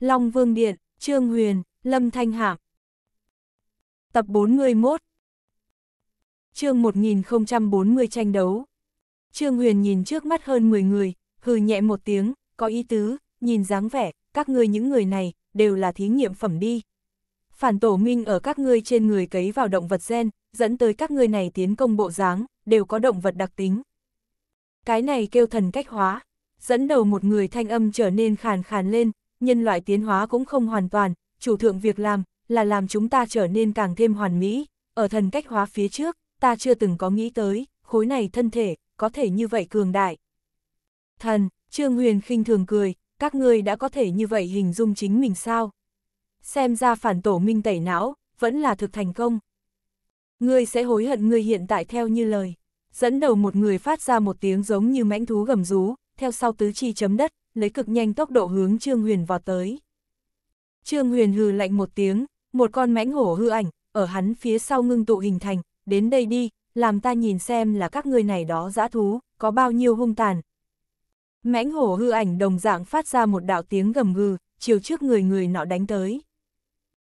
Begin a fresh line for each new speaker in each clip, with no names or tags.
Long Vương Điện, Trương Huyền, Lâm Thanh Hạm. Tập 41 chương 1040 tranh đấu. Trương Huyền nhìn trước mắt hơn 10 người, hừ nhẹ một tiếng, có ý tứ, nhìn dáng vẻ, các ngươi những người này, đều là thí nghiệm phẩm đi. Phản tổ minh ở các ngươi trên người cấy vào động vật gen, dẫn tới các ngươi này tiến công bộ dáng, đều có động vật đặc tính. Cái này kêu thần cách hóa, dẫn đầu một người thanh âm trở nên khàn khàn lên, nhân loại tiến hóa cũng không hoàn toàn, chủ thượng việc làm, là làm chúng ta trở nên càng thêm hoàn mỹ, ở thần cách hóa phía trước, ta chưa từng có nghĩ tới, khối này thân thể, có thể như vậy cường đại. Thần, Trương Huyền khinh thường cười, các ngươi đã có thể như vậy hình dung chính mình sao? Xem ra phản tổ minh tẩy não, vẫn là thực thành công. Ngươi sẽ hối hận ngươi hiện tại theo như lời. Dẫn đầu một người phát ra một tiếng giống như mãnh thú gầm rú, theo sau tứ chi chấm đất, lấy cực nhanh tốc độ hướng Trương Huyền vọt tới. Trương Huyền hừ lạnh một tiếng, một con mãnh hổ hư ảnh, ở hắn phía sau ngưng tụ hình thành, đến đây đi, làm ta nhìn xem là các ngươi này đó dã thú, có bao nhiêu hung tàn. Mãnh hổ hư ảnh đồng dạng phát ra một đạo tiếng gầm gừ, chiều trước người người nọ đánh tới.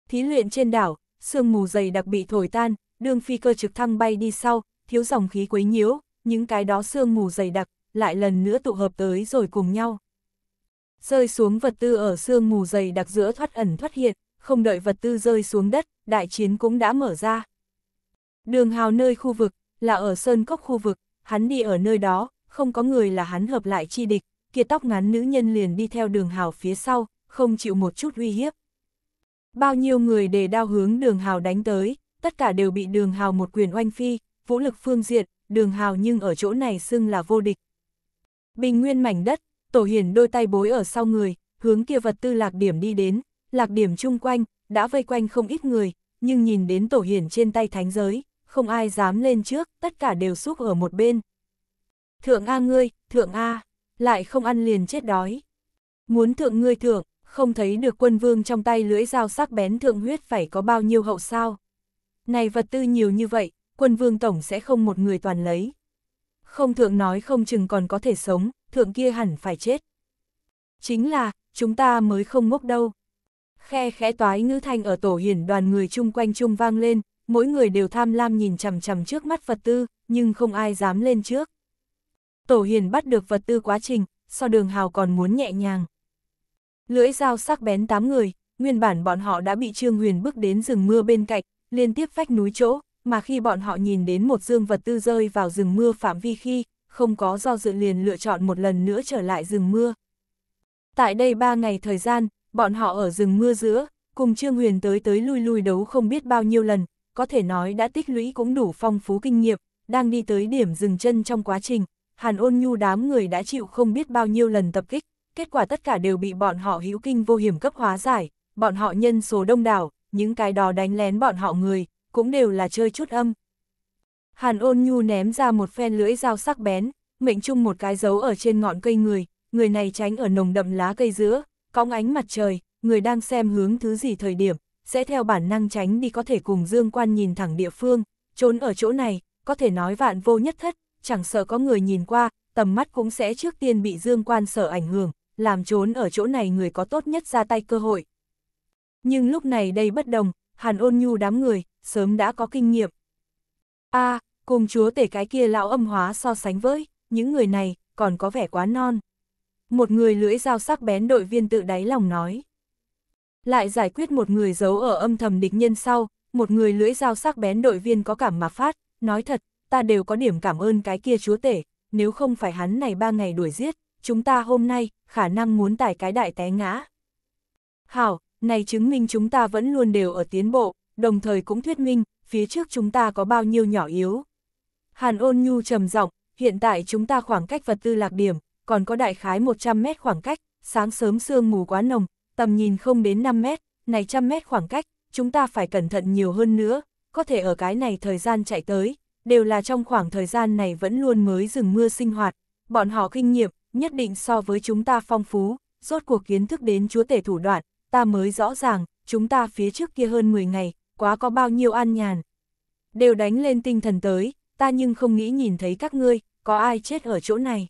Thí luyện trên đảo, sương mù dày đặc bị thổi tan, đường phi cơ trực thăng bay đi sau, thiếu dòng khí quấy nhiễu, những cái đó sương mù dày đặc, lại lần nữa tụ hợp tới rồi cùng nhau rơi xuống vật tư ở sương mù dày đặc giữa thoát ẩn thoát hiện, không đợi vật tư rơi xuống đất, đại chiến cũng đã mở ra. Đường hào nơi khu vực, là ở sơn cốc khu vực, hắn đi ở nơi đó, không có người là hắn hợp lại chi địch, kia tóc ngắn nữ nhân liền đi theo đường hào phía sau, không chịu một chút uy hiếp. Bao nhiêu người để đao hướng đường hào đánh tới, tất cả đều bị đường hào một quyền oanh phi, vũ lực phương diện, đường hào nhưng ở chỗ này xưng là vô địch. Bình nguyên mảnh đất, Tổ hiển đôi tay bối ở sau người, hướng kia vật tư lạc điểm đi đến, lạc điểm chung quanh, đã vây quanh không ít người, nhưng nhìn đến tổ hiển trên tay thánh giới, không ai dám lên trước, tất cả đều xúc ở một bên. Thượng A ngươi, thượng A, lại không ăn liền chết đói. Muốn thượng ngươi thượng, không thấy được quân vương trong tay lưỡi dao sắc bén thượng huyết phải có bao nhiêu hậu sao. Này vật tư nhiều như vậy, quân vương tổng sẽ không một người toàn lấy. Không thượng nói không chừng còn có thể sống, thượng kia hẳn phải chết. Chính là, chúng ta mới không ngốc đâu. Khe khẽ toái ngữ thanh ở tổ hiển đoàn người chung quanh chung vang lên, mỗi người đều tham lam nhìn chằm chằm trước mắt vật tư, nhưng không ai dám lên trước. Tổ hiền bắt được vật tư quá trình, so đường hào còn muốn nhẹ nhàng. Lưỡi dao sắc bén tám người, nguyên bản bọn họ đã bị Trương Huyền bước đến rừng mưa bên cạnh, liên tiếp vách núi chỗ, mà khi bọn họ nhìn đến một dương vật tư rơi vào rừng mưa phạm vi khi, không có do dự liền lựa chọn một lần nữa trở lại rừng mưa. Tại đây ba ngày thời gian, bọn họ ở rừng mưa giữa, cùng Trương Huyền tới tới lui lui đấu không biết bao nhiêu lần, có thể nói đã tích lũy cũng đủ phong phú kinh nghiệm, đang đi tới điểm dừng chân trong quá trình, Hàn Ôn Nhu đám người đã chịu không biết bao nhiêu lần tập kích, kết quả tất cả đều bị bọn họ hữu kinh vô hiểm cấp hóa giải, bọn họ nhân số đông đảo, những cái đó đánh lén bọn họ người, cũng đều là chơi chút âm, Hàn ôn nhu ném ra một phen lưỡi dao sắc bén, mệnh chung một cái dấu ở trên ngọn cây người, người này tránh ở nồng đậm lá cây giữa, cong ánh mặt trời, người đang xem hướng thứ gì thời điểm, sẽ theo bản năng tránh đi có thể cùng dương quan nhìn thẳng địa phương, trốn ở chỗ này, có thể nói vạn vô nhất thất, chẳng sợ có người nhìn qua, tầm mắt cũng sẽ trước tiên bị dương quan sở ảnh hưởng, làm trốn ở chỗ này người có tốt nhất ra tay cơ hội. Nhưng lúc này đây bất đồng, hàn ôn nhu đám người, sớm đã có kinh nghiệm. a à, Cùng chúa tể cái kia lão âm hóa so sánh với, những người này, còn có vẻ quá non. Một người lưỡi dao sắc bén đội viên tự đáy lòng nói. Lại giải quyết một người giấu ở âm thầm địch nhân sau, một người lưỡi dao sắc bén đội viên có cảm mà phát, nói thật, ta đều có điểm cảm ơn cái kia chúa tể, nếu không phải hắn này ba ngày đuổi giết, chúng ta hôm nay, khả năng muốn tải cái đại té ngã. Hảo, này chứng minh chúng ta vẫn luôn đều ở tiến bộ, đồng thời cũng thuyết minh, phía trước chúng ta có bao nhiêu nhỏ yếu. Hàn ôn nhu trầm giọng hiện tại chúng ta khoảng cách vật tư lạc điểm, còn có đại khái 100 mét khoảng cách, sáng sớm sương mù quá nồng, tầm nhìn không đến 5 mét, này trăm mét khoảng cách, chúng ta phải cẩn thận nhiều hơn nữa, có thể ở cái này thời gian chạy tới, đều là trong khoảng thời gian này vẫn luôn mới dừng mưa sinh hoạt, bọn họ kinh nghiệm, nhất định so với chúng ta phong phú, rốt cuộc kiến thức đến chúa tể thủ đoạn, ta mới rõ ràng, chúng ta phía trước kia hơn 10 ngày, quá có bao nhiêu an nhàn. Đều đánh lên tinh thần tới, ta nhưng không nghĩ nhìn thấy các ngươi, có ai chết ở chỗ này.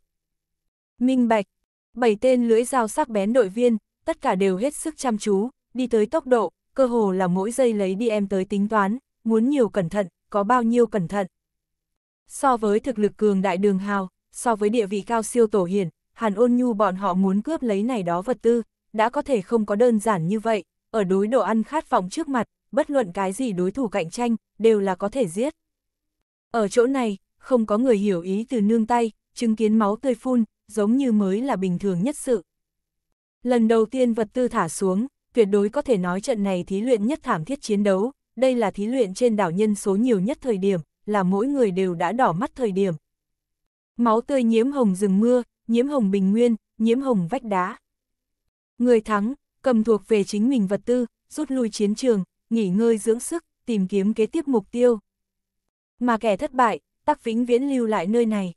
Minh Bạch, bảy tên lưỡi dao sắc bén đội viên, tất cả đều hết sức chăm chú, đi tới tốc độ, cơ hồ là mỗi giây lấy đi em tới tính toán, muốn nhiều cẩn thận, có bao nhiêu cẩn thận. So với thực lực cường đại đường hào, so với địa vị cao siêu tổ hiển, Hàn ôn nhu bọn họ muốn cướp lấy này đó vật tư, đã có thể không có đơn giản như vậy, ở đối độ ăn khát vọng trước mặt, bất luận cái gì đối thủ cạnh tranh, đều là có thể giết. Ở chỗ này, không có người hiểu ý từ nương tay, chứng kiến máu tươi phun, giống như mới là bình thường nhất sự. Lần đầu tiên vật tư thả xuống, tuyệt đối có thể nói trận này thí luyện nhất thảm thiết chiến đấu, đây là thí luyện trên đảo nhân số nhiều nhất thời điểm, là mỗi người đều đã đỏ mắt thời điểm. Máu tươi nhiễm hồng rừng mưa, nhiễm hồng bình nguyên, nhiễm hồng vách đá. Người thắng, cầm thuộc về chính mình vật tư, rút lui chiến trường, nghỉ ngơi dưỡng sức, tìm kiếm kế tiếp mục tiêu mà kẻ thất bại, tắc vĩnh viễn lưu lại nơi này.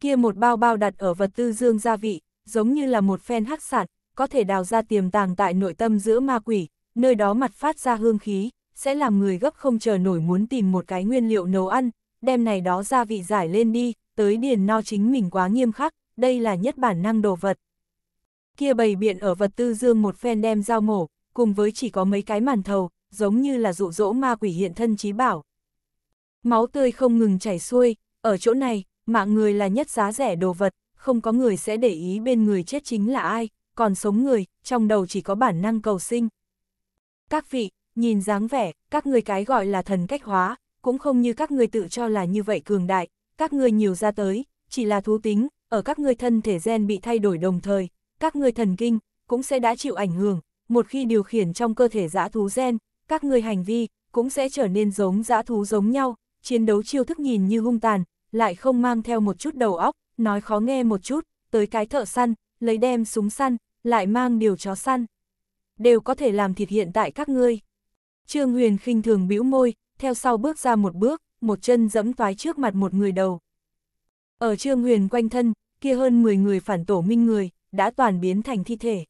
Kia một bao bao đặt ở vật tư dương gia vị, giống như là một phen hắc sản, có thể đào ra tiềm tàng tại nội tâm giữa ma quỷ, nơi đó mặt phát ra hương khí, sẽ làm người gấp không chờ nổi muốn tìm một cái nguyên liệu nấu ăn, đem này đó gia vị giải lên đi, tới điền no chính mình quá nghiêm khắc, đây là nhất bản năng đồ vật. Kia bầy biện ở vật tư dương một phen đem dao mổ, cùng với chỉ có mấy cái màn thầu, giống như là dụ dỗ ma quỷ hiện thân trí bảo máu tươi không ngừng chảy xuôi, ở chỗ này, mạng người là nhất giá rẻ đồ vật, không có người sẽ để ý bên người chết chính là ai, còn sống người, trong đầu chỉ có bản năng cầu sinh. Các vị, nhìn dáng vẻ, các người cái gọi là thần cách hóa, cũng không như các người tự cho là như vậy cường đại, các người nhiều ra tới, chỉ là thú tính, ở các người thân thể gen bị thay đổi đồng thời, các người thần kinh, cũng sẽ đã chịu ảnh hưởng, một khi điều khiển trong cơ thể dã thú gen, các người hành vi, cũng sẽ trở nên giống dã thú giống nhau, chiến đấu chiêu thức nhìn như hung tàn, lại không mang theo một chút đầu óc, nói khó nghe một chút, tới cái thợ săn, lấy đem súng săn, lại mang điều chó săn. Đều có thể làm thịt hiện tại các ngươi. Trương Huyền khinh thường bĩu môi, theo sau bước ra một bước, một chân dẫm toái trước mặt một người đầu. Ở Trương Huyền quanh thân, kia hơn 10 người phản tổ minh người, đã toàn biến thành thi thể.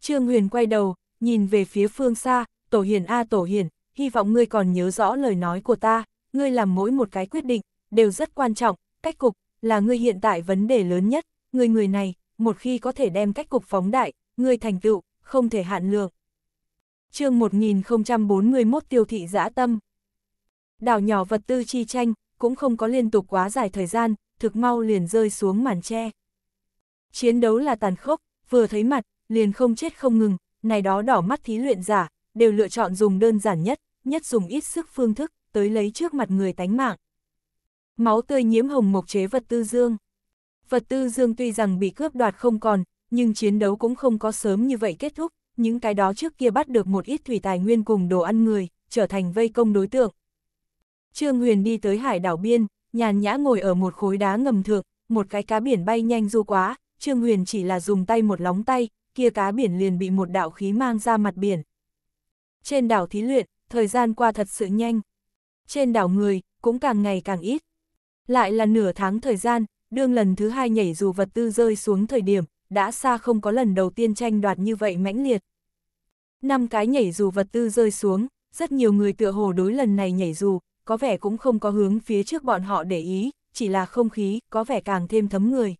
Trương Huyền quay đầu, nhìn về phía phương xa, Tổ Hiền A Tổ Hiền, hy vọng ngươi còn nhớ rõ lời nói của ta, ngươi làm mỗi một cái quyết định, đều rất quan trọng, cách cục, là ngươi hiện tại vấn đề lớn nhất, Ngươi người này, một khi có thể đem cách cục phóng đại, ngươi thành tựu, không thể hạn lượng. chương 1041 tiêu thị dã tâm Đảo nhỏ vật tư chi tranh, cũng không có liên tục quá dài thời gian, thực mau liền rơi xuống màn tre. Chiến đấu là tàn khốc, vừa thấy mặt, liền không chết không ngừng, này đó đỏ mắt thí luyện giả, đều lựa chọn dùng đơn giản nhất, nhất dùng ít sức phương thức tới lấy trước mặt người tánh mạng. Máu tươi nhiễm hồng mộc chế vật tư dương. Vật tư dương tuy rằng bị cướp đoạt không còn, nhưng chiến đấu cũng không có sớm như vậy kết thúc, những cái đó trước kia bắt được một ít thủy tài nguyên cùng đồ ăn người, trở thành vây công đối tượng. Trương Huyền đi tới hải đảo biên, nhàn nhã ngồi ở một khối đá ngầm thượng, một cái cá biển bay nhanh du quá, Trương Huyền chỉ là dùng tay một lóng tay, kia cá biển liền bị một đạo khí mang ra mặt biển. Trên đảo thí luyện, thời gian qua thật sự nhanh trên đảo người cũng càng ngày càng ít. Lại là nửa tháng thời gian, đương lần thứ hai nhảy dù vật tư rơi xuống thời điểm, đã xa không có lần đầu tiên tranh đoạt như vậy mãnh liệt. Năm cái nhảy dù vật tư rơi xuống, rất nhiều người tựa hồ đối lần này nhảy dù, có vẻ cũng không có hướng phía trước bọn họ để ý, chỉ là không khí có vẻ càng thêm thấm người.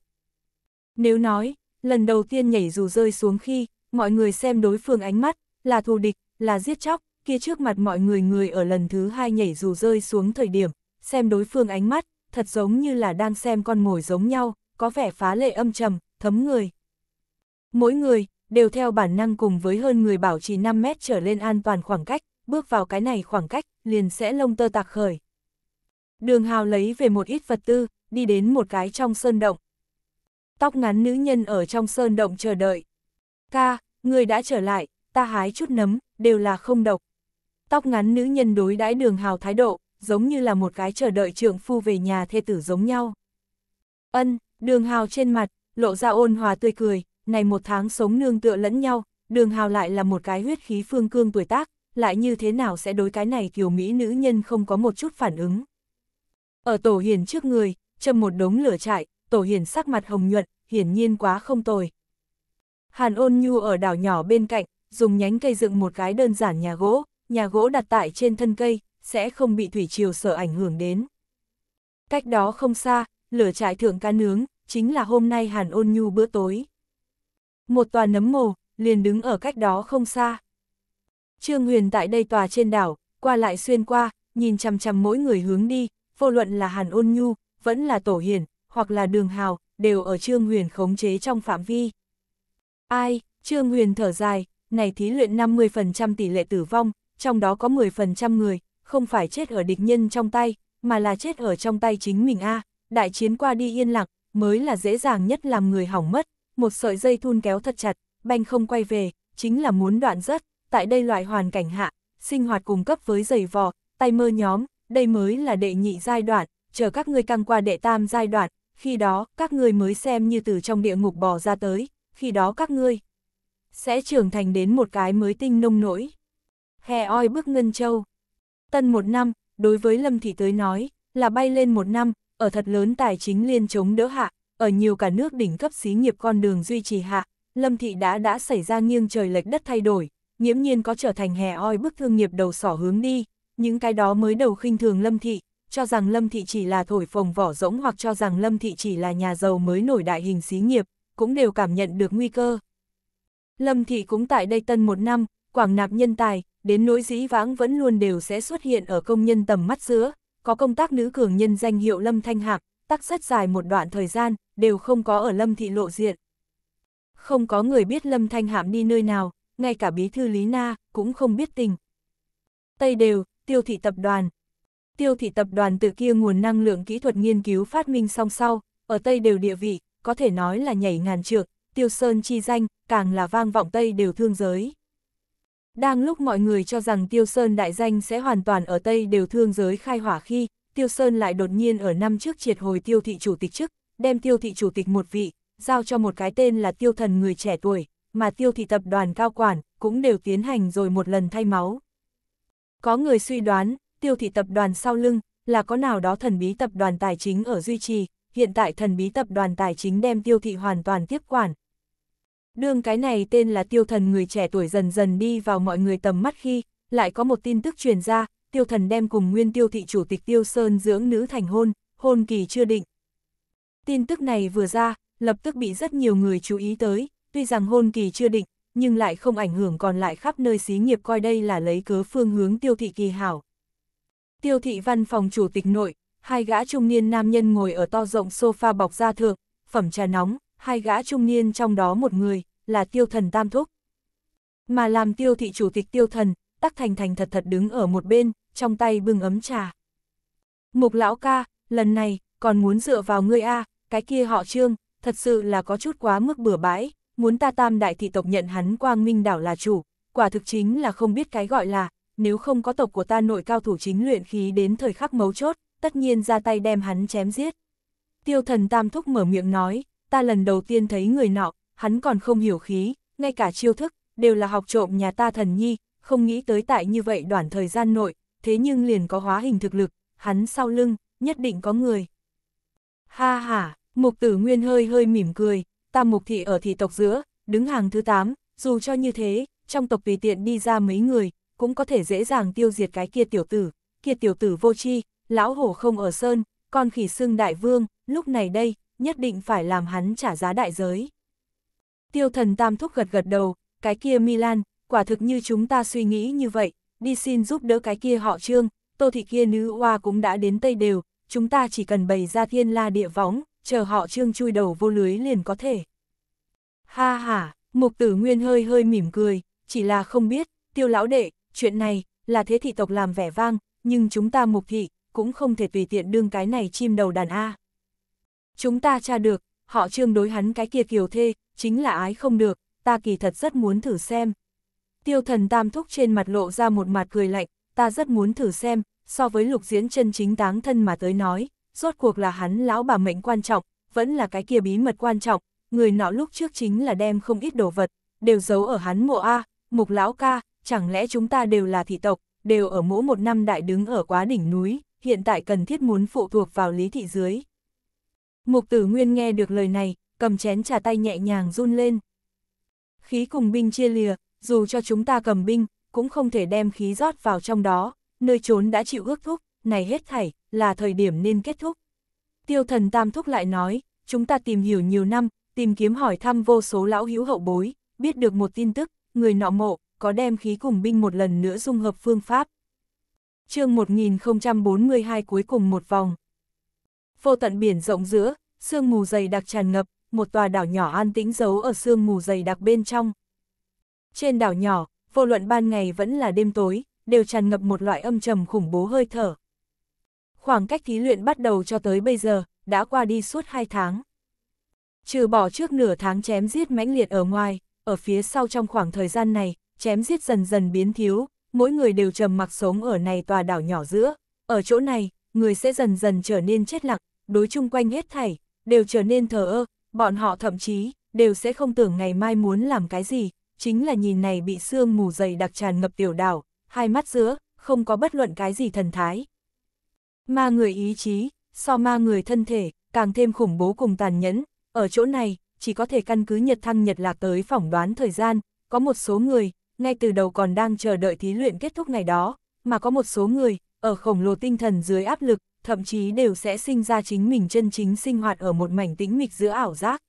Nếu nói, lần đầu tiên nhảy dù rơi xuống khi, mọi người xem đối phương ánh mắt, là thù địch, là giết chóc, kia trước mặt mọi người người ở lần thứ hai nhảy dù rơi xuống thời điểm, xem đối phương ánh mắt, thật giống như là đang xem con mồi giống nhau, có vẻ phá lệ âm trầm, thấm người. Mỗi người, đều theo bản năng cùng với hơn người bảo trì 5 mét trở lên an toàn khoảng cách, bước vào cái này khoảng cách, liền sẽ lông tơ tạc khởi. Đường hào lấy về một ít vật tư, đi đến một cái trong sơn động. Tóc ngắn nữ nhân ở trong sơn động chờ đợi. Ca, người đã trở lại, ta hái chút nấm, đều là không độc tóc ngắn nữ nhân đối đãi đường hào thái độ, giống như là một gái chờ đợi trưởng phu về nhà thê tử giống nhau. Ân, đường hào trên mặt, lộ ra ôn hòa tươi cười, này một tháng sống nương tựa lẫn nhau, đường hào lại là một cái huyết khí phương cương tuổi tác, lại như thế nào sẽ đối cái này kiểu Mỹ nữ nhân không có một chút phản ứng. Ở tổ hiển trước người, châm một đống lửa trại, tổ hiển sắc mặt hồng nhuận, hiển nhiên quá không tồi. Hàn ôn nhu ở đảo nhỏ bên cạnh, dùng nhánh cây dựng một cái đơn giản nhà gỗ, nhà gỗ đặt tại trên thân cây, sẽ không bị thủy triều sở ảnh hưởng đến. Cách đó không xa, lửa trại thượng ca nướng, chính là hôm nay Hàn Ôn Nhu bữa tối. Một tòa nấm mồ, liền đứng ở cách đó không xa. Trương Huyền tại đây tòa trên đảo, qua lại xuyên qua, nhìn chằm chằm mỗi người hướng đi, vô luận là Hàn Ôn Nhu, vẫn là Tổ hiển hoặc là Đường Hào, đều ở Trương Huyền khống chế trong phạm vi. Ai, Trương Huyền thở dài, này thí luyện 50% tỷ lệ tử vong, trong đó có 10% người, không phải chết ở địch nhân trong tay, mà là chết ở trong tay chính mình a đại chiến qua đi yên lặng, mới là dễ dàng nhất làm người hỏng mất, một sợi dây thun kéo thật chặt, banh không quay về, chính là muốn đoạn rất, tại đây loại hoàn cảnh hạ, sinh hoạt cùng cấp với giày vò, tay mơ nhóm, đây mới là đệ nhị giai đoạn, chờ các ngươi căng qua đệ tam giai đoạn, khi đó các ngươi mới xem như từ trong địa ngục bò ra tới, khi đó các ngươi sẽ trưởng thành đến một cái mới tinh nông nỗi hè oi bước ngân châu. Tân một năm, đối với Lâm Thị tới nói, là bay lên một năm, ở thật lớn tài chính liên chống đỡ hạ, ở nhiều cả nước đỉnh cấp xí nghiệp con đường duy trì hạ, Lâm Thị đã đã xảy ra nghiêng trời lệch đất thay đổi, nghiễm nhiên có trở thành hè oi bước thương nghiệp đầu sỏ hướng đi, những cái đó mới đầu khinh thường Lâm Thị, cho rằng Lâm Thị chỉ là thổi phồng vỏ rỗng hoặc cho rằng Lâm Thị chỉ là nhà giàu mới nổi đại hình xí nghiệp, cũng đều cảm nhận được nguy cơ. Lâm Thị cũng tại đây tân một năm, quảng nạp nhân tài, đến nỗi dĩ vãng vẫn luôn đều sẽ xuất hiện ở công nhân tầm mắt giữa, có công tác nữ cường nhân danh hiệu Lâm Thanh Hạc, tắc rất dài một đoạn thời gian, đều không có ở Lâm Thị lộ diện. Không có người biết Lâm Thanh Hạm đi nơi nào, ngay cả bí thư Lý Na cũng không biết tình. Tây đều, tiêu thị tập đoàn. Tiêu thị tập đoàn từ kia nguồn năng lượng kỹ thuật nghiên cứu phát minh song sau, ở Tây đều địa vị, có thể nói là nhảy ngàn trượt, tiêu sơn chi danh, càng là vang vọng Tây đều thương giới. Đang lúc mọi người cho rằng Tiêu Sơn đại danh sẽ hoàn toàn ở Tây đều thương giới khai hỏa khi, Tiêu Sơn lại đột nhiên ở năm trước triệt hồi tiêu thị chủ tịch chức, đem tiêu thị chủ tịch một vị, giao cho một cái tên là tiêu thần người trẻ tuổi, mà tiêu thị tập đoàn cao quản cũng đều tiến hành rồi một lần thay máu. Có người suy đoán, tiêu thị tập đoàn sau lưng là có nào đó thần bí tập đoàn tài chính ở duy trì, hiện tại thần bí tập đoàn tài chính đem tiêu thị hoàn toàn tiếp quản, Đương cái này tên là tiêu thần người trẻ tuổi dần dần đi vào mọi người tầm mắt khi, lại có một tin tức truyền ra, tiêu thần đem cùng nguyên tiêu thị chủ tịch tiêu sơn dưỡng nữ thành hôn, hôn kỳ chưa định. Tin tức này vừa ra, lập tức bị rất nhiều người chú ý tới, tuy rằng hôn kỳ chưa định, nhưng lại không ảnh hưởng còn lại khắp nơi xí nghiệp coi đây là lấy cớ phương hướng tiêu thị kỳ hảo. Tiêu thị văn phòng chủ tịch nội, hai gã trung niên nam nhân ngồi ở to rộng sofa bọc da thượng, phẩm trà nóng, hai gã trung niên trong đó một người, là tiêu thần tam thúc. Mà làm tiêu thị chủ tịch tiêu thần, tắc thành thành thật thật đứng ở một bên, trong tay bưng ấm trà. Mục lão ca, lần này, còn muốn dựa vào ngươi A, cái kia họ trương, thật sự là có chút quá mức bừa bãi, muốn ta tam đại thị tộc nhận hắn quang minh đảo là chủ, quả thực chính là không biết cái gọi là, nếu không có tộc của ta nội cao thủ chính luyện khí đến thời khắc mấu chốt, tất nhiên ra tay đem hắn chém giết. Tiêu thần tam thúc mở miệng nói, ta lần đầu tiên thấy người nọ, hắn còn không hiểu khí, ngay cả chiêu thức, đều là học trộm nhà ta thần nhi, không nghĩ tới tại như vậy đoạn thời gian nội, thế nhưng liền có hóa hình thực lực, hắn sau lưng, nhất định có người. Ha ha, mục tử nguyên hơi hơi mỉm cười, ta mục thị ở thị tộc giữa, đứng hàng thứ 8, dù cho như thế, trong tộc vì tiện đi ra mấy người, cũng có thể dễ dàng tiêu diệt cái kia tiểu tử, kia tiểu tử vô tri lão hổ không ở sơn, con khỉ xương đại vương, lúc này đây, nhất định phải làm hắn trả giá đại giới. Tiêu thần tam thúc gật gật đầu, cái kia Milan, quả thực như chúng ta suy nghĩ như vậy, đi xin giúp đỡ cái kia họ trương, tô thị kia nữ hoa cũng đã đến Tây Đều, chúng ta chỉ cần bày ra thiên la địa võng, chờ họ trương chui đầu vô lưới liền có thể. Ha ha, mục tử nguyên hơi hơi mỉm cười, chỉ là không biết, tiêu lão đệ, chuyện này, là thế thị tộc làm vẻ vang, nhưng chúng ta mục thị, cũng không thể tùy tiện đương cái này chim đầu đàn A. Chúng ta tra được, họ trương đối hắn cái kia kiều thê, chính là ái không được, ta kỳ thật rất muốn thử xem. Tiêu thần tam thúc trên mặt lộ ra một mặt cười lạnh, ta rất muốn thử xem, so với lục diễn chân chính táng thân mà tới nói, rốt cuộc là hắn lão bà mệnh quan trọng, vẫn là cái kia bí mật quan trọng, người nọ lúc trước chính là đem không ít đồ vật, đều giấu ở hắn mộ A, mục lão ca, chẳng lẽ chúng ta đều là thị tộc, đều ở mỗi một năm đại đứng ở quá đỉnh núi, hiện tại cần thiết muốn phụ thuộc vào lý thị dưới. Mục tử nguyên nghe được lời này, cầm chén trà tay nhẹ nhàng run lên. Khí cùng binh chia lìa, dù cho chúng ta cầm binh, cũng không thể đem khí rót vào trong đó, nơi trốn đã chịu ước thúc, này hết thảy, là thời điểm nên kết thúc. Tiêu thần tam thúc lại nói, chúng ta tìm hiểu nhiều năm, tìm kiếm hỏi thăm vô số lão hữu hậu bối, biết được một tin tức, người nọ mộ, có đem khí cùng binh một lần nữa dung hợp phương pháp. chương 1042 cuối cùng một vòng vô tận biển rộng giữa, sương mù dày đặc tràn ngập, một tòa đảo nhỏ an tĩnh giấu ở sương mù dày đặc bên trong. Trên đảo nhỏ, vô luận ban ngày vẫn là đêm tối, đều tràn ngập một loại âm trầm khủng bố hơi thở. Khoảng cách thí luyện bắt đầu cho tới bây giờ, đã qua đi suốt hai tháng. Trừ bỏ trước nửa tháng chém giết mãnh liệt ở ngoài, ở phía sau trong khoảng thời gian này, chém giết dần dần biến thiếu, mỗi người đều trầm mặc sống ở này tòa đảo nhỏ giữa. Ở chỗ này, người sẽ dần dần trở nên chết lặng, đối chung quanh hết thảy, đều trở nên thờ ơ, bọn họ thậm chí, đều sẽ không tưởng ngày mai muốn làm cái gì, chính là nhìn này bị sương mù dày đặc tràn ngập tiểu đảo, hai mắt giữa, không có bất luận cái gì thần thái. Ma người ý chí, so ma người thân thể, càng thêm khủng bố cùng tàn nhẫn, ở chỗ này, chỉ có thể căn cứ nhật thăng nhật lạc tới phỏng đoán thời gian, có một số người, ngay từ đầu còn đang chờ đợi thí luyện kết thúc ngày đó, mà có một số người, ở khổng lồ tinh thần dưới áp lực, thậm chí đều sẽ sinh ra chính mình chân chính sinh hoạt ở một mảnh tĩnh mịch giữa ảo giác.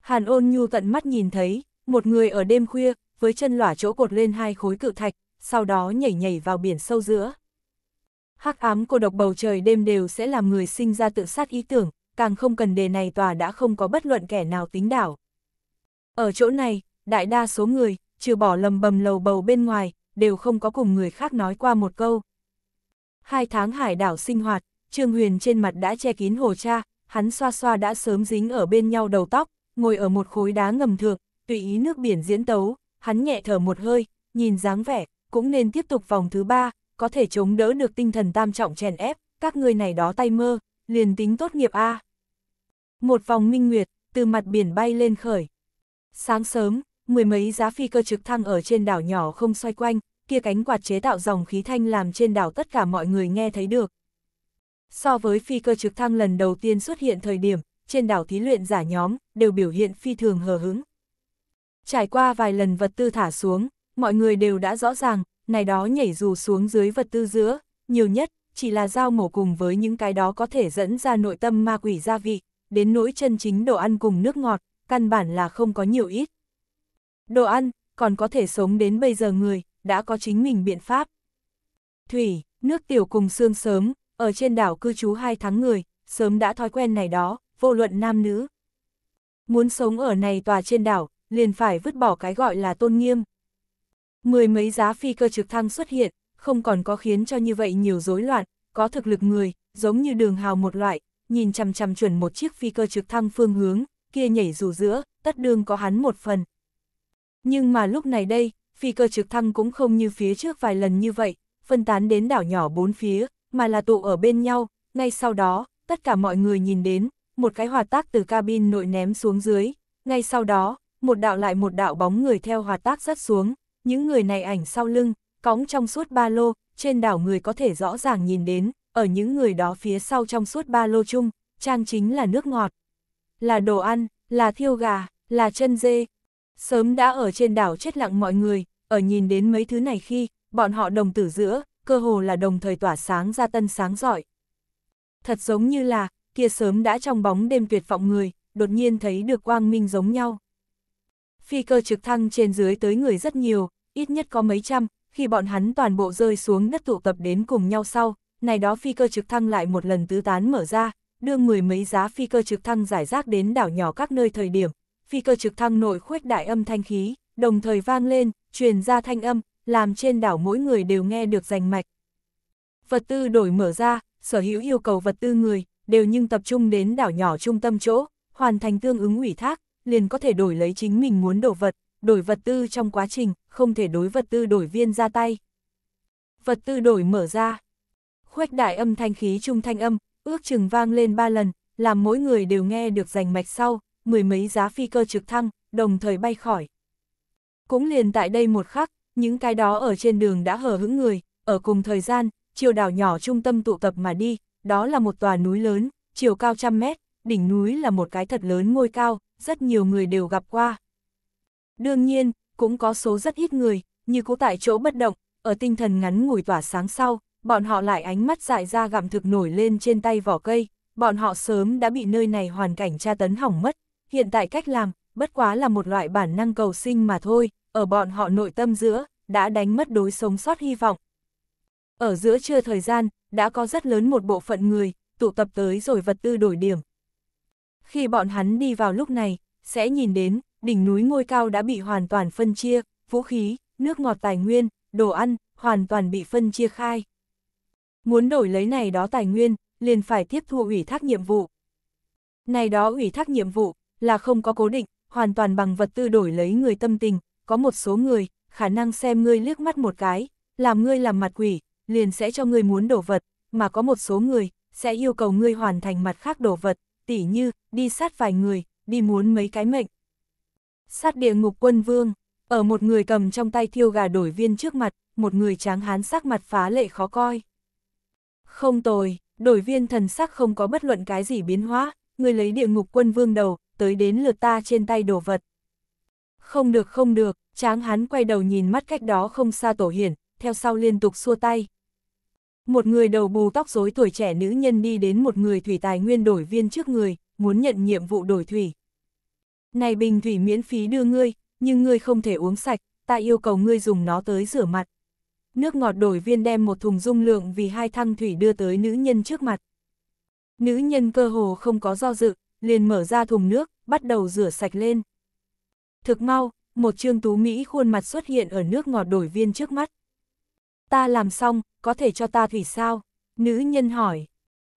Hàn ôn nhu tận mắt nhìn thấy, một người ở đêm khuya, với chân lỏa chỗ cột lên hai khối cự thạch, sau đó nhảy nhảy vào biển sâu giữa. Hắc ám cô độc bầu trời đêm đều sẽ làm người sinh ra tự sát ý tưởng, càng không cần đề này tòa đã không có bất luận kẻ nào tính đảo. Ở chỗ này, đại đa số người, trừ bỏ lầm bầm lầu bầu bên ngoài, đều không có cùng người khác nói qua một câu. Hai tháng hải đảo sinh hoạt, Trương Huyền trên mặt đã che kín hồ cha, hắn xoa xoa đã sớm dính ở bên nhau đầu tóc, ngồi ở một khối đá ngầm thượng, tùy ý nước biển diễn tấu, hắn nhẹ thở một hơi, nhìn dáng vẻ, cũng nên tiếp tục vòng thứ ba, có thể chống đỡ được tinh thần tam trọng chèn ép, các người này đó tay mơ, liền tính tốt nghiệp A. Một vòng minh nguyệt, từ mặt biển bay lên khởi. Sáng sớm, mười mấy giá phi cơ trực thăng ở trên đảo nhỏ không xoay quanh, kia cánh quạt chế tạo dòng khí thanh làm trên đảo tất cả mọi người nghe thấy được. So với phi cơ trực thăng lần đầu tiên xuất hiện thời điểm, trên đảo thí luyện giả nhóm, đều biểu hiện phi thường hờ hững Trải qua vài lần vật tư thả xuống, mọi người đều đã rõ ràng, này đó nhảy dù xuống dưới vật tư giữa, nhiều nhất, chỉ là dao mổ cùng với những cái đó có thể dẫn ra nội tâm ma quỷ gia vị, đến nỗi chân chính đồ ăn cùng nước ngọt, căn bản là không có nhiều ít. Đồ ăn, còn có thể sống đến bây giờ người, đã có chính mình biện pháp. Thủy, nước tiểu cùng xương sớm, ở trên đảo cư trú hai tháng người, sớm đã thói quen này đó, vô luận nam nữ. Muốn sống ở này tòa trên đảo, liền phải vứt bỏ cái gọi là tôn nghiêm. Mười mấy giá phi cơ trực thăng xuất hiện, không còn có khiến cho như vậy nhiều rối loạn, có thực lực người, giống như đường hào một loại, nhìn chằm chằm chuẩn một chiếc phi cơ trực thăng phương hướng, kia nhảy dù giữa, tất đương có hắn một phần. Nhưng mà lúc này đây, phi cơ trực thăng cũng không như phía trước vài lần như vậy, phân tán đến đảo nhỏ bốn phía, mà là tụ ở bên nhau, ngay sau đó, tất cả mọi người nhìn đến, một cái hòa tác từ cabin nội ném xuống dưới, ngay sau đó, một đạo lại một đạo bóng người theo hòa tác rớt xuống, những người này ảnh sau lưng, cõng trong suốt ba lô, trên đảo người có thể rõ ràng nhìn đến, ở những người đó phía sau trong suốt ba lô chung, trang chính là nước ngọt, là đồ ăn, là thiêu gà, là chân dê, Sớm đã ở trên đảo chết lặng mọi người, ở nhìn đến mấy thứ này khi, bọn họ đồng tử giữa, cơ hồ là đồng thời tỏa sáng ra tân sáng giỏi. Thật giống như là, kia sớm đã trong bóng đêm tuyệt vọng người, đột nhiên thấy được quang minh giống nhau. Phi cơ trực thăng trên dưới tới người rất nhiều, ít nhất có mấy trăm, khi bọn hắn toàn bộ rơi xuống đất tụ tập đến cùng nhau sau, này đó phi cơ trực thăng lại một lần tứ tán mở ra, đưa mười mấy giá phi cơ trực thăng giải rác đến đảo nhỏ các nơi thời điểm, phi cơ trực thăng nổi khuếch đại âm thanh khí, đồng thời vang lên, truyền ra thanh âm, làm trên đảo mỗi người đều nghe được rành mạch. Vật tư đổi mở ra, sở hữu yêu cầu vật tư người, đều nhưng tập trung đến đảo nhỏ trung tâm chỗ, hoàn thành tương ứng ủy thác, liền có thể đổi lấy chính mình muốn đổ vật, đổi vật tư trong quá trình, không thể đối vật tư đổi viên ra tay. Vật tư đổi mở ra. Khuếch đại âm thanh khí trung thanh âm, ước chừng vang lên ba lần, làm mỗi người đều nghe được rành mạch sau, mười mấy giá phi cơ trực thăng, đồng thời bay khỏi. Cũng liền tại đây một khắc, những cái đó ở trên đường đã hờ hững người, ở cùng thời gian, chiều đảo nhỏ trung tâm tụ tập mà đi, đó là một tòa núi lớn, chiều cao trăm mét, đỉnh núi là một cái thật lớn ngôi cao, rất nhiều người đều gặp qua. Đương nhiên, cũng có số rất ít người, như cố tại chỗ bất động, ở tinh thần ngắn ngủi tỏa sáng sau, bọn họ lại ánh mắt dại ra gặm thực nổi lên trên tay vỏ cây, bọn họ sớm đã bị nơi này hoàn cảnh tra tấn hỏng mất, Hiện tại cách làm, bất quá là một loại bản năng cầu sinh mà thôi, ở bọn họ nội tâm giữa, đã đánh mất đối sống sót hy vọng. Ở giữa trưa thời gian, đã có rất lớn một bộ phận người, tụ tập tới rồi vật tư đổi điểm. Khi bọn hắn đi vào lúc này, sẽ nhìn đến, đỉnh núi ngôi cao đã bị hoàn toàn phân chia, vũ khí, nước ngọt tài nguyên, đồ ăn, hoàn toàn bị phân chia khai. Muốn đổi lấy này đó tài nguyên, liền phải tiếp thu ủy thác nhiệm vụ. Này đó ủy thác nhiệm vụ, là không có cố định, hoàn toàn bằng vật tư đổi lấy người tâm tình, có một số người, khả năng xem ngươi liếc mắt một cái, làm ngươi làm mặt quỷ, liền sẽ cho ngươi muốn đổ vật, mà có một số người, sẽ yêu cầu ngươi hoàn thành mặt khác đổ vật, tỉ như, đi sát vài người, đi muốn mấy cái mệnh. Sát địa ngục quân vương, ở một người cầm trong tay thiêu gà đổi viên trước mặt, một người tráng hán sắc mặt phá lệ khó coi. Không tồi, đổi viên thần sắc không có bất luận cái gì biến hóa, người lấy địa ngục quân vương đầu, tới đến lượt ta trên tay đồ vật. Không được không được, tráng hắn quay đầu nhìn mắt cách đó không xa tổ hiển, theo sau liên tục xua tay. Một người đầu bù tóc rối tuổi trẻ nữ nhân đi đến một người thủy tài nguyên đổi viên trước người, muốn nhận nhiệm vụ đổi thủy. Này bình thủy miễn phí đưa ngươi, nhưng ngươi không thể uống sạch, ta yêu cầu ngươi dùng nó tới rửa mặt. Nước ngọt đổi viên đem một thùng dung lượng vì hai thăng thủy đưa tới nữ nhân trước mặt. Nữ nhân cơ hồ không có do dự, liền mở ra thùng nước, bắt đầu rửa sạch lên. Thực mau, một trương tú Mỹ khuôn mặt xuất hiện ở nước ngọt đổi viên trước mắt. Ta làm xong, có thể cho ta thủy sao? Nữ nhân hỏi.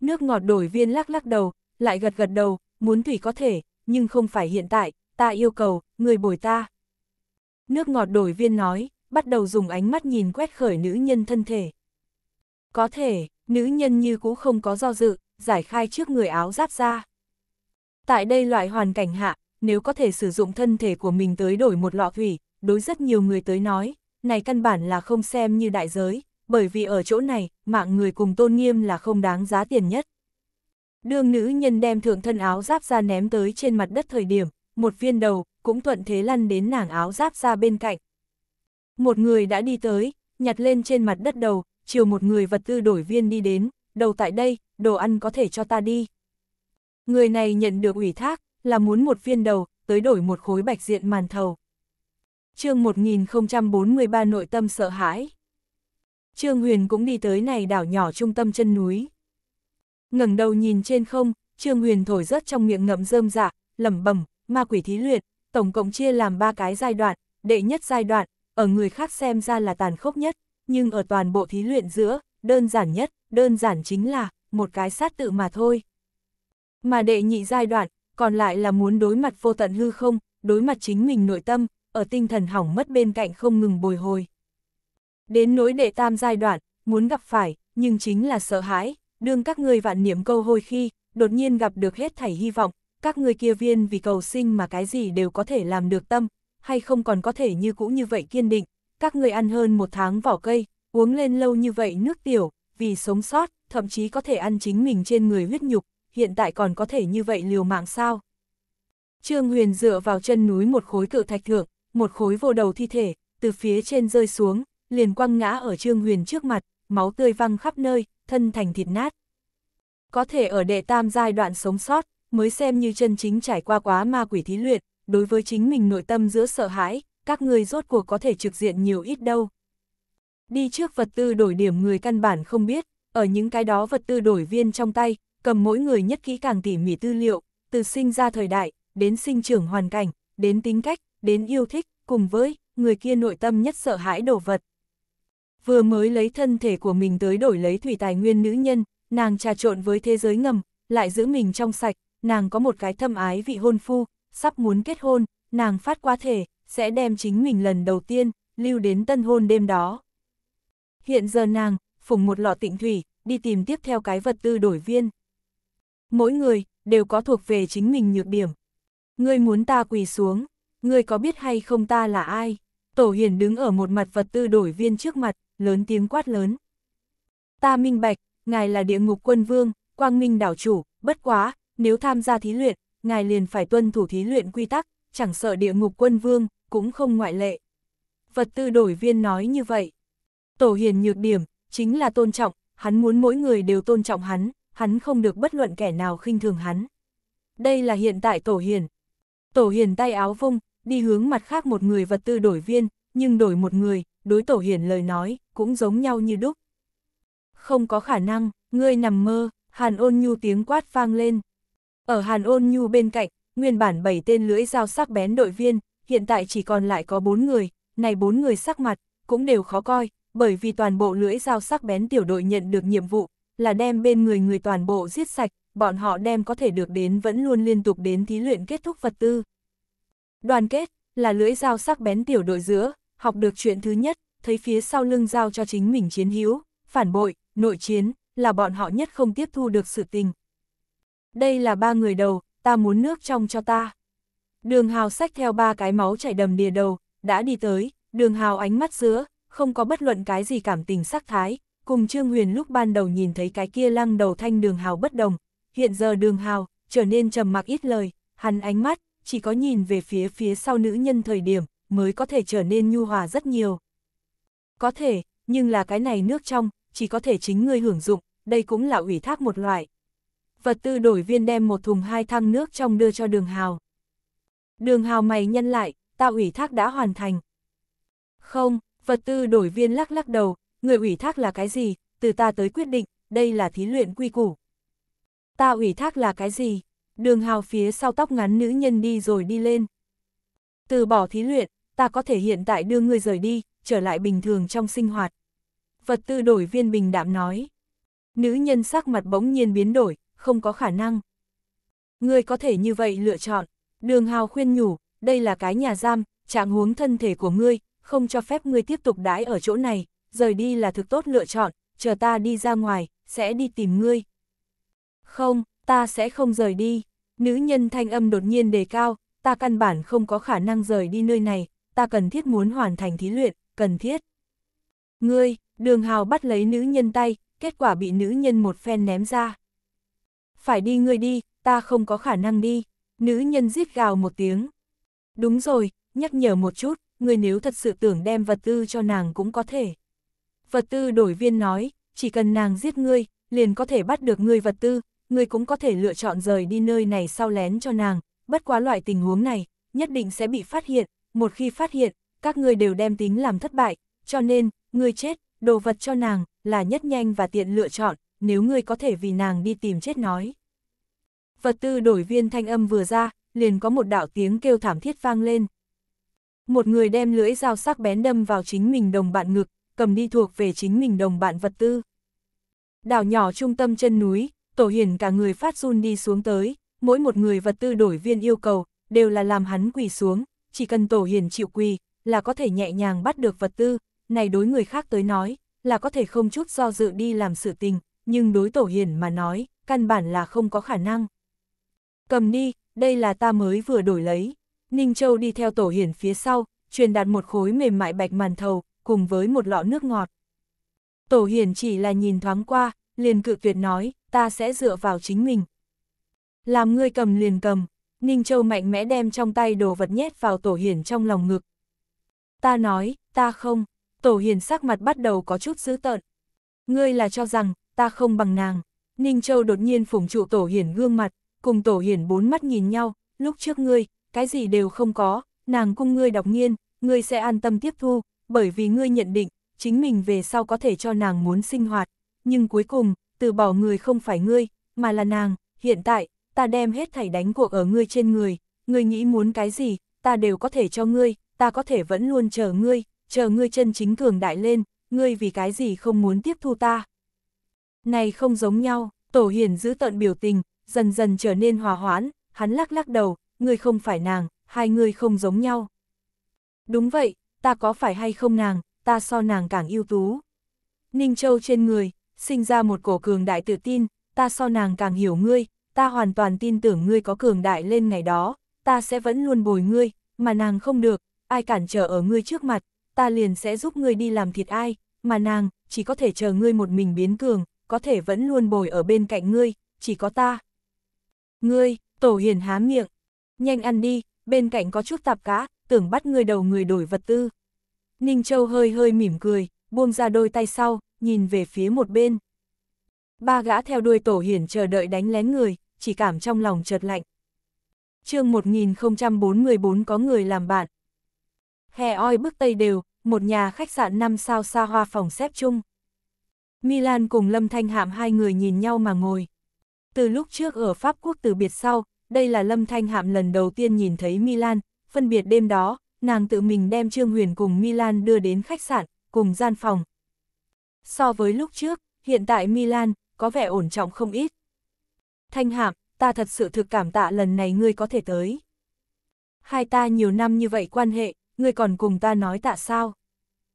Nước ngọt đổi viên lắc lắc đầu, lại gật gật đầu, muốn thủy có thể, nhưng không phải hiện tại, ta yêu cầu, người bồi ta. Nước ngọt đổi viên nói, bắt đầu dùng ánh mắt nhìn quét khởi nữ nhân thân thể. Có thể, nữ nhân như cũ không có do dự, giải khai trước người áo giáp ra. Tại đây loại hoàn cảnh hạ, nếu có thể sử dụng thân thể của mình tới đổi một lọ thủy, đối rất nhiều người tới nói, này căn bản là không xem như đại giới, bởi vì ở chỗ này, mạng người cùng tôn nghiêm là không đáng giá tiền nhất. Đường nữ nhân đem thượng thân áo giáp ra ném tới trên mặt đất thời điểm, một viên đầu, cũng thuận thế lăn đến nàng áo giáp ra bên cạnh. Một người đã đi tới, nhặt lên trên mặt đất đầu, chiều một người vật tư đổi viên đi đến, đầu tại đây, đồ ăn có thể cho ta đi. Người này nhận được ủy thác, là muốn một viên đầu, tới đổi một khối bạch diện màn thầu. chương 1043 nội tâm sợ hãi. Trương Huyền cũng đi tới này đảo nhỏ trung tâm chân núi. ngẩng đầu nhìn trên không, Trương Huyền thổi rất trong miệng ngậm rơm dạ, lẩm bẩm, ma quỷ thí luyện, tổng cộng chia làm ba cái giai đoạn, đệ nhất giai đoạn, ở người khác xem ra là tàn khốc nhất, nhưng ở toàn bộ thí luyện giữa, đơn giản nhất, đơn giản chính là, một cái sát tự mà thôi, mà đệ nhị giai đoạn, còn lại là muốn đối mặt vô tận hư không, đối mặt chính mình nội tâm, ở tinh thần hỏng mất bên cạnh không ngừng bồi hồi. Đến nỗi đệ tam giai đoạn, muốn gặp phải, nhưng chính là sợ hãi, đương các ngươi vạn niệm câu hồi khi, đột nhiên gặp được hết thảy hy vọng, các ngươi kia viên vì cầu sinh mà cái gì đều có thể làm được tâm, hay không còn có thể như cũ như vậy kiên định, các ngươi ăn hơn một tháng vỏ cây, uống lên lâu như vậy nước tiểu, vì sống sót, thậm chí có thể ăn chính mình trên người huyết nhục, hiện tại còn có thể như vậy liều mạng sao? Trương Huyền dựa vào chân núi một khối cự thạch thượng, một khối vô đầu thi thể, từ phía trên rơi xuống, liền quăng ngã ở Trương Huyền trước mặt, máu tươi văng khắp nơi, thân thành thịt nát. Có thể ở đệ tam giai đoạn sống sót, mới xem như chân chính trải qua quá ma quỷ thí luyện, đối với chính mình nội tâm giữa sợ hãi, các ngươi rốt cuộc có thể trực diện nhiều ít đâu. Đi trước vật tư đổi điểm người căn bản không biết, ở những cái đó vật tư đổi viên trong tay, cầm mỗi người nhất kỹ càng tỉ mỉ tư liệu, từ sinh ra thời đại, đến sinh trưởng hoàn cảnh, đến tính cách, đến yêu thích, cùng với người kia nội tâm nhất sợ hãi đồ vật. Vừa mới lấy thân thể của mình tới đổi lấy thủy tài nguyên nữ nhân, nàng trà trộn với thế giới ngầm, lại giữ mình trong sạch, nàng có một cái thâm ái vị hôn phu, sắp muốn kết hôn, nàng phát qua thể, sẽ đem chính mình lần đầu tiên, lưu đến tân hôn đêm đó. Hiện giờ nàng, phùng một lọ tịnh thủy, đi tìm tiếp theo cái vật tư đổi viên mỗi người đều có thuộc về chính mình nhược điểm. Ngươi muốn ta quỳ xuống, ngươi có biết hay không ta là ai? Tổ Hiền đứng ở một mặt vật tư đổi viên trước mặt, lớn tiếng quát lớn. Ta minh bạch, ngài là địa ngục quân vương, quang minh đảo chủ, bất quá, nếu tham gia thí luyện, ngài liền phải tuân thủ thí luyện quy tắc, chẳng sợ địa ngục quân vương, cũng không ngoại lệ. Vật tư đổi viên nói như vậy. Tổ Hiền nhược điểm, chính là tôn trọng, hắn muốn mỗi người đều tôn trọng hắn, hắn không được bất luận kẻ nào khinh thường hắn. Đây là hiện tại Tổ Hiền. Tổ Hiền tay áo vung, đi hướng mặt khác một người vật tư đổi viên, nhưng đổi một người, đối Tổ Hiền lời nói, cũng giống nhau như đúc. Không có khả năng, ngươi nằm mơ, Hàn ôn nhu tiếng quát vang lên. Ở Hàn ôn nhu bên cạnh, nguyên bản bảy tên lưỡi dao sắc bén đội viên, hiện tại chỉ còn lại có bốn người, này bốn người sắc mặt, cũng đều khó coi, bởi vì toàn bộ lưỡi dao sắc bén tiểu đội nhận được nhiệm vụ, là đem bên người người toàn bộ giết sạch, bọn họ đem có thể được đến vẫn luôn liên tục đến thí luyện kết thúc vật tư. Đoàn kết, là lưỡi dao sắc bén tiểu đội giữa, học được chuyện thứ nhất, thấy phía sau lưng dao cho chính mình chiến hữu, phản bội, nội chiến, là bọn họ nhất không tiếp thu được sự tình. Đây là ba người đầu, ta muốn nước trong cho ta. Đường hào sách theo ba cái máu chảy đầm đìa đầu, đã đi tới, đường hào ánh mắt giữa, không có bất luận cái gì cảm tình sắc thái, cùng Trương Huyền lúc ban đầu nhìn thấy cái kia lăng đầu thanh đường hào bất đồng, hiện giờ đường hào trở nên trầm mặc ít lời, hắn ánh mắt chỉ có nhìn về phía phía sau nữ nhân thời điểm mới có thể trở nên nhu hòa rất nhiều. Có thể, nhưng là cái này nước trong, chỉ có thể chính ngươi hưởng dụng, đây cũng là ủy thác một loại. Vật tư đổi viên đem một thùng hai thăng nước trong đưa cho đường hào. Đường hào mày nhân lại, ta ủy thác đã hoàn thành. Không, vật tư đổi viên lắc lắc đầu, người ủy thác là cái gì, từ ta tới quyết định, đây là thí luyện quy củ. Ta ủy thác là cái gì? Đường hào phía sau tóc ngắn nữ nhân đi rồi đi lên. Từ bỏ thí luyện, ta có thể hiện tại đưa người rời đi, trở lại bình thường trong sinh hoạt. Vật tư đổi viên bình đạm nói. Nữ nhân sắc mặt bỗng nhiên biến đổi, không có khả năng. Ngươi có thể như vậy lựa chọn. Đường hào khuyên nhủ, đây là cái nhà giam, trạng huống thân thể của ngươi, không cho phép ngươi tiếp tục đãi ở chỗ này, rời đi là thực tốt lựa chọn, chờ ta đi ra ngoài, sẽ đi tìm ngươi. Không, ta sẽ không rời đi. Nữ nhân thanh âm đột nhiên đề cao, ta căn bản không có khả năng rời đi nơi này, ta cần thiết muốn hoàn thành thí luyện, cần thiết. Ngươi, đường hào bắt lấy nữ nhân tay, kết quả bị nữ nhân một phen ném ra. Phải đi ngươi đi, ta không có khả năng đi. Nữ nhân giết gào một tiếng. Đúng rồi, nhắc nhở một chút, ngươi nếu thật sự tưởng đem vật tư cho nàng cũng có thể vật tư đổi viên nói, chỉ cần nàng giết ngươi, liền có thể bắt được ngươi vật tư, ngươi cũng có thể lựa chọn rời đi nơi này sau lén cho nàng, bất quá loại tình huống này, nhất định sẽ bị phát hiện, một khi phát hiện, các ngươi đều đem tính làm thất bại, cho nên, ngươi chết, đồ vật cho nàng, là nhất nhanh và tiện lựa chọn, nếu ngươi có thể vì nàng đi tìm chết nói. Vật tư đổi viên thanh âm vừa ra, liền có một đạo tiếng kêu thảm thiết vang lên. Một người đem lưỡi dao sắc bén đâm vào chính mình đồng bạn ngực, cầm đi thuộc về chính mình đồng bạn vật tư. Đảo nhỏ trung tâm chân núi, Tổ Hiền cả người phát run đi xuống tới, mỗi một người vật tư đổi viên yêu cầu, đều là làm hắn quỳ xuống, chỉ cần Tổ Hiền chịu quỳ, là có thể nhẹ nhàng bắt được vật tư, này đối người khác tới nói, là có thể không chút do dự đi làm sự tình, nhưng đối Tổ Hiền mà nói, căn bản là không có khả năng. Cầm đi, đây là ta mới vừa đổi lấy. Ninh Châu đi theo Tổ Hiền phía sau, truyền đạt một khối mềm mại bạch màn thầu, cùng với một lọ nước ngọt. Tổ hiển chỉ là nhìn thoáng qua, liền cự tuyệt nói, ta sẽ dựa vào chính mình. Làm ngươi cầm liền cầm, Ninh Châu mạnh mẽ đem trong tay đồ vật nhét vào tổ hiển trong lòng ngực. Ta nói, ta không, tổ hiển sắc mặt bắt đầu có chút dữ tợn. Ngươi là cho rằng, ta không bằng nàng. Ninh Châu đột nhiên phủng trụ tổ hiển gương mặt, cùng tổ hiển bốn mắt nhìn nhau, lúc trước ngươi, cái gì đều không có, nàng cung ngươi đọc nghiên, ngươi sẽ an tâm tiếp thu, bởi vì ngươi nhận định, chính mình về sau có thể cho nàng muốn sinh hoạt, nhưng cuối cùng, từ bỏ người không phải ngươi, mà là nàng, hiện tại, ta đem hết thảy đánh cuộc ở ngươi trên người, ngươi nghĩ muốn cái gì, ta đều có thể cho ngươi, ta có thể vẫn luôn chờ ngươi, chờ ngươi chân chính cường đại lên, ngươi vì cái gì không muốn tiếp thu ta. Này không giống nhau, Tổ Hiền giữ tận biểu tình, dần dần trở nên hòa hoãn, hắn lắc lắc đầu, ngươi không phải nàng, hai ngươi không giống nhau. Đúng vậy, ta có phải hay không nàng, ta so nàng càng ưu tú. Ninh Châu trên người, sinh ra một cổ cường đại tự tin, ta so nàng càng hiểu ngươi, ta hoàn toàn tin tưởng ngươi có cường đại lên ngày đó, ta sẽ vẫn luôn bồi ngươi, mà nàng không được, ai cản trở ở ngươi trước mặt, ta liền sẽ giúp ngươi đi làm thiệt ai, mà nàng, chỉ có thể chờ ngươi một mình biến cường, có thể vẫn luôn bồi ở bên cạnh ngươi, chỉ có ta. Ngươi, tổ hiền há miệng, nhanh ăn đi, bên cạnh có chút tạp cá, tưởng bắt người đầu người đổi vật tư. Ninh Châu hơi hơi mỉm cười, buông ra đôi tay sau, nhìn về phía một bên. Ba gã theo đuôi tổ hiển chờ đợi đánh lén người, chỉ cảm trong lòng chợt lạnh. chương 1044 có người làm bạn. Hè oi bức Tây đều, một nhà khách sạn 5 sao xa hoa phòng xếp chung. Milan cùng Lâm Thanh Hạm hai người nhìn nhau mà ngồi. Từ lúc trước ở Pháp Quốc từ biệt sau, đây là Lâm Thanh Hạm lần đầu tiên nhìn thấy Milan, phân biệt đêm đó, nàng tự mình đem Trương Huyền cùng Milan đưa đến khách sạn, cùng gian phòng. So với lúc trước, hiện tại Milan, có vẻ ổn trọng không ít. Thanh hạm, ta thật sự thực cảm tạ lần này ngươi có thể tới. Hai ta nhiều năm như vậy quan hệ, ngươi còn cùng ta nói tạ sao?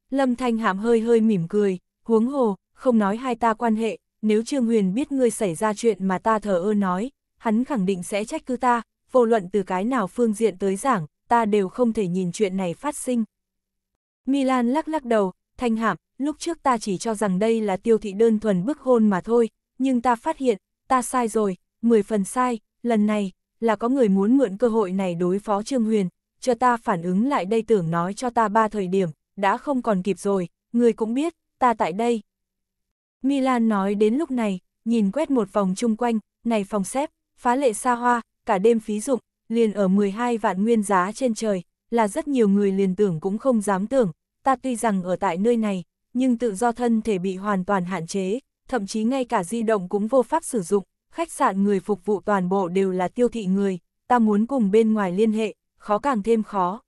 Lâm Thanh hạm hơi hơi mỉm cười, huống hồ, không nói hai ta quan hệ, nếu Trương Huyền biết ngươi xảy ra chuyện mà ta thờ ơ nói, hắn khẳng định sẽ trách cứ ta, vô luận từ cái nào phương diện tới giảng, ta đều không thể nhìn chuyện này phát sinh. Milan lắc lắc đầu, thanh hạm, lúc trước ta chỉ cho rằng đây là tiêu thị đơn thuần bức hôn mà thôi, nhưng ta phát hiện, ta sai rồi, 10 phần sai, lần này, là có người muốn mượn cơ hội này đối phó Trương Huyền, cho ta phản ứng lại đây tưởng nói cho ta ba thời điểm, đã không còn kịp rồi, người cũng biết, ta tại đây. Milan nói đến lúc này, nhìn quét một vòng chung quanh, này phòng xếp, phá lệ xa hoa, cả đêm phí dụng, liền ở 12 vạn nguyên giá trên trời, là rất nhiều người liền tưởng cũng không dám tưởng, ta tuy rằng ở tại nơi này, nhưng tự do thân thể bị hoàn toàn hạn chế, thậm chí ngay cả di động cũng vô pháp sử dụng, khách sạn người phục vụ toàn bộ đều là tiêu thị người, ta muốn cùng bên ngoài liên hệ, khó càng thêm khó.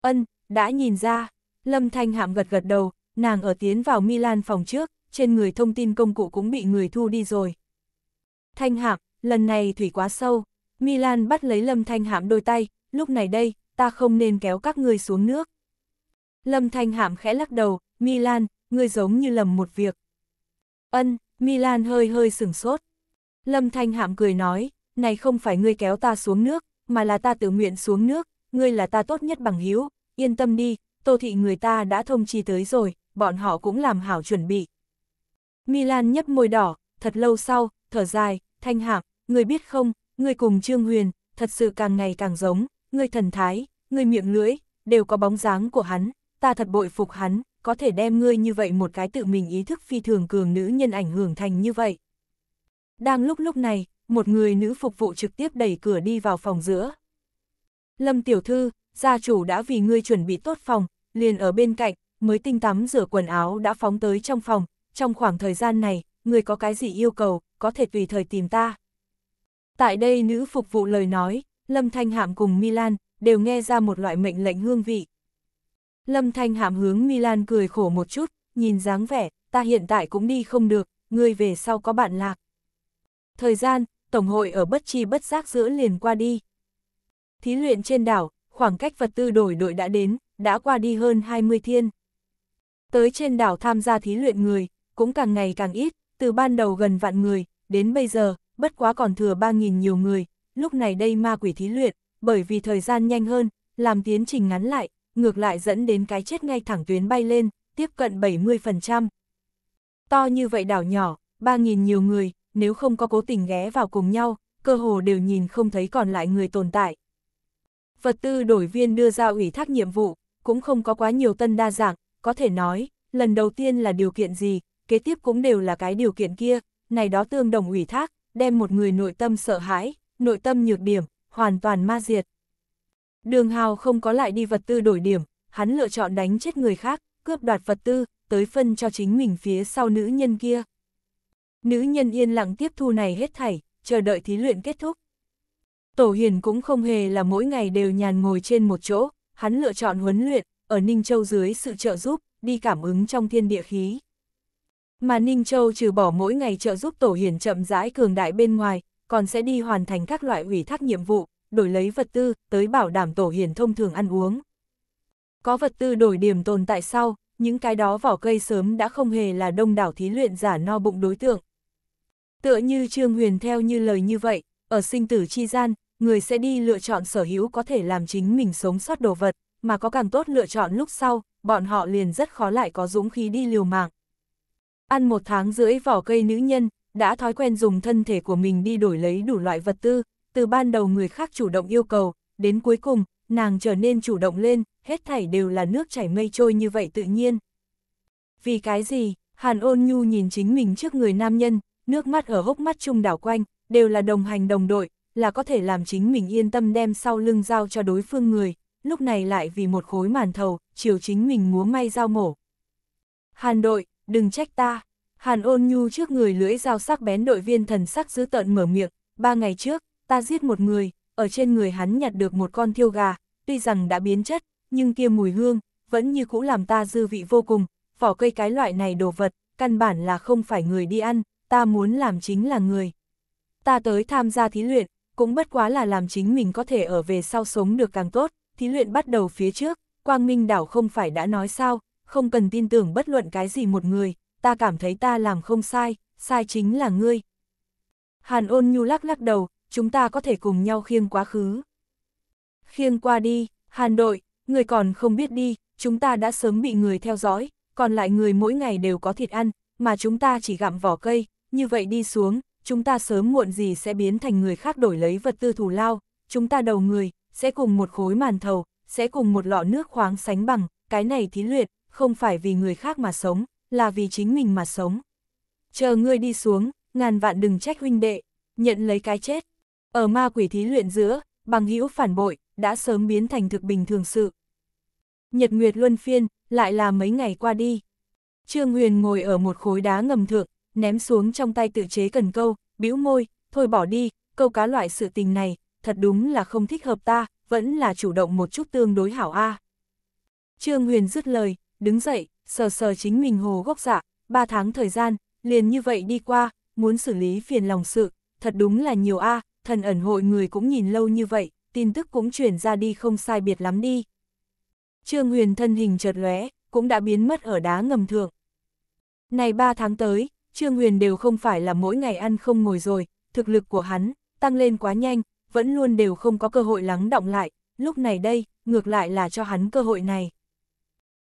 Ân, đã nhìn ra, Lâm Thanh Hạm gật gật đầu, nàng ở tiến vào Milan phòng trước, trên người thông tin công cụ cũng bị người thu đi rồi. Thanh Hạm, lần này thủy quá sâu, Milan bắt lấy Lâm Thanh Hạm đôi tay, lúc này đây, ta không nên kéo các ngươi xuống nước. Lâm Thanh Hạm khẽ lắc đầu, Milan, ngươi giống như lầm một việc. Ân, Milan hơi hơi sửng sốt. Lâm Thanh Hạm cười nói, này không phải ngươi kéo ta xuống nước, mà là ta tự nguyện xuống nước, ngươi là ta tốt nhất bằng hữu, yên tâm đi, tô thị người ta đã thông chi tới rồi, bọn họ cũng làm hảo chuẩn bị. Milan nhấp môi đỏ, thật lâu sau, thở dài, Thanh Hạm, ngươi biết không, ngươi cùng Trương Huyền, thật sự càng ngày càng giống, ngươi thần thái, ngươi miệng lưỡi, đều có bóng dáng của hắn, ta thật bội phục hắn, có thể đem ngươi như vậy một cái tự mình ý thức phi thường cường nữ nhân ảnh hưởng thành như vậy. Đang lúc lúc này, một người nữ phục vụ trực tiếp đẩy cửa đi vào phòng giữa. Lâm tiểu thư, gia chủ đã vì ngươi chuẩn bị tốt phòng, liền ở bên cạnh, mới tinh tắm rửa quần áo đã phóng tới trong phòng, trong khoảng thời gian này, ngươi có cái gì yêu cầu, có thể tùy thời tìm ta. Tại đây nữ phục vụ lời nói, Lâm Thanh Hạm cùng Milan, đều nghe ra một loại mệnh lệnh hương vị. Lâm Thanh Hạm hướng Milan cười khổ một chút, nhìn dáng vẻ, ta hiện tại cũng đi không được, ngươi về sau có bạn lạc. Thời gian, Tổng hội ở bất chi bất giác giữa liền qua đi. Thí luyện trên đảo, khoảng cách vật tư đổi đội đã đến, đã qua đi hơn 20 thiên. Tới trên đảo tham gia thí luyện người, cũng càng ngày càng ít, từ ban đầu gần vạn người, đến bây giờ, bất quá còn thừa 3.000 nhiều người, lúc này đây ma quỷ thí luyện, bởi vì thời gian nhanh hơn, làm tiến trình ngắn lại, ngược lại dẫn đến cái chết ngay thẳng tuyến bay lên, tiếp cận 70%. To như vậy đảo nhỏ, 3.000 nhiều người, nếu không có cố tình ghé vào cùng nhau, cơ hồ đều nhìn không thấy còn lại người tồn tại. Vật tư đổi viên đưa ra ủy thác nhiệm vụ, cũng không có quá nhiều tân đa dạng, có thể nói, lần đầu tiên là điều kiện gì, kế tiếp cũng đều là cái điều kiện kia, này đó tương đồng ủy thác, đem một người nội tâm sợ hãi, nội tâm nhược điểm, hoàn toàn ma diệt. Đường Hào không có lại đi vật tư đổi điểm, hắn lựa chọn đánh chết người khác, cướp đoạt vật tư, tới phân cho chính mình phía sau nữ nhân kia. Nữ nhân yên lặng tiếp thu này hết thảy, chờ đợi thí luyện kết thúc. Tổ Hiền cũng không hề là mỗi ngày đều nhàn ngồi trên một chỗ, hắn lựa chọn huấn luyện, ở Ninh Châu dưới sự trợ giúp, đi cảm ứng trong thiên địa khí. Mà Ninh Châu trừ bỏ mỗi ngày trợ giúp Tổ Hiển chậm rãi cường đại bên ngoài, còn sẽ đi hoàn thành các loại ủy thác nhiệm vụ, đổi lấy vật tư, tới bảo đảm Tổ Hiển thông thường ăn uống. Có vật tư đổi điểm tồn tại sau, những cái đó vỏ cây sớm đã không hề là đông đảo thí luyện giả no bụng đối tượng. Tựa như Trương Huyền theo như lời như vậy, ở sinh tử chi gian, người sẽ đi lựa chọn sở hữu có thể làm chính mình sống sót đồ vật, mà có càng tốt lựa chọn lúc sau, bọn họ liền rất khó lại có dũng khí đi liều mạng. Ăn một tháng rưỡi vỏ cây nữ nhân, đã thói quen dùng thân thể của mình đi đổi lấy đủ loại vật tư, từ ban đầu người khác chủ động yêu cầu, đến cuối cùng, nàng trở nên chủ động lên, hết thảy đều là nước chảy mây trôi như vậy tự nhiên. Vì cái gì, Hàn ôn nhu nhìn chính mình trước người nam nhân, nước mắt ở hốc mắt chung đảo quanh, đều là đồng hành đồng đội, là có thể làm chính mình yên tâm đem sau lưng giao cho đối phương người, lúc này lại vì một khối màn thầu, chiều chính mình múa may dao mổ. Hàn đội, đừng trách ta. Hàn ôn nhu trước người lưỡi dao sắc bén đội viên thần sắc giữ tợn mở miệng, ba ngày trước, ta giết một người, ở trên người hắn nhặt được một con thiêu gà, tuy rằng đã biến chất, nhưng kia mùi hương, vẫn như cũ làm ta dư vị vô cùng, vỏ cây cái loại này đồ vật, căn bản là không phải người đi ăn, ta muốn làm chính là người. Ta tới tham gia thí luyện, cũng bất quá là làm chính mình có thể ở về sau sống được càng tốt, thí luyện bắt đầu phía trước, Quang Minh Đảo không phải đã nói sao, không cần tin tưởng bất luận cái gì một người, ta cảm thấy ta làm không sai, sai chính là ngươi. Hàn ôn nhu lắc lắc đầu, chúng ta có thể cùng nhau khiêng quá khứ. Khiêng qua đi, hàn đội, người còn không biết đi, chúng ta đã sớm bị người theo dõi, còn lại người mỗi ngày đều có thịt ăn, mà chúng ta chỉ gặm vỏ cây, như vậy đi xuống, chúng ta sớm muộn gì sẽ biến thành người khác đổi lấy vật tư thù lao, chúng ta đầu người, sẽ cùng một khối màn thầu, sẽ cùng một lọ nước khoáng sánh bằng, cái này thí luyện, không phải vì người khác mà sống, là vì chính mình mà sống. Chờ ngươi đi xuống, ngàn vạn đừng trách huynh đệ, nhận lấy cái chết. Ở ma quỷ thí luyện giữa, bằng hữu phản bội, đã sớm biến thành thực bình thường sự. Nhật Nguyệt Luân Phiên, lại là mấy ngày qua đi. Trương Huyền ngồi ở một khối đá ngầm thượng, ném xuống trong tay tự chế cần câu, bĩu môi, thôi bỏ đi, câu cá loại sự tình này, thật đúng là không thích hợp ta, vẫn là chủ động một chút tương đối hảo a. Trương Huyền dứt lời, đứng dậy, sờ sờ chính mình hồ gốc dạ, ba tháng thời gian, liền như vậy đi qua, muốn xử lý phiền lòng sự, thật đúng là nhiều a thần ẩn hội người cũng nhìn lâu như vậy, tin tức cũng chuyển ra đi không sai biệt lắm đi. Trương Huyền thân hình chợt lóe, cũng đã biến mất ở đá ngầm thượng. Này ba tháng tới, Trương Huyền đều không phải là mỗi ngày ăn không ngồi rồi, thực lực của hắn tăng lên quá nhanh, vẫn luôn đều không có cơ hội lắng động lại, lúc này đây, ngược lại là cho hắn cơ hội này.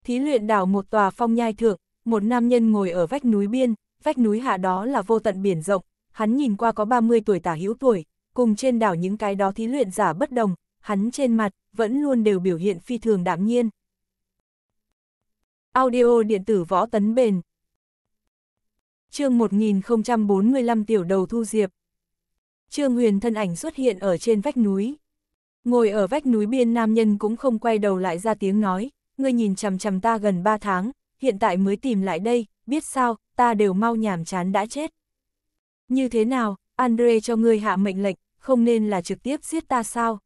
Thí luyện đảo một tòa phong nhai thượng, một nam nhân ngồi ở vách núi biên, vách núi hạ đó là vô tận biển rộng, hắn nhìn qua có 30 tuổi tả hữu tuổi, cùng trên đảo những cái đó thí luyện giả bất đồng, hắn trên mặt vẫn luôn đều biểu hiện phi thường đạm nhiên. Audio điện tử võ tấn bền Chương 1045 tiểu đầu thu diệp Trương Huyền thân ảnh xuất hiện ở trên vách núi. Ngồi ở vách núi biên nam nhân cũng không quay đầu lại ra tiếng nói, ngươi nhìn chằm chằm ta gần 3 tháng, hiện tại mới tìm lại đây, biết sao, ta đều mau nhàm chán đã chết. Như thế nào, Andre cho ngươi hạ mệnh lệnh, không nên là trực tiếp giết ta sao?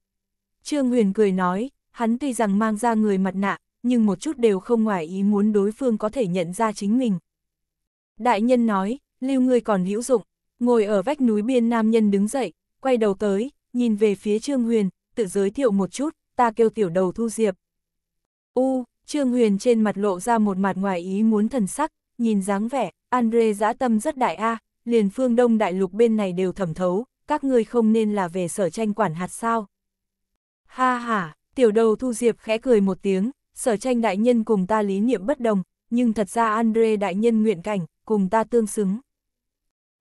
Trương Huyền cười nói, hắn tuy rằng mang ra người mặt nạ, nhưng một chút đều không ngoài ý muốn đối phương có thể nhận ra chính mình. Đại nhân nói, lưu ngươi còn hữu dụng, ngồi ở vách núi biên nam nhân đứng dậy, quay đầu tới, nhìn về phía Trương Huyền, tự giới thiệu một chút, ta kêu tiểu đầu thu diệp, U, Trương Huyền trên mặt lộ ra một mặt ngoài ý muốn thần sắc, nhìn dáng vẻ, Andre dã tâm rất đại a, liền phương đông đại lục bên này đều thẩm thấu, các ngươi không nên là về sở tranh quản hạt sao. Ha ha, tiểu đầu thu diệp khẽ cười một tiếng, sở tranh đại nhân cùng ta lý niệm bất đồng, nhưng thật ra Andre đại nhân nguyện cảnh, cùng ta tương xứng.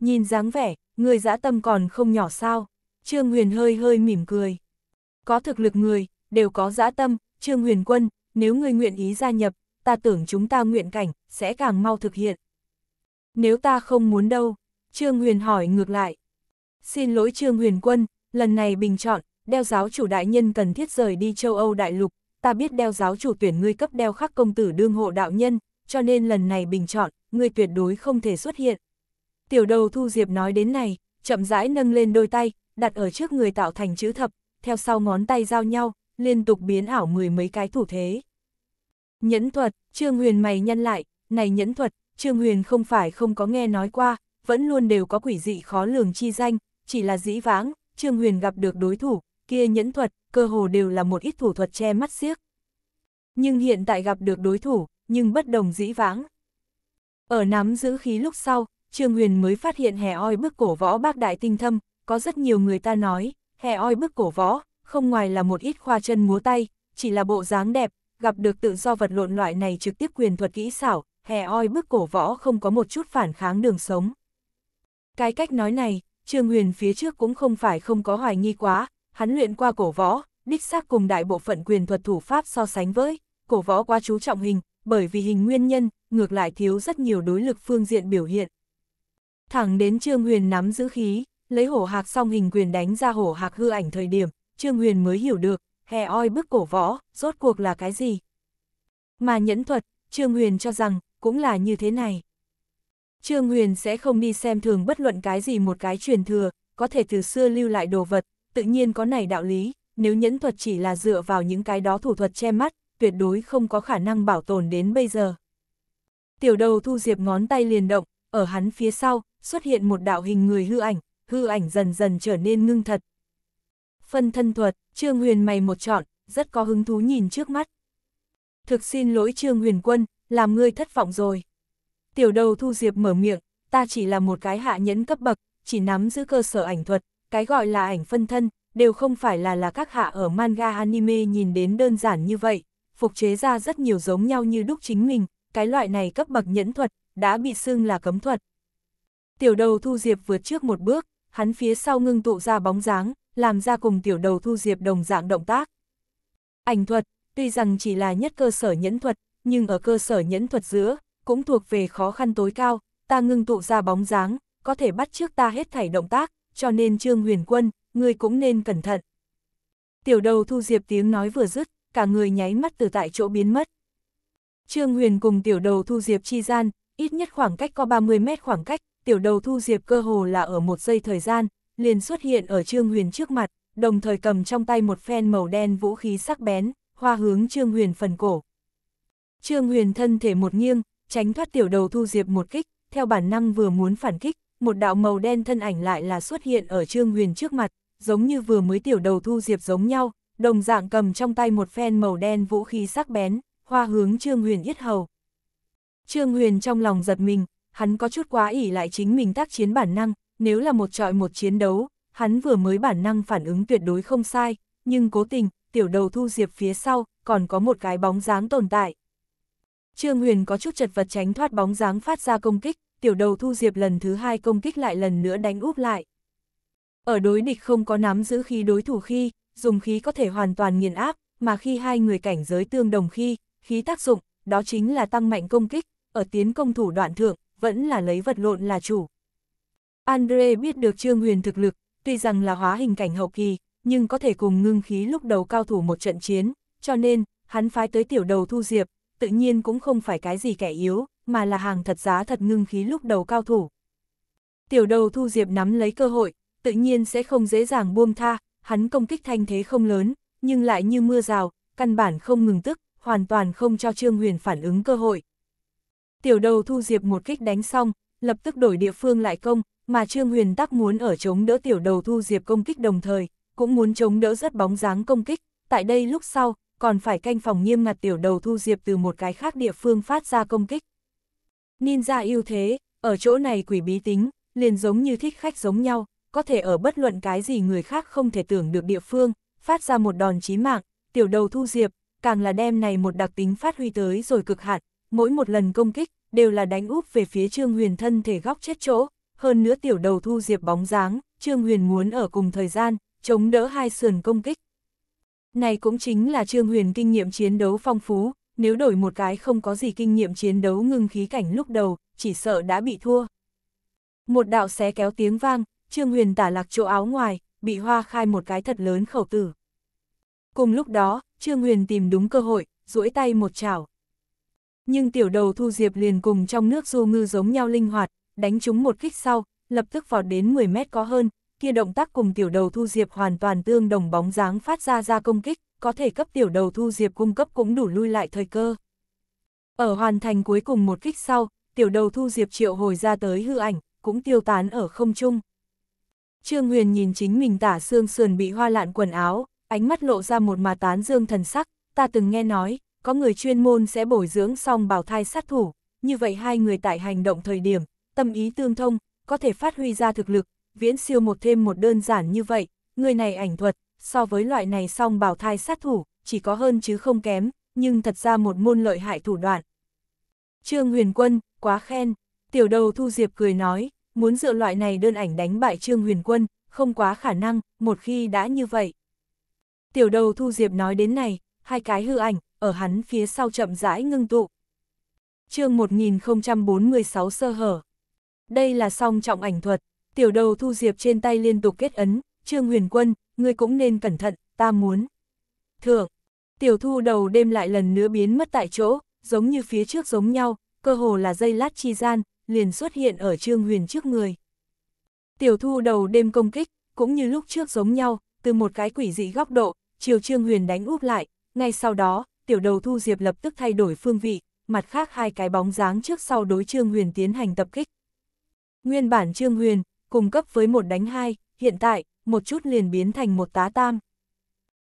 Nhìn dáng vẻ, người dã tâm còn không nhỏ sao, Trương Huyền hơi hơi mỉm cười. Có thực lực người, đều có dã tâm, Trương Huyền Quân, nếu ngươi nguyện ý gia nhập, ta tưởng chúng ta nguyện cảnh, sẽ càng mau thực hiện. Nếu ta không muốn đâu, Trương Huyền hỏi ngược lại. Xin lỗi Trương Huyền Quân, lần này bình chọn, đeo giáo chủ đại nhân cần thiết rời đi châu Âu đại lục, ta biết đeo giáo chủ tuyển ngươi cấp đeo khắc công tử đương hộ đạo nhân, cho nên lần này bình chọn, ngươi tuyệt đối không thể xuất hiện. Tiểu đầu Thu Diệp nói đến này, chậm rãi nâng lên đôi tay, đặt ở trước người tạo thành chữ thập, theo sau ngón tay giao nhau, liên tục biến ảo mười mấy cái thủ thế. Nhẫn thuật, Trương Huyền mày nhăn lại, này nhẫn thuật, Trương Huyền không phải không có nghe nói qua, vẫn luôn đều có quỷ dị khó lường chi danh, chỉ là dĩ vãng, Trương Huyền gặp được đối thủ, kia nhẫn thuật, cơ hồ đều là một ít thủ thuật che mắt xiếc, Nhưng hiện tại gặp được đối thủ, nhưng bất đồng dĩ vãng. Ở nắm giữ khí lúc sau, Trương Huyền mới phát hiện hè oi bức cổ võ bác đại tinh thâm, có rất nhiều người ta nói, hè oi bức cổ võ, không ngoài là một ít khoa chân múa tay, chỉ là bộ dáng đẹp, gặp được tự do vật lộn loại này trực tiếp quyền thuật kỹ xảo, hè oi bức cổ võ không có một chút phản kháng đường sống. Cái cách nói này, Trương Huyền phía trước cũng không phải không có hoài nghi quá, hắn luyện qua cổ võ, đích xác cùng đại bộ phận quyền thuật thủ pháp so sánh với, cổ võ quá chú trọng hình, bởi vì hình nguyên nhân, ngược lại thiếu rất nhiều đối lực phương diện biểu hiện. Thẳng đến Trương Huyền nắm giữ khí, lấy hổ hạc song hình quyền đánh ra hổ hạc hư ảnh thời điểm, Trương Huyền mới hiểu được, hè oi bức cổ võ, rốt cuộc là cái gì? Mà nhẫn thuật, Trương Huyền cho rằng, cũng là như thế này. Trương Huyền sẽ không đi xem thường bất luận cái gì một cái truyền thừa, có thể từ xưa lưu lại đồ vật, tự nhiên có này đạo lý, nếu nhẫn thuật chỉ là dựa vào những cái đó thủ thuật che mắt, tuyệt đối không có khả năng bảo tồn đến bây giờ. Tiểu đầu thu diệp ngón tay liền động, ở hắn phía sau, xuất hiện một đạo hình người hư ảnh, hư ảnh dần dần trở nên ngưng thật, phân thân thuật, Trương Huyền mày một chọn, rất có hứng thú nhìn trước mắt. Thực xin lỗi Trương Huyền Quân, làm ngươi thất vọng rồi. Tiểu đầu thu diệp mở miệng, ta chỉ là một cái hạ nhẫn cấp bậc, chỉ nắm giữ cơ sở ảnh thuật, cái gọi là ảnh phân thân, đều không phải là là các hạ ở manga anime nhìn đến đơn giản như vậy, phục chế ra rất nhiều giống nhau như đúc chính mình, cái loại này cấp bậc nhẫn thuật, đã bị xưng là cấm thuật. Tiểu đầu thu diệp vượt trước một bước, hắn phía sau ngưng tụ ra bóng dáng, làm ra cùng tiểu đầu thu diệp đồng dạng động tác. Ảnh thuật, tuy rằng chỉ là nhất cơ sở nhẫn thuật, nhưng ở cơ sở nhẫn thuật giữa, cũng thuộc về khó khăn tối cao, ta ngưng tụ ra bóng dáng, có thể bắt trước ta hết thảy động tác, cho nên Trương Huyền Quân, ngươi cũng nên cẩn thận. Tiểu đầu thu diệp tiếng nói vừa dứt, cả người nháy mắt từ tại chỗ biến mất. Trương Huyền cùng tiểu đầu thu diệp chi gian, ít nhất khoảng cách có 30 mét khoảng cách, tiểu đầu thu diệp cơ hồ là ở một giây thời gian, liền xuất hiện ở Trương Huyền trước mặt, đồng thời cầm trong tay một phen màu đen vũ khí sắc bén, hoa hướng Trương Huyền phần cổ. Trương Huyền thân thể một nghiêng, tránh thoát tiểu đầu thu diệp một kích, theo bản năng vừa muốn phản kích, một đạo màu đen thân ảnh lại là xuất hiện ở Trương Huyền trước mặt, giống như vừa mới tiểu đầu thu diệp giống nhau, đồng dạng cầm trong tay một phen màu đen vũ khí sắc bén, hoa hướng Trương Huyền yết hầu. Trương Huyền trong lòng giật mình, hắn có chút quá ỉ lại chính mình tác chiến bản năng, nếu là một trọi một chiến đấu, hắn vừa mới bản năng phản ứng tuyệt đối không sai, nhưng cố tình, tiểu đầu thu diệp phía sau, còn có một cái bóng dáng tồn tại. Trương Huyền có chút chật vật tránh thoát bóng dáng phát ra công kích, tiểu đầu thu diệp lần thứ hai công kích lại lần nữa đánh úp lại. Ở đối địch không có nắm giữ khí đối thủ khi, dùng khí có thể hoàn toàn nghiền áp, mà khi hai người cảnh giới tương đồng khi, khí tác dụng, đó chính là tăng mạnh công kích, ở tiến công thủ đoạn thượng, vẫn là lấy vật lộn là chủ. Andre biết được Trương Huyền thực lực, tuy rằng là hóa hình cảnh hậu kỳ, nhưng có thể cùng ngưng khí lúc đầu cao thủ một trận chiến, cho nên, hắn phái tới tiểu đầu thu diệp, tự nhiên cũng không phải cái gì kẻ yếu, mà là hàng thật giá thật ngưng khí lúc đầu cao thủ. Tiểu đầu thu diệp nắm lấy cơ hội, tự nhiên sẽ không dễ dàng buông tha, hắn công kích thanh thế không lớn, nhưng lại như mưa rào, căn bản không ngừng tức, hoàn toàn không cho Trương Huyền phản ứng cơ hội. Tiểu đầu thu diệp một kích đánh xong, lập tức đổi địa phương lại công, mà Trương Huyền Tắc muốn ở chống đỡ tiểu đầu thu diệp công kích đồng thời, cũng muốn chống đỡ rất bóng dáng công kích, tại đây lúc sau, còn phải canh phòng nghiêm ngặt tiểu đầu thu diệp từ một cái khác địa phương phát ra công kích. Ninja ưu thế, ở chỗ này quỷ bí tính, liền giống như thích khách giống nhau, có thể ở bất luận cái gì người khác không thể tưởng được địa phương, phát ra một đòn chí mạng, tiểu đầu thu diệp, càng là đem này một đặc tính phát huy tới rồi cực hạn, mỗi một lần công kích, đều là đánh úp về phía Trương Huyền thân thể góc chết chỗ, hơn nữa tiểu đầu thu diệp bóng dáng, Trương Huyền muốn ở cùng thời gian, chống đỡ hai sườn công kích. Này cũng chính là Trương Huyền kinh nghiệm chiến đấu phong phú, nếu đổi một cái không có gì kinh nghiệm chiến đấu ngưng khí cảnh lúc đầu, chỉ sợ đã bị thua. Một đạo xé kéo tiếng vang, Trương Huyền tả lạc chỗ áo ngoài, bị hoa khai một cái thật lớn khẩu tử. Cùng lúc đó, Trương Huyền tìm đúng cơ hội, duỗi tay một chảo. Nhưng tiểu đầu thu diệp liền cùng trong nước du ngư giống nhau linh hoạt, đánh chúng một kích sau, lập tức vọt đến 10 mét có hơn, kia động tác cùng tiểu đầu thu diệp hoàn toàn tương đồng bóng dáng phát ra ra công kích, có thể cấp tiểu đầu thu diệp cung cấp cũng đủ lui lại thời cơ. Ở hoàn thành cuối cùng một kích sau, tiểu đầu thu diệp triệu hồi ra tới hư ảnh, cũng tiêu tán ở không trung. Trương Huyền nhìn chính mình tả xương sườn bị hoa lạn quần áo, ánh mắt lộ ra một mà tán dương thần sắc, ta từng nghe nói, có người chuyên môn sẽ bồi dưỡng xong bảo thai sát thủ, như vậy hai người tại hành động thời điểm, tâm ý tương thông, có thể phát huy ra thực lực, viễn siêu một thêm một đơn giản như vậy, người này ảnh thuật, so với loại này song bảo thai sát thủ, chỉ có hơn chứ không kém, nhưng thật ra một môn lợi hại thủ đoạn. Trương Huyền Quân, quá khen, tiểu đầu Thu Diệp cười nói, muốn dựa loại này đơn ảnh đánh bại Trương Huyền Quân, không quá khả năng, một khi đã như vậy. Tiểu đầu Thu Diệp nói đến này, hai cái hư ảnh, ở hắn phía sau chậm rãi ngưng tụ. chương 1046 sơ hở. Đây là song trọng ảnh thuật, tiểu đầu thu diệp trên tay liên tục kết ấn, Trương Huyền Quân, ngươi cũng nên cẩn thận, ta muốn. Thượng, tiểu thu đầu đêm lại lần nữa biến mất tại chỗ, giống như phía trước giống nhau, cơ hồ là dây lát chi gian, liền xuất hiện ở Trương Huyền trước người. Tiểu thu đầu đêm công kích, cũng như lúc trước giống nhau, từ một cái quỷ dị góc độ, chiều Trương Huyền đánh úp lại, ngay sau đó, tiểu đầu thu diệp lập tức thay đổi phương vị, mặt khác hai cái bóng dáng trước sau đối Trương Huyền tiến hành tập kích. Nguyên bản Trương Huyền, cung cấp với một đánh hai, hiện tại, một chút liền biến thành một tá tam.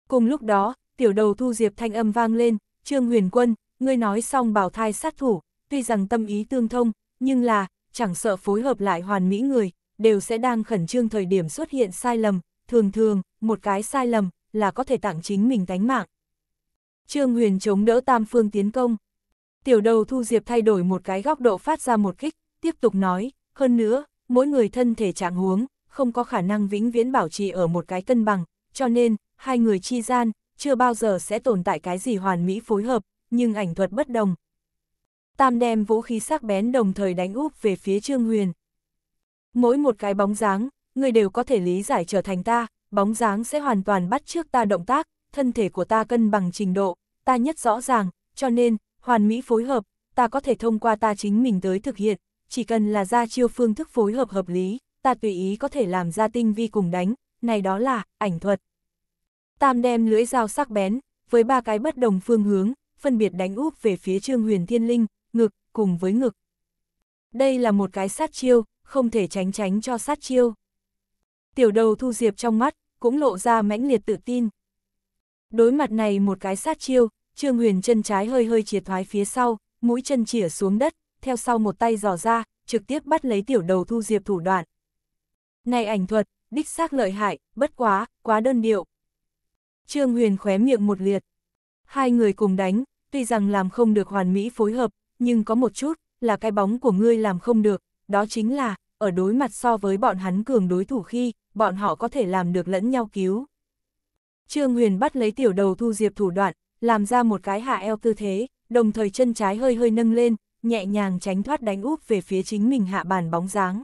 Cùng lúc đó, tiểu đầu thu diệp thanh âm vang lên, Trương Huyền Quân, ngươi nói xong bảo thai sát thủ, tuy rằng tâm ý tương thông, nhưng là, chẳng sợ phối hợp lại hoàn mỹ người, đều sẽ đang khẩn trương thời điểm xuất hiện sai lầm, thường thường, một cái sai lầm, là có thể tặng chính mình tánh mạng. Trương Huyền chống đỡ tam phương tiến công. Tiểu đầu thu diệp thay đổi một cái góc độ phát ra một kích, tiếp tục nói, hơn nữa, mỗi người thân thể trạng huống, không có khả năng vĩnh viễn bảo trì ở một cái cân bằng, cho nên, hai người chi gian, chưa bao giờ sẽ tồn tại cái gì hoàn mỹ phối hợp, nhưng ảnh thuật bất đồng. Tam đem vũ khí sắc bén đồng thời đánh úp về phía Trương Huyền. Mỗi một cái bóng dáng, người đều có thể lý giải trở thành ta, bóng dáng sẽ hoàn toàn bắt trước ta động tác, thân thể của ta cân bằng trình độ, ta nhất rõ ràng, cho nên, hoàn mỹ phối hợp, ta có thể thông qua ta chính mình tới thực hiện, chỉ cần là ra chiêu phương thức phối hợp hợp lý, ta tùy ý có thể làm ra tinh vi cùng đánh, này đó là ảnh thuật. Tam đem lưỡi dao sắc bén, với ba cái bất đồng phương hướng, phân biệt đánh úp về phía Trương Huyền Thiên Linh, ngực, cùng với ngực. Đây là một cái sát chiêu, không thể tránh tránh cho sát chiêu. Tiểu đầu thu diệp trong mắt, cũng lộ ra mãnh liệt tự tin. Đối mặt này một cái sát chiêu, Trương Huyền chân trái hơi hơi chìa thoái phía sau, mũi chân chỉa xuống đất, theo sau một tay dò ra, trực tiếp bắt lấy tiểu đầu thu diệp thủ đoạn. Này ảnh thuật, đích xác lợi hại, bất quá, quá đơn điệu. Trương Huyền khóe miệng một liệt. Hai người cùng đánh, tuy rằng làm không được hoàn mỹ phối hợp, nhưng có một chút, là cái bóng của ngươi làm không được, đó chính là, ở đối mặt so với bọn hắn cường đối thủ khi, bọn họ có thể làm được lẫn nhau cứu. Trương Huyền bắt lấy tiểu đầu thu diệp thủ đoạn, làm ra một cái hạ eo tư thế, đồng thời chân trái hơi hơi nâng lên, nhẹ nhàng tránh thoát đánh úp về phía chính mình hạ bàn bóng dáng.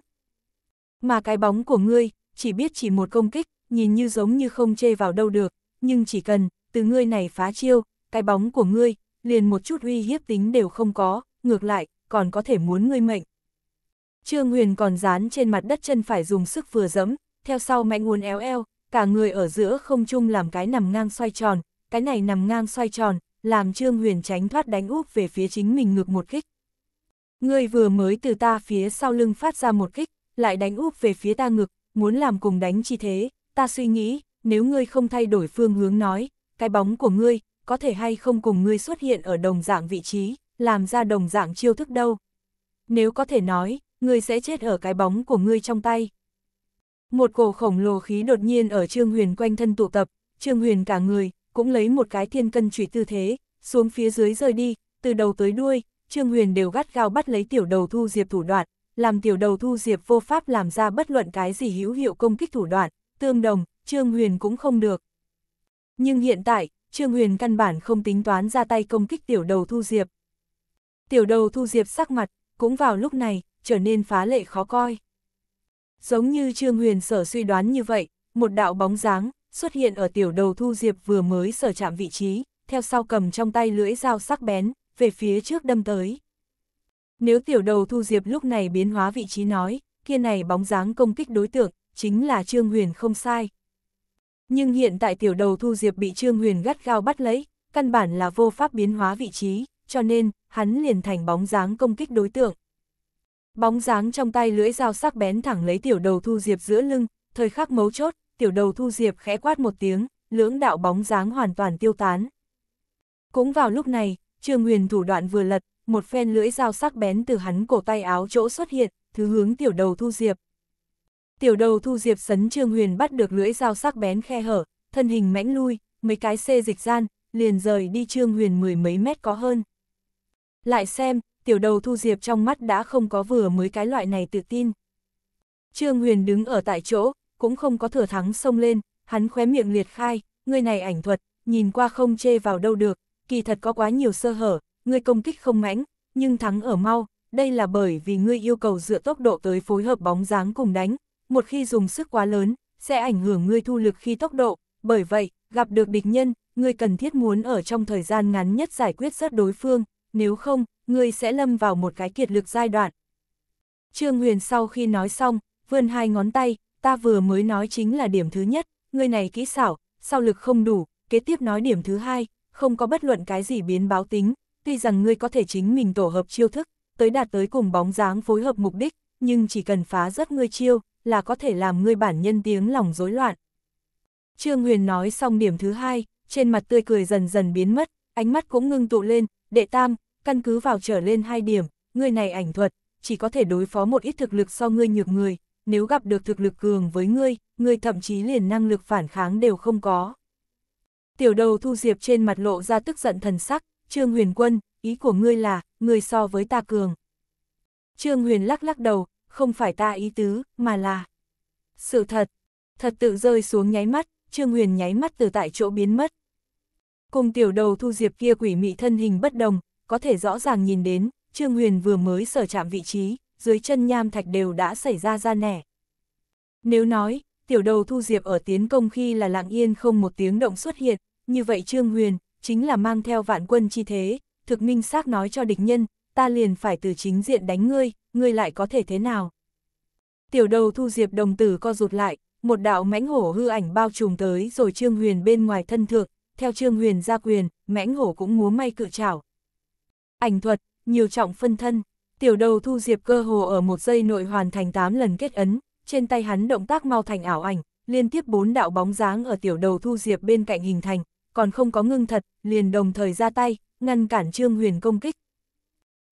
Mà cái bóng của ngươi, chỉ biết chỉ một công kích, nhìn như giống như không chê vào đâu được, nhưng chỉ cần, từ ngươi này phá chiêu, cái bóng của ngươi, liền một chút uy hiếp tính đều không có, ngược lại, còn có thể muốn ngươi mệnh. Trương Huyền còn dán trên mặt đất chân phải dùng sức vừa dẫm, theo sau mạnh uốn éo eo, cả người ở giữa không chung làm cái nằm ngang xoay tròn, cái này nằm ngang xoay tròn, làm Trương Huyền tránh thoát đánh úp về phía chính mình ngược một kích. Ngươi vừa mới từ ta phía sau lưng phát ra một kích, lại đánh úp về phía ta ngực, muốn làm cùng đánh chi thế, ta suy nghĩ, nếu ngươi không thay đổi phương hướng nói, cái bóng của ngươi, có thể hay không cùng ngươi xuất hiện ở đồng dạng vị trí, làm ra đồng dạng chiêu thức đâu. Nếu có thể nói, ngươi sẽ chết ở cái bóng của ngươi trong tay. Một cổ khổng lồ khí đột nhiên ở Trương Huyền quanh thân tụ tập, Trương Huyền cả người, cũng lấy một cái thiên cân trụy tư thế, xuống phía dưới rơi đi, từ đầu tới đuôi, Trương Huyền đều gắt gao bắt lấy tiểu đầu thu diệp thủ đoạn, làm tiểu đầu thu diệp vô pháp làm ra bất luận cái gì hữu hiệu công kích thủ đoạn, tương đồng, Trương Huyền cũng không được. Nhưng hiện tại, Trương Huyền căn bản không tính toán ra tay công kích tiểu đầu thu diệp. Tiểu đầu thu diệp sắc mặt, cũng vào lúc này, trở nên phá lệ khó coi. Giống như Trương Huyền sở suy đoán như vậy, một đạo bóng dáng xuất hiện ở tiểu đầu thu diệp vừa mới sở chạm vị trí, theo sau cầm trong tay lưỡi dao sắc bén, về phía trước đâm tới. Nếu tiểu đầu thu diệp lúc này biến hóa vị trí nói, kia này bóng dáng công kích đối tượng, chính là Trương Huyền không sai. Nhưng hiện tại tiểu đầu thu diệp bị Trương Huyền gắt gao bắt lấy, căn bản là vô pháp biến hóa vị trí, cho nên, hắn liền thành bóng dáng công kích đối tượng. Bóng dáng trong tay lưỡi dao sắc bén thẳng lấy tiểu đầu thu diệp giữa lưng, thời khắc mấu chốt, tiểu đầu thu diệp khẽ quát một tiếng, lưỡng đạo bóng dáng hoàn toàn tiêu tán. Cũng vào lúc này, Trương Huyền thủ đoạn vừa lật, một phen lưỡi dao sắc bén từ hắn cổ tay áo chỗ xuất hiện, thứ hướng tiểu đầu thu diệp. Tiểu đầu thu diệp sấn Trương Huyền bắt được lưỡi dao sắc bén khe hở, thân hình mãnh lui, mấy cái xê dịch gian, liền rời đi Trương Huyền mười mấy mét có hơn. Lại xem, tiểu đầu thu diệp trong mắt đã không có vừa mới cái loại này tự tin. Trương Huyền đứng ở tại chỗ, cũng không có thừa thắng xông lên, hắn khóe miệng liệt khai, người này ảnh thuật, nhìn qua không chê vào đâu được, kỳ thật có quá nhiều sơ hở, ngươi công kích không mãnh, nhưng thắng ở mau, đây là bởi vì ngươi yêu cầu dựa tốc độ tới phối hợp bóng dáng cùng đánh, một khi dùng sức quá lớn, sẽ ảnh hưởng ngươi thu lực khi tốc độ, bởi vậy, gặp được địch nhân, ngươi cần thiết muốn ở trong thời gian ngắn nhất giải quyết rớt đối phương, nếu không, ngươi sẽ lâm vào một cái kiệt lực giai đoạn. Trương Huyền sau khi nói xong, vươn hai ngón tay, ta vừa mới nói chính là điểm thứ nhất, ngươi này kỹ xảo, sau lực không đủ, kế tiếp nói điểm thứ hai, không có bất luận cái gì biến báo tính, tuy rằng ngươi có thể chính mình tổ hợp chiêu thức, tới đạt tới cùng bóng dáng phối hợp mục đích, nhưng chỉ cần phá rất ngươi chiêu, là có thể làm ngươi bản nhân tiếng lòng rối loạn. Trương Huyền nói xong điểm thứ hai, trên mặt tươi cười dần dần biến mất, ánh mắt cũng ngưng tụ lên, đệ tam, căn cứ vào trở lên hai điểm, ngươi này ảnh thuật, chỉ có thể đối phó một ít thực lực so ngươi nhược người, nếu gặp được thực lực cường với ngươi, ngươi thậm chí liền năng lực phản kháng đều không có. Tiểu đầu thu diệp trên mặt lộ ra tức giận thần sắc, Trương Huyền Quân, ý của ngươi là, ngươi so với ta cường. Trương Huyền lắc lắc đầu, không phải ta ý tứ, mà là sự thật. Thật tự rơi xuống nháy mắt, Trương Huyền nháy mắt từ tại chỗ biến mất. Cùng tiểu đầu thu diệp kia quỷ mị thân hình bất đồng, có thể rõ ràng nhìn đến, Trương Huyền vừa mới sở chạm vị trí, dưới chân nham thạch đều đã xảy ra ra nẻ. Nếu nói, tiểu đầu thu diệp ở tiến công khi là lặng yên không một tiếng động xuất hiện, như vậy Trương Huyền, chính là mang theo vạn quân chi thế, thực minh xác nói cho địch nhân, ta liền phải từ chính diện đánh ngươi, ngươi lại có thể thế nào. Tiểu đầu thu diệp đồng tử co rụt lại, một đạo mãnh hổ hư ảnh bao trùm tới rồi Trương Huyền bên ngoài thân thượng, theo Trương Huyền ra quyền, mãnh hổ cũng múa may cự trảo. Ảnh thuật, nhiều trọng phân thân, tiểu đầu thu diệp cơ hồ ở một giây nội hoàn thành 8 lần kết ấn, trên tay hắn động tác mau thành ảo ảnh, liên tiếp bốn đạo bóng dáng ở tiểu đầu thu diệp bên cạnh hình thành, còn không có ngưng thật, liền đồng thời ra tay, ngăn cản Trương Huyền công kích.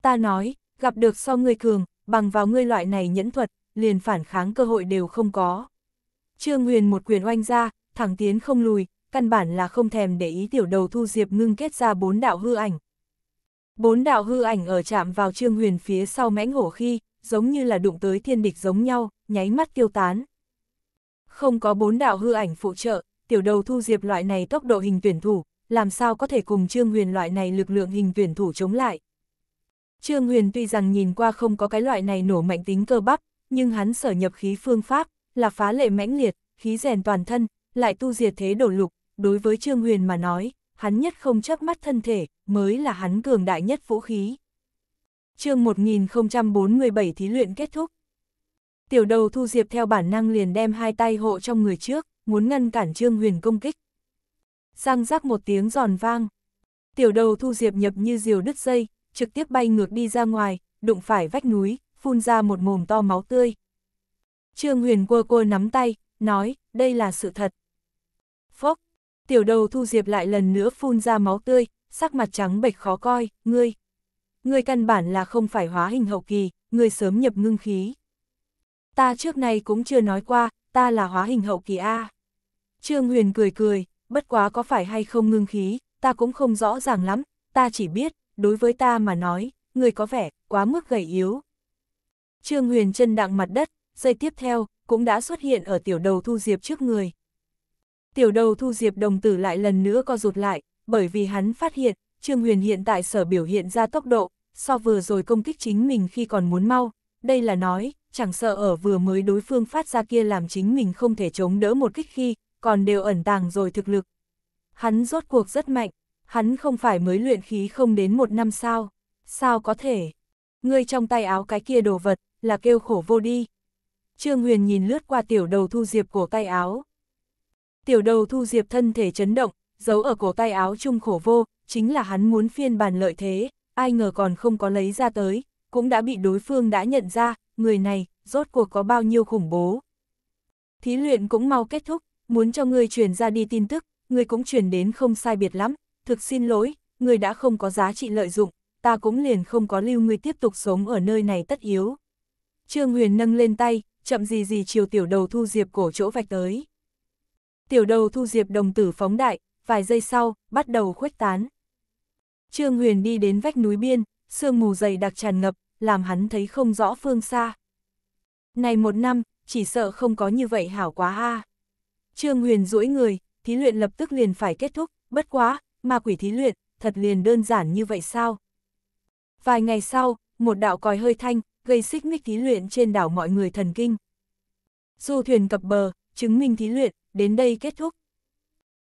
Ta nói, gặp được so ngươi cường, bằng vào ngươi loại này nhẫn thuật, liền phản kháng cơ hội đều không có. Trương Huyền một quyền oanh ra, thẳng tiến không lùi, căn bản là không thèm để ý tiểu đầu thu diệp ngưng kết ra bốn đạo hư ảnh. Bốn đạo hư ảnh ở chạm vào Trương Huyền phía sau mãnh hổ khi, giống như là đụng tới thiên địch giống nhau, nháy mắt tiêu tán. Không có bốn đạo hư ảnh phụ trợ, tiểu đầu thu diệp loại này tốc độ hình tuyển thủ, làm sao có thể cùng Trương Huyền loại này lực lượng hình tuyển thủ chống lại. Trương Huyền tuy rằng nhìn qua không có cái loại này nổ mạnh tính cơ bắp, nhưng hắn sở nhập khí phương pháp, là phá lệ mãnh liệt, khí rèn toàn thân, lại tu diệt thế đổ lục, đối với Trương Huyền mà nói, hắn nhất không chấp mắt thân thể, mới là hắn cường đại nhất vũ khí. chương 1047 thí luyện kết thúc. Tiểu đầu thu diệp theo bản năng liền đem hai tay hộ trong người trước muốn ngăn cản Trương Huyền công kích. Sang rắc một tiếng giòn vang. Tiểu đầu thu diệp nhập như diều đứt dây, trực tiếp bay ngược đi ra ngoài, đụng phải vách núi, phun ra một mồm to máu tươi. Trương Huyền quơ quơ nắm tay, nói, đây là sự thật. Phốc, tiểu đầu thu diệp lại lần nữa phun ra máu tươi, sắc mặt trắng bệch khó coi, ngươi. Ngươi căn bản là không phải hóa hình hậu kỳ, ngươi sớm nhập ngưng khí. Ta trước này cũng chưa nói qua, ta là hóa hình hậu kỳ A. Trương Huyền cười cười, bất quá có phải hay không ngưng khí, ta cũng không rõ ràng lắm, ta chỉ biết, đối với ta mà nói, người có vẻ, quá mức gầy yếu. Trương Huyền chân đặng mặt đất, dây tiếp theo, cũng đã xuất hiện ở tiểu đầu thu diệp trước người. Tiểu đầu thu diệp đồng tử lại lần nữa co rụt lại, bởi vì hắn phát hiện, Trương Huyền hiện tại sở biểu hiện ra tốc độ, so vừa rồi công kích chính mình khi còn muốn mau, đây là nói, chẳng sợ ở vừa mới đối phương phát ra kia làm chính mình không thể chống đỡ một kích khi, còn đều ẩn tàng rồi thực lực. Hắn rốt cuộc rất mạnh, hắn không phải mới luyện khí không đến một năm sao, sao có thể. Ngươi trong tay áo cái kia đồ vật, là kêu khổ vô đi. Trương Huyền nhìn lướt qua tiểu đầu thu diệp cổ tay áo. Tiểu đầu thu diệp thân thể chấn động, giấu ở cổ tay áo chung khổ vô, chính là hắn muốn phiên bàn lợi thế, ai ngờ còn không có lấy ra tới, cũng đã bị đối phương đã nhận ra, người này, rốt cuộc có bao nhiêu khủng bố. Thí luyện cũng mau kết thúc, muốn cho ngươi truyền ra đi tin tức, ngươi cũng truyền đến không sai biệt lắm, thực xin lỗi, ngươi đã không có giá trị lợi dụng, ta cũng liền không có lưu ngươi tiếp tục sống ở nơi này tất yếu. Trương Huyền nâng lên tay, chậm gì gì chiều tiểu đầu thu diệp cổ chỗ vạch tới. Tiểu đầu thu diệp đồng tử phóng đại, vài giây sau, bắt đầu khuếch tán. Trương Huyền đi đến vách núi biên, sương mù dày đặc tràn ngập, làm hắn thấy không rõ phương xa. Này một năm, chỉ sợ không có như vậy hảo quá ha. À. Trương Huyền duỗi người, thí luyện lập tức liền phải kết thúc, bất quá, ma quỷ thí luyện, thật liền đơn giản như vậy sao? Vài ngày sau, một đạo còi hơi thanh, gây xích mích thí luyện trên đảo mọi người thần kinh. Du thuyền cập bờ, chứng minh thí luyện, đến đây kết thúc.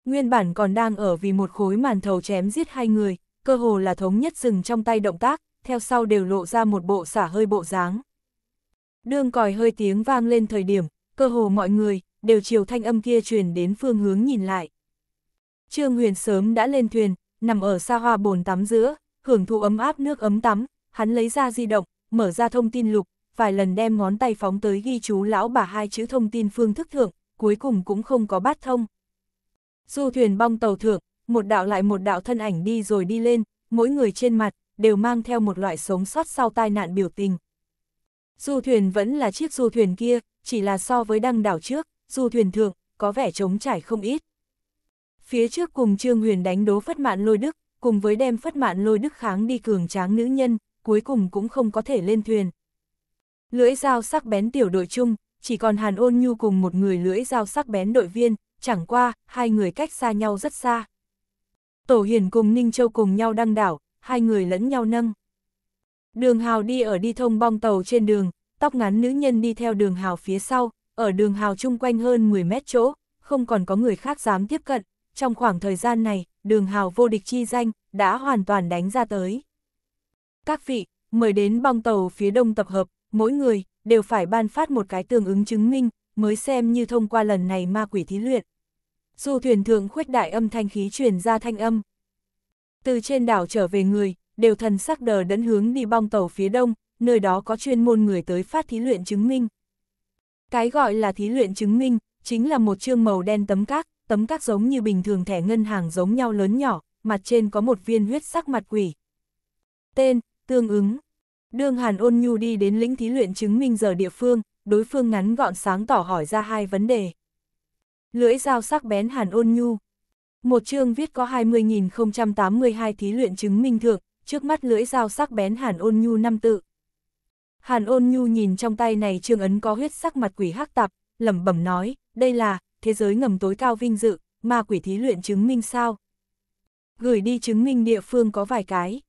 Nguyên bản còn đang ở vì một khối màn thầu chém giết hai người, cơ hồ là thống nhất dừng trong tay động tác, theo sau đều lộ ra một bộ xả hơi bộ dáng. đường còi hơi tiếng vang lên thời điểm, cơ hồ mọi người, đều chiều thanh âm kia truyền đến phương hướng nhìn lại. Trương Huyền sớm đã lên thuyền, nằm ở xa hoa bồn tắm giữa, hưởng thụ ấm áp nước ấm tắm, hắn lấy ra di động, mở ra thông tin lục, vài lần đem ngón tay phóng tới ghi chú lão bà hai chữ thông tin phương thức thượng, cuối cùng cũng không có bát thông. Du thuyền bong tàu thượng, một đạo lại một đạo thân ảnh đi rồi đi lên, mỗi người trên mặt, đều mang theo một loại sống sót sau tai nạn biểu tình. Du thuyền vẫn là chiếc du thuyền kia, chỉ là so với đăng đảo trước, dù thuyền thượng, có vẻ trống trải không ít. Phía trước cùng Trương Huyền đánh đố phất mạn lôi đức, cùng với đem phất mạn lôi đức kháng đi cường tráng nữ nhân, cuối cùng cũng không có thể lên thuyền. Lưỡi dao sắc bén tiểu đội chung, chỉ còn Hàn Ôn Nhu cùng một người lưỡi dao sắc bén đội viên, chẳng qua, hai người cách xa nhau rất xa. Tổ Hiền cùng Ninh Châu cùng nhau đăng đảo, hai người lẫn nhau nâng. Đường Hào đi ở đi thông bong tàu trên đường, tóc ngắn nữ nhân đi theo đường Hào phía sau, ở đường hào chung quanh hơn 10 mét chỗ, không còn có người khác dám tiếp cận. Trong khoảng thời gian này, đường hào vô địch chi danh, đã hoàn toàn đánh ra tới. Các vị, mời đến bong tàu phía đông tập hợp, mỗi người, đều phải ban phát một cái tương ứng chứng minh, mới xem như thông qua lần này ma quỷ thí luyện. Dù thuyền thượng khuếch đại âm thanh khí truyền ra thanh âm. Từ trên đảo trở về người, đều thần sắc đờ đẫn hướng đi bong tàu phía đông, nơi đó có chuyên môn người tới phát thí luyện chứng minh. Cái gọi là thí luyện chứng minh, chính là một chương màu đen tấm các, tấm các giống như bình thường thẻ ngân hàng giống nhau lớn nhỏ, mặt trên có một viên huyết sắc mặt quỷ. Tên, tương ứng. đường Hàn Ôn Nhu đi đến lĩnh thí luyện chứng minh giờ địa phương, đối phương ngắn gọn sáng tỏ hỏi ra hai vấn đề. Lưỡi dao sắc bén Hàn Ôn Nhu. Một chương viết có 20.082 thí luyện chứng minh thượng, trước mắt lưỡi dao sắc bén Hàn Ôn Nhu năm tự. Hàn ôn nhu nhìn trong tay này trương ấn có huyết sắc mặt quỷ hắc tạp, lẩm bẩm nói, đây là, thế giới ngầm tối cao vinh dự, mà quỷ thí luyện chứng minh sao. Gửi đi chứng minh địa phương có vài cái.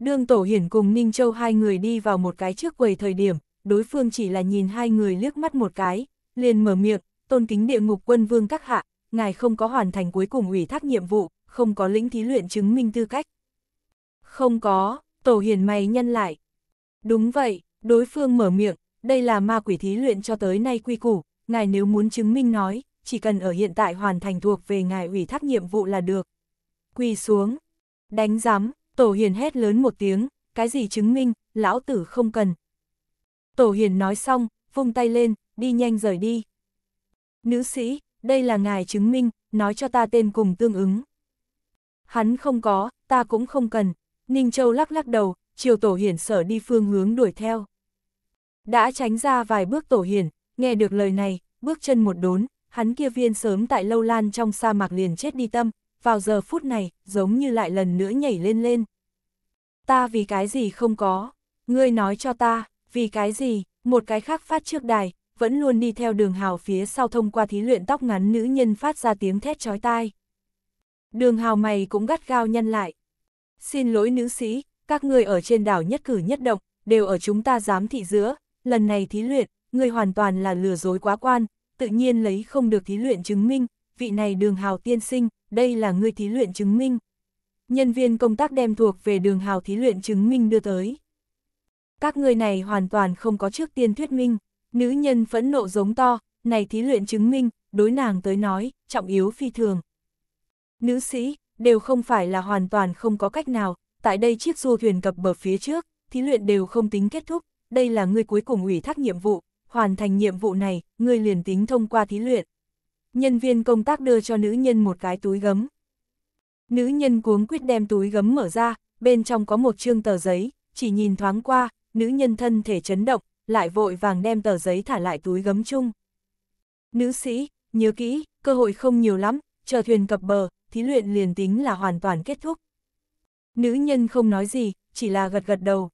Đương Tổ Hiển cùng Ninh Châu hai người đi vào một cái trước quầy thời điểm, đối phương chỉ là nhìn hai người liếc mắt một cái, liền mở miệng, tôn kính địa ngục quân vương các hạ, ngài không có hoàn thành cuối cùng ủy thác nhiệm vụ, không có lĩnh thí luyện chứng minh tư cách. Không có, Tổ Hiển mày nhân lại. Đúng vậy, Đối phương mở miệng, đây là ma quỷ thí luyện cho tới nay quy củ, ngài nếu muốn chứng minh nói, chỉ cần ở hiện tại hoàn thành thuộc về ngài ủy thác nhiệm vụ là được. Quỳ xuống, đánh giám, Tổ Hiền hét lớn một tiếng, cái gì chứng minh, lão tử không cần. Tổ Hiền nói xong, vung tay lên, đi nhanh rời đi. Nữ sĩ, đây là ngài chứng minh, nói cho ta tên cùng tương ứng. Hắn không có, ta cũng không cần. Ninh Châu lắc lắc đầu, chiều tổ hiển sở đi phương hướng đuổi theo. Đã tránh ra vài bước tổ hiển, nghe được lời này, bước chân một đốn, hắn kia viên sớm tại lâu lan trong sa mạc liền chết đi tâm, vào giờ phút này, giống như lại lần nữa nhảy lên lên. Ta vì cái gì không có, ngươi nói cho ta, vì cái gì, một cái khác phát trước đài, vẫn luôn đi theo đường hào phía sau thông qua thí luyện tóc ngắn nữ nhân phát ra tiếng thét chói tai. Đường hào mày cũng gắt gao nhăn lại. Xin lỗi nữ sĩ, các ngươi ở trên đảo nhất cử nhất động, đều ở chúng ta giám thị giữa, lần này thí luyện, ngươi hoàn toàn là lừa dối quá quan, tự nhiên lấy không được thí luyện chứng minh, vị này đường hào tiên sinh, đây là ngươi thí luyện chứng minh. Nhân viên công tác đem thuộc về đường hào thí luyện chứng minh đưa tới. Các người này hoàn toàn không có trước tiên thuyết minh, nữ nhân phẫn nộ giống to, này thí luyện chứng minh, đối nàng tới nói, trọng yếu phi thường. Nữ sĩ, đều không phải là hoàn toàn không có cách nào, tại đây chiếc du thuyền cập bờ phía trước, thí luyện đều không tính kết thúc, đây là ngươi cuối cùng ủy thác nhiệm vụ, hoàn thành nhiệm vụ này, ngươi liền tính thông qua thí luyện. Nhân viên công tác đưa cho nữ nhân một cái túi gấm. Nữ nhân cuống quyết đem túi gấm mở ra, bên trong có một chương tờ giấy, chỉ nhìn thoáng qua, nữ nhân thân thể chấn động, lại vội vàng đem tờ giấy thả lại túi gấm chung. Nữ sĩ, nhớ kỹ, cơ hội không nhiều lắm, chờ thuyền cập bờ, thí luyện liền tính là hoàn toàn kết thúc. Nữ nhân không nói gì, chỉ là gật gật đầu.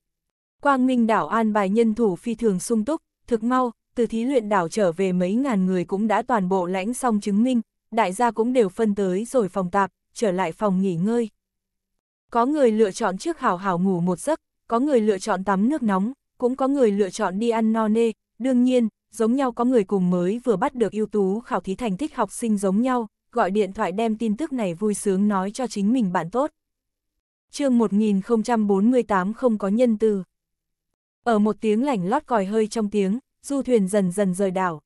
Quang Minh đảo an bài nhân thủ phi thường sung túc, thực mau, từ thí luyện đảo trở về mấy ngàn người cũng đã toàn bộ lãnh xong chứng minh, đại gia cũng đều phân tới rồi phòng tạp, trở lại phòng nghỉ ngơi. Có người lựa chọn trước hảo hảo ngủ một giấc, có người lựa chọn tắm nước nóng, cũng có người lựa chọn đi ăn no nê, đương nhiên, giống nhau có người cùng mới vừa bắt được ưu tú khảo thí thành tích học sinh giống nhau, gọi điện thoại đem tin tức này vui sướng nói cho chính mình bạn tốt chương 1048 không có nhân từ. Ở một tiếng lảnh lót còi hơi trong tiếng, du thuyền dần dần rời đảo.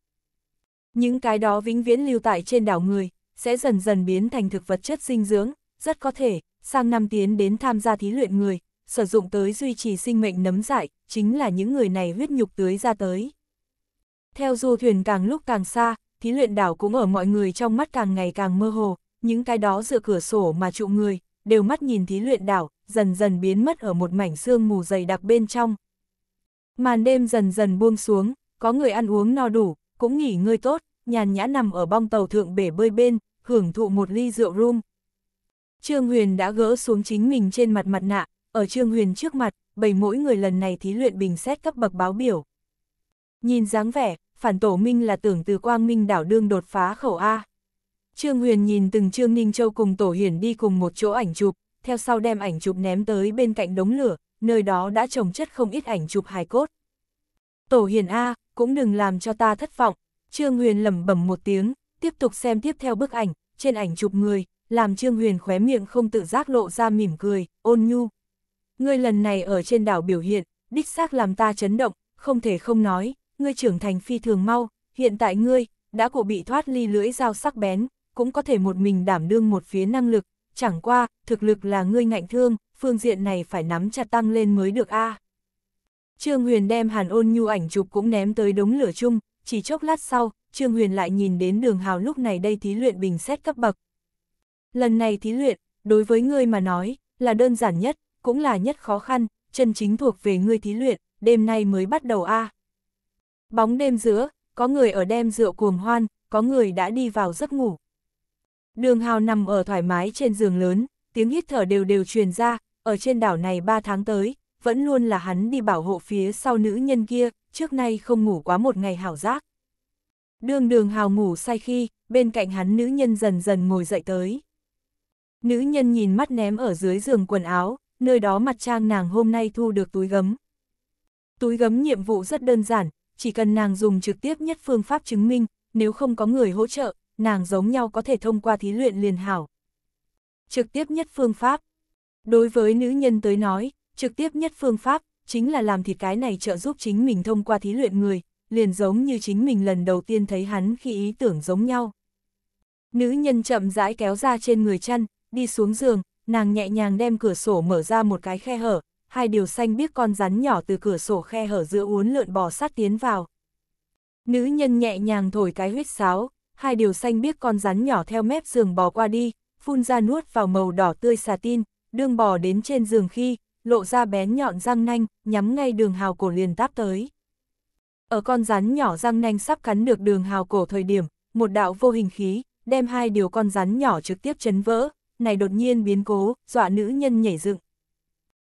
Những cái đó vĩnh viễn lưu tại trên đảo người, sẽ dần dần biến thành thực vật chất dinh dưỡng, rất có thể, sang năm tiến đến tham gia thí luyện người, sử dụng tới duy trì sinh mệnh nấm dại, chính là những người này huyết nhục tưới ra tới. Theo du thuyền càng lúc càng xa, thí luyện đảo cũng ở mọi người trong mắt càng ngày càng mơ hồ, những cái đó dựa cửa sổ mà trụ người, đều mắt nhìn thí luyện đảo, dần dần biến mất ở một mảnh sương mù dày đặc bên trong. Màn đêm dần dần buông xuống, có người ăn uống no đủ, cũng nghỉ ngơi tốt, nhàn nhã nằm ở bong tàu thượng bể bơi bên, hưởng thụ một ly rượu rum. Trương Huyền đã gỡ xuống chính mình trên mặt mặt nạ, ở Trương Huyền trước mặt, bày mỗi người lần này thí luyện bình xét cấp bậc báo biểu. Nhìn dáng vẻ, phản tổ minh là tưởng từ quang minh đảo đương đột phá khẩu A. Trương Huyền nhìn từng Trương Ninh Châu cùng Tổ Hiển đi cùng một chỗ ảnh chụp, theo sau đem ảnh chụp ném tới bên cạnh đống lửa, nơi đó đã trồng chất không ít ảnh chụp hài cốt. Tổ Hiển A, cũng đừng làm cho ta thất vọng, Trương Huyền lẩm bẩm một tiếng, tiếp tục xem tiếp theo bức ảnh, trên ảnh chụp người, làm Trương Huyền khóe miệng không tự giác lộ ra mỉm cười, ôn nhu. Ngươi lần này ở trên đảo biểu hiện, đích xác làm ta chấn động, không thể không nói, ngươi trưởng thành phi thường mau, hiện tại ngươi, đã cụ bị thoát ly lưỡi dao sắc bén, cũng có thể một mình đảm đương một phía năng lực, chẳng qua, thực lực là ngươi ngạnh thương, phương diện này phải nắm chặt tăng lên mới được a. À. Trương Huyền đem hàn ôn nhu ảnh chụp cũng ném tới đống lửa chung, chỉ chốc lát sau, Trương Huyền lại nhìn đến đường hào lúc này đây thí luyện bình xét cấp bậc. Lần này thí luyện, đối với ngươi mà nói, là đơn giản nhất, cũng là nhất khó khăn, chân chính thuộc về ngươi thí luyện, đêm nay mới bắt đầu a. À. Bóng đêm giữa, có người ở đêm rượu cuồng hoan, có người đã đi vào giấc ngủ đường hào nằm ở thoải mái trên giường lớn, tiếng hít thở đều đều truyền ra, ở trên đảo này 3 tháng tới, vẫn luôn là hắn đi bảo hộ phía sau nữ nhân kia, trước nay không ngủ quá một ngày hảo giác. Đường đường hào ngủ say khi, bên cạnh hắn nữ nhân dần dần ngồi dậy tới. Nữ nhân nhìn mắt ném ở dưới giường quần áo, nơi đó mặt trang nàng hôm nay thu được túi gấm. Túi gấm nhiệm vụ rất đơn giản, chỉ cần nàng dùng trực tiếp nhất phương pháp chứng minh, nếu không có người hỗ trợ, nàng giống nhau có thể thông qua thí luyện liền hảo. Trực tiếp nhất phương pháp. Đối với nữ nhân tới nói, trực tiếp nhất phương pháp, chính là làm thịt cái này trợ giúp chính mình thông qua thí luyện người, liền giống như chính mình lần đầu tiên thấy hắn khi ý tưởng giống nhau. Nữ nhân chậm rãi kéo ra trên người chăn, đi xuống giường, nàng nhẹ nhàng đem cửa sổ mở ra một cái khe hở, hai điều xanh biết con rắn nhỏ từ cửa sổ khe hở giữa uốn lượn bò sát tiến vào. Nữ nhân nhẹ nhàng thổi cái huyết sáo, hai điều xanh biết con rắn nhỏ theo mép giường bò qua đi, phun ra nuốt vào màu đỏ tươi xà tin, đương bò đến trên giường khi, lộ ra bén nhọn răng nanh, nhắm ngay đường hào cổ liền táp tới. Ở con rắn nhỏ răng nanh sắp cắn được đường hào cổ thời điểm, một đạo vô hình khí, đem hai điều con rắn nhỏ trực tiếp chấn vỡ, này đột nhiên biến cố, dọa nữ nhân nhảy dựng.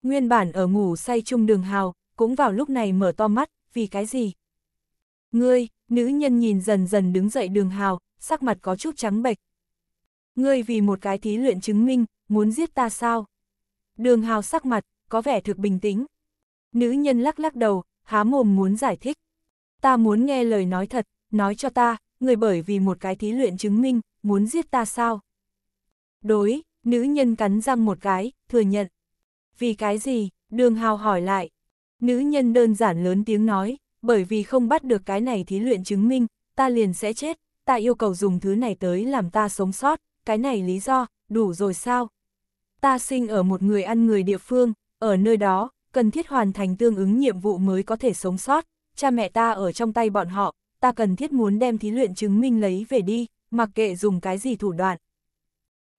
Nguyên bản ở ngủ say chung đường hào, cũng vào lúc này mở to mắt, vì cái gì? Ngươi, nữ nhân nhìn dần dần đứng dậy đường hào, sắc mặt có chút trắng bệch. Ngươi vì một cái thí luyện chứng minh, muốn giết ta sao? Đường hào sắc mặt, có vẻ thực bình tĩnh. Nữ nhân lắc lắc đầu, há mồm muốn giải thích. Ta muốn nghe lời nói thật, nói cho ta, người bởi vì một cái thí luyện chứng minh, muốn giết ta sao? Đối, nữ nhân cắn răng một cái, thừa nhận. Vì cái gì? Đường hào hỏi lại. Nữ nhân đơn giản lớn tiếng nói, bởi vì không bắt được cái này thí luyện chứng minh, ta liền sẽ chết, ta yêu cầu dùng thứ này tới làm ta sống sót, cái này lý do, đủ rồi sao? Ta sinh ở một người ăn người địa phương, ở nơi đó, cần thiết hoàn thành tương ứng nhiệm vụ mới có thể sống sót, cha mẹ ta ở trong tay bọn họ, ta cần thiết muốn đem thí luyện chứng minh lấy về đi, mặc kệ dùng cái gì thủ đoạn.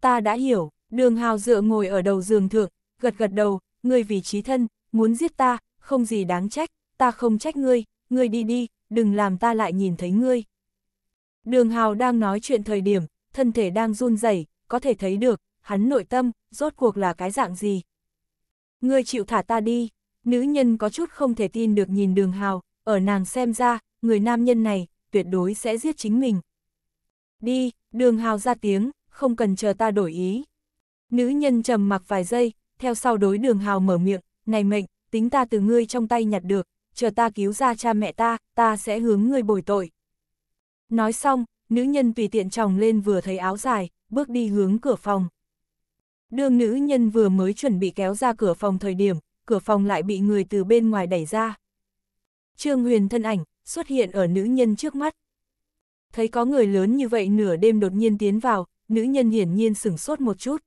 Ta đã hiểu, đường hào dựa ngồi ở đầu giường thượng, gật gật đầu, ngươi vì trí thân, muốn giết ta, không gì đáng trách, ta không trách ngươi, ngươi đi đi, đừng làm ta lại nhìn thấy ngươi. Đường Hào đang nói chuyện thời điểm, thân thể đang run rẩy, có thể thấy được, hắn nội tâm, rốt cuộc là cái dạng gì. Ngươi chịu thả ta đi, nữ nhân có chút không thể tin được nhìn đường Hào, ở nàng xem ra, người nam nhân này, tuyệt đối sẽ giết chính mình. Đi, đường Hào ra tiếng, không cần chờ ta đổi ý. Nữ nhân trầm mặc vài giây, theo sau đối đường Hào mở miệng, này mệnh, tính ta từ ngươi trong tay nhặt được, chờ ta cứu ra cha mẹ ta, ta sẽ hướng ngươi bồi tội. Nói xong, nữ nhân tùy tiện chồng lên vừa thấy áo dài, bước đi hướng cửa phòng. Đường nữ nhân vừa mới chuẩn bị kéo ra cửa phòng thời điểm, cửa phòng lại bị người từ bên ngoài đẩy ra. Trương Huyền thân ảnh, xuất hiện ở nữ nhân trước mắt. Thấy có người lớn như vậy nửa đêm đột nhiên tiến vào, nữ nhân hiển nhiên sửng sốt một chút.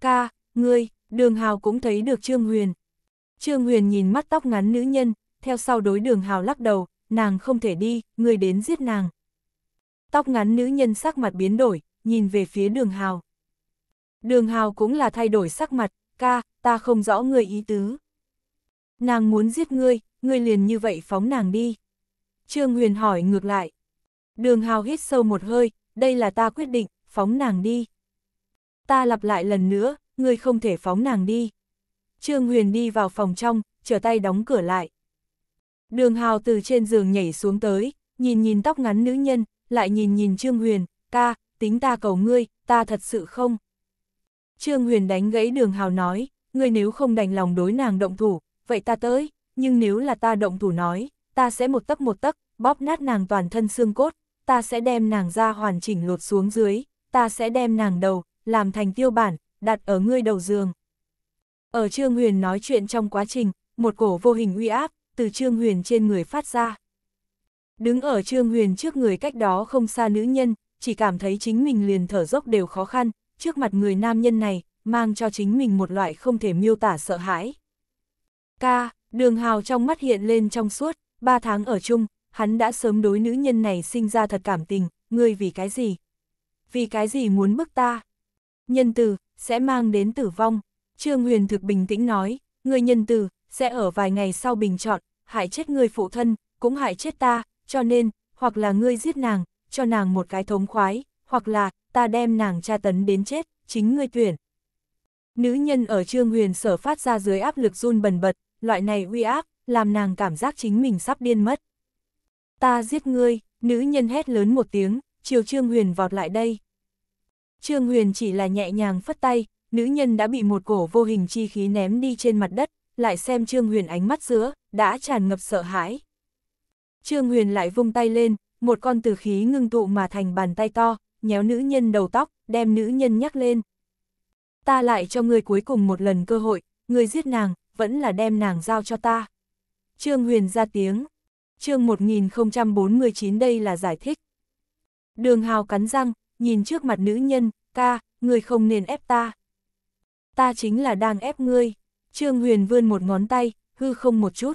Ca, ngươi, đường hào cũng thấy được Trương Huyền, Trương Huyền nhìn mắt tóc ngắn nữ nhân, theo sau đối đường hào lắc đầu, nàng không thể đi, người đến giết nàng. Tóc ngắn nữ nhân sắc mặt biến đổi, nhìn về phía đường hào. Đường hào cũng là thay đổi sắc mặt, ca, ta không rõ người ý tứ. Nàng muốn giết ngươi, ngươi liền như vậy phóng nàng đi. Trương Huyền hỏi ngược lại. Đường hào hít sâu một hơi, đây là ta quyết định, phóng nàng đi. Ta lặp lại lần nữa, ngươi không thể phóng nàng đi. Trương Huyền đi vào phòng trong, trở tay đóng cửa lại. Đường Hào từ trên giường nhảy xuống tới, nhìn nhìn tóc ngắn nữ nhân, lại nhìn nhìn Trương Huyền, ca, tính ta cầu ngươi, ta thật sự không. Trương Huyền đánh gãy đường Hào nói, ngươi nếu không đành lòng đối nàng động thủ, vậy ta tới, nhưng nếu là ta động thủ nói, ta sẽ một tấc một tấc, bóp nát nàng toàn thân xương cốt, ta sẽ đem nàng ra hoàn chỉnh lột xuống dưới, ta sẽ đem nàng đầu, làm thành tiêu bản, đặt ở ngươi đầu giường. Ở Trương Huyền nói chuyện trong quá trình, một cổ vô hình uy áp, từ Trương Huyền trên người phát ra. Đứng ở Trương Huyền trước người cách đó không xa nữ nhân, chỉ cảm thấy chính mình liền thở dốc đều khó khăn, trước mặt người nam nhân này, mang cho chính mình một loại không thể miêu tả sợ hãi. Ca, đường hào trong mắt hiện lên trong suốt, ba tháng ở chung, hắn đã sớm đối nữ nhân này sinh ra thật cảm tình, ngươi vì cái gì? Vì cái gì muốn bức ta? Nhân từ, sẽ mang đến tử vong. Trương Huyền thực bình tĩnh nói, người nhân từ, sẽ ở vài ngày sau bình chọn, hại chết người phụ thân, cũng hại chết ta, cho nên, hoặc là ngươi giết nàng, cho nàng một cái thống khoái, hoặc là, ta đem nàng tra tấn đến chết, chính ngươi tuyển. Nữ nhân ở Trương Huyền sở phát ra dưới áp lực run bần bật, loại này uy áp, làm nàng cảm giác chính mình sắp điên mất. Ta giết ngươi, nữ nhân hét lớn một tiếng, chiều Trương Huyền vọt lại đây. Trương Huyền chỉ là nhẹ nhàng phất tay, nữ nhân đã bị một cổ vô hình chi khí ném đi trên mặt đất, lại xem Trương Huyền ánh mắt giữa, đã tràn ngập sợ hãi. Trương Huyền lại vung tay lên, một con từ khí ngưng tụ mà thành bàn tay to, nhéo nữ nhân đầu tóc, đem nữ nhân nhắc lên. Ta lại cho người cuối cùng một lần cơ hội, người giết nàng, vẫn là đem nàng giao cho ta. Trương Huyền ra tiếng. Chương 1049 đây là giải thích. Đường Hào cắn răng, nhìn trước mặt nữ nhân, ca, người không nên ép ta ta chính là đang ép ngươi. Trương Huyền vươn một ngón tay, hư không một chút.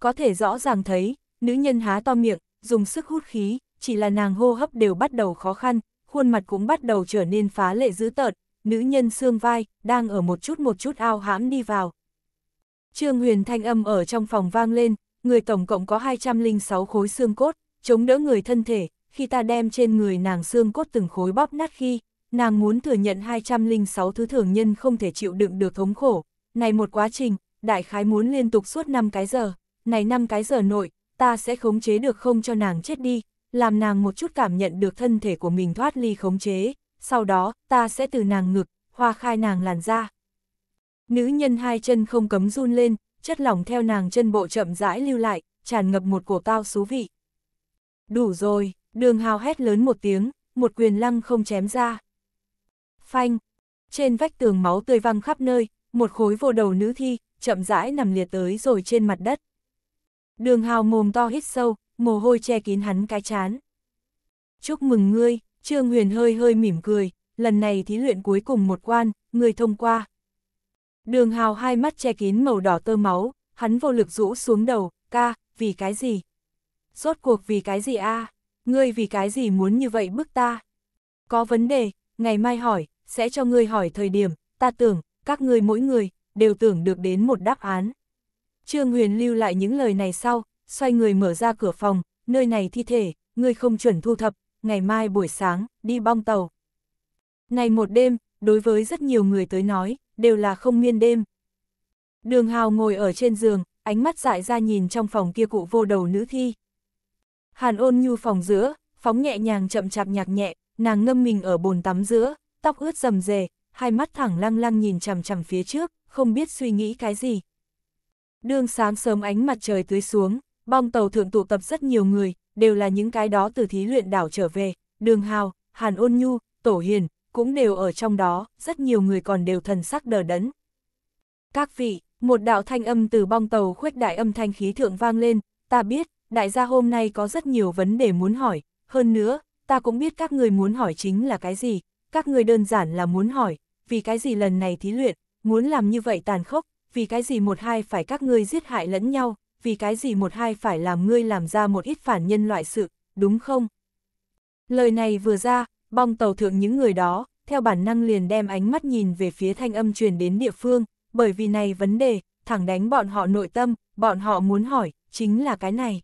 Có thể rõ ràng thấy, nữ nhân há to miệng, dùng sức hút khí, chỉ là nàng hô hấp đều bắt đầu khó khăn, khuôn mặt cũng bắt đầu trở nên phá lệ dữ tợn, nữ nhân xương vai, đang ở một chút một chút ao hãm đi vào. Trương Huyền thanh âm ở trong phòng vang lên, người tổng cộng có 206 khối xương cốt, chống đỡ người thân thể, khi ta đem trên người nàng xương cốt từng khối bóp nát khi, nàng muốn thừa nhận 206 thứ thường nhân không thể chịu đựng được thống khổ. Này một quá trình, đại khái muốn liên tục suốt 5 cái giờ, này 5 cái giờ nội, ta sẽ khống chế được không cho nàng chết đi, làm nàng một chút cảm nhận được thân thể của mình thoát ly khống chế, sau đó, ta sẽ từ nàng ngực, hoa khai nàng làn ra. Nữ nhân hai chân không cấm run lên, chất lỏng theo nàng chân bộ chậm rãi lưu lại, tràn ngập một cổ cao xú vị. Đủ rồi, đường hào hét lớn một tiếng, một quyền lăng không chém ra. Phanh. Trên vách tường máu tươi văng khắp nơi, một khối vô đầu nữ thi, chậm rãi nằm liệt tới rồi trên mặt đất. Đường hào mồm to hít sâu, mồ hôi che kín hắn cái chán. Chúc mừng ngươi, Trương Huyền hơi hơi mỉm cười, lần này thí luyện cuối cùng một quan, ngươi thông qua. Đường hào hai mắt che kín màu đỏ tơ máu, hắn vô lực rũ xuống đầu, ca, vì cái gì? Rốt cuộc vì cái gì a à? Ngươi vì cái gì muốn như vậy bức ta? Có vấn đề, ngày mai hỏi, sẽ cho ngươi hỏi thời điểm, ta tưởng, các ngươi mỗi người, đều tưởng được đến một đáp án. Trương Huyền lưu lại những lời này sau, xoay người mở ra cửa phòng, nơi này thi thể, ngươi không chuẩn thu thập, ngày mai buổi sáng, đi bong tàu. Này một đêm, đối với rất nhiều người tới nói, đều là không miên đêm. Đường Hào ngồi ở trên giường, ánh mắt dại ra nhìn trong phòng kia cụ vô đầu nữ thi. Hàn ôn nhu phòng giữa, phóng nhẹ nhàng chậm chạp nhạc nhẹ, nàng ngâm mình ở bồn tắm giữa, tóc ướt rầm rề, hai mắt thẳng lăng lăng nhìn chằm chằm phía trước, không biết suy nghĩ cái gì. Đường sáng sớm ánh mặt trời tưới xuống, bong tàu thượng tụ tập rất nhiều người, đều là những cái đó từ thí luyện đảo trở về, đường hào, hàn ôn nhu, tổ hiền, cũng đều ở trong đó, rất nhiều người còn đều thần sắc đờ đẫn. Các vị, một đạo thanh âm từ bong tàu khuếch đại âm thanh khí thượng vang lên, ta biết, đại gia hôm nay có rất nhiều vấn đề muốn hỏi, hơn nữa, ta cũng biết các người muốn hỏi chính là cái gì, các người đơn giản là muốn hỏi, vì cái gì lần này thí luyện, muốn làm như vậy tàn khốc, vì cái gì một hai phải các ngươi giết hại lẫn nhau, vì cái gì một hai phải làm ngươi làm ra một ít phản nhân loại sự, đúng không? Lời này vừa ra, bong tàu thượng những người đó, theo bản năng liền đem ánh mắt nhìn về phía thanh âm truyền đến địa phương, bởi vì này vấn đề, thẳng đánh bọn họ nội tâm, bọn họ muốn hỏi, chính là cái này.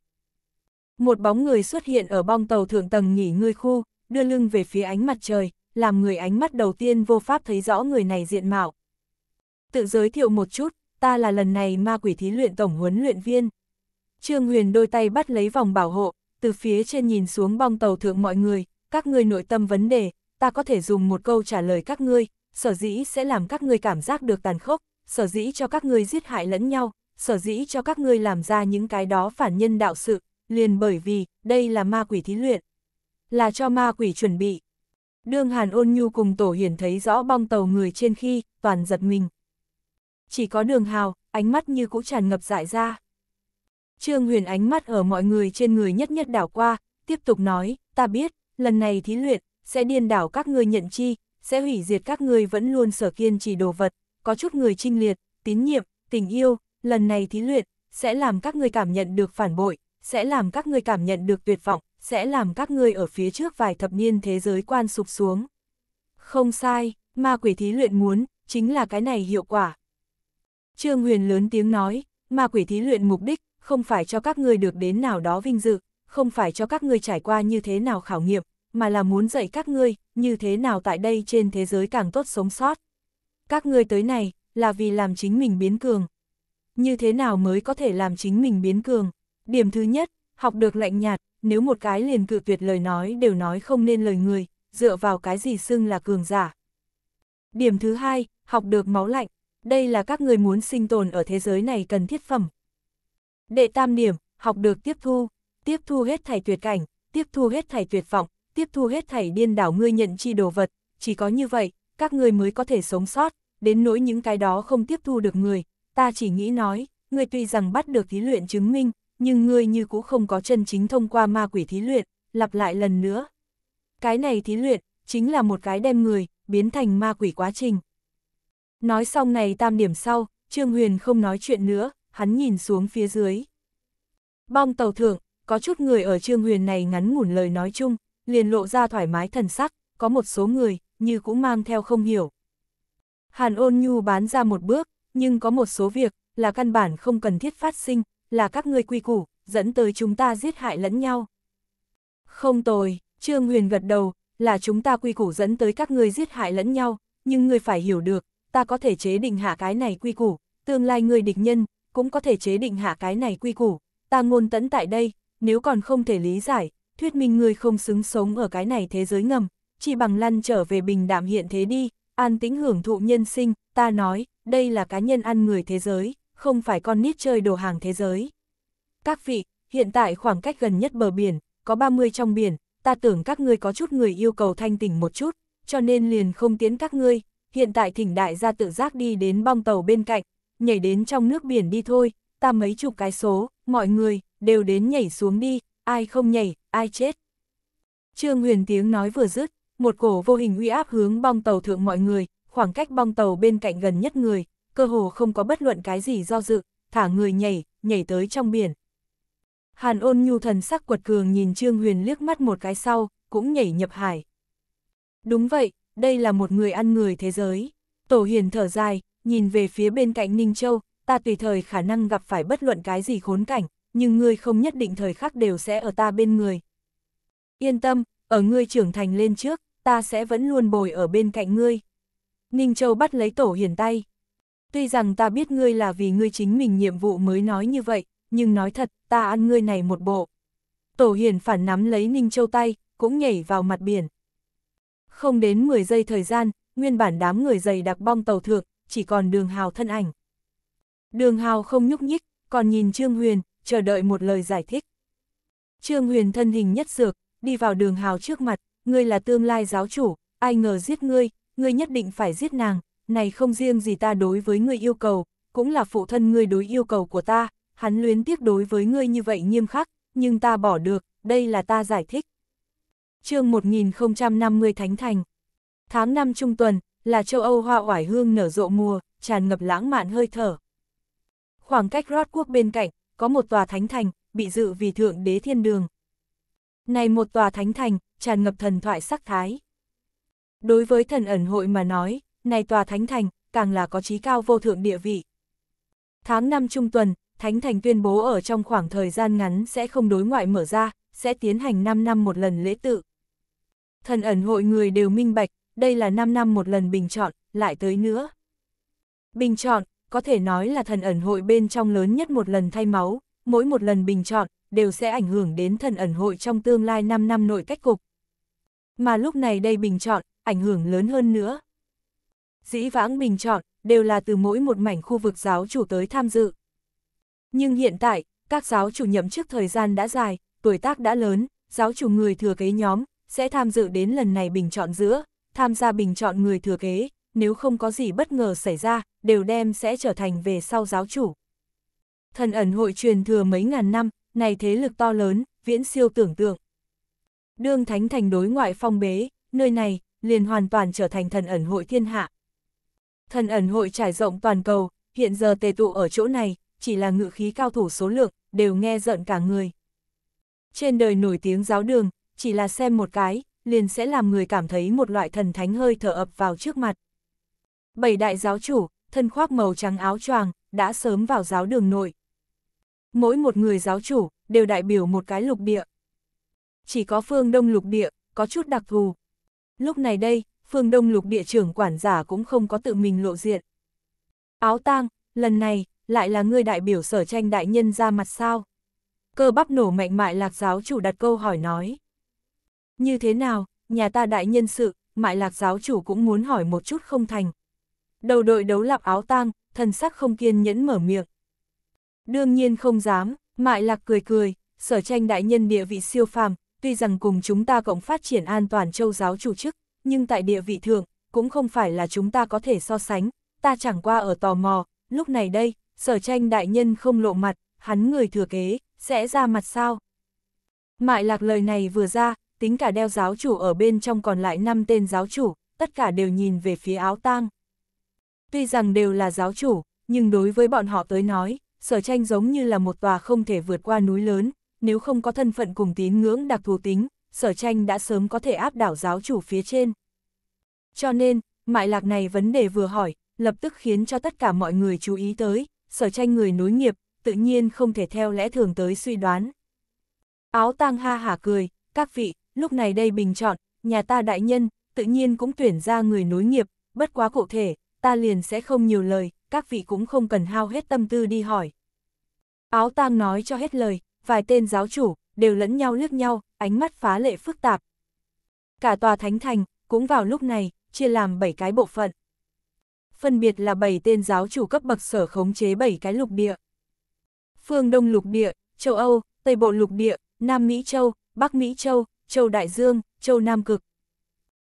Một bóng người xuất hiện ở bong tàu thượng tầng nghỉ ngơi khu, đưa lưng về phía ánh mặt trời, làm người ánh mắt đầu tiên vô pháp thấy rõ người này diện mạo. Tự giới thiệu một chút, ta là lần này ma quỷ thí luyện tổng huấn luyện viên. Trương Huyền đôi tay bắt lấy vòng bảo hộ, từ phía trên nhìn xuống bong tàu thượng mọi người, các ngươi nội tâm vấn đề, ta có thể dùng một câu trả lời các ngươi, sở dĩ sẽ làm các ngươi cảm giác được tàn khốc, sở dĩ cho các ngươi giết hại lẫn nhau, sở dĩ cho các ngươi làm ra những cái đó phản nhân đạo sự, liền bởi vì, đây là ma quỷ thí luyện. Là cho ma quỷ chuẩn bị, Đương Hàn Ôn Nhu cùng Tổ Hiển thấy rõ bong tàu người trên khi, toàn giật mình. Chỉ có đường hào, ánh mắt như cũ tràn ngập dại ra. Trương Huyền ánh mắt ở mọi người trên người nhất nhất đảo qua, tiếp tục nói, ta biết, lần này thí luyện, sẽ điên đảo các ngươi nhận chi, sẽ hủy diệt các ngươi vẫn luôn sở kiên trì đồ vật, có chút người trinh liệt, tín nhiệm, tình yêu, lần này thí luyện, sẽ làm các ngươi cảm nhận được phản bội, sẽ làm các ngươi cảm nhận được tuyệt vọng, sẽ làm các ngươi ở phía trước vài thập niên thế giới quan sụp xuống. Không sai, ma quỷ thí luyện muốn, chính là cái này hiệu quả. Trương Huyền lớn tiếng nói, ma quỷ thí luyện mục đích, không phải cho các ngươi được đến nào đó vinh dự, không phải cho các ngươi trải qua như thế nào khảo nghiệm, mà là muốn dạy các ngươi, như thế nào tại đây trên thế giới càng tốt sống sót. Các ngươi tới này, là vì làm chính mình biến cường. Như thế nào mới có thể làm chính mình biến cường? Điểm thứ nhất, học được lạnh nhạt, nếu một cái liền cự tuyệt lời nói đều nói không nên lời người, dựa vào cái gì xưng là cường giả. Điểm thứ hai, học được máu lạnh, đây là các người muốn sinh tồn ở thế giới này cần thiết phẩm. Đệ tam điểm, học được tiếp thu, tiếp thu hết thảy tuyệt cảnh, tiếp thu hết thảy tuyệt vọng, tiếp thu hết thảy điên đảo ngươi nhận chi đồ vật, chỉ có như vậy, các người mới có thể sống sót, đến nỗi những cái đó không tiếp thu được người, ta chỉ nghĩ nói, người tuy rằng bắt được thí luyện chứng minh, nhưng ngươi như cũ không có chân chính thông qua ma quỷ thí luyện, lặp lại lần nữa. Cái này thí luyện, chính là một cái đem người, biến thành ma quỷ quá trình. Nói xong này tam điểm sau, Trương Huyền không nói chuyện nữa, hắn nhìn xuống phía dưới. Bong tàu thượng, có chút người ở Trương Huyền này ngắn ngủn lời nói chung, liền lộ ra thoải mái thần sắc, có một số người, như cũng mang theo không hiểu. Hàn ôn nhu bán ra một bước, nhưng có một số việc, là căn bản không cần thiết phát sinh, là các ngươi quy củ, dẫn tới chúng ta giết hại lẫn nhau. Không tồi, Trương Huyền gật đầu, là chúng ta quy củ dẫn tới các ngươi giết hại lẫn nhau, nhưng ngươi phải hiểu được, ta có thể chế định hạ cái này quy củ, tương lai ngươi địch nhân, cũng có thể chế định hạ cái này quy củ, ta ngôn tấn tại đây, nếu còn không thể lý giải, thuyết minh ngươi không xứng sống ở cái này thế giới ngầm, chỉ bằng lăn trở về bình đảm hiện thế đi, an tĩnh hưởng thụ nhân sinh, ta nói, đây là cá nhân ăn người thế giới không phải con nít chơi đồ hàng thế giới. Các vị, hiện tại khoảng cách gần nhất bờ biển, có 30 trong biển, ta tưởng các ngươi có chút người yêu cầu thanh tỉnh một chút, cho nên liền không tiến các ngươi, hiện tại thỉnh đại gia tự giác đi đến bong tàu bên cạnh, nhảy đến trong nước biển đi thôi, ta mấy chục cái số, mọi người, đều đến nhảy xuống đi, ai không nhảy, ai chết. Trương Huyền tiếng nói vừa dứt, một cổ vô hình uy áp hướng bong tàu thượng mọi người, khoảng cách bong tàu bên cạnh gần nhất người, cơ hồ không có bất luận cái gì do dự, thả người nhảy, nhảy tới trong biển. Hàn ôn nhu thần sắc quật cường nhìn Trương Huyền liếc mắt một cái sau, cũng nhảy nhập hải. Đúng vậy, đây là một người ăn người thế giới. Tổ hiền thở dài, nhìn về phía bên cạnh Ninh Châu, ta tùy thời khả năng gặp phải bất luận cái gì khốn cảnh, nhưng ngươi không nhất định thời khắc đều sẽ ở ta bên người. Yên tâm, ở ngươi trưởng thành lên trước, ta sẽ vẫn luôn bồi ở bên cạnh ngươi. Ninh Châu bắt lấy tổ hiền tay tuy rằng ta biết ngươi là vì ngươi chính mình nhiệm vụ mới nói như vậy, nhưng nói thật, ta ăn ngươi này một bộ. Tổ hiền phản nắm lấy Ninh Châu tay, cũng nhảy vào mặt biển. Không đến 10 giây thời gian, nguyên bản đám người dày đặc bong tàu thượng, chỉ còn đường hào thân ảnh. Đường hào không nhúc nhích, còn nhìn Trương Huyền, chờ đợi một lời giải thích. Trương Huyền thân hình nhất dược, đi vào đường hào trước mặt, ngươi là tương lai giáo chủ, ai ngờ giết ngươi, ngươi nhất định phải giết nàng, này không riêng gì ta đối với ngươi yêu cầu, cũng là phụ thân ngươi đối yêu cầu của ta, hắn luyến tiếc đối với ngươi như vậy nghiêm khắc, nhưng ta bỏ được, đây là ta giải thích. chương 1050 Thánh Thành Tháng 5 trung tuần, là châu Âu hoa oải hương nở rộ mùa, tràn ngập lãng mạn hơi thở. Khoảng cách rót quốc bên cạnh, có một tòa thánh thành, bị dự vì thượng đế thiên đường. Này một tòa thánh thành, tràn ngập thần thoại sắc thái. Đối với thần ẩn hội mà nói, này tòa thánh thành, càng là có trí cao vô thượng địa vị. Tháng năm trung tuần, thánh thành tuyên bố ở trong khoảng thời gian ngắn sẽ không đối ngoại mở ra, sẽ tiến hành 5 năm một lần lễ tự. Thần ẩn hội người đều minh bạch, đây là 5 năm một lần bình chọn, lại tới nữa. Bình chọn, có thể nói là thần ẩn hội bên trong lớn nhất một lần thay máu, mỗi một lần bình chọn, đều sẽ ảnh hưởng đến thần ẩn hội trong tương lai 5 năm nội cách cục. Mà lúc này đây bình chọn, ảnh hưởng lớn hơn nữa, dĩ vãng bình chọn, đều là từ mỗi một mảnh khu vực giáo chủ tới tham dự. Nhưng hiện tại, các giáo chủ nhậm chức thời gian đã dài, tuổi tác đã lớn, giáo chủ người thừa kế nhóm, sẽ tham dự đến lần này bình chọn giữa, tham gia bình chọn người thừa kế, nếu không có gì bất ngờ xảy ra, đều đem sẽ trở thành về sau giáo chủ. Thần ẩn hội truyền thừa mấy ngàn năm, này thế lực to lớn, viễn siêu tưởng tượng. Đương Thánh Thành đối ngoại phong bế, nơi này, liền hoàn toàn trở thành thần ẩn hội thiên hạ. Thần ẩn hội trải rộng toàn cầu, hiện giờ tề tụ ở chỗ này, chỉ là ngự khí cao thủ số lượng, đều nghe giận cả người. Trên đời nổi tiếng giáo đường, chỉ là xem một cái, liền sẽ làm người cảm thấy một loại thần thánh hơi thở ập vào trước mặt. Bảy đại giáo chủ, thân khoác màu trắng áo choàng, đã sớm vào giáo đường nội. Mỗi một người giáo chủ, đều đại biểu một cái lục địa. Chỉ có phương đông lục địa, có chút đặc thù. Lúc này đây, phương Đông lục địa trưởng quản giả cũng không có tự mình lộ diện. Áo tang, lần này, lại là người đại biểu sở tranh đại nhân ra mặt sao? Cơ bắp nổ mạnh mại lạc giáo chủ đặt câu hỏi nói. Như thế nào, nhà ta đại nhân sự, mại lạc giáo chủ cũng muốn hỏi một chút không thành. Đầu đội đấu lạp áo tang, thần sắc không kiên nhẫn mở miệng. Đương nhiên không dám, mại lạc cười cười, sở tranh đại nhân địa vị siêu phàm, tuy rằng cùng chúng ta cộng phát triển an toàn châu giáo chủ chức, nhưng tại địa vị thượng, cũng không phải là chúng ta có thể so sánh, ta chẳng qua ở tò mò, lúc này đây, sở tranh đại nhân không lộ mặt, hắn người thừa kế, sẽ ra mặt sao? Mại lạc lời này vừa ra, tính cả đeo giáo chủ ở bên trong còn lại 5 tên giáo chủ, tất cả đều nhìn về phía áo tang. Tuy rằng đều là giáo chủ, nhưng đối với bọn họ tới nói, sở tranh giống như là một tòa không thể vượt qua núi lớn, nếu không có thân phận cùng tín ngưỡng đặc thù tính, sở tranh đã sớm có thể áp đảo giáo chủ phía trên. Cho nên, mại lạc này vấn đề vừa hỏi, lập tức khiến cho tất cả mọi người chú ý tới, sở tranh người nối nghiệp, tự nhiên không thể theo lẽ thường tới suy đoán. Áo tang ha hả cười, các vị, lúc này đây bình chọn, nhà ta đại nhân, tự nhiên cũng tuyển ra người nối nghiệp, bất quá cụ thể, ta liền sẽ không nhiều lời, các vị cũng không cần hao hết tâm tư đi hỏi. Áo tang nói cho hết lời, vài tên giáo chủ, đều lẫn nhau liếc nhau, ánh mắt phá lệ phức tạp. Cả tòa thánh thành, cũng vào lúc này, chia làm 7 cái bộ phận. Phân biệt là 7 tên giáo chủ cấp bậc sở khống chế 7 cái lục địa. Phương Đông lục địa, châu Âu, Tây Bộ lục địa, Nam Mỹ châu, Bắc Mỹ châu, châu Đại Dương, châu Nam Cực.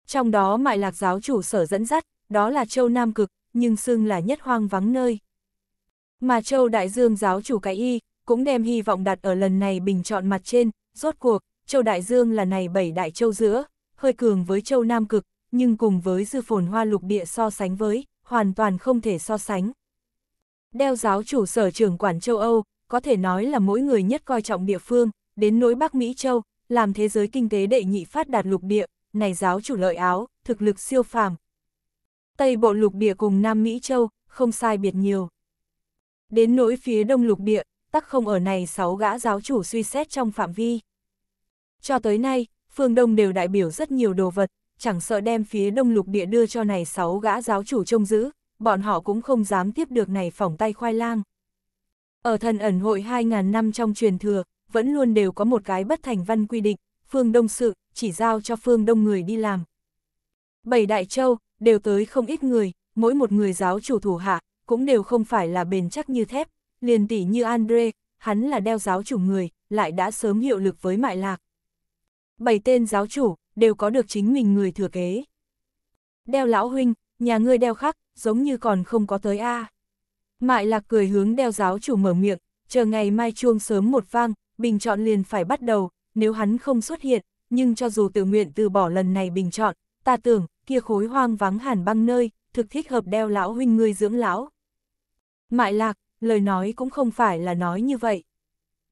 Trong đó mại lạc giáo chủ sở dẫn dắt, đó là châu Nam Cực, nhưng xưng là nhất hoang vắng nơi. Mà châu Đại Dương giáo chủ cái y, cũng đem hy vọng đặt ở lần này bình chọn mặt trên, rốt cuộc, châu Đại Dương là này bảy đại châu giữa, hơi cường với châu Nam Cực, nhưng cùng với dư phồn hoa lục địa so sánh với, hoàn toàn không thể so sánh. Đeo giáo chủ sở trưởng quản châu Âu, có thể nói là mỗi người nhất coi trọng địa phương, đến nối Bắc Mỹ châu, làm thế giới kinh tế đệ nhị phát đạt lục địa, này giáo chủ lợi áo, thực lực siêu phàm. Tây bộ lục địa cùng Nam Mỹ châu, không sai biệt nhiều. Đến nỗi phía đông lục địa, tắc không ở này sáu gã giáo chủ suy xét trong phạm vi. Cho tới nay, phương Đông đều đại biểu rất nhiều đồ vật, chẳng sợ đem phía Đông lục địa đưa cho này sáu gã giáo chủ trông giữ, bọn họ cũng không dám tiếp được này phỏng tay khoai lang. Ở thần ẩn hội 2.000 năm trong truyền thừa, vẫn luôn đều có một cái bất thành văn quy định, phương Đông sự, chỉ giao cho phương Đông người đi làm. Bảy đại châu, đều tới không ít người, mỗi một người giáo chủ thủ hạ, cũng đều không phải là bền chắc như thép, liền tỷ như Andre, hắn là đeo giáo chủ người, lại đã sớm hiệu lực với mại lạc. Bảy tên giáo chủ, đều có được chính mình người thừa kế. Đeo lão huynh, nhà ngươi đeo khắc, giống như còn không có tới a. Mại lạc cười hướng đeo giáo chủ mở miệng, chờ ngày mai chuông sớm một vang, bình chọn liền phải bắt đầu, nếu hắn không xuất hiện, nhưng cho dù tự nguyện từ bỏ lần này bình chọn, ta tưởng, kia khối hoang vắng hẳn băng nơi, thực thích hợp đeo lão huynh ngươi dưỡng lão. Mại lạc, lời nói cũng không phải là nói như vậy.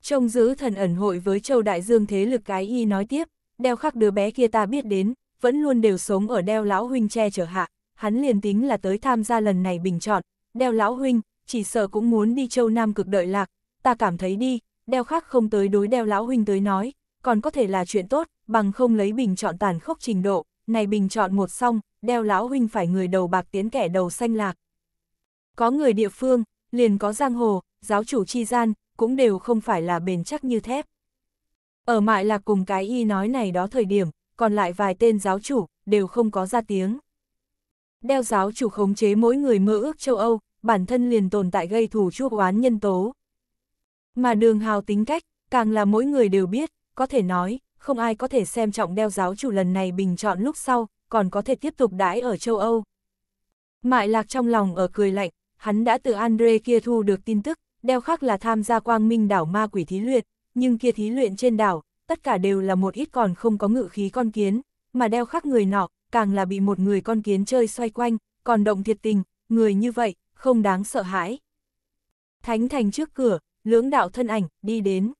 Trông giữ thần ẩn hội với châu đại dương thế lực cái y nói tiếp, đeo khắc đứa bé kia ta biết đến, vẫn luôn đều sống ở đeo lão huynh che chở hạ, hắn liền tính là tới tham gia lần này bình chọn, đeo lão huynh, chỉ sợ cũng muốn đi châu Nam cực đợi lạc, ta cảm thấy đi, đeo khắc không tới đối đeo lão huynh tới nói, còn có thể là chuyện tốt, bằng không lấy bình chọn tàn khốc trình độ, này bình chọn một xong, đeo lão huynh phải người đầu bạc tiến kẻ đầu xanh lạc. Có người địa phương, liền có giang hồ, giáo chủ chi gian, cũng đều không phải là bền chắc như thép. Ở mại là cùng cái y nói này đó thời điểm, còn lại vài tên giáo chủ, đều không có ra tiếng. Đeo giáo chủ khống chế mỗi người mơ ước châu Âu, bản thân liền tồn tại gây thù chuốc oán nhân tố. Mà đường hào tính cách, càng là mỗi người đều biết, có thể nói, không ai có thể xem trọng đeo giáo chủ lần này bình chọn lúc sau, còn có thể tiếp tục đãi ở châu Âu. Mại lạc trong lòng ở cười lạnh, hắn đã từ Andre kia thu được tin tức, đeo khắc là tham gia quang minh đảo ma quỷ thí luyện, nhưng kia thí luyện trên đảo, tất cả đều là một ít còn không có ngự khí con kiến, mà đeo khắc người nọ, càng là bị một người con kiến chơi xoay quanh, còn động thiệt tình, người như vậy, không đáng sợ hãi. Thánh thành trước cửa, lưỡng đạo thân ảnh, đi đến.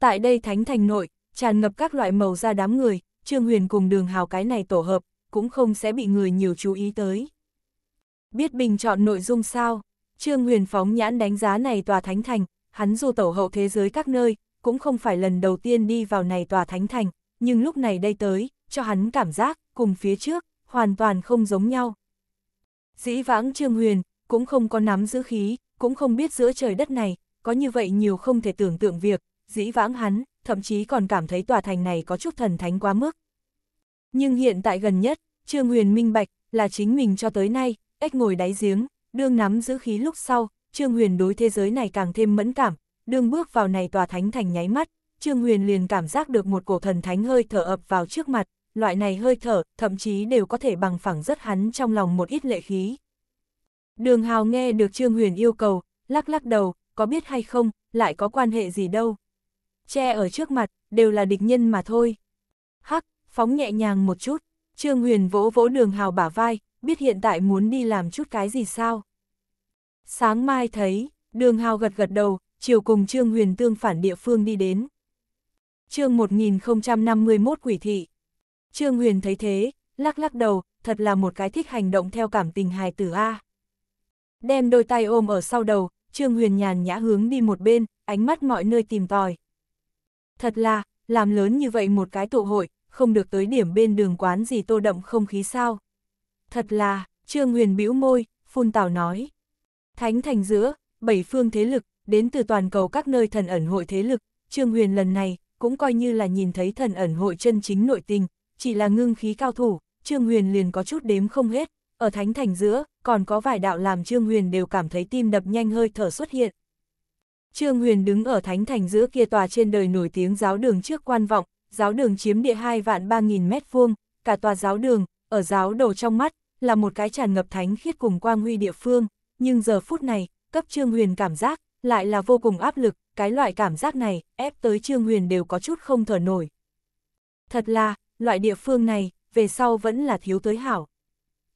Tại đây thánh thành nội, tràn ngập các loại màu da đám người, Trương Huyền cùng đường hào cái này tổ hợp, cũng không sẽ bị người nhiều chú ý tới. Biết bình chọn nội dung sao? Trương Huyền phóng nhãn đánh giá này tòa thánh thành, hắn dù tẩu hậu thế giới các nơi, cũng không phải lần đầu tiên đi vào này tòa thánh thành, nhưng lúc này đây tới, cho hắn cảm giác, cùng phía trước, hoàn toàn không giống nhau. Dĩ vãng Trương Huyền, cũng không có nắm giữ khí, cũng không biết giữa trời đất này, có như vậy nhiều không thể tưởng tượng việc, dĩ vãng hắn, thậm chí còn cảm thấy tòa thành này có chút thần thánh quá mức. Nhưng hiện tại gần nhất, Trương Huyền minh bạch, là chính mình cho tới nay, ếch ngồi đáy giếng, đương nắm giữ khí lúc sau, Trương Huyền đối thế giới này càng thêm mẫn cảm, đương bước vào này tòa thánh thành nháy mắt, Trương Huyền liền cảm giác được một cổ thần thánh hơi thở ập vào trước mặt, loại này hơi thở, thậm chí đều có thể bằng phẳng rất hắn trong lòng một ít lệ khí. Đường Hào nghe được Trương Huyền yêu cầu, lắc lắc đầu, có biết hay không, lại có quan hệ gì đâu. Che ở trước mặt, đều là địch nhân mà thôi. Hắc, phóng nhẹ nhàng một chút, Trương Huyền vỗ vỗ đường Hào bả vai, biết hiện tại muốn đi làm chút cái gì sao. Sáng mai thấy, đường hào gật gật đầu, chiều cùng Trương Huyền tương phản địa phương đi đến. chương 1051 quỷ thị. Trương Huyền thấy thế, lắc lắc đầu, thật là một cái thích hành động theo cảm tình hài tử A. Đem đôi tay ôm ở sau đầu, Trương Huyền nhàn nhã hướng đi một bên, ánh mắt mọi nơi tìm tòi. Thật là, làm lớn như vậy một cái tụ hội, không được tới điểm bên đường quán gì tô đậm không khí sao. Thật là, Trương Huyền bĩu môi, phun tào nói. Thánh thành giữa, bảy phương thế lực, đến từ toàn cầu các nơi thần ẩn hội thế lực, Trương Huyền lần này cũng coi như là nhìn thấy thần ẩn hội chân chính nội tình, chỉ là ngưng khí cao thủ, Trương Huyền liền có chút đếm không hết, ở thánh thành giữa, còn có vài đạo làm Trương Huyền đều cảm thấy tim đập nhanh hơi thở xuất hiện. Trương Huyền đứng ở thánh thành giữa kia tòa trên đời nổi tiếng giáo đường trước quan vọng, giáo đường chiếm địa 2 vạn 3 nghìn mét vuông, cả tòa giáo đường, ở giáo đồ trong mắt, là một cái tràn ngập thánh khiết cùng quang huy địa phương, nhưng giờ phút này, cấp Trương Huyền cảm giác, lại là vô cùng áp lực, cái loại cảm giác này, ép tới Trương Huyền đều có chút không thở nổi. Thật là, loại địa phương này, về sau vẫn là thiếu tới hảo.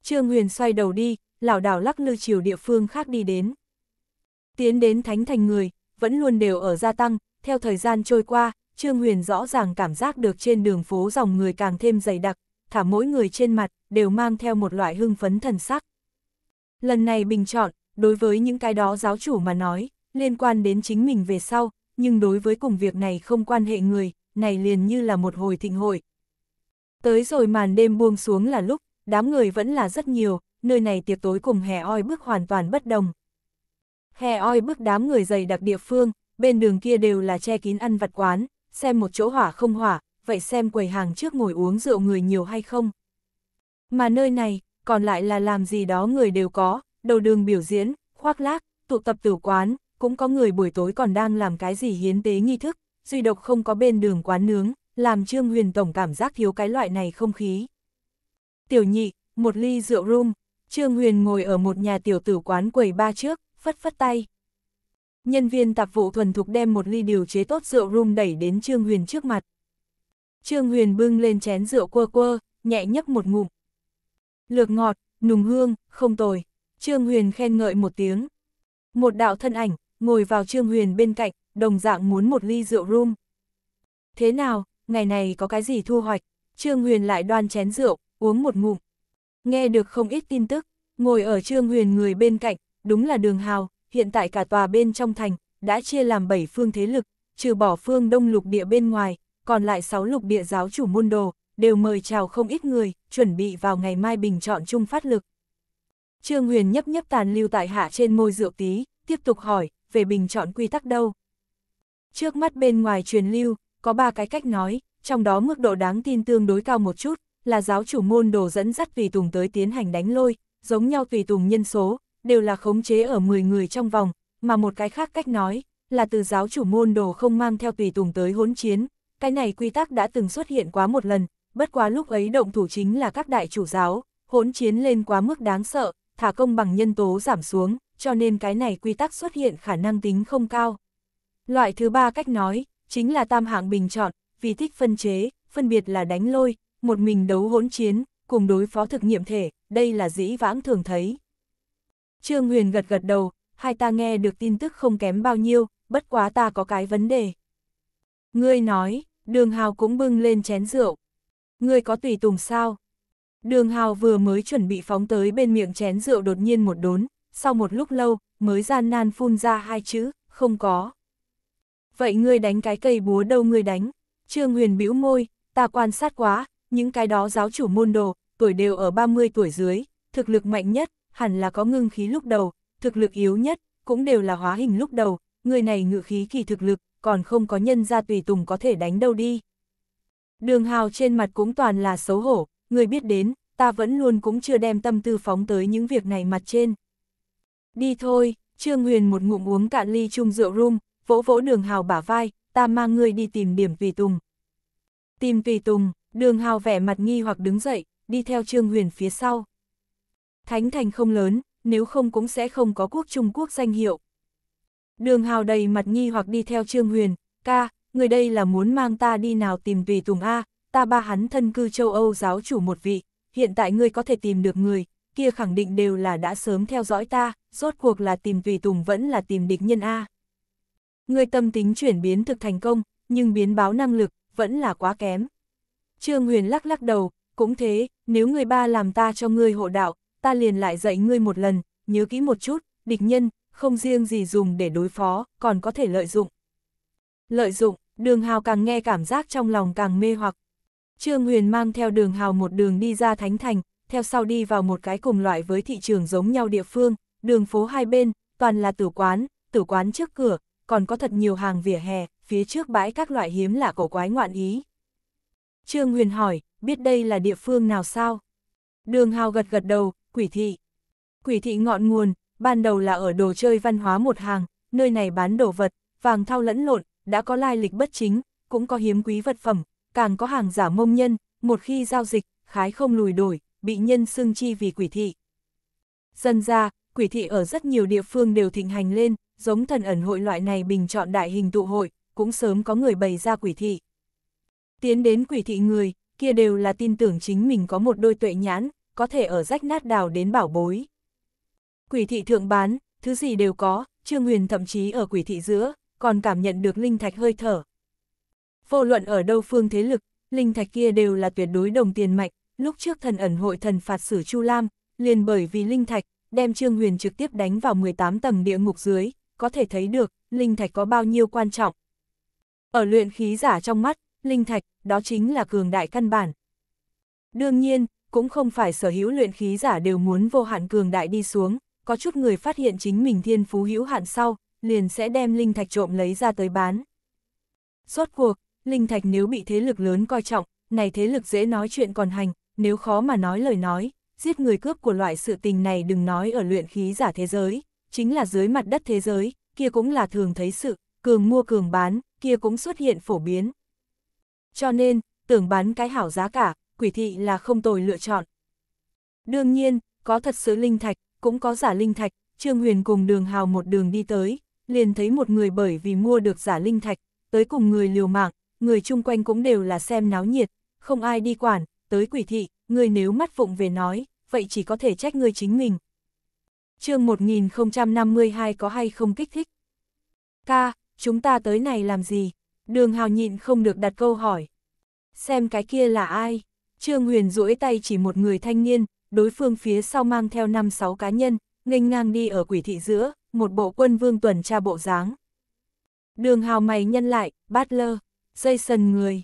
Trương Huyền xoay đầu đi, lảo đảo lắc lư chiều địa phương khác đi đến. Tiến đến thánh thành người, vẫn luôn đều ở gia tăng, theo thời gian trôi qua, Trương Huyền rõ ràng cảm giác được trên đường phố dòng người càng thêm dày đặc, thả mỗi người trên mặt, đều mang theo một loại hưng phấn thần sắc. Lần này bình chọn, đối với những cái đó giáo chủ mà nói, liên quan đến chính mình về sau, nhưng đối với cùng việc này không quan hệ người, này liền như là một hồi thịnh hội. Tới rồi màn đêm buông xuống là lúc, đám người vẫn là rất nhiều, nơi này tiệc tối cùng hè oi bước hoàn toàn bất đồng. Hè oi bước đám người dày đặc địa phương, bên đường kia đều là che kín ăn vặt quán, xem một chỗ hỏa không hỏa, vậy xem quầy hàng trước ngồi uống rượu người nhiều hay không. Mà nơi này, còn lại là làm gì đó người đều có, đầu đường biểu diễn, khoác lác, tụ tập tử quán, cũng có người buổi tối còn đang làm cái gì hiến tế nghi thức, duy độc không có bên đường quán nướng, làm Trương Huyền Tổng cảm giác thiếu cái loại này không khí. Tiểu nhị, một ly rượu rum, Trương Huyền ngồi ở một nhà tiểu tử quán quầy ba trước, phất phất tay. Nhân viên tạp vụ thuần thục đem một ly điều chế tốt rượu rum đẩy đến Trương Huyền trước mặt. Trương Huyền bưng lên chén rượu quơ quơ, nhẹ nhấp một ngụm. Lược ngọt, nùng hương, không tồi. Trương Huyền khen ngợi một tiếng. Một đạo thân ảnh, ngồi vào Trương Huyền bên cạnh, đồng dạng muốn một ly rượu rum. Thế nào, ngày này có cái gì thu hoạch? Trương Huyền lại đoan chén rượu, uống một ngụm. Nghe được không ít tin tức, ngồi ở Trương Huyền người bên cạnh, đúng là đường hào, hiện tại cả tòa bên trong thành, đã chia làm bảy phương thế lực, trừ bỏ phương đông lục địa bên ngoài, còn lại 6 lục địa giáo chủ môn đồ, đều mời chào không ít người, chuẩn bị vào ngày mai bình chọn chung phát lực. Trương Huyền nhấp nhấp tàn lưu tại hạ trên môi rượu tí, tiếp tục hỏi, về bình chọn quy tắc đâu. Trước mắt bên ngoài truyền lưu, có ba cái cách nói, trong đó mức độ đáng tin tương đối cao một chút, là giáo chủ môn đồ dẫn dắt tùy tùng tới tiến hành đánh lôi, giống nhau tùy tùng nhân số, đều là khống chế ở 10 người trong vòng, mà một cái khác cách nói, là từ giáo chủ môn đồ không mang theo tùy tùng tới hỗn chiến, cái này quy tắc đã từng xuất hiện quá một lần, bất quá lúc ấy động thủ chính là các đại chủ giáo, hỗn chiến lên quá mức đáng sợ, thả công bằng nhân tố giảm xuống, cho nên cái này quy tắc xuất hiện khả năng tính không cao. Loại thứ ba cách nói, chính là tam hạng bình chọn, vì thích phân chế, phân biệt là đánh lôi, một mình đấu hỗn chiến, cùng đối phó thực nghiệm thể, đây là dĩ vãng thường thấy. Trương Huyền gật gật đầu, hai ta nghe được tin tức không kém bao nhiêu, bất quá ta có cái vấn đề. Ngươi nói, Đường Hào cũng bưng lên chén rượu. Ngươi có tùy tùng sao? Đường Hào vừa mới chuẩn bị phóng tới bên miệng chén rượu đột nhiên một đốn, sau một lúc lâu, mới gian nan phun ra hai chữ, không có. Vậy ngươi đánh cái cây búa đâu ngươi đánh? Trương Huyền bĩu môi, ta quan sát quá, những cái đó giáo chủ môn đồ, tuổi đều ở 30 tuổi dưới, thực lực mạnh nhất, hẳn là có ngưng khí lúc đầu, thực lực yếu nhất, cũng đều là hóa hình lúc đầu, người này ngự khí kỳ thực lực, còn không có nhân ra tùy tùng có thể đánh đâu đi. Đường hào trên mặt cũng toàn là xấu hổ, người biết đến, ta vẫn luôn cũng chưa đem tâm tư phóng tới những việc này mặt trên. Đi thôi, Trương Huyền một ngụm uống cạn ly chung rượu rum, vỗ vỗ đường hào bả vai, ta mang ngươi đi tìm điểm tùy tùng. Tìm tùy tùng, đường hào vẻ mặt nghi hoặc đứng dậy, đi theo Trương Huyền phía sau. Thánh thành không lớn, nếu không cũng sẽ không có quốc Trung Quốc danh hiệu, Đường hào đầy mặt nghi hoặc đi theo Trương Huyền, ca, người đây là muốn mang ta đi nào tìm tùy tùng A, ta ba hắn thân cư châu Âu giáo chủ một vị, hiện tại ngươi có thể tìm được người, kia khẳng định đều là đã sớm theo dõi ta, rốt cuộc là tìm tùy tùng vẫn là tìm địch nhân A. Ngươi tâm tính chuyển biến thực thành công, nhưng biến báo năng lực, vẫn là quá kém. Trương Huyền lắc lắc đầu, cũng thế, nếu người ba làm ta cho ngươi hộ đạo, ta liền lại dạy ngươi một lần, nhớ kỹ một chút, địch nhân, không riêng gì dùng để đối phó, còn có thể lợi dụng. Lợi dụng, đường hào càng nghe cảm giác trong lòng càng mê hoặc. Trương Huyền mang theo đường hào một đường đi ra Thánh Thành, theo sau đi vào một cái cùng loại với thị trường giống nhau địa phương, đường phố hai bên, toàn là tử quán, tử quán trước cửa, còn có thật nhiều hàng vỉa hè, phía trước bãi các loại hiếm lạ cổ quái ngoạn ý. Trương Huyền hỏi, biết đây là địa phương nào sao? Đường hào gật gật đầu, quỷ thị. Quỷ thị ngọn nguồn, ban đầu là ở đồ chơi văn hóa một hàng, nơi này bán đồ vật, vàng thao lẫn lộn, đã có lai lịch bất chính, cũng có hiếm quý vật phẩm, càng có hàng giả mông nhân, một khi giao dịch, khái không lùi đổi, bị nhân xưng chi vì quỷ thị. Dần ra, quỷ thị ở rất nhiều địa phương đều thịnh hành lên, giống thần ẩn hội loại này bình chọn đại hình tụ hội, cũng sớm có người bày ra quỷ thị. Tiến đến quỷ thị người, kia đều là tin tưởng chính mình có một đôi tuệ nhãn, có thể ở rách nát đào đến bảo bối. Quỷ thị thượng bán, thứ gì đều có, Trương Huyền thậm chí ở quỷ thị giữa, còn cảm nhận được linh thạch hơi thở. Vô luận ở đâu phương thế lực, linh thạch kia đều là tuyệt đối đồng tiền mạnh, lúc trước thần ẩn hội thần phạt xử Chu Lam, liền bởi vì linh thạch, đem Trương Huyền trực tiếp đánh vào 18 tầng địa ngục dưới, có thể thấy được, linh thạch có bao nhiêu quan trọng. Ở luyện khí giả trong mắt, linh thạch, đó chính là cường đại căn bản. Đương nhiên, cũng không phải sở hữu luyện khí giả đều muốn vô hạn cường đại đi xuống, có chút người phát hiện chính mình thiên phú hữu hạn sau, liền sẽ đem linh thạch trộm lấy ra tới bán. Rốt cuộc, linh thạch nếu bị thế lực lớn coi trọng, này thế lực dễ nói chuyện còn hành, nếu khó mà nói lời nói, giết người cướp của loại sự tình này đừng nói ở luyện khí giả thế giới, chính là dưới mặt đất thế giới, kia cũng là thường thấy sự, cường mua cường bán, kia cũng xuất hiện phổ biến. Cho nên, tưởng bán cái hảo giá cả, quỷ thị là không tồi lựa chọn. Đương nhiên, có thật sự linh thạch, cũng có giả linh thạch, Trương Huyền cùng đường hào một đường đi tới, liền thấy một người bởi vì mua được giả linh thạch, tới cùng người liều mạng, người chung quanh cũng đều là xem náo nhiệt, không ai đi quản, tới quỷ thị, người nếu mắt phụng về nói, vậy chỉ có thể trách người chính mình. chương 1052 có hay không kích thích? Ca, chúng ta tới này làm gì? Đường hào nhịn không được đặt câu hỏi. Xem cái kia là ai? Trương Huyền duỗi tay chỉ một người thanh niên, đối phương phía sau mang theo 5-6 cá nhân, nghênh ngang đi ở quỷ thị giữa, một bộ quân vương tuần tra bộ dáng. Đường hào mày nhân lại, bát lơ, dây sần người.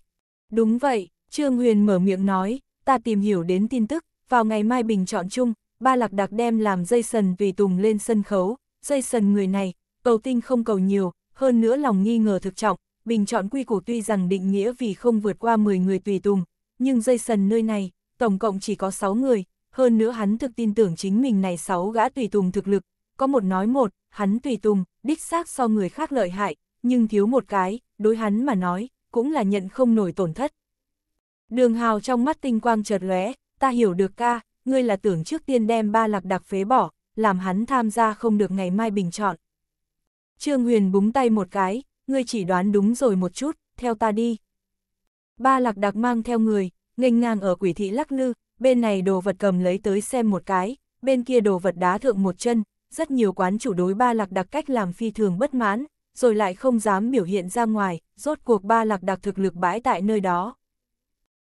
Đúng vậy, Trương Huyền mở miệng nói, ta tìm hiểu đến tin tức, vào ngày mai bình chọn chung, ba lạc đặc đem làm dây sần tùy tùng lên sân khấu, dây sần người này, cầu tinh không cầu nhiều, hơn nữa lòng nghi ngờ thực trọng, bình chọn quy củ tuy rằng định nghĩa vì không vượt qua 10 người tùy tùng, nhưng dây sần nơi này, tổng cộng chỉ có 6 người, hơn nữa hắn thực tin tưởng chính mình này sáu gã tùy tùng thực lực, có một nói một, hắn tùy tùng, đích xác so người khác lợi hại, nhưng thiếu một cái, đối hắn mà nói, cũng là nhận không nổi tổn thất. Đường hào trong mắt tinh quang chợt lóe, ta hiểu được ca, ngươi là tưởng trước tiên đem ba lạc đặc phế bỏ, làm hắn tham gia không được ngày mai bình chọn. Trương Huyền búng tay một cái, ngươi chỉ đoán đúng rồi một chút, theo ta đi. Ba lạc đặc mang theo người, nghênh ngang ở quỷ thị lắc lư, bên này đồ vật cầm lấy tới xem một cái, bên kia đồ vật đá thượng một chân, rất nhiều quán chủ đối ba lạc đặc cách làm phi thường bất mãn, rồi lại không dám biểu hiện ra ngoài, rốt cuộc ba lạc đặc thực lực bãi tại nơi đó.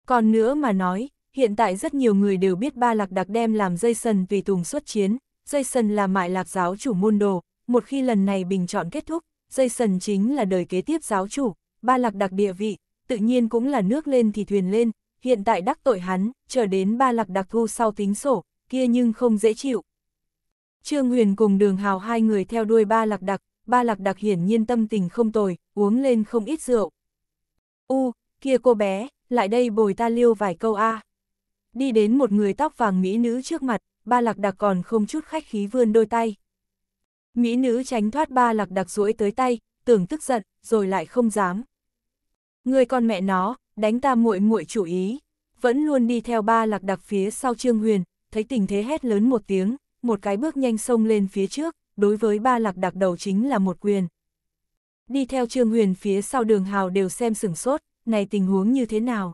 Còn nữa mà nói, hiện tại rất nhiều người đều biết ba lạc đặc đem làm dây sần tùy tùng xuất chiến, dây sần là mại lạc giáo chủ môn đồ, một khi lần này bình chọn kết thúc, dây sần chính là đời kế tiếp giáo chủ, ba lạc đặc địa vị, tự nhiên cũng là nước lên thì thuyền lên, hiện tại đắc tội hắn, chờ đến ba lạc đặc thu sau tính sổ, kia nhưng không dễ chịu. Trương Huyền cùng đường hào hai người theo đuôi ba lạc đặc, ba lạc đặc hiển nhiên tâm tình không tồi, uống lên không ít rượu. U, kia cô bé, lại đây bồi ta liêu vài câu A. Đi đến một người tóc vàng mỹ nữ trước mặt, ba lạc đặc còn không chút khách khí vươn đôi tay. Mỹ nữ tránh thoát ba lạc đặc duỗi tới tay, tưởng tức giận, rồi lại không dám. Người con mẹ nó, đánh ta muội muội chủ ý, vẫn luôn đi theo ba lạc đặc phía sau Trương Huyền, thấy tình thế hét lớn một tiếng, một cái bước nhanh xông lên phía trước, đối với ba lạc đặc đầu chính là một quyền. Đi theo Trương Huyền phía sau đường hào đều xem sửng sốt, này tình huống như thế nào.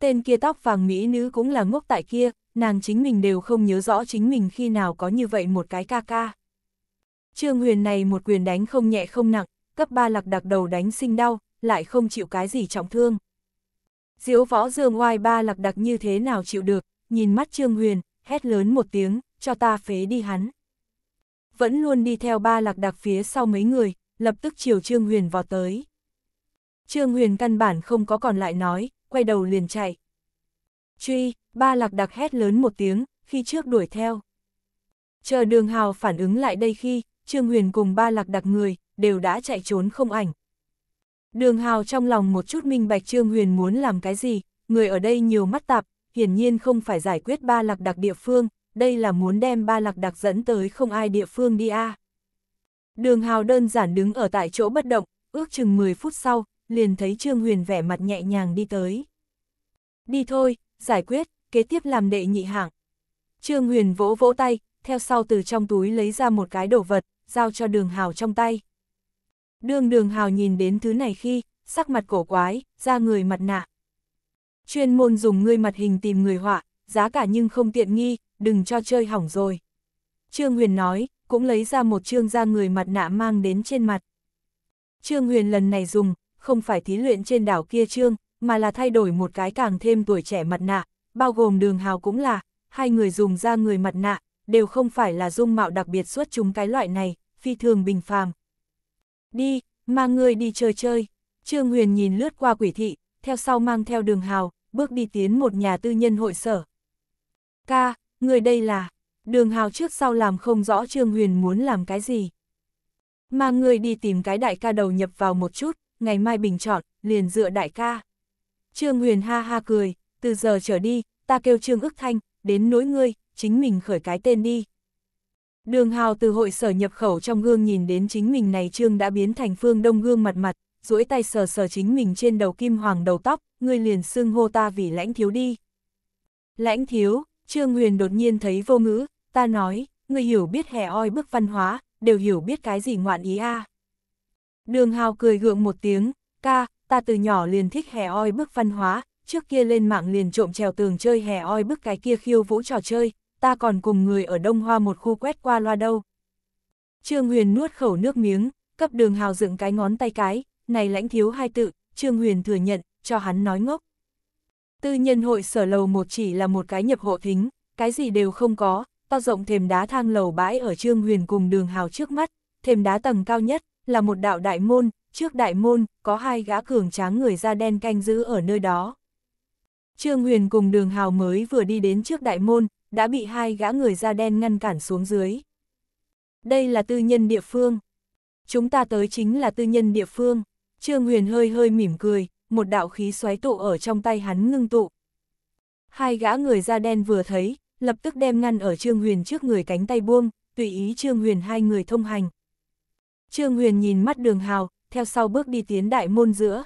Tên kia tóc vàng mỹ nữ cũng là ngốc tại kia, nàng chính mình đều không nhớ rõ chính mình khi nào có như vậy một cái ca ca. Trương Huyền này một quyền đánh không nhẹ không nặng, cấp ba lạc đặc đầu đánh sinh đau, lại không chịu cái gì trọng thương. Diễu võ dương oai ba lạc đặc như thế nào chịu được, nhìn mắt Trương Huyền, hét lớn một tiếng, cho ta phế đi hắn. Vẫn luôn đi theo ba lạc đặc phía sau mấy người, lập tức chiều Trương Huyền vào tới. Trương Huyền căn bản không có còn lại nói, quay đầu liền chạy. Truy, ba lạc đặc hét lớn một tiếng, khi trước đuổi theo. Chờ đường hào phản ứng lại đây khi, Trương Huyền cùng ba lạc đặc người, đều đã chạy trốn không ảnh. Đường Hào trong lòng một chút minh bạch Trương Huyền muốn làm cái gì, người ở đây nhiều mắt tạp, hiển nhiên không phải giải quyết ba lạc đặc địa phương, đây là muốn đem ba lạc đặc dẫn tới không ai địa phương đi a. À. Đường Hào đơn giản đứng ở tại chỗ bất động, ước chừng 10 phút sau, liền thấy Trương Huyền vẻ mặt nhẹ nhàng đi tới. Đi thôi, giải quyết, kế tiếp làm đệ nhị hạng. Trương Huyền vỗ vỗ tay, theo sau từ trong túi lấy ra một cái đồ vật, giao cho đường hào trong tay. Đường đường hào nhìn đến thứ này khi, sắc mặt cổ quái, ra người mặt nạ. Chuyên môn dùng người mặt hình tìm người họa, giá cả nhưng không tiện nghi, đừng cho chơi hỏng rồi. Trương Huyền nói, cũng lấy ra một trương ra người mặt nạ mang đến trên mặt. Trương Huyền lần này dùng, không phải thí luyện trên đảo kia trương, mà là thay đổi một cái càng thêm tuổi trẻ mặt nạ, bao gồm đường hào cũng là, hai người dùng ra người mặt nạ, đều không phải là dung mạo đặc biệt xuất chúng cái loại này, phi thường bình phàm, đi, mang ngươi đi chơi chơi. Trương Huyền nhìn lướt qua quỷ thị, theo sau mang theo đường hào, bước đi tiến một nhà tư nhân hội sở. Ca, người đây là, đường hào trước sau làm không rõ Trương Huyền muốn làm cái gì. Mà người đi tìm cái đại ca đầu nhập vào một chút, ngày mai bình chọn, liền dựa đại ca. Trương Huyền ha ha cười, từ giờ trở đi, ta kêu Trương ức thanh, đến nỗi ngươi, chính mình khởi cái tên đi. Đường hào từ hội sở nhập khẩu trong gương nhìn đến chính mình này trương đã biến thành phương đông gương mặt mặt, duỗi tay sờ sờ chính mình trên đầu kim hoàng đầu tóc, ngươi liền xưng hô ta vì lãnh thiếu đi. Lãnh thiếu, trương huyền đột nhiên thấy vô ngữ, ta nói, ngươi hiểu biết hè oi bức văn hóa, đều hiểu biết cái gì ngoạn ý a. À. Đường hào cười gượng một tiếng, ca, ta từ nhỏ liền thích hè oi bức văn hóa, trước kia lên mạng liền trộm trèo tường chơi hè oi bức cái kia khiêu vũ trò chơi, ta còn cùng người ở Đông Hoa một khu quét qua loa đâu. Trương Huyền nuốt khẩu nước miếng, cấp đường hào dựng cái ngón tay cái, này lãnh thiếu hai tự, Trương Huyền thừa nhận, cho hắn nói ngốc. Tư nhân hội sở lầu một chỉ là một cái nhập hộ thính, cái gì đều không có, to rộng thềm đá thang lầu bãi ở Trương Huyền cùng đường hào trước mắt, thềm đá tầng cao nhất, là một đạo đại môn, trước đại môn, có hai gã cường tráng người da đen canh giữ ở nơi đó. Trương Huyền cùng đường hào mới vừa đi đến trước đại môn, đã bị hai gã người da đen ngăn cản xuống dưới. Đây là tư nhân địa phương. Chúng ta tới chính là tư nhân địa phương. Trương Huyền hơi hơi mỉm cười, một đạo khí xoáy tụ ở trong tay hắn ngưng tụ. Hai gã người da đen vừa thấy, lập tức đem ngăn ở Trương Huyền trước người cánh tay buông, tùy ý Trương Huyền hai người thông hành. Trương Huyền nhìn mắt đường hào, theo sau bước đi tiến đại môn giữa.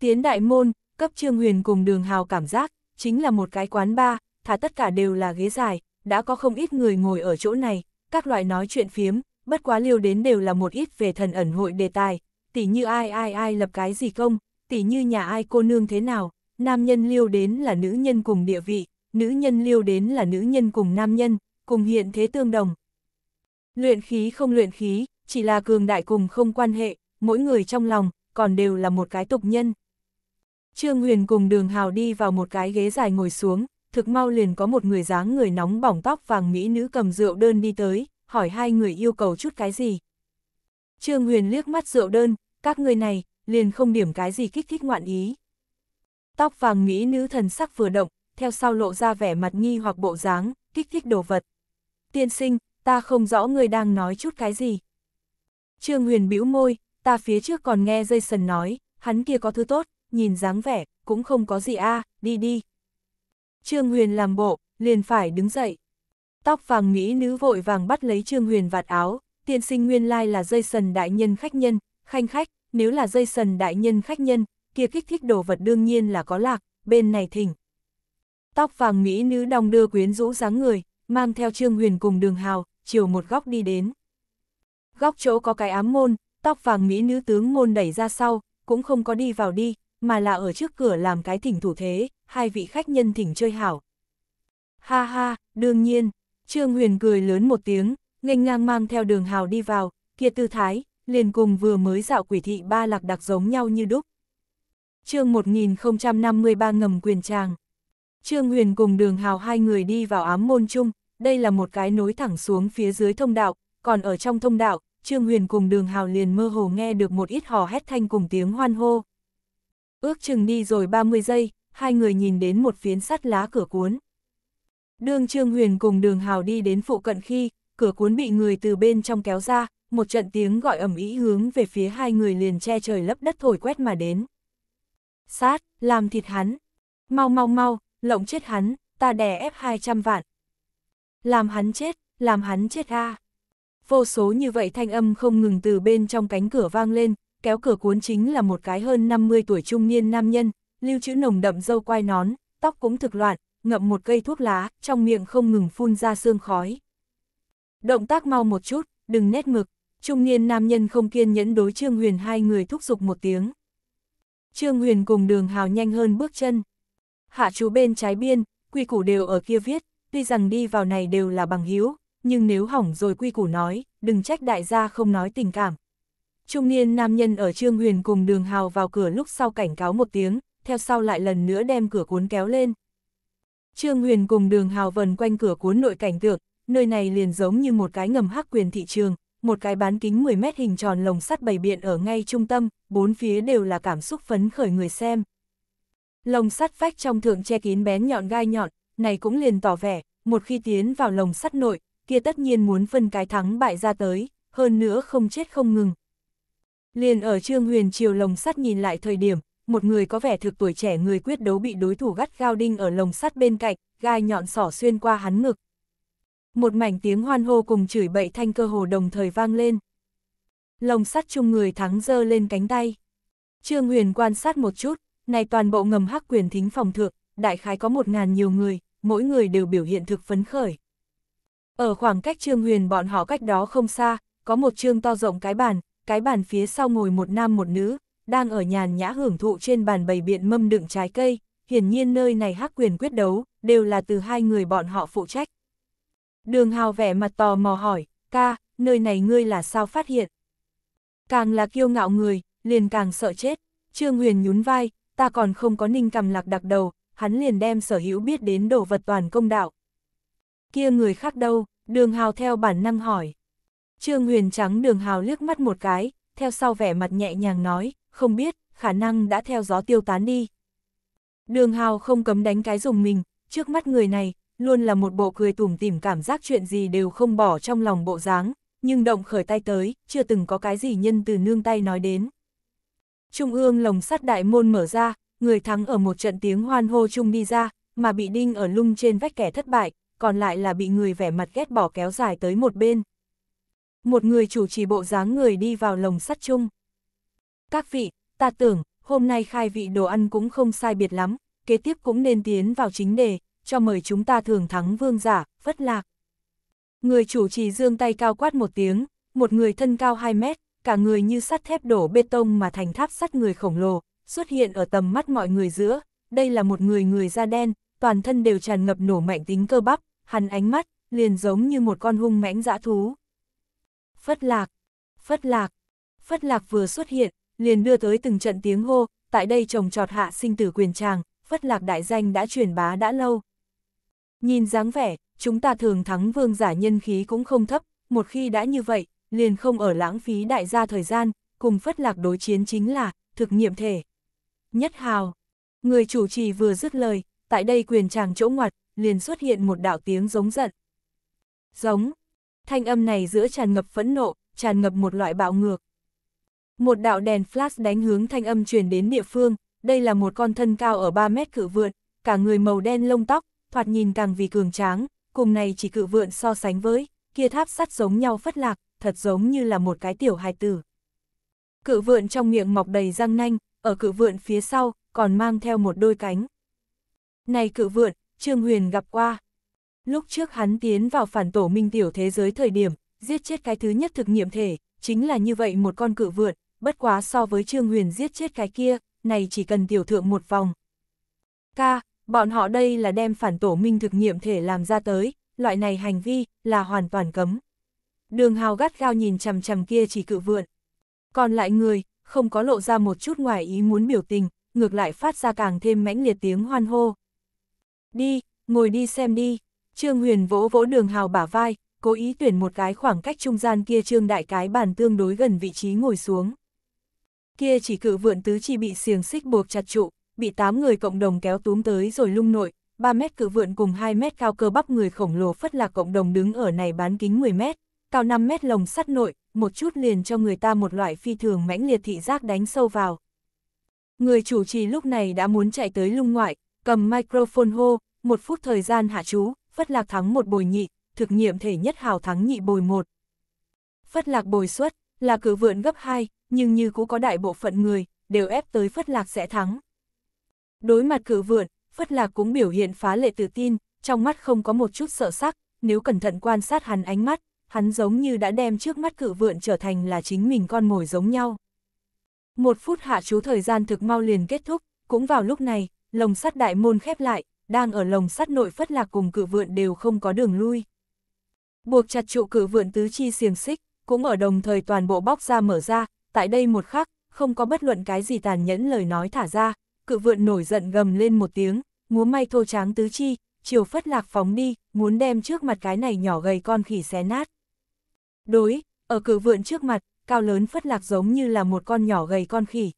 Tiến đại môn, cấp Trương Huyền cùng đường hào cảm giác, chính là một cái quán bar, thả tất cả đều là ghế dài, đã có không ít người ngồi ở chỗ này, các loại nói chuyện phiếm, bất quá liêu đến đều là một ít về thần ẩn hội đề tài, tỉ như ai ai ai lập cái gì công, tỉ như nhà ai cô nương thế nào, nam nhân liêu đến là nữ nhân cùng địa vị, nữ nhân liêu đến là nữ nhân cùng nam nhân, cùng hiện thế tương đồng. Luyện khí không luyện khí, chỉ là cường đại cùng không quan hệ, mỗi người trong lòng, còn đều là một cái tục nhân. Trương Huyền cùng đường hào đi vào một cái ghế dài ngồi xuống, thực mau liền có một người dáng người nóng bỏng tóc vàng mỹ nữ cầm rượu đơn đi tới, hỏi hai người yêu cầu chút cái gì. Trương Huyền liếc mắt rượu đơn, các người này, liền không điểm cái gì kích thích ngoạn ý. Tóc vàng mỹ nữ thần sắc vừa động, theo sau lộ ra vẻ mặt nghi hoặc bộ dáng, kích thích đồ vật. Tiên sinh, ta không rõ người đang nói chút cái gì. Trương Huyền bĩu môi, ta phía trước còn nghe dây sần nói, hắn kia có thứ tốt, nhìn dáng vẻ, cũng không có gì a à, đi đi, Trương Huyền làm bộ, liền phải đứng dậy. Tóc vàng mỹ nữ vội vàng bắt lấy Trương Huyền vạt áo, tiên sinh nguyên lai là dây sần đại nhân khách nhân, khanh khách, nếu là dây sần đại nhân khách nhân, kia kích thích đồ vật đương nhiên là có lạc, bên này thỉnh. Tóc vàng mỹ nữ đong đưa quyến rũ dáng người, mang theo Trương Huyền cùng đường hào, chiều một góc đi đến. Góc chỗ có cái ám môn, tóc vàng mỹ nữ tướng môn đẩy ra sau, cũng không có đi vào đi, mà là ở trước cửa làm cái thỉnh thủ thế, hai vị khách nhân thỉnh chơi hảo. Ha ha, đương nhiên, Trương Huyền cười lớn một tiếng, nghênh ngang mang theo đường hào đi vào, kia tư thái, liền cùng vừa mới dạo quỷ thị ba lạc đặc giống nhau như đúc. chương 1053 ngầm quyền tràng. Trương Huyền cùng đường hào hai người đi vào ám môn chung, đây là một cái nối thẳng xuống phía dưới thông đạo, còn ở trong thông đạo, Trương Huyền cùng đường hào liền mơ hồ nghe được một ít hò hét thanh cùng tiếng hoan hô. Ước chừng đi rồi 30 giây, hai người nhìn đến một phiến sắt lá cửa cuốn. Đường Trương Huyền cùng đường Hào đi đến phụ cận khi, cửa cuốn bị người từ bên trong kéo ra, một trận tiếng gọi ầm ĩ hướng về phía hai người liền che trời lấp đất thổi quét mà đến. Sát, làm thịt hắn. Mau mau mau, lộng chết hắn, ta đè ép 200 vạn. Làm hắn chết, làm hắn chết a. Vô số như vậy thanh âm không ngừng từ bên trong cánh cửa vang lên, kéo cửa cuốn chính là một cái hơn 50 tuổi trung niên nam nhân, lưu trữ nồng đậm dâu quai nón, tóc cũng thực loạn, ngậm một cây thuốc lá, trong miệng không ngừng phun ra sương khói. Động tác mau một chút, đừng nét mực, trung niên nam nhân không kiên nhẫn đối Trương Huyền hai người thúc giục một tiếng. Trương Huyền cùng đường hào nhanh hơn bước chân. Hạ chú bên trái biên, quy củ đều ở kia viết, tuy rằng đi vào này đều là bằng hiếu, nhưng nếu hỏng rồi quy củ nói, đừng trách đại gia không nói tình cảm, Trung niên nam nhân ở Trương Huyền cùng đường hào vào cửa lúc sau cảnh cáo một tiếng, theo sau lại lần nữa đem cửa cuốn kéo lên. Trương Huyền cùng đường hào vần quanh cửa cuốn nội cảnh tượng, nơi này liền giống như một cái ngầm hắc quyền thị trường, một cái bán kính 10 mét hình tròn lồng sắt bày biện ở ngay trung tâm, bốn phía đều là cảm xúc phấn khởi người xem. Lồng sắt vách trong thượng che kín bén nhọn gai nhọn, này cũng liền tỏ vẻ, một khi tiến vào lồng sắt nội, kia tất nhiên muốn phân cái thắng bại ra tới, hơn nữa không chết không ngừng, Liền ở Trương Huyền chiều lồng sắt nhìn lại thời điểm, một người có vẻ thực tuổi trẻ người quyết đấu bị đối thủ gắt gao đinh ở lồng sắt bên cạnh, gai nhọn sỏ xuyên qua hắn ngực. Một mảnh tiếng hoan hô cùng chửi bậy thanh cơ hồ đồng thời vang lên. Lồng sắt chung người thắng dơ lên cánh tay. Trương Huyền quan sát một chút, này toàn bộ ngầm hắc quyền thính phòng thượng, đại khái có một ngàn nhiều người, mỗi người đều biểu hiện thực phấn khởi. Ở khoảng cách Trương Huyền bọn họ cách đó không xa, có một trương to rộng cái bàn, cái bàn phía sau ngồi một nam một nữ, đang ở nhàn nhã hưởng thụ trên bàn bày biện mâm đựng trái cây, hiển nhiên nơi này hắc quyền quyết đấu, đều là từ hai người bọn họ phụ trách. Đường hào vẻ mặt tò mò hỏi, ca, nơi này ngươi là sao phát hiện? Càng là kiêu ngạo người, liền càng sợ chết. Trương Huyền nhún vai, ta còn không có ninh cầm lạc đặc đầu, hắn liền đem sở hữu biết đến đồ vật toàn công đạo. Kia người khác đâu, đường hào theo bản năng hỏi. Trương Huyền trắng đường hào liếc mắt một cái, theo sau vẻ mặt nhẹ nhàng nói, không biết, khả năng đã theo gió tiêu tán đi. Đường hào không cấm đánh cái dùng mình, trước mắt người này, luôn là một bộ cười tủm tỉm cảm giác chuyện gì đều không bỏ trong lòng bộ dáng, nhưng động khởi tay tới, chưa từng có cái gì nhân từ nương tay nói đến. Trung ương lồng sắt đại môn mở ra, người thắng ở một trận tiếng hoan hô chung đi ra, mà bị đinh ở lung trên vách kẻ thất bại, còn lại là bị người vẻ mặt ghét bỏ kéo dài tới một bên một người chủ trì bộ dáng người đi vào lồng sắt chung. Các vị, ta tưởng, hôm nay khai vị đồ ăn cũng không sai biệt lắm, kế tiếp cũng nên tiến vào chính đề, cho mời chúng ta thường thắng vương giả, vất lạc. Người chủ trì dương tay cao quát một tiếng, một người thân cao 2 mét, cả người như sắt thép đổ bê tông mà thành tháp sắt người khổng lồ, xuất hiện ở tầm mắt mọi người giữa, đây là một người người da đen, toàn thân đều tràn ngập nổ mạnh tính cơ bắp, hắn ánh mắt, liền giống như một con hung mãnh dã thú. Phất lạc, phất lạc, phất lạc vừa xuất hiện, liền đưa tới từng trận tiếng hô, tại đây trồng trọt hạ sinh tử quyền tràng, phất lạc đại danh đã truyền bá đã lâu. Nhìn dáng vẻ, chúng ta thường thắng vương giả nhân khí cũng không thấp, một khi đã như vậy, liền không ở lãng phí đại gia thời gian, cùng phất lạc đối chiến chính là, thực nghiệm thể. Nhất hào, người chủ trì vừa dứt lời, tại đây quyền tràng chỗ ngoặt, liền xuất hiện một đạo tiếng giống giận. Giống, thanh âm này giữa tràn ngập phẫn nộ, tràn ngập một loại bạo ngược. Một đạo đèn flash đánh hướng thanh âm truyền đến địa phương, đây là một con thân cao ở 3 mét cự vượn, cả người màu đen lông tóc, thoạt nhìn càng vì cường tráng, cùng này chỉ cự vượn so sánh với, kia tháp sắt giống nhau phất lạc, thật giống như là một cái tiểu hài tử. Cự vượn trong miệng mọc đầy răng nanh, ở cự vượn phía sau, còn mang theo một đôi cánh. Này cự vượn, Trương Huyền gặp qua. Lúc trước hắn tiến vào phản tổ minh tiểu thế giới thời điểm, giết chết cái thứ nhất thực nghiệm thể, chính là như vậy một con cự vượn, bất quá so với Trương Huyền giết chết cái kia, này chỉ cần tiểu thượng một vòng. Ca, bọn họ đây là đem phản tổ minh thực nghiệm thể làm ra tới, loại này hành vi là hoàn toàn cấm. Đường hào gắt gao nhìn chằm chằm kia chỉ cự vượn. Còn lại người, không có lộ ra một chút ngoài ý muốn biểu tình, ngược lại phát ra càng thêm mãnh liệt tiếng hoan hô. Đi, ngồi đi xem đi. Trương Huyền vỗ vỗ đường hào bả vai, cố ý tuyển một cái khoảng cách trung gian kia trương đại cái bàn tương đối gần vị trí ngồi xuống. Kia chỉ cự vượn tứ chi bị xiềng xích buộc chặt trụ, bị 8 người cộng đồng kéo túm tới rồi lung nội, 3 mét cự vượn cùng 2 mét cao cơ bắp người khổng lồ phất là cộng đồng đứng ở này bán kính 10 mét, cao 5 mét lồng sắt nội, một chút liền cho người ta một loại phi thường mãnh liệt thị giác đánh sâu vào. Người chủ trì lúc này đã muốn chạy tới lung ngoại, cầm microphone hô, một phút thời gian hạ chú, Phất Lạc thắng một bồi nhị, thực nghiệm thể nhất hào thắng nhị bồi một. Phất Lạc bồi xuất là cử vượn gấp hai nhưng như cũ có đại bộ phận người, đều ép tới Phất Lạc sẽ thắng. Đối mặt cử vượn, Phất Lạc cũng biểu hiện phá lệ tự tin, trong mắt không có một chút sợ sắc, nếu cẩn thận quan sát hắn ánh mắt, hắn giống như đã đem trước mắt cử vượn trở thành là chính mình con mồi giống nhau. Một phút hạ chú thời gian thực mau liền kết thúc, cũng vào lúc này, lồng sắt đại môn khép lại, đang ở lồng sắt nội phất lạc cùng cự vượn đều không có đường lui. Buộc chặt trụ cự vượn tứ chi xiềng xích, cũng ở đồng thời toàn bộ bóc ra mở ra, tại đây một khắc, không có bất luận cái gì tàn nhẫn lời nói thả ra, cự vượn nổi giận gầm lên một tiếng, múa may thô tráng tứ chi, chiều phất lạc phóng đi, muốn đem trước mặt cái này nhỏ gầy con khỉ xé nát. Đối, ở cự vượn trước mặt, cao lớn phất lạc giống như là một con nhỏ gầy con khỉ.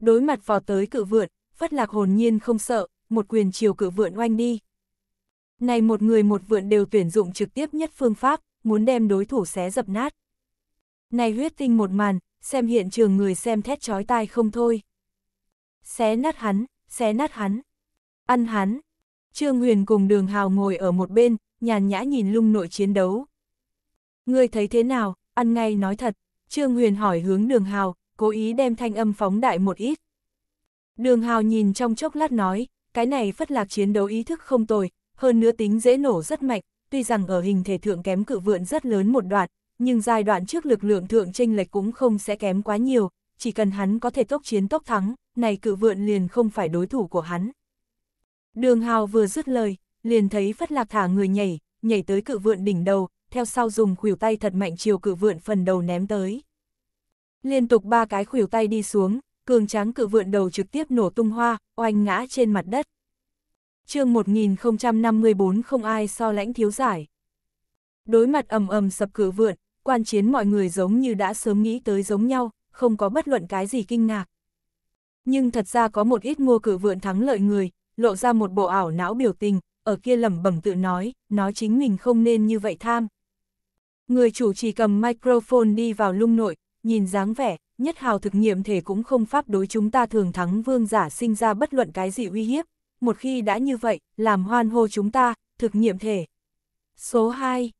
Đối mặt vò tới cự vượn, phất lạc hồn nhiên không sợ, một quyền chiều cự vượn oanh đi. Này một người một vượn đều tuyển dụng trực tiếp nhất phương pháp, muốn đem đối thủ xé dập nát. Này huyết tinh một màn, xem hiện trường người xem thét chói tai không thôi. Xé nát hắn, xé nát hắn, ăn hắn. Trương Huyền cùng đường hào ngồi ở một bên, nhàn nhã nhìn lung nội chiến đấu. người thấy thế nào, ăn ngay nói thật, Trương Huyền hỏi hướng đường hào, cố ý đem thanh âm phóng đại một ít. Đường hào nhìn trong chốc lát nói, cái này phất lạc chiến đấu ý thức không tồi, hơn nữa tính dễ nổ rất mạnh, tuy rằng ở hình thể thượng kém cự vượn rất lớn một đoạn, nhưng giai đoạn trước lực lượng thượng tranh lệch cũng không sẽ kém quá nhiều, chỉ cần hắn có thể tốc chiến tốc thắng, này cự vượn liền không phải đối thủ của hắn. Đường Hào vừa dứt lời, liền thấy Phất Lạc thả người nhảy, nhảy tới cự vượn đỉnh đầu, theo sau dùng khuỷu tay thật mạnh chiều cự vượn phần đầu ném tới. Liên tục ba cái khuỷu tay đi xuống, cường tráng cự vượn đầu trực tiếp nổ tung hoa, oanh ngã trên mặt đất. chương 1054 không ai so lãnh thiếu giải. Đối mặt ầm ầm sập cửa vượn, quan chiến mọi người giống như đã sớm nghĩ tới giống nhau, không có bất luận cái gì kinh ngạc. Nhưng thật ra có một ít mua cửa vượn thắng lợi người, lộ ra một bộ ảo não biểu tình, ở kia lẩm bẩm tự nói, nói chính mình không nên như vậy tham. Người chủ trì cầm microphone đi vào lung nội, nhìn dáng vẻ, nhất hào thực nghiệm thể cũng không pháp đối chúng ta thường thắng vương giả sinh ra bất luận cái gì uy hiếp, một khi đã như vậy, làm hoan hô chúng ta, thực nghiệm thể. Số 2.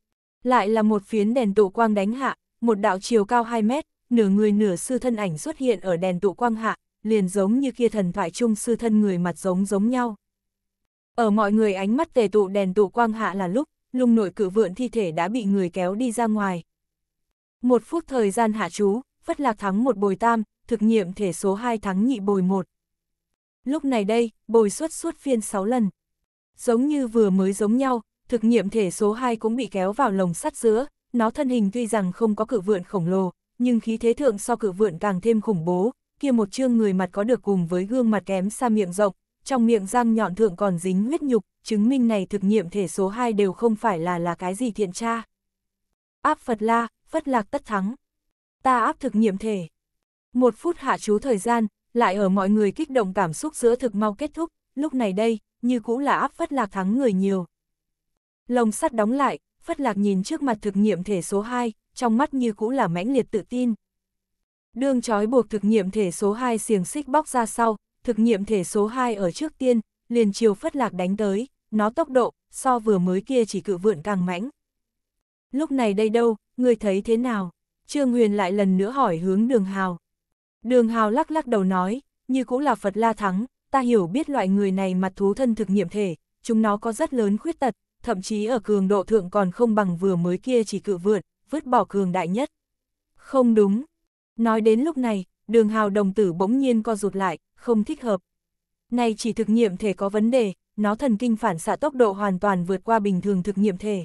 Lại là một phiến đèn tụ quang đánh hạ, một đạo chiều cao 2 mét, nửa người nửa sư thân ảnh xuất hiện ở đèn tụ quang hạ, liền giống như kia thần thoại chung sư thân người mặt giống giống nhau. Ở mọi người ánh mắt tề tụ đèn tụ quang hạ là lúc, lung nội cử vượn thi thể đã bị người kéo đi ra ngoài. Một phút thời gian hạ chú, Phất Lạc thắng một bồi tam, thực nghiệm thể số 2 thắng nhị bồi một Lúc này đây, bồi xuất suốt phiên 6 lần. Giống như vừa mới giống nhau, thực nghiệm thể số 2 cũng bị kéo vào lồng sắt giữa, nó thân hình tuy rằng không có cự vượn khổng lồ, nhưng khí thế thượng so cự vượn càng thêm khủng bố, kia một chương người mặt có được cùng với gương mặt kém xa miệng rộng, trong miệng răng nhọn thượng còn dính huyết nhục, chứng minh này thực nghiệm thể số 2 đều không phải là là cái gì thiện tra. Áp Phật La, Phất Lạc tất thắng ta áp thực nghiệm thể. Một phút hạ chú thời gian, lại ở mọi người kích động cảm xúc giữa thực mau kết thúc, lúc này đây, như cũng là áp phất lạc thắng người nhiều. Lồng sắt đóng lại, phất lạc nhìn trước mặt thực nghiệm thể số 2, trong mắt như cũng là mãnh liệt tự tin. Đương trói buộc thực nghiệm thể số 2 xiềng xích bóc ra sau, thực nghiệm thể số 2 ở trước tiên, liền chiều phất lạc đánh tới, nó tốc độ, so vừa mới kia chỉ cự vượn càng mãnh. Lúc này đây đâu, người thấy thế nào? Trương Huyền lại lần nữa hỏi hướng đường hào. Đường hào lắc lắc đầu nói, như cũng là Phật La Thắng, ta hiểu biết loại người này mặt thú thân thực nghiệm thể, chúng nó có rất lớn khuyết tật, thậm chí ở cường độ thượng còn không bằng vừa mới kia chỉ cự vượt, vứt bỏ cường đại nhất. Không đúng. Nói đến lúc này, đường hào đồng tử bỗng nhiên co rụt lại, không thích hợp. Này chỉ thực nghiệm thể có vấn đề, nó thần kinh phản xạ tốc độ hoàn toàn vượt qua bình thường thực nghiệm thể.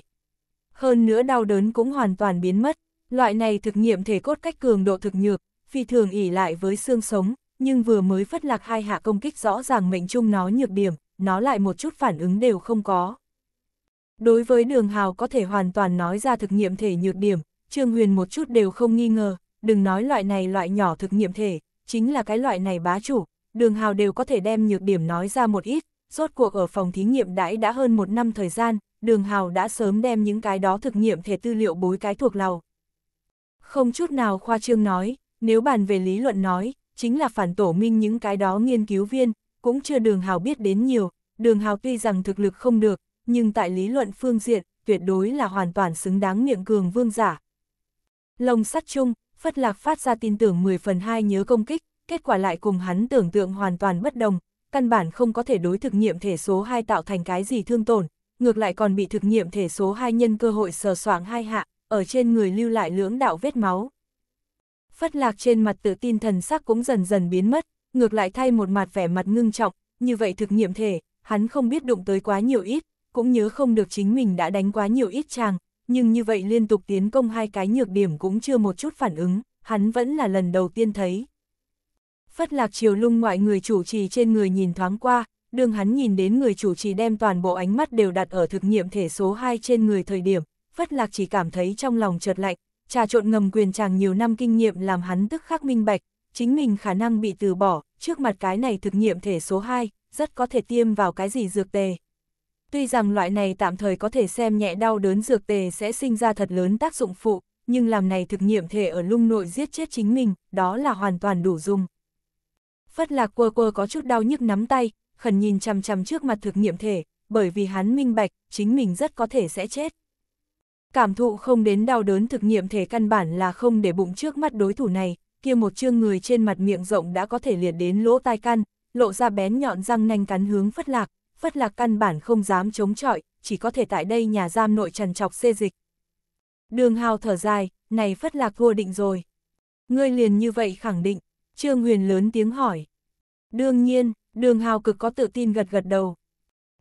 Hơn nữa đau đớn cũng hoàn toàn biến mất. Loại này thực nghiệm thể cốt cách cường độ thực nhược, phi thường ỉ lại với xương sống, nhưng vừa mới phất lạc hai hạ công kích rõ ràng mệnh chung nó nhược điểm, nó lại một chút phản ứng đều không có. Đối với đường hào có thể hoàn toàn nói ra thực nghiệm thể nhược điểm, Trương Huyền một chút đều không nghi ngờ, đừng nói loại này loại nhỏ thực nghiệm thể, chính là cái loại này bá chủ, đường hào đều có thể đem nhược điểm nói ra một ít, rốt cuộc ở phòng thí nghiệm đãi đã hơn một năm thời gian, đường hào đã sớm đem những cái đó thực nghiệm thể tư liệu bối cái thuộc lầu, không chút nào khoa trương nói, nếu bàn về lý luận nói, chính là phản tổ minh những cái đó nghiên cứu viên, cũng chưa đường hào biết đến nhiều, đường hào tuy rằng thực lực không được, nhưng tại lý luận phương diện, tuyệt đối là hoàn toàn xứng đáng miệng cường vương giả. Lồng sắt chung, Phất Lạc phát ra tin tưởng 10 phần 2 nhớ công kích, kết quả lại cùng hắn tưởng tượng hoàn toàn bất đồng, căn bản không có thể đối thực nghiệm thể số 2 tạo thành cái gì thương tổn, ngược lại còn bị thực nghiệm thể số 2 nhân cơ hội sờ soạng hai hạ, ở trên người lưu lại lưỡng đạo vết máu. Phất lạc trên mặt tự tin thần sắc cũng dần dần biến mất, ngược lại thay một mặt vẻ mặt ngưng trọng, như vậy thực nghiệm thể, hắn không biết đụng tới quá nhiều ít, cũng nhớ không được chính mình đã đánh quá nhiều ít chàng, nhưng như vậy liên tục tiến công hai cái nhược điểm cũng chưa một chút phản ứng, hắn vẫn là lần đầu tiên thấy. Phất lạc chiều lung ngoại người chủ trì trên người nhìn thoáng qua, đường hắn nhìn đến người chủ trì đem toàn bộ ánh mắt đều đặt ở thực nghiệm thể số 2 trên người thời điểm, Phất Lạc chỉ cảm thấy trong lòng chợt lạnh, trà trộn ngầm quyền chàng nhiều năm kinh nghiệm làm hắn tức khắc minh bạch, chính mình khả năng bị từ bỏ, trước mặt cái này thực nghiệm thể số 2, rất có thể tiêm vào cái gì dược tề. Tuy rằng loại này tạm thời có thể xem nhẹ đau đớn dược tề sẽ sinh ra thật lớn tác dụng phụ, nhưng làm này thực nghiệm thể ở lung nội giết chết chính mình, đó là hoàn toàn đủ dùng. Phất lạc quơ quơ có chút đau nhức nắm tay, khẩn nhìn chằm chằm trước mặt thực nghiệm thể, bởi vì hắn minh bạch, chính mình rất có thể sẽ chết. Cảm thụ không đến đau đớn thực nghiệm thể căn bản là không để bụng trước mắt đối thủ này, kia một chương người trên mặt miệng rộng đã có thể liệt đến lỗ tai căn, lộ ra bén nhọn răng nanh cắn hướng phất lạc, phất lạc căn bản không dám chống chọi, chỉ có thể tại đây nhà giam nội trần chọc xê dịch. Đường hào thở dài, này phất lạc thua định rồi. Ngươi liền như vậy khẳng định, Trương Huyền lớn tiếng hỏi. Đương nhiên, đường hào cực có tự tin gật gật đầu.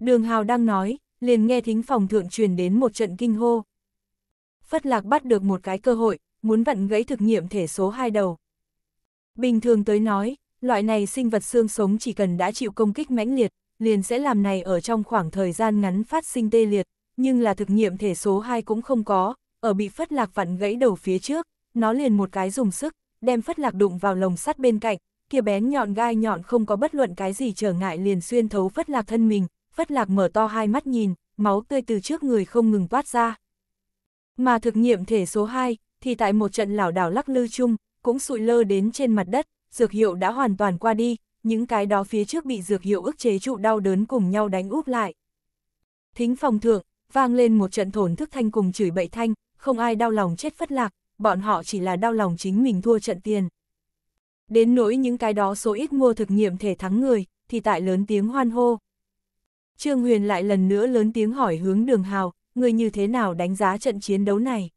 Đường hào đang nói, liền nghe thính phòng thượng truyền đến một trận kinh hô, Phất Lạc bắt được một cái cơ hội, muốn vặn gãy thực nghiệm thể số hai đầu. Bình thường tới nói, loại này sinh vật xương sống chỉ cần đã chịu công kích mãnh liệt, liền sẽ làm này ở trong khoảng thời gian ngắn phát sinh tê liệt, nhưng là thực nghiệm thể số 2 cũng không có, ở bị Phất Lạc vặn gãy đầu phía trước, nó liền một cái dùng sức, đem Phất Lạc đụng vào lồng sắt bên cạnh, kia bén nhọn gai nhọn không có bất luận cái gì trở ngại liền xuyên thấu Phất Lạc thân mình, Phất Lạc mở to hai mắt nhìn, máu tươi từ trước người không ngừng toát ra. Mà thực nghiệm thể số 2, thì tại một trận lảo đảo lắc lư chung, cũng sụi lơ đến trên mặt đất, dược hiệu đã hoàn toàn qua đi, những cái đó phía trước bị dược hiệu ức chế trụ đau đớn cùng nhau đánh úp lại. Thính phòng thượng, vang lên một trận thổn thức thanh cùng chửi bậy thanh, không ai đau lòng chết phất lạc, bọn họ chỉ là đau lòng chính mình thua trận tiền. Đến nỗi những cái đó số ít mua thực nghiệm thể thắng người, thì tại lớn tiếng hoan hô. Trương Huyền lại lần nữa lớn tiếng hỏi hướng đường hào, người như thế nào đánh giá trận chiến đấu này?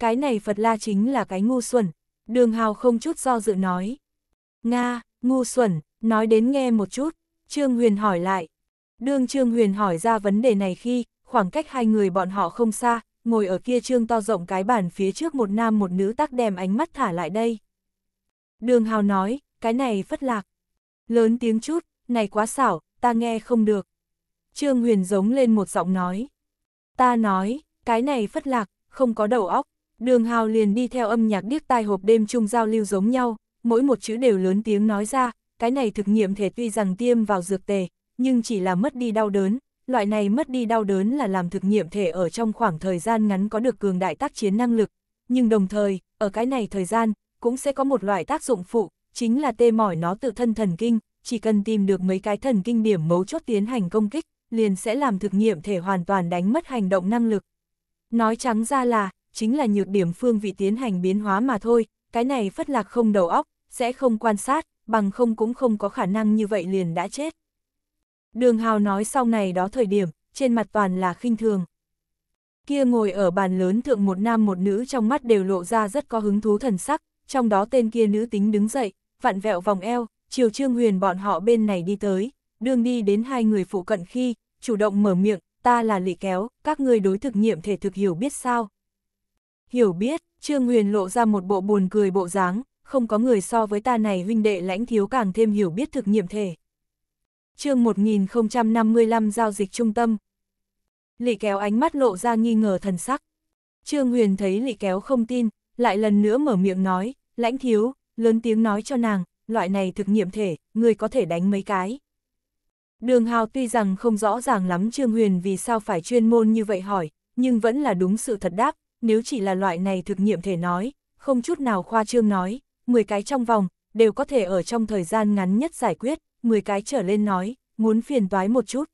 Cái này Phật La chính là cái ngu xuẩn, đường hào không chút do dự nói. Nga, ngu xuẩn, nói đến nghe một chút, Trương Huyền hỏi lại. Đường Trương Huyền hỏi ra vấn đề này khi, khoảng cách hai người bọn họ không xa, ngồi ở kia Trương to rộng cái bàn phía trước một nam một nữ tắc đem ánh mắt thả lại đây. Đường hào nói, cái này phất lạc. Lớn tiếng chút, này quá xảo, ta nghe không được. Trương Huyền giống lên một giọng nói. Ta nói, cái này phất lạc, không có đầu óc. Đường Hào liền đi theo âm nhạc điếc tai hộp đêm chung giao lưu giống nhau, mỗi một chữ đều lớn tiếng nói ra, cái này thực nghiệm thể tuy rằng tiêm vào dược tề, nhưng chỉ là mất đi đau đớn, loại này mất đi đau đớn là làm thực nghiệm thể ở trong khoảng thời gian ngắn có được cường đại tác chiến năng lực, nhưng đồng thời, ở cái này thời gian, cũng sẽ có một loại tác dụng phụ, chính là tê mỏi nó tự thân thần kinh, chỉ cần tìm được mấy cái thần kinh điểm mấu chốt tiến hành công kích, liền sẽ làm thực nghiệm thể hoàn toàn đánh mất hành động năng lực. Nói trắng ra là, chính là nhược điểm phương vị tiến hành biến hóa mà thôi, cái này phất lạc không đầu óc, sẽ không quan sát, bằng không cũng không có khả năng như vậy liền đã chết. Đường Hào nói sau này đó thời điểm, trên mặt toàn là khinh thường. Kia ngồi ở bàn lớn thượng một nam một nữ trong mắt đều lộ ra rất có hứng thú thần sắc, trong đó tên kia nữ tính đứng dậy, vặn vẹo vòng eo, chiều trương huyền bọn họ bên này đi tới, đường đi đến hai người phụ cận khi, chủ động mở miệng, ta là lị kéo, các ngươi đối thực nghiệm thể thực hiểu biết sao? Hiểu biết, Trương Huyền lộ ra một bộ buồn cười bộ dáng, không có người so với ta này huynh đệ lãnh thiếu càng thêm hiểu biết thực nghiệm thể. chương 1055 giao dịch trung tâm. Lị kéo ánh mắt lộ ra nghi ngờ thần sắc. Trương Huyền thấy lị kéo không tin, lại lần nữa mở miệng nói, lãnh thiếu, lớn tiếng nói cho nàng, loại này thực nghiệm thể, người có thể đánh mấy cái. Đường Hào tuy rằng không rõ ràng lắm Trương Huyền vì sao phải chuyên môn như vậy hỏi, nhưng vẫn là đúng sự thật đáp, nếu chỉ là loại này thực nghiệm thể nói, không chút nào khoa trương nói, 10 cái trong vòng, đều có thể ở trong thời gian ngắn nhất giải quyết, 10 cái trở lên nói, muốn phiền toái một chút.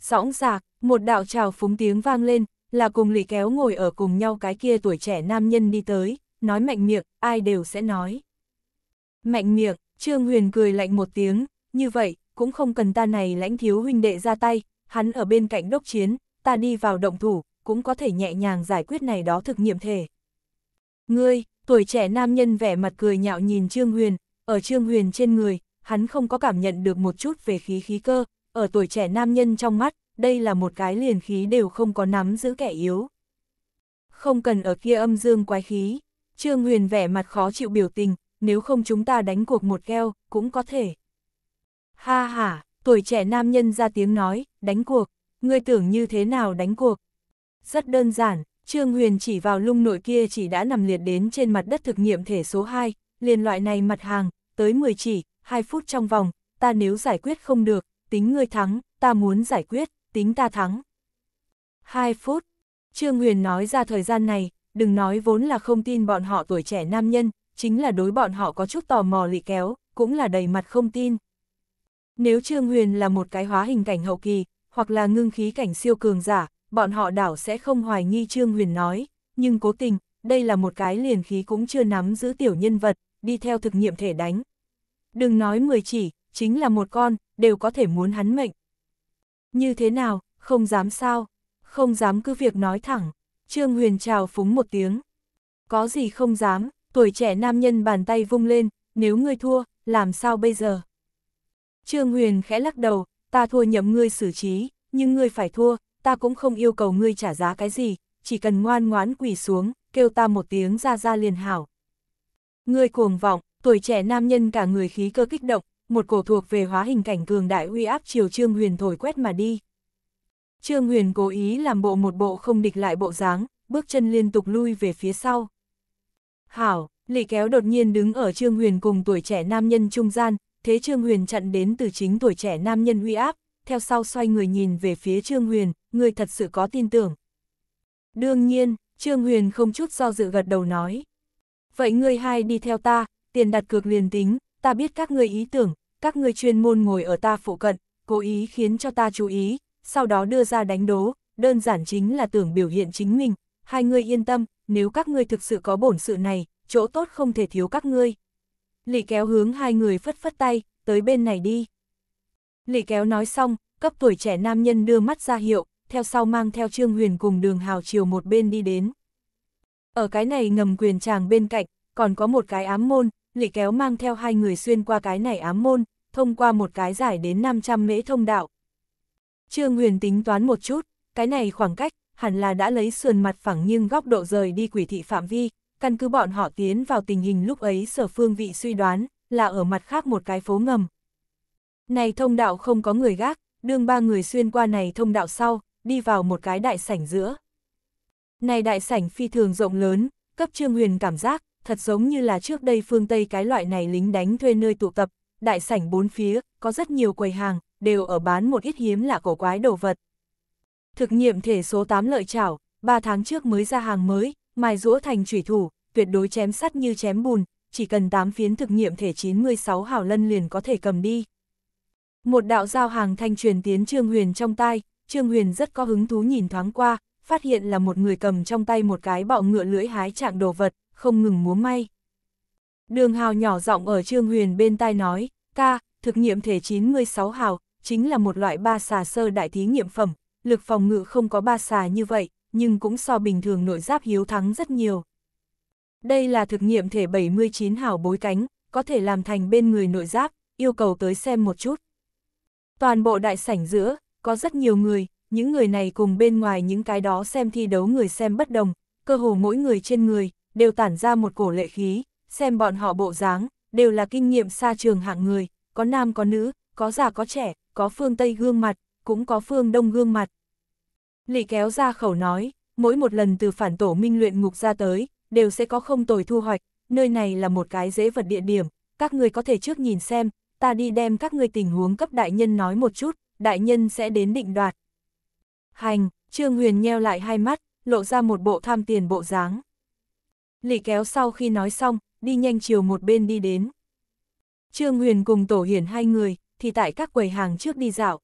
Sõng sạc, một đạo trào phúng tiếng vang lên, là cùng lì kéo ngồi ở cùng nhau cái kia tuổi trẻ nam nhân đi tới, nói mạnh miệng, ai đều sẽ nói. Mạnh miệng, Trương Huyền cười lạnh một tiếng, như vậy, cũng không cần ta này lãnh thiếu huynh đệ ra tay, hắn ở bên cạnh đốc chiến, ta đi vào động thủ, cũng có thể nhẹ nhàng giải quyết này đó thực nghiệm thể. Ngươi, tuổi trẻ nam nhân vẻ mặt cười nhạo nhìn Trương Huyền, ở Trương Huyền trên người, hắn không có cảm nhận được một chút về khí khí cơ, ở tuổi trẻ nam nhân trong mắt, đây là một cái liền khí đều không có nắm giữ kẻ yếu. Không cần ở kia âm dương quái khí, Trương Huyền vẻ mặt khó chịu biểu tình, nếu không chúng ta đánh cuộc một keo, cũng có thể. Ha ha, tuổi trẻ nam nhân ra tiếng nói, đánh cuộc, ngươi tưởng như thế nào đánh cuộc? Rất đơn giản, Trương Huyền chỉ vào lung nội kia chỉ đã nằm liệt đến trên mặt đất thực nghiệm thể số 2, liền loại này mặt hàng, tới 10 chỉ, 2 phút trong vòng, ta nếu giải quyết không được, tính ngươi thắng, ta muốn giải quyết, tính ta thắng. 2 phút, Trương Huyền nói ra thời gian này, đừng nói vốn là không tin bọn họ tuổi trẻ nam nhân, chính là đối bọn họ có chút tò mò lị kéo, cũng là đầy mặt không tin. Nếu Trương Huyền là một cái hóa hình cảnh hậu kỳ, hoặc là ngưng khí cảnh siêu cường giả, bọn họ đảo sẽ không hoài nghi Trương Huyền nói, nhưng cố tình, đây là một cái liền khí cũng chưa nắm giữ tiểu nhân vật, đi theo thực nghiệm thể đánh. Đừng nói 10 chỉ, chính là một con, đều có thể muốn hắn mệnh. Như thế nào, không dám sao, không dám cứ việc nói thẳng, Trương Huyền chào phúng một tiếng. Có gì không dám, tuổi trẻ nam nhân bàn tay vung lên, nếu ngươi thua, làm sao bây giờ? Trương Huyền khẽ lắc đầu, ta thua nhậm ngươi xử trí, nhưng ngươi phải thua, ta cũng không yêu cầu ngươi trả giá cái gì, chỉ cần ngoan ngoãn quỳ xuống, kêu ta một tiếng ra ra liền hảo. Ngươi cuồng vọng, tuổi trẻ nam nhân cả người khí cơ kích động, một cổ thuộc về hóa hình cảnh cường đại uy áp chiều Trương Huyền thổi quét mà đi. Trương Huyền cố ý làm bộ một bộ không địch lại bộ dáng, bước chân liên tục lui về phía sau. Hảo, lì kéo đột nhiên đứng ở Trương Huyền cùng tuổi trẻ nam nhân trung gian, thế Trương Huyền chặn đến từ chính tuổi trẻ nam nhân uy áp, theo sau xoay người nhìn về phía Trương Huyền, người thật sự có tin tưởng. Đương nhiên, Trương Huyền không chút do dự gật đầu nói. Vậy ngươi hai đi theo ta, tiền đặt cược liền tính, ta biết các ngươi ý tưởng, các ngươi chuyên môn ngồi ở ta phụ cận, cố ý khiến cho ta chú ý, sau đó đưa ra đánh đố, đơn giản chính là tưởng biểu hiện chính mình, hai ngươi yên tâm, nếu các ngươi thực sự có bổn sự này, chỗ tốt không thể thiếu các ngươi. Lị kéo hướng hai người phất phất tay, tới bên này đi. Lị kéo nói xong, cấp tuổi trẻ nam nhân đưa mắt ra hiệu, theo sau mang theo Trương Huyền cùng đường hào chiều một bên đi đến. Ở cái này ngầm quyền tràng bên cạnh, còn có một cái ám môn, Lị kéo mang theo hai người xuyên qua cái này ám môn, thông qua một cái giải đến 500 mễ thông đạo. Trương Huyền tính toán một chút, cái này khoảng cách, hẳn là đã lấy sườn mặt phẳng nhưng góc độ rời đi quỷ thị phạm vi, căn cứ bọn họ tiến vào tình hình lúc ấy sở phương vị suy đoán, là ở mặt khác một cái phố ngầm. Này thông đạo không có người gác, đương ba người xuyên qua này thông đạo sau, đi vào một cái đại sảnh giữa. Này đại sảnh phi thường rộng lớn, cấp trương huyền cảm giác, thật giống như là trước đây phương Tây cái loại này lính đánh thuê nơi tụ tập, đại sảnh bốn phía, có rất nhiều quầy hàng, đều ở bán một ít hiếm lạ cổ quái đồ vật. Thực nghiệm thể số 8 lợi chảo, 3 tháng trước mới ra hàng mới, mài rũa thành chủy thủ, tuyệt đối chém sắt như chém bùn, chỉ cần tám phiến thực nghiệm thể 96 hào lân liền có thể cầm đi. Một đạo giao hàng thanh truyền tiến Trương Huyền trong tay, Trương Huyền rất có hứng thú nhìn thoáng qua, phát hiện là một người cầm trong tay một cái bọ ngựa lưỡi hái trạng đồ vật, không ngừng múa may. Đường hào nhỏ giọng ở Trương Huyền bên tai nói, ca, thực nghiệm thể 96 hào, chính là một loại ba xà sơ đại thí nghiệm phẩm, lực phòng ngự không có ba xà như vậy, nhưng cũng so bình thường nội giáp hiếu thắng rất nhiều. Đây là thực nghiệm thể 79 hảo bối cánh, có thể làm thành bên người nội giáp, yêu cầu tới xem một chút. Toàn bộ đại sảnh giữa, có rất nhiều người, những người này cùng bên ngoài những cái đó xem thi đấu người xem bất đồng, cơ hồ mỗi người trên người, đều tản ra một cổ lệ khí, xem bọn họ bộ dáng, đều là kinh nghiệm xa trường hạng người, có nam có nữ, có già có trẻ, có phương Tây gương mặt, cũng có phương Đông gương mặt, Lị kéo ra khẩu nói, mỗi một lần từ phản tổ minh luyện ngục ra tới, đều sẽ có không tồi thu hoạch, nơi này là một cái dễ vật địa điểm, các người có thể trước nhìn xem, ta đi đem các người tình huống cấp đại nhân nói một chút, đại nhân sẽ đến định đoạt. Hành, Trương Huyền nheo lại hai mắt, lộ ra một bộ tham tiền bộ dáng. Lị kéo sau khi nói xong, đi nhanh chiều một bên đi đến. Trương Huyền cùng Tổ Hiển hai người, thì tại các quầy hàng trước đi dạo.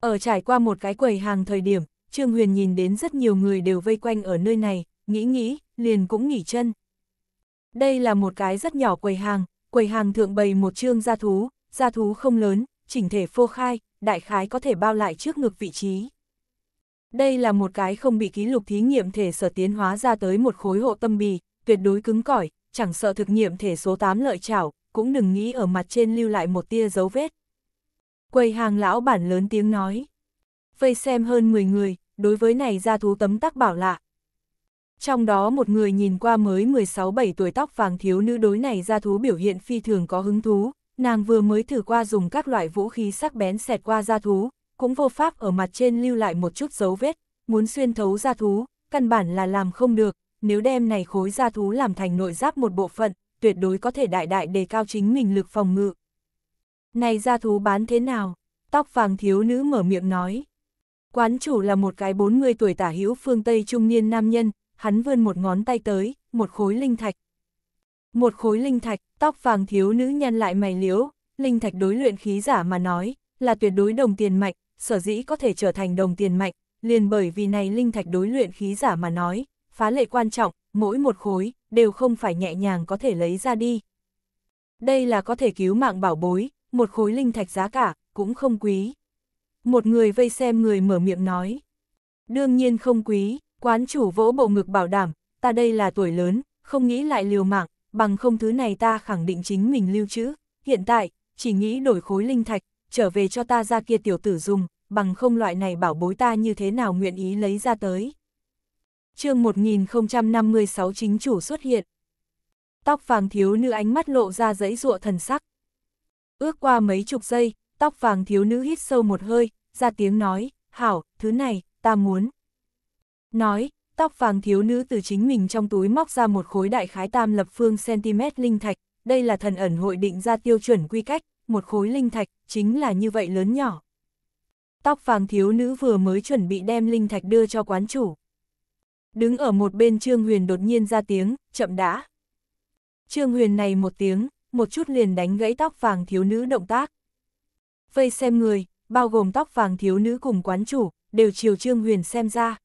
Ở trải qua một cái quầy hàng thời điểm, Trương Huyền nhìn đến rất nhiều người đều vây quanh ở nơi này, nghĩ nghĩ, liền cũng nghỉ chân. Đây là một cái rất nhỏ quầy hàng, quầy hàng thượng bày một trương gia thú, gia thú không lớn, chỉnh thể phô khai, đại khái có thể bao lại trước ngực vị trí. Đây là một cái không bị ký lục thí nghiệm thể sở tiến hóa ra tới một khối hộ tâm bì, tuyệt đối cứng cỏi, chẳng sợ thực nghiệm thể số 8 lợi chảo, cũng đừng nghĩ ở mặt trên lưu lại một tia dấu vết. Quầy hàng lão bản lớn tiếng nói vây xem hơn 10 người, đối với này ra thú tấm tắc bảo lạ. Trong đó một người nhìn qua mới 16-7 tuổi tóc vàng thiếu nữ đối này ra thú biểu hiện phi thường có hứng thú, nàng vừa mới thử qua dùng các loại vũ khí sắc bén xẹt qua da thú, cũng vô pháp ở mặt trên lưu lại một chút dấu vết, muốn xuyên thấu da thú, căn bản là làm không được, nếu đem này khối da thú làm thành nội giáp một bộ phận, tuyệt đối có thể đại đại đề cao chính mình lực phòng ngự. Này da thú bán thế nào? Tóc vàng thiếu nữ mở miệng nói. Quán chủ là một cái 40 tuổi tả hữu phương Tây trung niên nam nhân, hắn vươn một ngón tay tới, một khối linh thạch. Một khối linh thạch, tóc vàng thiếu nữ nhăn lại mày liếu, linh thạch đối luyện khí giả mà nói, là tuyệt đối đồng tiền mạnh, sở dĩ có thể trở thành đồng tiền mạnh, liền bởi vì này linh thạch đối luyện khí giả mà nói, phá lệ quan trọng, mỗi một khối, đều không phải nhẹ nhàng có thể lấy ra đi. Đây là có thể cứu mạng bảo bối, một khối linh thạch giá cả, cũng không quý một người vây xem người mở miệng nói. Đương nhiên không quý, quán chủ vỗ bộ ngực bảo đảm, ta đây là tuổi lớn, không nghĩ lại liều mạng, bằng không thứ này ta khẳng định chính mình lưu trữ, hiện tại, chỉ nghĩ đổi khối linh thạch, trở về cho ta ra kia tiểu tử dùng, bằng không loại này bảo bối ta như thế nào nguyện ý lấy ra tới. chương 1056 chính chủ xuất hiện. Tóc vàng thiếu nữ ánh mắt lộ ra dãy rụa thần sắc. Ước qua mấy chục giây, tóc vàng thiếu nữ hít sâu một hơi, ra tiếng nói, hảo, thứ này, ta muốn. Nói, tóc vàng thiếu nữ từ chính mình trong túi móc ra một khối đại khái tam lập phương cm linh thạch, đây là thần ẩn hội định ra tiêu chuẩn quy cách, một khối linh thạch, chính là như vậy lớn nhỏ. Tóc vàng thiếu nữ vừa mới chuẩn bị đem linh thạch đưa cho quán chủ. Đứng ở một bên Trương Huyền đột nhiên ra tiếng, chậm đã. Trương Huyền này một tiếng, một chút liền đánh gãy tóc vàng thiếu nữ động tác. Vây xem người, bao gồm tóc vàng thiếu nữ cùng quán chủ, đều chiều Trương Huyền xem ra.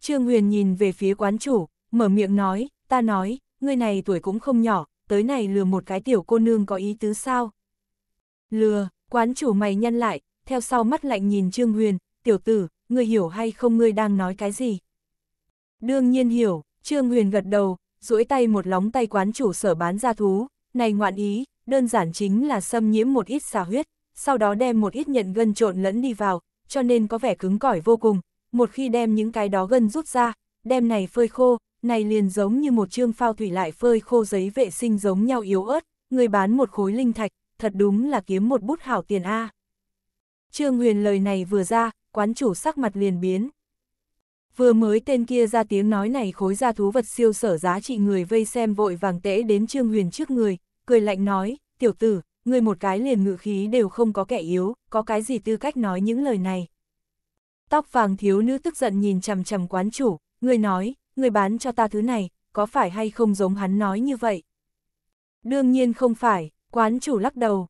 Trương Huyền nhìn về phía quán chủ, mở miệng nói, ta nói, người này tuổi cũng không nhỏ, tới này lừa một cái tiểu cô nương có ý tứ sao? Lừa, quán chủ mày nhăn lại, theo sau mắt lạnh nhìn Trương Huyền, tiểu tử, ngươi hiểu hay không ngươi đang nói cái gì? Đương nhiên hiểu, Trương Huyền gật đầu, duỗi tay một lóng tay quán chủ sở bán ra thú, này ngoạn ý, đơn giản chính là xâm nhiễm một ít xà huyết, sau đó đem một ít nhận gân trộn lẫn đi vào, cho nên có vẻ cứng cỏi vô cùng, một khi đem những cái đó gân rút ra, đem này phơi khô, này liền giống như một chương phao thủy lại phơi khô giấy vệ sinh giống nhau yếu ớt, người bán một khối linh thạch, thật đúng là kiếm một bút hảo tiền A. Trương Huyền lời này vừa ra, quán chủ sắc mặt liền biến. Vừa mới tên kia ra tiếng nói này khối gia thú vật siêu sở giá trị người vây xem vội vàng tễ đến Trương Huyền trước người, cười lạnh nói, tiểu tử, người một cái liền ngự khí đều không có kẻ yếu, có cái gì tư cách nói những lời này. Tóc vàng thiếu nữ tức giận nhìn chằm chằm quán chủ, người nói, người bán cho ta thứ này, có phải hay không giống hắn nói như vậy? Đương nhiên không phải, quán chủ lắc đầu.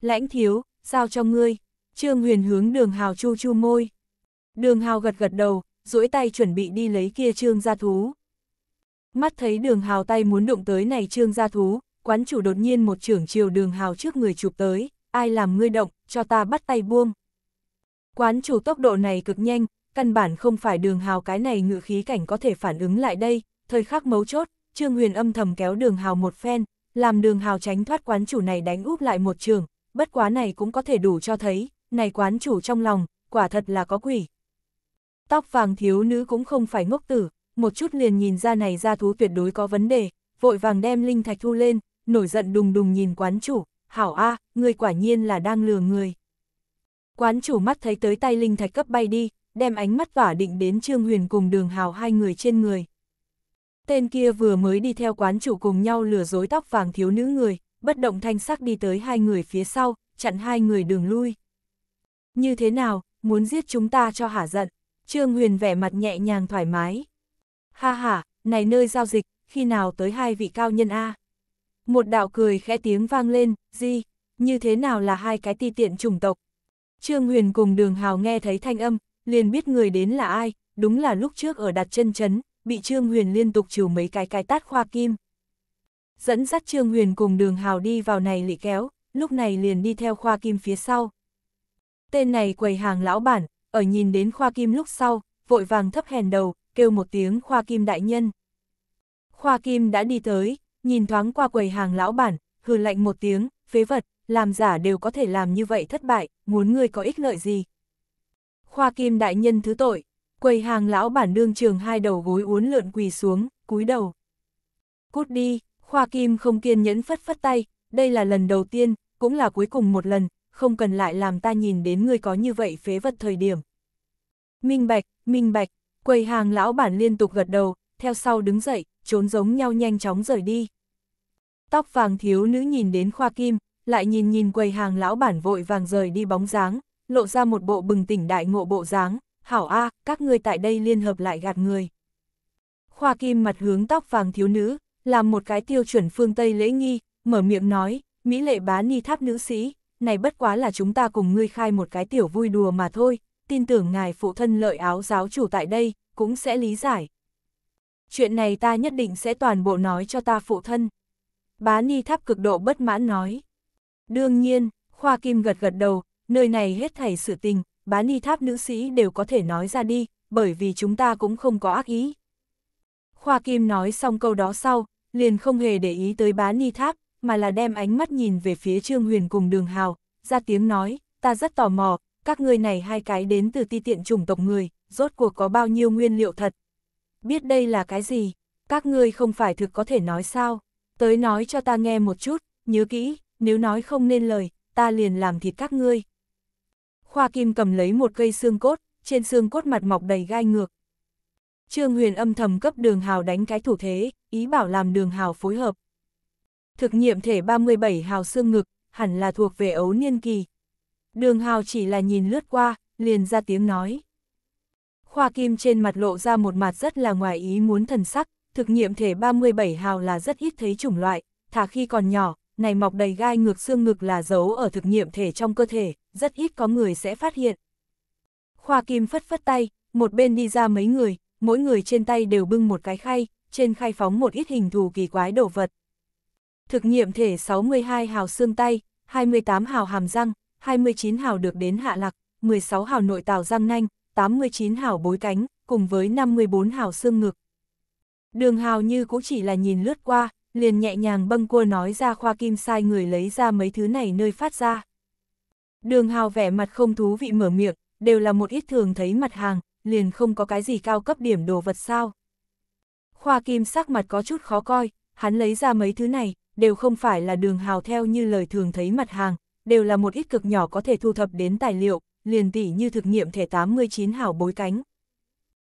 Lãnh thiếu, sao cho ngươi. Trương huyền hướng đường hào chu chu môi. Đường hào gật gật đầu, duỗi tay chuẩn bị đi lấy kia trương gia thú. Mắt thấy đường hào tay muốn đụng tới này trương gia thú, quán chủ đột nhiên một trưởng chiều đường hào trước người chụp tới, ai làm ngươi động, cho ta bắt tay buông. Quán chủ tốc độ này cực nhanh, căn bản không phải đường hào cái này ngự khí cảnh có thể phản ứng lại đây, thời khắc mấu chốt, Trương Huyền âm thầm kéo đường hào một phen, làm đường hào tránh thoát quán chủ này đánh úp lại một trường, bất quá này cũng có thể đủ cho thấy, này quán chủ trong lòng, quả thật là có quỷ. Tóc vàng thiếu nữ cũng không phải ngốc tử, một chút liền nhìn ra này ra thú tuyệt đối có vấn đề, vội vàng đem linh thạch thu lên, nổi giận đùng đùng nhìn quán chủ, hảo a, à, người quả nhiên là đang lừa người. Quán chủ mắt thấy tới tay linh thạch cấp bay đi, đem ánh mắt vả định đến Trương Huyền cùng đường hào hai người trên người. Tên kia vừa mới đi theo quán chủ cùng nhau lừa dối tóc vàng thiếu nữ người, bất động thanh sắc đi tới hai người phía sau, chặn hai người đường lui. Như thế nào, muốn giết chúng ta cho hả giận, Trương Huyền vẻ mặt nhẹ nhàng thoải mái. Ha ha, này nơi giao dịch, khi nào tới hai vị cao nhân A? Một đạo cười khẽ tiếng vang lên, gì, như thế nào là hai cái ti tiện chủng tộc. Trương Huyền cùng đường hào nghe thấy thanh âm, liền biết người đến là ai, đúng là lúc trước ở đặt chân chấn, bị Trương Huyền liên tục chiều mấy cái cái tát khoa kim. Dẫn dắt Trương Huyền cùng đường hào đi vào này lị kéo, lúc này liền đi theo khoa kim phía sau. Tên này quầy hàng lão bản, ở nhìn đến khoa kim lúc sau, vội vàng thấp hèn đầu, kêu một tiếng khoa kim đại nhân. Khoa kim đã đi tới, nhìn thoáng qua quầy hàng lão bản, hừ lạnh một tiếng, phế vật, làm giả đều có thể làm như vậy thất bại, muốn ngươi có ích lợi gì. Khoa kim đại nhân thứ tội, quầy hàng lão bản đương trường hai đầu gối uốn lượn quỳ xuống, cúi đầu. Cút đi, khoa kim không kiên nhẫn phất phất tay, đây là lần đầu tiên, cũng là cuối cùng một lần, không cần lại làm ta nhìn đến ngươi có như vậy phế vật thời điểm. Minh bạch, minh bạch, quầy hàng lão bản liên tục gật đầu, theo sau đứng dậy, trốn giống nhau nhanh chóng rời đi. Tóc vàng thiếu nữ nhìn đến khoa kim, lại nhìn nhìn quầy hàng lão bản vội vàng rời đi bóng dáng, lộ ra một bộ bừng tỉnh đại ngộ bộ dáng, hảo a, các ngươi tại đây liên hợp lại gạt người. Khoa kim mặt hướng tóc vàng thiếu nữ, làm một cái tiêu chuẩn phương Tây lễ nghi, mở miệng nói, Mỹ lệ bá ni tháp nữ sĩ, này bất quá là chúng ta cùng ngươi khai một cái tiểu vui đùa mà thôi, tin tưởng ngài phụ thân lợi áo giáo chủ tại đây, cũng sẽ lý giải. Chuyện này ta nhất định sẽ toàn bộ nói cho ta phụ thân. Bá Ni Tháp cực độ bất mãn nói. Đương nhiên, Khoa Kim gật gật đầu, nơi này hết thảy sự tình, Bá Ni Tháp nữ sĩ đều có thể nói ra đi, bởi vì chúng ta cũng không có ác ý. Khoa Kim nói xong câu đó sau, liền không hề để ý tới Bá Ni Tháp, mà là đem ánh mắt nhìn về phía Trương Huyền cùng Đường Hào, ra tiếng nói, ta rất tò mò, các ngươi này hai cái đến từ ti tiện chủng tộc người, rốt cuộc có bao nhiêu nguyên liệu thật. Biết đây là cái gì, các ngươi không phải thực có thể nói sao. Tới nói cho ta nghe một chút, nhớ kỹ, nếu nói không nên lời, ta liền làm thịt các ngươi. Khoa Kim cầm lấy một cây xương cốt, trên xương cốt mặt mọc đầy gai ngược. Trương Huyền âm thầm cấp đường hào đánh cái thủ thế, ý bảo làm đường hào phối hợp. Thực nghiệm thể 37 hào xương ngực, hẳn là thuộc về ấu niên kỳ. Đường hào chỉ là nhìn lướt qua, liền ra tiếng nói. Khoa Kim trên mặt lộ ra một mặt rất là ngoài ý muốn thần sắc, thực nghiệm thể 37 hào là rất ít thấy chủng loại, thả khi còn nhỏ, này mọc đầy gai ngược xương ngực là dấu ở thực nghiệm thể trong cơ thể, rất ít có người sẽ phát hiện. Khoa Kim phất phất tay, một bên đi ra mấy người, mỗi người trên tay đều bưng một cái khay, trên khay phóng một ít hình thù kỳ quái đồ vật. Thực nghiệm thể 62 hào xương tay, 28 hào hàm răng, 29 hào được đến hạ lạc, 16 hào nội tàu răng nanh, 89 hào bối cánh, cùng với 54 hào xương ngực. Đường hào như cũng chỉ là nhìn lướt qua, liền nhẹ nhàng bâng cua nói ra khoa kim sai người lấy ra mấy thứ này nơi phát ra. Đường hào vẻ mặt không thú vị mở miệng, đều là một ít thường thấy mặt hàng, liền không có cái gì cao cấp điểm đồ vật sao. Khoa kim sắc mặt có chút khó coi, hắn lấy ra mấy thứ này, đều không phải là đường hào theo như lời thường thấy mặt hàng, đều là một ít cực nhỏ có thể thu thập đến tài liệu, liền tỉ như thực nghiệm thể 89 hào bối cánh.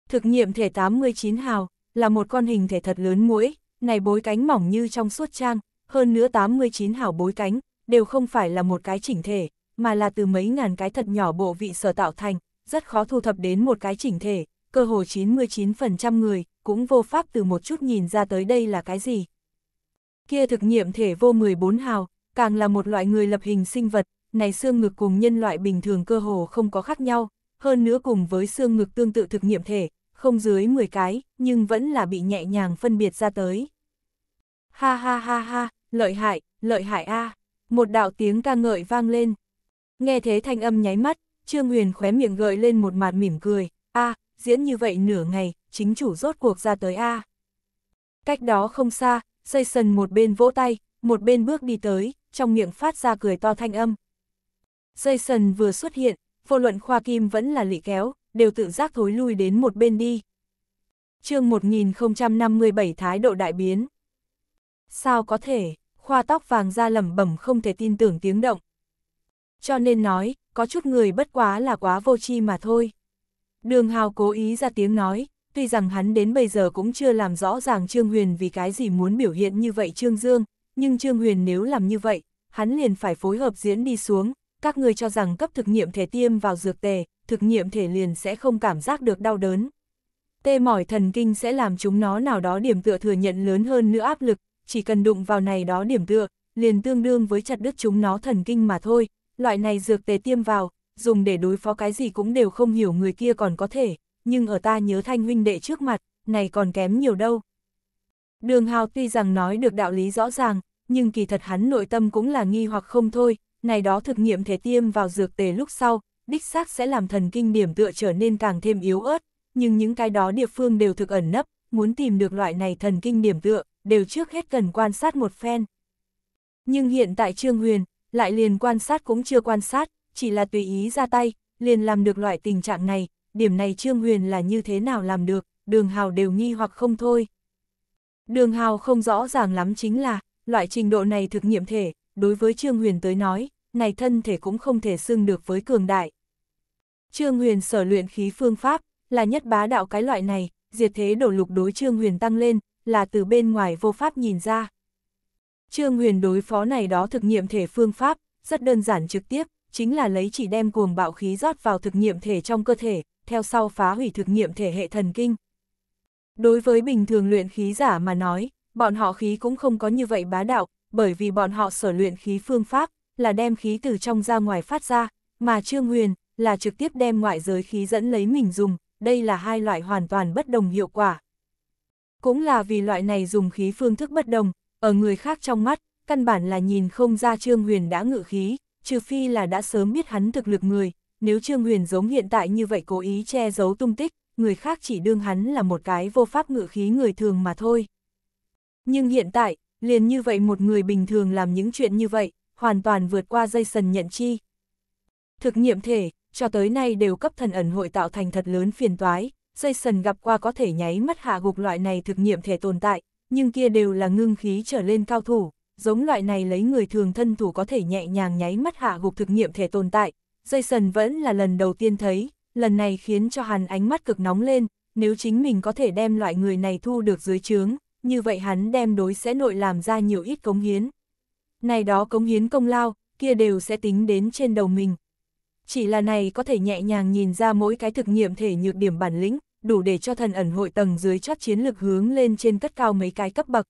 Thực nghiệm thể 89 hào, là một con hình thể thật lớn mũi, này bối cánh mỏng như trong suốt trang, hơn nữa 89 hảo bối cánh, đều không phải là một cái chỉnh thể, mà là từ mấy ngàn cái thật nhỏ bộ vị sở tạo thành, rất khó thu thập đến một cái chỉnh thể, cơ hồ 99% người cũng vô pháp từ một chút nhìn ra tới đây là cái gì. Kia thực nghiệm thể vô 14 hào, càng là một loại người lập hình sinh vật, này xương ngực cùng nhân loại bình thường cơ hồ không có khác nhau, hơn nữa cùng với xương ngực tương tự thực nghiệm thể, không dưới 10 cái, nhưng vẫn là bị nhẹ nhàng phân biệt ra tới. Ha ha ha ha, lợi hại, lợi hại a à. Một đạo tiếng ca ngợi vang lên. Nghe thế thanh âm nháy mắt, Trương Huyền khóe miệng gợi lên một mặt mỉm cười. a à, diễn như vậy nửa ngày, chính chủ rốt cuộc ra tới a à. Cách đó không xa, jason một bên vỗ tay, một bên bước đi tới, trong miệng phát ra cười to thanh âm. Jason vừa xuất hiện, vô luận khoa kim vẫn là lị kéo, đều tự giác thối lui đến một bên đi. chương 1057 thái độ đại biến. Sao có thể, khoa tóc vàng ra lẩm bẩm không thể tin tưởng tiếng động. Cho nên nói, có chút người bất quá là quá vô tri mà thôi. Đường Hào cố ý ra tiếng nói, tuy rằng hắn đến bây giờ cũng chưa làm rõ ràng Trương Huyền vì cái gì muốn biểu hiện như vậy Trương Dương, nhưng Trương Huyền nếu làm như vậy, hắn liền phải phối hợp diễn đi xuống, các người cho rằng cấp thực nghiệm thể tiêm vào dược tề, thực nghiệm thể liền sẽ không cảm giác được đau đớn. Tê mỏi thần kinh sẽ làm chúng nó nào đó điểm tựa thừa nhận lớn hơn nữa áp lực, chỉ cần đụng vào này đó điểm tựa, liền tương đương với chặt đứt chúng nó thần kinh mà thôi, loại này dược tề tiêm vào, dùng để đối phó cái gì cũng đều không hiểu người kia còn có thể, nhưng ở ta nhớ thanh huynh đệ trước mặt, này còn kém nhiều đâu. Đường Hào tuy rằng nói được đạo lý rõ ràng, nhưng kỳ thật hắn nội tâm cũng là nghi hoặc không thôi, này đó thực nghiệm thể tiêm vào dược tề lúc sau, đích xác sẽ làm thần kinh điểm tựa trở nên càng thêm yếu ớt, nhưng những cái đó địa phương đều thực ẩn nấp, muốn tìm được loại này thần kinh điểm tựa, đều trước hết cần quan sát một phen. Nhưng hiện tại Trương Huyền, lại liền quan sát cũng chưa quan sát, chỉ là tùy ý ra tay, liền làm được loại tình trạng này, điểm này Trương Huyền là như thế nào làm được, đường hào đều nghi hoặc không thôi. Đường hào không rõ ràng lắm chính là, loại trình độ này thực nghiệm thể, đối với Trương Huyền tới nói, này thân thể cũng không thể xưng được với cường đại. Trương Huyền sở luyện khí phương pháp, là nhất bá đạo cái loại này, diệt thế đổ lục đối Trương Huyền tăng lên, là từ bên ngoài vô pháp nhìn ra. Trương Huyền đối phó này đó thực nghiệm thể phương pháp, rất đơn giản trực tiếp, chính là lấy chỉ đem cuồng bạo khí rót vào thực nghiệm thể trong cơ thể, theo sau phá hủy thực nghiệm thể hệ thần kinh. Đối với bình thường luyện khí giả mà nói, bọn họ khí cũng không có như vậy bá đạo, bởi vì bọn họ sở luyện khí phương pháp, là đem khí từ trong ra ngoài phát ra, mà Trương Huyền là trực tiếp đem ngoại giới khí dẫn lấy mình dùng, đây là hai loại hoàn toàn bất đồng hiệu quả. Cũng là vì loại này dùng khí phương thức bất đồng, ở người khác trong mắt, căn bản là nhìn không ra Trương Huyền đã ngự khí, trừ phi là đã sớm biết hắn thực lực người, nếu Trương Huyền giống hiện tại như vậy cố ý che giấu tung tích, người khác chỉ đương hắn là một cái vô pháp ngự khí người thường mà thôi. Nhưng hiện tại, liền như vậy một người bình thường làm những chuyện như vậy, hoàn toàn vượt qua dây sần nhận chi. Thực nghiệm thể, cho tới nay đều cấp thần ẩn hội tạo thành thật lớn phiền toái, dây sần gặp qua có thể nháy mắt hạ gục loại này thực nghiệm thể tồn tại, nhưng kia đều là ngưng khí trở lên cao thủ, giống loại này lấy người thường thân thủ có thể nhẹ nhàng nháy mắt hạ gục thực nghiệm thể tồn tại, dây sần vẫn là lần đầu tiên thấy, lần này khiến cho hắn ánh mắt cực nóng lên, nếu chính mình có thể đem loại người này thu được dưới trướng như vậy hắn đem đối sẽ nội làm ra nhiều ít cống hiến. Này đó cống hiến công lao, kia đều sẽ tính đến trên đầu mình. Chỉ là này có thể nhẹ nhàng nhìn ra mỗi cái thực nghiệm thể nhược điểm bản lĩnh, đủ để cho thần ẩn hội tầng dưới chót chiến lực hướng lên trên cất cao mấy cái cấp bậc.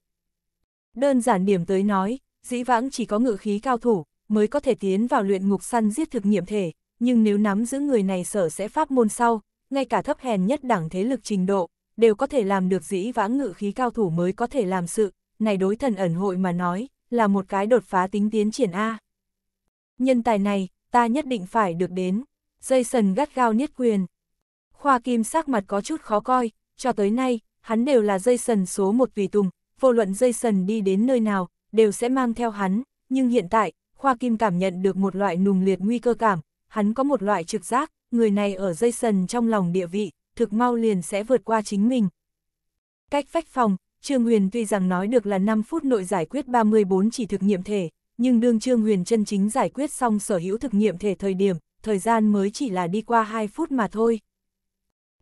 Đơn giản điểm tới nói, dĩ vãng chỉ có ngự khí cao thủ, mới có thể tiến vào luyện ngục săn giết thực nghiệm thể, nhưng nếu nắm giữ người này sở sẽ pháp môn sau, ngay cả thấp hèn nhất đẳng thế lực trình độ, đều có thể làm được dĩ vãng ngự khí cao thủ mới có thể làm sự, này đối thần ẩn hội mà nói, là một cái đột phá tính tiến triển A. Nhân tài này, ta nhất định phải được đến. Jason gắt gao niết quyền. Khoa Kim sắc mặt có chút khó coi, cho tới nay, hắn đều là Jason số một tùy tùng, vô luận Jason đi đến nơi nào, đều sẽ mang theo hắn, nhưng hiện tại, Khoa Kim cảm nhận được một loại nùng liệt nguy cơ cảm, hắn có một loại trực giác, người này ở Jason trong lòng địa vị, thực mau liền sẽ vượt qua chính mình. Cách phách phòng, Trương Huyền tuy rằng nói được là 5 phút nội giải quyết 34 chỉ thực nghiệm thể, nhưng đương Trương Huyền chân chính giải quyết xong sở hữu thực nghiệm thể thời điểm, thời gian mới chỉ là đi qua 2 phút mà thôi.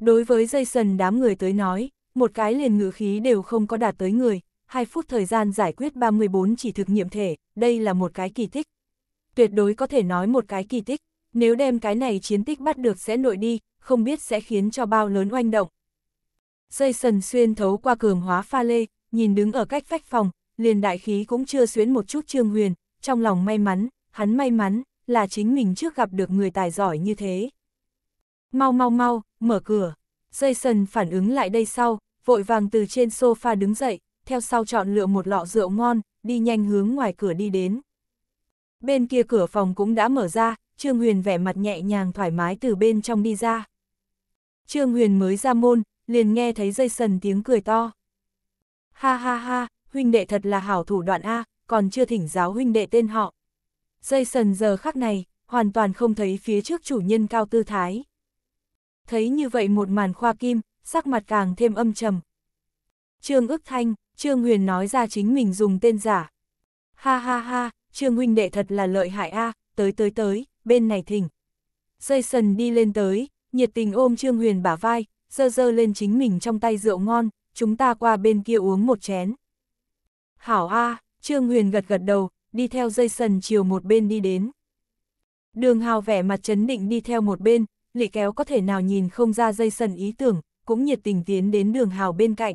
Đối với Jason đám người tới nói, một cái liền ngữ khí đều không có đạt tới người, 2 phút thời gian giải quyết 34 chỉ thực nghiệm thể, đây là một cái kỳ tích. Tuyệt đối có thể nói một cái kỳ tích, nếu đem cái này chiến tích bắt được sẽ nội đi, không biết sẽ khiến cho bao lớn oanh động, Jason xuyên thấu qua cường hóa pha lê, nhìn đứng ở cách vách phòng, liền đại khí cũng chưa xuyến một chút Trương Huyền, trong lòng may mắn, hắn may mắn, là chính mình trước gặp được người tài giỏi như thế. Mau mau mau, mở cửa. Jason phản ứng lại đây sau, vội vàng từ trên sofa đứng dậy, theo sau chọn lựa một lọ rượu ngon, đi nhanh hướng ngoài cửa đi đến. Bên kia cửa phòng cũng đã mở ra, Trương Huyền vẻ mặt nhẹ nhàng thoải mái từ bên trong đi ra. Trương Huyền mới ra môn, liền nghe thấy Jason tiếng cười to. Ha ha ha, huynh đệ thật là hảo thủ đoạn A, còn chưa thỉnh giáo huynh đệ tên họ. Jason giờ khắc này, hoàn toàn không thấy phía trước chủ nhân cao tư thái. Thấy như vậy một màn khoa kim, sắc mặt càng thêm âm trầm. Trương ức thanh, Trương Huyền nói ra chính mình dùng tên giả. Ha ha ha, Trương huynh đệ thật là lợi hại A, tới tới tới, bên này thỉnh. Jason đi lên tới, nhiệt tình ôm Trương Huyền bả vai, dơ dơ lên chính mình trong tay rượu ngon, chúng ta qua bên kia uống một chén. Hảo A, Trương Huyền gật gật đầu, đi theo dây sần chiều một bên đi đến. Đường hào vẻ mặt chấn định đi theo một bên, lị kéo có thể nào nhìn không ra dây sần ý tưởng, cũng nhiệt tình tiến đến đường hào bên cạnh.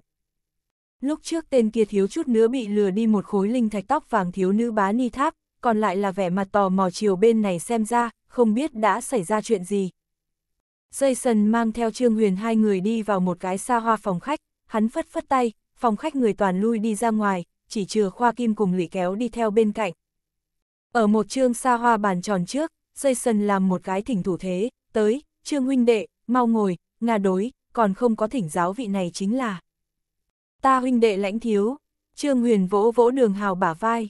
Lúc trước tên kia thiếu chút nữa bị lừa đi một khối linh thạch tóc vàng thiếu nữ bá ni tháp, còn lại là vẻ mặt tò mò chiều bên này xem ra, không biết đã xảy ra chuyện gì. Jason mang theo Trương Huyền hai người đi vào một cái xa hoa phòng khách, hắn phất phất tay, phòng khách người toàn lui đi ra ngoài, chỉ trừ Khoa Kim cùng lũy kéo đi theo bên cạnh. Ở một trương xa hoa bàn tròn trước, Jason làm một cái thỉnh thủ thế, tới, Trương huynh đệ, mau ngồi, ngà đối, còn không có thỉnh giáo vị này chính là. Ta huynh đệ lãnh thiếu, Trương Huyền vỗ vỗ đường hào bả vai.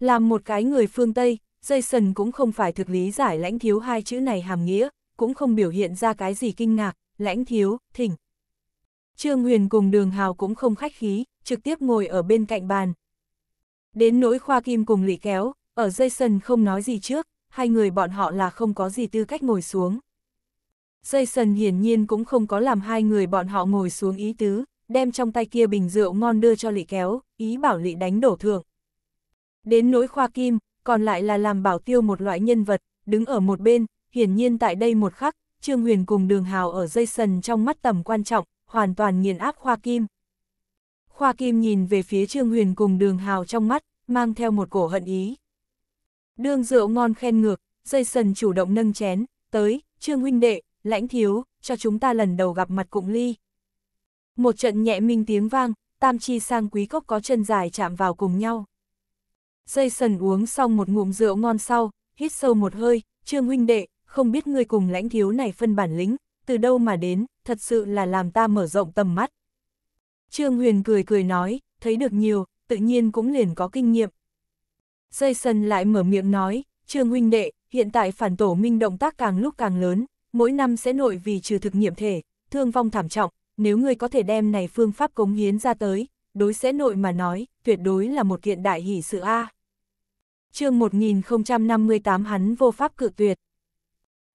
Làm một cái người phương Tây, Jason cũng không phải thực lý giải lãnh thiếu hai chữ này hàm nghĩa, cũng không biểu hiện ra cái gì kinh ngạc, lãnh thiếu, thỉnh. Trương Huyền cùng đường hào cũng không khách khí, trực tiếp ngồi ở bên cạnh bàn. Đến nỗi khoa kim cùng lị kéo, ở Jason không nói gì trước, hai người bọn họ là không có gì tư cách ngồi xuống. Jason hiển nhiên cũng không có làm hai người bọn họ ngồi xuống ý tứ, đem trong tay kia bình rượu ngon đưa cho lị kéo, ý bảo lị đánh đổ thượng. Đến nỗi khoa kim, còn lại là làm bảo tiêu một loại nhân vật, đứng ở một bên, hiển nhiên tại đây một khắc, Trương Huyền cùng Đường Hào ở dây sần trong mắt tầm quan trọng, hoàn toàn nghiền áp Khoa Kim. Khoa Kim nhìn về phía Trương Huyền cùng Đường Hào trong mắt, mang theo một cổ hận ý. đường rượu ngon khen ngược, dây sần chủ động nâng chén, tới, Trương huynh đệ, lãnh thiếu, cho chúng ta lần đầu gặp mặt cụng ly. Một trận nhẹ minh tiếng vang, tam chi sang quý cốc có chân dài chạm vào cùng nhau. Dây sần uống xong một ngụm rượu ngon sau, hít sâu một hơi, Trương huynh đệ, không biết ngươi cùng lãnh thiếu này phân bản lĩnh, từ đâu mà đến, thật sự là làm ta mở rộng tầm mắt. Trương Huyền cười cười nói, thấy được nhiều, tự nhiên cũng liền có kinh nghiệm. Jason lại mở miệng nói, Trương huynh đệ, hiện tại phản tổ minh động tác càng lúc càng lớn, mỗi năm sẽ nội vì trừ thực nghiệm thể, thương vong thảm trọng, nếu ngươi có thể đem này phương pháp cống hiến ra tới, đối sẽ nội mà nói, tuyệt đối là một kiện đại hỷ sự A. chương 1058 hắn vô pháp cự tuyệt.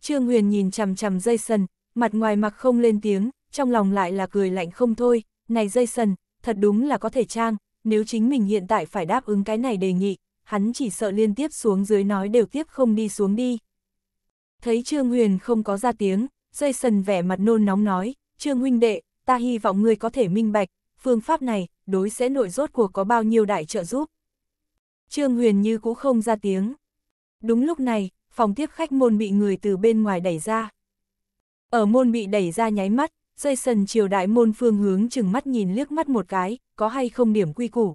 Trương Huyền nhìn chằm chằm Jason, mặt ngoài mặc không lên tiếng, trong lòng lại là cười lạnh không thôi, này Jason, thật đúng là có thể trang, nếu chính mình hiện tại phải đáp ứng cái này đề nghị, hắn chỉ sợ liên tiếp xuống dưới nói đều tiếp không đi xuống đi. Thấy Trương Huyền không có ra tiếng, Jason vẻ mặt nôn nóng nói, Trương huynh đệ, ta hy vọng người có thể minh bạch, phương pháp này, đối sẽ nội rốt cuộc có bao nhiêu đại trợ giúp. Trương Huyền như cũng không ra tiếng. Đúng lúc này, phòng tiếp khách môn bị người từ bên ngoài đẩy ra. Ở môn bị đẩy ra nháy mắt, Jason triều đại môn phương hướng chừng mắt nhìn liếc mắt một cái, có hay không điểm quy củ.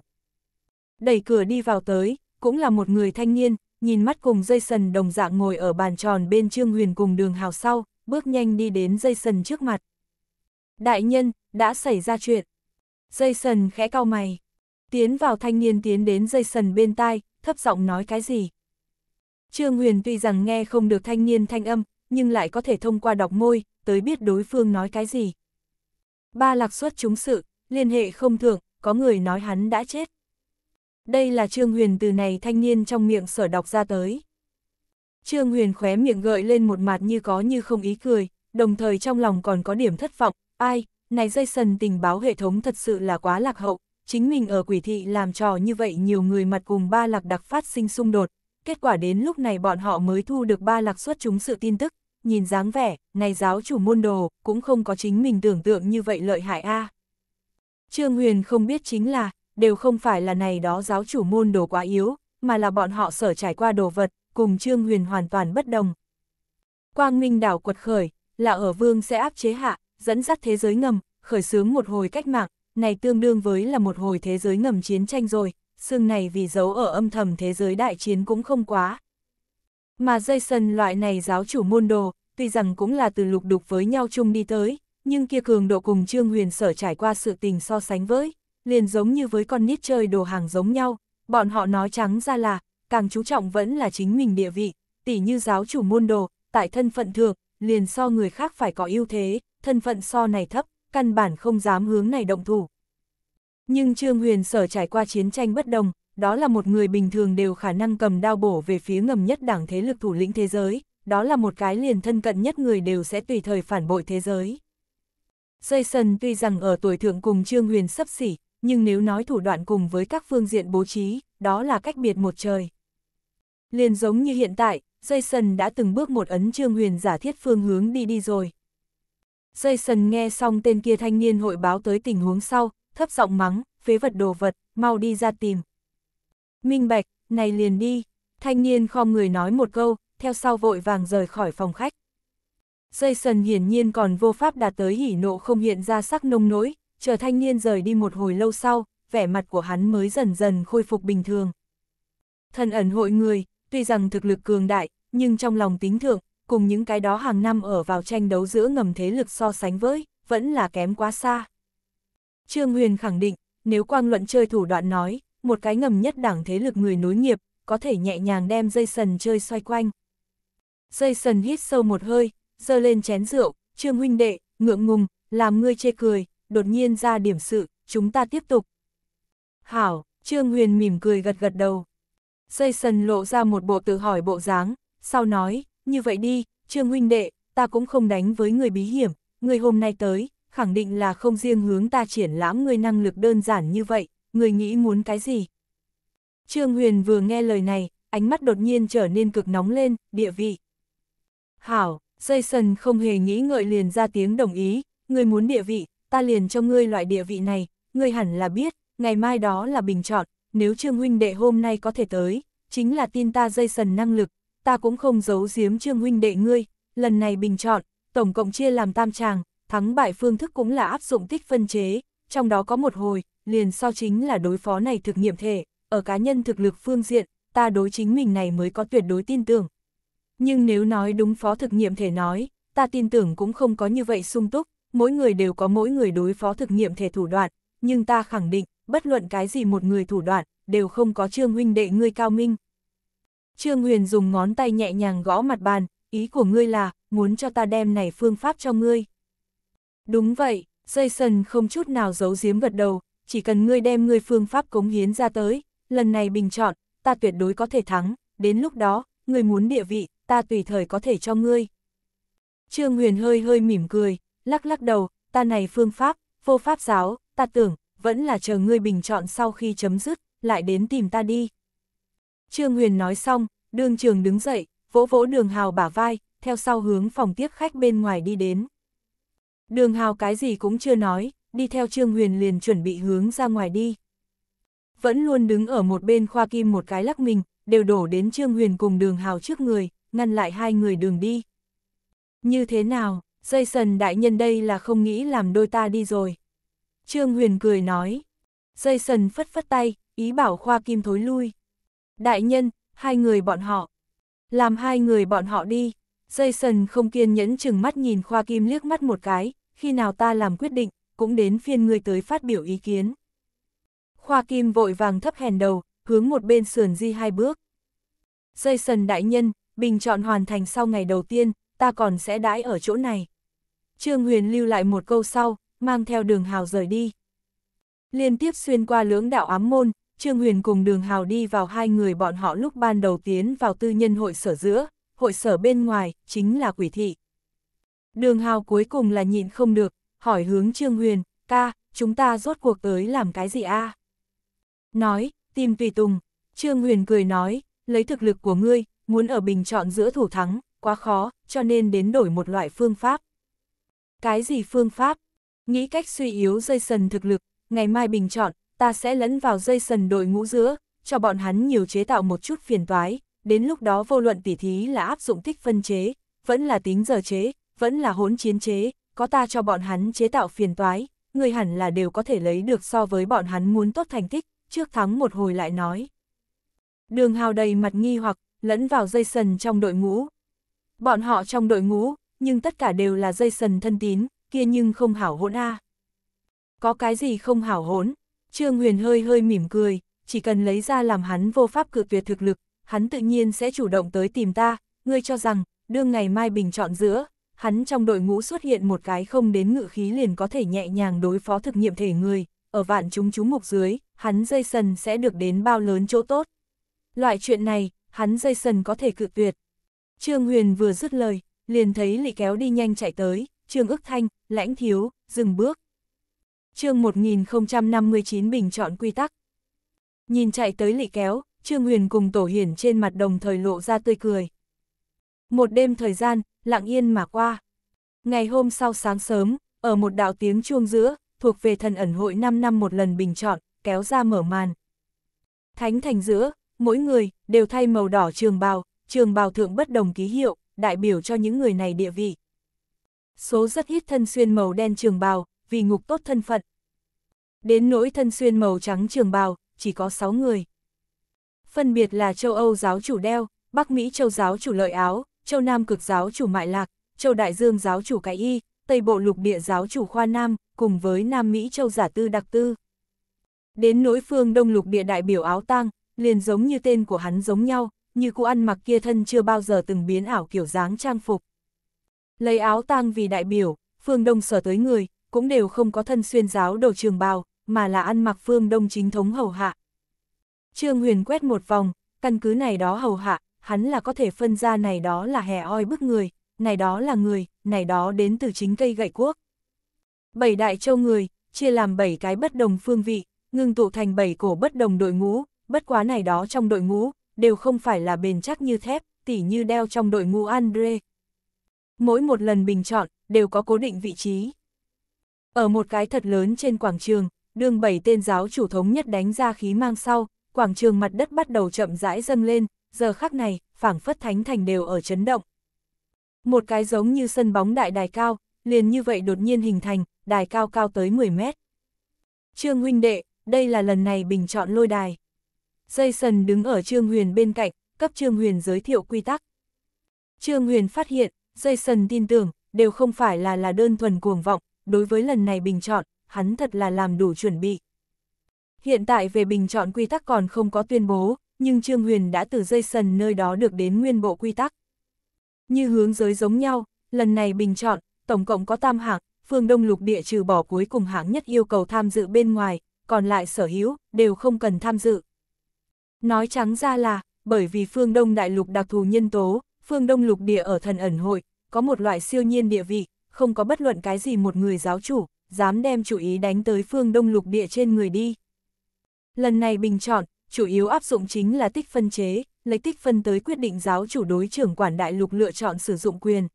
Đẩy cửa đi vào tới, cũng là một người thanh niên, nhìn mắt cùng Jason đồng dạng ngồi ở bàn tròn bên Trương Huyền cùng đường hào sau, bước nhanh đi đến Jason trước mặt. Đại nhân, đã xảy ra chuyện. Jason khẽ cau mày. Tiến vào thanh niên tiến đến Jason bên tai, thấp giọng nói cái gì. Trương Huyền tuy rằng nghe không được thanh niên thanh âm, nhưng lại có thể thông qua đọc môi, tới biết đối phương nói cái gì. Ba lạc suất chúng sự, liên hệ không thường, có người nói hắn đã chết. Đây là Trương Huyền từ này thanh niên trong miệng sở đọc ra tới. Trương Huyền khóe miệng gợi lên một mặt như có như không ý cười, đồng thời trong lòng còn có điểm thất vọng, ai, này Jason tình báo hệ thống thật sự là quá lạc hậu, chính mình ở quỷ thị làm trò như vậy nhiều người mặt cùng ba lạc đặc phát sinh xung đột, kết quả đến lúc này bọn họ mới thu được ba lạc suất chúng sự tin tức, nhìn dáng vẻ, này giáo chủ môn đồ, cũng không có chính mình tưởng tượng như vậy lợi hại a. Trương Huyền không biết chính là, đều không phải là này đó giáo chủ môn đồ quá yếu, mà là bọn họ sở trải qua đồ vật, cùng Trương Huyền hoàn toàn bất đồng. Quang Minh đảo quật khởi, là ở vương sẽ áp chế hạ, dẫn dắt thế giới ngầm, khởi xướng một hồi cách mạng, này tương đương với là một hồi thế giới ngầm chiến tranh rồi, xương này vì giấu ở âm thầm thế giới đại chiến cũng không quá. Mà Jason loại này giáo chủ môn đồ, tuy rằng cũng là từ lục đục với nhau chung đi tới, nhưng kia cường độ cùng Trương Huyền sở trải qua sự tình so sánh với, liền giống như với con nít chơi đồ hàng giống nhau, bọn họ nói trắng ra là, càng chú trọng vẫn là chính mình địa vị, tỉ như giáo chủ môn đồ, tại thân phận thượng, liền so người khác phải có ưu thế, thân phận so này thấp, căn bản không dám hướng này động thủ. Nhưng Trương Huyền Sở trải qua chiến tranh bất đồng, đó là một người bình thường đều khả năng cầm đao bổ về phía ngầm nhất đảng thế lực thủ lĩnh thế giới, đó là một cái liền thân cận nhất người đều sẽ tùy thời phản bội thế giới. Jason tuy rằng ở tuổi thượng cùng Trương Huyền sấp xỉ, nhưng nếu nói thủ đoạn cùng với các phương diện bố trí, đó là cách biệt một trời. Liền giống như hiện tại, Jason đã từng bước một ấn Trương Huyền giả thiết phương hướng đi đi rồi. Jason nghe xong tên kia thanh niên hội báo tới tình huống sau, thấp giọng mắng, phế vật đồ vật, mau đi ra tìm. Minh Bạch, này liền đi, thanh niên khom người nói một câu, theo sau vội vàng rời khỏi phòng khách. Jason hiển nhiên còn vô pháp đạt tới hỉ nộ không hiện ra sắc nông nỗi, chờ thanh niên rời đi một hồi lâu sau, vẻ mặt của hắn mới dần dần khôi phục bình thường. Thần ẩn hội người, tuy rằng thực lực cường đại, nhưng trong lòng tính thượng, cùng những cái đó hàng năm ở vào tranh đấu giữa ngầm thế lực so sánh với, vẫn là kém quá xa. Trương Huyền khẳng định, nếu quang luận chơi thủ đoạn nói, một cái ngầm nhất đảng thế lực người nối nghiệp, có thể nhẹ nhàng đem Jason chơi xoay quanh. Jason hít sâu một hơi, giơ lên chén rượu, Trương huynh đệ, ngượng ngùng, làm ngươi chê cười, đột nhiên ra điểm sự, chúng ta tiếp tục. Hảo, Trương Huyền mỉm cười gật gật đầu. Jason lộ ra một bộ tự hỏi bộ dáng, sau nói, như vậy đi, Trương huynh đệ, ta cũng không đánh với người bí hiểm, người hôm nay tới, khẳng định là không riêng hướng ta triển lãm người năng lực đơn giản như vậy, người nghĩ muốn cái gì. Trương Huyền vừa nghe lời này, ánh mắt đột nhiên trở nên cực nóng lên, địa vị. Hảo, Jason không hề nghĩ ngợi liền ra tiếng đồng ý, người muốn địa vị, ta liền cho ngươi loại địa vị này, ngươi hẳn là biết, ngày mai đó là bình chọn, nếu Trương Huynh đệ hôm nay có thể tới, chính là tin ta Jason năng lực, ta cũng không giấu giếm Trương Huynh đệ ngươi, lần này bình chọn, tổng cộng chia làm tam tràng, thắng bại phương thức cũng là áp dụng tích phân chế, trong đó có một hồi, liền so chính là đối phó này thực nghiệm thể, ở cá nhân thực lực phương diện, ta đối chính mình này mới có tuyệt đối tin tưởng. Nhưng nếu nói đúng phó thực nghiệm thể nói, ta tin tưởng cũng không có như vậy sung túc, mỗi người đều có mỗi người đối phó thực nghiệm thể thủ đoạn, nhưng ta khẳng định, bất luận cái gì một người thủ đoạn, đều không có trương huynh đệ ngươi cao minh. Trương Huyền dùng ngón tay nhẹ nhàng gõ mặt bàn, ý của ngươi là, muốn cho ta đem này phương pháp cho ngươi. Đúng vậy, Jason không chút nào giấu giếm gật đầu, chỉ cần ngươi đem ngươi phương pháp cống hiến ra tới, lần này bình chọn, ta tuyệt đối có thể thắng, đến lúc đó, ngươi muốn địa vị, ta tùy thời có thể cho ngươi. Trương Huyền hơi hơi mỉm cười, lắc lắc đầu, ta này phương pháp, vô pháp giáo, ta tưởng, vẫn là chờ ngươi bình chọn sau khi chấm dứt, lại đến tìm ta đi. Trương Huyền nói xong, đường trường đứng dậy, vỗ vỗ đường hào bả vai, theo sau hướng phòng tiếp khách bên ngoài đi đến. Đường hào cái gì cũng chưa nói, đi theo Trương Huyền liền chuẩn bị hướng ra ngoài đi. Vẫn luôn đứng ở một bên khoa kim một cái lắc mình, đều đổ đến Trương Huyền cùng đường hào trước người, ngăn lại hai người đường đi. Như thế nào, Jason đại nhân đây là không nghĩ làm đôi ta đi rồi. Trương Huyền cười nói. Jason phất phất tay, ý bảo khoa kim thối lui. Đại nhân, hai người bọn họ. Làm hai người bọn họ đi. Jason không kiên nhẫn chừng mắt nhìn Khoa Kim liếc mắt một cái, khi nào ta làm quyết định, cũng đến phiên người tới phát biểu ý kiến. Khoa Kim vội vàng thấp hèn đầu, hướng một bên sườn di hai bước. Jason đại nhân, bình chọn hoàn thành sau ngày đầu tiên, ta còn sẽ đãi ở chỗ này. Trương Huyền lưu lại một câu sau, mang theo đường hào rời đi. Liên tiếp xuyên qua lưỡng đạo ám môn, Trương Huyền cùng đường hào đi vào hai người bọn họ lúc ban đầu tiến vào tư nhân hội sở giữa, hội sở bên ngoài, chính là quỷ thị. Đường hào cuối cùng là nhịn không được, hỏi hướng Trương Huyền, ca, chúng ta rốt cuộc tới làm cái gì a? Nói, tìm tùy tùng, Trương Huyền cười nói, lấy thực lực của ngươi, muốn ở bình chọn giữa thủ thắng, quá khó, cho nên đến đổi một loại phương pháp. Cái gì phương pháp? Nghĩ cách suy yếu dây sần thực lực, ngày mai bình chọn, ta sẽ lẫn vào dây sần đội ngũ giữa, cho bọn hắn nhiều chế tạo một chút phiền toái, đến lúc đó vô luận tỉ thí là áp dụng tích phân chế, vẫn là tính giờ chế, vẫn là hỗn chiến chế, có ta cho bọn hắn chế tạo phiền toái, người hẳn là đều có thể lấy được so với bọn hắn muốn tốt thành tích, trước thắng một hồi lại nói. Đường hào đầy mặt nghi hoặc, lẫn vào dây sần trong đội ngũ. Bọn họ trong đội ngũ, nhưng tất cả đều là dây sần thân tín, kia nhưng không hảo hỗn a Có cái gì không hảo hỗn? Trương Huyền hơi hơi mỉm cười, chỉ cần lấy ra làm hắn vô pháp cự tuyệt thực lực, hắn tự nhiên sẽ chủ động tới tìm ta, ngươi cho rằng, đương ngày mai bình chọn giữa, hắn trong đội ngũ xuất hiện một cái không đến ngự khí liền có thể nhẹ nhàng đối phó thực nghiệm thể người, ở vạn chúng chú mục dưới, hắn dây sần sẽ được đến bao lớn chỗ tốt. Loại chuyện này, hắn dây sần có thể cự tuyệt. Trương Huyền vừa dứt lời, liền thấy lị kéo đi nhanh chạy tới, Trương ức thanh, lãnh thiếu, dừng bước. Trương 1059 bình chọn quy tắc. Nhìn chạy tới lị kéo, Trương Huyền cùng Tổ Hiển trên mặt đồng thời lộ ra tươi cười. Một đêm thời gian, lặng yên mà qua. Ngày hôm sau sáng sớm, ở một đạo tiếng chuông giữa, thuộc về thần ẩn hội 5 năm một lần bình chọn, kéo ra mở màn. Thánh thành giữa, mỗi người, đều thay màu đỏ trường bào, trường bào thượng bất đồng ký hiệu, đại biểu cho những người này địa vị. Số rất ít thân xuyên màu đen trường bào, vì ngục tốt thân phận. Đến nỗi thân xuyên màu trắng trường bào, chỉ có 6 người phân biệt là châu Âu giáo chủ đeo, Bắc Mỹ châu giáo chủ lợi áo, châu Nam cực giáo chủ mại lạc, châu Đại Dương giáo chủ cái y, Tây Bộ lục địa giáo chủ khoa Nam, cùng với Nam Mỹ châu giả tư đặc tư. Đến nỗi phương Đông lục địa đại biểu áo tang, liền giống như tên của hắn giống nhau, như cụ ăn mặc kia thân chưa bao giờ từng biến ảo kiểu dáng trang phục. Lấy áo tang vì đại biểu, phương Đông sở tới người, cũng đều không có thân xuyên giáo đồ trường bào, mà là ăn mặc phương Đông chính thống hầu hạ, Trương Huyền quét một vòng, căn cứ này đó hầu hạ, hắn là có thể phân ra này đó là hè oi bức người, này đó là người, này đó đến từ chính cây gậy quốc. Bảy đại châu người, chia làm bảy cái bất đồng phương vị, ngưng tụ thành bảy cổ bất đồng đội ngũ, bất quá này đó trong đội ngũ, đều không phải là bền chắc như thép, tỉ như đeo trong đội ngũ Andre. Mỗi một lần bình chọn, đều có cố định vị trí. Ở một cái thật lớn trên quảng trường, đường bảy tên giáo chủ thống nhất đánh ra khí mang sau, quảng trường mặt đất bắt đầu chậm rãi dâng lên, giờ khắc này, phảng phất thánh thành đều ở chấn động. Một cái giống như sân bóng đại đài cao, liền như vậy đột nhiên hình thành, đài cao cao tới 10 mét. Trương huynh đệ, đây là lần này bình chọn lôi đài. Jason đứng ở Trương Huyền bên cạnh, cấp Trương Huyền giới thiệu quy tắc. Trương Huyền phát hiện, Jason tin tưởng, đều không phải là là đơn thuần cuồng vọng, đối với lần này bình chọn, hắn thật là làm đủ chuẩn bị. Hiện tại về bình chọn quy tắc còn không có tuyên bố, nhưng Trương Huyền đã từ dây sần nơi đó được đến nguyên bộ quy tắc. Như hướng giới giống nhau, lần này bình chọn, tổng cộng có tam hạng, phương Đông Lục Địa trừ bỏ cuối cùng hạng nhất yêu cầu tham dự bên ngoài, còn lại sở hữu, đều không cần tham dự. Nói trắng ra là, bởi vì phương Đông Đại Lục đặc thù nhân tố, phương Đông Lục Địa ở thần ẩn hội, có một loại siêu nhiên địa vị, không có bất luận cái gì một người giáo chủ, dám đem chủ ý đánh tới phương Đông Lục Địa trên người đi. Lần này bình chọn, chủ yếu áp dụng chính là tích phân chế, lấy tích phân tới quyết định giáo chủ đối trưởng quản đại lục lựa chọn sử dụng quyền.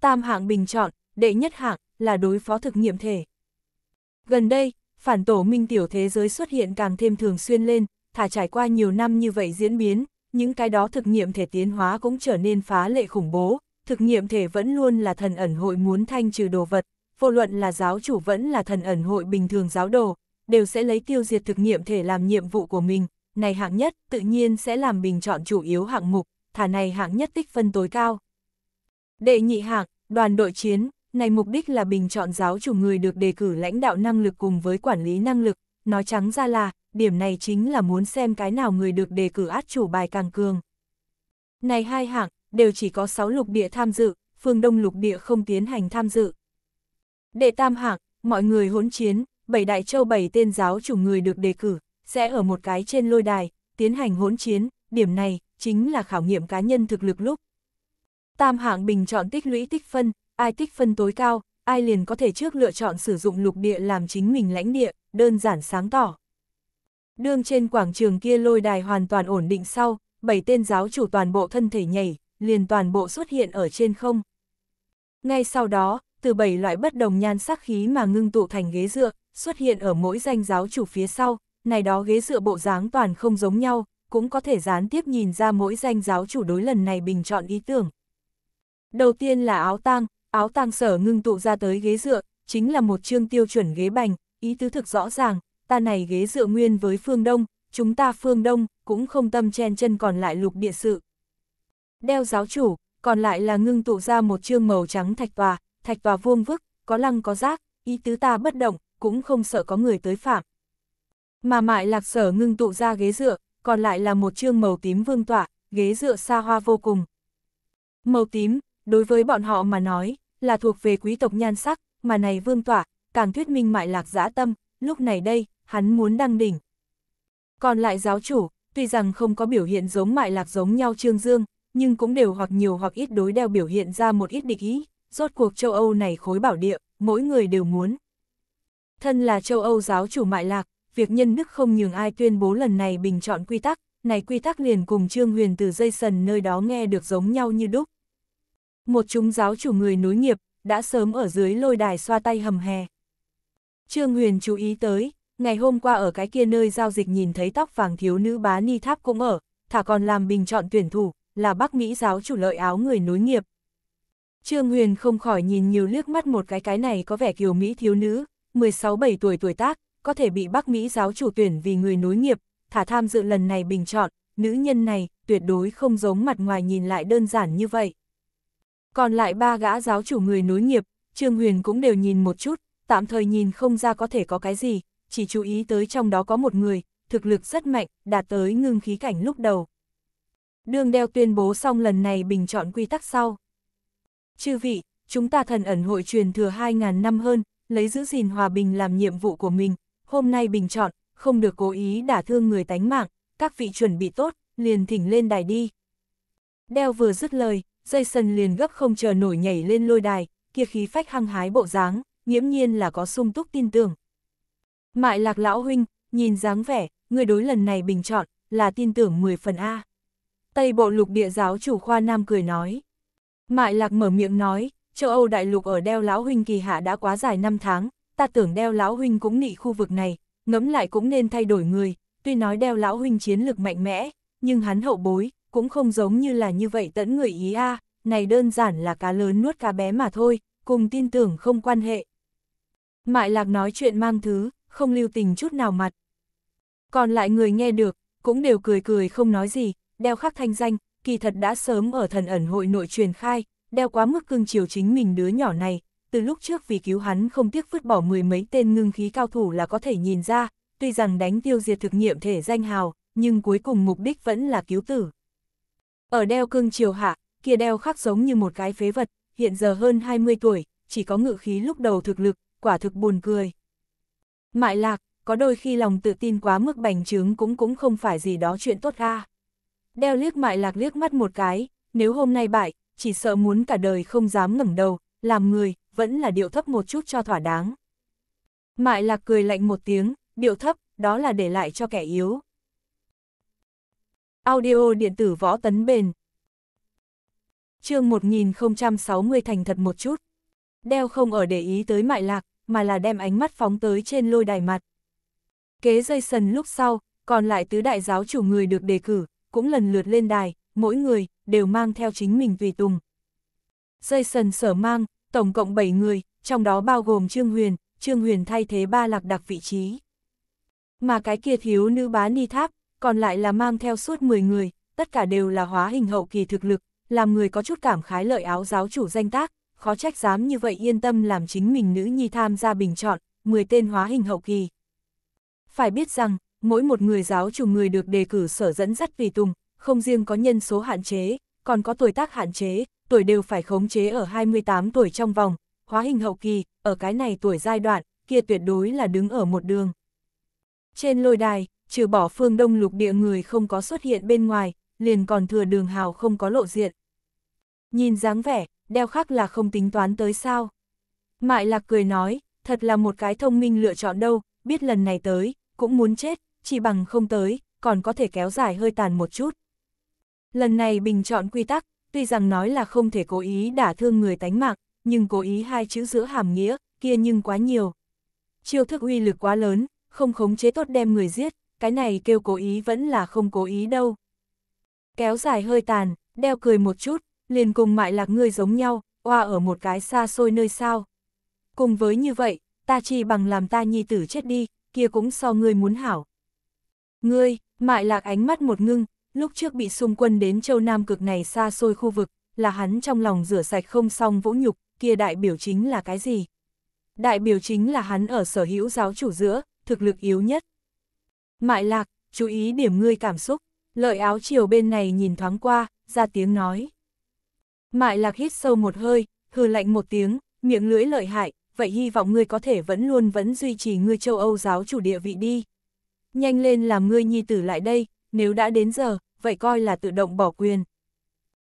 Tam hạng bình chọn, đệ nhất hạng là đối phó thực nghiệm thể. Gần đây, phản tổ minh tiểu thế giới xuất hiện càng thêm thường xuyên lên, thả trải qua nhiều năm như vậy diễn biến, những cái đó thực nghiệm thể tiến hóa cũng trở nên phá lệ khủng bố, thực nghiệm thể vẫn luôn là thần ẩn hội muốn thanh trừ đồ vật, vô luận là giáo chủ vẫn là thần ẩn hội bình thường giáo đồ, đều sẽ lấy tiêu diệt thực nghiệm thể làm nhiệm vụ của mình, này hạng nhất tự nhiên sẽ làm bình chọn chủ yếu hạng mục, thả này hạng nhất tích phân tối cao. Đệ nhị hạng, đoàn đội chiến, này mục đích là bình chọn giáo chủ người được đề cử lãnh đạo năng lực cùng với quản lý năng lực, nói trắng ra là, điểm này chính là muốn xem cái nào người được đề cử át chủ bài càng cường. Này hai hạng, đều chỉ có 6 lục địa tham dự, phương Đông lục địa không tiến hành tham dự. Đệ tam hạng, mọi người hỗn chiến, bảy đại châu bảy tên giáo chủ người được đề cử, sẽ ở một cái trên lôi đài, tiến hành hỗn chiến, điểm này chính là khảo nghiệm cá nhân thực lực lúc. Tam hạng bình chọn tích lũy tích phân, ai tích phân tối cao, ai liền có thể trước lựa chọn sử dụng lục địa làm chính mình lãnh địa, đơn giản sáng tỏ. Đương trên quảng trường kia lôi đài hoàn toàn ổn định sau, bảy tên giáo chủ toàn bộ thân thể nhảy, liền toàn bộ xuất hiện ở trên không. Ngay sau đó, từ bảy loại bất đồng nhan sắc khí mà ngưng tụ thành ghế dựa, xuất hiện ở mỗi danh giáo chủ phía sau, này đó ghế dựa bộ dáng toàn không giống nhau, cũng có thể gián tiếp nhìn ra mỗi danh giáo chủ đối lần này bình chọn ý tưởng. Đầu tiên là áo tang, áo tang sở ngưng tụ ra tới ghế dựa, chính là một chương tiêu chuẩn ghế bành, ý tứ thực rõ ràng, ta này ghế dựa nguyên với phương Đông, chúng ta phương Đông, cũng không tâm chen chân còn lại lục địa sự. Đeo giáo chủ, còn lại là ngưng tụ ra một chương màu trắng thạch tòa, thạch tòa vuông vức, có lăng có rác, ý tứ ta bất động, cũng không sợ có người tới phạm. Mà mại lạc sở ngưng tụ ra ghế dựa, còn lại là một chương màu tím vương tọa, ghế dựa xa hoa vô cùng. Màu tím, đối với bọn họ mà nói, là thuộc về quý tộc nhan sắc, mà này vương tỏa, càng thuyết minh mại lạc dã tâm, lúc này đây, hắn muốn đăng đỉnh. Còn lại giáo chủ, tuy rằng không có biểu hiện giống mại lạc giống nhau trương dương, nhưng cũng đều hoặc nhiều hoặc ít đối đeo biểu hiện ra một ít địch ý, rốt cuộc châu Âu này khối bảo địa, mỗi người đều muốn. Thân là châu Âu giáo chủ mại lạc, việc nhân đức không nhường ai tuyên bố lần này bình chọn quy tắc, này quy tắc liền cùng Trương Huyền từ Jason nơi đó nghe được giống nhau như đúc. Một chúng giáo chủ người nối nghiệp, đã sớm ở dưới lôi đài xoa tay hầm hè. Trương Huyền chú ý tới, ngày hôm qua ở cái kia nơi giao dịch nhìn thấy tóc vàng thiếu nữ bá ni tháp cũng ở, thả còn làm bình chọn tuyển thủ, là Bắc Mỹ giáo chủ lợi áo người nối nghiệp. Trương Huyền không khỏi nhìn nhiều liếc mắt một cái cái này có vẻ kiểu Mỹ thiếu nữ, 16-7 tuổi tuổi tác, có thể bị Bắc Mỹ giáo chủ tuyển vì người nối nghiệp, thả tham dự lần này bình chọn, nữ nhân này tuyệt đối không giống mặt ngoài nhìn lại đơn giản như vậy. Còn lại ba gã giáo chủ người nối nghiệp, Trương Huyền cũng đều nhìn một chút, tạm thời nhìn không ra có thể có cái gì, chỉ chú ý tới trong đó có một người, thực lực rất mạnh, đạt tới ngưng khí cảnh lúc đầu. Đường đeo tuyên bố xong lần này bình chọn quy tắc sau. Chư vị, chúng ta thần ẩn hội truyền thừa 2.000 năm hơn, lấy giữ gìn hòa bình làm nhiệm vụ của mình, hôm nay bình chọn, không được cố ý đả thương người tánh mạng, các vị chuẩn bị tốt, liền thỉnh lên đài đi. Đeo vừa dứt lời, Jason liền gấp không chờ nổi nhảy lên lôi đài, kia khí phách hăng hái bộ dáng, nghiễm nhiên là có sung túc tin tưởng. Mại lạc lão huynh, nhìn dáng vẻ, người đối lần này bình chọn, là tin tưởng 10 phần A. Tây bộ lục địa giáo chủ khoa nam cười nói. Mại lạc mở miệng nói, châu Âu đại lục ở đeo lão huynh kỳ hạ đã quá dài 5 tháng, ta tưởng đeo lão huynh cũng nị khu vực này, ngẫm lại cũng nên thay đổi người, tuy nói đeo lão huynh chiến lực mạnh mẽ, nhưng hắn hậu bối, cũng không giống như là như vậy tẫn người ý a này đơn giản là cá lớn nuốt cá bé mà thôi, cùng tin tưởng không quan hệ. Mại lạc nói chuyện mang thứ, không lưu tình chút nào mặt. Còn lại người nghe được, cũng đều cười cười không nói gì, đeo khắc thanh danh, kỳ thật đã sớm ở thần ẩn hội nội truyền khai, đeo quá mức cưng chiều chính mình đứa nhỏ này, từ lúc trước vì cứu hắn không tiếc vứt bỏ mười mấy tên ngưng khí cao thủ là có thể nhìn ra, tuy rằng đánh tiêu diệt thực nghiệm thể danh hào, nhưng cuối cùng mục đích vẫn là cứu tử. Ở đeo cưng chiều hạ, kia đeo khắc giống như một cái phế vật, hiện giờ hơn 20 tuổi, chỉ có ngự khí lúc đầu thực lực, quả thực buồn cười. Mại lạc, có đôi khi lòng tự tin quá mức bành trướng cũng cũng không phải gì đó chuyện tốt a. Đeo liếc mại lạc liếc mắt một cái, nếu hôm nay bại, chỉ sợ muốn cả đời không dám ngẩng đầu, làm người, vẫn là điệu thấp một chút cho thỏa đáng. Mại lạc cười lạnh một tiếng, điệu thấp, đó là để lại cho kẻ yếu. Audio điện tử võ tấn bền chương 1060 thành thật một chút. Đeo không ở để ý tới mại lạc, mà là đem ánh mắt phóng tới trên lôi đài mặt. Kế dây sần lúc sau, còn lại tứ đại giáo chủ người được đề cử, cũng lần lượt lên đài, mỗi người, đều mang theo chính mình tùy tùng. Jason sở mang, tổng cộng 7 người, trong đó bao gồm Trương Huyền, Trương Huyền thay thế ba lạc đặc vị trí. Mà cái kia thiếu nữ bá ni tháp, còn lại là mang theo suốt 10 người, tất cả đều là hóa hình hậu kỳ thực lực, làm người có chút cảm khái lợi áo giáo chủ danh tác, khó trách dám như vậy yên tâm làm chính mình nữ nhi tham gia bình chọn, 10 tên hóa hình hậu kỳ. Phải biết rằng, mỗi một người giáo chủ người được đề cử sở dẫn dắt vì tùng, không riêng có nhân số hạn chế, còn có tuổi tác hạn chế, tuổi đều phải khống chế ở 28 tuổi trong vòng, hóa hình hậu kỳ, ở cái này tuổi giai đoạn, kia tuyệt đối là đứng ở một đường. Trên lôi đài, trừ bỏ phương đông lục địa người không có xuất hiện bên ngoài, liền còn thừa đường hào không có lộ diện. Nhìn dáng vẻ, đeo khắc là không tính toán tới sao. Mại lạc cười nói, thật là một cái thông minh lựa chọn đâu, biết lần này tới, cũng muốn chết, chỉ bằng không tới, còn có thể kéo dài hơi tàn một chút. Lần này bình chọn quy tắc, tuy rằng nói là không thể cố ý đả thương người tánh mạng, nhưng cố ý hai chữ giữa hàm nghĩa, kia nhưng quá nhiều. Chiêu thức uy lực quá lớn, không khống chế tốt đem người giết, cái này kêu cố ý vẫn là không cố ý đâu. Kéo dài hơi tàn, đeo cười một chút, liền cùng mại lạc người giống nhau, oa ở một cái xa xôi nơi sao. Cùng với như vậy, ta chỉ bằng làm ta nhi tử chết đi, kia cũng so ngươi muốn hảo. Ngươi, mại lạc ánh mắt một ngưng, lúc trước bị xung quân đến châu Nam cực này xa xôi khu vực, là hắn trong lòng rửa sạch không xong vũ nhục, kia đại biểu chính là cái gì? Đại biểu chính là hắn ở sở hữu giáo chủ giữa, thực lực yếu nhất. Mại lạc, chú ý điểm ngươi cảm xúc, lợi áo chiều bên này nhìn thoáng qua, ra tiếng nói. Mại lạc hít sâu một hơi, hừ lạnh một tiếng, miệng lưỡi lợi hại, vậy hy vọng ngươi có thể vẫn luôn vẫn duy trì ngươi châu Âu giáo chủ địa vị đi. Nhanh lên làm ngươi nhi tử lại đây, nếu đã đến giờ, vậy coi là tự động bỏ quyền.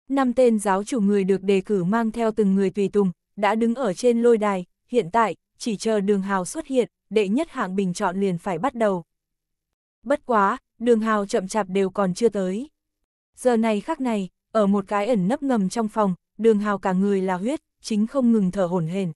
Năm tên giáo chủ người được đề cử mang theo từng người tùy tùng, đã đứng ở trên lôi đài, hiện tại, chỉ chờ đường hào xuất hiện, đệ nhất hạng bình chọn liền phải bắt đầu. Bất quá, đường hào chậm chạp đều còn chưa tới. Giờ này khắc này, ở một cái ẩn nấp ngầm trong phòng, đường hào cả người là huyết, chính không ngừng thở hổn hển.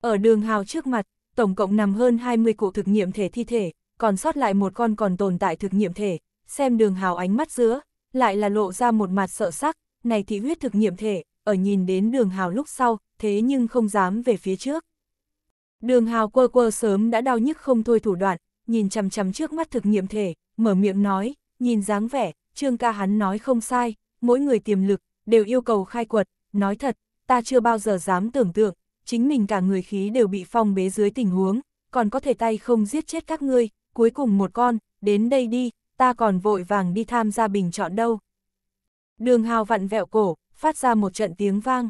Ở đường hào trước mặt, tổng cộng nằm hơn 20 cụ thực nghiệm thể thi thể, còn sót lại một con còn tồn tại thực nghiệm thể, xem đường hào ánh mắt giữa, lại là lộ ra một mặt sợ sắc, này thị huyết thực nghiệm thể, ở nhìn đến đường hào lúc sau, thế nhưng không dám về phía trước. Đường hào quơ quơ sớm đã đau nhức không thôi thủ đoạn, nhìn chằm chằm trước mắt thực nghiệm thể, mở miệng nói, nhìn dáng vẻ, trương ca hắn nói không sai, mỗi người tiềm lực, đều yêu cầu khai quật, nói thật, ta chưa bao giờ dám tưởng tượng, chính mình cả người khí đều bị phong bế dưới tình huống, còn có thể tay không giết chết các ngươi, cuối cùng một con, đến đây đi, ta còn vội vàng đi tham gia bình chọn đâu. Đường hào vặn vẹo cổ, phát ra một trận tiếng vang.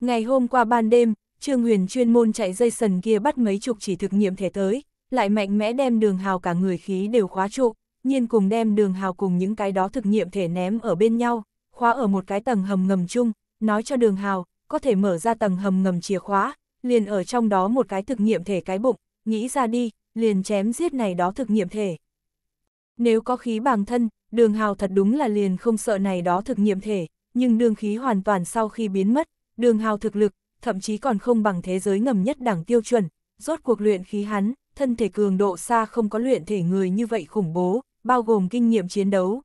Ngày hôm qua ban đêm, Trương Huyền chuyên môn chạy dây sần kia bắt mấy chục chỉ thực nghiệm thể tới, lại mạnh mẽ đem đường hào cả người khí đều khóa trụ, nhiên cùng đem đường hào cùng những cái đó thực nghiệm thể ném ở bên nhau, khóa ở một cái tầng hầm ngầm chung, nói cho đường hào, có thể mở ra tầng hầm ngầm chìa khóa, liền ở trong đó một cái thực nghiệm thể cái bụng, nghĩ ra đi, liền chém giết này đó thực nghiệm thể. Nếu có khí bản thân, đường hào thật đúng là liền không sợ này đó thực nghiệm thể, nhưng đường khí hoàn toàn sau khi biến mất, đường hào thực lực, thậm chí còn không bằng thế giới ngầm nhất đẳng tiêu chuẩn, rốt cuộc luyện khí hắn, thân thể cường độ xa không có luyện thể người như vậy khủng bố, bao gồm kinh nghiệm chiến đấu.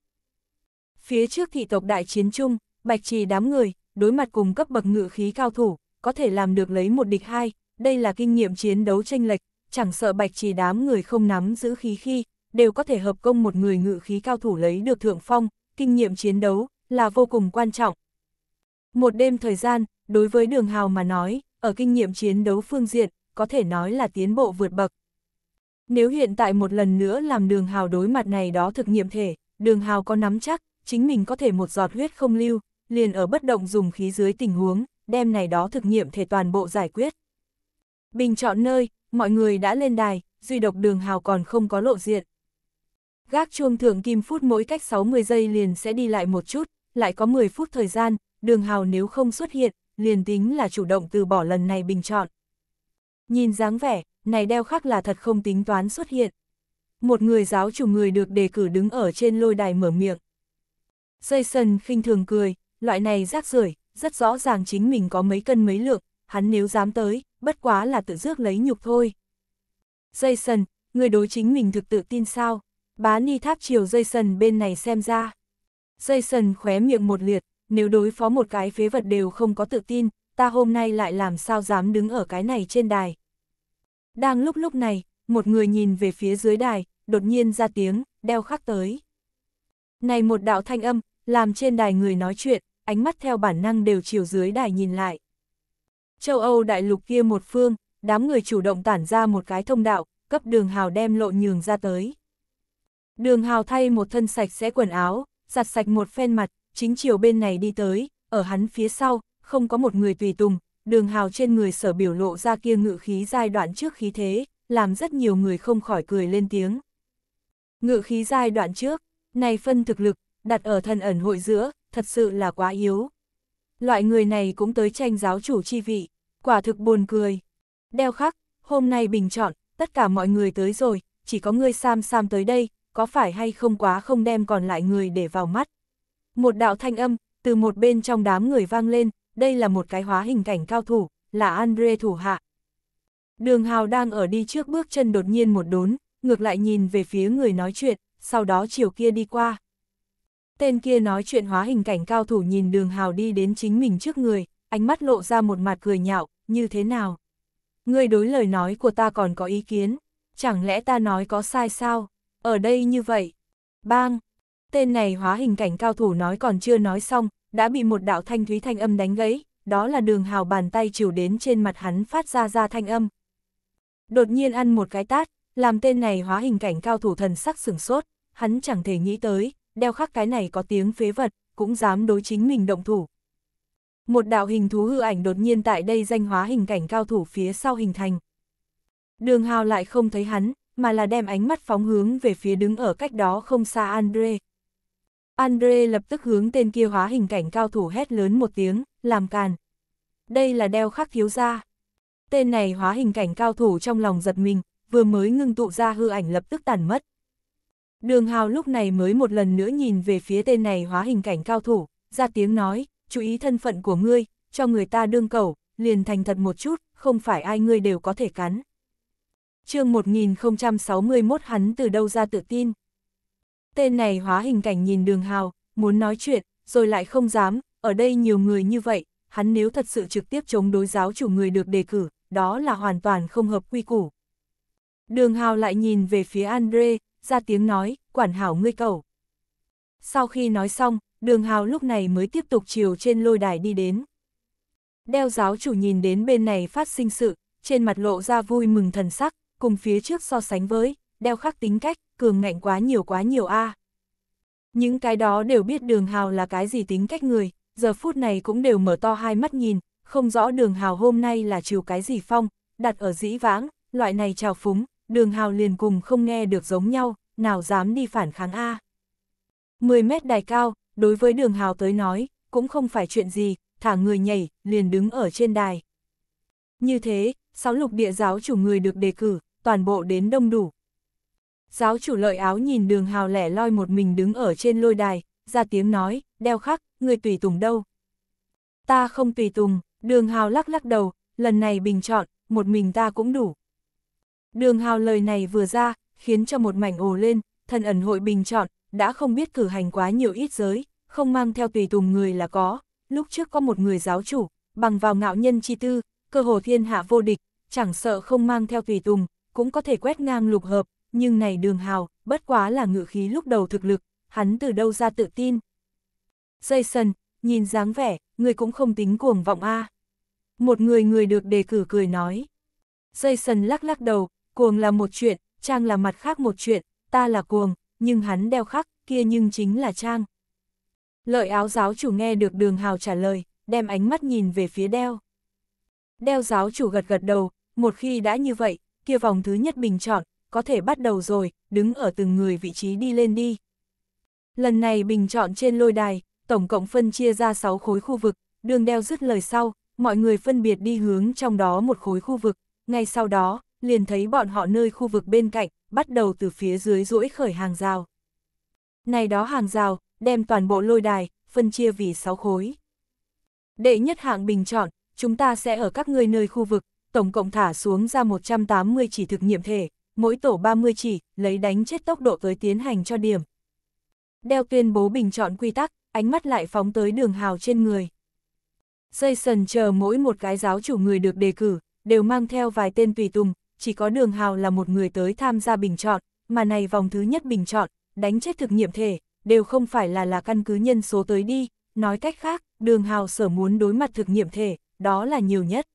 Phía trước thị tộc đại chiến chung, bạch trì đám người, đối mặt cùng cấp bậc ngự khí cao thủ, có thể làm được lấy một địch hai, đây là kinh nghiệm chiến đấu tranh lệch, chẳng sợ bạch trì đám người không nắm giữ khí khi, đều có thể hợp công một người ngự khí cao thủ lấy được thượng phong, kinh nghiệm chiến đấu là vô cùng quan trọng. Một đêm thời gian, đối với đường hào mà nói, ở kinh nghiệm chiến đấu phương diện, có thể nói là tiến bộ vượt bậc. Nếu hiện tại một lần nữa làm đường hào đối mặt này đó thực nghiệm thể, đường hào có nắm chắc, chính mình có thể một giọt huyết không lưu, liền ở bất động dùng khí dưới tình huống, đem này đó thực nghiệm thể toàn bộ giải quyết. Bình chọn nơi, mọi người đã lên đài, duy độc đường hào còn không có lộ diện. Gác chuông thượng kim phút mỗi cách 60 giây liền sẽ đi lại một chút, lại có 10 phút thời gian, đường hào nếu không xuất hiện, liền tính là chủ động từ bỏ lần này bình chọn. Nhìn dáng vẻ, này đeo khắc là thật không tính toán xuất hiện. Một người giáo chủ người được đề cử đứng ở trên lôi đài mở miệng. Jason khinh thường cười, loại này rác rưởi rất rõ ràng chính mình có mấy cân mấy lượng, hắn nếu dám tới, bất quá là tự rước lấy nhục thôi. Jason, người đối chính mình thực tự tin sao, Bá ni tháp chiều Jason bên này xem ra. Jason khóe miệng một liệt, nếu đối phó một cái phế vật đều không có tự tin, ta hôm nay lại làm sao dám đứng ở cái này trên đài. Đang lúc lúc này, một người nhìn về phía dưới đài, đột nhiên ra tiếng, đeo khắc tới. Này một đạo thanh âm, làm trên đài người nói chuyện, ánh mắt theo bản năng đều chiều dưới đài nhìn lại. Châu Âu đại lục kia một phương, đám người chủ động tản ra một cái thông đạo, cấp đường hào đem lộ nhường ra tới. Đường hào thay một thân sạch sẽ quần áo, giặt sạch một phen mặt, chính chiều bên này đi tới, ở hắn phía sau, không có một người tùy tùng, đường hào trên người sở biểu lộ ra kia ngự khí giai đoạn trước khí thế, làm rất nhiều người không khỏi cười lên tiếng. Ngự khí giai đoạn trước, này phân thực lực, đặt ở thần ẩn hội giữa, thật sự là quá yếu. Loại người này cũng tới tranh giáo chủ chi vị, quả thực buồn cười. Đeo khắc, hôm nay bình chọn, tất cả mọi người tới rồi, chỉ có ngươi Sam Sam tới đây, có phải hay không quá không đem còn lại người để vào mắt. Một đạo thanh âm, từ một bên trong đám người vang lên, đây là một cái hóa hình cảnh cao thủ, là Andre thủ hạ. Đường Hào đang ở đi trước bước chân đột nhiên một đốn, ngược lại nhìn về phía người nói chuyện, sau đó chiều kia đi qua. Tên kia nói chuyện hóa hình cảnh cao thủ nhìn đường Hào đi đến chính mình trước người, ánh mắt lộ ra một mặt cười nhạo, như thế nào? Ngươi đối lời nói của ta còn có ý kiến, chẳng lẽ ta nói có sai sao? Ở đây như vậy. Bang! Tên này hóa hình cảnh cao thủ nói còn chưa nói xong, đã bị một đạo thanh thúy thanh âm đánh gãy, đó là đường hào bàn tay chiều đến trên mặt hắn phát ra ra thanh âm. Đột nhiên ăn một cái tát, làm tên này hóa hình cảnh cao thủ thần sắc sửng sốt, hắn chẳng thể nghĩ tới, đeo khắc cái này có tiếng phế vật, cũng dám đối chính mình động thủ. Một đạo hình thú hư ảnh đột nhiên tại đây danh hóa hình cảnh cao thủ phía sau hình thành. Đường hào lại không thấy hắn, mà là đem ánh mắt phóng hướng về phía đứng ở cách đó không xa Andre. Andre lập tức hướng tên kia hóa hình cảnh cao thủ hét lớn một tiếng, làm càn. Đây là đeo khắc thiếu gia. Tên này hóa hình cảnh cao thủ trong lòng giật mình, vừa mới ngưng tụ ra hư ảnh lập tức tàn mất. Đường Hào lúc này mới một lần nữa nhìn về phía tên này hóa hình cảnh cao thủ, ra tiếng nói, chú ý thân phận của ngươi, cho người ta đương cầu, liền thành thật một chút, không phải ai ngươi đều có thể cắn chương 1061 hắn từ đâu ra tự tin. Tên này hóa hình cảnh nhìn đường hào, muốn nói chuyện, rồi lại không dám, ở đây nhiều người như vậy, hắn nếu thật sự trực tiếp chống đối giáo chủ người được đề cử, đó là hoàn toàn không hợp quy củ. Đường hào lại nhìn về phía Andre, ra tiếng nói, quản hảo ngươi cầu. Sau khi nói xong, đường hào lúc này mới tiếp tục chiều trên lôi đài đi đến. Đeo giáo chủ nhìn đến bên này phát sinh sự, trên mặt lộ ra vui mừng thần sắc, cùng phía trước so sánh với, đeo khắc tính cách, cường ngạnh quá nhiều quá nhiều a. À. Những cái đó đều biết đường hào là cái gì tính cách người, giờ phút này cũng đều mở to hai mắt nhìn, không rõ đường hào hôm nay là chiều cái gì phong, đặt ở dĩ vãng, loại này trào phúng, đường hào liền cùng không nghe được giống nhau, nào dám đi phản kháng A. À. 10 mét đài cao, đối với đường hào tới nói, cũng không phải chuyện gì, thả người nhảy, liền đứng ở trên đài. Như thế, sáu lục địa giáo chủ người được đề cử, toàn bộ đến đông đủ. Giáo chủ lợi áo nhìn đường hào lẻ loi một mình đứng ở trên lôi đài, ra tiếng nói, đeo khắc, người tùy tùng đâu. Ta không tùy tùng, đường hào lắc lắc đầu, lần này bình chọn, một mình ta cũng đủ. Đường hào lời này vừa ra, khiến cho một mảnh ồ lên, thần ẩn hội bình chọn, đã không biết cử hành quá nhiều ít giới, không mang theo tùy tùng người là có. Lúc trước có một người giáo chủ, bằng vào ngạo nhân chi tư, cơ hồ thiên hạ vô địch, chẳng sợ không mang theo tùy tùng, cũng có thể quét ngang lục hợp, nhưng này đường hào, bất quá là ngự khí lúc đầu thực lực, hắn từ đâu ra tự tin. Jason, nhìn dáng vẻ, người cũng không tính cuồng vọng a. À. Một người người được đề cử cười nói. Jason lắc lắc đầu, cuồng là một chuyện, trang là mặt khác một chuyện, ta là cuồng, nhưng hắn đeo khắc, kia nhưng chính là trang. Lợi áo giáo chủ nghe được đường hào trả lời, đem ánh mắt nhìn về phía đeo. Đeo giáo chủ gật gật đầu, một khi đã như vậy, kia vòng thứ nhất bình chọn, có thể bắt đầu rồi, đứng ở từng người vị trí đi lên đi. Lần này bình chọn trên lôi đài, tổng cộng phân chia ra 6 khối khu vực, đường đeo dứt lời sau, mọi người phân biệt đi hướng trong đó một khối khu vực, ngay sau đó, liền thấy bọn họ nơi khu vực bên cạnh, bắt đầu từ phía dưới rũi khởi hàng rào. Này đó hàng rào, đem toàn bộ lôi đài, phân chia vì 6 khối. Đệ nhất hạng bình chọn, chúng ta sẽ ở các ngươi nơi khu vực, tổng cộng thả xuống ra 180 chỉ thực nghiệm thể, mỗi tổ 30 chỉ, lấy đánh chết tốc độ tới tiến hành cho điểm. Đeo tuyên bố bình chọn quy tắc, ánh mắt lại phóng tới đường hào trên người. Jason chờ mỗi một cái giáo chủ người được đề cử, đều mang theo vài tên tùy tùng, chỉ có đường hào là một người tới tham gia bình chọn, mà này vòng thứ nhất bình chọn, đánh chết thực nghiệm thể, đều không phải là là căn cứ nhân số tới đi, nói cách khác, đường hào sở muốn đối mặt thực nghiệm thể, đó là nhiều nhất.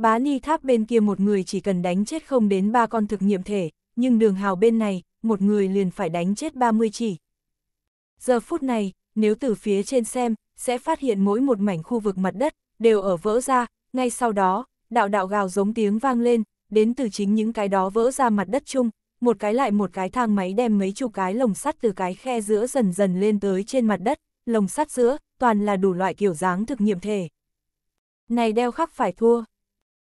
Bá ly tháp bên kia một người chỉ cần đánh chết không đến ba con thực nghiệm thể, nhưng đường hào bên này, một người liền phải đánh chết 30 chỉ. Giờ phút này, nếu từ phía trên xem, sẽ phát hiện mỗi một mảnh khu vực mặt đất, đều ở vỡ ra, ngay sau đó, đạo đạo gào giống tiếng vang lên, đến từ chính những cái đó vỡ ra mặt đất chung, một cái lại một cái thang máy đem mấy chục cái lồng sắt từ cái khe giữa dần dần lên tới trên mặt đất, lồng sắt giữa, toàn là đủ loại kiểu dáng thực nghiệm thể. Này đeo khắc phải thua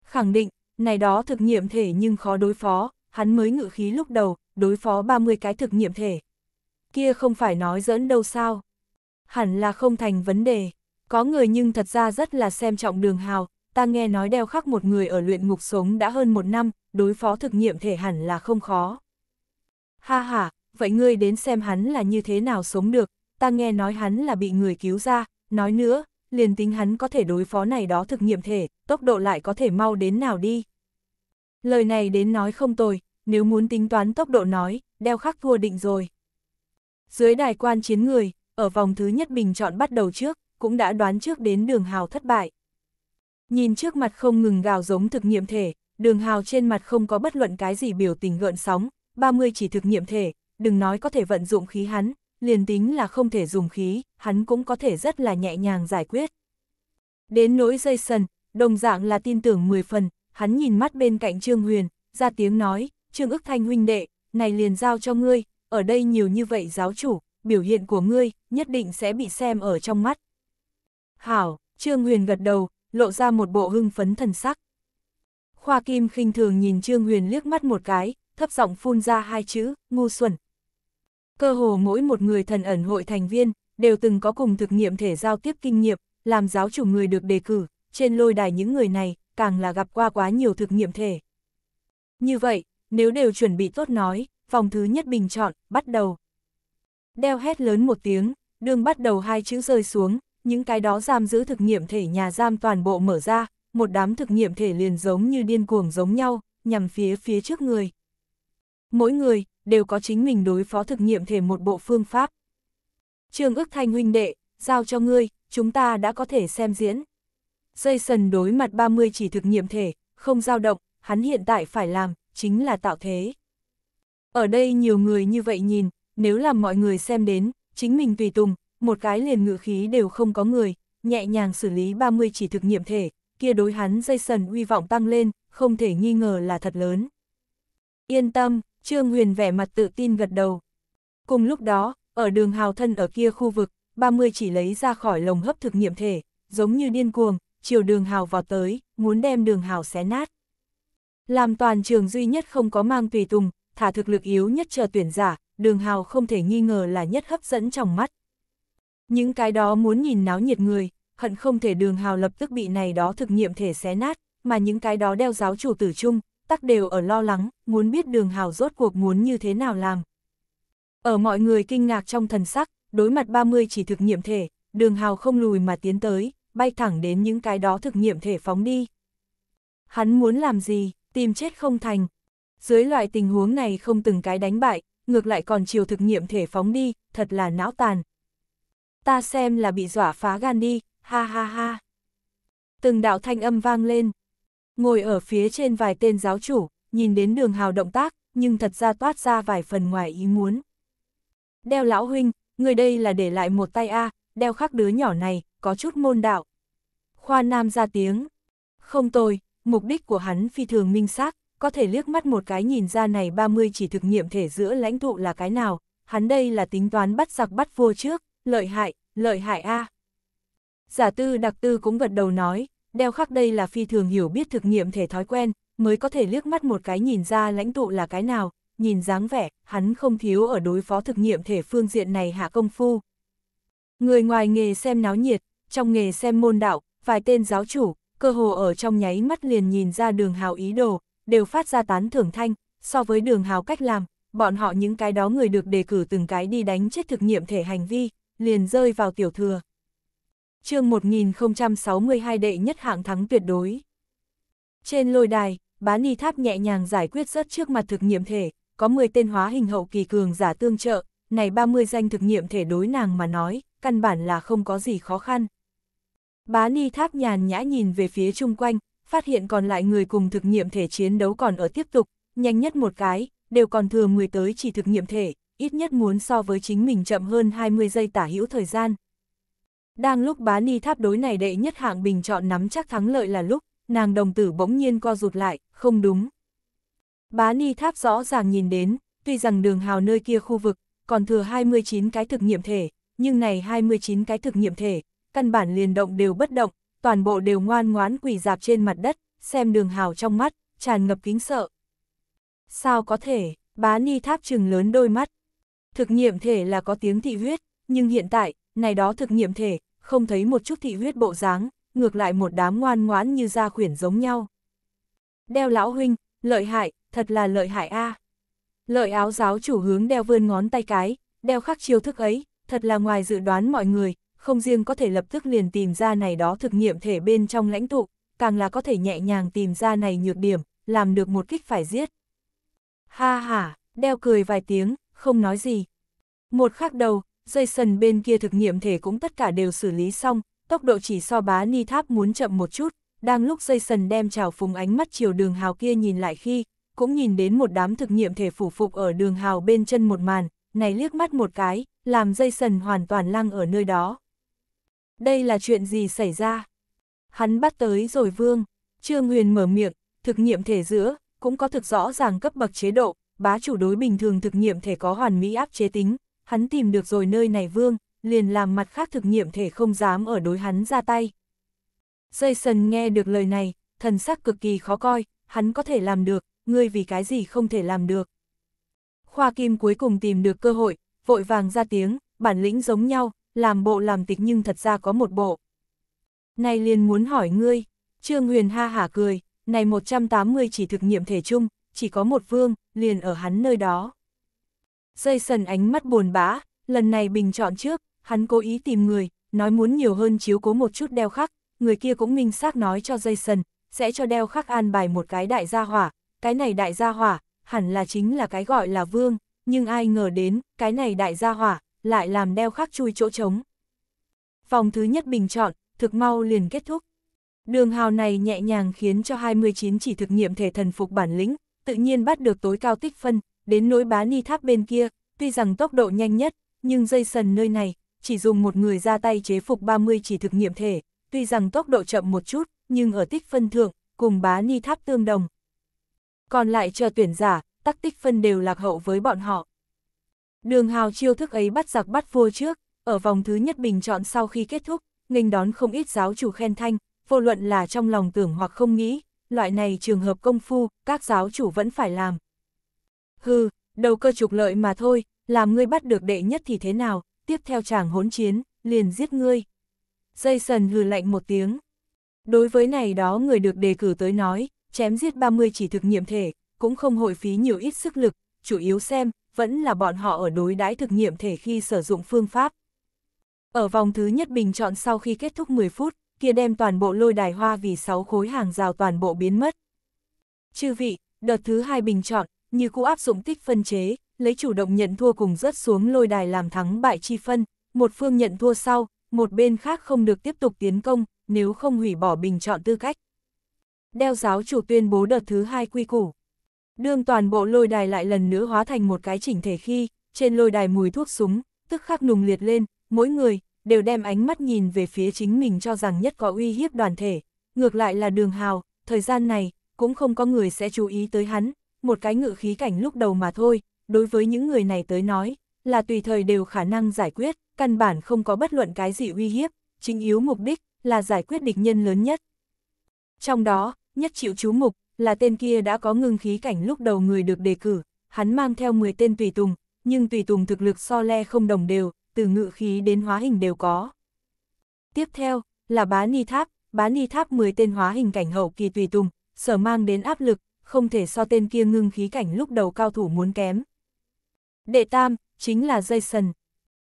khẳng định, này đó thực nghiệm thể nhưng khó đối phó, hắn mới ngự khí lúc đầu, đối phó 30 cái thực nghiệm thể. Kia không phải nói dẫn đâu sao. Hẳn là không thành vấn đề, có người nhưng thật ra rất là xem trọng đường hào, ta nghe nói đeo khắc một người ở luyện ngục sống đã hơn một năm, đối phó thực nghiệm thể hẳn là không khó. Ha ha, vậy ngươi đến xem hắn là như thế nào sống được, ta nghe nói hắn là bị người cứu ra, nói nữa, liền tính hắn có thể đối phó này đó thực nghiệm thể, tốc độ lại có thể mau đến nào đi. Lời này đến nói không tồi, nếu muốn tính toán tốc độ nói, đeo khắc thua định rồi. Dưới đài quan chiến người, ở vòng thứ nhất bình chọn bắt đầu trước, cũng đã đoán trước đến đường hào thất bại. Nhìn trước mặt không ngừng gào giống thực nghiệm thể, đường hào trên mặt không có bất luận cái gì biểu tình gợn sóng, 30 chỉ thực nghiệm thể, đừng nói có thể vận dụng khí hắn, liền tính là không thể dùng khí, hắn cũng có thể rất là nhẹ nhàng giải quyết. Đến nỗi Jason, đồng dạng là tin tưởng 10 phần, hắn nhìn mắt bên cạnh Trương Huyền, ra tiếng nói, Trương ức thanh huynh đệ, này liền giao cho ngươi, ở đây nhiều như vậy giáo chủ, biểu hiện của ngươi, nhất định sẽ bị xem ở trong mắt. Hảo, Trương Huyền gật đầu, lộ ra một bộ hưng phấn thần sắc. Khoa Kim khinh thường nhìn Trương Huyền liếc mắt một cái, thấp giọng phun ra hai chữ, ngu xuẩn, Cơ hồ mỗi một người thần ẩn hội thành viên, đều từng có cùng thực nghiệm thể giao tiếp kinh nghiệm, làm giáo chủ người được đề cử, trên lôi đài những người này, càng là gặp qua quá nhiều thực nghiệm thể. Như vậy, nếu đều chuẩn bị tốt nói, vòng thứ nhất bình chọn, bắt đầu. Đeo hét lớn một tiếng, đường bắt đầu hai chữ rơi xuống, những cái đó giam giữ thực nghiệm thể nhà giam toàn bộ mở ra, một đám thực nghiệm thể liền giống như điên cuồng giống nhau, nhằm phía phía trước người. Mỗi người, đều có chính mình đối phó thực nghiệm thể một bộ phương pháp. Trương ước thanh huynh đệ, giao cho ngươi, chúng ta đã có thể xem diễn. Jason đối mặt 30 chỉ thực nghiệm thể, không dao động, hắn hiện tại phải làm, chính là tạo thế. Ở đây nhiều người như vậy nhìn, nếu làm mọi người xem đến, chính mình tùy tùng, một cái liền ngự khí đều không có người, nhẹ nhàng xử lý 30 chỉ thực nghiệm thể, kia đối hắn Jason uy vọng tăng lên, không thể nghi ngờ là thật lớn. Yên tâm, Trương Huyền vẻ mặt tự tin gật đầu. Cùng lúc đó, ở đường hào thân ở kia khu vực, 30 chỉ lấy ra khỏi lồng hấp thực nghiệm thể, giống như điên cuồng, chiều đường hào vào tới, muốn đem đường hào xé nát. Làm toàn trường duy nhất không có mang tùy tùng, thả thực lực yếu nhất chờ tuyển giả, đường hào không thể nghi ngờ là nhất hấp dẫn trong mắt. Những cái đó muốn nhìn náo nhiệt người, hận không thể đường hào lập tức bị này đó thực nghiệm thể xé nát, mà những cái đó đeo giáo chủ tử chung, tắc đều ở lo lắng, muốn biết đường hào rốt cuộc muốn như thế nào làm. Ở mọi người kinh ngạc trong thần sắc, đối mặt 30 chỉ thực nghiệm thể, đường hào không lùi mà tiến tới, bay thẳng đến những cái đó thực nghiệm thể phóng đi. Hắn muốn làm gì, tìm chết không thành. Dưới loại tình huống này không từng cái đánh bại, ngược lại còn chiều thực nghiệm thể phóng đi, thật là não tàn. Ta xem là bị dọa phá gan đi, ha ha ha. Từng đạo thanh âm vang lên, Ngồi ở phía trên vài tên giáo chủ, nhìn đến đường hào động tác, nhưng thật ra toát ra vài phần ngoài ý muốn. Đeo lão huynh, người đây là để lại một tay A, đeo khắc đứa nhỏ này, có chút môn đạo. Khoa Nam ra tiếng. Không tồi, mục đích của hắn phi thường minh xác, có thể liếc mắt một cái nhìn ra này 30 chỉ thực nghiệm thể giữa lãnh thụ là cái nào, hắn đây là tính toán bắt giặc bắt vua trước, lợi hại, lợi hại A. Giả tư đặc tư cũng gật đầu nói, đeo khắc đây là phi thường hiểu biết thực nghiệm thể thói quen, mới có thể liếc mắt một cái nhìn ra lãnh tụ là cái nào, nhìn dáng vẻ, hắn không thiếu ở đối phó thực nghiệm thể phương diện này hạ công phu. Người ngoài nghề xem náo nhiệt, trong nghề xem môn đạo, vài tên giáo chủ, cơ hồ ở trong nháy mắt liền nhìn ra đường hào ý đồ, đều phát ra tán thưởng thanh, so với đường hào cách làm, bọn họ những cái đó người được đề cử từng cái đi đánh chết thực nghiệm thể hành vi, liền rơi vào tiểu thừa chương 1062 đệ nhất hạng thắng tuyệt đối. Trên lôi đài, bá ni tháp nhẹ nhàng giải quyết rất trước mặt thực nghiệm thể, có 10 tên hóa hình hậu kỳ cường giả tương trợ, này 30 danh thực nghiệm thể đối nàng mà nói, căn bản là không có gì khó khăn. Bá ni tháp nhàn nhã nhìn về phía chung quanh, phát hiện còn lại người cùng thực nghiệm thể chiến đấu còn ở tiếp tục, nhanh nhất một cái, đều còn thừa người tới chỉ thực nghiệm thể, ít nhất muốn so với chính mình chậm hơn 20 giây tả hữu thời gian. Đang lúc bá ni tháp đối này đệ nhất hạng bình chọn nắm chắc thắng lợi là lúc, nàng đồng tử bỗng nhiên co rụt lại, không đúng. Bá ni tháp rõ ràng nhìn đến, tuy rằng đường hào nơi kia khu vực, còn thừa 29 cái thực nghiệm thể, nhưng này 29 cái thực nghiệm thể, căn bản liền động đều bất động, toàn bộ đều ngoan ngoán quỳ dạp trên mặt đất, xem đường hào trong mắt, tràn ngập kính sợ. Sao có thể, bá ni tháp trừng lớn đôi mắt. Thực nghiệm thể là có tiếng thị huyết, nhưng hiện tại, này đó thực nghiệm thể, không thấy một chút thị huyết bộ dáng, ngược lại một đám ngoan ngoãn như gia khuyển giống nhau. Đeo lão huynh, lợi hại, thật là lợi hại a. À. Lợi áo giáo chủ hướng đeo vươn ngón tay cái, đeo khắc chiêu thức ấy, thật là ngoài dự đoán mọi người, không riêng có thể lập tức liền tìm ra này đó thực nghiệm thể bên trong lãnh tụ, càng là có thể nhẹ nhàng tìm ra này nhược điểm, làm được một kích phải giết. Ha ha, đeo cười vài tiếng, không nói gì. Một khắc đầu, Jason bên kia thực nghiệm thể cũng tất cả đều xử lý xong, tốc độ chỉ so bá ni tháp muốn chậm một chút, đang lúc Jason đem trào phùng ánh mắt chiều đường hào kia nhìn lại khi, cũng nhìn đến một đám thực nghiệm thể phủ phục ở đường hào bên chân một màn, này liếc mắt một cái, làm Jason hoàn toàn lăng ở nơi đó. Đây là chuyện gì xảy ra? Hắn bắt tới rồi vương, Trương Huyền mở miệng, thực nghiệm thể giữa, cũng có thực rõ ràng cấp bậc chế độ, bá chủ đối bình thường thực nghiệm thể có hoàn mỹ áp chế tính, hắn tìm được rồi nơi này vương, liền làm mặt khác thực nghiệm thể không dám ở đối hắn ra tay. Jason nghe được lời này, thần sắc cực kỳ khó coi, hắn có thể làm được, ngươi vì cái gì không thể làm được. Khoa Kim cuối cùng tìm được cơ hội, vội vàng ra tiếng, bản lĩnh giống nhau, làm bộ làm tịch nhưng thật ra có một bộ. Này liền muốn hỏi ngươi, Trương Huyền ha hả cười, này 180 chỉ thực nghiệm thể chung, chỉ có một vương, liền ở hắn nơi đó. Jason ánh mắt buồn bã, lần này bình chọn trước, hắn cố ý tìm người, nói muốn nhiều hơn chiếu cố một chút đeo khắc, người kia cũng minh xác nói cho Jason, sẽ cho đeo khắc an bài một cái đại gia hỏa, cái này đại gia hỏa, hẳn là chính là cái gọi là vương, nhưng ai ngờ đến, cái này đại gia hỏa, lại làm đeo khắc chui chỗ trống. Vòng thứ nhất bình chọn, thực mau liền kết thúc. Đường hào này nhẹ nhàng khiến cho 29 chỉ thực nghiệm thể thần phục bản lĩnh, tự nhiên bắt được tối cao tích phân, đến nỗi bá ni tháp bên kia, tuy rằng tốc độ nhanh nhất, nhưng dây sần nơi này, chỉ dùng một người ra tay chế phục 30 chỉ thực nghiệm thể, tuy rằng tốc độ chậm một chút, nhưng ở tích phân thượng, cùng bá ni tháp tương đồng. Còn lại chờ tuyển giả, tắc tích phân đều lạc hậu với bọn họ. Đường hào chiêu thức ấy bắt giặc bắt vua trước, ở vòng thứ nhất bình chọn sau khi kết thúc, nghênh đón không ít giáo chủ khen thanh, vô luận là trong lòng tưởng hoặc không nghĩ, loại này trường hợp công phu, các giáo chủ vẫn phải làm. Hừ, đầu cơ trục lợi mà thôi, làm ngươi bắt được đệ nhất thì thế nào, tiếp theo chàng hỗn chiến, liền giết ngươi. Jason hừ lạnh một tiếng. Đối với này đó người được đề cử tới nói, chém giết 30 chỉ thực nghiệm thể, cũng không hội phí nhiều ít sức lực, chủ yếu xem, vẫn là bọn họ ở đối đãi thực nghiệm thể khi sử dụng phương pháp. Ở vòng thứ nhất bình chọn sau khi kết thúc 10 phút, kia đem toàn bộ lôi đài hoa vì 6 khối hàng rào toàn bộ biến mất. Chư vị, đợt thứ hai bình chọn, như cũ áp dụng tích phân chế, lấy chủ động nhận thua cùng rớt xuống lôi đài làm thắng bại chi phân, một phương nhận thua sau, một bên khác không được tiếp tục tiến công, nếu không hủy bỏ bình chọn tư cách. Đeo giáo chủ tuyên bố đợt thứ hai quy củ. Đương toàn bộ lôi đài lại lần nữa hóa thành một cái chỉnh thể khi, trên lôi đài mùi thuốc súng, tức khắc nùng liệt lên, mỗi người, đều đem ánh mắt nhìn về phía chính mình cho rằng nhất có uy hiếp đoàn thể. Ngược lại là đường hào, thời gian này, cũng không có người sẽ chú ý tới hắn, một cái ngự khí cảnh lúc đầu mà thôi, đối với những người này tới nói, là tùy thời đều khả năng giải quyết, căn bản không có bất luận cái gì uy hiếp, chính yếu mục đích là giải quyết địch nhân lớn nhất. Trong đó, nhất chịu chú mục là tên kia đã có ngưng khí cảnh lúc đầu người được đề cử, hắn mang theo 10 tên tùy tùng, nhưng tùy tùng thực lực so le không đồng đều, từ ngự khí đến hóa hình đều có. Tiếp theo, là bá ni tháp, bá ni tháp 10 tên hóa hình cảnh hậu kỳ tùy tùng, sở mang đến áp lực, không thể so tên kia ngưng khí cảnh lúc đầu cao thủ muốn kém. Đệ tam, chính là Jason.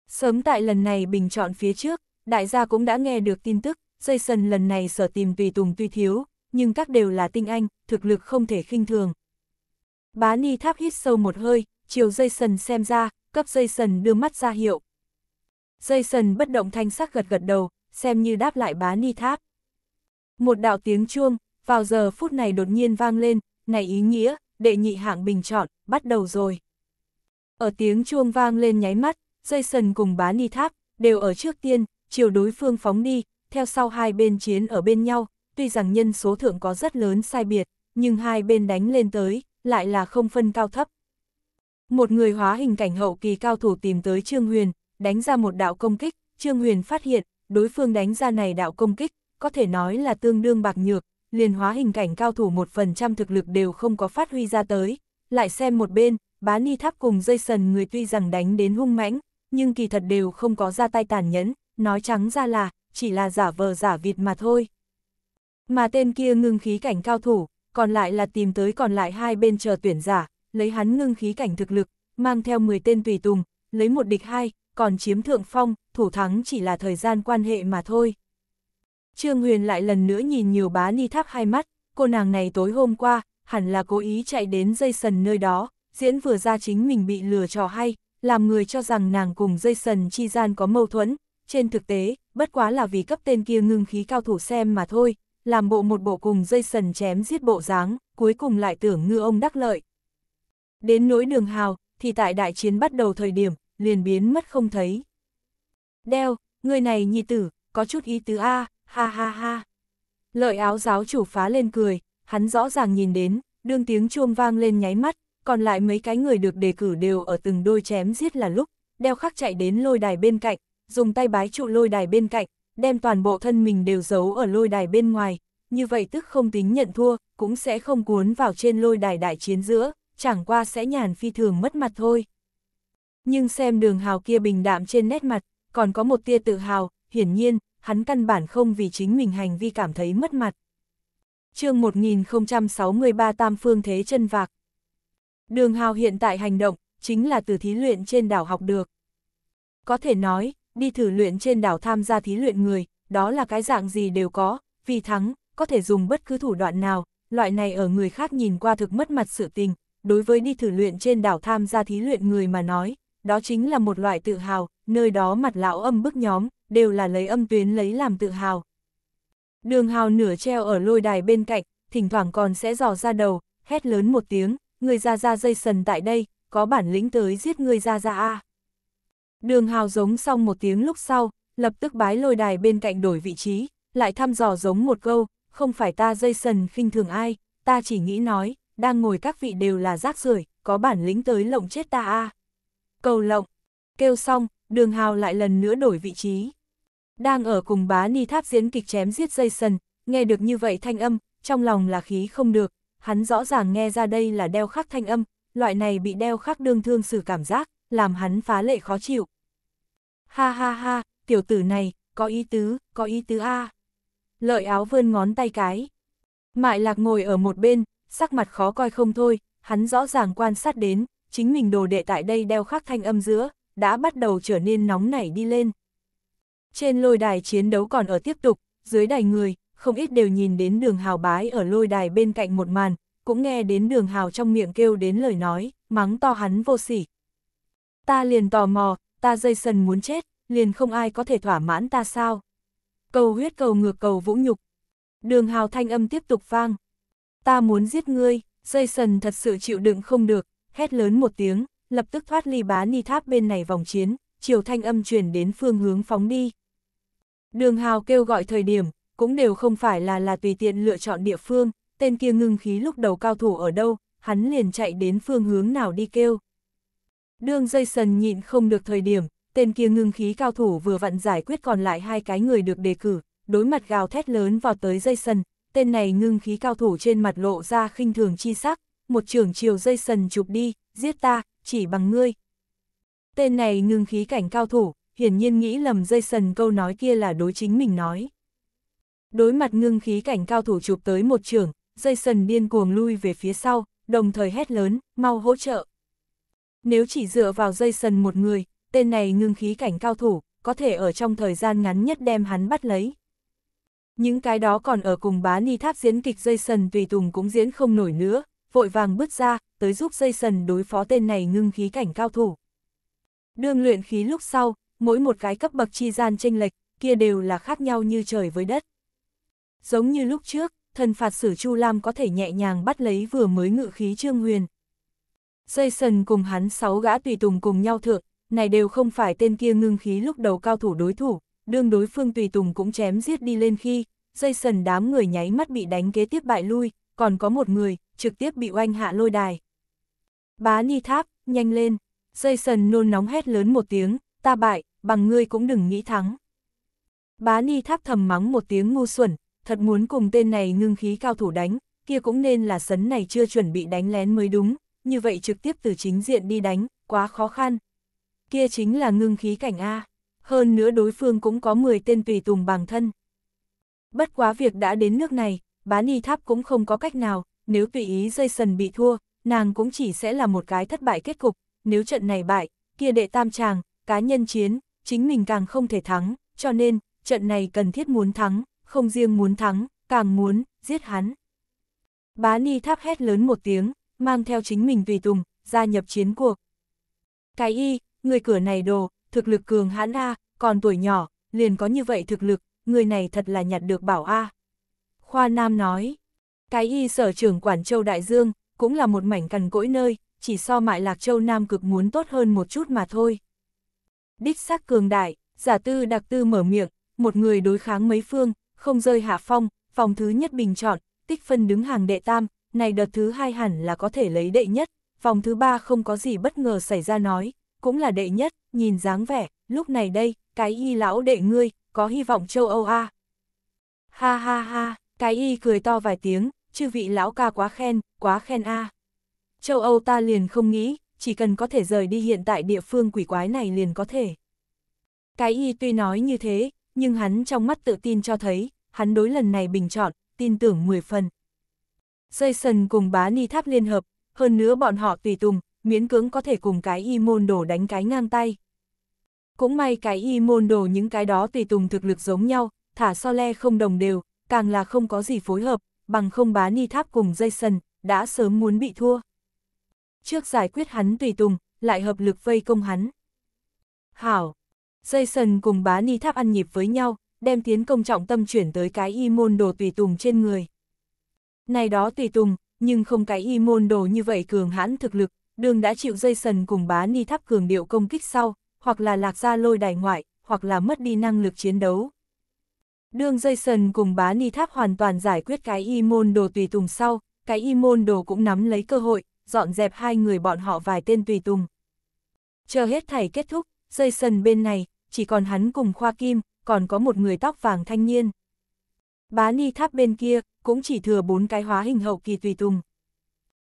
Sớm tại lần này bình chọn phía trước, đại gia cũng đã nghe được tin tức, Jason lần này sở tìm tùy tùng tuy thiếu, nhưng các đều là tinh anh, thực lực không thể khinh thường. Bá Ni Tháp hít sâu một hơi, chiều Jason xem ra, cấp Jason đưa mắt ra hiệu. Jason bất động thanh sắc gật gật đầu, xem như đáp lại bá Ni Tháp. Một đạo tiếng chuông, vào giờ phút này đột nhiên vang lên, này ý nghĩa, đệ nhị hạng bình chọn, bắt đầu rồi. Ở tiếng chuông vang lên nháy mắt, Jason cùng bá ni tháp, đều ở trước tiên, chiều đối phương phóng đi, theo sau hai bên chiến ở bên nhau, tuy rằng nhân số thượng có rất lớn sai biệt, nhưng hai bên đánh lên tới, lại là không phân cao thấp. Một người hóa hình cảnh hậu kỳ cao thủ tìm tới Trương Huyền, đánh ra một đạo công kích, Trương Huyền phát hiện, đối phương đánh ra này đạo công kích, có thể nói là tương đương bạc nhược, liền hóa hình cảnh cao thủ 1% thực lực đều không có phát huy ra tới. Lại xem một bên, bá ni tháp cùng dây sần người tuy rằng đánh đến hung mãnh, nhưng kỳ thật đều không có ra tay tàn nhẫn, nói trắng ra là, chỉ là giả vờ giả vịt mà thôi. Mà tên kia ngưng khí cảnh cao thủ, còn lại là tìm tới còn lại hai bên chờ tuyển giả, lấy hắn ngưng khí cảnh thực lực, mang theo 10 tên tùy tùng, lấy một địch hai, còn chiếm thượng phong, thủ thắng chỉ là thời gian quan hệ mà thôi. Trương Huyền lại lần nữa nhìn nhiều bá ni tháp hai mắt, cô nàng này tối hôm qua, hẳn là cố ý chạy đến dây sần nơi đó, diễn vừa ra chính mình bị lừa trò hay, làm người cho rằng nàng cùng dây sần chi gian có mâu thuẫn, trên thực tế, bất quá là vì cấp tên kia ngưng khí cao thủ xem mà thôi, làm bộ một bộ cùng dây sần chém giết bộ dáng, cuối cùng lại tưởng ngư ông đắc lợi. Đến nỗi đường hào, thì tại đại chiến bắt đầu thời điểm, liền biến mất không thấy. Đeo, người này nhị tử, có chút ý tứ A, ha ha ha. Lợi áo giáo chủ phá lên cười, hắn rõ ràng nhìn đến, đương tiếng chuông vang lên nháy mắt, còn lại mấy cái người được đề cử đều ở từng đôi chém giết là lúc, đeo khắc chạy đến lôi đài bên cạnh, dùng tay bái trụ lôi đài bên cạnh, đem toàn bộ thân mình đều giấu ở lôi đài bên ngoài, như vậy tức không tính nhận thua, cũng sẽ không cuốn vào trên lôi đài đại chiến giữa, chẳng qua sẽ nhàn phi thường mất mặt thôi. Nhưng xem đường hào kia bình đạm trên nét mặt, còn có một tia tự hào, hiển nhiên, hắn căn bản không vì chính mình hành vi cảm thấy mất mặt. chương 1063 Tam Phương Thế chân Vạc Đường Hào hiện tại hành động, chính là từ thí luyện trên đảo học được. Có thể nói, đi thử luyện trên đảo tham gia thí luyện người, đó là cái dạng gì đều có, vì thắng, có thể dùng bất cứ thủ đoạn nào, loại này ở người khác nhìn qua thực mất mặt sự tình, đối với đi thử luyện trên đảo tham gia thí luyện người mà nói, đó chính là một loại tự hào, nơi đó mặt lão âm bức nhóm, đều là lấy âm tuyến lấy làm tự hào. Đường hào nửa treo ở lôi đài bên cạnh, thỉnh thoảng còn sẽ dò ra đầu, hét lớn một tiếng, người ra ra dây sần tại đây, có bản lĩnh tới giết người ra ra a. Đường hào giống xong một tiếng lúc sau, lập tức bái lôi đài bên cạnh đổi vị trí, lại thăm dò giống một câu, không phải ta dây sần khinh thường ai, ta chỉ nghĩ nói, đang ngồi các vị đều là rác rưởi, có bản lĩnh tới lộng chết ta a. Cầu lộng, kêu xong, đường hào lại lần nữa đổi vị trí đang ở cùng bá ni tháp diễn kịch chém giết Jason, nghe được như vậy thanh âm, trong lòng là khí không được, hắn rõ ràng nghe ra đây là đeo khắc thanh âm, loại này bị đeo khắc đương thương xử cảm giác, làm hắn phá lệ khó chịu. Ha ha ha, tiểu tử này, có ý tứ, có ý tứ a. Lợi áo vươn ngón tay cái. Mại lạc ngồi ở một bên, sắc mặt khó coi không thôi, hắn rõ ràng quan sát đến, chính mình đồ đệ tại đây đeo khắc thanh âm giữa, đã bắt đầu trở nên nóng nảy đi lên. Trên lôi đài chiến đấu còn ở tiếp tục, dưới đài người, không ít đều nhìn đến đường hào bái ở lôi đài bên cạnh một màn, cũng nghe đến đường hào trong miệng kêu đến lời nói, mắng to hắn vô sỉ. Ta liền tò mò, ta dây sần muốn chết, liền không ai có thể thỏa mãn ta sao. Cầu huyết cầu ngược cầu vũ nhục. Đường hào thanh âm tiếp tục vang. Ta muốn giết ngươi, dây sần thật sự chịu đựng không được, hét lớn một tiếng, lập tức thoát ly bá ni tháp bên này vòng chiến, chiều thanh âm chuyển đến phương hướng phóng đi. Đường Hào kêu gọi thời điểm, cũng đều không phải là là tùy tiện lựa chọn địa phương, tên kia ngưng khí lúc đầu cao thủ ở đâu, hắn liền chạy đến phương hướng nào đi kêu. Đường dây sần nhịn không được thời điểm, tên kia ngưng khí cao thủ vừa vặn giải quyết còn lại hai cái người được đề cử, đối mặt gào thét lớn vào tới dây sần, tên này ngưng khí cao thủ trên mặt lộ ra khinh thường chi sắc, một trưởng chiều dây sần chụp đi, giết ta, chỉ bằng ngươi. Tên này ngưng khí cảnh cao thủ, hiển nhiên nghĩ lầm Jason câu nói kia là đối chính mình nói. Đối mặt ngưng khí cảnh cao thủ chụp tới một trường, Jason điên cuồng lui về phía sau, đồng thời hét lớn, mau hỗ trợ. Nếu chỉ dựa vào Jason một người, tên này ngưng khí cảnh cao thủ, có thể ở trong thời gian ngắn nhất đem hắn bắt lấy. Những cái đó còn ở cùng bá ni tháp diễn kịch Jason tùy tùng cũng diễn không nổi nữa, vội vàng bước ra, tới giúp Jason đối phó tên này ngưng khí cảnh cao thủ. Đường luyện khí lúc sau, mỗi một cái cấp bậc chi gian tranh lệch, kia đều là khác nhau như trời với đất. Giống như lúc trước, thần phạt sử Chu Lam có thể nhẹ nhàng bắt lấy vừa mới ngự khí Trương Huyền. Jason cùng hắn sáu gã tùy tùng cùng nhau thượng, này đều không phải tên kia ngưng khí lúc đầu cao thủ đối thủ, đương đối phương tùy tùng cũng chém giết đi lên khi, Jason đám người nháy mắt bị đánh kế tiếp bại lui, còn có một người, trực tiếp bị oanh hạ lôi đài. Bá Ni Tháp, nhanh lên, Jason nôn nóng hét lớn một tiếng, ta bại, bằng ngươi cũng đừng nghĩ thắng. Bá Ni Tháp thầm mắng một tiếng ngu xuẩn, thật muốn cùng tên này ngưng khí cao thủ đánh, kia cũng nên là sấn này chưa chuẩn bị đánh lén mới đúng, như vậy trực tiếp từ chính diện đi đánh, quá khó khăn. Kia chính là ngưng khí cảnh A, hơn nữa đối phương cũng có 10 tên tùy tùng bằng thân. Bất quá việc đã đến nước này, bá ni tháp cũng không có cách nào, nếu tùy ý Jason bị thua, nàng cũng chỉ sẽ là một cái thất bại kết cục, nếu trận này bại, kia đệ tam tràng cá nhân chiến, chính mình càng không thể thắng, cho nên, trận này cần thiết muốn thắng, không riêng muốn thắng, càng muốn, giết hắn. Bá Ni Tháp hét lớn một tiếng, mang theo chính mình vì tùng, gia nhập chiến cuộc. Cái y, người cửa này đồ, thực lực cường hãn A, còn tuổi nhỏ, liền có như vậy thực lực, người này thật là nhặt được bảo A. Khoa Nam nói, cái y sở trưởng Quản Châu Đại Dương, cũng là một mảnh cằn cỗi nơi, chỉ so mại Lạc Châu Nam cực muốn tốt hơn một chút mà thôi đích xác cường đại, giả tư đặc tư mở miệng, một người đối kháng mấy phương, không rơi hạ phong, vòng thứ nhất bình chọn, tích phân đứng hàng đệ tam, này đợt thứ hai hẳn là có thể lấy đệ nhất, vòng thứ ba không có gì bất ngờ xảy ra nói, cũng là đệ nhất, nhìn dáng vẻ, lúc này đây, cái y lão đệ ngươi, có hy vọng châu Âu a à? Ha ha ha, cái y cười to vài tiếng, chư vị lão ca quá khen, quá khen a Châu Âu ta liền không nghĩ, chỉ cần có thể rời đi hiện tại địa phương quỷ quái này liền có thể. Cái y tuy nói như thế, nhưng hắn trong mắt tự tin cho thấy, hắn đối lần này bình chọn, tin tưởng 10 phần. Jason cùng bá ni tháp liên hợp, hơn nữa bọn họ tùy tùng, miễn cưỡng có thể cùng cái y môn đồ đánh cái ngang tay. Cũng may cái y môn đồ những cái đó tùy tùng thực lực giống nhau, thả so le không đồng đều, càng là không có gì phối hợp, bằng không bá ni tháp cùng Jason, đã sớm muốn bị thua. Trước giải quyết hắn tùy tùng, lại hợp lực vây công hắn. Hảo! Jason cùng bá ni tháp ăn nhịp với nhau, đem tiến công trọng tâm chuyển tới cái y môn đồ tùy tùng trên người. Này đó tùy tùng, nhưng không cái y môn đồ như vậy cường hãn thực lực, đường đã chịu Jason cùng bá ni tháp cường điệu công kích sau, hoặc là lạc ra lôi đài ngoại, hoặc là mất đi năng lực chiến đấu. Đường Jason cùng bá ni tháp hoàn toàn giải quyết cái y môn đồ tùy tùng sau, cái y môn đồ cũng nắm lấy cơ hội, dọn dẹp hai người bọn họ vài tên tùy tùng. Chờ hết thảy kết thúc, dây sần bên này, chỉ còn hắn cùng Khoa Kim, còn có một người tóc vàng thanh niên. Bá ni tháp bên kia, cũng chỉ thừa bốn cái hóa hình hậu kỳ tùy tùng.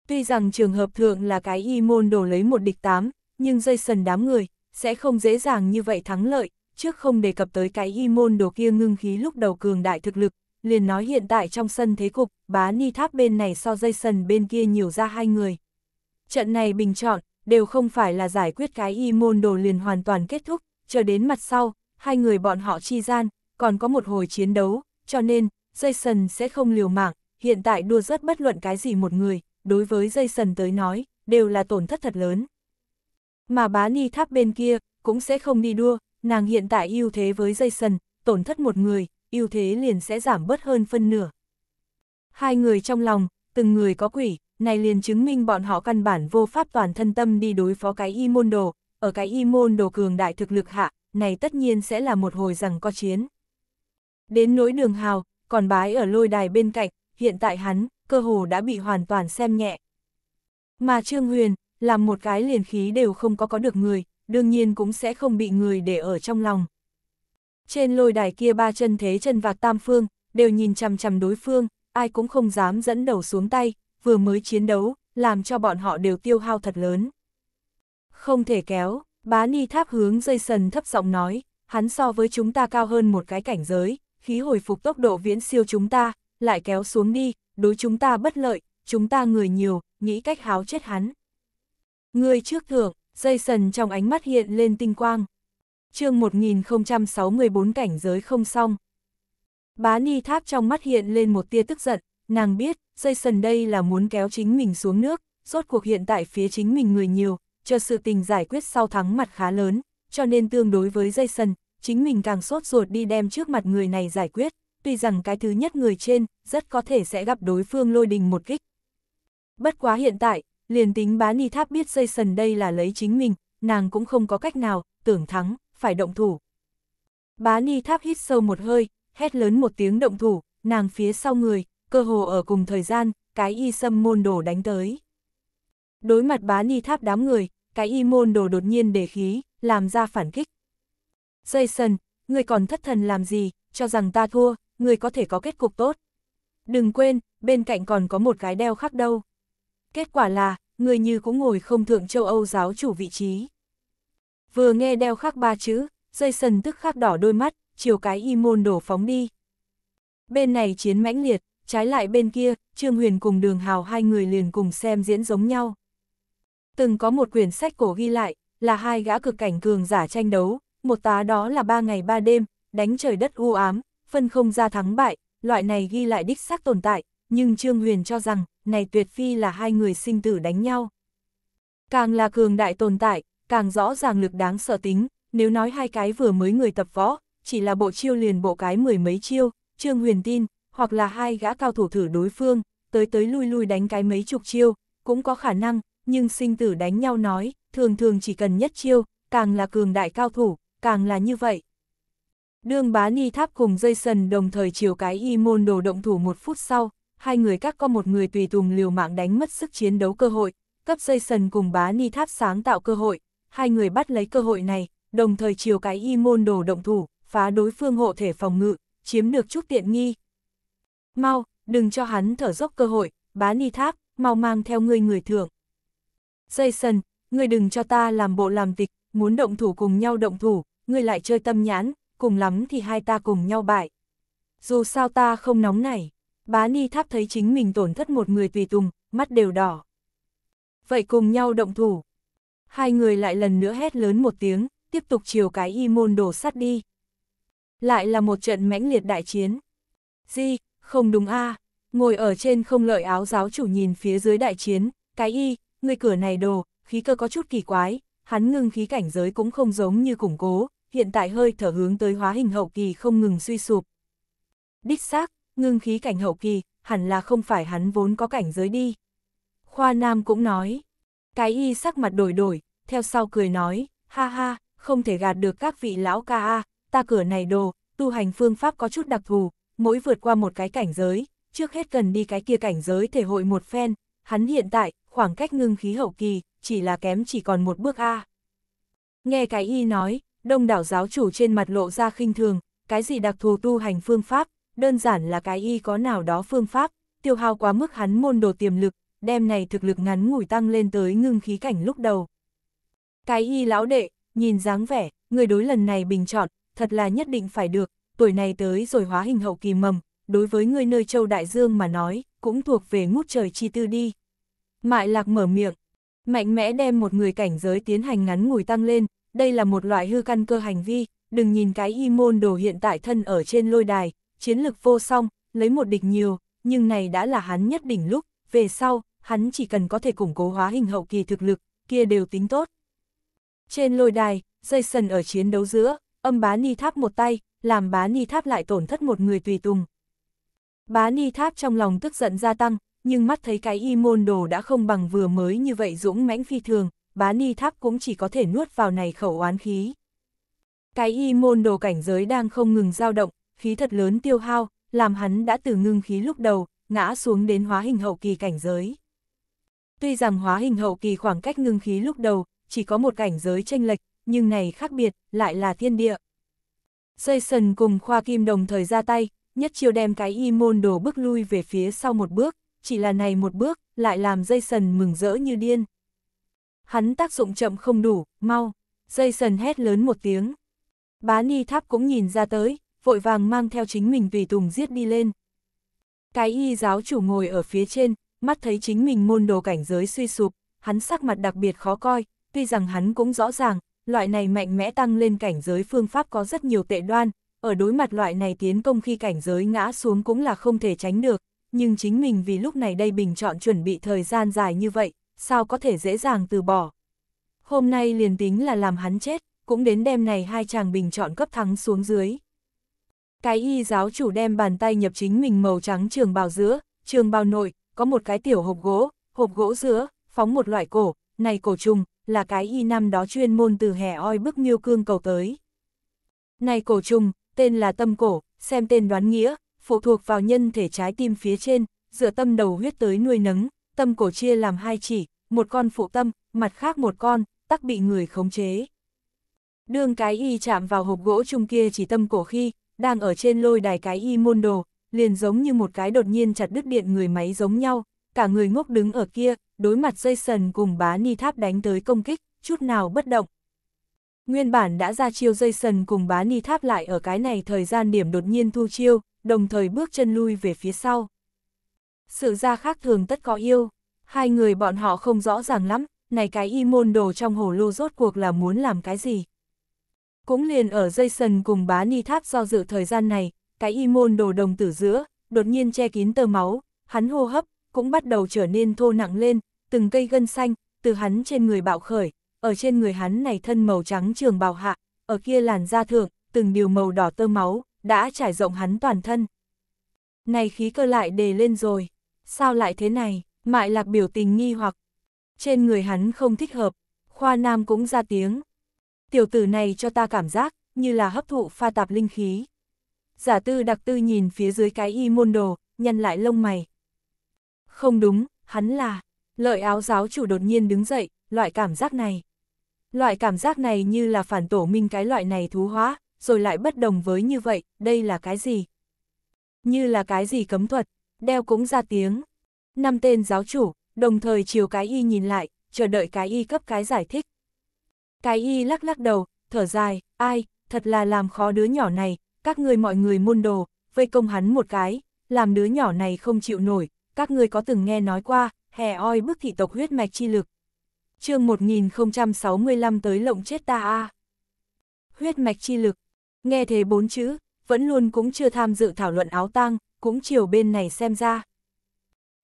Tuy rằng trường hợp thượng là cái y môn đổ lấy một địch tám, nhưng dây sần đám người, sẽ không dễ dàng như vậy thắng lợi, trước không đề cập tới cái y môn đồ kia ngưng khí lúc đầu cường đại thực lực, liền nói hiện tại trong sân thế cục, bá ni tháp bên này so dây sần bên kia nhiều ra hai người. Trận này bình chọn, đều không phải là giải quyết cái y môn đồ liền hoàn toàn kết thúc, chờ đến mặt sau, hai người bọn họ chi gian, còn có một hồi chiến đấu, cho nên, Jason sẽ không liều mạng, hiện tại đua rất bất luận cái gì một người, đối với Jason tới nói, đều là tổn thất thật lớn. Mà bá ni tháp bên kia, cũng sẽ không đi đua, nàng hiện tại ưu thế với Jason, tổn thất một người, ưu thế liền sẽ giảm bớt hơn phân nửa. Hai người trong lòng, từng người có quỷ, này liền chứng minh bọn họ căn bản vô pháp toàn thân tâm đi đối phó cái y môn đồ, ở cái y môn đồ cường đại thực lực hạ, này tất nhiên sẽ là một hồi rằng có chiến. Đến nỗi đường hào, còn bái ở lôi đài bên cạnh, hiện tại hắn, cơ hồ đã bị hoàn toàn xem nhẹ. Mà Trương Huyền, làm một cái liền khí đều không có có được người, đương nhiên cũng sẽ không bị người để ở trong lòng. Trên lôi đài kia ba chân thế chân vạc tam phương, đều nhìn chằm chằm đối phương, ai cũng không dám dẫn đầu xuống tay, vừa mới chiến đấu, làm cho bọn họ đều tiêu hao thật lớn. Không thể kéo, bá ni tháp hướng dây sần thấp giọng nói, hắn so với chúng ta cao hơn một cái cảnh giới, khí hồi phục tốc độ viễn siêu chúng ta, lại kéo xuống đi, đối chúng ta bất lợi, chúng ta người nhiều, nghĩ cách háo chết hắn. Người trước thượng dây sần trong ánh mắt hiện lên tinh quang. chương 1064 cảnh giới không xong. Bá Ni Tháp trong mắt hiện lên một tia tức giận, nàng biết, Jason đây là muốn kéo chính mình xuống nước, rốt cuộc hiện tại phía chính mình người nhiều, chờ sự tình giải quyết sau thắng mặt khá lớn, cho nên tương đối với Jason, chính mình càng sốt ruột đi đem trước mặt người này giải quyết, tuy rằng cái thứ nhất người trên, rất có thể sẽ gặp đối phương lôi đình một kích. Bất quá hiện tại, liền tính bá ni tháp biết Jason đây là lấy chính mình, nàng cũng không có cách nào, tưởng thắng, phải động thủ. Bá ni tháp hít sâu một hơi, hét lớn một tiếng động thủ, nàng phía sau người, cơ hồ ở cùng thời gian, cái y sâm môn đồ đánh tới. Đối mặt bá ni tháp đám người, cái y môn đồ đột nhiên để khí, làm ra phản kích. Jason, người còn thất thần làm gì, cho rằng ta thua, người có thể có kết cục tốt. Đừng quên, bên cạnh còn có một cái đeo khác đâu. Kết quả là, người như cũng ngồi không thượng châu Âu giáo chủ vị trí. Vừa nghe đeo khắc ba chữ, Jason tức khắc đỏ đôi mắt, chiều cái y môn đổ phóng đi. Bên này chiến mãnh liệt, trái lại bên kia, Trương Huyền cùng Đường Hào hai người liền cùng xem diễn giống nhau. Từng có một quyển sách cổ ghi lại, là hai gã cực cảnh cường giả tranh đấu, một tá đó là ba ngày ba đêm, đánh trời đất u ám, phân không ra thắng bại, loại này ghi lại đích xác tồn tại, nhưng Trương Huyền cho rằng, này tuyệt phi là hai người sinh tử đánh nhau. Càng là cường đại tồn tại, càng rõ ràng lực đáng sợ tính, nếu nói hai cái vừa mới người tập võ, chỉ là bộ chiêu liền bộ cái mười mấy chiêu, Trương Huyền tin, hoặc là hai gã cao thủ thử đối phương, tới tới lui lui đánh cái mấy chục chiêu, cũng có khả năng, nhưng sinh tử đánh nhau nói, thường thường chỉ cần nhất chiêu, càng là cường đại cao thủ, càng là như vậy. Đường bá ni tháp cùng Jason đồng thời chiều cái y môn đồ động thủ một phút sau, hai người các có một người tùy tùng liều mạng đánh mất sức chiến đấu cơ hội, cấp Jason cùng bá ni tháp sáng tạo cơ hội, hai người bắt lấy cơ hội này, đồng thời chiều cái y môn đồ động thủ, phá đối phương hộ thể phòng ngự, chiếm được chút tiện nghi, mau, đừng cho hắn thở dốc cơ hội, bá ni tháp, mau mang theo ngươi người thưởng. Jason, ngươi đừng cho ta làm bộ làm tịch, muốn động thủ cùng nhau động thủ, ngươi lại chơi tâm nhãn, cùng lắm thì hai ta cùng nhau bại. Dù sao ta không nóng này, bá ni tháp thấy chính mình tổn thất một người tùy tùng, mắt đều đỏ. Vậy cùng nhau động thủ. Hai người lại lần nữa hét lớn một tiếng, tiếp tục chiều cái y môn đổ sắt đi. Lại là một trận mãnh liệt đại chiến. Di, không đúng a ngồi ở trên không lợi áo giáo chủ nhìn phía dưới đại chiến, cái y, người cửa này đồ, khí cơ có chút kỳ quái, hắn ngưng khí cảnh giới cũng không giống như củng cố, hiện tại hơi thở hướng tới hóa hình hậu kỳ không ngừng suy sụp. Đích xác, ngưng khí cảnh hậu kỳ, hẳn là không phải hắn vốn có cảnh giới đi. Khoa Nam cũng nói, cái y sắc mặt đổi đổi, theo sau cười nói, ha ha, không thể gạt được các vị lão ca a, ta cửa này đồ, tu hành phương pháp có chút đặc thù, mỗi vượt qua một cái cảnh giới, trước hết cần đi cái kia cảnh giới thể hội một phen, hắn hiện tại, khoảng cách ngưng khí hậu kỳ, chỉ là kém chỉ còn một bước A. Nghe cái y nói, đông đảo giáo chủ trên mặt lộ ra khinh thường, cái gì đặc thù tu hành phương pháp, đơn giản là cái y có nào đó phương pháp, tiêu hao quá mức hắn môn đồ tiềm lực, đem này thực lực ngắn ngủi tăng lên tới ngưng khí cảnh lúc đầu. Cái y lão đệ, nhìn dáng vẻ, người đối lần này bình chọn, thật là nhất định phải được, tuổi này tới rồi hóa hình hậu kỳ mầm, đối với người nơi châu Đại Dương mà nói, cũng thuộc về ngút trời chi tư đi. Mại lạc mở miệng, mạnh mẽ đem một người cảnh giới tiến hành ngắn ngủi tăng lên, đây là một loại hư căn cơ hành vi, đừng nhìn cái y môn đồ hiện tại thân ở trên lôi đài, chiến lực vô song, lấy một địch nhiều, nhưng này đã là hắn nhất đỉnh lúc, về sau, hắn chỉ cần có thể củng cố hóa hình hậu kỳ thực lực, kia đều tính tốt. Trên lôi đài, Jason ở chiến đấu giữa, âm bá ni tháp một tay, làm bá ni tháp lại tổn thất một người tùy tùng. Bá ni tháp trong lòng tức giận gia tăng, nhưng mắt thấy cái y môn đồ đã không bằng vừa mới như vậy dũng mãnh phi thường, bá ni tháp cũng chỉ có thể nuốt vào này khẩu oán khí. Cái y môn đồ cảnh giới đang không ngừng dao động, khí thật lớn tiêu hao, làm hắn đã từ ngưng khí lúc đầu, ngã xuống đến hóa hình hậu kỳ cảnh giới. Tuy rằng hóa hình hậu kỳ khoảng cách ngưng khí lúc đầu, chỉ có một cảnh giới tranh lệch, nhưng này khác biệt, lại là thiên địa. Jason cùng Khoa Kim đồng thời ra tay, nhất chiêu đem cái y môn đồ bước lui về phía sau một bước, chỉ là này một bước, lại làm Jason mừng rỡ như điên. Hắn tác dụng chậm không đủ, mau, Jason hét lớn một tiếng. Bá Ni Tháp cũng nhìn ra tới, vội vàng mang theo chính mình vì tùng giết đi lên. Cái y giáo chủ ngồi ở phía trên, mắt thấy chính mình môn đồ cảnh giới suy sụp, hắn sắc mặt đặc biệt khó coi, tuy rằng hắn cũng rõ ràng, loại này mạnh mẽ tăng lên cảnh giới phương pháp có rất nhiều tệ đoan, ở đối mặt loại này tiến công khi cảnh giới ngã xuống cũng là không thể tránh được, nhưng chính mình vì lúc này đây bình chọn chuẩn bị thời gian dài như vậy, sao có thể dễ dàng từ bỏ. Hôm nay liền tính là làm hắn chết, cũng đến đêm này hai chàng bình chọn cấp thắng xuống dưới. Cái y giáo chủ đem bàn tay nhập chính mình màu trắng trường bào giữa, trường bào nội, có một cái tiểu hộp gỗ, hộp gỗ giữa, phóng một loại cổ, này cổ trùng, là cái y năm đó chuyên môn từ hẻ oi bức miêu cương cầu tới. Này cổ trùng, tên là tâm cổ, xem tên đoán nghĩa, phụ thuộc vào nhân thể trái tim phía trên, dựa tâm đầu huyết tới nuôi nấng, tâm cổ chia làm hai chỉ, một con phụ tâm, mặt khác một con, tắc bị người khống chế. Đương cái y chạm vào hộp gỗ chung kia chỉ tâm cổ khi, đang ở trên lôi đài cái y môn đồ, liền giống như một cái đột nhiên chặt đứt điện người máy giống nhau, cả người ngốc đứng ở kia, đối mặt Jason cùng bá ni tháp đánh tới công kích, chút nào bất động. Nguyên bản đã ra chiêu Jason cùng bá ni tháp lại ở cái này thời gian điểm đột nhiên thu chiêu, đồng thời bước chân lui về phía sau. Sự ra khác thường tất có yêu, hai người bọn họ không rõ ràng lắm, này cái y môn đồ trong hồ lô rốt cuộc là muốn làm cái gì. Cũng liền ở Jason cùng bá ni tháp do dự thời gian này, cái y môn đồ đồng tử giữa, đột nhiên che kín tờ máu, hắn hô hấp, cũng bắt đầu trở nên thô nặng lên, từng cây gân xanh, từ hắn trên người bạo khởi, ở trên người hắn này thân màu trắng trường bào hạ, ở kia làn da thượng, từng điều màu đỏ tơ máu, đã trải rộng hắn toàn thân. Này khí cơ lại đề lên rồi, sao lại thế này, mại lạc biểu tình nghi hoặc. Trên người hắn không thích hợp, khoa nam cũng ra tiếng. Tiểu tử này cho ta cảm giác, như là hấp thụ pha tạp linh khí. Giả tư đặc tư nhìn phía dưới cái y môn đồ, nhăn lại lông mày, không đúng, hắn là, lợi áo giáo chủ đột nhiên đứng dậy, loại cảm giác này. Loại cảm giác này như là phản tổ minh cái loại này thú hóa, rồi lại bất đồng với như vậy, đây là cái gì? Như là cái gì cấm thuật, đeo cũng ra tiếng. Năm tên giáo chủ, đồng thời chiều cái y nhìn lại, chờ đợi cái y cấp cái giải thích. Cái y lắc lắc đầu, thở dài, ai, thật là làm khó đứa nhỏ này, các ngươi mọi người môn đồ, vây công hắn một cái, làm đứa nhỏ này không chịu nổi, các người có từng nghe nói qua, hè oi bức thị tộc huyết mạch chi lực. chương 1065 tới lộng chết ta a Huyết mạch chi lực, nghe thế bốn chữ, vẫn luôn cũng chưa tham dự thảo luận áo tang, cũng chiều bên này xem ra.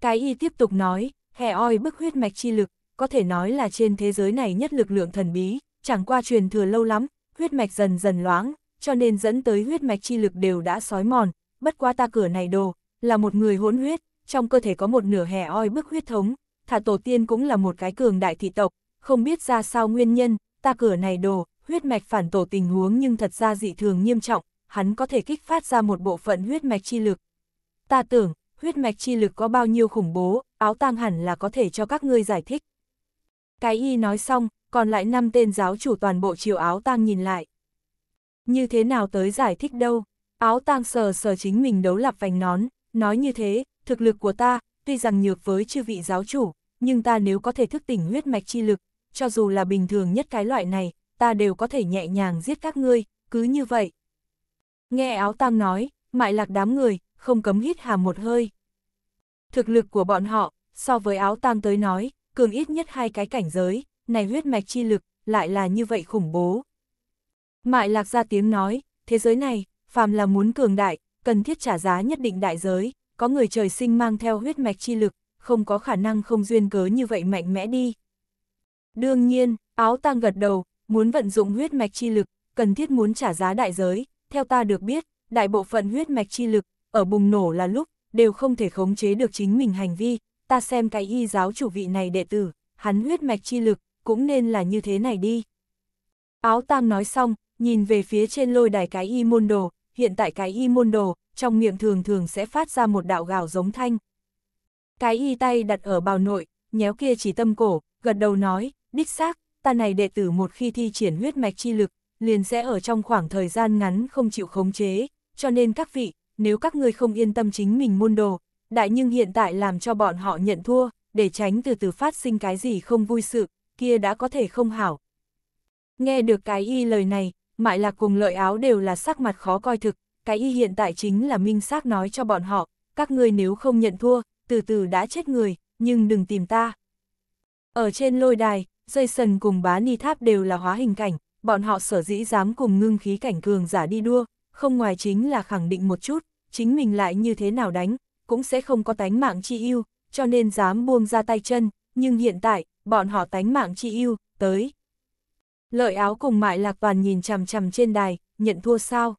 Cái y tiếp tục nói, hè oi bức huyết mạch chi lực, có thể nói là trên thế giới này nhất lực lượng thần bí, chẳng qua truyền thừa lâu lắm, huyết mạch dần dần loãng, cho nên dẫn tới huyết mạch chi lực đều đã sói mòn, bất qua ta cửa này đồ, là một người hỗn huyết, trong cơ thể có một nửa hè oi bức huyết thống, thả tổ tiên cũng là một cái cường đại thị tộc, không biết ra sao nguyên nhân, ta cửa này đồ, huyết mạch phản tổ tình huống nhưng thật ra dị thường nghiêm trọng, hắn có thể kích phát ra một bộ phận huyết mạch chi lực. Ta tưởng, huyết mạch chi lực có bao nhiêu khủng bố, áo tang hẳn là có thể cho các ngươi giải thích. Cái y nói xong, còn lại năm tên giáo chủ toàn bộ chiều áo tang nhìn lại. Như thế nào tới giải thích đâu? Áo tang sờ sờ chính mình đấu lặp vành nón, nói như thế, thực lực của ta, tuy rằng nhược với chư vị giáo chủ, nhưng ta nếu có thể thức tỉnh huyết mạch chi lực, cho dù là bình thường nhất cái loại này, ta đều có thể nhẹ nhàng giết các ngươi, cứ như vậy. Nghe áo tam nói, mại lạc đám người, không cấm hít hà một hơi. Thực lực của bọn họ, so với áo tam tới nói, cường ít nhất hai cái cảnh giới, này huyết mạch chi lực, lại là như vậy khủng bố. Mại lạc ra tiếng nói, thế giới này, phàm là muốn cường đại, cần thiết trả giá nhất định đại giới, có người trời sinh mang theo huyết mạch chi lực, không có khả năng không duyên cớ như vậy mạnh mẽ đi. Đương nhiên, áo tăng gật đầu, muốn vận dụng huyết mạch chi lực, cần thiết muốn trả giá đại giới, theo ta được biết, đại bộ phận huyết mạch chi lực, ở bùng nổ là lúc, đều không thể khống chế được chính mình hành vi, ta xem cái y giáo chủ vị này đệ tử, hắn huyết mạch chi lực, cũng nên là như thế này đi. Áo tăng nói xong, nhìn về phía trên lôi đài cái y môn đồ, hiện tại cái y môn đồ, trong miệng thường thường sẽ phát ra một đạo gào giống thanh. Cái y tay đặt ở bào nội, nhéo kia chỉ tâm cổ, gật đầu nói, đích xác, ta này đệ tử một khi thi triển huyết mạch chi lực, liền sẽ ở trong khoảng thời gian ngắn không chịu khống chế, cho nên các vị, nếu các ngươi không yên tâm chính mình môn đồ, đại nhưng hiện tại làm cho bọn họ nhận thua, để tránh từ từ phát sinh cái gì không vui sự, kia đã có thể không hảo. Nghe được cái y lời này, mại là cùng lợi áo đều là sắc mặt khó coi thực, cái y hiện tại chính là minh xác nói cho bọn họ, các ngươi nếu không nhận thua, từ từ đã chết người, nhưng đừng tìm ta. Ở trên lôi đài, Jason cùng bá ni tháp đều là hóa hình cảnh, bọn họ sở dĩ dám cùng ngưng khí cảnh cường giả đi đua, không ngoài chính là khẳng định một chút, chính mình lại như thế nào đánh, cũng sẽ không có tánh mạng chi yêu, cho nên dám buông ra tay chân, nhưng hiện tại, bọn họ tánh mạng chi yêu, tới. Lợi áo cùng mại lạc toàn nhìn chằm chằm trên đài, nhận thua sao?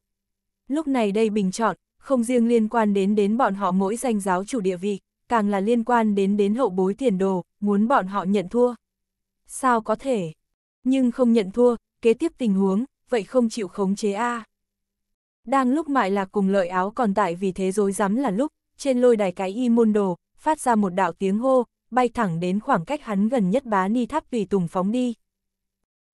Lúc này đây bình chọn, không riêng liên quan đến đến bọn họ mỗi danh giáo chủ địa vị, càng là liên quan đến đến hậu bối tiền đồ, muốn bọn họ nhận thua. Sao có thể? Nhưng không nhận thua, kế tiếp tình huống, vậy không chịu khống chế a Đang lúc mại là cùng lợi áo còn tại vì thế dối rắm là lúc, trên lôi đài cái y môn đồ, phát ra một đạo tiếng hô, bay thẳng đến khoảng cách hắn gần nhất bá ni tháp tùy tùng phóng đi.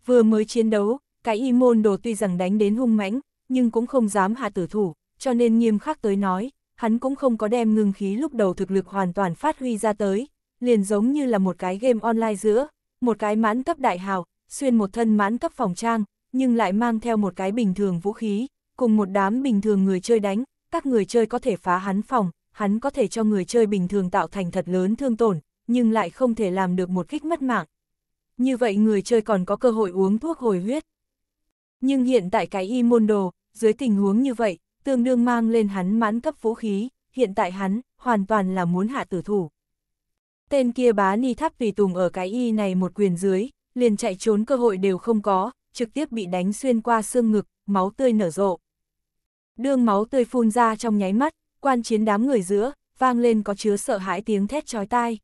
Vừa mới chiến đấu, cái y môn đồ tuy rằng đánh đến hung mãnh, nhưng cũng không dám hạ tử thủ, cho nên nghiêm khắc tới nói, hắn cũng không có đem ngưng khí lúc đầu thực lực hoàn toàn phát huy ra tới, liền giống như là một cái game online giữa, một cái mãn cấp đại hào, xuyên một thân mãn cấp phòng trang, nhưng lại mang theo một cái bình thường vũ khí, cùng một đám bình thường người chơi đánh, các người chơi có thể phá hắn phòng, hắn có thể cho người chơi bình thường tạo thành thật lớn thương tổn, nhưng lại không thể làm được một kích mất mạng. Như vậy người chơi còn có cơ hội uống thuốc hồi huyết. Nhưng hiện tại cái y môn đồ, dưới tình huống như vậy, tương đương mang lên hắn mãn cấp vũ khí, hiện tại hắn, hoàn toàn là muốn hạ tử thủ. Tên kia bá ni tháp tùy tùng ở cái y này một quyền dưới, liền chạy trốn cơ hội đều không có, trực tiếp bị đánh xuyên qua xương ngực, máu tươi nở rộ. Đương máu tươi phun ra trong nháy mắt, quan chiến đám người giữa, vang lên có chứa sợ hãi tiếng thét chói tai.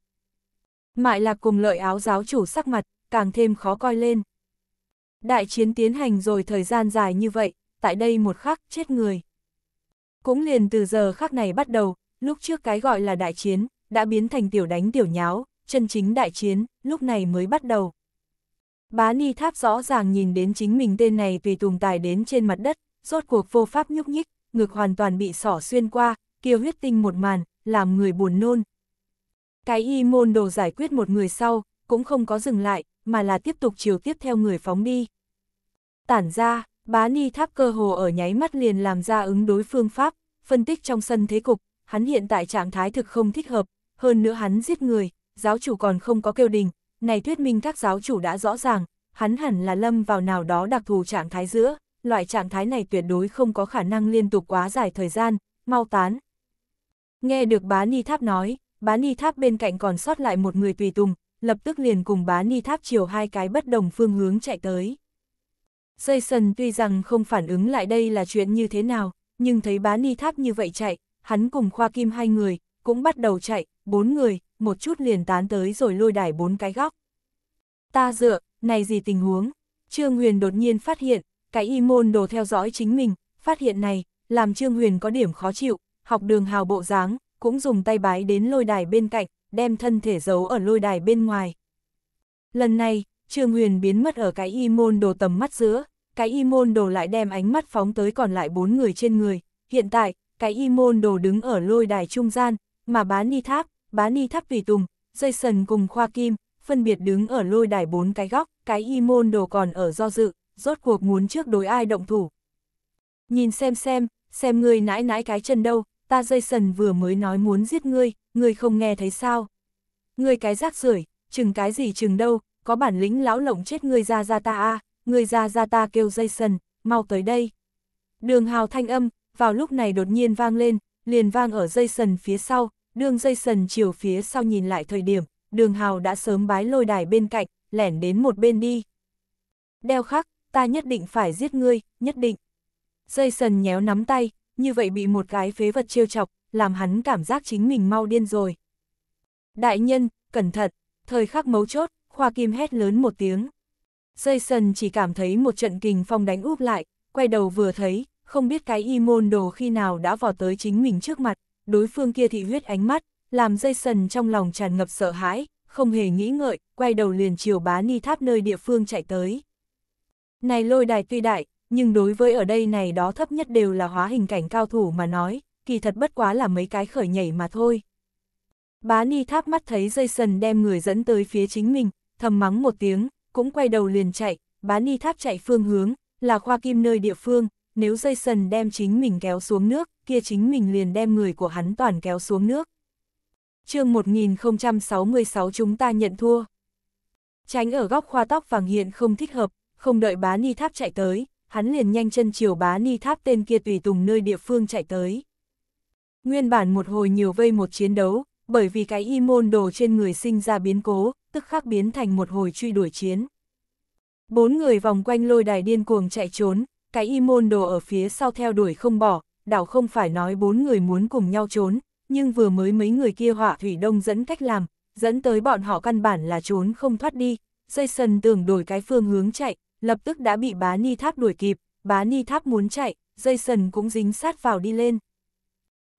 Mại lạc cùng lợi áo giáo chủ sắc mặt, càng thêm khó coi lên. Đại chiến tiến hành rồi thời gian dài như vậy, tại đây một khắc chết người. Cũng liền từ giờ khắc này bắt đầu, lúc trước cái gọi là đại chiến, đã biến thành tiểu đánh tiểu nháo, chân chính đại chiến, lúc này mới bắt đầu. Bá Ni Tháp rõ ràng nhìn đến chính mình tên này tùy tùng tài đến trên mặt đất, rốt cuộc vô pháp nhúc nhích, ngực hoàn toàn bị sỏ xuyên qua, kia huyết tinh một màn, làm người buồn nôn. Cái y môn đồ giải quyết một người sau, cũng không có dừng lại, mà là tiếp tục chiều tiếp theo người phóng đi. Tản ra, Bá Ni Tháp cơ hồ ở nháy mắt liền làm ra ứng đối phương pháp, phân tích trong sân thế cục, hắn hiện tại trạng thái thực không thích hợp, hơn nữa hắn giết người, giáo chủ còn không có kêu đình, này thuyết minh các giáo chủ đã rõ ràng, hắn hẳn là lâm vào nào đó đặc thù trạng thái giữa, loại trạng thái này tuyệt đối không có khả năng liên tục quá dài thời gian, mau tán. Nghe được bá Ni Tháp nói, bá Ni Tháp bên cạnh còn sót lại một người tùy tùng, lập tức liền cùng bá Ni Tháp chiều hai cái bất đồng phương hướng chạy tới. Jason tuy rằng không phản ứng lại đây là chuyện như thế nào, nhưng thấy bá ni tháp như vậy chạy, hắn cùng khoa kim hai người, cũng bắt đầu chạy, bốn người, một chút liền tán tới rồi lôi đài bốn cái góc. Ta dựa, này gì tình huống? Trương Huyền đột nhiên phát hiện, cái y môn đồ theo dõi chính mình, phát hiện này, làm Trương Huyền có điểm khó chịu, học đường hào bộ dáng, cũng dùng tay bái đến lôi đài bên cạnh, đem thân thể giấu ở lôi đài bên ngoài. Lần này, Trương Huyền biến mất ở cái y môn đồ tầm mắt giữa, cái y môn đồ lại đem ánh mắt phóng tới còn lại bốn người trên người. Hiện tại, cái y môn đồ đứng ở lôi đài trung gian, mà bá ni tháp, bá ni tháp vì tùng, Jason cùng khoa kim, phân biệt đứng ở lôi đài bốn cái góc, cái y môn đồ còn ở do dự, rốt cuộc muốn trước đối ai động thủ. Nhìn xem xem, xem ngươi nãi nãi cái chân đâu, ta Jason vừa mới nói muốn giết ngươi, ngươi không nghe thấy sao. Ngươi cái rác rưởi chừng cái gì chừng đâu, có bản lĩnh lão lộng chết người ra ra ta a à, người ra ra ta kêu Jason, mau tới đây. Đường hào thanh âm, vào lúc này đột nhiên vang lên, liền vang ở Jason phía sau, đường Jason chiều phía sau nhìn lại thời điểm, đường hào đã sớm bái lôi đài bên cạnh, lẻn đến một bên đi. Đeo khắc, ta nhất định phải giết ngươi, nhất định. Jason nhéo nắm tay, như vậy bị một cái phế vật trêu chọc, làm hắn cảm giác chính mình mau điên rồi. Đại nhân, cẩn thận, thời khắc mấu chốt, Khoa Kim hét lớn một tiếng. Jason chỉ cảm thấy một trận kình phong đánh úp lại, quay đầu vừa thấy, không biết cái y môn đồ khi nào đã vò tới chính mình trước mặt, đối phương kia thị huyết ánh mắt, làm Jason trong lòng tràn ngập sợ hãi, không hề nghĩ ngợi, quay đầu liền chiều bá ni tháp nơi địa phương chạy tới. Này lôi đài tuy đại, nhưng đối với ở đây này đó thấp nhất đều là hóa hình cảnh cao thủ mà nói, kỳ thật bất quá là mấy cái khởi nhảy mà thôi. Bá ni tháp mắt thấy Jason đem người dẫn tới phía chính mình, thầm mắng một tiếng, cũng quay đầu liền chạy, bá ni tháp chạy phương hướng, là khoa kim nơi địa phương, nếu dây sần đem chính mình kéo xuống nước, kia chính mình liền đem người của hắn toàn kéo xuống nước. chương 1066 chúng ta nhận thua. Tránh ở góc khoa tóc vàng hiện không thích hợp, không đợi bá ni tháp chạy tới, hắn liền nhanh chân chiều bá ni tháp tên kia tùy tùng nơi địa phương chạy tới. Nguyên bản một hồi nhiều vây một chiến đấu, bởi vì cái y môn đồ trên người sinh ra biến cố, tức khắc biến thành một hồi truy đuổi chiến. Bốn người vòng quanh lôi đài điên cuồng chạy trốn, cái y môn đồ ở phía sau theo đuổi không bỏ, đảo không phải nói bốn người muốn cùng nhau trốn, nhưng vừa mới mấy người kia họa thủy đông dẫn cách làm, dẫn tới bọn họ căn bản là trốn không thoát đi, Jason tưởng đổi cái phương hướng chạy, lập tức đã bị bá ni tháp đuổi kịp, bá ni tháp muốn chạy, Jason cũng dính sát vào đi lên.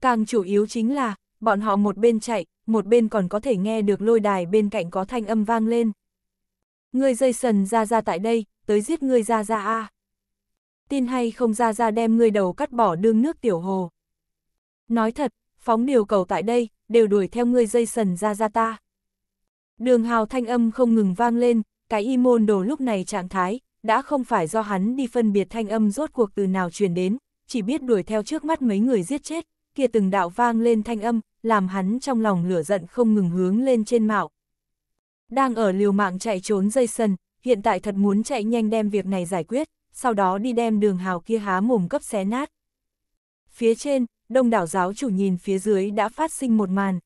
Càng chủ yếu chính là, bọn họ một bên chạy, một bên còn có thể nghe được lôi đài bên cạnh có thanh âm vang lên. Ngươi dây sần ra ra tại đây, tới giết ngươi ra ra a. Tin hay không ra ra đem ngươi đầu cắt bỏ đương nước tiểu hồ. Nói thật, phóng điều cầu tại đây, đều đuổi theo ngươi dây sần ra ra ta. Đường hào thanh âm không ngừng vang lên, cái y môn đồ lúc này trạng thái, đã không phải do hắn đi phân biệt thanh âm rốt cuộc từ nào truyền đến, chỉ biết đuổi theo trước mắt mấy người giết chết kia từng đạo vang lên thanh âm, làm hắn trong lòng lửa giận không ngừng hướng lên trên mạo. Đang ở liều mạng chạy trốn dây Jason, hiện tại thật muốn chạy nhanh đem việc này giải quyết, sau đó đi đem đường hào kia há mồm cấp xé nát. Phía trên, đông đảo giáo chủ nhìn phía dưới đã phát sinh một màn.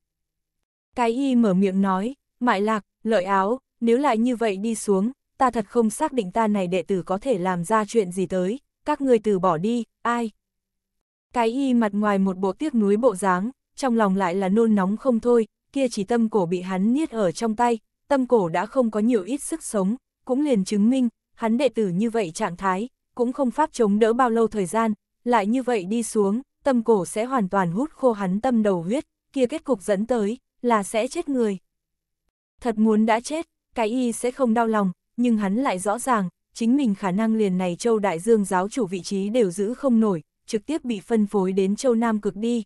Cái y mở miệng nói, mại lạc, lợi áo, nếu lại như vậy đi xuống, ta thật không xác định ta này đệ tử có thể làm ra chuyện gì tới, các người từ bỏ đi, ai? Cái y mặt ngoài một bộ tiếc núi bộ dáng, trong lòng lại là nôn nóng không thôi, kia chỉ tâm cổ bị hắn niết ở trong tay, tâm cổ đã không có nhiều ít sức sống, cũng liền chứng minh, hắn đệ tử như vậy trạng thái, cũng không pháp chống đỡ bao lâu thời gian, lại như vậy đi xuống, tâm cổ sẽ hoàn toàn hút khô hắn tâm đầu huyết, kia kết cục dẫn tới, là sẽ chết người. Thật muốn đã chết, cái y sẽ không đau lòng, nhưng hắn lại rõ ràng, chính mình khả năng liền này châu đại dương giáo chủ vị trí đều giữ không nổi, trực tiếp bị phân phối đến châu Nam cực đi.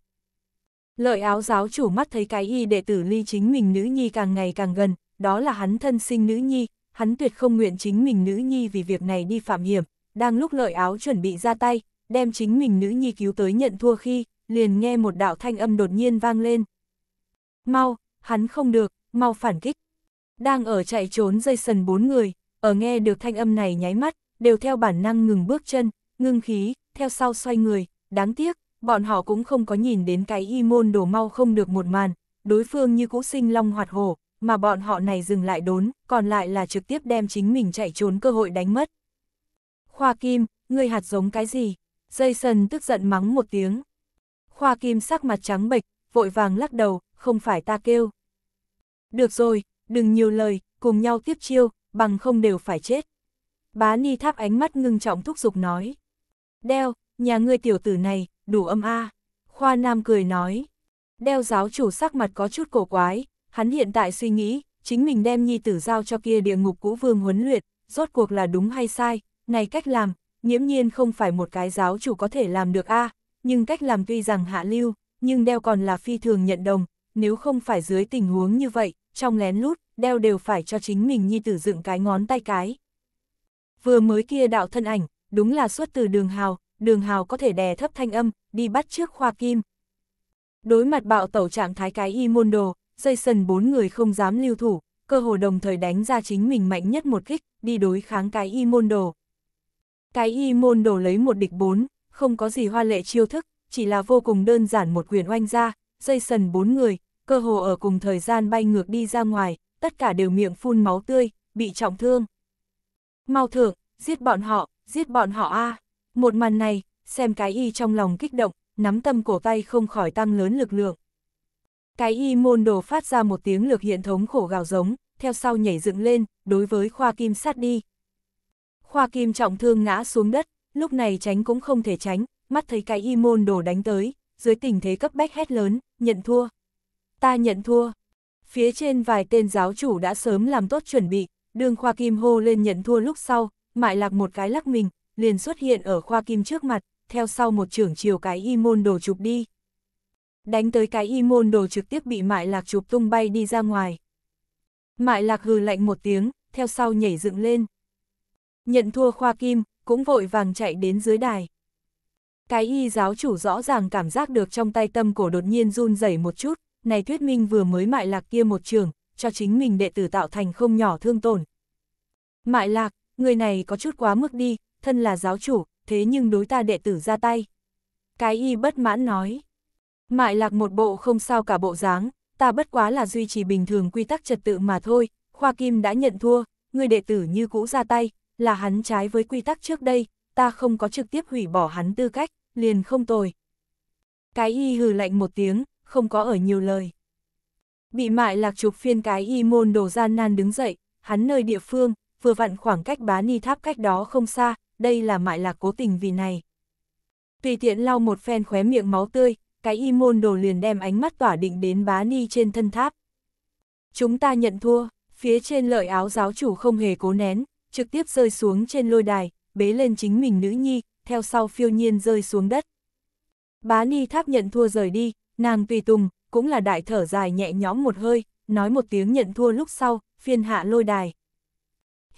Lợi áo giáo chủ mắt thấy cái y đệ tử ly chính mình nữ nhi càng ngày càng gần, đó là hắn thân sinh nữ nhi, hắn tuyệt không nguyện chính mình nữ nhi vì việc này đi phạm hiểm, đang lúc lợi áo chuẩn bị ra tay, đem chính mình nữ nhi cứu tới nhận thua khi, liền nghe một đạo thanh âm đột nhiên vang lên. Mau, hắn không được, mau phản kích. Đang ở chạy trốn dây sần bốn người, ở nghe được thanh âm này nháy mắt, đều theo bản năng ngừng bước chân, ngưng khí, theo sau xoay người, đáng tiếc, bọn họ cũng không có nhìn đến cái y môn đổ mau không được một màn, đối phương như cũ sinh long hoạt hổ, mà bọn họ này dừng lại đốn, còn lại là trực tiếp đem chính mình chạy trốn cơ hội đánh mất. Khoa Kim, ngươi hạt giống cái gì? Jason tức giận mắng một tiếng. Khoa Kim sắc mặt trắng bệch, vội vàng lắc đầu, không phải ta kêu. Được rồi, đừng nhiều lời, cùng nhau tiếp chiêu, bằng không đều phải chết. Bá Ni Tháp ánh mắt ngưng trọng thúc giục nói. Đeo, nhà ngươi tiểu tử này, đủ âm a. À. Khoa Nam cười nói. Đeo giáo chủ sắc mặt có chút cổ quái, hắn hiện tại suy nghĩ, chính mình đem nhi tử giao cho kia địa ngục cũ vương huấn luyện, rốt cuộc là đúng hay sai, này cách làm, nhiễm nhiên không phải một cái giáo chủ có thể làm được a à. nhưng cách làm tuy rằng hạ lưu, nhưng đeo còn là phi thường nhận đồng, nếu không phải dưới tình huống như vậy, trong lén lút, đeo đều phải cho chính mình nhi tử dựng cái ngón tay cái. Vừa mới kia đạo thân ảnh, đúng là xuất từ đường hào, đường hào có thể đè thấp thanh âm, đi bắt trước khoa kim. Đối mặt bạo tẩu trạng thái cái y môn đồ, Jason bốn người không dám lưu thủ, cơ hồ đồng thời đánh ra chính mình mạnh nhất một kích, đi đối kháng cái y môn đồ. Cái y môn đồ lấy một địch bốn, không có gì hoa lệ chiêu thức, chỉ là vô cùng đơn giản một quyền oanh ra, Jason bốn người, cơ hồ ở cùng thời gian bay ngược đi ra ngoài, tất cả đều miệng phun máu tươi, bị trọng thương. Mau thượng, giết bọn họ, giết bọn họ a Một màn này, xem cái y trong lòng kích động, nắm tâm cổ tay không khỏi tăng lớn lực lượng. Cái y môn đồ phát ra một tiếng lực hiện thống khổ gào giống, theo sau nhảy dựng lên, đối với khoa kim sát đi. Khoa kim trọng thương ngã xuống đất, lúc này tránh cũng không thể tránh, mắt thấy cái y môn đồ đánh tới, dưới tình thế cấp bách hét lớn, nhận thua. Ta nhận thua. Phía trên vài tên giáo chủ đã sớm làm tốt chuẩn bị, đương khoa kim hô lên nhận thua lúc sau, Mại lạc một cái lắc mình, liền xuất hiện ở khoa kim trước mặt, theo sau một trưởng chiều cái y môn đồ chụp đi. Đánh tới cái y môn đồ trực tiếp bị mại lạc chụp tung bay đi ra ngoài. Mại lạc hừ lạnh một tiếng, theo sau nhảy dựng lên. Nhận thua khoa kim, cũng vội vàng chạy đến dưới đài. Cái y giáo chủ rõ ràng cảm giác được trong tay tâm cổ đột nhiên run rẩy một chút, này thuyết minh vừa mới mại lạc kia một trường, cho chính mình đệ tử tạo thành không nhỏ thương tổn. Mại lạc, người này có chút quá mức đi, thân là giáo chủ, thế nhưng đối ta đệ tử ra tay. Cái y bất mãn nói. Mại lạc một bộ không sao cả bộ dáng, ta bất quá là duy trì bình thường quy tắc trật tự mà thôi, Khoa Kim đã nhận thua, người đệ tử như cũ ra tay, là hắn trái với quy tắc trước đây, ta không có trực tiếp hủy bỏ hắn tư cách, liền không tồi. Cái y hừ lạnh một tiếng, không có ở nhiều lời. Bị mại lạc chụp phiên cái y môn đồ gian nan đứng dậy, hắn nơi địa phương, vừa vặn khoảng cách bá ni tháp cách đó không xa, đây là mại lạc cố tình vì này. Tùy tiện lau một phen khóe miệng máu tươi, cái y môn đồ liền đem ánh mắt tỏa định đến bá ni trên thân tháp. Chúng ta nhận thua, phía trên lợi áo giáo chủ không hề cố nén, trực tiếp rơi xuống trên lôi đài, bế lên chính mình nữ nhi, theo sau phiêu nhiên rơi xuống đất. Bá ni tháp nhận thua rời đi, nàng tùy tùng, cũng là đại thở dài nhẹ nhõm một hơi, nói một tiếng nhận thua lúc sau, phiên hạ lôi đài.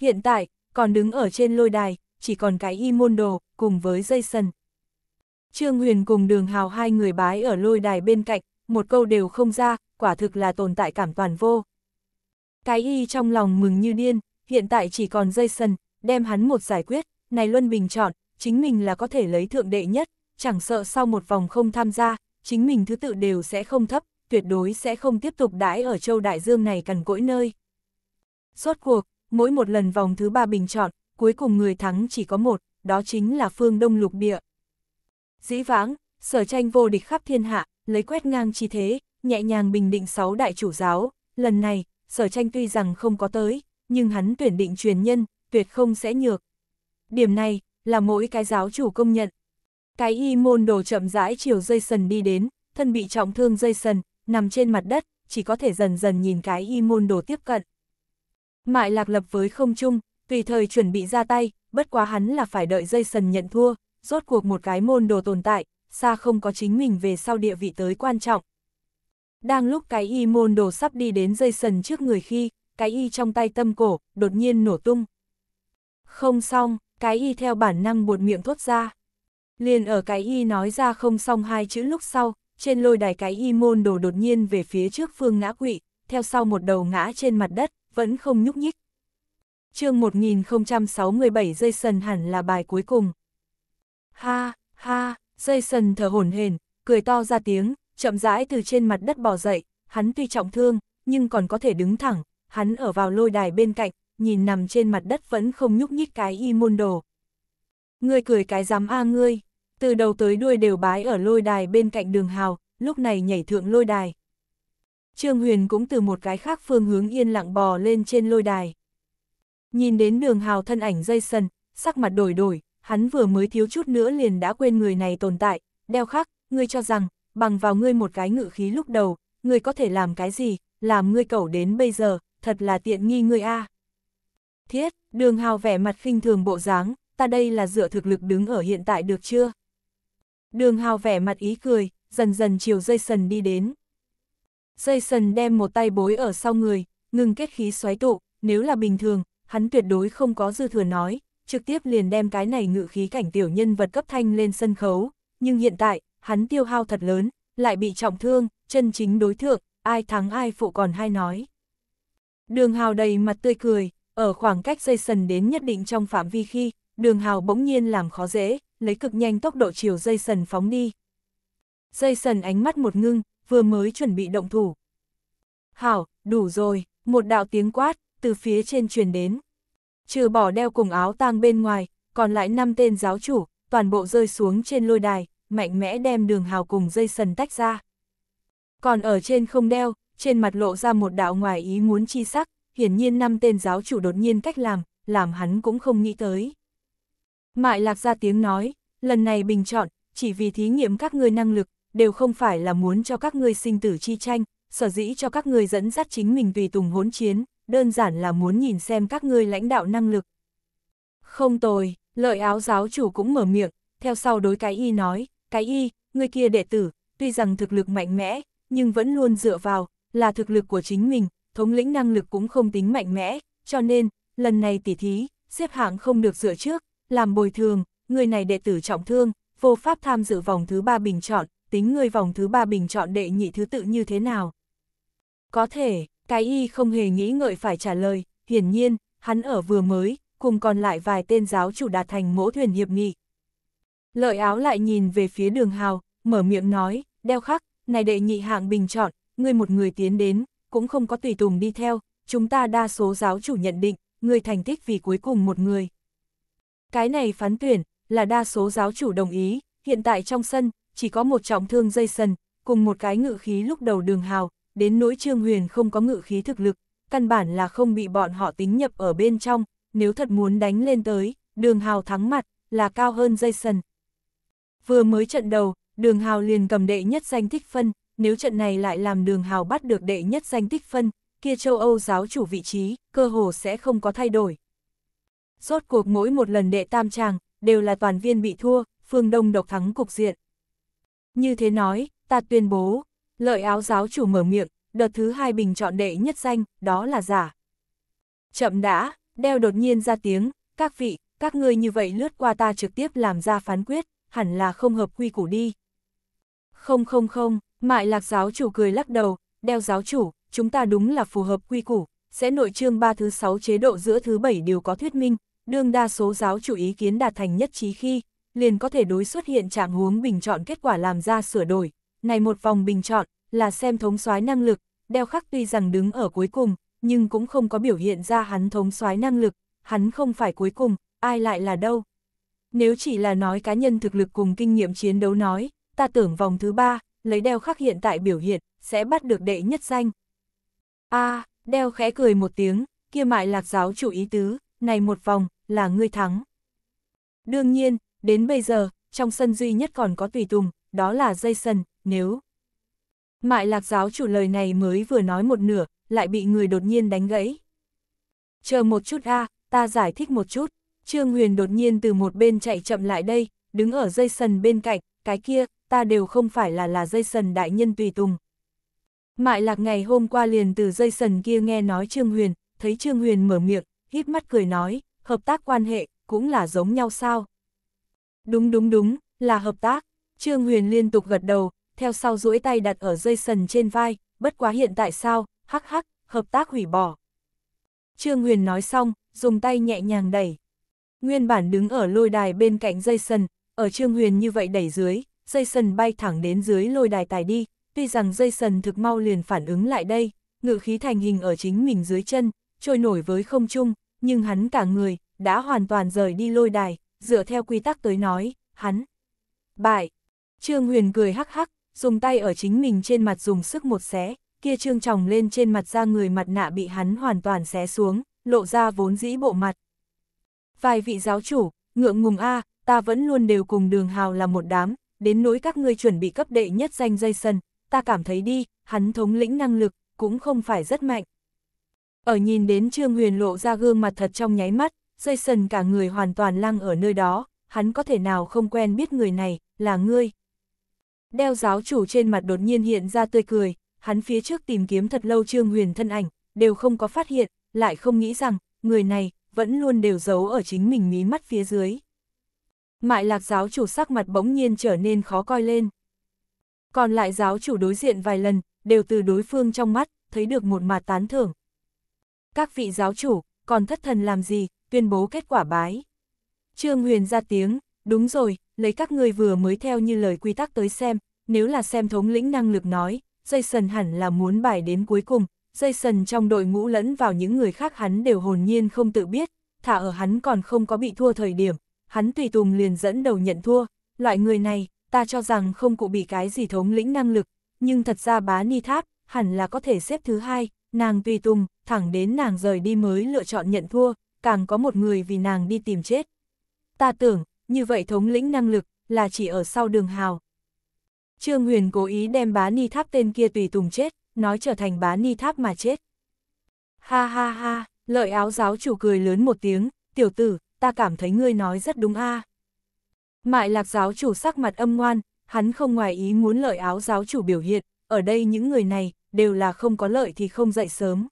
Hiện tại, còn đứng ở trên lôi đài, chỉ còn cái y môn đồ, cùng với dây sần. Trương Huyền cùng đường hào hai người bái ở lôi đài bên cạnh, một câu đều không ra, quả thực là tồn tại cảm toàn vô. Cái y trong lòng mừng như điên, hiện tại chỉ còn dây sần, đem hắn một giải quyết, này Luân Bình chọn, chính mình là có thể lấy thượng đệ nhất, chẳng sợ sau một vòng không tham gia, chính mình thứ tự đều sẽ không thấp, tuyệt đối sẽ không tiếp tục đãi ở châu Đại Dương này cằn cỗi nơi. Rốt cuộc, mỗi một lần vòng thứ ba bình chọn, cuối cùng người thắng chỉ có một, đó chính là phương Đông Lục Địa. Dĩ vãng, sở tranh vô địch khắp thiên hạ, lấy quét ngang chi thế, nhẹ nhàng bình định sáu đại chủ giáo, lần này, sở tranh tuy rằng không có tới, nhưng hắn tuyển định truyền nhân, tuyệt không sẽ nhược. Điểm này, là mỗi cái giáo chủ công nhận. Cái y môn đồ chậm rãi chiều dây sần đi đến, thân bị trọng thương dây sần, nằm trên mặt đất, chỉ có thể dần dần nhìn cái y môn đồ tiếp cận. Mại lạc lập với không chung, tùy thời chuẩn bị ra tay, bất quá hắn là phải đợi dây sần nhận thua, rốt cuộc một cái môn đồ tồn tại, xa không có chính mình về sau địa vị tới quan trọng. Đang lúc cái y môn đồ sắp đi đến dây sần trước người khi, cái y trong tay tâm cổ, đột nhiên nổ tung. Không xong, cái y theo bản năng buột miệng thốt ra. Liền ở cái y nói ra không xong hai chữ lúc sau, trên lôi đài cái y môn đồ đột nhiên về phía trước phương ngã quỵ, theo sau một đầu ngã trên mặt đất, vẫn không nhúc nhích. chương 1067 Jason hẳn là bài cuối cùng. Ha, ha, Jason thở hổn hển, cười to ra tiếng, chậm rãi từ trên mặt đất bò dậy, hắn tuy trọng thương, nhưng còn có thể đứng thẳng, hắn ở vào lôi đài bên cạnh, nhìn nằm trên mặt đất vẫn không nhúc nhích cái y môn đồ. Ngươi cười cái dám a ngươi, từ đầu tới đuôi đều bái ở lôi đài bên cạnh đường hào, lúc này nhảy thượng lôi đài, Trương Huyền cũng từ một cái khác phương hướng yên lặng bò lên trên lôi đài. Nhìn đến đường hào thân ảnh Jason, sắc mặt đổi đổi, hắn vừa mới thiếu chút nữa liền đã quên người này tồn tại, đeo khắc, ngươi cho rằng, bằng vào ngươi một cái ngự khí lúc đầu, ngươi có thể làm cái gì, làm ngươi cẩu đến bây giờ, thật là tiện nghi ngươi a. Thiết, đường hào vẻ mặt khinh thường bộ dáng, ta đây là dựa thực lực đứng ở hiện tại được chưa? Đường hào vẻ mặt ý cười, dần dần chiều Jason đi đến. Jason đem một tay bối ở sau người, ngừng kết khí xoáy tụ, nếu là bình thường, hắn tuyệt đối không có dư thừa nói, trực tiếp liền đem cái này ngự khí cảnh tiểu nhân vật cấp thanh lên sân khấu, nhưng hiện tại, hắn tiêu hao thật lớn, lại bị trọng thương, chân chính đối thượng, ai thắng ai phụ còn hay nói. Đường hào đầy mặt tươi cười, ở khoảng cách Jason đến nhất định trong phạm vi khi, đường hào bỗng nhiên làm khó dễ, lấy cực nhanh tốc độ chiều Jason phóng đi. Jason ánh mắt một ngưng, vừa mới chuẩn bị động thủ. Hảo, đủ rồi, một đạo tiếng quát, từ phía trên truyền đến. Trừ bỏ đeo cùng áo tang bên ngoài, còn lại năm tên giáo chủ, toàn bộ rơi xuống trên lôi đài, mạnh mẽ đem đường hào cùng dây sần tách ra. Còn ở trên không đeo, trên mặt lộ ra một đạo ngoài ý muốn chi sắc, hiển nhiên năm tên giáo chủ đột nhiên cách làm, làm hắn cũng không nghĩ tới. Mại lạc ra tiếng nói, lần này bình chọn, chỉ vì thí nghiệm các người năng lực, đều không phải là muốn cho các ngươi sinh tử chi tranh, sở dĩ cho các ngươi dẫn dắt chính mình tùy tùng hỗn chiến, đơn giản là muốn nhìn xem các ngươi lãnh đạo năng lực. Không tồi, lợi áo giáo chủ cũng mở miệng, theo sau đối cái y nói, cái y, người kia đệ tử, tuy rằng thực lực mạnh mẽ, nhưng vẫn luôn dựa vào, là thực lực của chính mình, thống lĩnh năng lực cũng không tính mạnh mẽ, cho nên, lần này tỉ thí, xếp hạng không được dựa trước, làm bồi thường, người này đệ tử trọng thương, vô pháp tham dự vòng thứ ba bình chọn, tính ngươi vòng thứ ba bình chọn đệ nhị thứ tự như thế nào. Có thể, cái y không hề nghĩ ngợi phải trả lời, hiển nhiên, hắn ở vừa mới, cùng còn lại vài tên giáo chủ đạt thành mỗ thuyền hiệp nghị. Lợi áo lại nhìn về phía đường hào, mở miệng nói, đeo khắc, này đệ nhị hạng bình chọn, ngươi một người tiến đến, cũng không có tùy tùng đi theo, chúng ta đa số giáo chủ nhận định, người thành tích vì cuối cùng một người. Cái này phán tuyển, là đa số giáo chủ đồng ý, hiện tại trong sân, chỉ có một trọng thương dây sần, cùng một cái ngự khí lúc đầu đường hào, đến nỗi Trương Huyền không có ngự khí thực lực, căn bản là không bị bọn họ tính nhập ở bên trong, nếu thật muốn đánh lên tới, đường hào thắng mặt, là cao hơn dây sần. Vừa mới trận đầu, đường hào liền cầm đệ nhất danh tích phân, nếu trận này lại làm đường hào bắt được đệ nhất danh tích phân, kia châu Âu giáo chủ vị trí, cơ hồ sẽ không có thay đổi. Rốt cuộc mỗi một lần đệ tam tràng, đều là toàn viên bị thua, phương Đông độc thắng cục diện. Như thế nói, ta tuyên bố, lợi áo giáo chủ mở miệng, đợt thứ hai bình chọn đệ nhất danh, đó là giả. Chậm đã, đeo đột nhiên ra tiếng, các vị, các ngươi như vậy lướt qua ta trực tiếp làm ra phán quyết, hẳn là không hợp quy củ đi. Không không không, mại lạc giáo chủ cười lắc đầu, đeo giáo chủ, chúng ta đúng là phù hợp quy củ, sẽ nội chương ba thứ sáu chế độ giữa thứ bảy đều có thuyết minh, đương đa số giáo chủ ý kiến đạt thành nhất trí khi, liền có thể đối xuất hiện trạng huống bình chọn kết quả làm ra sửa đổi. Này một vòng bình chọn, là xem thống soái năng lực, đeo khắc tuy rằng đứng ở cuối cùng, nhưng cũng không có biểu hiện ra hắn thống soái năng lực, hắn không phải cuối cùng, ai lại là đâu. Nếu chỉ là nói cá nhân thực lực cùng kinh nghiệm chiến đấu nói, ta tưởng vòng thứ ba, lấy đeo khắc hiện tại biểu hiện, sẽ bắt được đệ nhất danh. a đeo khẽ cười một tiếng, kia mại lạc giáo chủ ý tứ, này một vòng, là ngươi thắng. Đương nhiên, đến bây giờ, trong sân duy nhất còn có tùy tùng, đó là Jason, nếu... Mại lạc giáo chủ lời này mới vừa nói một nửa, lại bị người đột nhiên đánh gãy. Chờ một chút a, ta giải thích một chút. Trương Huyền đột nhiên từ một bên chạy chậm lại đây, đứng ở Jason bên cạnh, cái kia, ta đều không phải là là Jason đại nhân tùy tùng. Mại lạc ngày hôm qua liền từ Jason kia nghe nói Trương Huyền, thấy Trương Huyền mở miệng, hít mắt cười nói, hợp tác quan hệ, cũng là giống nhau sao? Đúng đúng đúng, là hợp tác. Trương Huyền liên tục gật đầu, theo sau duỗi tay đặt ở dây sần trên vai, bất quá hiện tại sao, hắc hắc, hợp tác hủy bỏ. Trương Huyền nói xong, dùng tay nhẹ nhàng đẩy. Nguyên bản đứng ở lôi đài bên cạnh dây sần, ở Trương Huyền như vậy đẩy dưới, dây sần bay thẳng đến dưới lôi đài tài đi, tuy rằng dây sần thực mau liền phản ứng lại đây, ngự khí thành hình ở chính mình dưới chân, trôi nổi với không trung, nhưng hắn cả người, đã hoàn toàn rời đi lôi đài, dựa theo quy tắc tới nói, hắn. Bại. Trương Huyền cười hắc hắc, dùng tay ở chính mình trên mặt dùng sức một xé, kia trương tròng lên trên mặt da người mặt nạ bị hắn hoàn toàn xé xuống, lộ ra vốn dĩ bộ mặt. Vài vị giáo chủ, ngượng ngùng a, ta vẫn luôn đều cùng đường hào là một đám, đến nỗi các ngươi chuẩn bị cấp đệ nhất danh dây sân, ta cảm thấy đi, hắn thống lĩnh năng lực, cũng không phải rất mạnh. Ở nhìn đến Trương Huyền lộ ra gương mặt thật trong nháy mắt, Jason cả người hoàn toàn lăng ở nơi đó, hắn có thể nào không quen biết người này, là ngươi. Đeo giáo chủ trên mặt đột nhiên hiện ra tươi cười, hắn phía trước tìm kiếm thật lâu Trương Huyền thân ảnh, đều không có phát hiện, lại không nghĩ rằng, người này, vẫn luôn đều giấu ở chính mình mí mắt phía dưới. Mại lạc giáo chủ sắc mặt bỗng nhiên trở nên khó coi lên. Còn lại giáo chủ đối diện vài lần, đều từ đối phương trong mắt, thấy được một mặt tán thưởng. Các vị giáo chủ, còn thất thần làm gì, tuyên bố kết quả bái. Trương Huyền ra tiếng, đúng rồi, lấy các ngươi vừa mới theo như lời quy tắc tới xem, nếu là xem thống lĩnh năng lực nói, Jason hẳn là muốn bài đến cuối cùng, Jason trong đội ngũ lẫn vào những người khác hắn đều hồn nhiên không tự biết, thả ở hắn còn không có bị thua thời điểm, hắn tùy tùng liền dẫn đầu nhận thua, loại người này, ta cho rằng không cụ bị cái gì thống lĩnh năng lực, nhưng thật ra bá ni tháp, hẳn là có thể xếp thứ hai, nàng tùy tùng, thẳng đến nàng rời đi mới lựa chọn nhận thua, càng có một người vì nàng đi tìm chết. Ta tưởng, như vậy thống lĩnh năng lực, là chỉ ở sau đường hào. Trương Huyền cố ý đem bá ni tháp tên kia tùy tùng chết, nói trở thành bá ni tháp mà chết. Ha ha ha, lợi áo giáo chủ cười lớn một tiếng, tiểu tử, ta cảm thấy ngươi nói rất đúng a. Mại lạc giáo chủ sắc mặt âm ngoan, hắn không ngoài ý muốn lợi áo giáo chủ biểu hiện, ở đây những người này, đều là không có lợi thì không dậy sớm.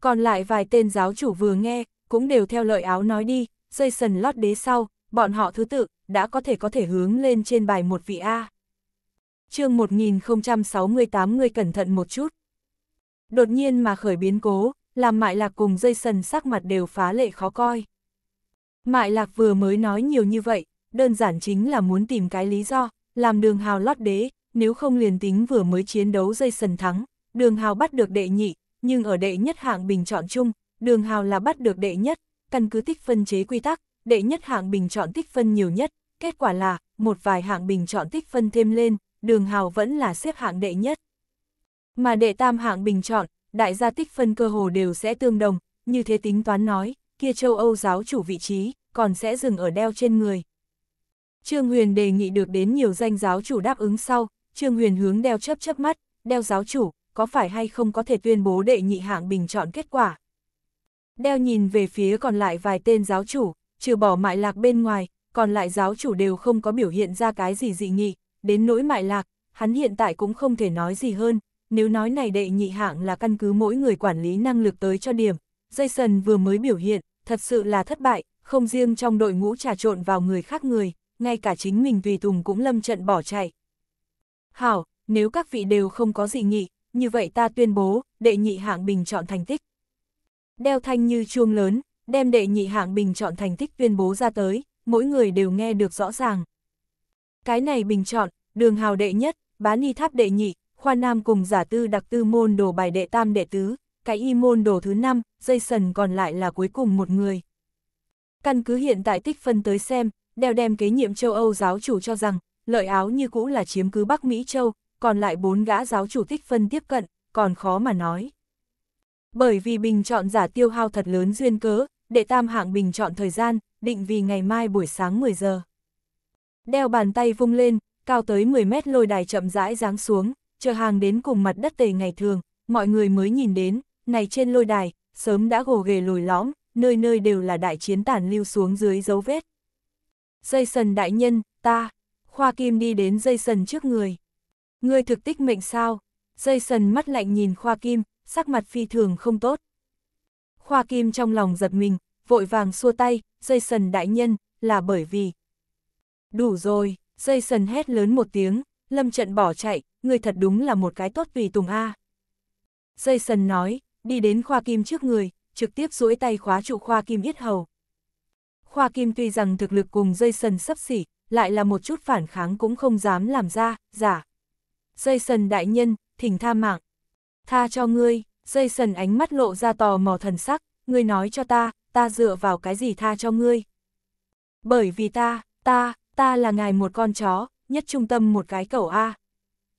Còn lại vài tên giáo chủ vừa nghe, cũng đều theo lợi áo nói đi, Jason lót đế sau, bọn họ thứ tự, đã có thể có thể hướng lên trên bài một vị A. chương 1068 người cẩn thận một chút. Đột nhiên mà khởi biến cố, làm Mại Lạc cùng Jason sắc mặt đều phá lệ khó coi. Mại Lạc vừa mới nói nhiều như vậy, đơn giản chính là muốn tìm cái lý do, làm đường hào lót đế, nếu không liền tính vừa mới chiến đấu Jason thắng, đường hào bắt được đệ nhị, nhưng ở đệ nhất hạng bình chọn chung, đường hào là bắt được đệ nhất, căn cứ tích phân chế quy tắc, đệ nhất hạng bình chọn tích phân nhiều nhất, kết quả là, một vài hạng bình chọn tích phân thêm lên, đường hào vẫn là xếp hạng đệ nhất. Mà đệ tam hạng bình chọn, đại gia tích phân cơ hồ đều sẽ tương đồng, như thế tính toán nói, kia châu Âu giáo chủ vị trí, còn sẽ dừng ở đeo trên người. Trương Huyền đề nghị được đến nhiều danh giáo chủ đáp ứng sau, Trương Huyền hướng đeo chấp chấp mắt, đeo giáo chủ, có phải hay không có thể tuyên bố đệ nhị hạng bình chọn kết quả. Đeo nhìn về phía còn lại vài tên giáo chủ, trừ bỏ mại lạc bên ngoài, còn lại giáo chủ đều không có biểu hiện ra cái gì dị nghị, đến nỗi mại lạc, hắn hiện tại cũng không thể nói gì hơn, nếu nói này đệ nhị hạng là căn cứ mỗi người quản lý năng lực tới cho điểm, Jason vừa mới biểu hiện, thật sự là thất bại, không riêng trong đội ngũ trà trộn vào người khác người, ngay cả chính mình tùy tùng cũng lâm trận bỏ chạy. Hảo, nếu các vị đều không có dị nghị, như vậy ta tuyên bố, đệ nhị hạng bình chọn thành tích, đeo thanh như chuông lớn, đem đệ nhị hạng bình chọn thành tích tuyên bố ra tới, mỗi người đều nghe được rõ ràng. Cái này bình chọn, đường hào đệ nhất, bá ni tháp đệ nhị, khoa nam cùng giả tư đặc tư môn đồ bài đệ tam đệ tứ, cái y môn đồ thứ năm, dây sần còn lại là cuối cùng một người. Căn cứ hiện tại tích phân tới xem, đeo đem kế nhiệm châu Âu giáo chủ cho rằng, lợi áo như cũ là chiếm cứ Bắc Mỹ châu, còn lại bốn gã giáo chủ tích phân tiếp cận, còn khó mà nói. Bởi vì bình chọn giả tiêu hao thật lớn duyên cớ, đệ tam hạng bình chọn thời gian, định vì ngày mai buổi sáng 10 giờ. Đeo bàn tay vung lên, cao tới 10 mét lôi đài chậm rãi giáng xuống, chờ hàng đến cùng mặt đất tề ngày thường, mọi người mới nhìn đến, này trên lôi đài, sớm đã gồ ghề lồi lõm, nơi nơi đều là đại chiến tàn lưu xuống dưới dấu vết. Jason đại nhân, ta, Khoa Kim đi đến Jason trước người. Ngươi thực tích mệnh sao? Jason mắt lạnh nhìn Khoa Kim, sắc mặt phi thường không tốt. Khoa Kim trong lòng giật mình, vội vàng xua tay, Jason đại nhân, là bởi vì... Đủ rồi, Jason hét lớn một tiếng, lâm trận bỏ chạy, người thật đúng là một cái tốt vì tùng A. Jason nói, đi đến Khoa Kim trước người, trực tiếp duỗi tay khóa trụ Khoa Kim yết hầu. Khoa Kim tuy rằng thực lực cùng Jason sấp xỉ, lại là một chút phản kháng cũng không dám làm ra, giả. Jason đại nhân, thỉnh tha mạng tha cho ngươi, Jason ánh mắt lộ ra tò mò thần sắc, ngươi nói cho ta, ta dựa vào cái gì tha cho ngươi. Bởi vì ta, ta, ta là ngài một con chó, nhất trung tâm một cái cẩu A.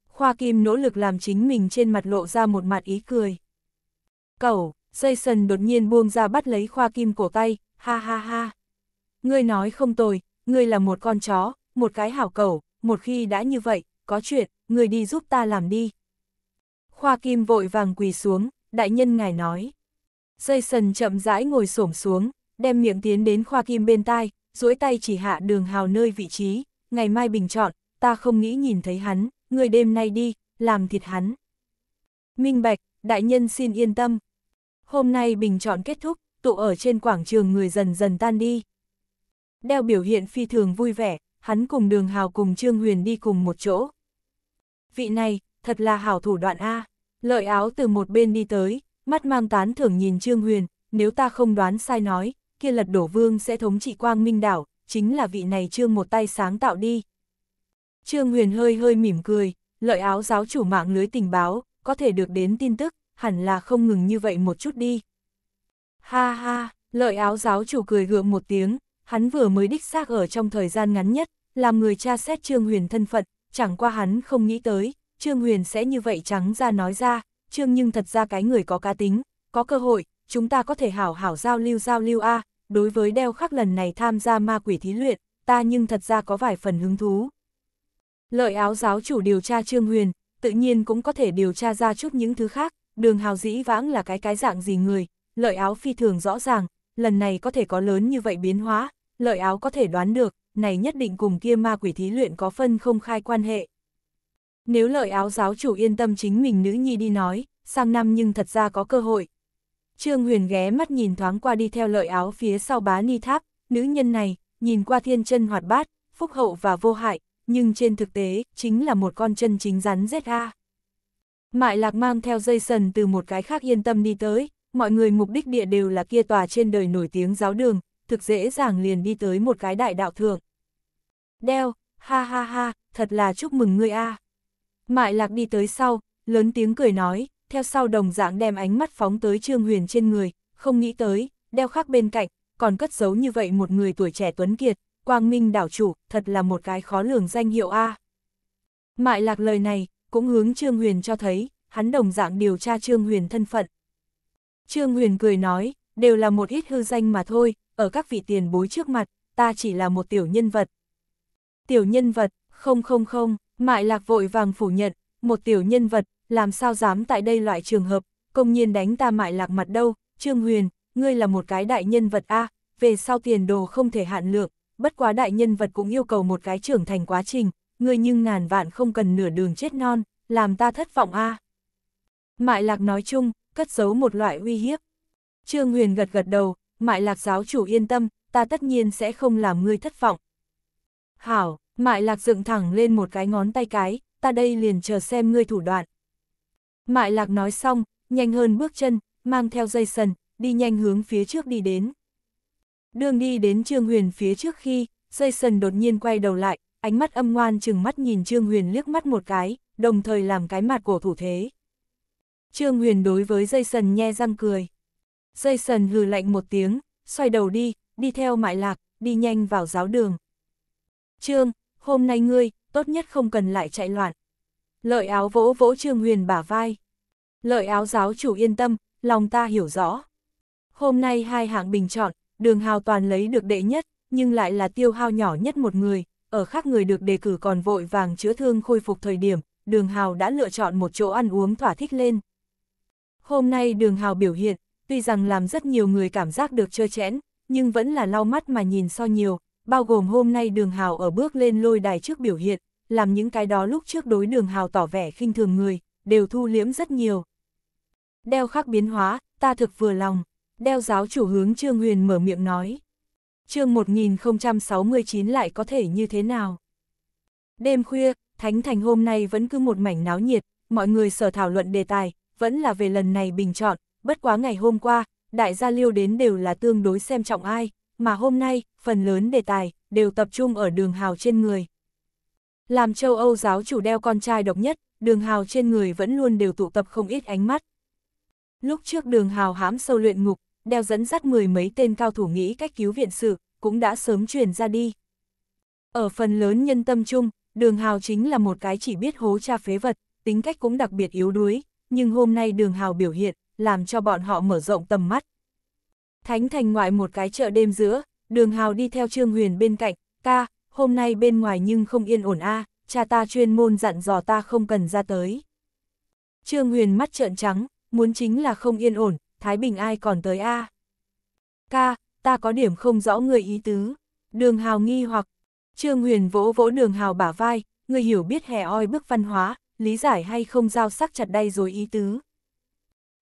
Khoa Kim nỗ lực làm chính mình trên mặt lộ ra một mặt ý cười. Cẩu, Jason đột nhiên buông ra bắt lấy Khoa Kim cổ tay, ha ha ha. Ngươi nói không tồi, ngươi là một con chó, một cái hảo cẩu, một khi đã như vậy, có chuyện, ngươi đi giúp ta làm đi. Khoa Kim vội vàng quỳ xuống, đại nhân ngài nói. Jason chậm rãi ngồi xổm xuống, đem miệng tiến đến Khoa Kim bên tai, duỗi tay chỉ hạ đường hào nơi vị trí, ngày mai bình chọn, ta không nghĩ nhìn thấy hắn, người đêm nay đi, làm thịt hắn. Minh Bạch, đại nhân xin yên tâm. Hôm nay bình chọn kết thúc, tụ ở trên quảng trường người dần dần tan đi. Đeo biểu hiện phi thường vui vẻ, hắn cùng đường hào cùng Trương Huyền đi cùng một chỗ. Vị này, thật là hảo thủ đoạn A. Lợi áo từ một bên đi tới, mắt mang tán thưởng nhìn Trương Huyền, nếu ta không đoán sai nói, kia lật đổ vương sẽ thống trị quang minh đảo, chính là vị này Trương một tay sáng tạo đi. Trương Huyền hơi hơi mỉm cười, lợi áo giáo chủ mạng lưới tình báo, có thể được đến tin tức, hẳn là không ngừng như vậy một chút đi. Ha ha, lợi áo giáo chủ cười gượng một tiếng, hắn vừa mới đích xác ở trong thời gian ngắn nhất, làm người cha xét Trương Huyền thân phận, chẳng qua hắn không nghĩ tới, Trương Huyền sẽ như vậy trắng ra nói ra, Trương nhưng thật ra cái người có cá tính, có cơ hội, chúng ta có thể hảo hảo giao lưu giao lưu A, đối với đeo khắc lần này tham gia ma quỷ thí luyện, ta nhưng thật ra có vài phần hứng thú. Lợi áo giáo chủ điều tra Trương Huyền, tự nhiên cũng có thể điều tra ra chút những thứ khác, đường hào dĩ vãng là cái cái dạng gì người, lợi áo phi thường rõ ràng, lần này có thể có lớn như vậy biến hóa, lợi áo có thể đoán được, này nhất định cùng kia ma quỷ thí luyện có phân không khai quan hệ. Nếu lợi áo giáo chủ yên tâm chính mình nữ nhi đi nói, sang năm nhưng thật ra có cơ hội. Trương Huyền ghé mắt nhìn thoáng qua đi theo lợi áo phía sau bá ni tháp, nữ nhân này, nhìn qua thiên chân hoạt bát, phúc hậu và vô hại, nhưng trên thực tế, chính là một con chân chính rắn rết a. Mại lạc mang theo dây sần từ một cái khác yên tâm đi tới, mọi người mục đích địa đều là kia tòa trên đời nổi tiếng giáo đường, thực dễ dàng liền đi tới một cái đại đạo thượng. Đeo, ha ha ha, thật là chúc mừng ngươi a. À. Mại lạc đi tới sau, lớn tiếng cười nói, theo sau đồng dạng đem ánh mắt phóng tới Trương Huyền trên người, không nghĩ tới, đeo khác bên cạnh, còn cất giấu như vậy một người tuổi trẻ tuấn kiệt, quang minh đảo chủ, thật là một cái khó lường danh hiệu A. Mại lạc lời này, cũng hướng Trương Huyền cho thấy, hắn đồng dạng điều tra Trương Huyền thân phận. Trương Huyền cười nói, đều là một ít hư danh mà thôi, ở các vị tiền bối trước mặt, ta chỉ là một tiểu nhân vật. Tiểu nhân vật, không không không, Mại lạc vội vàng phủ nhận, một tiểu nhân vật, làm sao dám tại đây loại trường hợp, công nhiên đánh ta mại lạc mặt đâu, Trương Huyền, ngươi là một cái đại nhân vật a về sau tiền đồ không thể hạn lượng, bất quá đại nhân vật cũng yêu cầu một cái trưởng thành quá trình, ngươi nhưng ngàn vạn không cần nửa đường chết non, làm ta thất vọng a Mại lạc nói chung, cất giấu một loại uy hiếp. Trương Huyền gật gật đầu, mại lạc giáo chủ yên tâm, ta tất nhiên sẽ không làm ngươi thất vọng. Hảo, Mại lạc dựng thẳng lên một cái ngón tay cái, ta đây liền chờ xem ngươi thủ đoạn. Mại lạc nói xong, nhanh hơn bước chân, mang theo dây sần, đi nhanh hướng phía trước đi đến. Đường đi đến Trương Huyền phía trước khi, dây sần đột nhiên quay đầu lại, ánh mắt âm ngoan chừng mắt nhìn Trương Huyền liếc mắt một cái, đồng thời làm cái mặt của thủ thế. Trương Huyền đối với dây sần nhe răng cười. Dây sần hừ lạnh một tiếng, xoay đầu đi, đi theo mại lạc, đi nhanh vào giáo đường. Trương, hôm nay ngươi, tốt nhất không cần lại chạy loạn. Lợi áo vỗ vỗ Trương Huyền bả vai. Lợi áo giáo chủ yên tâm, lòng ta hiểu rõ. Hôm nay hai hạng bình chọn, đường hào toàn lấy được đệ nhất, nhưng lại là tiêu hao nhỏ nhất một người, ở khác người được đề cử còn vội vàng chữa thương khôi phục thời điểm, đường hào đã lựa chọn một chỗ ăn uống thỏa thích lên. Hôm nay đường hào biểu hiện, tuy rằng làm rất nhiều người cảm giác được trơ chẽn, nhưng vẫn là lau mắt mà nhìn so nhiều, bao gồm hôm nay đường hào ở bước lên lôi đài trước biểu hiện, làm những cái đó lúc trước đối đường hào tỏ vẻ khinh thường người, đều thu liễm rất nhiều. Đeo khắc biến hóa, ta thực vừa lòng, đeo giáo chủ hướng Trương Huyền mở miệng nói. chương 1069 lại có thể như thế nào? Đêm khuya, Thánh Thành hôm nay vẫn cứ một mảnh náo nhiệt, mọi người sở thảo luận đề tài, vẫn là về lần này bình chọn, bất quá ngày hôm qua, đại gia liêu đến đều là tương đối xem trọng ai, mà hôm nay, phần lớn đề tài, đều tập trung ở đường hào trên người. Làm châu Âu giáo chủ đeo con trai độc nhất, đường hào trên người vẫn luôn đều tụ tập không ít ánh mắt. Lúc trước đường hào hãm sâu luyện ngục, đeo dẫn dắt mười mấy tên cao thủ nghĩ cách cứu viện sự, cũng đã sớm truyền ra đi. Ở phần lớn nhân tâm chung, đường hào chính là một cái chỉ biết hố cha phế vật, tính cách cũng đặc biệt yếu đuối, nhưng hôm nay đường hào biểu hiện, làm cho bọn họ mở rộng tầm mắt, Thánh thành ngoại một cái chợ đêm giữa, đường hào đi theo Trương Huyền bên cạnh, ca hôm nay bên ngoài nhưng không yên ổn a cha ta chuyên môn dặn dò ta không cần ra tới. Trương Huyền mắt trợn trắng, muốn chính là không yên ổn, Thái Bình ai còn tới a Ca, ta có điểm không rõ người ý tứ. Đường hào nghi hoặc, Trương Huyền vỗ vỗ đường hào bả vai, người hiểu biết hè oi bức văn hóa, lý giải hay không giao sắc chặt đây rồi ý tứ.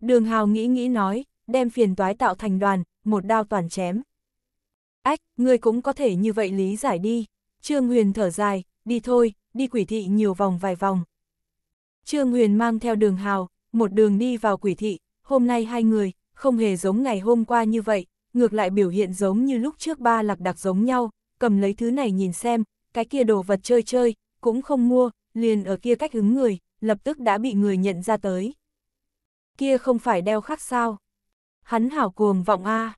Đường hào nghĩ nghĩ nói, đem phiền toái tạo thành đoàn, một đao toàn chém. Ách, ngươi cũng có thể như vậy lý giải đi. Trương Huyền thở dài, đi thôi, đi quỷ thị nhiều vòng vài vòng. Trương Huyền mang theo đường hào, một đường đi vào quỷ thị, hôm nay hai người, không hề giống ngày hôm qua như vậy, ngược lại biểu hiện giống như lúc trước ba lạc đặc giống nhau, cầm lấy thứ này nhìn xem, cái kia đồ vật chơi chơi, cũng không mua, liền ở kia cách hứng người, lập tức đã bị người nhận ra tới. Kia không phải đeo khắc sao? hắn hảo cuồng vọng A.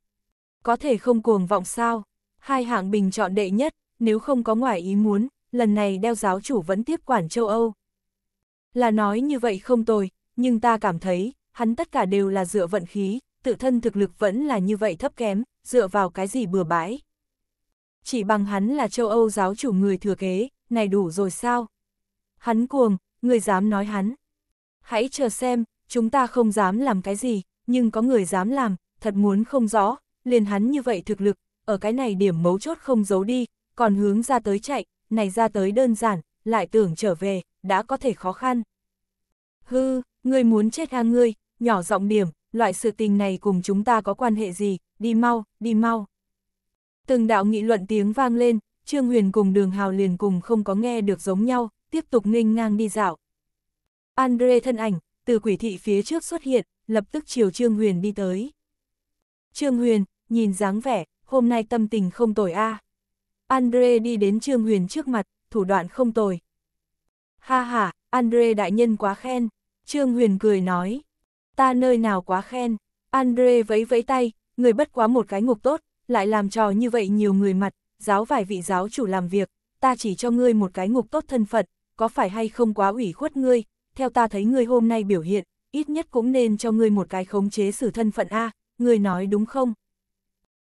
Có thể không cuồng vọng sao? Hai hạng bình chọn đệ nhất, nếu không có ngoài ý muốn, lần này đeo giáo chủ vẫn tiếp quản châu Âu. Là nói như vậy không tồi, nhưng ta cảm thấy, hắn tất cả đều là dựa vận khí, tự thân thực lực vẫn là như vậy thấp kém, dựa vào cái gì bừa bãi. Chỉ bằng hắn là châu Âu giáo chủ người thừa kế, này đủ rồi sao? Hắn cuồng, người dám nói hắn. Hãy chờ xem, chúng ta không dám làm cái gì, nhưng có người dám làm, thật muốn không rõ, liền hắn như vậy thực lực, ở cái này điểm mấu chốt không giấu đi, còn hướng ra tới chạy, này ra tới đơn giản, lại tưởng trở về, đã có thể khó khăn. Hư, ngươi muốn chết ha ngươi, nhỏ giọng điểm, loại sự tình này cùng chúng ta có quan hệ gì, đi mau, đi mau. Từng đạo nghị luận tiếng vang lên, Trương Huyền cùng đường hào liền cùng không có nghe được giống nhau, tiếp tục nghênh ngang đi dạo. Andre thân ảnh, từ quỷ thị phía trước xuất hiện, lập tức chiều Trương Huyền đi tới. Trương Huyền, nhìn dáng vẻ, hôm nay tâm tình không tồi a. Andre đi đến Trương Huyền trước mặt, thủ đoạn không tồi. Ha ha, Andre đại nhân quá khen, Trương Huyền cười nói. Ta nơi nào quá khen, Andre vẫy vẫy tay, người bất quá một cái ngục tốt, lại làm trò như vậy nhiều người mặt, giáo vài vị giáo chủ làm việc, ta chỉ cho ngươi một cái ngục tốt thân phận, có phải hay không quá ủy khuất ngươi, theo ta thấy ngươi hôm nay biểu hiện, ít nhất cũng nên cho ngươi một cái khống chế xử thân phận A, ngươi nói đúng không?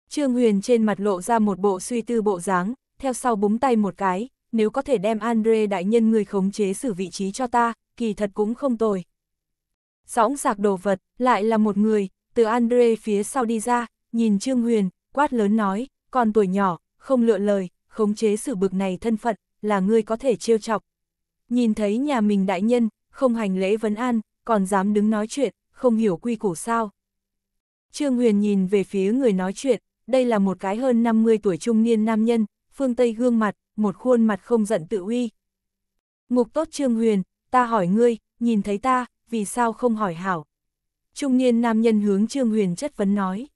Trương Huyền trên mặt lộ ra một bộ suy tư bộ dáng, theo sau búng tay một cái, nếu có thể đem Andre đại nhân người khống chế xử vị trí cho ta, kỳ thật cũng không tồi. Sõng sạc đồ vật, lại là một người, từ Andre phía sau đi ra, nhìn Trương Huyền, quát lớn nói, còn tuổi nhỏ, không lựa lời, khống chế xử bực này thân phận, là ngươi có thể trêu chọc. Nhìn thấy nhà mình đại nhân, không hành lễ vấn an, còn dám đứng nói chuyện, không hiểu quy củ sao. Trương Huyền nhìn về phía người nói chuyện, đây là một cái hơn 50 tuổi trung niên nam nhân, phương Tây gương mặt, một khuôn mặt không giận tự uy. Ngục tốt Trương Huyền, ta hỏi ngươi, nhìn thấy ta, vì sao không hỏi hảo? Trung niên nam nhân hướng Trương Huyền chất vấn nói.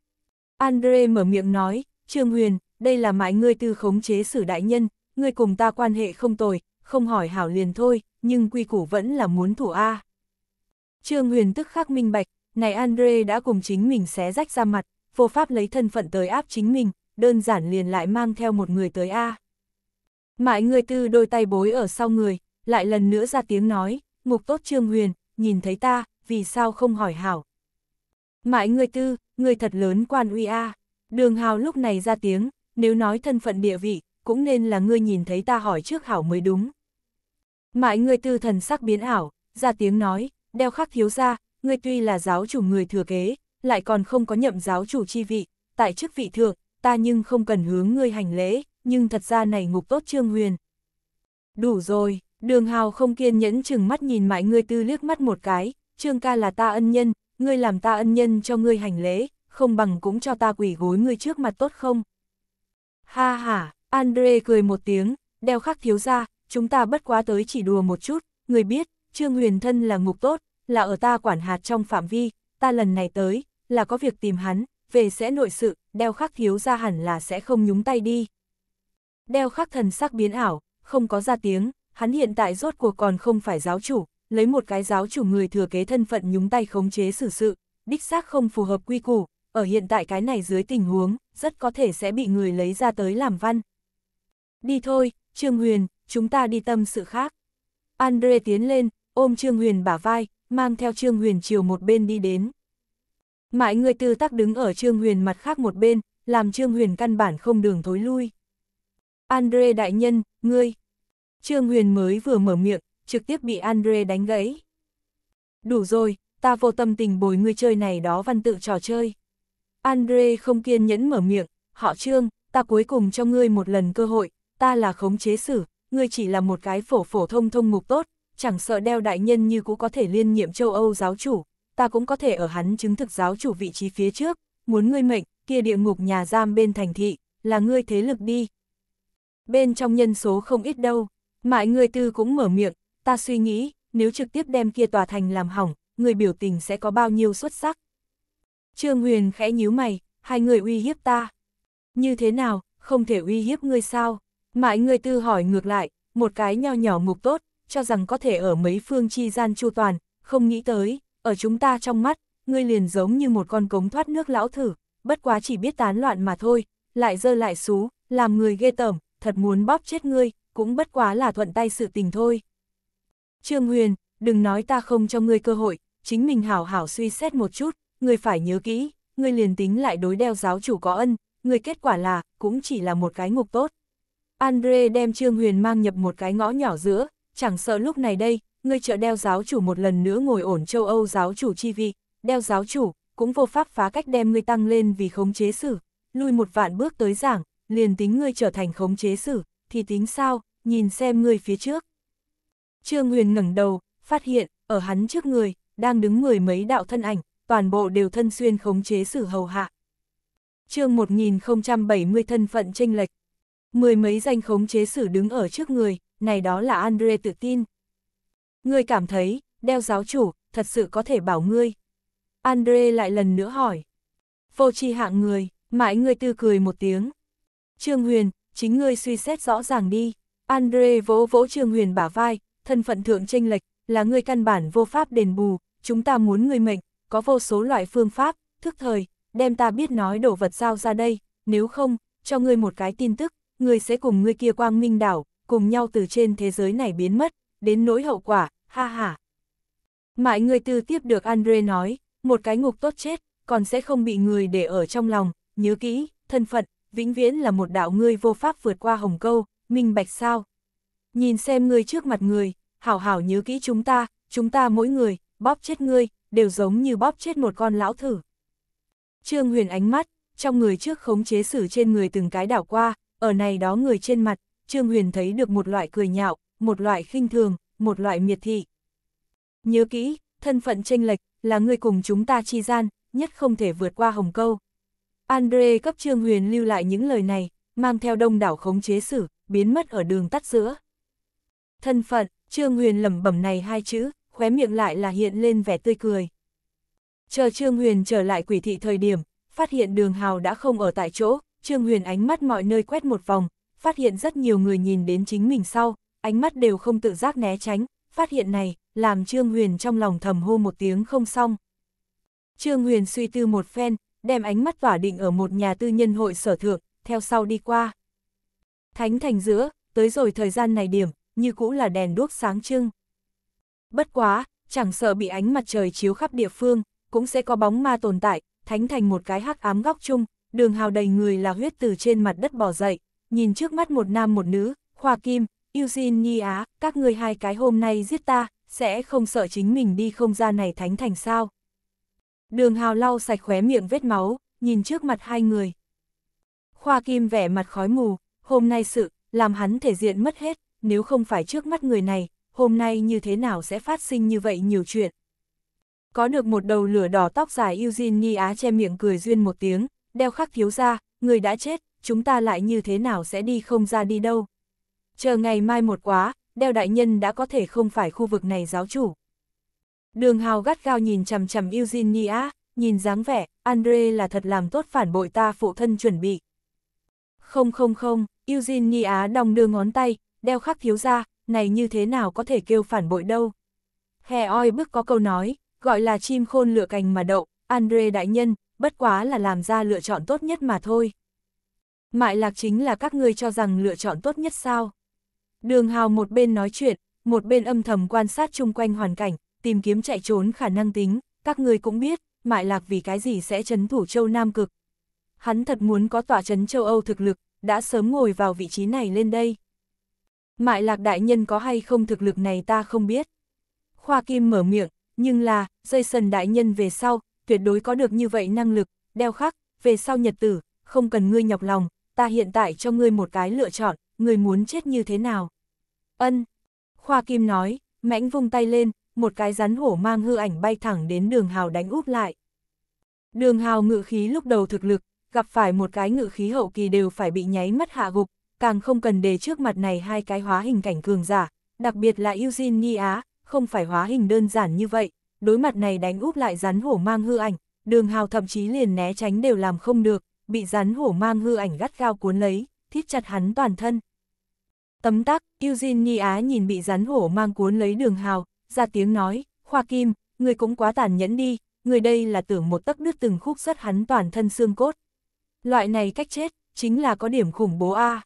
Andre mở miệng nói, Trương Huyền, đây là mãi ngươi tư khống chế xử đại nhân, ngươi cùng ta quan hệ không tồi, không hỏi hảo liền thôi, nhưng quy củ vẫn là muốn thủ A. À. Trương Huyền tức khắc minh bạch, này Andre đã cùng chính mình xé rách ra mặt, vô pháp lấy thân phận tới áp chính mình, đơn giản liền lại mang theo một người tới A. Mãi người tư đôi tay bối ở sau người, lại lần nữa ra tiếng nói, ngục tốt Trương Huyền, nhìn thấy ta, vì sao không hỏi hảo. Mãi người tư, người thật lớn quan uy A, đường hào lúc này ra tiếng, nếu nói thân phận địa vị, cũng nên là ngươi nhìn thấy ta hỏi trước hảo mới đúng. Mãi người tư thần sắc biến ảo, ra tiếng nói, đeo khắc thiếu gia, ngươi tuy là giáo chủ người thừa kế, lại còn không có nhậm giáo chủ chi vị, tại chức vị thượng, ta nhưng không cần hướng ngươi hành lễ, nhưng thật ra này ngục tốt trương huyền. Đủ rồi, đường hào không kiên nhẫn chừng mắt nhìn mãi ngươi tư liếc mắt một cái, trương ca là ta ân nhân, ngươi làm ta ân nhân cho ngươi hành lễ, không bằng cũng cho ta quỷ gối ngươi trước mặt tốt không? Ha ha, Andre cười một tiếng, đeo khắc thiếu ra, chúng ta bất quá tới chỉ đùa một chút, ngươi biết, Trương Huyền Thân là ngục tốt, là ở ta quản hạt trong phạm vi, ta lần này tới, là có việc tìm hắn, về sẽ nội sự, đeo khắc thiếu ra hẳn là sẽ không nhúng tay đi. Đeo khắc thần sắc biến ảo, không có ra tiếng, hắn hiện tại rốt cuộc còn không phải giáo chủ, lấy một cái giáo chủ người thừa kế thân phận nhúng tay khống chế xử sự, đích xác không phù hợp quy củ, ở hiện tại cái này dưới tình huống, rất có thể sẽ bị người lấy ra tới làm văn. Đi thôi, Trương Huyền, chúng ta đi tâm sự khác. Andre tiến lên, ôm Trương Huyền bả vai, mang theo Trương Huyền chiều một bên đi đến. Mãi người tư tác đứng ở Trương Huyền mặt khác một bên, làm Trương Huyền căn bản không đường thối lui. Andre đại nhân, ngươi. Trương Huyền mới vừa mở miệng, trực tiếp bị Andre đánh gãy. Đủ rồi, ta vô tâm tình bồi ngươi chơi này đó văn tự trò chơi. Andre không kiên nhẫn mở miệng, họ Trương, ta cuối cùng cho ngươi một lần cơ hội, ta là khống chế sử, ngươi chỉ là một cái phổ phổ thông thông mục tốt, chẳng sợ đeo đại nhân như cũ có thể liên nhiệm châu Âu giáo chủ, ta cũng có thể ở hắn chứng thực giáo chủ vị trí phía trước, muốn ngươi mệnh, kia địa ngục nhà giam bên thành thị, là ngươi thế lực đi. Bên trong nhân số không ít đâu, mãi người tư cũng mở miệng, ta suy nghĩ, nếu trực tiếp đem kia tòa thành làm hỏng, người biểu tình sẽ có bao nhiêu xuất sắc. Trương Huyền khẽ nhíu mày, hai người uy hiếp ta. Như thế nào, không thể uy hiếp ngươi sao? Mãi người tư hỏi ngược lại, một cái nho nhỏ mục tốt, cho rằng có thể ở mấy phương chi gian chu toàn, không nghĩ tới, ở chúng ta trong mắt, ngươi liền giống như một con cống thoát nước lão thử, bất quá chỉ biết tán loạn mà thôi, lại dơ lại xú, làm người ghê tởm, thật muốn bóp chết ngươi, cũng bất quá là thuận tay sự tình thôi. Trương Huyền, đừng nói ta không cho ngươi cơ hội, chính mình hảo hảo suy xét một chút, ngươi phải nhớ kỹ, ngươi liền tính lại đối đeo giáo chủ có ân, ngươi kết quả là, cũng chỉ là một cái ngục tốt. Andre đem Trương Huyền mang nhập một cái ngõ nhỏ giữa, chẳng sợ lúc này đây, ngươi trợ đeo giáo chủ một lần nữa ngồi ổn châu Âu giáo chủ chi vị, đeo giáo chủ, cũng vô pháp phá cách đem ngươi tăng lên vì khống chế sử, lui một vạn bước tới giảng, liền tính ngươi trở thành khống chế sử, thì tính sao, nhìn xem ngươi phía trước. Trương Huyền ngẩng đầu, phát hiện, ở hắn trước người, đang đứng mười mấy đạo thân ảnh, toàn bộ đều thân xuyên khống chế sử hầu hạ. chương 1070 thân phận tranh lệch, mười mấy danh khống chế sử đứng ở trước người, này đó là Andre tự tin. Ngươi cảm thấy, đeo giáo chủ, thật sự có thể bảo ngươi. Andre lại lần nữa hỏi. Vô tri hạng người, mãi ngươi tư cười một tiếng. Trương Huyền, chính ngươi suy xét rõ ràng đi. Andre vỗ vỗ Trương Huyền bả vai, thân phận thượng tranh lệch, là ngươi căn bản vô pháp đền bù, chúng ta muốn ngươi mệnh, có vô số loại phương pháp, thức thời, đem ta biết nói đổ vật giao ra đây, nếu không, cho ngươi một cái tin tức, ngươi sẽ cùng ngươi kia quang minh đảo, cùng nhau từ trên thế giới này biến mất, đến nỗi hậu quả, ha ha. Mãi người tư tiếp được Andre nói, một cái ngục tốt chết, còn sẽ không bị người để ở trong lòng, nhớ kỹ, thân phận, vĩnh viễn là một đạo ngươi vô pháp vượt qua hồng câu, minh bạch sao. Nhìn xem ngươi trước mặt người, hảo hảo nhớ kỹ chúng ta, chúng ta mỗi người, bóp chết ngươi, đều giống như bóp chết một con lão thử. Trương Huyền ánh mắt, trong người trước khống chế xử trên người từng cái đảo qua, ở này đó người trên mặt, Trương Huyền thấy được một loại cười nhạo, một loại khinh thường, một loại miệt thị. Nhớ kỹ, thân phận tranh lệch là người cùng chúng ta chi gian, nhất không thể vượt qua hồng câu. Andre cấp Trương Huyền lưu lại những lời này, mang theo đông đảo khống chế xử, biến mất ở đường tắt giữa. Thân phận, Trương Huyền lẩm bẩm này hai chữ, khóe miệng lại là hiện lên vẻ tươi cười. Chờ Trương Huyền trở lại quỷ thị thời điểm, phát hiện đường hào đã không ở tại chỗ, Trương Huyền ánh mắt mọi nơi quét một vòng, phát hiện rất nhiều người nhìn đến chính mình sau, ánh mắt đều không tự giác né tránh, phát hiện này, làm Trương Huyền trong lòng thầm hô một tiếng không xong. Trương Huyền suy tư một phen, đem ánh mắt tỏa định ở một nhà tư nhân hội sở thượng, theo sau đi qua. Thánh thành giữa, tới rồi thời gian này điểm, như cũ là đèn đuốc sáng trưng. Bất quá, chẳng sợ bị ánh mặt trời chiếu khắp địa phương, cũng sẽ có bóng ma tồn tại, thánh thành một cái hắc ám góc chung, đường hào đầy người là huyết từ trên mặt đất bỏ dậy, nhìn trước mắt một nam một nữ, Khoa Kim, Eugene Nhi Á, các người hai cái hôm nay giết ta, sẽ không sợ chính mình đi không gian này thánh thành sao. Đường hào lau sạch khóe miệng vết máu, nhìn trước mặt hai người. Khoa Kim vẻ mặt khói mù, hôm nay sự, làm hắn thể diện mất hết, nếu không phải trước mắt người này, hôm nay như thế nào sẽ phát sinh như vậy nhiều chuyện. Có được một đầu lửa đỏ tóc dài Eugene Nhi Á che miệng cười duyên một tiếng, đeo khắc thiếu ra, người đã chết, chúng ta lại như thế nào sẽ đi không ra đi đâu. Chờ ngày mai một quá, đeo đại nhân đã có thể không phải khu vực này giáo chủ. Đường hào gắt gao nhìn chằm chằm Eugenia, nhìn dáng vẻ, Andre là thật làm tốt phản bội ta phụ thân chuẩn bị. Không không không, Eugenia đồng đưa ngón tay, đeo khắc thiếu ra, này như thế nào có thể kêu phản bội đâu. Hè oi bức có câu nói, gọi là chim khôn lựa cành mà đậu, Andre đại nhân, bất quá là làm ra lựa chọn tốt nhất mà thôi. Mại lạc chính là các ngươi cho rằng lựa chọn tốt nhất sao. Đường hào một bên nói chuyện, một bên âm thầm quan sát chung quanh hoàn cảnh, tìm kiếm chạy trốn khả năng tính, các ngươi cũng biết, mại lạc vì cái gì sẽ chấn thủ châu Nam Cực. Hắn thật muốn có tỏa chấn châu Âu thực lực, đã sớm ngồi vào vị trí này lên đây. Mại lạc đại nhân có hay không thực lực này ta không biết. Khoa Kim mở miệng, nhưng là, Jason đại nhân về sau, tuyệt đối có được như vậy năng lực, đeo khắc, về sau nhật tử, không cần ngươi nhọc lòng, ta hiện tại cho ngươi một cái lựa chọn, ngươi muốn chết như thế nào? Ân. Khoa Kim nói, mãnh vung tay lên, một cái rắn hổ mang hư ảnh bay thẳng đến đường hào đánh úp lại. Đường hào ngự khí lúc đầu thực lực, gặp phải một cái ngự khí hậu kỳ đều phải bị nháy mất hạ gục, càng không cần để trước mặt này hai cái hóa hình cảnh cường giả, đặc biệt là Eugene Nhi Á, không phải hóa hình đơn giản như vậy, đối mặt này đánh úp lại rắn hổ mang hư ảnh, đường hào thậm chí liền né tránh đều làm không được, bị rắn hổ mang hư ảnh gắt gao cuốn lấy, thiết chặt hắn toàn thân. Tấm tắc, Eugene Nhi Á nhìn bị rắn hổ mang cuốn lấy đường hào, ra tiếng nói, Khoa Kim, người cũng quá tàn nhẫn đi, người đây là tưởng một tấc đứt từng khúc rất hắn toàn thân xương cốt. Loại này cách chết, chính là có điểm khủng bố A.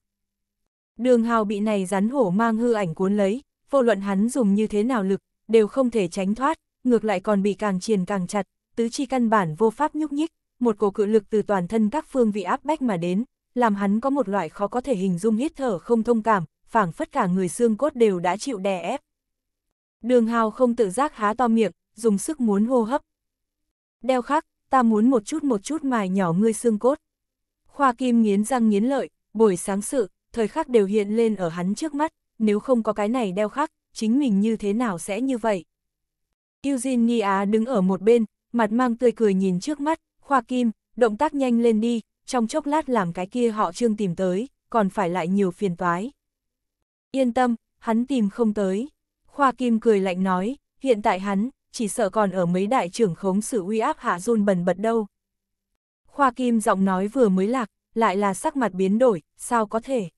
Đường hào bị này rắn hổ mang hư ảnh cuốn lấy, vô luận hắn dùng như thế nào lực, đều không thể tránh thoát, ngược lại còn bị càng triền càng chặt, tứ chi căn bản vô pháp nhúc nhích, một cổ cự lực từ toàn thân các phương vị áp bách mà đến, làm hắn có một loại khó có thể hình dung hít thở không thông cảm, phảng phất cả người xương cốt đều đã chịu đè ép. Đường hào không tự giác há to miệng, dùng sức muốn hô hấp. Đeo khắc, ta muốn một chút một chút mài nhỏ ngươi xương cốt. Khoa kim nghiến răng nghiến lợi, buổi sáng sự, thời khắc đều hiện lên ở hắn trước mắt, nếu không có cái này đeo khắc, chính mình như thế nào sẽ như vậy? Eugenia đứng ở một bên, mặt mang tươi cười nhìn trước mắt, Khoa Kim, động tác nhanh lên đi, trong chốc lát làm cái kia họ trương tìm tới, còn phải lại nhiều phiền toái. Yên tâm, hắn tìm không tới. Khoa Kim cười lạnh nói, hiện tại hắn, chỉ sợ còn ở mấy đại trưởng khống sự uy áp hạ run bần bật đâu. Khoa Kim giọng nói vừa mới lạc, lại là sắc mặt biến đổi, sao có thể.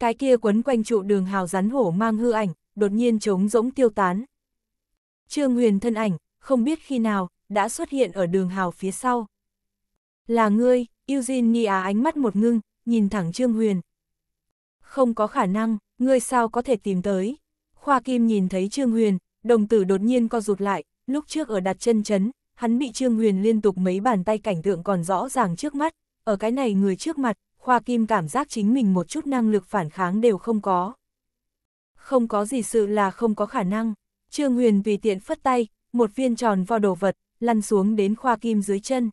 Cái kia quấn quanh trụ đường hào rắn hổ mang hư ảnh, đột nhiên trống rỗng tiêu tán. Trương Huyền thân ảnh, không biết khi nào, đã xuất hiện ở đường hào phía sau. Là ngươi, Eugenia ánh mắt một ngưng, nhìn thẳng Trương Huyền. Không có khả năng, ngươi sao có thể tìm tới. Khoa Kim nhìn thấy Trương Huyền, đồng tử đột nhiên co rụt lại, lúc trước ở đặt chân chấn, hắn bị Trương Huyền liên tục mấy bàn tay cảnh tượng còn rõ ràng trước mắt, ở cái này người trước mặt, Khoa Kim cảm giác chính mình một chút năng lực phản kháng đều không có. Không có gì sự là không có khả năng, Trương Huyền tùy tiện phất tay, một viên tròn vào đồ vật lăn xuống đến khoa kim dưới chân.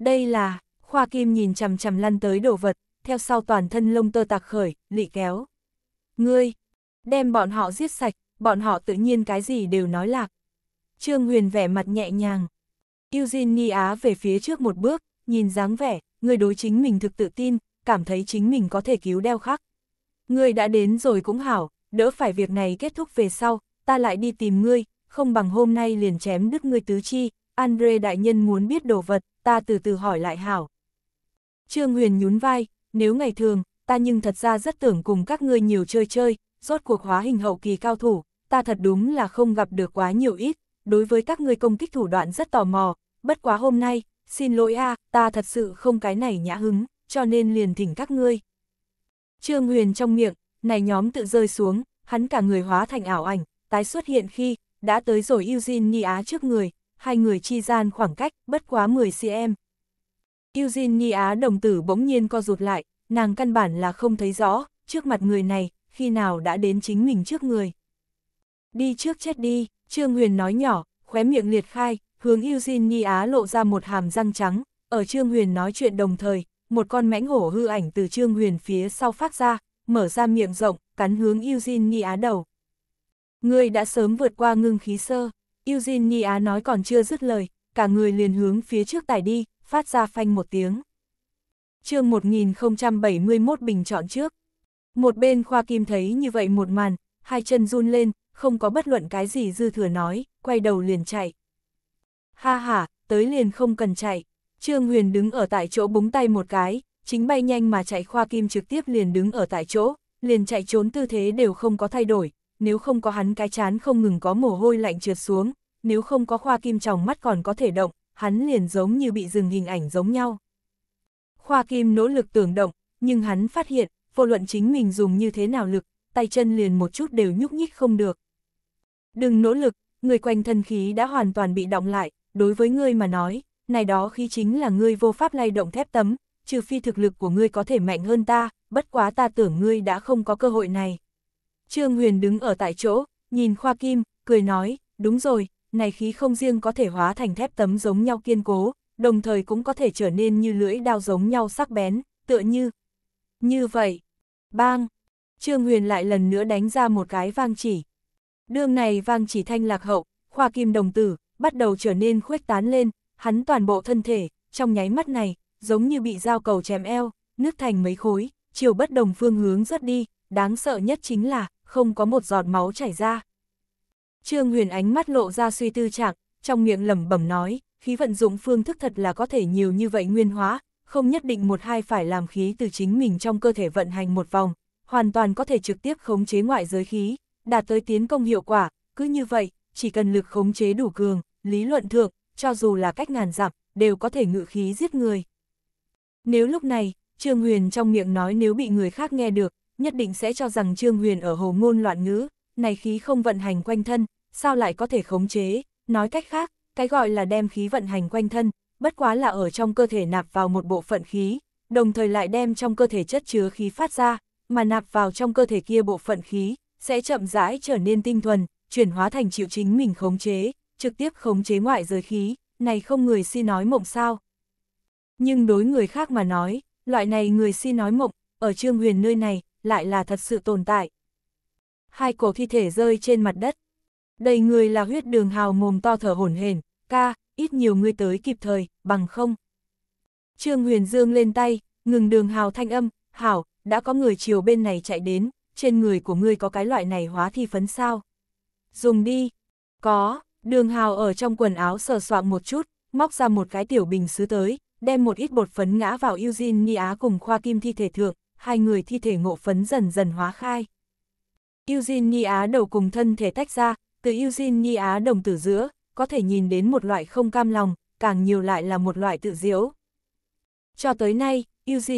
Đây là, khoa kim nhìn chằm chằm lăn tới đồ vật, theo sau toàn thân lông tơ tạc khởi, lị kéo. Ngươi, đem bọn họ giết sạch, bọn họ tự nhiên cái gì đều nói lạc. Trương Huyền vẻ mặt nhẹ nhàng. á về phía trước một bước, nhìn dáng vẻ, người đối chính mình thực tự tin, cảm thấy chính mình có thể cứu đeo khắc. Ngươi đã đến rồi cũng hảo, đỡ phải việc này kết thúc về sau, ta lại đi tìm ngươi, không bằng hôm nay liền chém đứt ngươi tứ chi, Andre đại nhân muốn biết đồ vật, ta từ từ hỏi lại hảo. Trương Huyền nhún vai, nếu ngày thường, ta nhưng thật ra rất tưởng cùng các ngươi nhiều chơi chơi, rốt cuộc hóa hình hậu kỳ cao thủ, ta thật đúng là không gặp được quá nhiều ít, đối với các ngươi công kích thủ đoạn rất tò mò, bất quá hôm nay, xin lỗi a, ta thật sự không cái này nhã hứng, cho nên liền thỉnh các ngươi. Trương Huyền trong miệng, này nhóm tự rơi xuống, hắn cả người hóa thành ảo ảnh, tái xuất hiện khi, đã tới rồi Eugenia trước người, hai người chi gian khoảng cách, bất quá 10cm. Eugenia đồng tử bỗng nhiên co rụt lại, nàng căn bản là không thấy rõ, trước mặt người này, khi nào đã đến chính mình trước người. Đi trước chết đi, Trương Huyền nói nhỏ, khóe miệng liệt khai, hướng Eugenia lộ ra một hàm răng trắng, ở Trương Huyền nói chuyện đồng thời, một con mãnh hổ hư ảnh từ Trương Huyền phía sau phát ra, mở ra miệng rộng, cắn hướng Eugenia đầu. Ngươi đã sớm vượt qua ngưng khí sơ, Eugenia nói còn chưa dứt lời, cả người liền hướng phía trước tải đi, phát ra phanh một tiếng. chương 1071 bình chọn trước. Một bên Khoa Kim thấy như vậy một màn, hai chân run lên, không có bất luận cái gì dư thừa nói, quay đầu liền chạy. Ha ha, tới liền không cần chạy. Trương Huyền đứng ở tại chỗ búng tay một cái, chính bay nhanh mà chạy Khoa Kim trực tiếp liền đứng ở tại chỗ, liền chạy trốn tư thế đều không có thay đổi, nếu không có hắn cái chán không ngừng có mồ hôi lạnh trượt xuống, nếu không có khoa kim trong mắt còn có thể động, hắn liền giống như bị dừng hình ảnh giống nhau. Khoa kim nỗ lực tưởng động, nhưng hắn phát hiện, vô luận chính mình dùng như thế nào lực, tay chân liền một chút đều nhúc nhích không được. Đừng nỗ lực, người quanh thân khí đã hoàn toàn bị động lại, đối với ngươi mà nói, này đó khí chính là ngươi vô pháp lay động thép tấm, trừ phi thực lực của ngươi có thể mạnh hơn ta, bất quá ta tưởng ngươi đã không có cơ hội này. Trương Huyền đứng ở tại chỗ, nhìn Khoa Kim, cười nói, đúng rồi, này khí không riêng có thể hóa thành thép tấm giống nhau kiên cố, đồng thời cũng có thể trở nên như lưỡi đao giống nhau sắc bén, tựa như. Như vậy, bang, Trương Huyền lại lần nữa đánh ra một cái vang chỉ. Đường này vang chỉ thanh lạc hậu, Khoa Kim đồng tử, bắt đầu trở nên khuếch tán lên, hắn toàn bộ thân thể, trong nháy mắt này, giống như bị dao cầu chém eo, nước thành mấy khối, chiều bất đồng phương hướng rớt đi, đáng sợ nhất chính là, không có một giọt máu chảy ra. Trương Huyền ánh mắt lộ ra suy tư trạng, trong miệng lẩm bẩm nói, khí vận dụng phương thức thật là có thể nhiều như vậy nguyên hóa, không nhất định một hai phải làm khí từ chính mình trong cơ thể vận hành một vòng, hoàn toàn có thể trực tiếp khống chế ngoại giới khí, đạt tới tiến công hiệu quả, cứ như vậy, chỉ cần lực khống chế đủ cường, lý luận thượng, cho dù là cách ngàn dặm, đều có thể ngự khí giết người. Nếu lúc này, Trương Huyền trong miệng nói nếu bị người khác nghe được, nhất định sẽ cho rằng Trương Huyền ở hồ ngôn loạn ngữ, này khí không vận hành quanh thân, sao lại có thể khống chế, nói cách khác, cái gọi là đem khí vận hành quanh thân, bất quá là ở trong cơ thể nạp vào một bộ phận khí, đồng thời lại đem trong cơ thể chất chứa khí phát ra, mà nạp vào trong cơ thể kia bộ phận khí, sẽ chậm rãi trở nên tinh thuần, chuyển hóa thành chịu chính mình khống chế, trực tiếp khống chế ngoại giới khí, này không người si nói mộng sao. Nhưng đối người khác mà nói, loại này người si nói mộng, ở Trương Huyền nơi này, lại là thật sự tồn tại. Hai cổ thi thể rơi trên mặt đất. Đầy người là huyết đường hào mồm to thở hổn hển, ca, ít nhiều người tới kịp thời, bằng không. Trương Huyền Dương lên tay, ngừng đường hào thanh âm, hảo, đã có người chiều bên này chạy đến, trên người của ngươi có cái loại này hóa thi phấn sao. Dùng đi, có, đường hào ở trong quần áo sờ soạn một chút, móc ra một cái tiểu bình sứ tới, đem một ít bột phấn ngã vào Eugene á cùng khoa kim thi thể thượng, hai người thi thể ngộ phấn dần dần hóa khai. Nhi Á đầu cùng thân thể tách ra, từ Nhi Á đồng tử giữa, có thể nhìn đến một loại không cam lòng, càng nhiều lại là một loại tự diễu. Cho tới nay,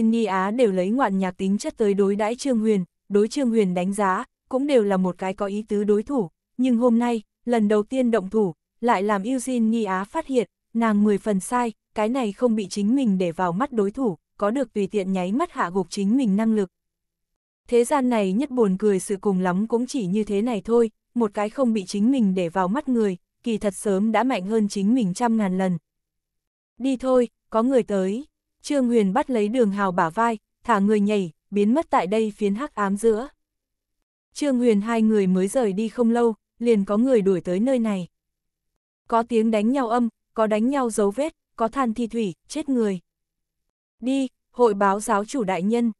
Nhi Á đều lấy ngoạn nhạc tính chất tới đối đãi Trương Huyền, đối Trương Huyền đánh giá, cũng đều là một cái có ý tứ đối thủ, nhưng hôm nay, lần đầu tiên động thủ, lại làm Nhi Á phát hiện, nàng mười phần sai, cái này không bị chính mình để vào mắt đối thủ có được tùy tiện nháy mắt hạ gục chính mình năng lực. Thế gian này nhất buồn cười sự cùng lắm cũng chỉ như thế này thôi, một cái không bị chính mình để vào mắt người, kỳ thật sớm đã mạnh hơn chính mình trăm ngàn lần. Đi thôi, có người tới. Trương Huyền bắt lấy đường hào bả vai, thả người nhảy, biến mất tại đây phiến hắc ám giữa. Trương Huyền hai người mới rời đi không lâu, liền có người đuổi tới nơi này. Có tiếng đánh nhau âm, có đánh nhau dấu vết, có than thi thủy, chết người. Đi, hội báo giáo chủ đại nhân.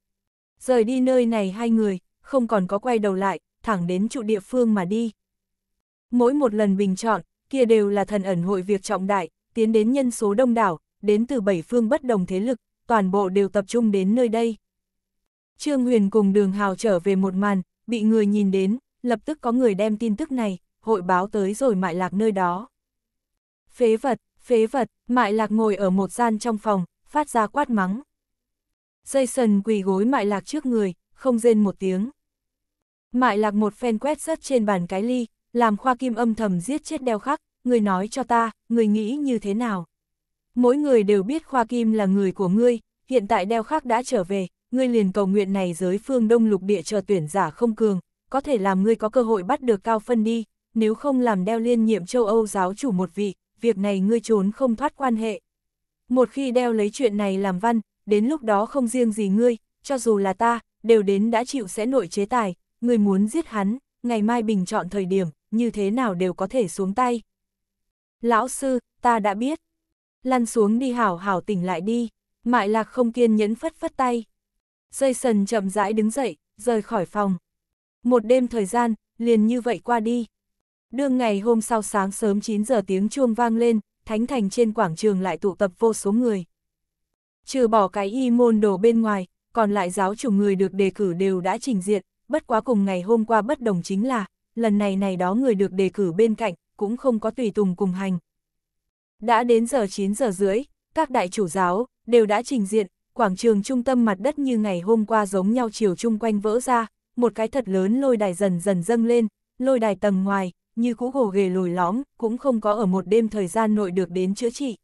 Rời đi nơi này hai người, không còn có quay đầu lại, thẳng đến trụ địa phương mà đi. Mỗi một lần bình chọn, kia đều là thần ẩn hội việc trọng đại, tiến đến nhân số đông đảo, đến từ bảy phương bất đồng thế lực, toàn bộ đều tập trung đến nơi đây. Trương Huyền cùng đường hào trở về một màn, bị người nhìn đến, lập tức có người đem tin tức này, hội báo tới rồi mại lạc nơi đó. Phế vật, phế vật, mại lạc ngồi ở một gian trong phòng, phát ra quát mắng. Jason quỳ gối mại lạc trước người, không rên một tiếng. Mại lạc một phen quét rớt trên bàn cái ly, làm khoa kim âm thầm giết chết đeo khắc, người nói cho ta, người nghĩ như thế nào. Mỗi người đều biết khoa kim là người của ngươi, hiện tại đeo khắc đã trở về, ngươi liền cầu nguyện này giới phương đông lục địa chờ tuyển giả không cường, có thể làm ngươi có cơ hội bắt được cao phân đi, nếu không làm đeo liên nhiệm châu Âu giáo chủ một vị, việc này ngươi trốn không thoát quan hệ một khi đeo lấy chuyện này làm văn, đến lúc đó không riêng gì ngươi, cho dù là ta, đều đến đã chịu sẽ nội chế tài, ngươi muốn giết hắn, ngày mai bình chọn thời điểm, như thế nào đều có thể xuống tay. Lão sư, ta đã biết. Lăn xuống đi hảo hảo tỉnh lại đi, mại lạc không kiên nhẫn phất phất tay. Jason chậm rãi đứng dậy, rời khỏi phòng. Một đêm thời gian, liền như vậy qua đi. Đương ngày hôm sau sáng sớm 9 giờ tiếng chuông vang lên, thánh thành trên quảng trường lại tụ tập vô số người. Trừ bỏ cái y môn đồ bên ngoài, còn lại giáo chủ người được đề cử đều đã trình diện, bất quá cùng ngày hôm qua bất đồng chính là, lần này này đó người được đề cử bên cạnh, cũng không có tùy tùng cùng hành. Đã đến giờ 9 giờ rưỡi, các đại chủ giáo đều đã trình diện, quảng trường trung tâm mặt đất như ngày hôm qua giống nhau chiều chung quanh vỡ ra, một cái thật lớn lôi đài dần dần dâng lên, lôi đài tầng ngoài, như cũ gồ ghề lồi lõm, cũng không có ở một đêm thời gian nội được đến chữa trị.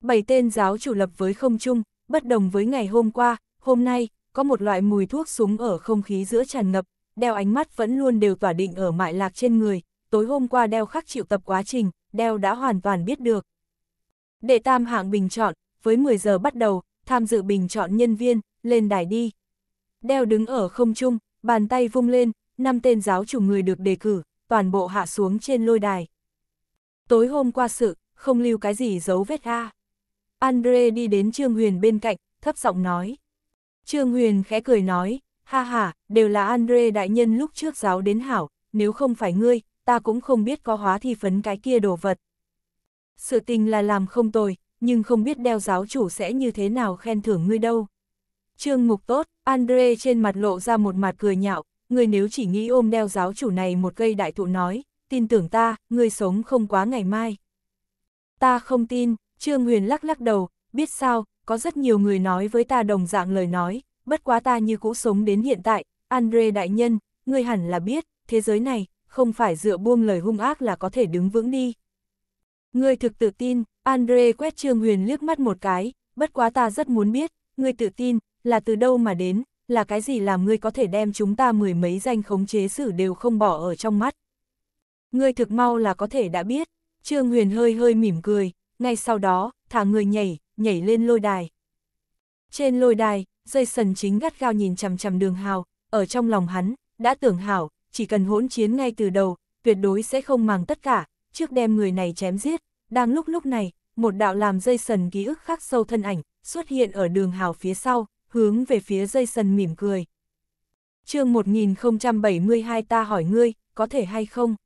Bảy tên giáo chủ lập với không trung, bất đồng với ngày hôm qua, hôm nay, có một loại mùi thuốc súng ở không khí giữa tràn ngập, đeo ánh mắt vẫn luôn đều tỏa định ở mại lạc trên người, tối hôm qua đeo khắc chịu tập quá trình, đeo đã hoàn toàn biết được. Đệ tam hạng bình chọn, với 10 giờ bắt đầu, tham dự bình chọn nhân viên, lên đài đi. Đeo đứng ở không trung, bàn tay vung lên, năm tên giáo chủ người được đề cử, toàn bộ hạ xuống trên lôi đài. Tối hôm qua sự, không lưu cái gì giấu vết ha Andre đi đến Trương Huyền bên cạnh, thấp giọng nói. Trương Huyền khẽ cười nói, ha ha, đều là Andre đại nhân lúc trước giáo đến hảo, nếu không phải ngươi, ta cũng không biết có hóa thi phấn cái kia đồ vật. Sự tình là làm không tồi, nhưng không biết đeo giáo chủ sẽ như thế nào khen thưởng ngươi đâu. Trương Mục tốt, Andre trên mặt lộ ra một mặt cười nhạo, người nếu chỉ nghĩ ôm đeo giáo chủ này một cây đại thụ nói, tin tưởng ta, người sống không quá ngày mai. Ta không tin, Trương Huyền lắc lắc đầu, biết sao, có rất nhiều người nói với ta đồng dạng lời nói, bất quá ta như cũ sống đến hiện tại, Andre đại nhân, người hẳn là biết, thế giới này, không phải dựa buông lời hung ác là có thể đứng vững đi. người thực tự tin, Andre quét Trương Huyền liếc mắt một cái, bất quá ta rất muốn biết, người tự tin, là từ đâu mà đến, là cái gì làm ngươi có thể đem chúng ta mười mấy danh khống chế sử đều không bỏ ở trong mắt. Ngươi thực mau là có thể đã biết, Trương Huyền hơi hơi mỉm cười, ngay sau đó, thả người nhảy, nhảy lên lôi đài. Trên lôi đài, dây sần chính gắt gao nhìn chằm chằm đường hào, ở trong lòng hắn, đã tưởng hảo, chỉ cần hỗn chiến ngay từ đầu, tuyệt đối sẽ không màng tất cả, trước đem người này chém giết. Đang lúc lúc này, một đạo làm dây sần ký ức khắc sâu thân ảnh, xuất hiện ở đường hào phía sau, hướng về phía Jason mỉm cười. chương 1072 ta hỏi ngươi, có thể hay không?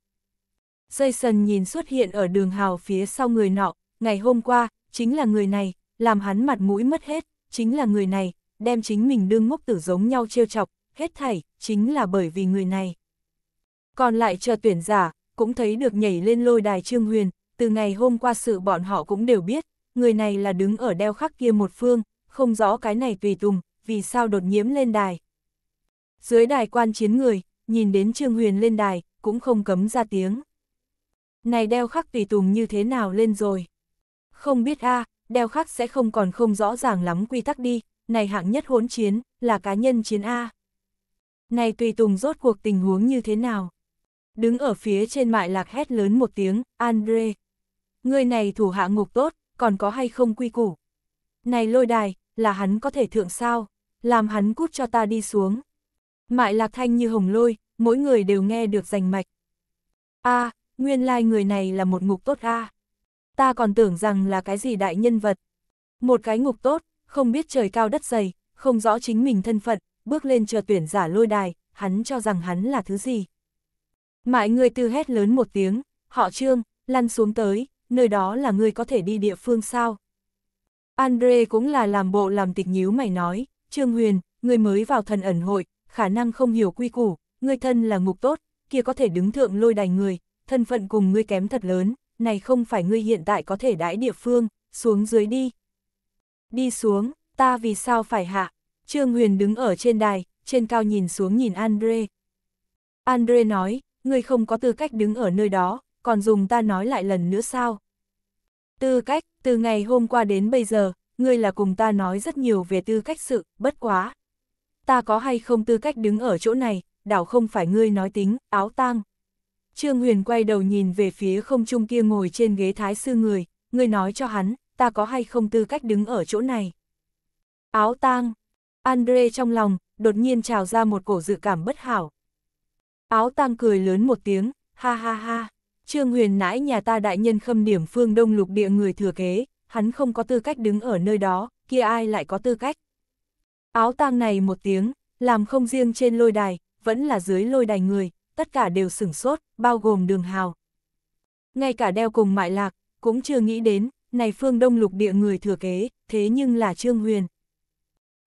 Jason nhìn xuất hiện ở đường hào phía sau người nọ, ngày hôm qua, chính là người này, làm hắn mặt mũi mất hết, chính là người này, đem chính mình đương ngốc tử giống nhau trêu chọc, hết thảy, chính là bởi vì người này. Còn lại chờ tuyển giả, cũng thấy được nhảy lên lôi đài Trương Huyền, từ ngày hôm qua sự bọn họ cũng đều biết, người này là đứng ở đeo khắc kia một phương, không rõ cái này tùy tùng, vì sao đột nhiễm lên đài. Dưới đài quan chiến người, nhìn đến Trương Huyền lên đài, cũng không cấm ra tiếng. Này đeo khắc tùy tùng như thế nào lên rồi? Không biết a đeo khắc sẽ không còn không rõ ràng lắm quy tắc đi, này hạng nhất hỗn chiến, là cá nhân chiến A. Này tùy tùng rốt cuộc tình huống như thế nào? Đứng ở phía trên mại lạc hét lớn một tiếng, Andre. Người này thủ hạ ngục tốt, còn có hay không quy củ? Này lôi đài, là hắn có thể thượng sao, làm hắn cút cho ta đi xuống. Mại lạc thanh như hồng lôi, mỗi người đều nghe được rành mạch. a nguyên lai like người này là một ngục tốt a Ta còn tưởng rằng là cái gì đại nhân vật. Một cái ngục tốt, không biết trời cao đất dày, không rõ chính mình thân phận, bước lên chờ tuyển giả lôi đài, hắn cho rằng hắn là thứ gì. Mãi người tư hét lớn một tiếng, họ trương, lăn xuống tới, nơi đó là người có thể đi địa phương sao. Andre cũng là làm bộ làm tịch nhíu mày nói, Trương Huyền, người mới vào thần ẩn hội, khả năng không hiểu quy củ, người thân là ngục tốt, kia có thể đứng thượng lôi đài người, thân phận cùng ngươi kém thật lớn, này không phải ngươi hiện tại có thể đãi địa phương, xuống dưới đi. Đi xuống, ta vì sao phải hạ? Trương Huyền đứng ở trên đài, trên cao nhìn xuống nhìn Andre. Andre nói, ngươi không có tư cách đứng ở nơi đó, còn dùng ta nói lại lần nữa sao? Tư cách, từ ngày hôm qua đến bây giờ, ngươi là cùng ta nói rất nhiều về tư cách sự, bất quá. Ta có hay không tư cách đứng ở chỗ này, đảo không phải ngươi nói tính, áo tang. Trương Huyền quay đầu nhìn về phía không trung kia ngồi trên ghế thái sư người, ngươi nói cho hắn, ta có hay không tư cách đứng ở chỗ này. Áo tang, Andre trong lòng, đột nhiên trào ra một cổ dự cảm bất hảo. Áo tang cười lớn một tiếng, ha ha ha. Trương Huyền nãi nhà ta đại nhân khâm điểm phương đông lục địa người thừa kế, hắn không có tư cách đứng ở nơi đó, kia ai lại có tư cách. Áo tang này một tiếng, làm không riêng trên lôi đài, vẫn là dưới lôi đài người, tất cả đều sửng sốt, bao gồm đường hào. Ngay cả đeo cùng mại lạc, cũng chưa nghĩ đến, này phương đông lục địa người thừa kế, thế nhưng là Trương Huyền.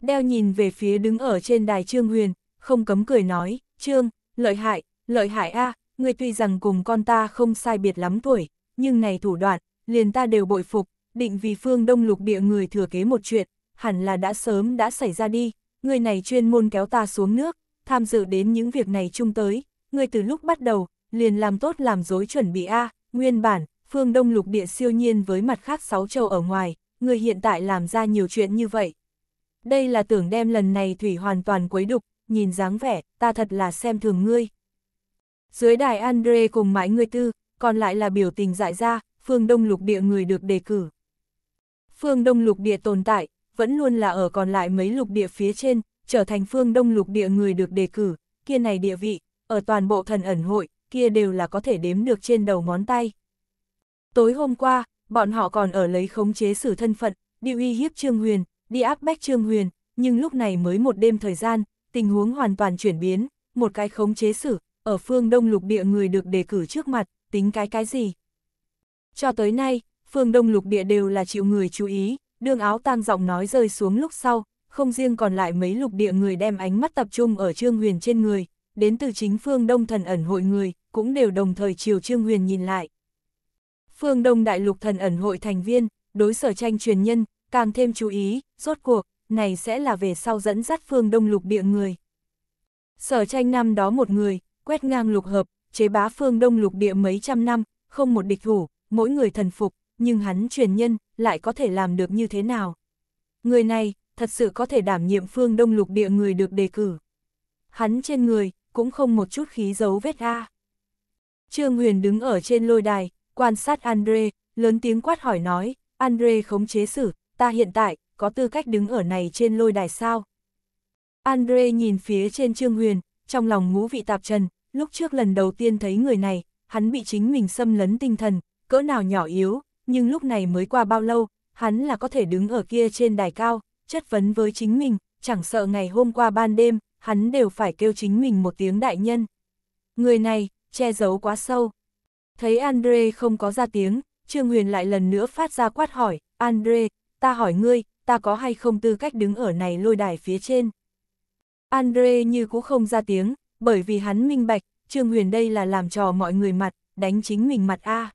Đeo nhìn về phía đứng ở trên đài Trương Huyền, không cấm cười nói, Trương, lợi hại, lợi hại a ngươi tuy rằng cùng con ta không sai biệt lắm tuổi, nhưng này thủ đoạn, liền ta đều bội phục, định vì phương đông lục địa người thừa kế một chuyện, hẳn là đã sớm đã xảy ra đi, Ngươi này chuyên môn kéo ta xuống nước, tham dự đến những việc này chung tới, Ngươi từ lúc bắt đầu, liền làm tốt làm dối chuẩn bị A, nguyên bản, phương đông lục địa siêu nhiên với mặt khác sáu châu ở ngoài, người hiện tại làm ra nhiều chuyện như vậy. Đây là tưởng đem lần này Thủy hoàn toàn quấy đục, nhìn dáng vẻ, ta thật là xem thường ngươi. Dưới đài Andre cùng mãi người tư, còn lại là biểu tình dại ra, phương Đông lục địa người được đề cử. Phương Đông lục địa tồn tại, vẫn luôn là ở còn lại mấy lục địa phía trên, trở thành phương Đông lục địa người được đề cử, kia này địa vị, ở toàn bộ thần ẩn hội, kia đều là có thể đếm được trên đầu ngón tay. Tối hôm qua, bọn họ còn ở lấy khống chế xử thân phận, đi uy hiếp Trương Huyền, đi áp bách Trương Huyền, nhưng lúc này mới một đêm thời gian, tình huống hoàn toàn chuyển biến, một cái khống chế xử, ở phương Đông lục địa người được đề cử trước mặt, tính cái cái gì? Cho tới nay, phương Đông lục địa đều là chịu người chú ý, đương áo tang giọng nói rơi xuống lúc sau, không riêng còn lại mấy lục địa người đem ánh mắt tập trung ở Trương Huyền trên người, đến từ chính phương Đông thần ẩn hội người, cũng đều đồng thời chiều Trương Huyền nhìn lại. Phương Đông đại lục thần ẩn hội thành viên, đối sở tranh truyền nhân, càng thêm chú ý, rốt cuộc, này sẽ là về sau dẫn dắt phương Đông lục địa người. Sở tranh năm đó một người, quét ngang lục hợp, chế bá phương đông lục địa mấy trăm năm, không một địch thủ, mỗi người thần phục, nhưng hắn truyền nhân lại có thể làm được như thế nào? Người này thật sự có thể đảm nhiệm phương đông lục địa người được đề cử. Hắn trên người cũng không một chút khí dấu vết a. Trương Huyền đứng ở trên lôi đài, quan sát Andre, lớn tiếng quát hỏi nói, Andre khống chế xử, ta hiện tại có tư cách đứng ở này trên lôi đài sao? Andre nhìn phía trên Trương Huyền, trong lòng ngũ vị tạp trần, lúc trước lần đầu tiên thấy người này, hắn bị chính mình xâm lấn tinh thần, cỡ nào nhỏ yếu, nhưng lúc này mới qua bao lâu, hắn là có thể đứng ở kia trên đài cao, chất vấn với chính mình, chẳng sợ ngày hôm qua ban đêm, hắn đều phải kêu chính mình một tiếng đại nhân. Người này, che giấu quá sâu. Thấy Andre không có ra tiếng, Trương Huyền lại lần nữa phát ra quát hỏi, Andre, ta hỏi ngươi, ta có hay không tư cách đứng ở này lôi đài phía trên. Andre như cũng không ra tiếng, bởi vì hắn minh bạch, Trương Huyền đây là làm trò mọi người mặt, đánh chính mình mặt a.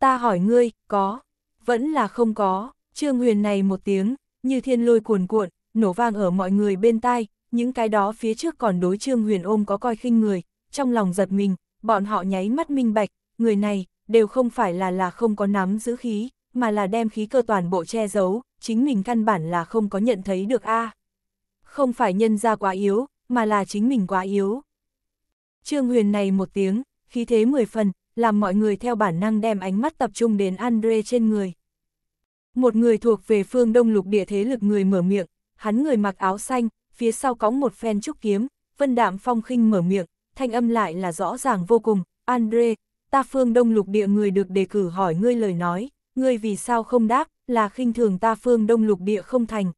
Ta hỏi ngươi, có, vẫn là không có, Trương Huyền này một tiếng, như thiên lôi cuồn cuộn, nổ vang ở mọi người bên tai, những cái đó phía trước còn đối Trương Huyền ôm có coi khinh người, trong lòng giật mình, bọn họ nháy mắt minh bạch, người này, đều không phải là là không có nắm giữ khí, mà là đem khí cơ toàn bộ che giấu, chính mình căn bản là không có nhận thấy được a. Không phải nhân ra quá yếu, mà là chính mình quá yếu. Trương Huyền này một tiếng, khí thế mười phần, làm mọi người theo bản năng đem ánh mắt tập trung đến Andre trên người. Một người thuộc về phương đông lục địa thế lực người mở miệng, hắn người mặc áo xanh, phía sau có một phen trúc kiếm, vân đạm phong khinh mở miệng, thanh âm lại là rõ ràng vô cùng, Andre, ta phương đông lục địa người được đề cử hỏi ngươi lời nói, ngươi vì sao không đáp, là khinh thường ta phương đông lục địa không thành,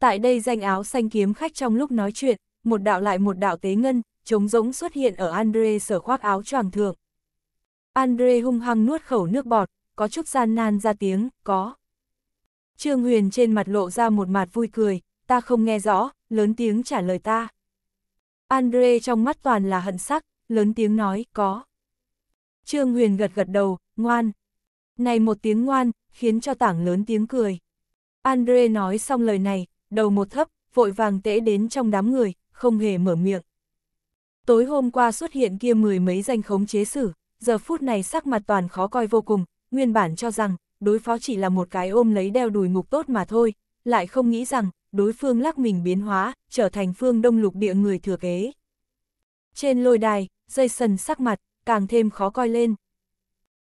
Tại đây danh áo xanh kiếm khách trong lúc nói chuyện, một đạo lại một đạo tế ngân, trống rỗng xuất hiện ở Andre sở khoác áo choàng thượng. Andre hung hăng nuốt khẩu nước bọt, có chút gian nan ra tiếng, có. Trương Huyền trên mặt lộ ra một mặt vui cười, ta không nghe rõ, lớn tiếng trả lời ta. Andre trong mắt toàn là hận sắc, lớn tiếng nói, có. Trương Huyền gật gật đầu, ngoan. Này một tiếng ngoan, khiến cho tảng lớn tiếng cười. Andre nói xong lời này, đầu một thấp, vội vàng tễ đến trong đám người, không hề mở miệng. Tối hôm qua xuất hiện kia mười mấy danh khống chế xử, giờ phút này sắc mặt toàn khó coi vô cùng, nguyên bản cho rằng, đối phó chỉ là một cái ôm lấy đeo đùi ngục tốt mà thôi, lại không nghĩ rằng, đối phương lắc mình biến hóa, trở thành phương đông lục địa người thừa kế. Trên lôi đài, Jason sắc mặt, càng thêm khó coi lên.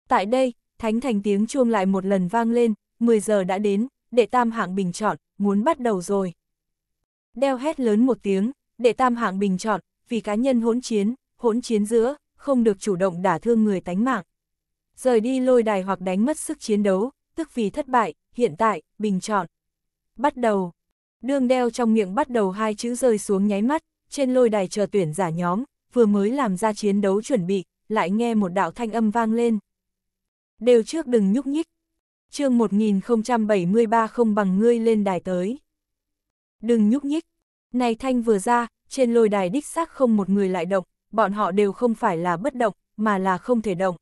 Tại đây, thánh thành tiếng chuông lại một lần vang lên, 10 giờ đã đến, để tam hạng bình chọn, muốn bắt đầu rồi. Đeo hét lớn một tiếng, để tam hạng bình chọn, vì cá nhân hỗn chiến, hỗn chiến giữa, không được chủ động đả thương người tánh mạng. Rời đi lôi đài hoặc đánh mất sức chiến đấu, tức vì thất bại, hiện tại, bình chọn. Bắt đầu. Đương đeo trong miệng bắt đầu hai chữ rơi xuống nháy mắt, trên lôi đài chờ tuyển giả nhóm, vừa mới làm ra chiến đấu chuẩn bị, lại nghe một đạo thanh âm vang lên. Đều trước đừng nhúc nhích, chương 1073 không bằng ngươi lên đài tới. Đừng nhúc nhích. Này thanh vừa ra, trên lôi đài đích xác không một người lại động, bọn họ đều không phải là bất động, mà là không thể động.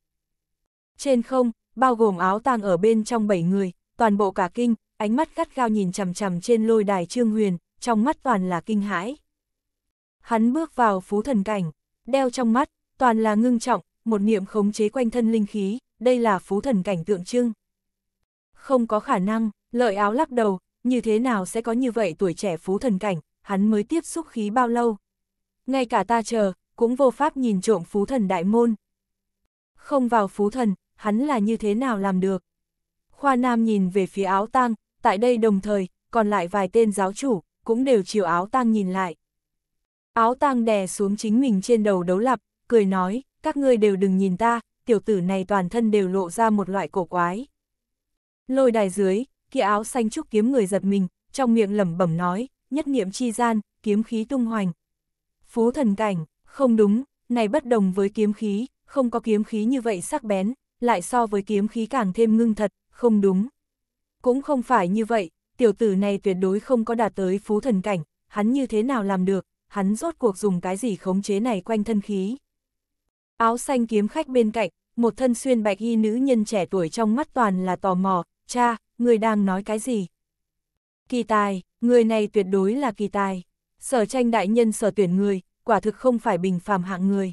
Trên không, bao gồm áo tang ở bên trong bảy người, toàn bộ cả kinh, ánh mắt gắt gao nhìn chằm chằm trên lôi đài Trương Huyền, trong mắt toàn là kinh hãi. Hắn bước vào phú thần cảnh, đeo trong mắt, toàn là ngưng trọng, một niệm khống chế quanh thân linh khí, đây là phú thần cảnh tượng trưng không có khả năng, lợi áo lắc đầu, như thế nào sẽ có như vậy tuổi trẻ phú thần cảnh, hắn mới tiếp xúc khí bao lâu. Ngay cả ta chờ, cũng vô pháp nhìn trộm phú thần đại môn. Không vào phú thần, hắn là như thế nào làm được. Khoa Nam nhìn về phía áo tang, tại đây đồng thời, còn lại vài tên giáo chủ, cũng đều chiều áo tang nhìn lại. Áo tang đè xuống chính mình trên đầu đấu lập, cười nói, các ngươi đều đừng nhìn ta, tiểu tử này toàn thân đều lộ ra một loại cổ quái. Lôi đài dưới, kia áo xanh trúc kiếm người giật mình, trong miệng lẩm bẩm nói, nhất niệm chi gian, kiếm khí tung hoành. Phú thần cảnh, không đúng, này bất đồng với kiếm khí, không có kiếm khí như vậy sắc bén, lại so với kiếm khí càng thêm ngưng thật, không đúng. Cũng không phải như vậy, tiểu tử này tuyệt đối không có đạt tới phú thần cảnh, hắn như thế nào làm được, hắn rốt cuộc dùng cái gì khống chế này quanh thân khí. Áo xanh kiếm khách bên cạnh, một thân xuyên bạch y nữ nhân trẻ tuổi trong mắt toàn là tò mò, cha, người đang nói cái gì? Kỳ tài, người này tuyệt đối là kỳ tài. Sở tranh đại nhân sở tuyển người, quả thực không phải bình phàm hạng người.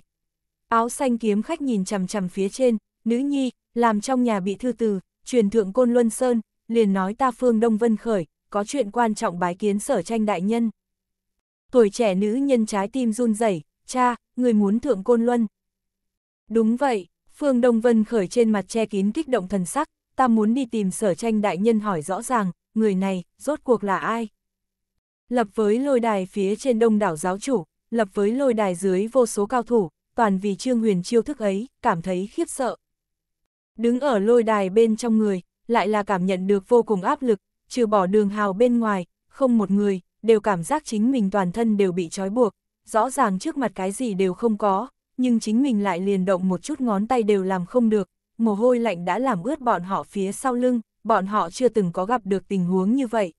Áo xanh kiếm khách nhìn chằm chằm phía trên, nữ nhi, làm trong nhà bị thư từ, truyền thượng côn luân sơn, liền nói ta phương Đông Vân Khởi, có chuyện quan trọng bái kiến sở tranh đại nhân. Tuổi trẻ nữ nhân trái tim run rẩy cha, người muốn thượng côn luân. Đúng vậy, phương Đông Vân Khởi trên mặt che kín kích động thần sắc, ta muốn đi tìm sở tranh đại nhân hỏi rõ ràng, người này, rốt cuộc là ai? Lập với lôi đài phía trên đông đảo giáo chủ, lập với lôi đài dưới vô số cao thủ, toàn vì Trương Huyền chiêu thức ấy, cảm thấy khiếp sợ. Đứng ở lôi đài bên trong người, lại là cảm nhận được vô cùng áp lực, trừ bỏ đường hào bên ngoài, không một người, đều cảm giác chính mình toàn thân đều bị trói buộc, rõ ràng trước mặt cái gì đều không có, nhưng chính mình lại liền động một chút ngón tay đều làm không được, mồ hôi lạnh đã làm ướt bọn họ phía sau lưng, bọn họ chưa từng có gặp được tình huống như vậy.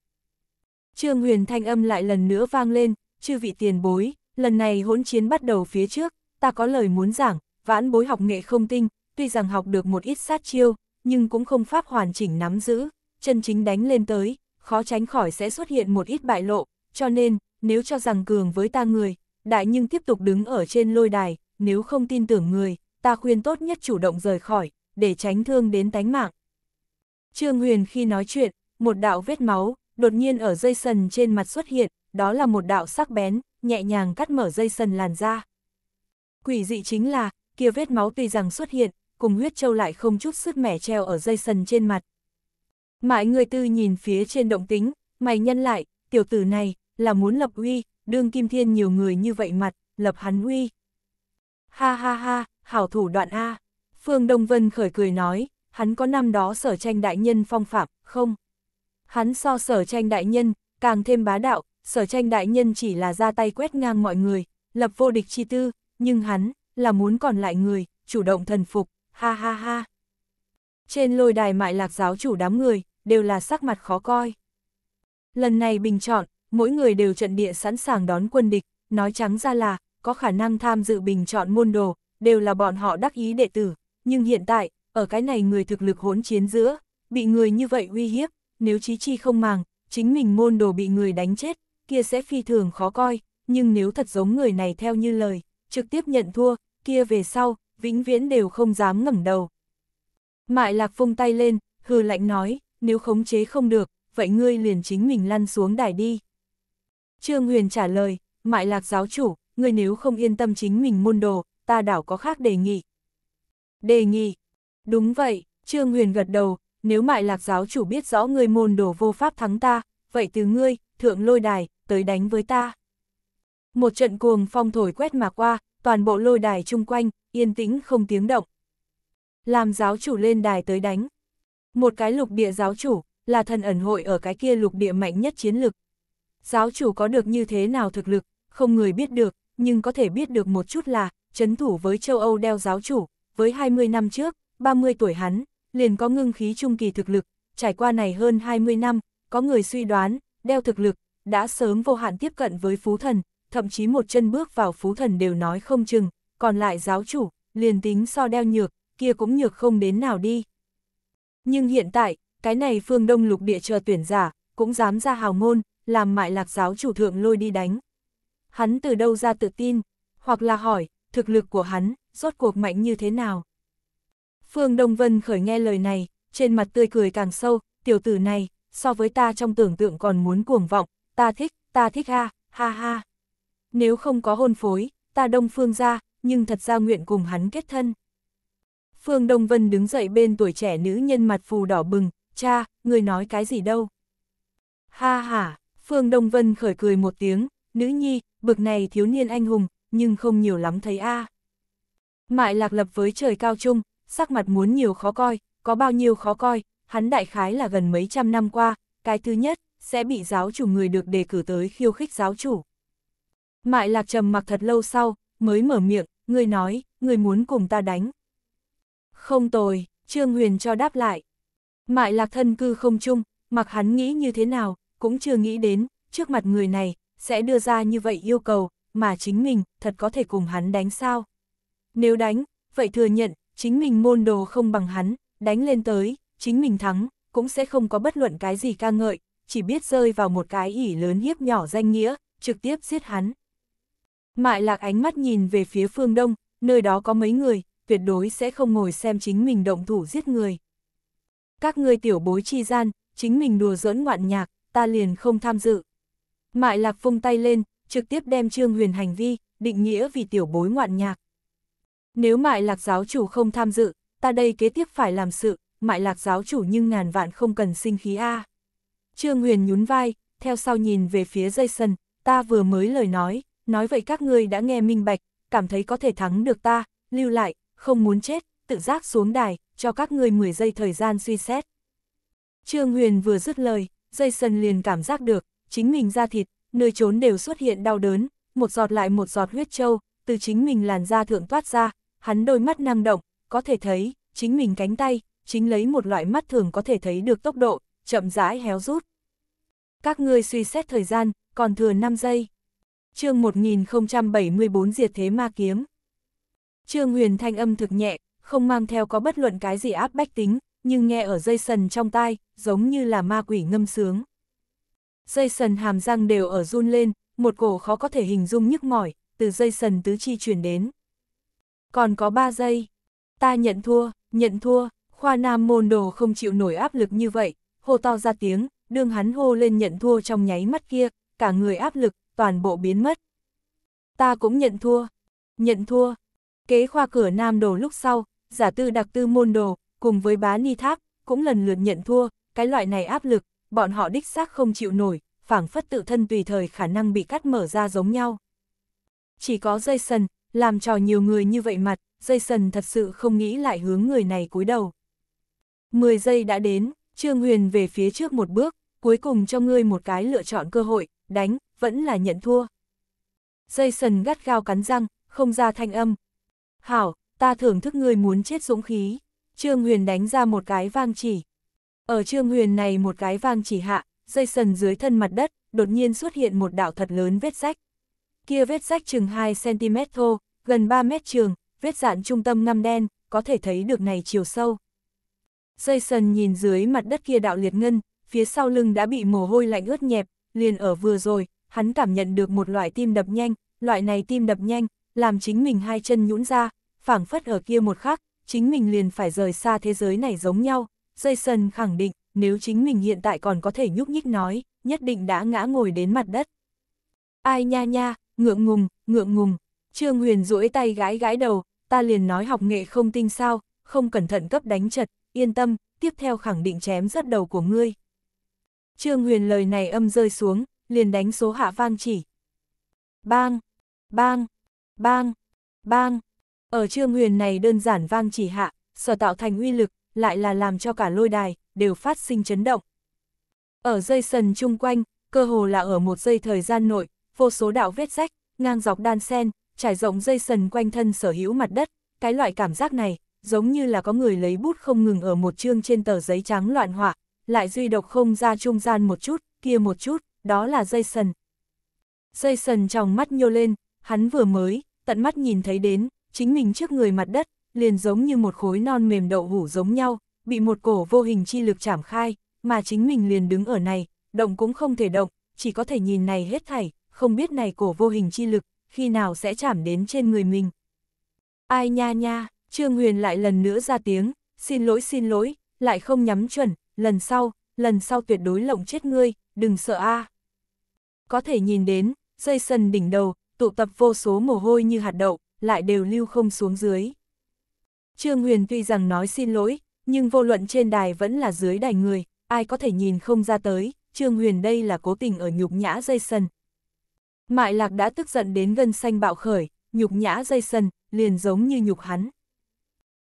Trương Huyền thanh âm lại lần nữa vang lên, chư vị tiền bối, lần này hỗn chiến bắt đầu phía trước, ta có lời muốn giảng, vãn bối học nghệ không tinh, tuy rằng học được một ít sát chiêu, nhưng cũng không pháp hoàn chỉnh nắm giữ, chân chính đánh lên tới, khó tránh khỏi sẽ xuất hiện một ít bại lộ, cho nên, nếu cho rằng cường với ta người, đại nhưng tiếp tục đứng ở trên lôi đài, nếu không tin tưởng người, ta khuyên tốt nhất chủ động rời khỏi, để tránh thương đến tánh mạng. Trương Huyền khi nói chuyện, một đạo vết máu, đột nhiên ở dây sần trên mặt xuất hiện, đó là một đạo sắc bén, nhẹ nhàng cắt mở dây sần làn da. Quỷ dị chính là, kia vết máu tuy rằng xuất hiện, cùng huyết châu lại không chút sứt mẻ treo ở dây sần trên mặt. Mãi người tư nhìn phía trên động tính, mày nhân lại, tiểu tử này, là muốn lập uy, đương kim thiên nhiều người như vậy mặt, lập hắn uy. Ha ha ha, hảo thủ đoạn A. Phương Đông Vân khởi cười nói, hắn có năm đó sở tranh đại nhân phong phạm, không? Hắn so sở tranh đại nhân, càng thêm bá đạo, sở tranh đại nhân chỉ là ra tay quét ngang mọi người, lập vô địch chi tư, nhưng hắn, là muốn còn lại người, chủ động thần phục, ha ha ha. Trên lôi đài mại lạc giáo chủ đám người, đều là sắc mặt khó coi. Lần này bình chọn, mỗi người đều trận địa sẵn sàng đón quân địch, nói trắng ra là, có khả năng tham dự bình chọn môn đồ, đều là bọn họ đắc ý đệ tử, nhưng hiện tại, ở cái này người thực lực hỗn chiến giữa, bị người như vậy uy hiếp, nếu chí chi không màng, chính mình môn đồ bị người đánh chết, kia sẽ phi thường khó coi, nhưng nếu thật giống người này theo như lời, trực tiếp nhận thua, kia về sau, vĩnh viễn đều không dám ngẩng đầu. Mại lạc vung tay lên, hừ lạnh nói, nếu khống chế không được, vậy ngươi liền chính mình lăn xuống đài đi. Trương Huyền trả lời, mại lạc giáo chủ, ngươi nếu không yên tâm chính mình môn đồ, ta đảo có khác đề nghị. Đề nghị. Đúng vậy, Trương Huyền gật đầu, nếu mại lạc giáo chủ biết rõ ngươi môn đồ vô pháp thắng ta, vậy từ ngươi, thượng lôi đài, tới đánh với ta. Một trận cuồng phong thổi quét mà qua, toàn bộ lôi đài chung quanh, yên tĩnh không tiếng động. Làm giáo chủ lên đài tới đánh. Một cái lục địa giáo chủ, là thần ẩn hội ở cái kia lục địa mạnh nhất chiến lực. Giáo chủ có được như thế nào thực lực, không người biết được, nhưng có thể biết được một chút là, chấn thủ với châu Âu đeo giáo chủ, với 20 năm trước, 30 tuổi hắn, liền có ngưng khí trung kỳ thực lực, trải qua này hơn 20 năm, có người suy đoán, đeo thực lực, đã sớm vô hạn tiếp cận với phú thần, thậm chí một chân bước vào phú thần đều nói không chừng, còn lại giáo chủ, liền tính so đeo nhược, kia cũng nhược không đến nào đi. Nhưng hiện tại, cái này phương đông lục địa chờ tuyển giả, cũng dám ra hào môn, làm mại lạc giáo chủ thượng lôi đi đánh. Hắn từ đâu ra tự tin, hoặc là hỏi, thực lực của hắn, rốt cuộc mạnh như thế nào. Phương Đông Vân khởi nghe lời này, trên mặt tươi cười càng sâu, tiểu tử này, so với ta trong tưởng tượng còn muốn cuồng vọng, ta thích, ta thích ha, ha ha. Nếu không có hôn phối, ta đông phương ra, nhưng thật ra nguyện cùng hắn kết thân. Phương Đông Vân đứng dậy bên tuổi trẻ nữ nhân mặt phù đỏ bừng, cha, người nói cái gì đâu. Ha ha, Phương Đông Vân khởi cười một tiếng, nữ nhi, bực này thiếu niên anh hùng, nhưng không nhiều lắm thấy a. À. Mại lạc lập với trời cao trung, sắc mặt muốn nhiều khó coi, có bao nhiêu khó coi, hắn đại khái là gần mấy trăm năm qua, cái thứ nhất, sẽ bị giáo chủ người được đề cử tới khiêu khích giáo chủ. Mại lạc trầm mặc thật lâu sau, mới mở miệng, người nói, người muốn cùng ta đánh. Không tồi, Trương Huyền cho đáp lại. Mại lạc thân cư không chung, mặc hắn nghĩ như thế nào, cũng chưa nghĩ đến, trước mặt người này, sẽ đưa ra như vậy yêu cầu, mà chính mình thật có thể cùng hắn đánh sao. Nếu đánh, vậy thừa nhận, chính mình môn đồ không bằng hắn, đánh lên tới, chính mình thắng, cũng sẽ không có bất luận cái gì ca ngợi, chỉ biết rơi vào một cái ỉ lớn hiếp nhỏ danh nghĩa, trực tiếp giết hắn. Mại lạc ánh mắt nhìn về phía phương đông, nơi đó có mấy người, tuyệt đối sẽ không ngồi xem chính mình động thủ giết người. Các ngươi tiểu bối chi gian, chính mình đùa giỡn ngoạn nhạc, ta liền không tham dự. Mại lạc phung tay lên, trực tiếp đem Trương Huyền hành vi, định nghĩa vì tiểu bối ngoạn nhạc. Nếu mại lạc giáo chủ không tham dự, ta đây kế tiếp phải làm sự, mại lạc giáo chủ nhưng ngàn vạn không cần sinh khí A. Trương Huyền nhún vai, theo sau nhìn về phía Jason, ta vừa mới lời nói, nói vậy các ngươi đã nghe minh bạch, cảm thấy có thể thắng được ta, lưu lại, không muốn chết, tự giác xuống đài, cho các ngươi 10 giây thời gian suy xét. Trương Huyền vừa dứt lời, Jason liền cảm giác được, chính mình ra thịt, nơi trốn đều xuất hiện đau đớn, một giọt lại một giọt huyết châu từ chính mình làn da thượng toát ra, hắn đôi mắt năng động, có thể thấy, chính mình cánh tay, chính lấy một loại mắt thường có thể thấy được tốc độ, chậm rãi héo rút. Các ngươi suy xét thời gian, còn thừa 5 giây. chương 1074 diệt thế ma kiếm. Trương Huyền thanh âm thực nhẹ, không mang theo có bất luận cái gì áp bách tính, nhưng nghe ở dây sần trong tai, giống như là ma quỷ ngâm sướng dây sần hàm răng đều ở run lên, một cổ khó có thể hình dung nhức mỏi, từ dây sần tứ chi chuyển đến. Còn có ba giây, ta nhận thua, nhận thua, khoa nam môn đồ không chịu nổi áp lực như vậy, hô to ra tiếng, đương hắn hô lên nhận thua trong nháy mắt kia, cả người áp lực, toàn bộ biến mất. Ta cũng nhận thua, nhận thua, kế khoa cửa nam đồ lúc sau, giả tư đặc tư môn đồ, cùng với bá ni tháp, cũng lần lượt nhận thua, cái loại này áp lực, bọn họ đích xác không chịu nổi, phảng phất tự thân tùy thời khả năng bị cắt mở ra giống nhau. Chỉ có Jason, làm trò nhiều người như vậy mặt, Jason thật sự không nghĩ lại hướng người này cúi đầu. mười giây đã đến, Trương Huyền về phía trước một bước, cuối cùng cho ngươi một cái lựa chọn cơ hội, đánh, vẫn là nhận thua. Jason gắt gao cắn răng, không ra thanh âm. Hảo, ta thưởng thức ngươi muốn chết dũng khí. Trương Huyền đánh ra một cái vang chỉ. Ở Trương Huyền này một cái vang chỉ hạ, dây sần dưới thân mặt đất, đột nhiên xuất hiện một đạo thật lớn vết rách. Kia vết rách chừng 2cm thô, gần 3 mét trường, vết dạn trung tâm ngăm đen, có thể thấy được này chiều sâu. Dây sần nhìn dưới mặt đất kia đạo liệt ngân, phía sau lưng đã bị mồ hôi lạnh ướt nhẹp, liền ở vừa rồi, hắn cảm nhận được một loại tim đập nhanh, loại này tim đập nhanh, làm chính mình hai chân nhũn ra, phảng phất ở kia một khắc, chính mình liền phải rời xa thế giới này giống nhau, Jason khẳng định, nếu chính mình hiện tại còn có thể nhúc nhích nói, nhất định đã ngã ngồi đến mặt đất. Ai nha nha, ngượng ngùng, ngượng ngùng, Trương Huyền duỗi tay gãi gãi đầu, ta liền nói học nghệ không tinh sao, không cẩn thận cấp đánh chật, yên tâm, tiếp theo khẳng định chém rất đầu của ngươi. Trương Huyền lời này âm rơi xuống, liền đánh số hạ vang chỉ. Bang, bang, bang, bang. Ở Trương Huyền này đơn giản vang chỉ hạ, sở tạo thành uy lực, lại là làm cho cả lôi đài, đều phát sinh chấn động. Ở dây sần chung quanh, cơ hồ là ở một dây thời gian nội, vô số đạo vết rách, ngang dọc đan sen, trải rộng dây sần quanh thân sở hữu mặt đất, cái loại cảm giác này, giống như là có người lấy bút không ngừng ở một chương trên tờ giấy trắng loạn họa, lại duy độc không ra trung gian một chút, kia một chút, đó là dây sần. Dây sần trong mắt nhô lên, hắn vừa mới, tận mắt nhìn thấy đến, chính mình trước người mặt đất, liền giống như một khối non mềm đậu hủ giống nhau, bị một cổ vô hình chi lực chảm khai, mà chính mình liền đứng ở này, động cũng không thể động, chỉ có thể nhìn này hết thảy, không biết này cổ vô hình chi lực, khi nào sẽ chảm đến trên người mình. Ai nha nha, Trương Huyền lại lần nữa ra tiếng, xin lỗi xin lỗi, lại không nhắm chuẩn, lần sau, lần sau tuyệt đối lộng chết ngươi, đừng sợ a. Có thể nhìn đến, dây sần đỉnh đầu, tụ tập vô số mồ hôi như hạt đậu, lại đều lưu không xuống dưới. Trương Huyền tuy rằng nói xin lỗi, nhưng vô luận trên đài vẫn là dưới đài người, ai có thể nhìn không ra tới, Trương Huyền đây là cố tình ở nhục nhã Jason. Mại lạc đã tức giận đến gân xanh bạo khởi, nhục nhã Jason, liền giống như nhục hắn.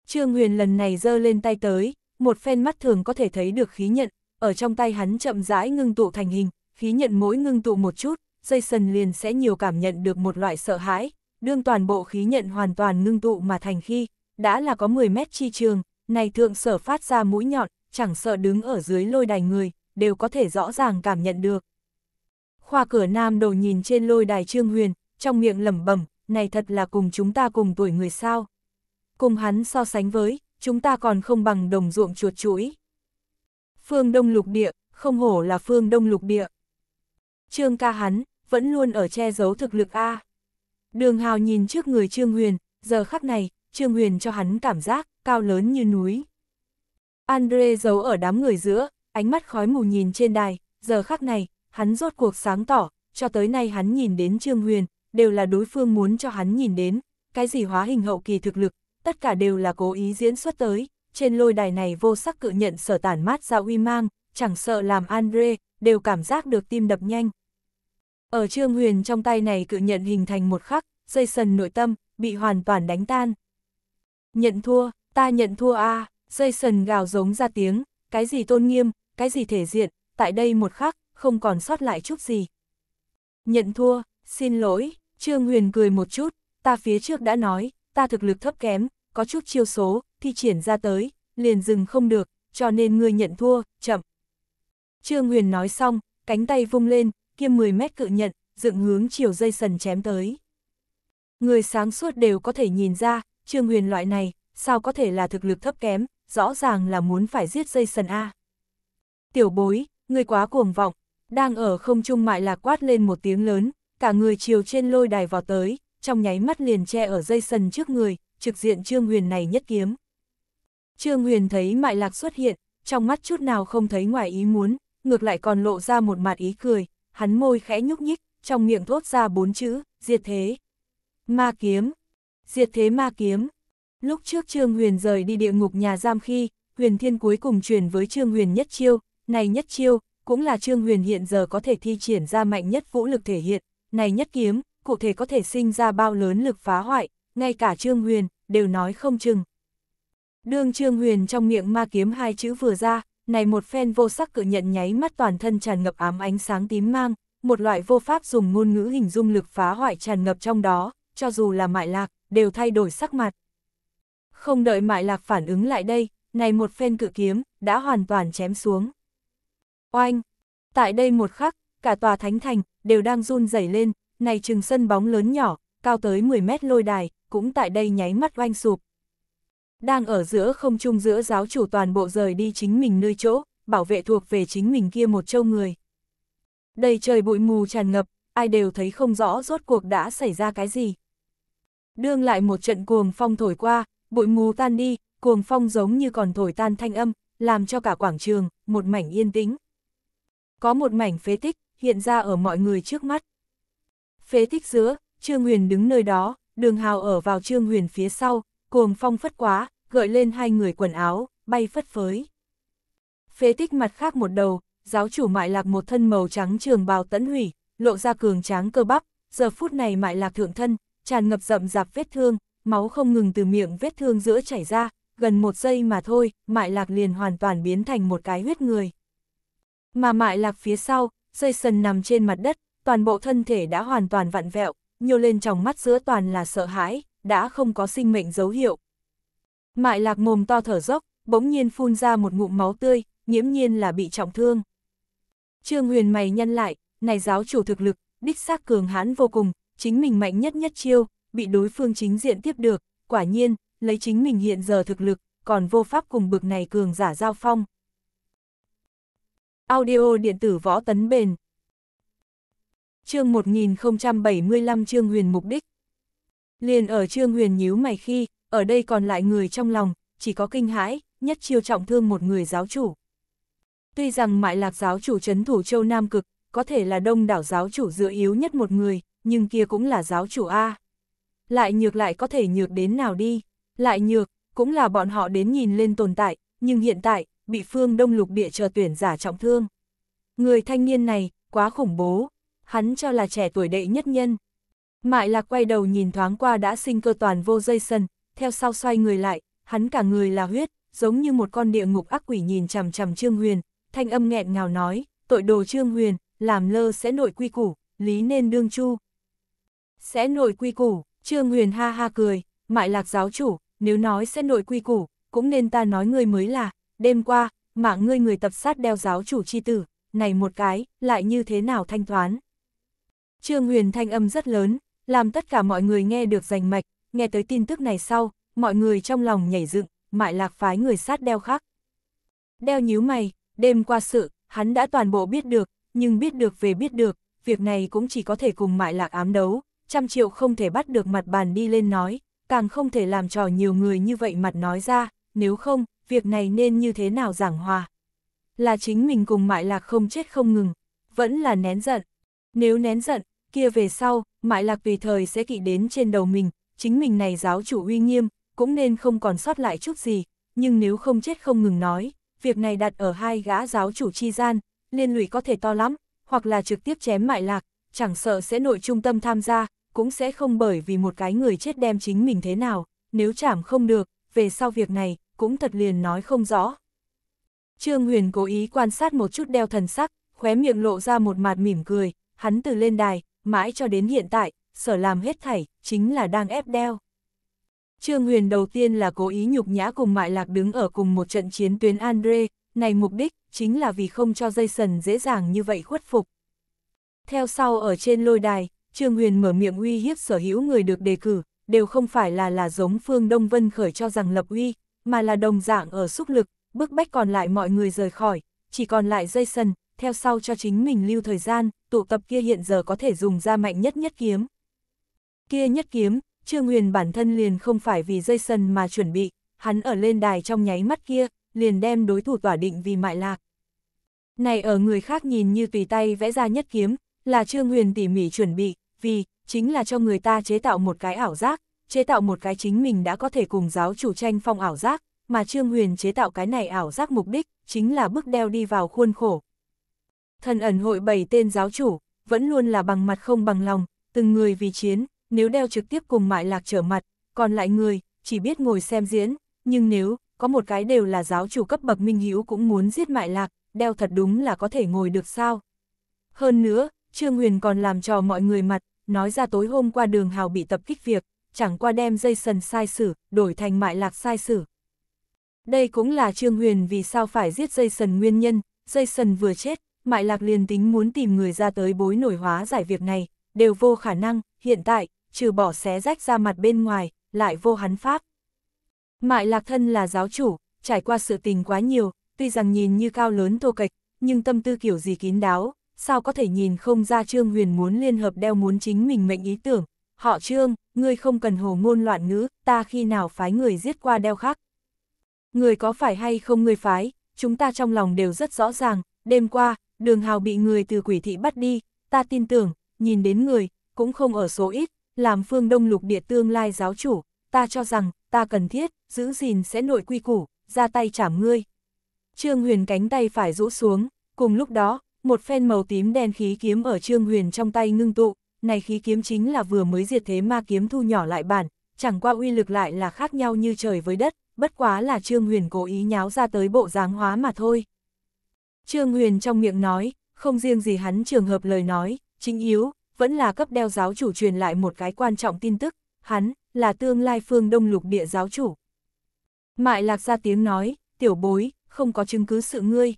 Trương Huyền lần này giơ lên tay tới, một phen mắt thường có thể thấy được khí nhận, ở trong tay hắn chậm rãi ngưng tụ thành hình, khí nhận mỗi ngưng tụ một chút, Jason liền sẽ nhiều cảm nhận được một loại sợ hãi, đương toàn bộ khí nhận hoàn toàn ngưng tụ mà thành khi, đã là có 10 mét chi trường, này thượng sở phát ra mũi nhọn, chẳng sợ đứng ở dưới lôi đài người, đều có thể rõ ràng cảm nhận được. Khoa cửa nam đầu nhìn trên lôi đài Trương Huyền, trong miệng lẩm bẩm, này thật là cùng chúng ta cùng tuổi người sao. Cùng hắn so sánh với, chúng ta còn không bằng đồng ruộng chuột chuỗi. Phương Đông Lục Địa, không hổ là Phương Đông Lục Địa. Trương ca hắn, vẫn luôn ở che giấu thực lực A. Đường Hào nhìn trước người Trương Huyền, giờ khắc này, Trương Huyền cho hắn cảm giác cao lớn như núi. Andre giấu ở đám người giữa, ánh mắt khói mù nhìn trên đài, giờ khắc này, hắn rốt cuộc sáng tỏ, cho tới nay hắn nhìn đến Trương Huyền, đều là đối phương muốn cho hắn nhìn đến, cái gì hóa hình hậu kỳ thực lực, tất cả đều là cố ý diễn xuất tới, trên lôi đài này vô sắc cự nhận sở tản mát ra uy mang, chẳng sợ làm Andre, đều cảm giác được tim đập nhanh. Ở Trương Huyền trong tay này cự nhận hình thành một khắc, dây sần nội tâm, bị hoàn toàn đánh tan. Nhận thua, ta nhận thua a à, Jason gào giống ra tiếng, cái gì tôn nghiêm, cái gì thể diện, tại đây một khắc, không còn sót lại chút gì. Nhận thua, xin lỗi, Trương Huyền cười một chút, ta phía trước đã nói, ta thực lực thấp kém, có chút chiêu số, thi triển ra tới, liền dừng không được, cho nên ngươi nhận thua, chậm. Trương Huyền nói xong, cánh tay vung lên, kia 10 mét cự nhận, dựng hướng chiều dây sần chém tới. Người sáng suốt đều có thể nhìn ra, Trương Huyền loại này, sao có thể là thực lực thấp kém, rõ ràng là muốn phải giết dây sần A. Tiểu bối, người quá cuồng vọng, đang ở không trung mại lạc quát lên một tiếng lớn, cả người chiều trên lôi đài vào tới, trong nháy mắt liền che ở dây sần trước người, trực diện Trương Huyền này nhất kiếm. Trương Huyền thấy mại lạc xuất hiện, trong mắt chút nào không thấy ngoài ý muốn, ngược lại còn lộ ra một mặt ý cười, hắn môi khẽ nhúc nhích, trong miệng thốt ra bốn chữ, diệt thế. Ma kiếm, diệt thế ma kiếm. Lúc trước Trương Huyền rời đi địa ngục nhà giam khi, Huyền Thiên cuối cùng truyền với Trương Huyền nhất chiêu, này nhất chiêu, cũng là Trương Huyền hiện giờ có thể thi triển ra mạnh nhất vũ lực thể hiện, này nhất kiếm, cụ thể có thể sinh ra bao lớn lực phá hoại, ngay cả Trương Huyền, đều nói không chừng. Đương Trương Huyền trong miệng ma kiếm hai chữ vừa ra, này một phen vô sắc cự nhận nháy mắt toàn thân tràn ngập ám ánh sáng tím mang, một loại vô pháp dùng ngôn ngữ hình dung lực phá hoại tràn ngập trong đó, cho dù là mại lạc, đều thay đổi sắc mặt. Không đợi Mại Lạc phản ứng lại đây, này một phen cự kiếm, đã hoàn toàn chém xuống. Oanh! Tại đây một khắc, cả tòa thánh thành, đều đang run rẩy lên, này chừng sân bóng lớn nhỏ, cao tới 10 mét lôi đài, cũng tại đây nháy mắt oanh sụp. Đang ở giữa không trung giữa giáo chủ toàn bộ rời đi chính mình nơi chỗ, bảo vệ thuộc về chính mình kia một châu người. Đây trời bụi mù tràn ngập, ai đều thấy không rõ rốt cuộc đã xảy ra cái gì. Đương lại một trận cuồng phong thổi qua, bụi mù tan đi, cuồng phong giống như còn thổi tan thanh âm, làm cho cả quảng trường, một mảnh yên tĩnh. Có một mảnh phế tích, hiện ra ở mọi người trước mắt. Phế tích giữa, Trương Huyền đứng nơi đó, đường hào ở vào Trương Huyền phía sau, cuồng phong phất quá, gợi lên hai người quần áo, bay phất phới. Phế tích mặt khác một đầu, giáo chủ mại lạc một thân màu trắng trường bào tẫn hủy, lộ ra cường tráng cơ bắp, giờ phút này mại lạc thượng thân, tràn ngập rậm rạp vết thương, máu không ngừng từ miệng vết thương giữa chảy ra, gần một giây mà thôi, Mại Lạc liền hoàn toàn biến thành một cái huyết người. Mà Mại Lạc phía sau, dây sần nằm trên mặt đất, toàn bộ thân thể đã hoàn toàn vặn vẹo, nhô lên trong mắt giữa toàn là sợ hãi, đã không có sinh mệnh dấu hiệu. Mại Lạc mồm to thở dốc, bỗng nhiên phun ra một ngụm máu tươi, nhiễm nhiên là bị trọng thương. Trương Huyền mày nhân lại, này giáo chủ thực lực, đích xác cường hãn vô cùng, chính mình mạnh nhất nhất chiêu, bị đối phương chính diện tiếp được, quả nhiên, lấy chính mình hiện giờ thực lực, còn vô pháp cùng bực này cường giả giao phong. Audio điện tử võ tấn bền Chương 1075 Trương Huyền mục đích Liền ở Trương Huyền nhíu mày khi, ở đây còn lại người trong lòng, chỉ có kinh hãi, nhất chiêu trọng thương một người giáo chủ. Tuy rằng mại lạc giáo chủ chấn thủ châu Nam Cực, có thể là đông đảo giáo chủ dựa yếu nhất một người, nhưng kia cũng là giáo chủ A. Lại nhược lại có thể nhược đến nào đi, lại nhược, cũng là bọn họ đến nhìn lên tồn tại, nhưng hiện tại, bị phương đông lục địa chờ tuyển giả trọng thương. Người thanh niên này, quá khủng bố, hắn cho là trẻ tuổi đệ nhất nhân. Mại là quay đầu nhìn thoáng qua đã sinh cơ toàn vô dây sân, theo sau xoay người lại, hắn cả người là huyết, giống như một con địa ngục ác quỷ nhìn chằm chằm Trương Huyền, thanh âm nghẹn ngào nói, tội đồ Trương Huyền, làm lơ sẽ nội quy củ, lý nên đương chu, sẽ nội quy củ, Trương Huyền ha ha cười, mại lạc giáo chủ, nếu nói sẽ nội quy củ, cũng nên ta nói ngươi mới là, đêm qua, mạng ngươi người tập sát đeo giáo chủ chi tử, này một cái, lại như thế nào thanh toán. Trương Huyền thanh âm rất lớn, làm tất cả mọi người nghe được rành mạch, nghe tới tin tức này sau, mọi người trong lòng nhảy dựng, mại lạc phái người sát đeo khác. Đeo nhíu mày, đêm qua sự, hắn đã toàn bộ biết được, nhưng biết được về biết được, việc này cũng chỉ có thể cùng mại lạc ám đấu, trăm triệu không thể bắt được mặt bàn đi lên nói, càng không thể làm trò nhiều người như vậy mặt nói ra, nếu không, việc này nên như thế nào giảng hòa. Là chính mình cùng mại lạc không chết không ngừng, vẫn là nén giận. Nếu nén giận, kia về sau, mại lạc tùy thời sẽ kỵ đến trên đầu mình, chính mình này giáo chủ uy nghiêm, cũng nên không còn sót lại chút gì, nhưng nếu không chết không ngừng nói, việc này đặt ở hai gã giáo chủ chi gian, liên lụy có thể to lắm, hoặc là trực tiếp chém mại lạc, chẳng sợ sẽ nội trung tâm tham gia, cũng sẽ không bởi vì một cái người chết đem chính mình thế nào, nếu chảm không được, về sau việc này, cũng thật liền nói không rõ. Trương Huyền cố ý quan sát một chút đeo thần sắc, khóe miệng lộ ra một mặt mỉm cười, hắn từ lên đài, mãi cho đến hiện tại, sở làm hết thảy, chính là đang ép đeo. Trương Huyền đầu tiên là cố ý nhục nhã cùng Mại Lạc đứng ở cùng một trận chiến tuyến Andre, này mục đích chính là vì không cho Jason dễ dàng như vậy khuất phục. Theo sau ở trên lôi đài, Trương Huyền mở miệng uy hiếp sở hữu người được đề cử, đều không phải là là giống Phương Đông Vân khởi cho rằng lập uy, mà là đồng dạng ở xúc lực, bước bách còn lại mọi người rời khỏi, chỉ còn lại Jason, theo sau cho chính mình lưu thời gian, tụ tập kia hiện giờ có thể dùng ra mạnh nhất nhất kiếm. Kia nhất kiếm, Trương Huyền bản thân liền không phải vì Jason mà chuẩn bị, hắn ở lên đài trong nháy mắt kia, liền đem đối thủ tỏa định vì mại lạc. Này ở người khác nhìn như tùy tay vẽ ra nhất kiếm, là Trương Huyền tỉ mỉ chuẩn bị, vì, chính là cho người ta chế tạo một cái ảo giác, chế tạo một cái chính mình đã có thể cùng giáo chủ tranh phong ảo giác, mà Trương Huyền chế tạo cái này ảo giác mục đích, chính là bước đeo đi vào khuôn khổ. Thần ẩn hội bảy tên giáo chủ, vẫn luôn là bằng mặt không bằng lòng, từng người vì chiến, nếu đeo trực tiếp cùng mại lạc trở mặt, còn lại người, chỉ biết ngồi xem diễn, nhưng nếu, có một cái đều là giáo chủ cấp bậc minh hữu cũng muốn giết mại lạc, đeo thật đúng là có thể ngồi được sao. Hơn nữa, Trương Huyền còn làm cho mọi người mặt, nói ra tối hôm qua đường hào bị tập kích việc, chẳng qua đem dây sần sai sử, đổi thành mại lạc sai sử. Đây cũng là Trương Huyền vì sao phải giết dây sần nguyên nhân, dây sần vừa chết, mại lạc liền tính muốn tìm người ra tới bối nổi hóa giải việc này, đều vô khả năng, hiện tại, trừ bỏ xé rách ra mặt bên ngoài, lại vô hắn pháp. Mại lạc thân là giáo chủ, trải qua sự tình quá nhiều, tuy rằng nhìn như cao lớn thô kịch, nhưng tâm tư kiểu gì kín đáo, sao có thể nhìn không ra Trương Huyền muốn liên hợp đeo muốn chính mình mệnh ý tưởng. Họ Trương, ngươi không cần hồ ngôn loạn ngữ, ta khi nào phái người giết qua đeo khác. Người có phải hay không người phái, chúng ta trong lòng đều rất rõ ràng, đêm qua, đường hào bị người từ quỷ thị bắt đi, ta tin tưởng, nhìn đến người, cũng không ở số ít, làm phương đông lục địa tương lai giáo chủ, ta cho rằng, ta cần thiết, giữ gìn sẽ nội quy củ, ra tay chảm ngươi. Trương Huyền cánh tay phải rũ xuống, cùng lúc đó, một phen màu tím đen khí kiếm ở Trương Huyền trong tay ngưng tụ, này khí kiếm chính là vừa mới diệt thế ma kiếm thu nhỏ lại bản, chẳng qua uy lực lại là khác nhau như trời với đất, bất quá là Trương Huyền cố ý nháo ra tới bộ dáng hóa mà thôi. Trương Huyền trong miệng nói, không riêng gì hắn trường hợp lời nói, chính yếu, vẫn là cấp đeo giáo chủ truyền lại một cái quan trọng tin tức, hắn, là tương lai phương đông lục địa giáo chủ. Mại lạc ra tiếng nói, tiểu bối, không có chứng cứ sự ngươi.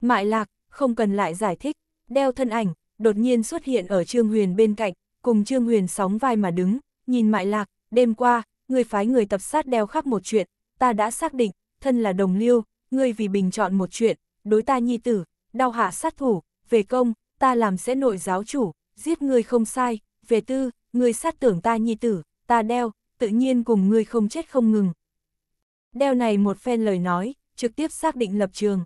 Mại lạc, không cần lại giải thích, đeo thân ảnh, đột nhiên xuất hiện ở Trương Huyền bên cạnh, cùng Trương Huyền sóng vai mà đứng, nhìn Mại Lạc, đêm qua, người phái người tập sát đeo khắc một chuyện, ta đã xác định, thân là đồng liêu, ngươi vì bình chọn một chuyện, đối ta nhi tử, đau hạ sát thủ, về công, ta làm sẽ nội giáo chủ, giết ngươi không sai, về tư, ngươi sát tưởng ta nhi tử, ta đeo, tự nhiên cùng ngươi không chết không ngừng. Đeo này một phen lời nói, trực tiếp xác định lập trường.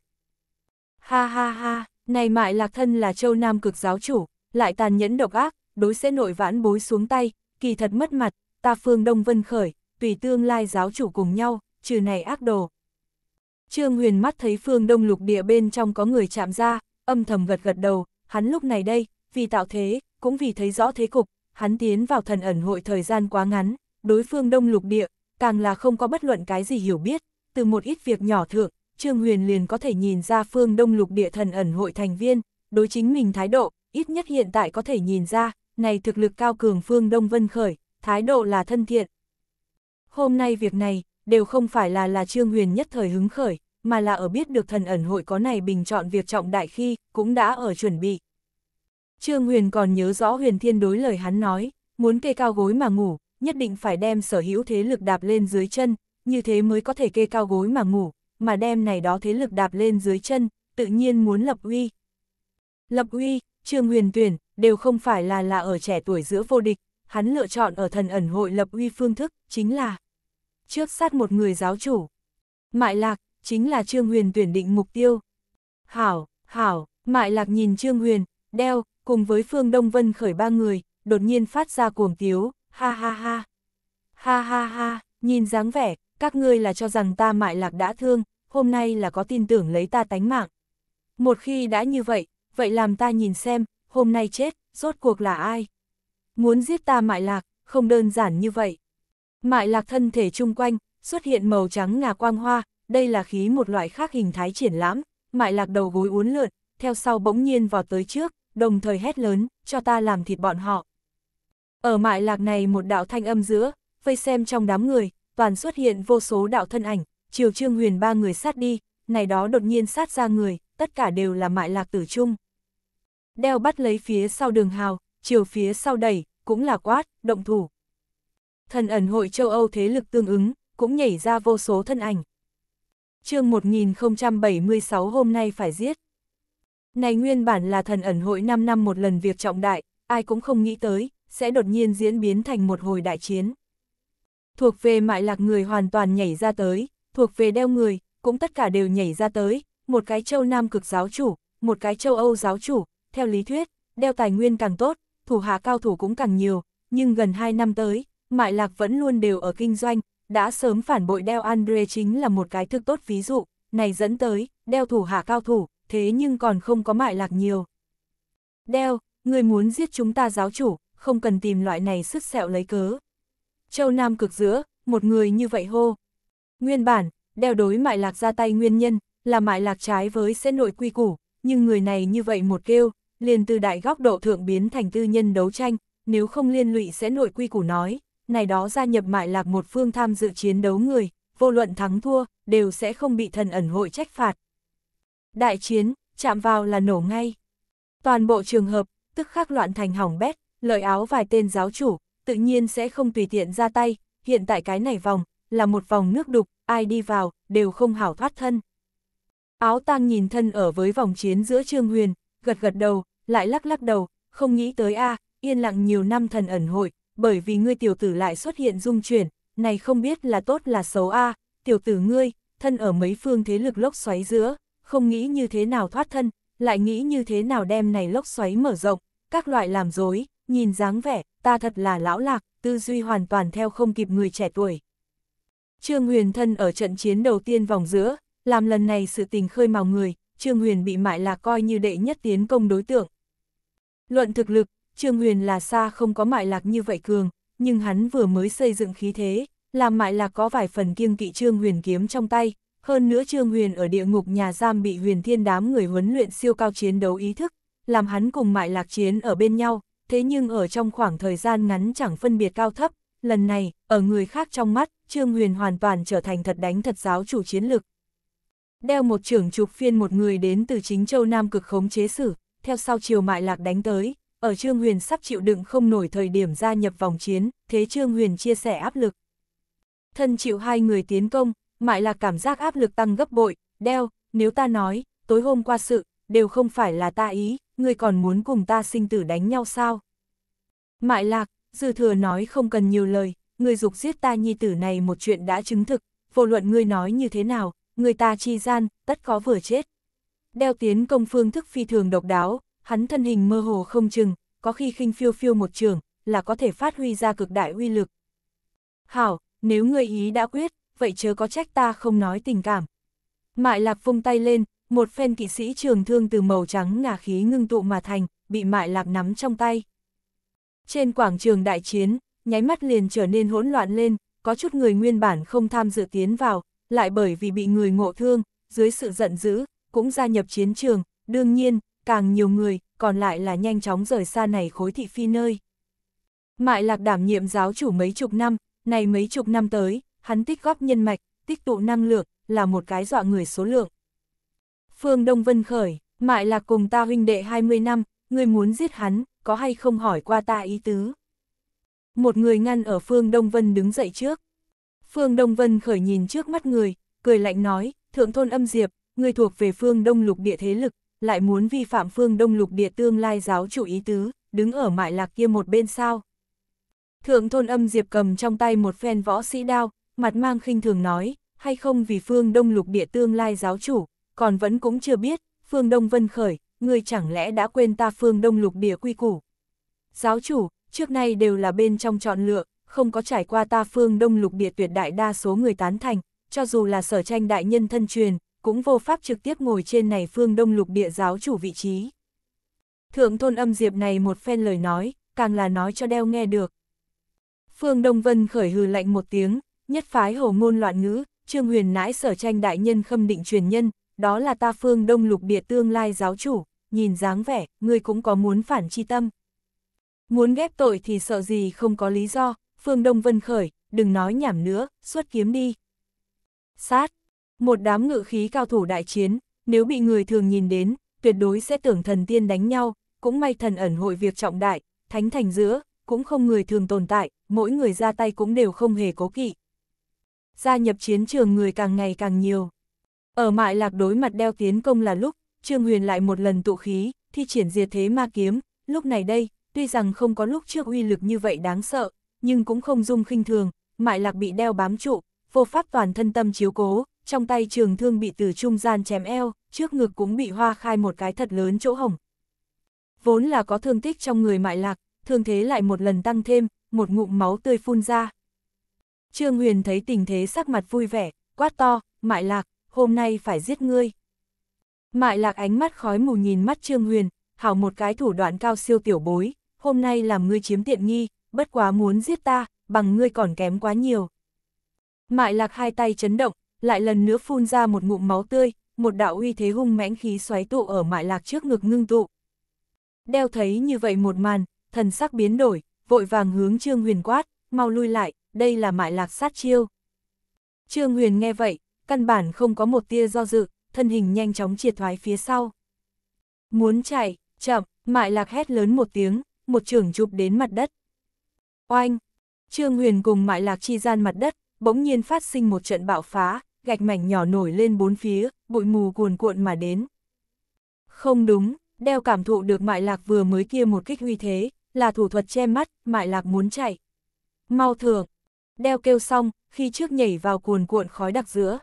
Ha ha ha, này mại lạc thân là châu nam cực giáo chủ, lại tàn nhẫn độc ác, đối sẽ nội vãn bối xuống tay, kỳ thật mất mặt, ta phương Đông Vân khởi, tùy tương lai giáo chủ cùng nhau, trừ này ác đồ. Trương Huyền mắt thấy phương Đông lục địa bên trong có người chạm ra, âm thầm gật gật đầu, hắn lúc này đây, vì tạo thế, cũng vì thấy rõ thế cục, hắn tiến vào thần ẩn hội thời gian quá ngắn, đối phương Đông lục địa, càng là không có bất luận cái gì hiểu biết, từ một ít việc nhỏ thượng, Trương Huyền liền có thể nhìn ra phương đông lục địa thần ẩn hội thành viên, đối chính mình thái độ, ít nhất hiện tại có thể nhìn ra, này thực lực cao cường phương đông vân khởi, thái độ là thân thiện. Hôm nay việc này, đều không phải là là Trương Huyền nhất thời hứng khởi, mà là ở biết được thần ẩn hội có này bình chọn việc trọng đại khi, cũng đã ở chuẩn bị. Trương Huyền còn nhớ rõ Huyền Thiên đối lời hắn nói, muốn kê cao gối mà ngủ, nhất định phải đem sở hữu thế lực đạp lên dưới chân, như thế mới có thể kê cao gối mà ngủ, mà đem này đó thế lực đạp lên dưới chân, tự nhiên muốn lập uy. Lập uy, Trương Huyền Tuyển, đều không phải là là ở trẻ tuổi giữa vô địch, hắn lựa chọn ở thần ẩn hội lập uy phương thức, chính là trước sát một người giáo chủ. Mại lạc, chính là Trương Huyền tuyển định mục tiêu. Hảo, hảo, mại lạc nhìn Trương Huyền, đeo, cùng với Phương Đông Vân khởi ba người, đột nhiên phát ra cuồng tiếu, ha ha ha. Ha ha ha, nhìn dáng vẻ, các ngươi là cho rằng ta mại lạc đã thương, hôm nay là có tin tưởng lấy ta tánh mạng. Một khi đã như vậy, vậy làm ta nhìn xem, hôm nay chết, rốt cuộc là ai? Muốn giết ta mại lạc, không đơn giản như vậy. Mại lạc thân thể chung quanh, xuất hiện màu trắng ngà quang hoa, đây là khí một loại khác hình thái triển lãm, mại lạc đầu gối uốn lượn, theo sau bỗng nhiên vào tới trước, đồng thời hét lớn, cho ta làm thịt bọn họ. Ở mại lạc này một đạo thanh âm giữa, vây xem trong đám người, toàn xuất hiện vô số đạo thân ảnh, chiều trương huyền ba người sát đi, này đó đột nhiên sát ra người, tất cả đều là mại lạc tử trung. Đeo bắt lấy phía sau đường hào, chiều phía sau đẩy, cũng là quát, động thủ. Thần ẩn hội châu Âu thế lực tương ứng, cũng nhảy ra vô số thân ảnh. chương 1076 hôm nay phải giết. Này nguyên bản là thần ẩn hội 5 năm một lần việc trọng đại, ai cũng không nghĩ tới, sẽ đột nhiên diễn biến thành một hồi đại chiến thuộc về mại lạc người hoàn toàn nhảy ra tới, thuộc về đeo người, cũng tất cả đều nhảy ra tới, một cái châu Nam cực giáo chủ, một cái châu Âu giáo chủ, theo lý thuyết, đeo tài nguyên càng tốt, thủ hạ cao thủ cũng càng nhiều, nhưng gần 2 năm tới, mại lạc vẫn luôn đều ở kinh doanh, đã sớm phản bội đeo Andre chính là một cái thực tốt ví dụ, này dẫn tới, đeo thủ hạ cao thủ, thế nhưng còn không có mại lạc nhiều. Đeo, người muốn giết chúng ta giáo chủ, không cần tìm loại này sức sẹo lấy cớ. Châu Nam cực giữa, một người như vậy hô. Nguyên bản, đeo đối mại lạc ra tay nguyên nhân, là mại lạc trái với sẽ nội quy củ, nhưng người này như vậy một kêu, liền từ đại góc độ thượng biến thành tư nhân đấu tranh, nếu không liên lụy sẽ nội quy củ nói, này đó gia nhập mại lạc một phương tham dự chiến đấu người, vô luận thắng thua, đều sẽ không bị thần ẩn hội trách phạt. Đại chiến, chạm vào là nổ ngay. Toàn bộ trường hợp, tức khắc loạn thành hỏng bét, lợi áo vài tên giáo chủ, tự nhiên sẽ không tùy tiện ra tay, hiện tại cái này vòng, là một vòng nước đục, ai đi vào, đều không hảo thoát thân. Áo tang nhìn thân ở với vòng chiến giữa Trương Huyền, gật gật đầu, lại lắc lắc đầu, không nghĩ tới a yên lặng nhiều năm thần ẩn hội, bởi vì ngươi tiểu tử lại xuất hiện dung chuyển, này không biết là tốt là xấu a tiểu tử ngươi, thân ở mấy phương thế lực lốc xoáy giữa, không nghĩ như thế nào thoát thân, lại nghĩ như thế nào đem này lốc xoáy mở rộng, các loại làm dối, nhìn dáng vẻ, ta thật là lão lạc, tư duy hoàn toàn theo không kịp người trẻ tuổi. Trương Huyền thân ở trận chiến đầu tiên vòng giữa, làm lần này sự tình khơi mào người, Trương Huyền bị mại lạc coi như đệ nhất tiến công đối tượng. Luận thực lực, Trương Huyền là xa không có mại lạc như vậy cường, nhưng hắn vừa mới xây dựng khí thế, làm mại lạc có vài phần kiêng kỵ Trương Huyền kiếm trong tay, hơn nữa Trương Huyền ở địa ngục nhà giam bị huyền thiên đám người huấn luyện siêu cao chiến đấu ý thức, làm hắn cùng mại lạc chiến ở bên nhau, thế nhưng ở trong khoảng thời gian ngắn chẳng phân biệt cao thấp, lần này, ở người khác trong mắt, Trương Huyền hoàn toàn trở thành thật đánh thật giáo chủ chiến lực. Đeo một trưởng trục phiên một người đến từ chính châu Nam cực khống chế xử, theo sau chiều mại lạc đánh tới, ở Trương Huyền sắp chịu đựng không nổi thời điểm gia nhập vòng chiến, thế Trương Huyền chia sẻ áp lực. Thân chịu hai người tiến công, mại lạc cảm giác áp lực tăng gấp bội, đeo, nếu ta nói, tối hôm qua sự, đều không phải là ta ý, ngươi còn muốn cùng ta sinh tử đánh nhau sao? Mại lạc, dư thừa nói không cần nhiều lời, ngươi dục giết ta nhi tử này một chuyện đã chứng thực, vô luận ngươi nói như thế nào, người ta chi gian, tất có vừa chết. Đeo tiến công phương thức phi thường độc đáo, hắn thân hình mơ hồ không chừng, có khi khinh phiêu phiêu một trường, là có thể phát huy ra cực đại uy lực. Hảo, nếu ngươi ý đã quyết, vậy chớ có trách ta không nói tình cảm. Mại lạc vung tay lên, một phen kỵ sĩ trường thương từ màu trắng ngà khí ngưng tụ mà thành, bị mại lạc nắm trong tay. Trên quảng trường đại chiến, nháy mắt liền trở nên hỗn loạn lên, có chút người nguyên bản không tham dự tiến vào, lại bởi vì bị người ngộ thương, dưới sự giận dữ, cũng gia nhập chiến trường, đương nhiên, càng nhiều người, còn lại là nhanh chóng rời xa này khối thị phi nơi. Mại lạc đảm nhiệm giáo chủ mấy chục năm, này mấy chục năm tới, hắn tích góp nhân mạch, tích tụ năng lượng, là một cái dọa người số lượng. Phương Đông Vân khởi, mại là cùng ta huynh đệ 20 năm, người muốn giết hắn, có hay không hỏi qua ta ý tứ. Một người ngăn ở Phương Đông Vân đứng dậy trước. Phương Đông Vân khởi nhìn trước mắt người, cười lạnh nói, thượng thôn âm diệp, người thuộc về phương Đông lục địa thế lực, lại muốn vi phạm phương Đông lục địa tương lai giáo chủ ý tứ, đứng ở mại lạc kia một bên sao. Thượng thôn âm diệp cầm trong tay một phen võ sĩ đao, mặt mang khinh thường nói, hay không vì phương Đông lục địa tương lai giáo chủ, còn vẫn cũng chưa biết, phương Đông Vân khởi, người chẳng lẽ đã quên ta phương Đông lục địa quy củ. Giáo chủ, trước nay đều là bên trong chọn lựa, không có trải qua ta phương Đông lục địa tuyệt đại đa số người tán thành, cho dù là sở tranh đại nhân thân truyền, cũng vô pháp trực tiếp ngồi trên này phương Đông lục địa giáo chủ vị trí. Thượng thôn âm diệp này một phen lời nói, càng là nói cho đeo nghe được. Phương Đông Vân khởi hừ lạnh một tiếng, nhất phái hồ ngôn loạn ngữ, Trương Huyền nãi sở tranh đại nhân khâm định truyền nhân, đó là ta phương đông lục địa tương lai giáo chủ, nhìn dáng vẻ, ngươi cũng có muốn phản chi tâm. Muốn ghép tội thì sợ gì không có lý do, phương đông vân khởi, đừng nói nhảm nữa, xuất kiếm đi. Sát, một đám ngự khí cao thủ đại chiến, nếu bị người thường nhìn đến, tuyệt đối sẽ tưởng thần tiên đánh nhau, cũng may thần ẩn hội việc trọng đại, thánh thành giữa, cũng không người thường tồn tại, mỗi người ra tay cũng đều không hề cố kỵ. Gia nhập chiến trường người càng ngày càng nhiều. Ở mại lạc đối mặt đeo tiến công là lúc, Trương Huyền lại một lần tụ khí, thi triển diệt thế ma kiếm, lúc này đây, tuy rằng không có lúc trước uy lực như vậy đáng sợ, nhưng cũng không dung khinh thường, mại lạc bị đeo bám trụ, vô pháp toàn thân tâm chiếu cố, trong tay trường thương bị từ trung gian chém eo, trước ngực cũng bị hoa khai một cái thật lớn chỗ hồng. Vốn là có thương tích trong người mại lạc, thương thế lại một lần tăng thêm, một ngụm máu tươi phun ra. Trương Huyền thấy tình thế sắc mặt vui vẻ, quát to, mại lạc, hôm nay phải giết ngươi. Mại lạc ánh mắt khói mù nhìn mắt Trương Huyền, hảo một cái thủ đoạn cao siêu tiểu bối, hôm nay làm ngươi chiếm tiện nghi, bất quá muốn giết ta, bằng ngươi còn kém quá nhiều. Mại lạc hai tay chấn động, lại lần nữa phun ra một ngụm máu tươi, một đạo uy thế hung mãnh khí xoáy tụ ở mại lạc trước ngực ngưng tụ. Đeo thấy như vậy một màn, thần sắc biến đổi, vội vàng hướng Trương Huyền quát, mau lui lại, đây là mại lạc sát chiêu. Trương Huyền nghe vậy, căn bản không có một tia do dự, thân hình nhanh chóng triệt thoái phía sau. Muốn chạy, chậm, mại lạc hét lớn một tiếng, một trường chụp đến mặt đất. Oanh! Trương Huyền cùng mại lạc chi gian mặt đất, bỗng nhiên phát sinh một trận bạo phá, gạch mảnh nhỏ nổi lên bốn phía, bụi mù cuồn cuộn mà đến. Không đúng, đeo cảm thụ được mại lạc vừa mới kia một kích huy thế, là thủ thuật che mắt, mại lạc muốn chạy. Mau thường, đeo kêu xong, khi trước nhảy vào cuồn cuộn khói đặc giữa,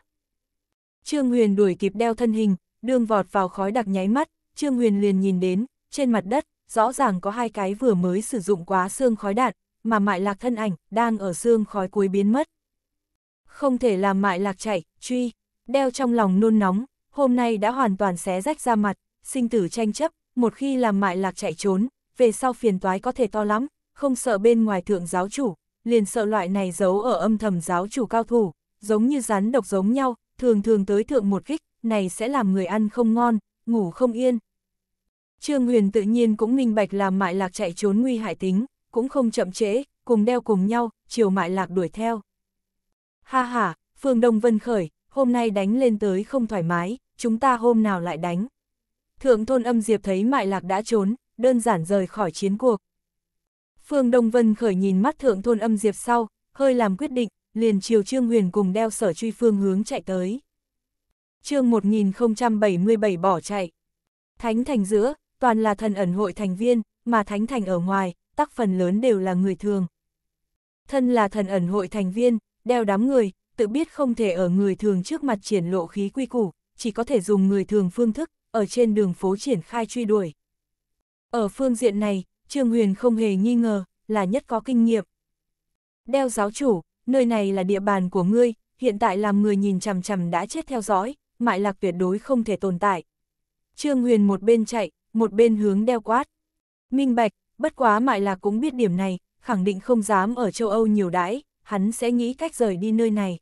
Trương Huyền đuổi kịp đeo thân hình, đương vọt vào khói đặc nháy mắt, Trương Huyền liền nhìn đến, trên mặt đất, rõ ràng có hai cái vừa mới sử dụng quá xương khói đạn, mà mại lạc thân ảnh, đang ở xương khói cuối biến mất. Không thể làm mại lạc chạy, truy, đeo trong lòng nôn nóng, hôm nay đã hoàn toàn xé rách ra mặt, sinh tử tranh chấp, một khi làm mại lạc chạy trốn, về sau phiền toái có thể to lắm, không sợ bên ngoài thượng giáo chủ, liền sợ loại này giấu ở âm thầm giáo chủ cao thủ, giống như rắn độc giống nhau, thường thường tới thượng một kích, này sẽ làm người ăn không ngon, ngủ không yên. Trương Huyền tự nhiên cũng minh bạch làm Mại Lạc chạy trốn nguy hại tính, cũng không chậm trễ, cùng đeo cùng nhau, chiều Mại Lạc đuổi theo. Ha ha, Phương Đông Vân khởi, hôm nay đánh lên tới không thoải mái, chúng ta hôm nào lại đánh. Thượng thôn âm Diệp thấy Mại Lạc đã trốn, đơn giản rời khỏi chiến cuộc. Phương Đông Vân khởi nhìn mắt thượng thôn âm Diệp sau, hơi làm quyết định, liền chiều Trương Huyền cùng đeo sở truy phương hướng chạy tới. chương 1077 bỏ chạy. Thánh thành giữa, toàn là thần ẩn hội thành viên, mà thánh thành ở ngoài, tắc phần lớn đều là người thường. Thân là thần ẩn hội thành viên, đeo đám người, tự biết không thể ở người thường trước mặt triển lộ khí quy củ, chỉ có thể dùng người thường phương thức, ở trên đường phố triển khai truy đuổi. Ở phương diện này, Trương Huyền không hề nghi ngờ, là nhất có kinh nghiệm. Đeo giáo chủ, nơi này là địa bàn của ngươi, hiện tại làm người nhìn chằm chằm đã chết theo dõi, mại lạc tuyệt đối không thể tồn tại. Trương Huyền một bên chạy, một bên hướng đeo quát. Minh bạch, bất quá mại lạc cũng biết điểm này, khẳng định không dám ở châu Âu nhiều đãi, hắn sẽ nghĩ cách rời đi nơi này.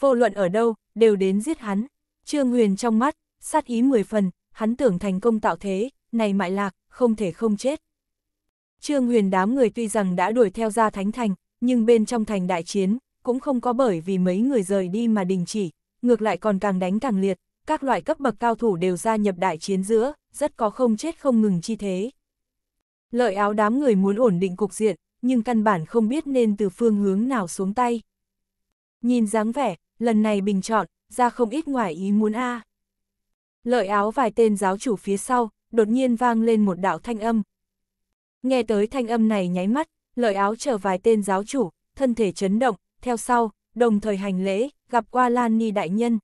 Vô luận ở đâu, đều đến giết hắn. Trương Huyền trong mắt, sát ý mười phần, hắn tưởng thành công tạo thế, này mại lạc, không thể không chết. Trương Huyền đám người tuy rằng đã đuổi theo ra Thánh Thành, nhưng bên trong thành đại chiến, cũng không có bởi vì mấy người rời đi mà đình chỉ, ngược lại còn càng đánh càng liệt, các loại cấp bậc cao thủ đều gia nhập đại chiến giữa, rất có không chết không ngừng chi thế. Lợi áo đám người muốn ổn định cục diện, nhưng căn bản không biết nên từ phương hướng nào xuống tay. Nhìn dáng vẻ, lần này bình chọn, ra không ít ngoài ý muốn a. Lợi áo vài tên giáo chủ phía sau, đột nhiên vang lên một đạo thanh âm. Nghe tới thanh âm này nháy mắt, lợi áo chờ vài tên giáo chủ, thân thể chấn động, theo sau, đồng thời hành lễ, gặp qua Lan Ni đại nhân.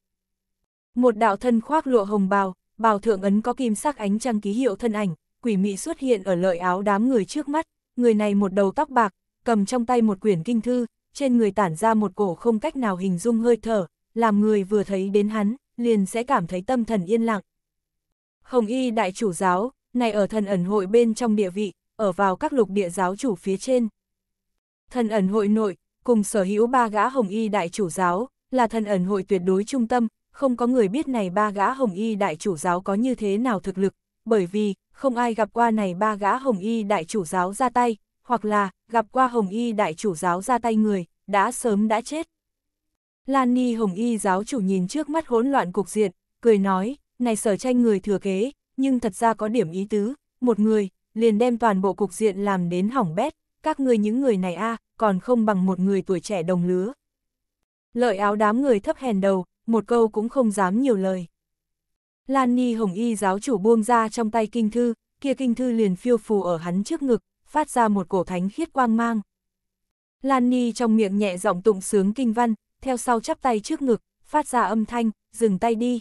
Một đạo thân khoác lụa hồng bào, bào thượng ấn có kim sắc ánh trăng ký hiệu thân ảnh, quỷ mị xuất hiện ở lợi áo đám người trước mắt, người này một đầu tóc bạc, cầm trong tay một quyển kinh thư, trên người tản ra một cổ không cách nào hình dung hơi thở, làm người vừa thấy đến hắn, liền sẽ cảm thấy tâm thần yên lặng. Hồng y đại chủ giáo, này ở thần ẩn hội bên trong địa vị, ở vào các lục địa giáo chủ phía trên. Thần ẩn hội nội, cùng sở hữu ba gã hồng y đại chủ giáo, là thần ẩn hội tuyệt đối trung tâm, không có người biết này ba gã hồng y đại chủ giáo có như thế nào thực lực, bởi vì, không ai gặp qua này ba gã hồng y đại chủ giáo ra tay, hoặc là, gặp qua hồng y đại chủ giáo ra tay người, đã sớm đã chết. Lan Ni hồng y giáo chủ nhìn trước mắt hỗn loạn cục diện, cười nói, này sở tranh người thừa kế, nhưng thật ra có điểm ý tứ, một người, liền đem toàn bộ cục diện làm đến hỏng bét, các ngươi những người này a à, còn không bằng một người tuổi trẻ đồng lứa. Lợi áo đám người thấp hèn đầu, một câu cũng không dám nhiều lời. Lan Ni Hồng Y giáo chủ buông ra trong tay kinh thư, kia kinh thư liền phiêu phù ở hắn trước ngực, phát ra một cổ thánh khiết quang mang. Lan Ni trong miệng nhẹ giọng tụng sướng kinh văn, theo sau chắp tay trước ngực, phát ra âm thanh, dừng tay đi.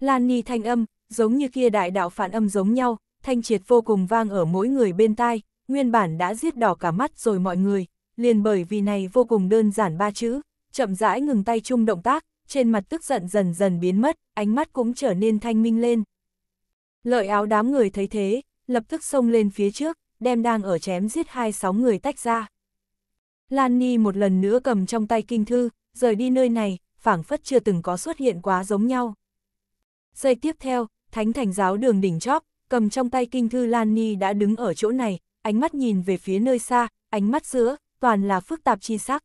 Lan Ni thanh âm, giống như kia đại đạo phản âm giống nhau, thanh triệt vô cùng vang ở mỗi người bên tai, nguyên bản đã giết đỏ cả mắt rồi mọi người, liền bởi vì này vô cùng đơn giản ba chữ, chậm rãi ngừng tay chung động tác, trên mặt tức giận dần dần biến mất, ánh mắt cũng trở nên thanh minh lên. Lợi áo đám người thấy thế, lập tức xông lên phía trước, đem đang ở chém giết hai sáu người tách ra. Lan Ni một lần nữa cầm trong tay kinh thư, rời đi nơi này, phảng phất chưa từng có xuất hiện quá giống nhau. Giây tiếp theo, Thánh Thành giáo đường đỉnh chóp, cầm trong tay kinh thư Lan Ni đã đứng ở chỗ này, ánh mắt nhìn về phía nơi xa, ánh mắt giữa, toàn là phức tạp chi sắc.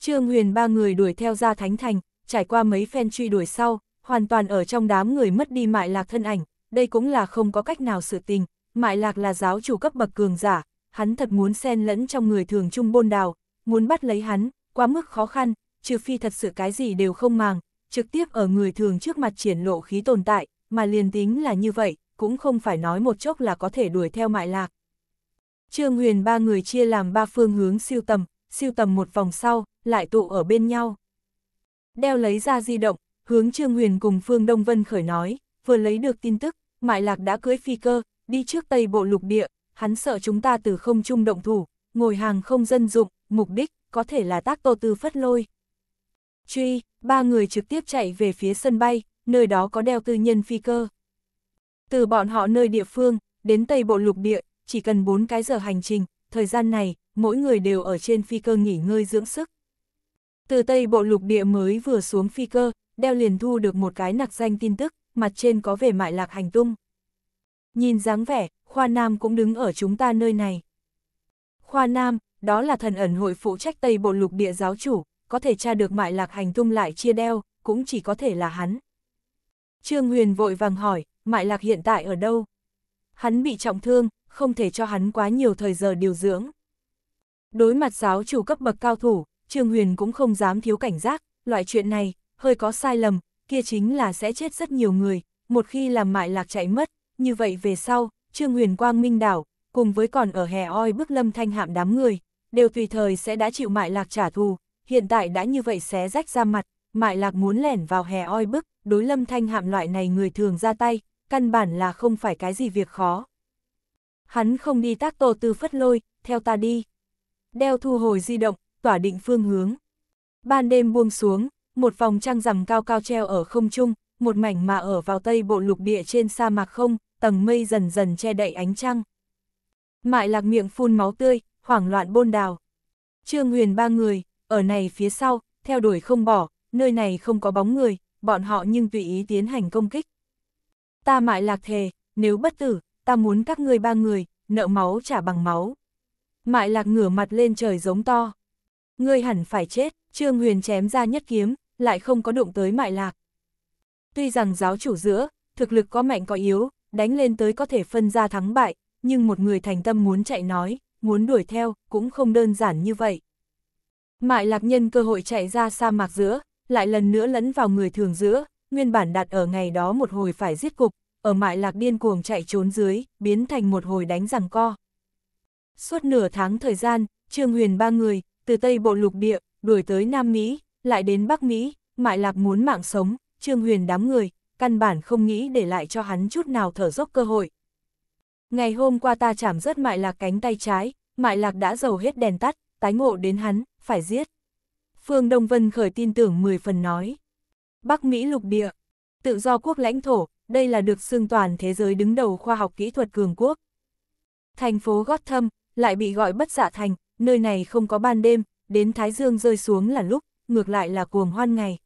Trương Huyền ba người đuổi theo ra Thánh Thành, trải qua mấy phen truy đuổi sau, hoàn toàn ở trong đám người mất đi Mại Lạc thân ảnh, đây cũng là không có cách nào sự tình, Mại Lạc là giáo chủ cấp bậc cường giả, hắn thật muốn xen lẫn trong người thường trung bôn đào, muốn bắt lấy hắn, quá mức khó khăn, trừ phi thật sự cái gì đều không màng, trực tiếp ở người thường trước mặt triển lộ khí tồn tại, mà liền tính là như vậy, cũng không phải nói một chốc là có thể đuổi theo mại lạc. Trương Huyền ba người chia làm ba phương hướng siêu tầm, siêu tầm một vòng sau, lại tụ ở bên nhau. Đeo lấy ra di động, hướng Trương Huyền cùng Phương Đông Vân khởi nói, vừa lấy được tin tức, Mại Lạc đã cưới phi cơ, đi trước Tây Bộ lục địa, hắn sợ chúng ta từ không trung động thủ, ngồi hàng không dân dụng, mục đích có thể là tác tô tư phất lôi. Truy, ba người trực tiếp chạy về phía sân bay, nơi đó có đeo tư nhân phi cơ. Từ bọn họ nơi địa phương, đến Tây Bộ Lục Địa, chỉ cần 4 cái giờ hành trình, thời gian này, mỗi người đều ở trên phi cơ nghỉ ngơi dưỡng sức. Từ Tây Bộ Lục Địa mới vừa xuống phi cơ, đeo liền thu được một cái nặc danh tin tức, mặt trên có về mại lạc hành tung. Nhìn dáng vẻ, Khoa Nam cũng đứng ở chúng ta nơi này. Khoa Nam, đó là thần ẩn hội phụ trách Tây Bộ Lục Địa giáo chủ, có thể tra được mại lạc hành tung lại chia đeo, cũng chỉ có thể là hắn. Trương Huyền vội vàng hỏi, Mại Lạc hiện tại ở đâu? Hắn bị trọng thương, không thể cho hắn quá nhiều thời giờ điều dưỡng. Đối mặt giáo chủ cấp bậc cao thủ, Trương Huyền cũng không dám thiếu cảnh giác, loại chuyện này, hơi có sai lầm, kia chính là sẽ chết rất nhiều người, một khi làm Mại Lạc chạy mất, như vậy về sau, Trương Huyền Quang Minh Đảo, cùng với còn ở hè oi bức lâm thanh hạm đám người, đều tùy thời sẽ đã chịu Mại Lạc trả thù, hiện tại đã như vậy xé rách ra mặt, Mại Lạc muốn lẻn vào hè oi bức, đối lâm thanh hạm loại này người thường ra tay, căn bản là không phải cái gì việc khó. Hắn không đi tác tổ tư phất lôi, theo ta đi. Đeo thu hồi di động, tỏa định phương hướng. Ban đêm buông xuống, một vòng trăng rằm cao cao treo ở không trung, một mảnh mà ở vào tây bộ lục địa trên sa mạc không, tầng mây dần dần che đậy ánh trăng. Mại lạc miệng phun máu tươi, hoảng loạn bôn đào. Trương Huyền ba người, ở này phía sau, theo đuổi không bỏ, nơi này không có bóng người, bọn họ nhưng tùy ý tiến hành công kích ta mại lạc thề, nếu bất tử, ta muốn các ngươi ba người, nợ máu trả bằng máu. Mại lạc ngửa mặt lên trời giống to. Ngươi hẳn phải chết, Trương Huyền chém ra nhất kiếm, lại không có đụng tới mại lạc. Tuy rằng giáo chủ giữa, thực lực có mạnh có yếu, đánh lên tới có thể phân ra thắng bại, nhưng một người thành tâm muốn chạy nói, muốn đuổi theo, cũng không đơn giản như vậy. Mại lạc nhân cơ hội chạy ra sa mạc giữa, lại lần nữa lẫn vào người thường giữa, nguyên bản đặt ở ngày đó một hồi phải giết cục, ở mại lạc điên cuồng chạy trốn dưới, biến thành một hồi đánh rằng co. Suốt nửa tháng thời gian, Trương Huyền ba người, từ Tây Bộ Lục Địa, đuổi tới Nam Mỹ, lại đến Bắc Mỹ, mại lạc muốn mạng sống, Trương Huyền đám người, căn bản không nghĩ để lại cho hắn chút nào thở dốc cơ hội. Ngày hôm qua ta chảm rớt mại lạc cánh tay trái, mại lạc đã dầu hết đèn tắt, tái ngộ đến hắn, phải giết. Phương Đông Vân khởi tin tưởng 10 phần nói. Bắc Mỹ lục địa, tự do quốc lãnh thổ, đây là được xưng toàn thế giới đứng đầu khoa học kỹ thuật cường quốc. Thành phố Gotham lại bị gọi bất dạ thành, nơi này không có ban đêm, đến Thái Dương rơi xuống là lúc, ngược lại là cuồng hoan ngày.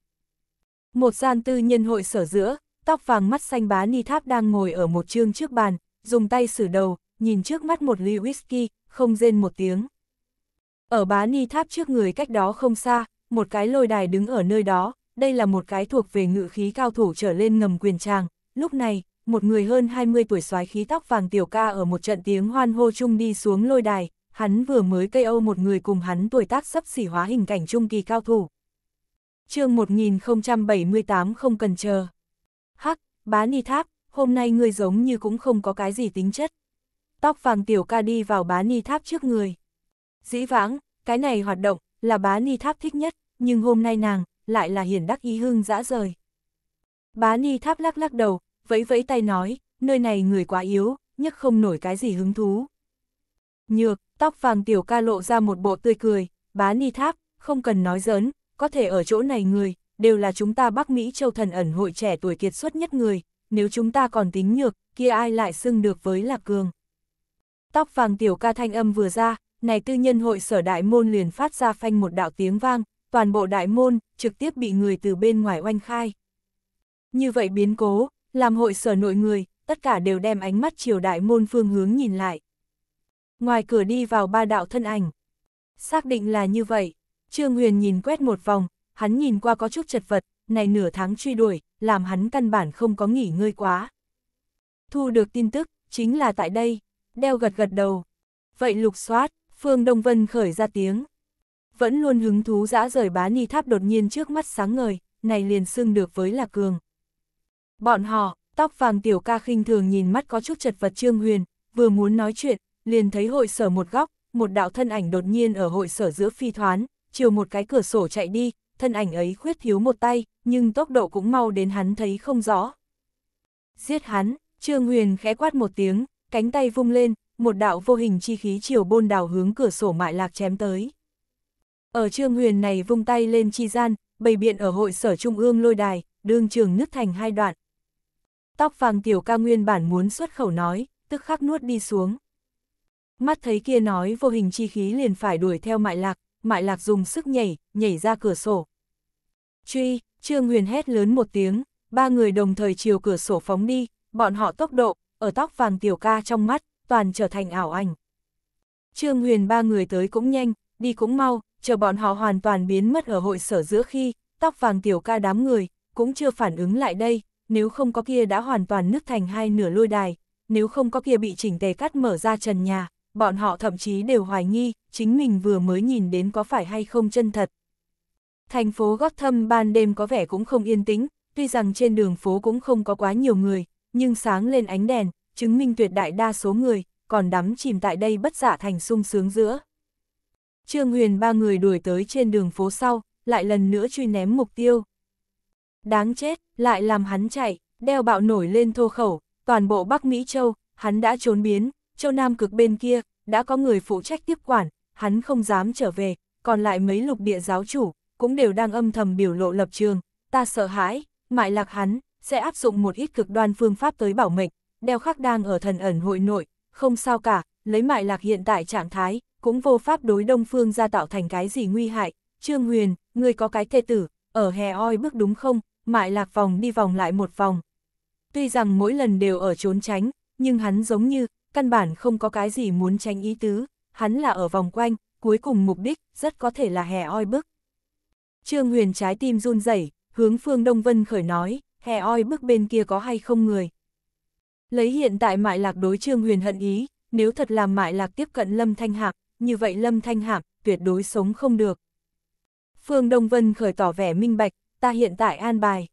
Một gian tư nhân hội sở giữa, tóc vàng mắt xanh bá ni tháp đang ngồi ở một chương trước bàn, dùng tay xử đầu, nhìn trước mắt một ly whisky, không rên một tiếng. Ở bá ni tháp trước người cách đó không xa, một cái lôi đài đứng ở nơi đó, đây là một cái thuộc về ngự khí cao thủ trở lên ngầm quyền tràng. Lúc này, một người hơn 20 tuổi soái khí tóc vàng tiểu ca ở một trận tiếng hoan hô chung đi xuống lôi đài, hắn vừa mới cây âu một người cùng hắn tuổi tác sắp xỉ hóa hình cảnh trung kỳ cao thủ. chương 1078 không cần chờ. Hắc, bá ni tháp, hôm nay ngươi giống như cũng không có cái gì tính chất. Tóc vàng tiểu ca đi vào bá ni tháp trước người. Dĩ vãng, cái này hoạt động là bá ni tháp thích nhất, nhưng hôm nay nàng, lại là hiền đắc ý hưng dã rời. Bá Ni Tháp lắc lắc đầu, vẫy vẫy tay nói, nơi này người quá yếu, nhất không nổi cái gì hứng thú. Nhược, tóc vàng tiểu ca lộ ra một bộ tươi cười, bá Ni Tháp, không cần nói giỡn, có thể ở chỗ này người, đều là chúng ta Bắc Mỹ châu thần ẩn hội trẻ tuổi kiệt xuất nhất người, nếu chúng ta còn tính nhược, kia ai lại xưng được với là cường. Tóc vàng tiểu ca thanh âm vừa ra, này tư nhân hội sở đại môn liền phát ra phanh một đạo tiếng vang, toàn bộ đại môn trực tiếp bị người từ bên ngoài oanh khai. Như vậy biến cố, làm hội sở nội người, tất cả đều đem ánh mắt chiều đại môn phương hướng nhìn lại. Ngoài cửa đi vào ba đạo thân ảnh. Xác định là như vậy, Trương Huyền nhìn quét một vòng, hắn nhìn qua có chút chật vật, này nửa tháng truy đuổi, làm hắn căn bản không có nghỉ ngơi quá. Thu được tin tức, chính là tại đây, đeo gật gật đầu. Vậy lục soát, Phương Đông Vân khởi ra tiếng vẫn luôn hứng thú dã rời bá ni tháp đột nhiên trước mắt sáng ngời, này liền xưng được với là cường. Bọn họ, tóc vàng tiểu ca khinh thường nhìn mắt có chút chật vật Trương Huyền, vừa muốn nói chuyện, liền thấy hội sở một góc, một đạo thân ảnh đột nhiên ở hội sở giữa phi thoán, chiều một cái cửa sổ chạy đi, thân ảnh ấy khuyết thiếu một tay, nhưng tốc độ cũng mau đến hắn thấy không rõ. Giết hắn, Trương Huyền khẽ quát một tiếng, cánh tay vung lên, một đạo vô hình chi khí chiều bôn đào hướng cửa sổ mại lạc chém tới. Ở Trương Huyền này vung tay lên chi gian, bày biện ở hội sở trung ương lôi đài, đương trường nứt thành hai đoạn. Tóc vàng tiểu ca nguyên bản muốn xuất khẩu nói, tức khắc nuốt đi xuống. Mắt thấy kia nói vô hình chi khí liền phải đuổi theo mại lạc, mại lạc dùng sức nhảy, nhảy ra cửa sổ. Truy, Trương Huyền hét lớn một tiếng, ba người đồng thời chiều cửa sổ phóng đi, bọn họ tốc độ, ở tóc vàng tiểu ca trong mắt, toàn trở thành ảo ảnh. Trương Huyền ba người tới cũng nhanh, đi cũng mau, chờ bọn họ hoàn toàn biến mất ở hội sở giữa khi, tóc vàng tiểu ca đám người, cũng chưa phản ứng lại đây, nếu không có kia đã hoàn toàn nứt thành hai nửa lôi đài, nếu không có kia bị chỉnh tề cắt mở ra trần nhà, bọn họ thậm chí đều hoài nghi, chính mình vừa mới nhìn đến có phải hay không chân thật. Thành phố thâm ban đêm có vẻ cũng không yên tĩnh, tuy rằng trên đường phố cũng không có quá nhiều người, nhưng sáng lên ánh đèn, chứng minh tuyệt đại đa số người, còn đắm chìm tại đây bất giả dạ thành sung sướng giữa. Trương Huyền ba người đuổi tới trên đường phố sau, lại lần nữa truy ném mục tiêu. Đáng chết, lại làm hắn chạy, đeo bạo nổi lên thô khẩu, toàn bộ Bắc Mỹ Châu, hắn đã trốn biến, Châu Nam cực bên kia, đã có người phụ trách tiếp quản, hắn không dám trở về, còn lại mấy lục địa giáo chủ, cũng đều đang âm thầm biểu lộ lập trường, ta sợ hãi, mại lạc hắn, sẽ áp dụng một ít cực đoan phương pháp tới bảo mệnh, đeo khắc đang ở thần ẩn hội nội, không sao cả, lấy mại lạc hiện tại trạng thái, cũng vô pháp đối đông phương ra tạo thành cái gì nguy hại. Trương Huyền, người có cái thê tử, ở hè oi bước đúng không, mại lạc vòng đi vòng lại một vòng. Tuy rằng mỗi lần đều ở trốn tránh, nhưng hắn giống như, căn bản không có cái gì muốn tránh ý tứ, hắn là ở vòng quanh, cuối cùng mục đích rất có thể là hè oi bước Trương Huyền trái tim run rẩy, hướng Phương Đông Vân khởi nói, hè oi bước bên kia có hay không người. Lấy hiện tại Mại Lạc đối Trương Huyền hận ý, nếu thật làm Mại Lạc tiếp cận Lâm Thanh Hạc, như vậy Lâm Thanh Hạm tuyệt đối sống không được. Phương Đông Vân khởi tỏ vẻ minh bạch, ta hiện tại an bài.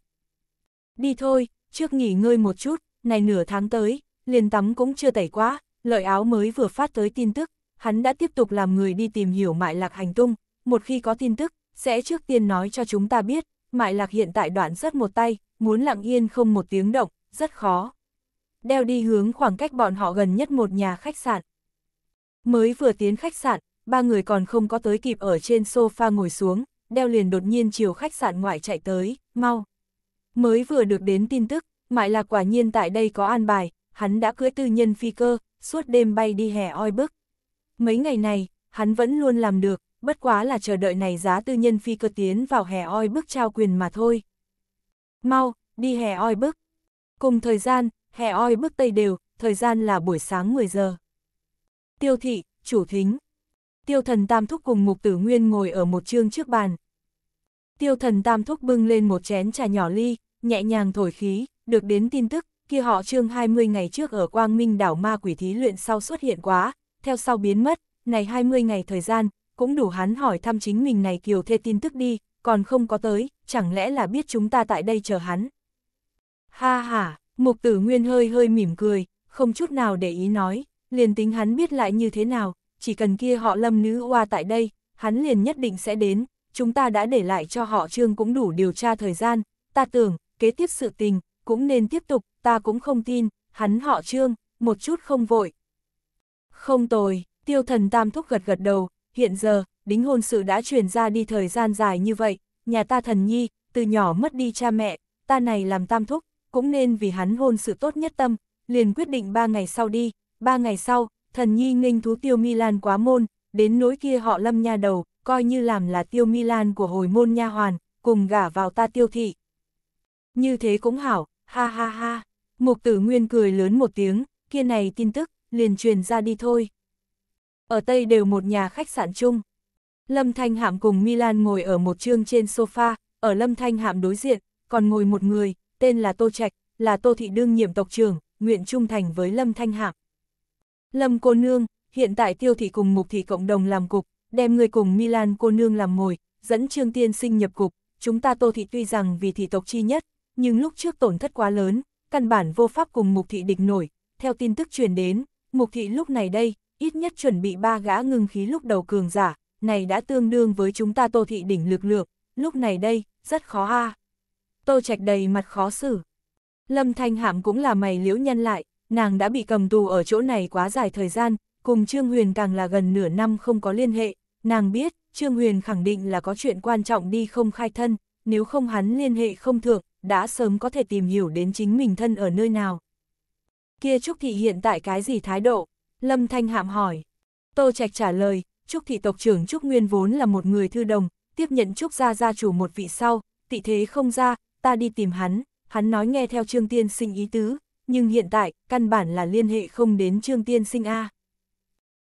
Đi thôi, trước nghỉ ngơi một chút, này nửa tháng tới, liền tắm cũng chưa tẩy quá, lợi áo mới vừa phát tới tin tức, hắn đã tiếp tục làm người đi tìm hiểu Mại Lạc hành tung, một khi có tin tức, sẽ trước tiên nói cho chúng ta biết, Mại Lạc hiện tại đoạn rất một tay, muốn lặng yên không một tiếng động, rất khó. Đeo đi hướng khoảng cách bọn họ gần nhất một nhà khách sạn. Mới vừa tiến khách sạn, ba người còn không có tới kịp ở trên sofa ngồi xuống, đeo liền đột nhiên chiều khách sạn ngoại chạy tới, mau. Mới vừa được đến tin tức, mại là quả nhiên tại đây có an bài, hắn đã cưới tư nhân phi cơ, suốt đêm bay đi hè oi bức. Mấy ngày này, hắn vẫn luôn làm được, bất quá là chờ đợi này giá tư nhân phi cơ tiến vào hè oi bức trao quyền mà thôi. Mau, đi hè oi bức. Cùng thời gian, hè oi bức Tây đều, thời gian là buổi sáng 10 giờ. Tiêu thị, chủ thính. Tiêu thần tam thúc cùng mục tử nguyên ngồi ở một chương trước bàn. Tiêu thần tam thúc bưng lên một chén trà nhỏ ly, nhẹ nhàng thổi khí, được đến tin tức, kia họ trương 20 ngày trước ở Quang Minh đảo ma quỷ thí luyện sau xuất hiện quá, theo sau biến mất, này 20 ngày thời gian, cũng đủ hắn hỏi thăm chính mình này kiều thê tin tức đi, còn không có tới, chẳng lẽ là biết chúng ta tại đây chờ hắn. Ha ha, mục tử nguyên hơi hơi mỉm cười, không chút nào để ý nói, liền tính hắn biết lại như thế nào, chỉ cần kia họ lâm nữ oa tại đây, hắn liền nhất định sẽ đến, chúng ta đã để lại cho họ trương cũng đủ điều tra thời gian, ta tưởng, kế tiếp sự tình, cũng nên tiếp tục, ta cũng không tin, hắn họ trương, một chút không vội. Không tồi, tiêu thần tam thúc gật gật đầu, hiện giờ, đính hôn sự đã truyền ra đi thời gian dài như vậy, nhà ta thần nhi, từ nhỏ mất đi cha mẹ, ta này làm tam thúc, cũng nên vì hắn hôn sự tốt nhất tâm, liền quyết định ba ngày sau đi, ba ngày sau, thần nhi nghênh thú tiêu Milan quá môn, đến nỗi kia họ lâm nha đầu, coi như làm là tiêu Milan của hồi môn nha hoàn, cùng gả vào ta tiêu thị. Như thế cũng hảo, ha ha ha, mục tử nguyên cười lớn một tiếng, kia này tin tức, liền truyền ra đi thôi. Ở Tây đều một nhà khách sạn chung. Lâm Thanh Hạm cùng Milan ngồi ở một chương trên sofa, ở Lâm Thanh Hạm đối diện, còn ngồi một người, tên là Tô Trạch, là Tô Thị Đương nhiệm tộc trưởng, nguyện trung thành với Lâm Thanh Hạm. Lâm cô nương, hiện tại tiêu thị cùng mục thị cộng đồng làm cục, đem người cùng Milan cô nương làm mồi, dẫn Trương Tiên sinh nhập cục, chúng ta tô thị tuy rằng vì thị tộc chi nhất, nhưng lúc trước tổn thất quá lớn, căn bản vô pháp cùng mục thị địch nổi, theo tin tức truyền đến, mục thị lúc này đây, ít nhất chuẩn bị ba gã ngưng khí lúc đầu cường giả, này đã tương đương với chúng ta tô thị đỉnh lực lượng, lúc này đây, rất khó a Tô Trạch đầy mặt khó xử. Lâm Thanh Hạm cũng là mày liễu nhân lại, nàng đã bị cầm tù ở chỗ này quá dài thời gian, cùng Trương Huyền càng là gần nửa năm không có liên hệ, nàng biết, Trương Huyền khẳng định là có chuyện quan trọng đi không khai thân, nếu không hắn liên hệ không thượng, đã sớm có thể tìm hiểu đến chính mình thân ở nơi nào. Kia Trúc Thị hiện tại cái gì thái độ? Lâm Thanh Hạm hỏi. Tô Trạch trả lời, Trúc Thị tộc trưởng Trúc Nguyên vốn là một người thư đồng, tiếp nhận Trúc gia gia chủ một vị sau, tị thế không ra, ta đi tìm hắn, hắn nói nghe theo Trương Tiên sinh ý tứ, nhưng hiện tại, căn bản là liên hệ không đến Trương Tiên Sinh A. À.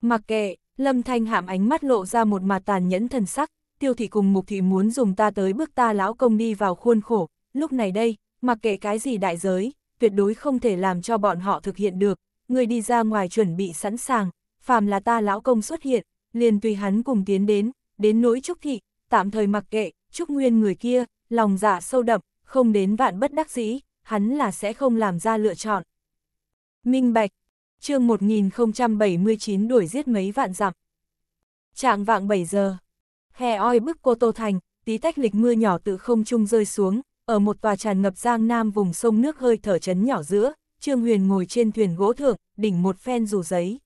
Mặc kệ, Lâm Thanh hạm ánh mắt lộ ra một mặt tàn nhẫn thần sắc, tiêu thị cùng mục thị muốn dùng ta tới bước ta lão công đi vào khuôn khổ, lúc này đây, mặc kệ cái gì đại giới, tuyệt đối không thể làm cho bọn họ thực hiện được, người đi ra ngoài chuẩn bị sẵn sàng, phàm là ta lão công xuất hiện, liền tùy hắn cùng tiến đến, đến nỗi Trúc Thị, tạm thời mặc kệ, Trúc Nguyên người kia, lòng dạ sâu đậm, không đến vạn bất đắc dĩ, hắn là sẽ không làm ra lựa chọn. Minh Bạch, chương 1079 đuổi giết mấy vạn dặm. Trạng vạng 7 giờ, hè oi bức cô Tô Thành, tí tách lịch mưa nhỏ từ không trung rơi xuống, ở một tòa tràn ngập giang nam vùng sông nước hơi thở chấn nhỏ giữa, Trương Huyền ngồi trên thuyền gỗ thượng, đỉnh một phen dù giấy.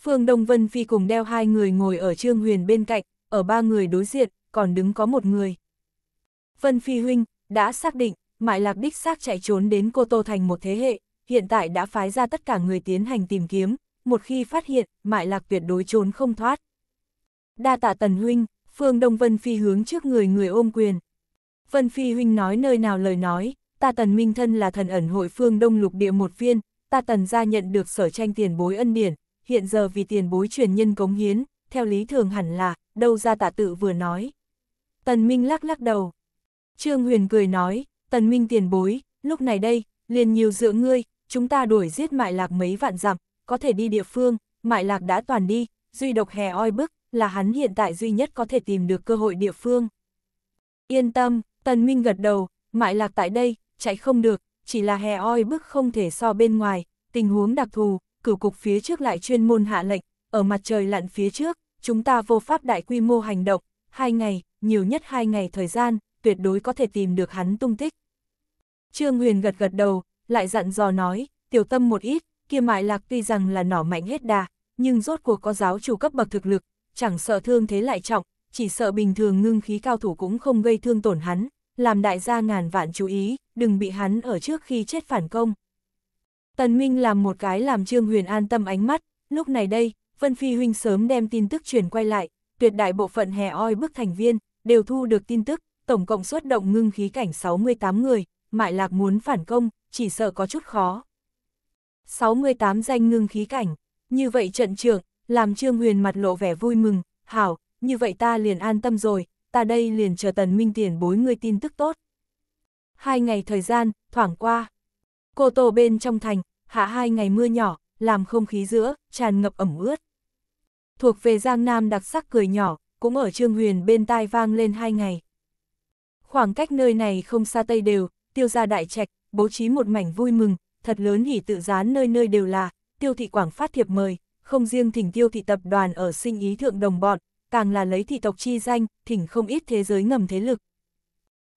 Phương Đông Vân Phi cùng đeo hai người ngồi ở Trương Huyền bên cạnh, ở ba người đối diện, còn đứng có một người. Vân Phi huynh, đã xác định, Mại Lạc đích xác chạy trốn đến Cô Tô Thành một thế hệ, hiện tại đã phái ra tất cả người tiến hành tìm kiếm, một khi phát hiện, Mại Lạc tuyệt đối trốn không thoát. Đa tạ Tần Huynh, Phương Đông Vân Phi hướng trước người người ôm quyền. Vân Phi Huynh nói nơi nào lời nói, ta Tần Minh Thân là thần ẩn hội Phương Đông lục địa một viên, ta Tần gia nhận được sở tranh tiền bối ân điển, hiện giờ vì tiền bối truyền nhân cống hiến, theo lý thường hẳn là, đâu ra tạ tự vừa nói. Tần Minh lắc lắc đầu. Trương Huyền cười nói, tần minh tiền bối, lúc này đây, liền nhiều dựa ngươi, chúng ta đuổi giết mại lạc mấy vạn dặm, có thể đi địa phương, mại lạc đã toàn đi, duy độc hè oi bức, là hắn hiện tại duy nhất có thể tìm được cơ hội địa phương. Yên tâm, tần minh gật đầu, mại lạc tại đây, chạy không được, chỉ là hè oi bức không thể so bên ngoài, tình huống đặc thù, cửu cục phía trước lại chuyên môn hạ lệnh, ở mặt trời lặn phía trước, chúng ta vô pháp đại quy mô hành động, hai ngày, nhiều nhất hai ngày thời gian, tuyệt đối có thể tìm được hắn tung tích. Trương Huyền gật gật đầu, lại dặn dò nói, tiểu tâm một ít, kia mại lạc tuy rằng là nỏ mạnh hết đà, nhưng rốt cuộc có giáo chủ cấp bậc thực lực, chẳng sợ thương thế lại trọng, chỉ sợ bình thường ngưng khí cao thủ cũng không gây thương tổn hắn, làm đại gia ngàn vạn chú ý, đừng bị hắn ở trước khi chết phản công. Tần Minh làm một cái làm Trương Huyền an tâm ánh mắt, lúc này đây, Vân Phi Huynh sớm đem tin tức truyền quay lại, tuyệt đại bộ phận hè oi bức thành viên, đều thu được tin tức, tổng cộng xuất động ngưng khí cảnh 68 người, Mại Lạc muốn phản công, chỉ sợ có chút khó. 68 danh ngưng khí cảnh, như vậy trận trưởng, làm Trương Huyền mặt lộ vẻ vui mừng, hảo, như vậy ta liền an tâm rồi, ta đây liền chờ tần minh tiền bối ngươi tin tức tốt. Hai ngày thời gian, thoảng qua. Cô tô bên trong thành, hạ hai ngày mưa nhỏ, làm không khí giữa, tràn ngập ẩm ướt. Thuộc về Giang Nam đặc sắc cười nhỏ, cũng ở Trương Huyền bên tai vang lên hai ngày. Khoảng cách nơi này không xa Tây đều, tiêu gia đại trạch, bố trí một mảnh vui mừng, thật lớn hỉ tự gián nơi nơi đều là, tiêu thị quảng phát thiệp mời, không riêng thỉnh tiêu thị tập đoàn ở sinh ý thượng đồng bọn, càng là lấy thị tộc chi danh, thỉnh không ít thế giới ngầm thế lực.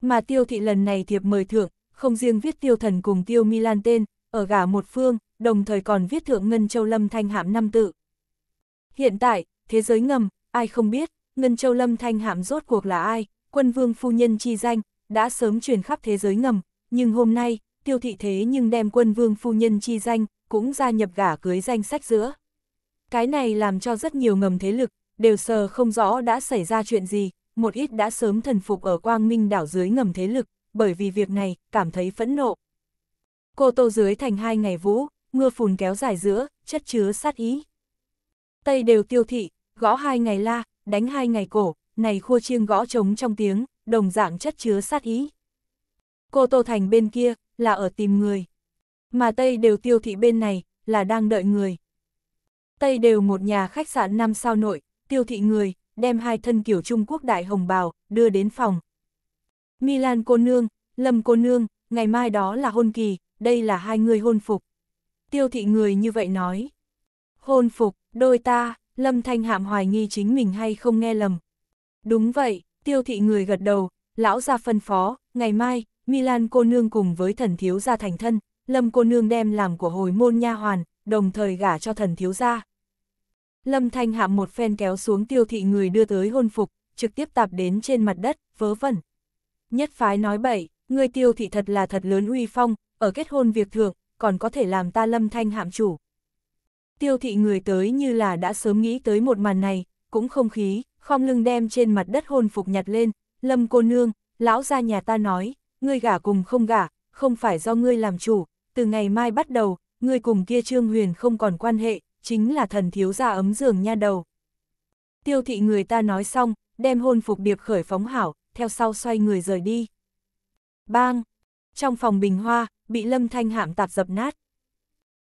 Mà tiêu thị lần này thiệp mời thượng, không riêng viết tiêu thần cùng tiêu Milan tên, ở gả một phương, đồng thời còn viết thượng Ngân Châu Lâm Thanh Hạm năm tự. Hiện tại, thế giới ngầm, ai không biết, Ngân Châu Lâm Thanh Hạm rốt cuộc là ai, quân vương phu nhân chi danh, đã sớm truyền khắp thế giới ngầm, nhưng hôm nay, tiêu thị thế nhưng đem quân vương phu nhân chi danh, cũng gia nhập gả cưới danh sách giữa. Cái này làm cho rất nhiều ngầm thế lực, đều sờ không rõ đã xảy ra chuyện gì, một ít đã sớm thần phục ở quang minh đảo dưới ngầm thế lực, bởi vì việc này, cảm thấy phẫn nộ. Cô tô dưới thành hai ngày vũ, mưa phùn kéo dài giữa, chất chứa sát ý. Tây đều tiêu thị, gõ hai ngày la, đánh hai ngày cổ, này khua chiêng gõ trống trong tiếng, đồng dạng chất chứa sát ý. Cô Tô Thành bên kia, là ở tìm người. Mà Tây đều tiêu thị bên này, là đang đợi người. Tây đều một nhà khách sạn năm sao nội, tiêu thị người, đem hai thân kiểu Trung Quốc đại hồng bào, đưa đến phòng. Milan cô nương, Lâm cô nương, ngày mai đó là hôn kỳ, đây là hai người hôn phục. Tiêu thị người như vậy nói. Hôn phục, đôi ta, Lâm Thanh Hạm hoài nghi chính mình hay không nghe lầm, Đúng vậy, tiêu thị người gật đầu, lão ra phân phó, ngày mai, Milan cô nương cùng với thần thiếu gia thành thân, Lâm cô nương đem làm của hồi môn nha hoàn, đồng thời gả cho thần thiếu gia. Lâm Thanh Hạm một phen kéo xuống tiêu thị người đưa tới hôn phục, trực tiếp tạp đến trên mặt đất, vớ vẩn. Nhất phái nói bậy, người tiêu thị thật là thật lớn uy phong, ở kết hôn việc thượng, còn có thể làm ta Lâm Thanh Hạm chủ. Tiêu thị người tới như là đã sớm nghĩ tới một màn này, cũng không khí, khom lưng đem trên mặt đất hôn phục nhặt lên, lâm cô nương, lão ra nhà ta nói, ngươi gả cùng không gả, không phải do ngươi làm chủ, từ ngày mai bắt đầu, ngươi cùng kia trương huyền không còn quan hệ, chính là thần thiếu gia ấm giường nha đầu. Tiêu thị người ta nói xong, đem hôn phục điệp khởi phóng hảo, theo sau xoay người rời đi. Bang! Trong phòng bình hoa, bị lâm thanh hạm tạp dập nát.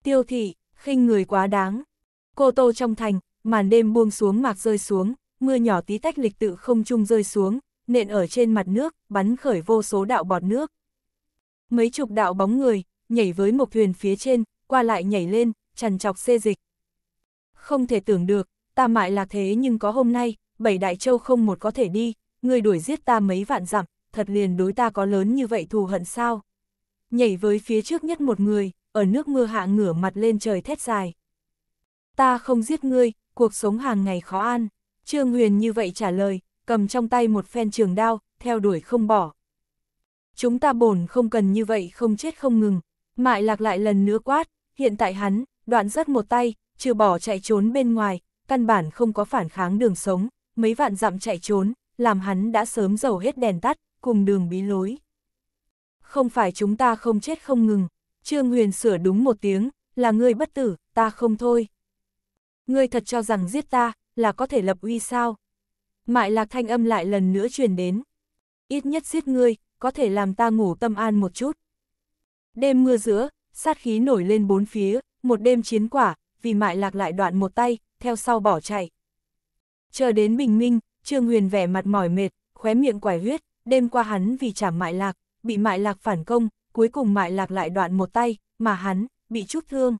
Tiêu thị, khinh người quá đáng. Cô tô trong thành, màn đêm buông xuống mạc rơi xuống, mưa nhỏ tí tách lịch tự không trung rơi xuống, nện ở trên mặt nước, bắn khởi vô số đạo bọt nước. Mấy chục đạo bóng người, nhảy với một thuyền phía trên, qua lại nhảy lên, trằn chọc xê dịch. Không thể tưởng được, ta mại là thế nhưng có hôm nay, bảy đại châu không một có thể đi, người đuổi giết ta mấy vạn dặm, thật liền đối ta có lớn như vậy thù hận sao. Nhảy với phía trước nhất một người, ở nước mưa hạ ngửa mặt lên trời thét dài. Ta không giết ngươi, cuộc sống hàng ngày khó an. Trương Huyền như vậy trả lời, cầm trong tay một phen trường đao, theo đuổi không bỏ. Chúng ta bổn không cần như vậy không chết không ngừng, mại lạc lại lần nữa quát, hiện tại hắn, đoạn rất một tay, trừ bỏ chạy trốn bên ngoài, căn bản không có phản kháng đường sống, mấy vạn dặm chạy trốn, làm hắn đã sớm dầu hết đèn tắt, cùng đường bí lối. Không phải chúng ta không chết không ngừng, Trương Huyền sửa đúng một tiếng, là ngươi bất tử, ta không thôi. Ngươi thật cho rằng giết ta, là có thể lập uy sao? Mại lạc thanh âm lại lần nữa truyền đến. Ít nhất giết ngươi, có thể làm ta ngủ tâm an một chút. Đêm mưa giữa, sát khí nổi lên bốn phía, một đêm chiến quả, vì mại lạc lại đoạn một tay, theo sau bỏ chạy. Chờ đến bình minh, Trương Huyền vẻ mặt mỏi mệt, khóe miệng quải huyết, đêm qua hắn vì trả mại lạc, bị mại lạc phản công, cuối cùng mại lạc lại đoạn một tay, mà hắn, bị chút thương.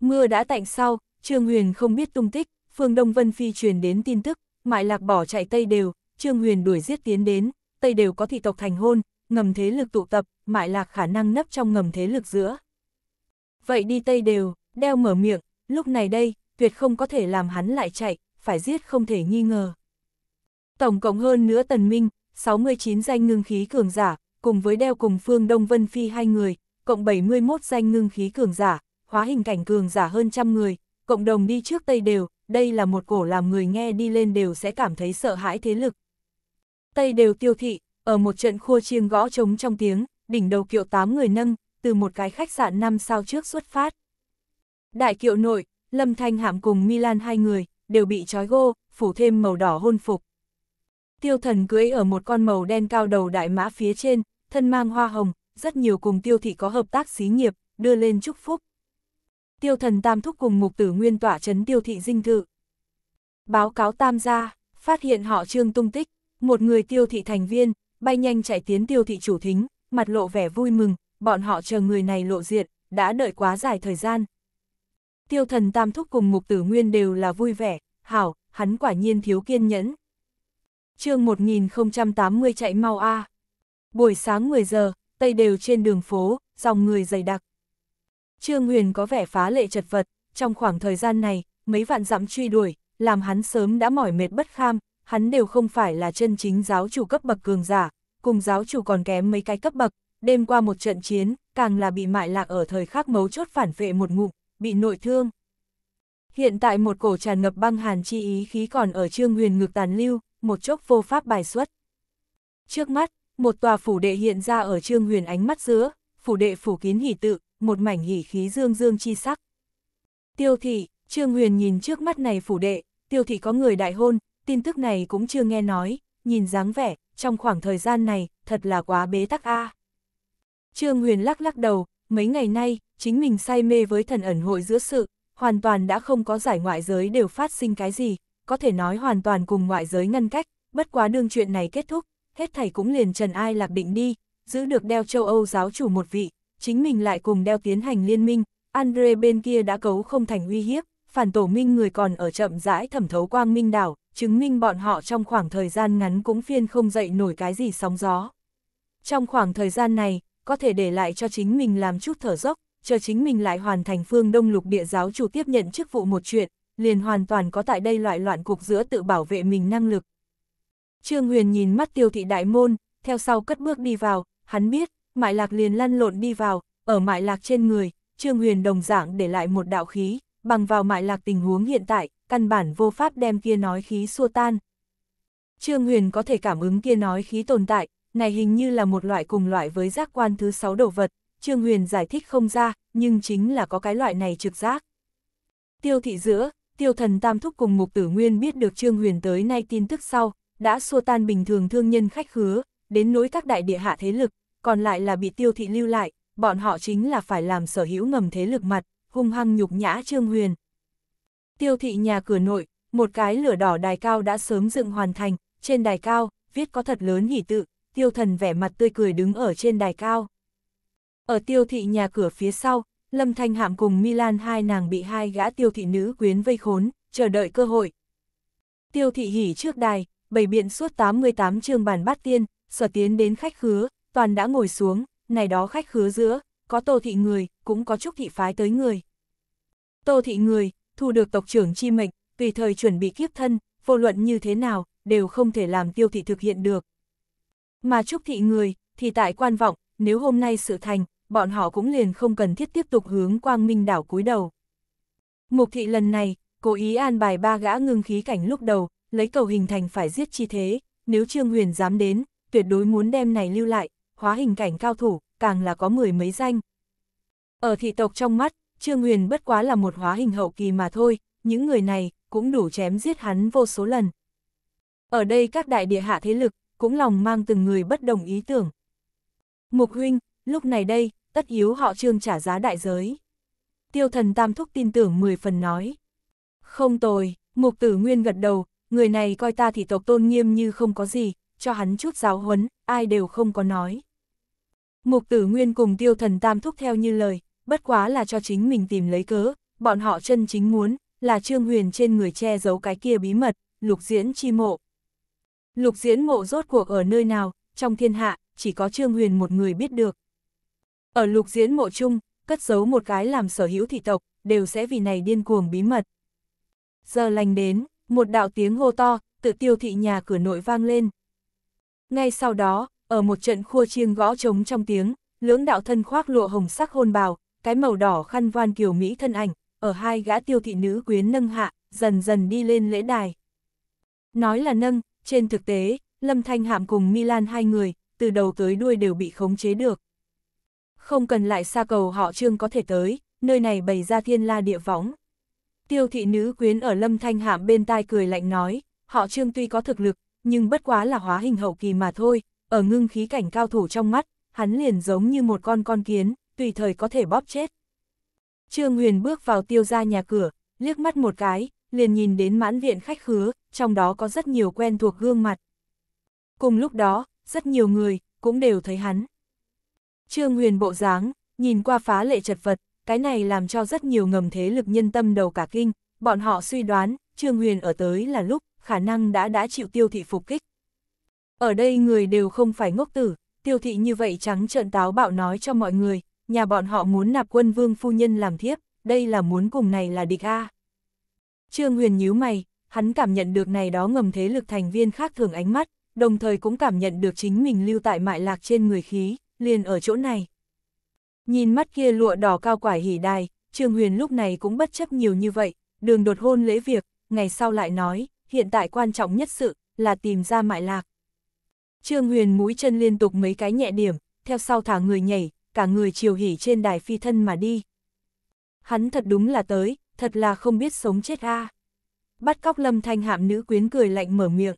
Mưa đã tạnh sau, Trương Huyền không biết tung tích, phương Đông Vân Phi truyền đến tin tức, Mại Lạc bỏ chạy Tây Đều, Trương Huyền đuổi giết tiến đến, Tây Đều có thị tộc thành hôn, ngầm thế lực tụ tập, Mại Lạc khả năng nấp trong ngầm thế lực giữa. Vậy đi Tây Đều, đeo mở miệng, lúc này đây, tuyệt không có thể làm hắn lại chạy, phải giết không thể nghi ngờ. Tổng cộng hơn nữa Tần Minh, 69 danh ngưng khí cường giả, cùng với đeo cùng Phương Đông Vân Phi hai người, cộng 71 danh ngưng khí cường giả, hóa hình cảnh cường giả hơn trăm người, cộng đồng đi trước Tây Đều, đây là một cổ làm người nghe đi lên đều sẽ cảm thấy sợ hãi thế lực. Tây đều tiêu thị, ở một trận khua chiêng gõ trống trong tiếng, đỉnh đầu kiệu 8 người nâng, từ một cái khách sạn 5 sao trước xuất phát. Đại kiệu nội, Lâm Thanh Hạm cùng Milan hai người, đều bị trói gô, phủ thêm màu đỏ hôn phục. Tiêu thần cưỡi ở một con màu đen cao đầu đại mã phía trên, thân mang hoa hồng, rất nhiều cùng tiêu thị có hợp tác xí nghiệp, đưa lên chúc phúc tiêu thần tam thúc cùng mục tử nguyên tỏa chấn tiêu thị dinh thự. Báo cáo tam gia, phát hiện họ trương tung tích, một người tiêu thị thành viên, bay nhanh chạy tiến tiêu thị chủ thính, mặt lộ vẻ vui mừng, bọn họ chờ người này lộ diện, đã đợi quá dài thời gian. Tiêu thần tam thúc cùng mục tử nguyên đều là vui vẻ, hảo, hắn quả nhiên thiếu kiên nhẫn. chương 1080 chạy mau A. Buổi sáng 10 giờ, Tây đều trên đường phố, dòng người dày đặc. Trương Huyền có vẻ phá lệ chật vật, trong khoảng thời gian này, mấy vạn dặm truy đuổi, làm hắn sớm đã mỏi mệt bất kham, hắn đều không phải là chân chính giáo chủ cấp bậc cường giả, cùng giáo chủ còn kém mấy cái cấp bậc, đêm qua một trận chiến, càng là bị mại lạc ở thời khắc mấu chốt phản vệ một ngụm, bị nội thương. Hiện tại một cổ tràn ngập băng hàn chi ý khí còn ở trương huyền ngược tàn lưu, một chốc vô pháp bài xuất. Trước mắt, một tòa phủ đệ hiện ra ở trương huyền ánh mắt giữa, phủ đệ phủ kín hỉ tự, một mảnh hỉ khí dương dương chi sắc. Tiêu thị, Trương Huyền nhìn trước mắt này phủ đệ, tiêu thị có người đại hôn, tin tức này cũng chưa nghe nói, nhìn dáng vẻ, trong khoảng thời gian này, thật là quá bế tắc a. Trương Huyền lắc lắc đầu, mấy ngày nay, chính mình say mê với thần ẩn hội giữa sự, hoàn toàn đã không có giải ngoại giới đều phát sinh cái gì, có thể nói hoàn toàn cùng ngoại giới ngăn cách, bất quá đương chuyện này kết thúc, hết thầy cũng liền trần ai lạc định đi, giữ được đeo châu Âu giáo chủ một vị, chính mình lại cùng đeo tiến hành liên minh, Andre bên kia đã cấu không thành uy hiếp, phản tổ minh người còn ở chậm rãi thẩm thấu quang minh đảo, chứng minh bọn họ trong khoảng thời gian ngắn cũng phiên không dậy nổi cái gì sóng gió. Trong khoảng thời gian này, có thể để lại cho chính mình làm chút thở dốc, chờ chính mình lại hoàn thành phương đông lục địa giáo chủ tiếp nhận chức vụ một chuyện, liền hoàn toàn có tại đây loại loạn cục giữa tự bảo vệ mình năng lực. Trương Huyền nhìn mắt tiêu thị đại môn, theo sau cất bước đi vào, hắn biết, Mại Lạc liền lăn lộn đi vào, ở Mại Lạc trên người, Trương Huyền đồng dạng để lại một đạo khí, bằng vào Mại Lạc tình huống hiện tại, căn bản vô pháp đem kia nói khí xua tan. Trương Huyền có thể cảm ứng kia nói khí tồn tại, này hình như là một loại cùng loại với giác quan thứ sáu đồ vật, Trương Huyền giải thích không ra, nhưng chính là có cái loại này trực giác. Tiêu thị giữa, tiêu thần tam thúc cùng mục tử nguyên biết được Trương Huyền tới nay tin tức sau, đã xua tan bình thường thương nhân khách khứa, đến nỗi các đại địa hạ thế lực, còn lại là bị tiêu thị lưu lại, bọn họ chính là phải làm sở hữu ngầm thế lực mặt, hung hăng nhục nhã Trương Huyền. Tiêu thị nhà cửa nội, một cái lửa đỏ đài cao đã sớm dựng hoàn thành, trên đài cao, viết có thật lớn hỉ tự, tiêu thần vẻ mặt tươi cười đứng ở trên đài cao. Ở tiêu thị nhà cửa phía sau, Lâm Thanh Hạm cùng Milan hai nàng bị hai gã tiêu thị nữ quyến vây khốn, chờ đợi cơ hội. Tiêu thị hỉ trước đài, bày biện suốt 88 chương bàn bát tiên, sở tiến đến khách khứa, toàn đã ngồi xuống, này đó khách khứa giữa, có tô thị người, cũng có trúc thị phái tới người. Tô thị người, thu được tộc trưởng chi mệnh, tùy thời chuẩn bị kiếp thân, vô luận như thế nào, đều không thể làm tiêu thị thực hiện được. Mà trúc thị người, thì tại quan vọng, nếu hôm nay sự thành, bọn họ cũng liền không cần thiết tiếp tục hướng quang minh đảo cúi đầu. Mục thị lần này, cố ý an bài ba gã ngưng khí cảnh lúc đầu, lấy cầu hình thành phải giết chi thế, nếu Trương Huyền dám đến, tuyệt đối muốn đem này lưu lại, hóa hình cảnh cao thủ, càng là có mười mấy danh. Ở thị tộc trong mắt, Trương Huyền bất quá là một hóa hình hậu kỳ mà thôi, những người này cũng đủ chém giết hắn vô số lần. Ở đây các đại địa hạ thế lực cũng lòng mang từng người bất đồng ý tưởng. Mục huynh, lúc này đây, tất yếu họ Trương trả giá đại giới. Tiêu thần tam thúc tin tưởng mười phần nói. Không tồi, mục tử nguyên gật đầu, người này coi ta thị tộc tôn nghiêm như không có gì, cho hắn chút giáo huấn, ai đều không có nói. Mục tử nguyên cùng tiêu thần tam thúc theo như lời, bất quá là cho chính mình tìm lấy cớ, bọn họ chân chính muốn, là trương huyền trên người che giấu cái kia bí mật, lục diễn chi mộ. Lục diễn mộ rốt cuộc ở nơi nào, trong thiên hạ, chỉ có trương huyền một người biết được. Ở lục diễn mộ chung, cất giấu một cái làm sở hữu thị tộc, đều sẽ vì này điên cuồng bí mật. Giờ lành đến, một đạo tiếng hô to, tự tiêu thị nhà cửa nội vang lên. Ngay sau đó, ở một trận khua chiêng gõ trống trong tiếng, lưỡng đạo thân khoác lụa hồng sắc hôn bào, cái màu đỏ khăn voan kiều Mỹ thân ảnh, ở hai gã tiêu thị nữ quyến nâng hạ, dần dần đi lên lễ đài. Nói là nâng, trên thực tế, Lâm Thanh Hạm cùng Milan hai người, từ đầu tới đuôi đều bị khống chế được. Không cần lại xa cầu họ trương có thể tới, nơi này bày ra thiên la địa võng. Tiêu thị nữ quyến ở Lâm Thanh Hạm bên tai cười lạnh nói, họ trương tuy có thực lực, nhưng bất quá là hóa hình hậu kỳ mà thôi, ở ngưng khí cảnh cao thủ trong mắt, hắn liền giống như một con con kiến, tùy thời có thể bóp chết. Trương Huyền bước vào tiêu gia nhà cửa, liếc mắt một cái, liền nhìn đến mãn viện khách khứa, trong đó có rất nhiều quen thuộc gương mặt. Cùng lúc đó, rất nhiều người, cũng đều thấy hắn. Trương Huyền bộ dáng, nhìn qua phá lệ chật vật, cái này làm cho rất nhiều ngầm thế lực nhân tâm đầu cả kinh, bọn họ suy đoán, Trương Huyền ở tới là lúc, khả năng đã đã chịu tiêu thị phục kích. Ở đây người đều không phải ngốc tử, tiêu thị như vậy trắng trợn táo bạo nói cho mọi người, nhà bọn họ muốn nạp quân vương phu nhân làm thiếp, đây là muốn cùng này là địch A. Trương Huyền nhíu mày, hắn cảm nhận được này đó ngầm thế lực thành viên khác thường ánh mắt, đồng thời cũng cảm nhận được chính mình lưu tại mại lạc trên người khí, liền ở chỗ này. Nhìn mắt kia lụa đỏ cao quải hỉ đài, Trương Huyền lúc này cũng bất chấp nhiều như vậy, đường đột hôn lễ việc, ngày sau lại nói, hiện tại quan trọng nhất sự, là tìm ra mại lạc. Trương Huyền mũi chân liên tục mấy cái nhẹ điểm, theo sau thả người nhảy, cả người chiều hỉ trên đài phi thân mà đi. Hắn thật đúng là tới, thật là không biết sống chết a. Bắt cóc Lâm Thanh Hạm nữ quyến cười lạnh mở miệng.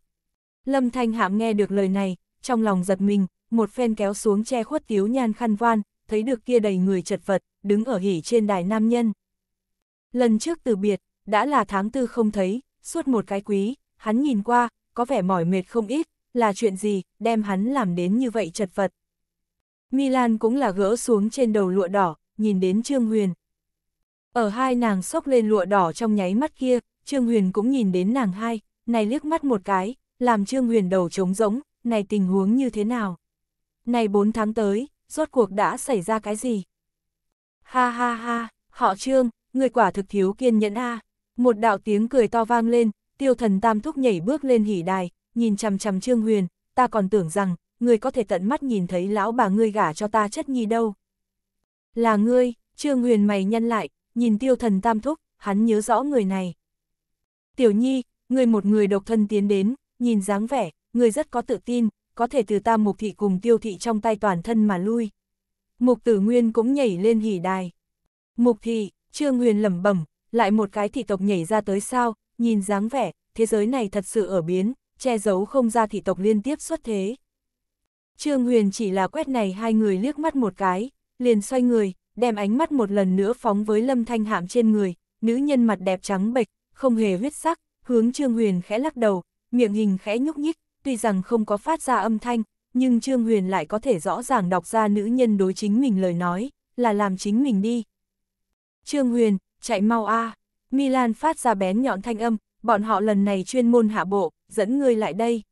Lâm Thanh Hạm nghe được lời này, trong lòng giật mình, một phen kéo xuống che khuất tiếu nhan khăn voan, thấy được kia đầy người chật vật, đứng ở hỉ trên đài nam nhân. Lần trước từ biệt, đã là tháng tư không thấy, suốt một cái quý, hắn nhìn qua, có vẻ mỏi mệt không ít, là chuyện gì, đem hắn làm đến như vậy chật vật. Milan cũng là gỡ xuống trên đầu lụa đỏ, nhìn đến Trương Huyền. Ở hai nàng sốc lên lụa đỏ trong nháy mắt kia, Trương Huyền cũng nhìn đến nàng hai, này liếc mắt một cái, làm Trương Huyền đầu trống rỗng, này tình huống như thế nào? Này bốn tháng tới, rốt cuộc đã xảy ra cái gì? Ha ha ha, họ Trương, người quả thực thiếu kiên nhẫn a. À. Một đạo tiếng cười to vang lên, tiêu thần tam thúc nhảy bước lên hỉ đài, nhìn chằm chằm Trương Huyền, ta còn tưởng rằng, người có thể tận mắt nhìn thấy lão bà ngươi gả cho ta chất nhi đâu. Là ngươi, Trương Huyền mày nhăn lại, nhìn tiêu thần tam thúc, hắn nhớ rõ người này. Tiểu nhi, ngươi một người độc thân tiến đến, nhìn dáng vẻ, ngươi rất có tự tin, có thể từ ta mục thị cùng tiêu thị trong tay toàn thân mà lui. Mục tử nguyên cũng nhảy lên hỉ đài. Mục thị, Trương Huyền lẩm bẩm, lại một cái thị tộc nhảy ra tới sao, nhìn dáng vẻ, thế giới này thật sự ở biến, che giấu không ra thị tộc liên tiếp xuất thế. Trương Huyền chỉ là quét này hai người liếc mắt một cái, liền xoay người, đem ánh mắt một lần nữa phóng với lâm thanh hạm trên người, nữ nhân mặt đẹp trắng bệch, không hề huyết sắc, hướng Trương Huyền khẽ lắc đầu, miệng hình khẽ nhúc nhích, tuy rằng không có phát ra âm thanh, nhưng Trương Huyền lại có thể rõ ràng đọc ra nữ nhân đối chính mình lời nói, là làm chính mình đi. Trương Huyền, chạy mau a Milan phát ra bén nhọn thanh âm, bọn họ lần này chuyên môn hạ bộ, dẫn ngươi lại đây.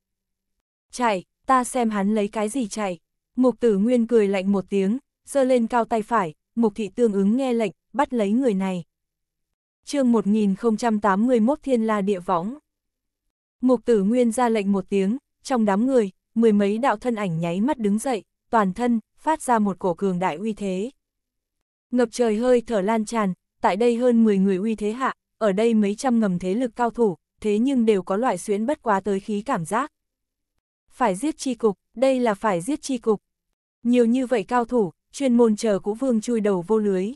Chạy, ta xem hắn lấy cái gì chạy. Mục tử nguyên cười lạnh một tiếng, giơ lên cao tay phải, mục thị tương ứng nghe lệnh, bắt lấy người này. chương 1081 Thiên La Địa Võng Mục tử nguyên ra lệnh một tiếng, trong đám người, mười mấy đạo thân ảnh nháy mắt đứng dậy, toàn thân, phát ra một cổ cường đại uy thế. Ngập trời hơi thở lan tràn, tại đây hơn 10 người uy thế hạ, ở đây mấy trăm ngầm thế lực cao thủ, thế nhưng đều có loại xuyến bất quá tới khí cảm giác. Phải giết chi cục, đây là phải giết chi cục. Nhiều như vậy cao thủ, chuyên môn chờ cũ vương chui đầu vô lưới.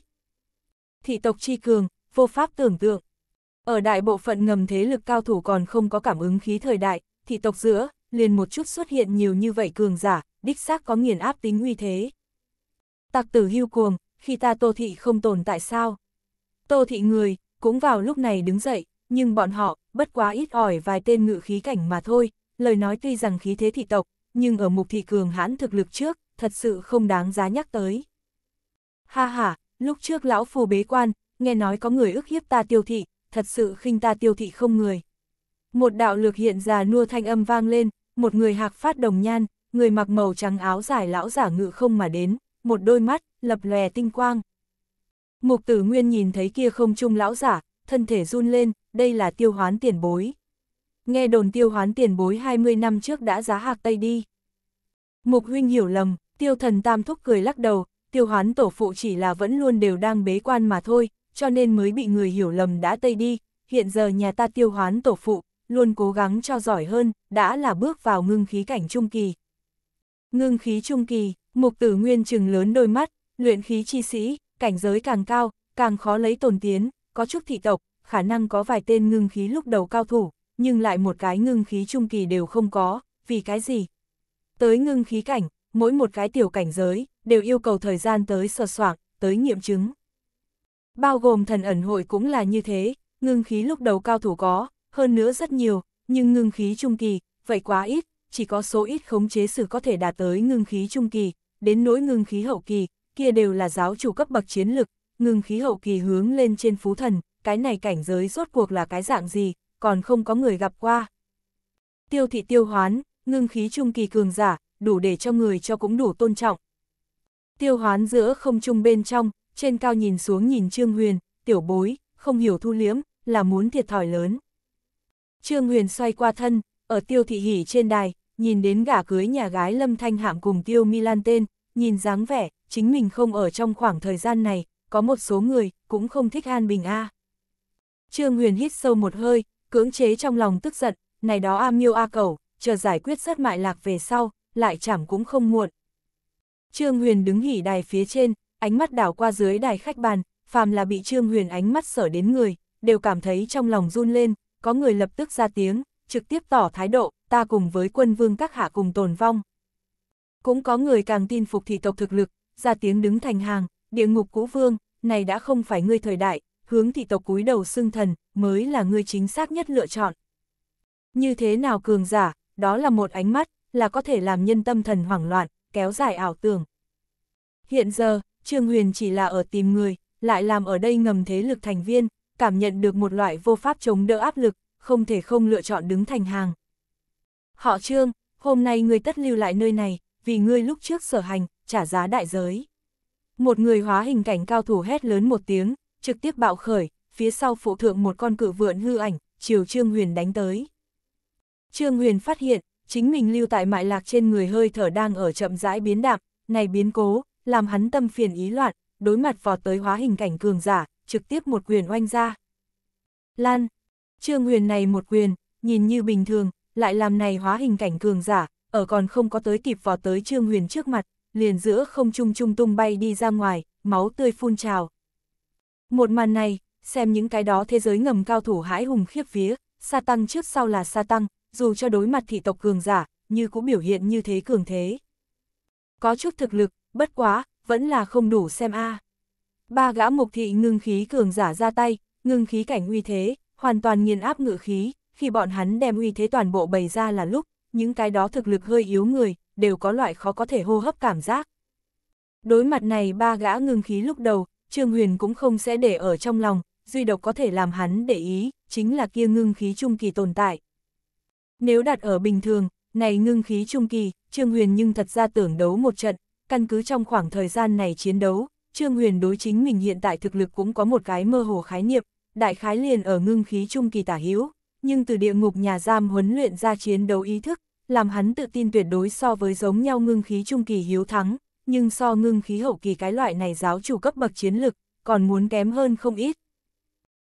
Thị tộc chi cường, vô pháp tưởng tượng. Ở đại bộ phận ngầm thế lực cao thủ còn không có cảm ứng khí thời đại, thị tộc giữa, liền một chút xuất hiện nhiều như vậy cường giả, đích xác có nghiền áp tính uy thế. tặc tử hưu cuồng, khi ta tô thị không tồn tại sao? Tô thị người, cũng vào lúc này đứng dậy, nhưng bọn họ, bất quá ít ỏi vài tên ngự khí cảnh mà thôi, lời nói tuy rằng khí thế thị tộc, nhưng ở mục thị cường hãn thực lực trước, thật sự không đáng giá nhắc tới. Ha ha, lúc trước lão phù bế quan, nghe nói có người ức hiếp ta tiêu thị, thật sự khinh ta tiêu thị không người. Một đạo lược hiện già nua thanh âm vang lên, một người hạc phát đồng nhan, người mặc màu trắng áo dài lão giả ngự không mà đến, một đôi mắt, lập lòe tinh quang. Mục tử nguyên nhìn thấy kia không chung lão giả, thân thể run lên, đây là tiêu hoán tiền bối. Nghe đồn tiêu hoán tiền bối 20 năm trước đã giá hạc tây đi. Mục huynh hiểu lầm, tiêu thần tam thúc cười lắc đầu, tiêu hoán tổ phụ chỉ là vẫn luôn đều đang bế quan mà thôi, cho nên mới bị người hiểu lầm đã tây đi, hiện giờ nhà ta tiêu hoán tổ phụ, luôn cố gắng cho giỏi hơn, đã là bước vào ngưng khí cảnh trung kỳ. Ngưng khí trung kỳ, mục tử nguyên trừng lớn đôi mắt, luyện khí chi sĩ, cảnh giới càng cao, càng khó lấy tồn tiến, có chút thị tộc, khả năng có vài tên ngưng khí lúc đầu cao thủ, nhưng lại một cái ngưng khí trung kỳ đều không có, vì cái gì? Tới ngưng khí cảnh, mỗi một cái tiểu cảnh giới, đều yêu cầu thời gian tới sờ soạn, tới nghiệm chứng. Bao gồm thần ẩn hội cũng là như thế, ngưng khí lúc đầu cao thủ có, hơn nữa rất nhiều, nhưng ngưng khí trung kỳ, vậy quá ít, chỉ có số ít khống chế sử có thể đạt tới ngưng khí trung kỳ, đến nỗi ngưng khí hậu kỳ, kia đều là giáo chủ cấp bậc chiến lực, ngưng khí hậu kỳ hướng lên trên phú thần, cái này cảnh giới rốt cuộc là cái dạng gì, còn không có người gặp qua. Tiêu thị tiêu hoán, ngưng khí trung kỳ cường giả, đủ để cho người cho cũng đủ tôn trọng. Tiêu hoán giữa không trung bên trong, trên cao nhìn xuống nhìn Trương Huyền, tiểu bối, không hiểu thu liếm, là muốn thiệt thòi lớn. Trương Huyền xoay qua thân, ở tiêu thị hỉ trên đài, nhìn đến gả cưới nhà gái Lâm Thanh Hạm cùng tiêu Milan tên, nhìn dáng vẻ, chính mình không ở trong khoảng thời gian này, có một số người cũng không thích an bình a. À. Trương Huyền hít sâu một hơi, cưỡng chế trong lòng tức giận, này đó a miêu a cầu, chờ giải quyết sát mại lạc về sau, lại chảm cũng không muộn. Trương Huyền đứng nghỉ đài phía trên, ánh mắt đảo qua dưới đài khách bàn, phàm là bị Trương Huyền ánh mắt sở đến người, đều cảm thấy trong lòng run lên, có người lập tức ra tiếng, trực tiếp tỏ thái độ, ta cùng với quân vương các hạ cùng tồn vong. Cũng có người càng tin phục thị tộc thực lực, ra tiếng đứng thành hàng, địa ngục cũ vương, này đã không phải ngươi thời đại, hướng thị tộc cúi đầu xưng thần, mới là ngươi chính xác nhất lựa chọn. Như thế nào cường giả, đó là một ánh mắt, là có thể làm nhân tâm thần hoảng loạn, kéo dài ảo tưởng. Hiện giờ, Trương Huyền chỉ là ở tìm người, lại làm ở đây ngầm thế lực thành viên, cảm nhận được một loại vô pháp chống đỡ áp lực, không thể không lựa chọn đứng thành hàng. Họ Trương, hôm nay ngươi tất lưu lại nơi này, vì ngươi lúc trước sở hành, trả giá đại giới một người hóa hình cảnh cao thủ hét lớn một tiếng, trực tiếp bạo khởi, phía sau phụ thượng một con cự vượn hư ảnh, chiều Trương Huyền đánh tới. Trương Huyền phát hiện, chính mình lưu tại mại lạc trên người hơi thở đang ở chậm rãi biến đạm, này biến cố, làm hắn tâm phiền ý loạn, đối mặt vọt tới hóa hình cảnh cường giả, trực tiếp một quyền oanh ra. Lan, Trương Huyền này một quyền, nhìn như bình thường, lại làm này hóa hình cảnh cường giả, ở còn không có tới kịp vọt tới Trương Huyền trước mặt, liền giữa không trung trung tung bay đi ra ngoài, máu tươi phun trào. Một màn này, xem những cái đó thế giới ngầm cao thủ hãi hùng khiếp vía, sa tăng trước sau là sa tăng, dù cho đối mặt thị tộc cường giả, như cũng biểu hiện như thế cường thế. Có chút thực lực, bất quá, vẫn là không đủ xem a. Ba gã mục thị ngưng khí cường giả ra tay, ngưng khí cảnh uy thế, hoàn toàn nghiền áp ngự khí, khi bọn hắn đem uy thế toàn bộ bày ra là lúc, những cái đó thực lực hơi yếu người, đều có loại khó có thể hô hấp cảm giác. Đối mặt này ba gã ngưng khí lúc đầu, Trương Huyền cũng không sẽ để ở trong lòng, duy độc có thể làm hắn để ý, chính là kia ngưng khí trung kỳ tồn tại. Nếu đặt ở bình thường, này ngưng khí trung kỳ, Trương Huyền nhưng thật ra tưởng đấu một trận, căn cứ trong khoảng thời gian này chiến đấu, Trương Huyền đối chính mình hiện tại thực lực cũng có một cái mơ hồ khái niệm, đại khái liền ở ngưng khí trung kỳ tả hữu, nhưng từ địa ngục nhà giam huấn luyện ra chiến đấu ý thức, làm hắn tự tin tuyệt đối so với giống nhau ngưng khí trung kỳ hiếu thắng, nhưng so ngưng khí hậu kỳ cái loại này giáo chủ cấp bậc chiến lực, còn muốn kém hơn không ít.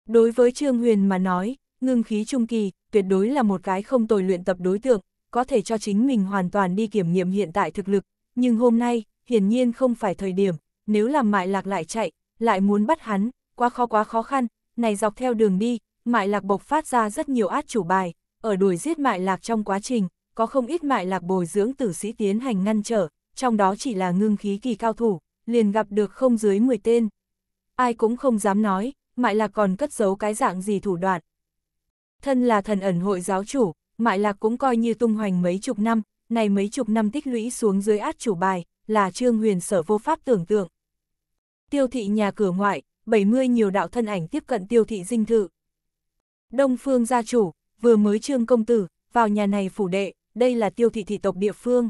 Đối với Trương Huyền mà nói, ngưng khí trung kỳ, tuyệt đối là một cái không tồi luyện tập đối tượng, có thể cho chính mình hoàn toàn đi kiểm nghiệm hiện tại thực lực, nhưng hôm nay, hiển nhiên không phải thời điểm, nếu làm mại lạc lại chạy, lại muốn bắt hắn, quá khó quá khó khăn, này dọc theo đường đi, mại lạc bộc phát ra rất nhiều át chủ bài, ở đuổi giết mại lạc trong quá trình, có không ít mại lạc bồi dưỡng tử sĩ tiến hành ngăn trở, trong đó chỉ là ngưng khí kỳ cao thủ, liền gặp được không dưới 10 tên. Ai cũng không dám nói, mại lạc còn cất giấu cái dạng gì thủ đoạn. Thân là thần ẩn hội giáo chủ, mại lạc cũng coi như tung hoành mấy chục năm, này mấy chục năm tích lũy xuống dưới át chủ bài, là trương huyền sở vô pháp tưởng tượng. Tiêu thị nhà cửa ngoại, 70 nhiều đạo thân ảnh tiếp cận tiêu thị dinh thự. Đông phương gia chủ, vừa mới trương công tử, vào nhà này phủ đệ, đây là tiêu thị thị tộc địa phương.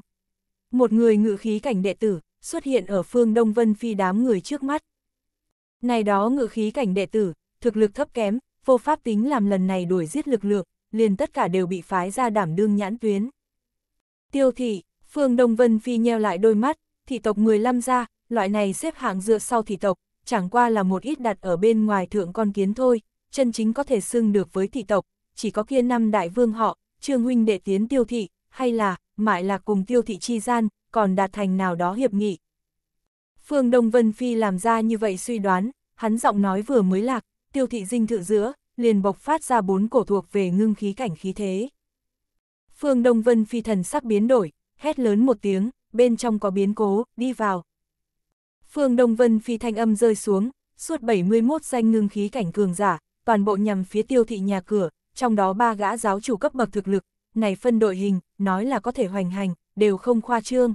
Một người ngự khí cảnh đệ tử, xuất hiện ở phương Đông Vân Phi đám người trước mắt. Này đó ngự khí cảnh đệ tử, thực lực thấp kém, vô pháp tính làm lần này đuổi giết lực lượng, liền tất cả đều bị phái ra đảm đương nhãn tuyến. Tiêu thị, phương Đông Vân Phi nheo lại đôi mắt, thị tộc 15 gia, loại này xếp hạng dựa sau thị tộc, chẳng qua là một ít đặt ở bên ngoài thượng con kiến thôi, chân chính có thể xưng được với thị tộc, chỉ có kia năm đại vương họ, trương huynh đệ tiến tiêu thị, hay là, mại là cùng tiêu thị chi gian, còn đạt thành nào đó hiệp nghị. Phương Đông Vân Phi làm ra như vậy suy đoán, hắn giọng nói vừa mới lạc, tiêu thị dinh thự giữa, liền bộc phát ra bốn cổ thuộc về ngưng khí cảnh khí thế. Phương Đông Vân Phi thần sắc biến đổi, hét lớn một tiếng, bên trong có biến cố, đi vào. Phương Đông Vân Phi thanh âm rơi xuống, suốt 71 danh ngưng khí cảnh cường giả, toàn bộ nhằm phía tiêu thị nhà cửa, trong đó ba gã giáo chủ cấp bậc thực lực, này phân đội hình, nói là có thể hoành hành, đều không khoa trương.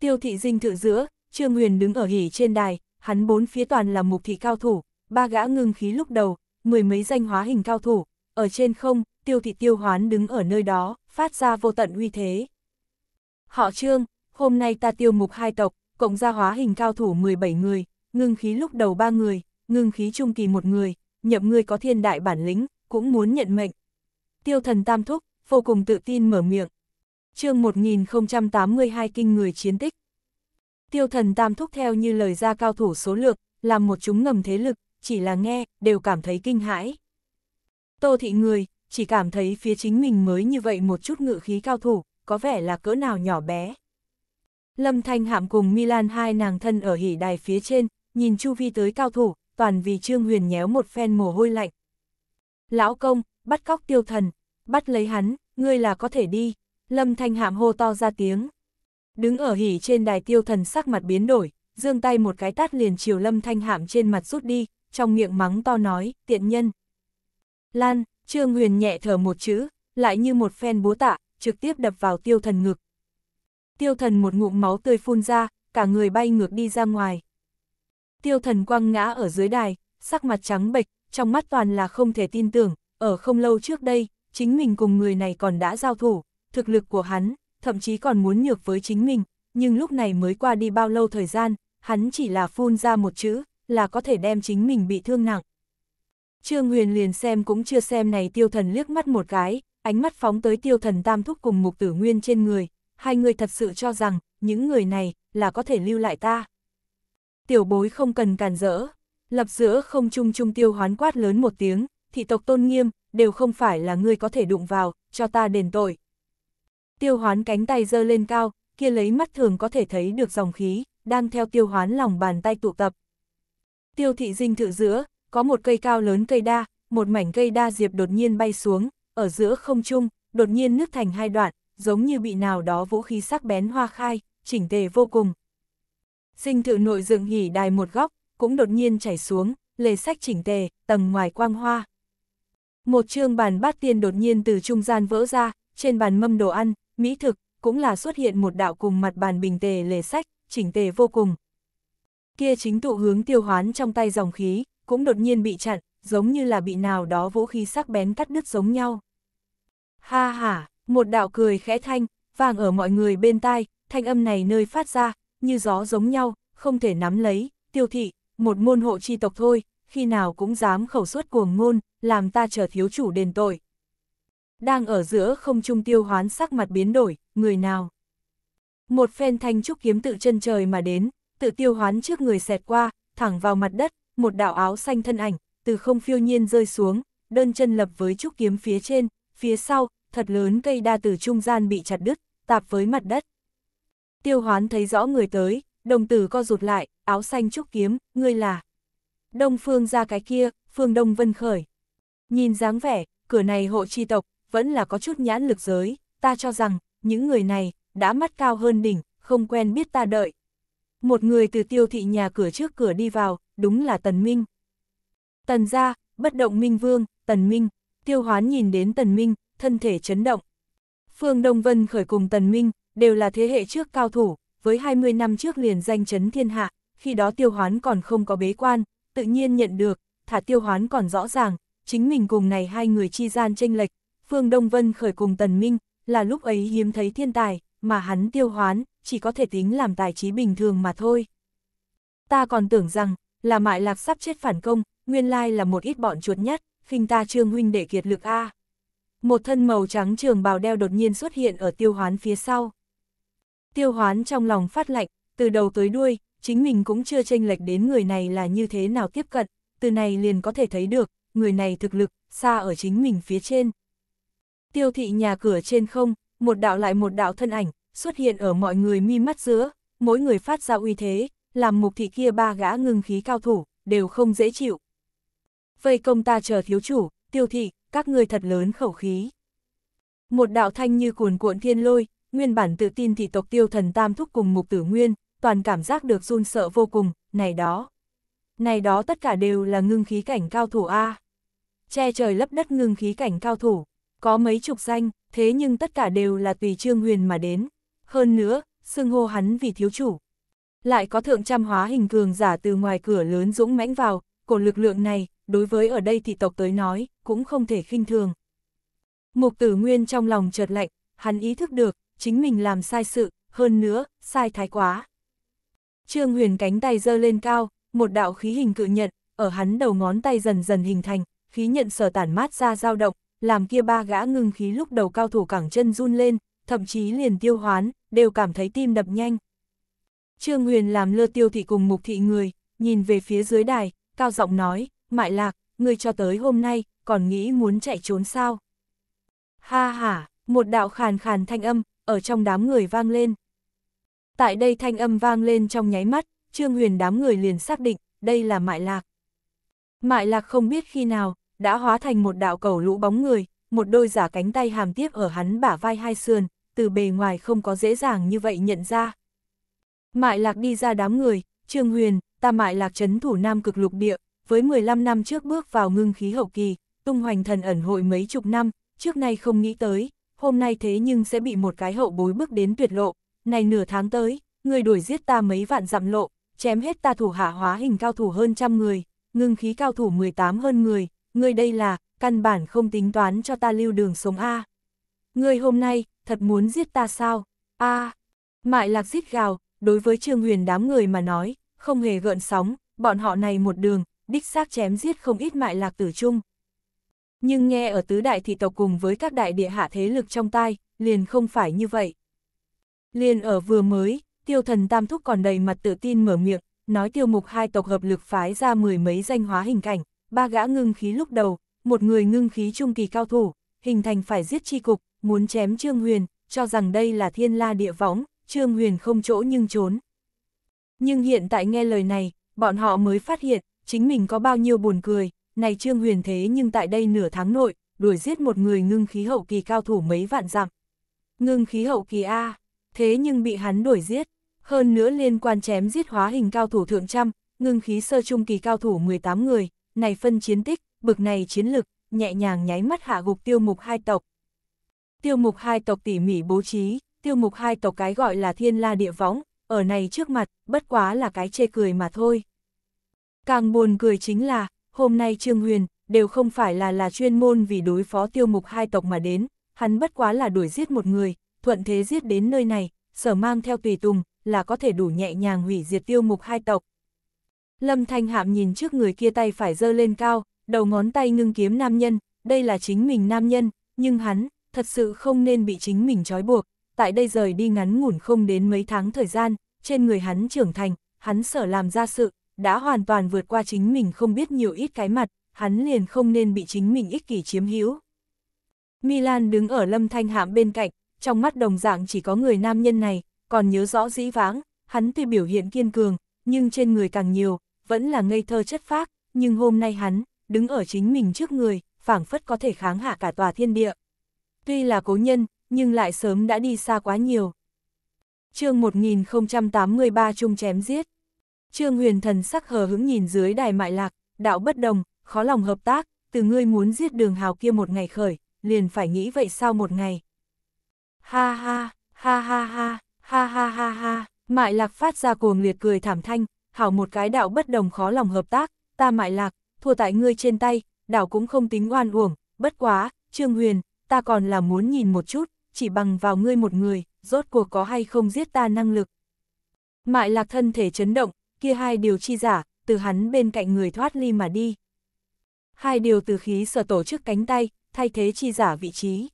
Tiêu thị dinh thự giữa, Trương Huyền đứng ở hỉ trên đài, hắn bốn phía toàn là mục thị cao thủ, ba gã ngưng khí lúc đầu, mười mấy danh hóa hình cao thủ, ở trên không, tiêu thị tiêu hoán đứng ở nơi đó, phát ra vô tận uy thế. Họ Trương, hôm nay ta tiêu mục hai tộc, cộng ra hóa hình cao thủ 17 người, ngưng khí lúc đầu ba người, ngưng khí trung kỳ một người, nhậm ngươi có thiên đại bản lĩnh, cũng muốn nhận mệnh. Tiêu thần tam thúc, vô cùng tự tin mở miệng. chương 1082 kinh người chiến tích. Tiêu thần tam thúc theo như lời ra cao thủ số lược, làm một chúng ngầm thế lực, chỉ là nghe, đều cảm thấy kinh hãi. Tô thị người, chỉ cảm thấy phía chính mình mới như vậy một chút ngự khí cao thủ, có vẻ là cỡ nào nhỏ bé. Lâm Thanh Hạm cùng Milan hai nàng thân ở hỉ đài phía trên, nhìn chu vi tới cao thủ, toàn vì Trương Huyền nhéo một phen mồ hôi lạnh. Lão công, bắt cóc tiêu thần bắt lấy hắn, ngươi là có thể đi. Lâm Thanh Hạm hô to ra tiếng. Đứng ở hỉ trên đài tiêu thần sắc mặt biến đổi, dương tay một cái tát liền chiều Lâm Thanh Hạm trên mặt rút đi, trong miệng mắng to nói, tiện nhân. Lan, Trương Huyền nhẹ thở một chữ, lại như một phen búa tạ, trực tiếp đập vào tiêu thần ngực. Tiêu thần một ngụm máu tươi phun ra, cả người bay ngược đi ra ngoài. Tiêu thần quăng ngã ở dưới đài, sắc mặt trắng bệch, trong mắt toàn là không thể tin tưởng, ở không lâu trước đây, chính mình cùng người này còn đã giao thủ, thực lực của hắn, thậm chí còn muốn nhược với chính mình, nhưng lúc này mới qua đi bao lâu thời gian, hắn chỉ là phun ra một chữ, là có thể đem chính mình bị thương nặng. Trương Huyền liền xem cũng chưa xem này tiêu thần liếc mắt một cái, ánh mắt phóng tới tiêu thần tam thúc cùng mục tử nguyên trên người, hai người thật sự cho rằng, những người này, là có thể lưu lại ta. Tiểu bối không cần càn rỡ, lập giữa không trung trung tiêu hoán quát lớn một tiếng, thị tộc tôn nghiêm, đều không phải là ngươi có thể đụng vào, cho ta đền tội. Tiêu hoán cánh tay giơ lên cao, kia lấy mắt thường có thể thấy được dòng khí, đang theo tiêu hoán lòng bàn tay tụ tập. Tiêu thị dinh thự giữa, có một cây cao lớn cây đa, một mảnh cây đa diệp đột nhiên bay xuống, ở giữa không trung, đột nhiên nước thành hai đoạn, giống như bị nào đó vũ khí sắc bén hoa khai, chỉnh tề vô cùng. Dinh thự nội dựng hỉ đài một góc, cũng đột nhiên chảy xuống, lề sách chỉnh tề, tầng ngoài quang hoa. Một trương bàn bát tiên đột nhiên từ trung gian vỡ ra, trên bàn mâm đồ ăn, mỹ thực, cũng là xuất hiện một đạo cùng mặt bàn bình tề lề sách, chỉnh tề vô cùng. Kia chính tụ hướng tiêu hoán trong tay dòng khí, cũng đột nhiên bị chặn, giống như là bị nào đó vũ khí sắc bén cắt đứt giống nhau. Ha ha, một đạo cười khẽ thanh, vàng ở mọi người bên tai, thanh âm này nơi phát ra, như gió giống nhau, không thể nắm lấy, tiêu thị, một môn hộ chi tộc thôi, khi nào cũng dám khẩu suất cuồng ngôn, làm ta chờ thiếu chủ đền tội. Đang ở giữa không trung tiêu hoán sắc mặt biến đổi, người nào? Một phen thanh trúc kiếm tự chân trời mà đến, tự tiêu hoán trước người xẹt qua, thẳng vào mặt đất, một đạo áo xanh thân ảnh, từ không phiêu nhiên rơi xuống, đơn chân lập với trúc kiếm phía trên, phía sau, thật lớn cây đa từ trung gian bị chặt đứt, tạp với mặt đất. Tiêu hoán thấy rõ người tới, đồng tử co rụt lại, áo xanh trúc kiếm, ngươi là. Đông phương ra cái kia, phương đông vân khởi. Nhìn dáng vẻ, cửa này hộ chi tộc, vẫn là có chút nhãn lực giới, ta cho rằng, những người này, đã mắt cao hơn đỉnh, không quen biết ta đợi. Một người từ tiêu thị nhà cửa trước cửa đi vào, đúng là Tần Minh. Tần gia bất động Minh Vương, Tần Minh, tiêu hoán nhìn đến Tần Minh, thân thể chấn động. Phương Đông Vân khởi cùng Tần Minh, đều là thế hệ trước cao thủ, với 20 năm trước liền danh chấn thiên hạ, khi đó tiêu hoán còn không có bế quan, tự nhiên nhận được, thả tiêu hoán còn rõ ràng, chính mình cùng này hai người chi gian tranh lệch, Phương Đông Vân khởi cùng Tần Minh, là lúc ấy hiếm thấy thiên tài, mà hắn tiêu hoán, chỉ có thể tính làm tài trí bình thường mà thôi. Ta còn tưởng rằng, là mại lạc sắp chết phản công, nguyên lai là một ít bọn chuột nhất, khinh ta trương huynh để kiệt lực A. Một thân màu trắng trường bào đeo đột nhiên xuất hiện ở tiêu hoán phía sau. Tiêu hoán trong lòng phát lạnh, từ đầu tới đuôi, chính mình cũng chưa tranh lệch đến người này là như thế nào tiếp cận, từ này liền có thể thấy được, người này thực lực, xa ở chính mình phía trên. Tiêu thị nhà cửa trên không, một đạo lại một đạo thân ảnh, xuất hiện ở mọi người mi mắt giữa, mỗi người phát ra uy thế, làm mục thị kia ba gã ngưng khí cao thủ, đều không dễ chịu. Vây công ta chờ thiếu chủ, tiêu thị, các người thật lớn khẩu khí. Một đạo thanh như cuồn cuộn thiên lôi, nguyên bản tự tin thị tộc tiêu thần tam thúc cùng mục tử nguyên, toàn cảm giác được run sợ vô cùng, này đó. Này đó tất cả đều là ngưng khí cảnh cao thủ A che trời lấp đất ngưng khí cảnh cao thủ, có mấy chục danh, thế nhưng tất cả đều là tùy Trương Huyền mà đến. Hơn nữa, xưng hô hắn vì thiếu chủ. Lại có thượng trăm hóa hình cường giả từ ngoài cửa lớn dũng mãnh vào, cổ lực lượng này, đối với ở đây thị tộc tới nói, cũng không thể khinh thường. Mục tử nguyên trong lòng chợt lạnh, hắn ý thức được, chính mình làm sai sự, hơn nữa, sai thái quá. Trương huyền cánh tay giơ lên cao, một đạo khí hình cự nhật ở hắn đầu ngón tay dần dần hình thành, khí nhận sở tản mát ra dao động, làm kia ba gã ngưng khí lúc đầu cao thủ cẳng chân run lên, thậm chí liền tiêu hoán, đều cảm thấy tim đập nhanh. Trương Huyền làm lơ tiêu thị cùng mục thị người, nhìn về phía dưới đài, cao giọng nói, mại lạc, ngươi cho tới hôm nay, còn nghĩ muốn chạy trốn sao? Ha ha, một đạo khàn khàn thanh âm, ở trong đám người vang lên. Tại đây thanh âm vang lên trong nháy mắt, Trương Huyền đám người liền xác định, đây là mại lạc. Mại lạc không biết khi nào, đã hóa thành một đạo cầu lũ bóng người, một đôi giả cánh tay hàm tiếp ở hắn bả vai hai sườn, từ bề ngoài không có dễ dàng như vậy nhận ra. Mại lạc đi ra đám người, Trương Huyền, ta mại lạc chấn thủ nam cực lục địa, với 15 năm trước bước vào ngưng khí hậu kỳ, tung hoành thần ẩn hội mấy chục năm, trước nay không nghĩ tới, hôm nay thế nhưng sẽ bị một cái hậu bối bước đến tuyệt lộ, này nửa tháng tới, người đuổi giết ta mấy vạn dặm lộ, chém hết ta thủ hạ hóa hình cao thủ hơn trăm người, ngưng khí cao thủ 18 hơn người, ngươi đây là, căn bản không tính toán cho ta lưu đường sống A. À. Ngươi hôm nay, thật muốn giết ta sao? A. À. Mại lạc giết gào, đối với Trương Huyền đám người mà nói, không hề gợn sóng, bọn họ này một đường, đích xác chém giết không ít mại lạc tử trung. Nhưng nghe ở tứ đại thị tộc cùng với các đại địa hạ thế lực trong tai, liền không phải như vậy. Liền ở vừa mới, tiêu thần tam thúc còn đầy mặt tự tin mở miệng, nói tiêu mục hai tộc hợp lực phái ra mười mấy danh hóa hình cảnh, ba gã ngưng khí lúc đầu, một người ngưng khí trung kỳ cao thủ, hình thành phải giết chi cục, muốn chém Trương Huyền, cho rằng đây là thiên la địa võng, Trương Huyền không chỗ nhưng trốn. Nhưng hiện tại nghe lời này, bọn họ mới phát hiện, chính mình có bao nhiêu buồn cười, này Trương Huyền thế nhưng tại đây nửa tháng nội, đuổi giết một người ngưng khí hậu kỳ cao thủ mấy vạn dặm. Ngưng khí hậu kỳ A, thế nhưng bị hắn đuổi giết, hơn nữa liên quan chém giết hóa hình cao thủ thượng trăm, ngưng khí sơ trung kỳ cao thủ 18 người, này phân chiến tích, bực này chiến lực, nhẹ nhàng nháy mắt hạ gục tiêu mục hai tộc. Tiêu mục hai tộc tỉ mỉ bố trí, tiêu mục hai tộc cái gọi là thiên la địa võng, ở này trước mặt, bất quá là cái chê cười mà thôi. Càng buồn cười chính là, hôm nay Trương Huyền, đều không phải là là chuyên môn vì đối phó tiêu mục hai tộc mà đến, hắn bất quá là đuổi giết một người, thuận thế giết đến nơi này, sở mang theo tùy tùng, là có thể đủ nhẹ nhàng hủy diệt tiêu mục hai tộc. Lâm Thanh Hạm nhìn trước người kia tay phải giơ lên cao, đầu ngón tay ngưng kiếm nam nhân, đây là chính mình nam nhân, nhưng hắn, thật sự không nên bị chính mình trói buộc, tại đây rời đi ngắn ngủn không đến mấy tháng thời gian, trên người hắn trưởng thành, hắn sở làm ra sự, đã hoàn toàn vượt qua chính mình không biết nhiều ít cái mặt, hắn liền không nên bị chính mình ích kỷ chiếm hữu. Milan đứng ở lâm thanh hạm bên cạnh, trong mắt đồng dạng chỉ có người nam nhân này, còn nhớ rõ dĩ vãng, hắn tuy biểu hiện kiên cường, nhưng trên người càng nhiều, vẫn là ngây thơ chất phác, nhưng hôm nay hắn, đứng ở chính mình trước người, phảng phất có thể kháng hạ cả tòa thiên địa. Tuy là cố nhân, nhưng lại sớm đã đi xa quá nhiều. chương 1083 chung chém giết. Trương huyền thần sắc hờ hững nhìn dưới đài mại lạc, đạo bất đồng, khó lòng hợp tác, từ ngươi muốn giết đường hào kia một ngày khởi, liền phải nghĩ vậy sau một ngày. Ha ha, ha ha ha, ha ha ha ha, mại lạc phát ra cuồng liệt cười thảm thanh, hảo một cái đạo bất đồng khó lòng hợp tác, ta mại lạc, thua tại ngươi trên tay, đảo cũng không tính oan uổng, bất quá, Trương Huyền, ta còn là muốn nhìn một chút, chỉ bằng vào ngươi một người, rốt cuộc có hay không giết ta năng lực. Mại lạc thân thể chấn động, kia hai điều chi giả, từ hắn bên cạnh người thoát ly mà đi. Hai điều từ khí sở tổ chức cánh tay, thay thế chi giả vị trí.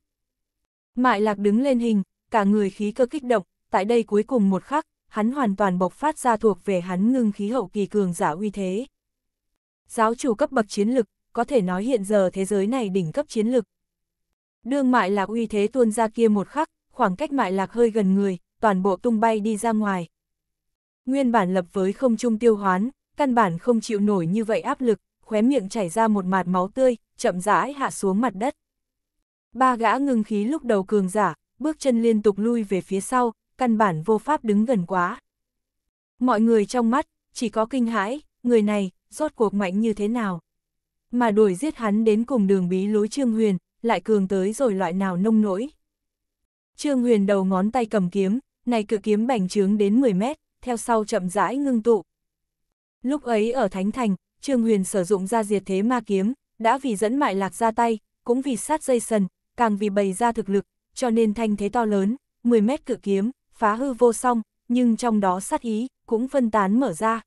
Mại lạc đứng lên hình, cả người khí cơ kích động, tại đây cuối cùng một khắc, hắn hoàn toàn bộc phát ra thuộc về hắn ngưng khí hậu kỳ cường giả uy thế. Giáo chủ cấp bậc chiến lực, có thể nói hiện giờ thế giới này đỉnh cấp chiến lực. Đương mại lạc uy thế tuôn ra kia một khắc, khoảng cách mại lạc hơi gần người, toàn bộ tung bay đi ra ngoài. Nguyên bản lập với không trung tiêu hoán, căn bản không chịu nổi như vậy áp lực, khóe miệng chảy ra một mạt máu tươi, chậm rãi hạ xuống mặt đất. Ba gã ngưng khí lúc đầu cường giả, bước chân liên tục lui về phía sau, căn bản vô pháp đứng gần quá. Mọi người trong mắt, chỉ có kinh hãi, người này, rốt cuộc mạnh như thế nào. Mà đuổi giết hắn đến cùng đường bí lối Trương Huyền, lại cường tới rồi loại nào nông nỗi. Trương Huyền đầu ngón tay cầm kiếm, này cự kiếm bành trướng đến 10 mét, theo sau chậm rãi ngưng tụ. Lúc ấy ở Thánh Thành, Trương Huyền sử dụng ra diệt thế ma kiếm, đã vì dẫn mại lạc ra tay, cũng vì sát dây sần, càng vì bày ra thực lực, cho nên thanh thế to lớn, 10 mét cự kiếm, phá hư vô song, nhưng trong đó sát ý, cũng phân tán mở ra.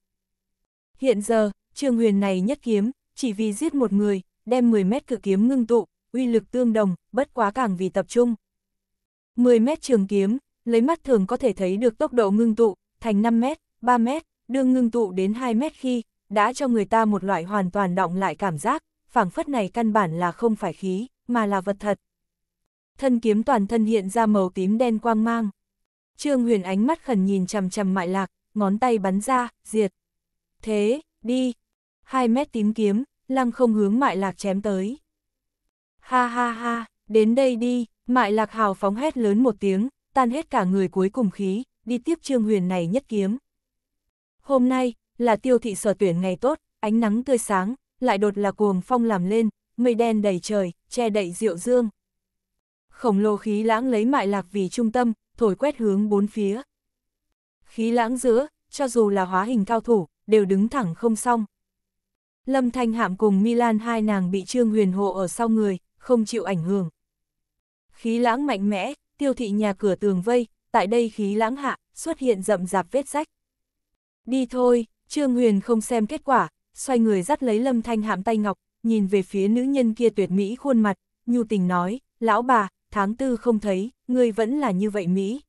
Hiện giờ, Trương Huyền này nhất kiếm, chỉ vì giết một người, đem 10 mét cử kiếm ngưng tụ, uy lực tương đồng, bất quá càng vì tập trung. 10 mét trường kiếm, lấy mắt thường có thể thấy được tốc độ ngưng tụ, thành 5 mét, 3 mét, đương ngưng tụ đến 2 mét khi, đã cho người ta một loại hoàn toàn động lại cảm giác, phảng phất này căn bản là không phải khí, mà là vật thật. Thân kiếm toàn thân hiện ra màu tím đen quang mang. Trương Huyền ánh mắt khẩn nhìn chằm chằm Mại Lạc, ngón tay bắn ra, diệt. Thế, đi. Hai mét tím kiếm, lăng không hướng Mại Lạc chém tới. Ha ha ha, đến đây đi, Mại Lạc hào phóng hét lớn một tiếng, tan hết cả người cuối cùng khí, đi tiếp Trương Huyền này nhất kiếm. Hôm nay, là tiêu thị sở tuyển ngày tốt, ánh nắng tươi sáng, lại đột là cuồng phong làm lên, mây đen đầy trời, che đậy diệu dương. Khổng lồ khí lãng lấy Mại Lạc vì trung tâm, thổi quét hướng bốn phía. Khí lãng giữa, cho dù là hóa hình cao thủ, đều đứng thẳng không xong. Lâm Thanh Hạm cùng Milan hai nàng bị Trương Huyền hộ ở sau người, không chịu ảnh hưởng. Khí lãng mạnh mẽ, tiêu thị nhà cửa tường vây, tại đây khí lãng hạ, xuất hiện rậm rạp vết rách. Đi thôi, Trương Huyền không xem kết quả, xoay người dắt lấy Lâm Thanh Hạm tay ngọc, nhìn về phía nữ nhân kia tuyệt mỹ khuôn mặt, nhu tình nói, lão bà, tháng tư không thấy, ngươi vẫn là như vậy Mỹ.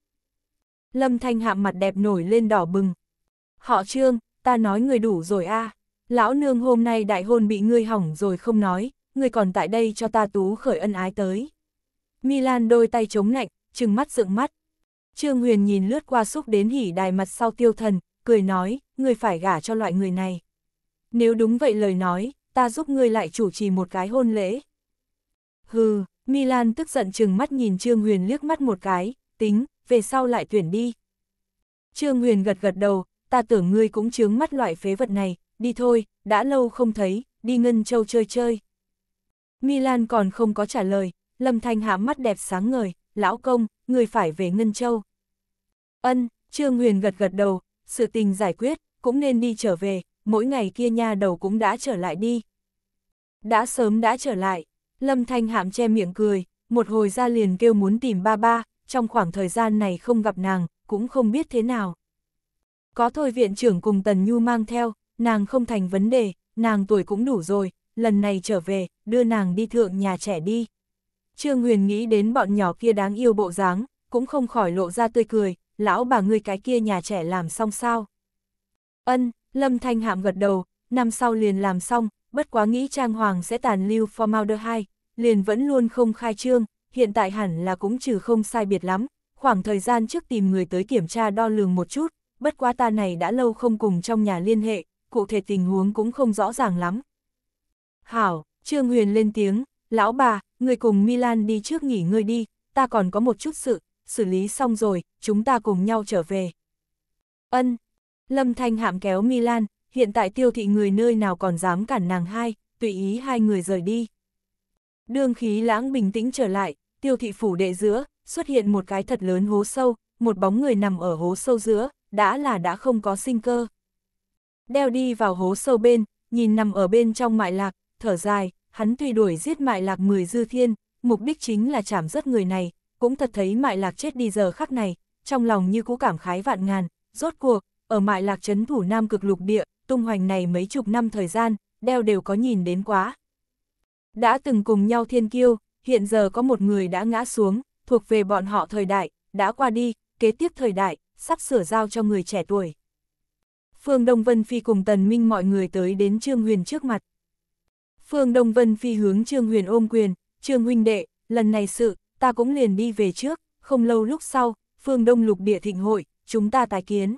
Lâm Thanh hạ mặt đẹp nổi lên đỏ bừng. Họ trương, ta nói người đủ rồi a à. Lão nương hôm nay đại hôn bị ngươi hỏng rồi không nói, ngươi còn tại đây cho ta tú khởi ân ái tới. Milan đôi tay chống nạnh, trừng mắt dựng mắt. Trương Huyền nhìn lướt qua xúc đến hỉ đài mặt sau tiêu thần, cười nói, ngươi phải gả cho loại người này. Nếu đúng vậy lời nói, ta giúp ngươi lại chủ trì một cái hôn lễ. Hừ, Milan tức giận chừng mắt nhìn Trương Huyền liếc mắt một cái, tính, về sau lại tuyển đi. Trương Huyền gật gật đầu, ta tưởng ngươi cũng chướng mắt loại phế vật này, đi thôi, đã lâu không thấy, đi Ngân Châu chơi chơi. Milan còn không có trả lời, Lâm Thanh hãm mắt đẹp sáng ngời, lão công, người phải về Ngân Châu. Ân, Trương Huyền gật gật đầu, sự tình giải quyết, cũng nên đi trở về, mỗi ngày kia nha đầu cũng đã trở lại đi. Đã sớm đã trở lại. Lâm Thanh Hạm che miệng cười, một hồi ra liền kêu muốn tìm ba ba, trong khoảng thời gian này không gặp nàng, cũng không biết thế nào. Có thôi viện trưởng cùng Tần Nhu mang theo, nàng không thành vấn đề, nàng tuổi cũng đủ rồi, lần này trở về, đưa nàng đi thượng nhà trẻ đi. Trương Huyền nghĩ đến bọn nhỏ kia đáng yêu bộ dáng, cũng không khỏi lộ ra tươi cười, lão bà ngươi cái kia nhà trẻ làm xong sao. Ân, Lâm Thanh Hạm gật đầu, năm sau liền làm xong, bất quá nghĩ trang hoàng sẽ tàn lưu formaldehyde, liền vẫn luôn không khai trương, hiện tại hẳn là cũng trừ không sai biệt lắm, khoảng thời gian trước tìm người tới kiểm tra đo lường một chút, bất quá ta này đã lâu không cùng trong nhà liên hệ, cụ thể tình huống cũng không rõ ràng lắm. Hảo, Trương Huyền lên tiếng, lão bà, người cùng Milan đi trước nghỉ ngơi đi, ta còn có một chút sự, xử lý xong rồi, chúng ta cùng nhau trở về. Ân, Lâm Thanh Hạm kéo Milan, hiện tại tiêu thị người nơi nào còn dám cản nàng hai, tùy ý hai người rời đi. Đường khí lãng bình tĩnh trở lại, tiêu thị phủ đệ giữa, xuất hiện một cái thật lớn hố sâu, một bóng người nằm ở hố sâu giữa, đã là đã không có sinh cơ. Đeo đi vào hố sâu bên, nhìn nằm ở bên trong mại lạc, thở dài, hắn tùy đuổi giết mại lạc mười dư thiên, mục đích chính là chảm rất người này, cũng thật thấy mại lạc chết đi giờ khắc này, trong lòng như cũ cảm khái vạn ngàn, rốt cuộc, ở mại lạc trấn thủ nam cực lục địa, tung hoành này mấy chục năm thời gian, đeo đều có nhìn đến quá. Đã từng cùng nhau thiên kiêu, hiện giờ có một người đã ngã xuống, thuộc về bọn họ thời đại, đã qua đi, kế tiếp thời đại, sắp sửa giao cho người trẻ tuổi. Phương Đông Vân Phi cùng Tần Minh mọi người tới đến Trương Huyền trước mặt. Phương Đông Vân Phi hướng Trương Huyền ôm quyền, Trương huynh đệ, lần này sự, ta cũng liền đi về trước, không lâu lúc sau, Phương Đông lục địa thịnh hội, chúng ta tái kiến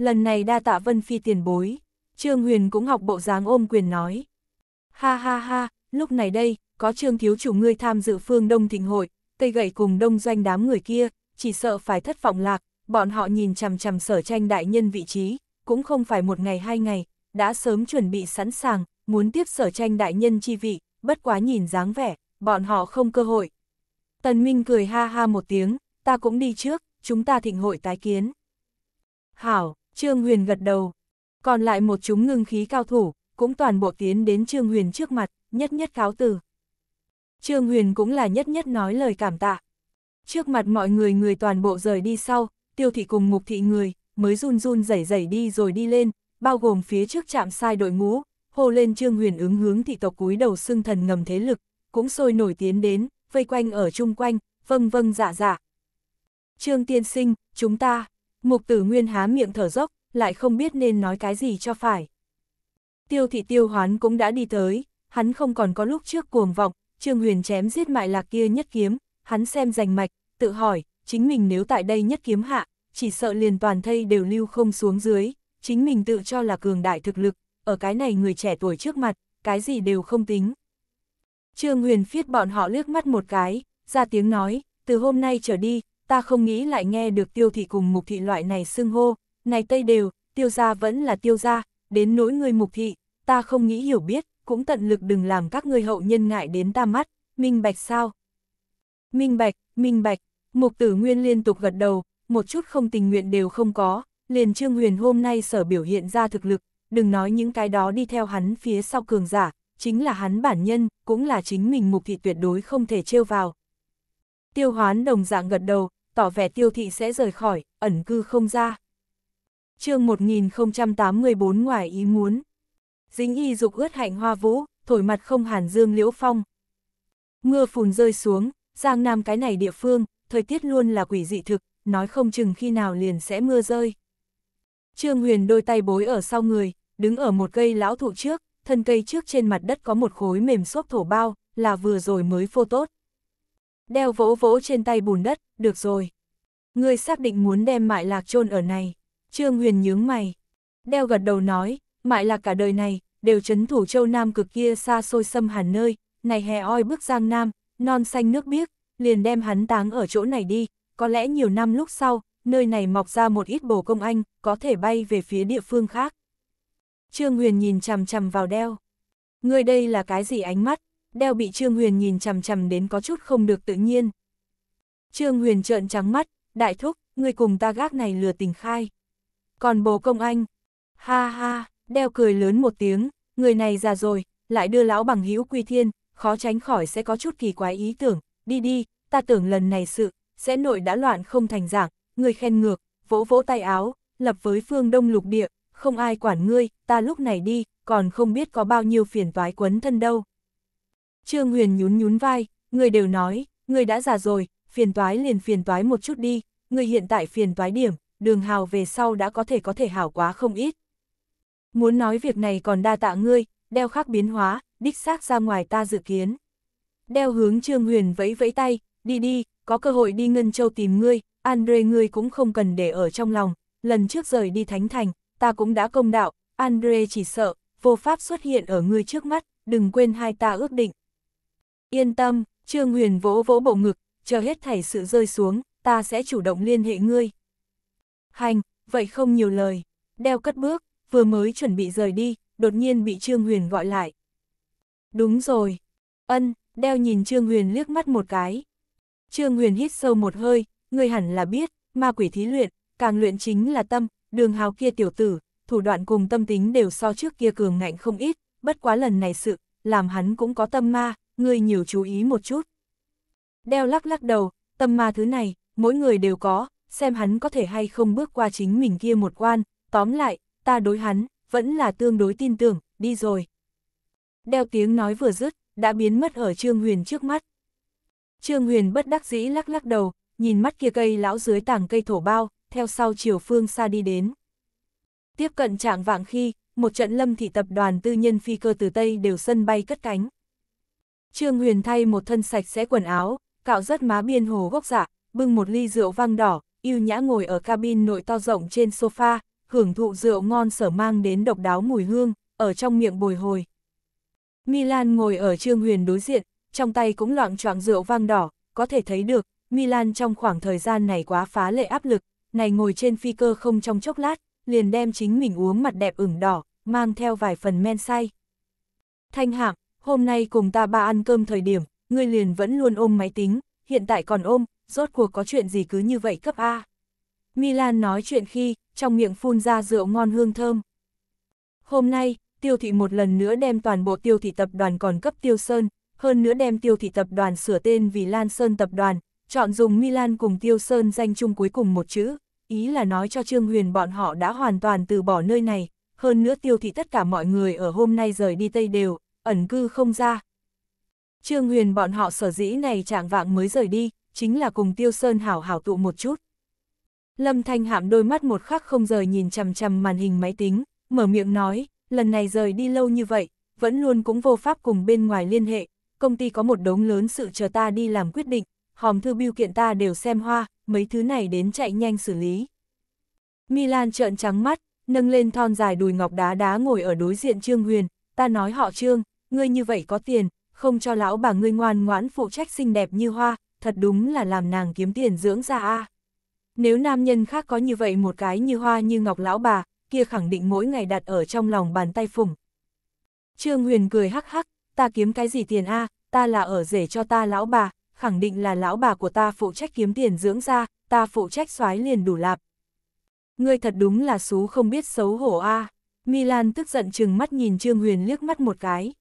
lần này đa tạ Vân Phi tiền bối. Trương Huyền cũng học bộ dáng ôm quyền nói. Ha ha ha, lúc này đây, có Trương Thiếu Chủ ngươi tham dự phương Đông Thịnh Hội, cây gậy cùng đông doanh đám người kia, chỉ sợ phải thất vọng lạc, bọn họ nhìn chằm chằm sở tranh đại nhân vị trí, cũng không phải một ngày hai ngày, đã sớm chuẩn bị sẵn sàng, muốn tiếp sở tranh đại nhân chi vị, bất quá nhìn dáng vẻ, bọn họ không cơ hội. Tần Minh cười ha ha một tiếng, ta cũng đi trước, chúng ta thịnh hội tái kiến. Hảo, Trương Huyền gật đầu. Còn lại một chúng ngưng khí cao thủ, cũng toàn bộ tiến đến Trương Huyền trước mặt, nhất nhất cáo từ. Trương Huyền cũng là nhất nhất nói lời cảm tạ. Trước mặt mọi người người toàn bộ rời đi sau, tiêu thị cùng mục thị người, mới run run rẩy rẩy đi rồi đi lên, bao gồm phía trước chạm sai đội ngũ, hô lên Trương Huyền ứng hướng thị tộc cúi đầu xưng thần ngầm thế lực, cũng sôi nổi tiến đến, vây quanh ở chung quanh, vâng vâng dạ dạ. Trương tiên sinh, chúng ta, Mục tử nguyên há miệng thở dốc, lại không biết nên nói cái gì cho phải. Tiêu thị tiêu hoán cũng đã đi tới, hắn không còn có lúc trước cuồng vọng, Trương Huyền chém giết mại lạc kia nhất kiếm, hắn xem rành mạch, tự hỏi, chính mình nếu tại đây nhất kiếm hạ, chỉ sợ liền toàn thây đều lưu không xuống dưới, chính mình tự cho là cường đại thực lực, ở cái này người trẻ tuổi trước mặt, cái gì đều không tính. Trương Huyền phiết bọn họ lướt mắt một cái, ra tiếng nói, từ hôm nay trở đi, ta không nghĩ lại nghe được tiêu thị cùng mục thị loại này xưng hô, này Tây đều, tiêu gia vẫn là tiêu gia, đến nỗi người mục thị, ta không nghĩ hiểu biết, cũng tận lực đừng làm các người hậu nhân ngại đến ta mắt, minh bạch sao? Minh bạch, minh bạch, mục tử nguyên liên tục gật đầu, một chút không tình nguyện đều không có, liền Trương Huyền hôm nay sở biểu hiện ra thực lực, đừng nói những cái đó đi theo hắn phía sau cường giả, chính là hắn bản nhân, cũng là chính mình mục thị tuyệt đối không thể trêu vào. Tiêu hoán đồng dạng gật đầu, tỏ vẻ tiêu thị sẽ rời khỏi, ẩn cư không ra. chương 1084 ngoài ý muốn. Dính y dục ướt hạnh hoa vũ, thổi mặt không hàn dương liễu phong. Mưa phùn rơi xuống, Giang Nam cái này địa phương, thời tiết luôn là quỷ dị thực, nói không chừng khi nào liền sẽ mưa rơi. Trương Huyền đôi tay bối ở sau người, đứng ở một cây lão thụ trước, thân cây trước trên mặt đất có một khối mềm xốp thổ bao, là vừa rồi mới phô tốt. Đeo vỗ vỗ trên tay bùn đất, được rồi. Ngươi xác định muốn đem mại lạc chôn ở này. Trương Huyền nhướng mày. Đeo gật đầu nói, mại lạc cả đời này, đều chấn thủ châu Nam cực kia xa xôi xâm hẳn nơi, này hè oi bước giang Nam, non xanh nước biếc, liền đem hắn táng ở chỗ này đi, có lẽ nhiều năm lúc sau, nơi này mọc ra một ít bồ công anh, có thể bay về phía địa phương khác. Trương Huyền nhìn chằm chằm vào đeo. Ngươi đây là cái gì ánh mắt? đeo bị Trương Huyền nhìn chằm chằm đến có chút không được tự nhiên. Trương Huyền trợn trắng mắt, đại thúc, người cùng ta gác này lừa tình khai. Còn bồ công anh, ha ha, đeo cười lớn một tiếng, người này già rồi, lại đưa lão bằng hữu quy thiên, khó tránh khỏi sẽ có chút kỳ quái ý tưởng, đi đi, ta tưởng lần này sự, sẽ nội đã loạn không thành giảng, người khen ngược, vỗ vỗ tay áo, lập với phương đông lục địa, không ai quản ngươi, ta lúc này đi, còn không biết có bao nhiêu phiền toái quấn thân đâu. Trương Huyền nhún nhún vai, người đều nói, người đã già rồi, phiền toái liền phiền toái một chút đi, người hiện tại phiền toái điểm, đường hào về sau đã có thể có thể hảo quá không ít. Muốn nói việc này còn đa tạ ngươi, đeo khắc biến hóa, đích xác ra ngoài ta dự kiến. Đeo hướng Trương Huyền vẫy vẫy tay, đi đi, có cơ hội đi Ngân Châu tìm ngươi, Andre ngươi cũng không cần để ở trong lòng, lần trước rời đi Thánh Thành, ta cũng đã công đạo, Andre chỉ sợ, vô pháp xuất hiện ở ngươi trước mắt, đừng quên hai ta ước định. Yên tâm, Trương Huyền vỗ vỗ bộ ngực, chờ hết thảy sự rơi xuống, ta sẽ chủ động liên hệ ngươi. Hành, vậy không nhiều lời. Đeo cất bước, vừa mới chuẩn bị rời đi, đột nhiên bị Trương Huyền gọi lại. Đúng rồi. Ân, đeo nhìn Trương Huyền liếc mắt một cái. Trương Huyền hít sâu một hơi, ngươi hẳn là biết, ma quỷ thí luyện, càng luyện chính là tâm, đường hào kia tiểu tử, thủ đoạn cùng tâm tính đều so trước kia cường ngạnh không ít, bất quá lần này sự, làm hắn cũng có tâm ma, ngươi nhiều chú ý một chút. Đeo lắc lắc đầu, tâm ma thứ này, mỗi người đều có, xem hắn có thể hay không bước qua chính mình kia một quan, tóm lại, ta đối hắn, vẫn là tương đối tin tưởng, đi rồi. Đeo tiếng nói vừa dứt, đã biến mất ở Trương Huyền trước mắt. Trương Huyền bất đắc dĩ lắc lắc đầu, nhìn mắt kia cây lão dưới tảng cây thổ bao, theo sau chiều phương xa đi đến. Tiếp cận trạng vạng khi, một trận lâm thị tập đoàn tư nhân phi cơ từ Tây đều sân bay cất cánh. Trương Huyền thay một thân sạch sẽ quần áo, cạo rất má biên hồ gốc dạ, bưng một ly rượu vang đỏ, yêu nhã ngồi ở cabin nội to rộng trên sofa, hưởng thụ rượu ngon sở mang đến độc đáo mùi hương, ở trong miệng bồi hồi. Milan ngồi ở Trương Huyền đối diện, trong tay cũng loạn choạng rượu vang đỏ, có thể thấy được, Milan trong khoảng thời gian này quá phá lệ áp lực, này ngồi trên phi cơ không trong chốc lát, liền đem chính mình uống mặt đẹp ửng đỏ, mang theo vài phần men say. Thanh hạng, hôm nay cùng ta ba ăn cơm thời điểm, ngươi liền vẫn luôn ôm máy tính, hiện tại còn ôm, rốt cuộc có chuyện gì cứ như vậy cấp A. Milan nói chuyện khi, trong miệng phun ra rượu ngon hương thơm. Hôm nay, tiêu thị một lần nữa đem toàn bộ tiêu thị tập đoàn còn cấp tiêu sơn, hơn nữa đem tiêu thị tập đoàn sửa tên vì Lan Sơn tập đoàn, chọn dùng Milan cùng tiêu sơn danh chung cuối cùng một chữ, ý là nói cho Trương Huyền bọn họ đã hoàn toàn từ bỏ nơi này, hơn nữa tiêu thị tất cả mọi người ở hôm nay rời đi Tây đều, ẩn cư không ra. Trương Huyền bọn họ sở dĩ này trạng vạng mới rời đi, chính là cùng Tiêu Sơn hảo hảo tụ một chút. Lâm Thanh Hạm đôi mắt một khắc không rời nhìn chằm chằm màn hình máy tính, mở miệng nói, lần này rời đi lâu như vậy, vẫn luôn cũng vô pháp cùng bên ngoài liên hệ, công ty có một đống lớn sự chờ ta đi làm quyết định, hòm thư biêu kiện ta đều xem hoa, mấy thứ này đến chạy nhanh xử lý. Milan trợn trắng mắt, nâng lên thon dài đùi ngọc đá đá ngồi ở đối diện Trương Huyền, ta nói họ trương, ngươi như vậy có tiền, không cho lão bà ngươi ngoan ngoãn phụ trách xinh đẹp như hoa, thật đúng là làm nàng kiếm tiền dưỡng ra a. Nếu nam nhân khác có như vậy một cái như hoa như ngọc lão bà, kia khẳng định mỗi ngày đặt ở trong lòng bàn tay phùng. Trương Huyền cười hắc hắc, ta kiếm cái gì tiền a, ta là ở rể cho ta lão bà, khẳng định là lão bà của ta phụ trách kiếm tiền dưỡng ra, ta phụ trách xoái liền đủ lạp. Ngươi thật đúng là xú không biết xấu hổ a. À. Milan tức giận chừng mắt nhìn Trương Huyền liếc mắt một cái.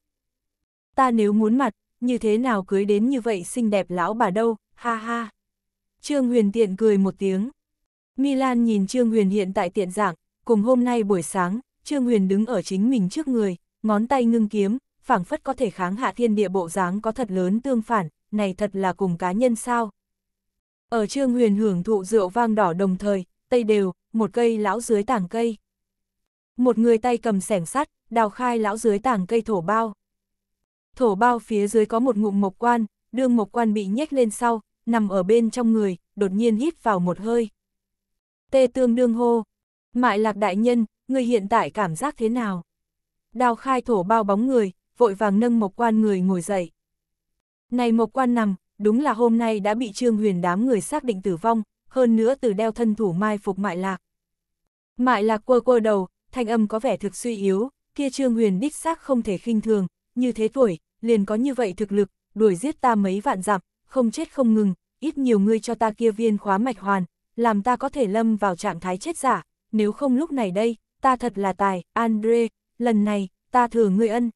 Ta nếu muốn mặt, như thế nào cưới đến như vậy xinh đẹp lão bà đâu, ha ha. Trương Huyền tiện cười một tiếng. Milan nhìn Trương Huyền hiện tại tiện dạng, cùng hôm nay buổi sáng, Trương Huyền đứng ở chính mình trước người, ngón tay ngưng kiếm, phảng phất có thể kháng hạ thiên địa bộ dáng có thật lớn tương phản, này thật là cùng cá nhân sao. Ở Trương Huyền hưởng thụ rượu vang đỏ đồng thời, tây đều, một cây lão dưới tảng cây một người tay cầm sẻng sắt, đào khai lão dưới tảng cây thổ bao. Thổ bao phía dưới có một ngụm mộc quan, đương mộc quan bị nhếch lên sau, nằm ở bên trong người, đột nhiên hít vào một hơi. Tê tương đương hô. Mại lạc đại nhân, người hiện tại cảm giác thế nào? Đào khai thổ bao bóng người, vội vàng nâng mộc quan người ngồi dậy. Này mộc quan nằm, đúng là hôm nay đã bị trương huyền đám người xác định tử vong, hơn nữa từ đeo thân thủ mai phục mại lạc. Mại lạc quơ quơ đầu, thanh âm có vẻ thực suy yếu, kia Trương Huyền đích xác không thể khinh thường, như thế tuổi, liền có như vậy thực lực, đuổi giết ta mấy vạn dặm, không chết không ngừng, ít nhiều ngươi cho ta kia viên khóa mạch hoàn, làm ta có thể lâm vào trạng thái chết giả, nếu không lúc này đây, ta thật là tài, Andre, lần này, ta thừa ngươi ân.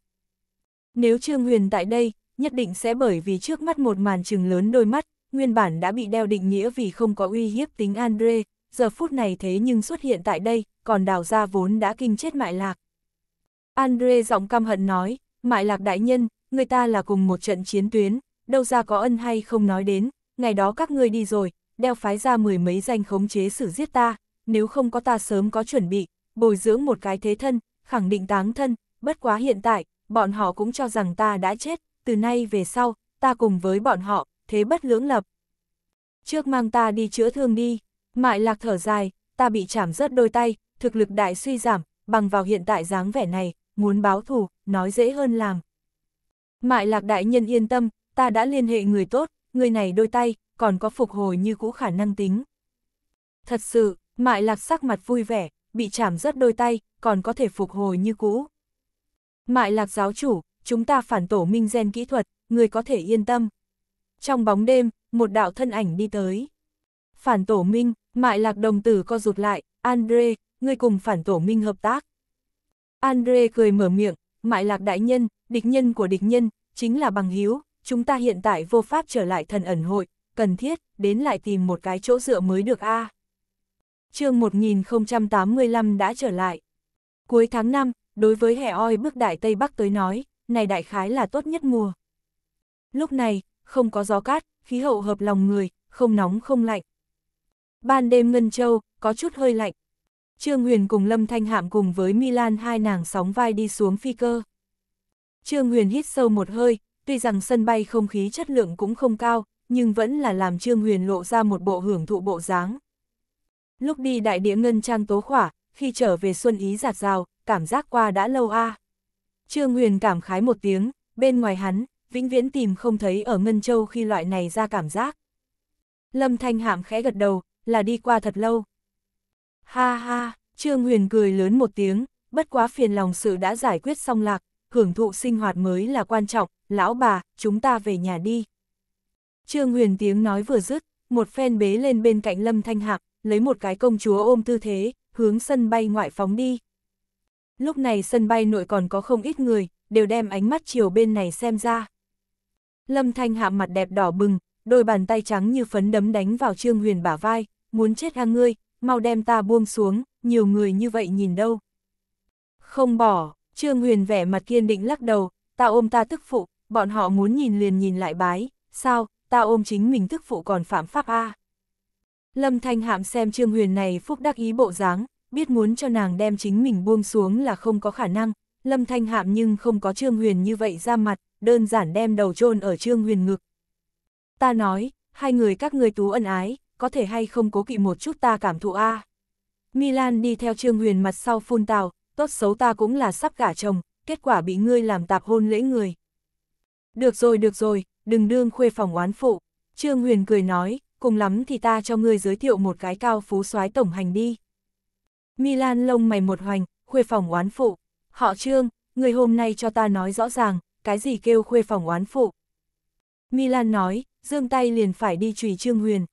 Nếu Trương Huyền tại đây, nhất định sẽ bởi vì trước mắt một màn trừng lớn đôi mắt, nguyên bản đã bị đeo định nghĩa vì không có uy hiếp tính Andre, giờ phút này thế nhưng xuất hiện tại đây, còn đào ra vốn đã kinh chết mại lạc. Andre giọng căm hận nói, mại lạc đại nhân, người ta là cùng một trận chiến tuyến, đâu ra có ân hay không nói đến, ngày đó các ngươi đi rồi, đeo phái ra mười mấy danh khống chế xử giết ta, nếu không có ta sớm có chuẩn bị, bồi dưỡng một cái thế thân, khẳng định táng thân, bất quá hiện tại, bọn họ cũng cho rằng ta đã chết, từ nay về sau, ta cùng với bọn họ, thế bất lưỡng lập. Trước mang ta đi chữa thương đi. Mại lạc thở dài, ta bị chảm rớt đôi tay, thực lực đại suy giảm, bằng vào hiện tại dáng vẻ này, muốn báo thù, nói dễ hơn làm. Mại lạc đại nhân yên tâm, ta đã liên hệ người tốt, người này đôi tay, còn có phục hồi như cũ khả năng tính. Thật sự, mại lạc sắc mặt vui vẻ, bị chảm rớt đôi tay, còn có thể phục hồi như cũ. Mại lạc giáo chủ, chúng ta phản tổ minh gen kỹ thuật, người có thể yên tâm. Trong bóng đêm, một đạo thân ảnh đi tới. Phản tổ minh, Mại lạc đồng tử co rụt lại, Andre, ngươi cùng phản tổ minh hợp tác. Andre cười mở miệng, mại lạc đại nhân, địch nhân của địch nhân, chính là bằng hiếu, chúng ta hiện tại vô pháp trở lại thần ẩn hội, cần thiết, đến lại tìm một cái chỗ dựa mới được a. À. chương 1085 đã trở lại. Cuối tháng 5, đối với hè oi bước đại Tây Bắc tới nói, này đại khái là tốt nhất mùa. Lúc này, không có gió cát, khí hậu hợp lòng người, không nóng không lạnh, Ban đêm Ngân Châu, có chút hơi lạnh. Trương Huyền cùng Lâm Thanh Hạm cùng với Milan hai nàng sóng vai đi xuống phi cơ. Trương Huyền hít sâu một hơi, tuy rằng sân bay không khí chất lượng cũng không cao, nhưng vẫn là làm Trương Huyền lộ ra một bộ hưởng thụ bộ dáng. Lúc đi đại địa ngân trang tố khỏa, khi trở về xuân ý giạt rào, cảm giác qua đã lâu a. À. Trương Huyền cảm khái một tiếng, bên ngoài hắn, vĩnh viễn tìm không thấy ở Ngân Châu khi loại này ra cảm giác. Lâm Thanh Hạm khẽ gật đầu, là đi qua thật lâu. Ha ha, Trương Huyền cười lớn một tiếng, bất quá phiền lòng sự đã giải quyết xong lạc, hưởng thụ sinh hoạt mới là quan trọng, lão bà, chúng ta về nhà đi. Trương Huyền tiếng nói vừa dứt, một phen bế lên bên cạnh Lâm Thanh Hạc, lấy một cái công chúa ôm tư thế, hướng sân bay ngoại phóng đi. Lúc này sân bay nội còn có không ít người, đều đem ánh mắt chiều bên này xem ra. Lâm Thanh Hạ mặt đẹp đỏ bừng, đôi bàn tay trắng như phấn đấm đánh vào Trương Huyền bả vai, muốn chết à ngươi, mau đem ta buông xuống, nhiều người như vậy nhìn đâu. Không bỏ, Trương Huyền vẻ mặt kiên định lắc đầu, ta ôm ta tức phụ, bọn họ muốn nhìn liền nhìn lại bái, sao, ta ôm chính mình tức phụ còn phạm pháp a Lâm Thanh Hạm xem Trương Huyền này phúc đắc ý bộ dáng, biết muốn cho nàng đem chính mình buông xuống là không có khả năng, Lâm Thanh Hạm nhưng không có Trương Huyền như vậy ra mặt, đơn giản đem đầu chôn ở Trương Huyền ngực. Ta nói, hai người các người tú ân ái, có thể hay không cố kỵ một chút ta cảm thụ a Milan đi theo Trương Huyền mặt sau phun tào, tốt xấu ta cũng là sắp gả chồng, kết quả bị ngươi làm tạp hôn lễ người. Được rồi được rồi, đừng đương khuê phòng oán phụ. Trương Huyền cười nói, cùng lắm thì ta cho ngươi giới thiệu một cái cao phú soái tổng hành đi. Milan lông mày một hoành, khuê phòng oán phụ. Họ Trương, người hôm nay cho ta nói rõ ràng, cái gì kêu khuê phòng oán phụ. Milan nói, dương tay liền phải đi trùy Trương Huyền.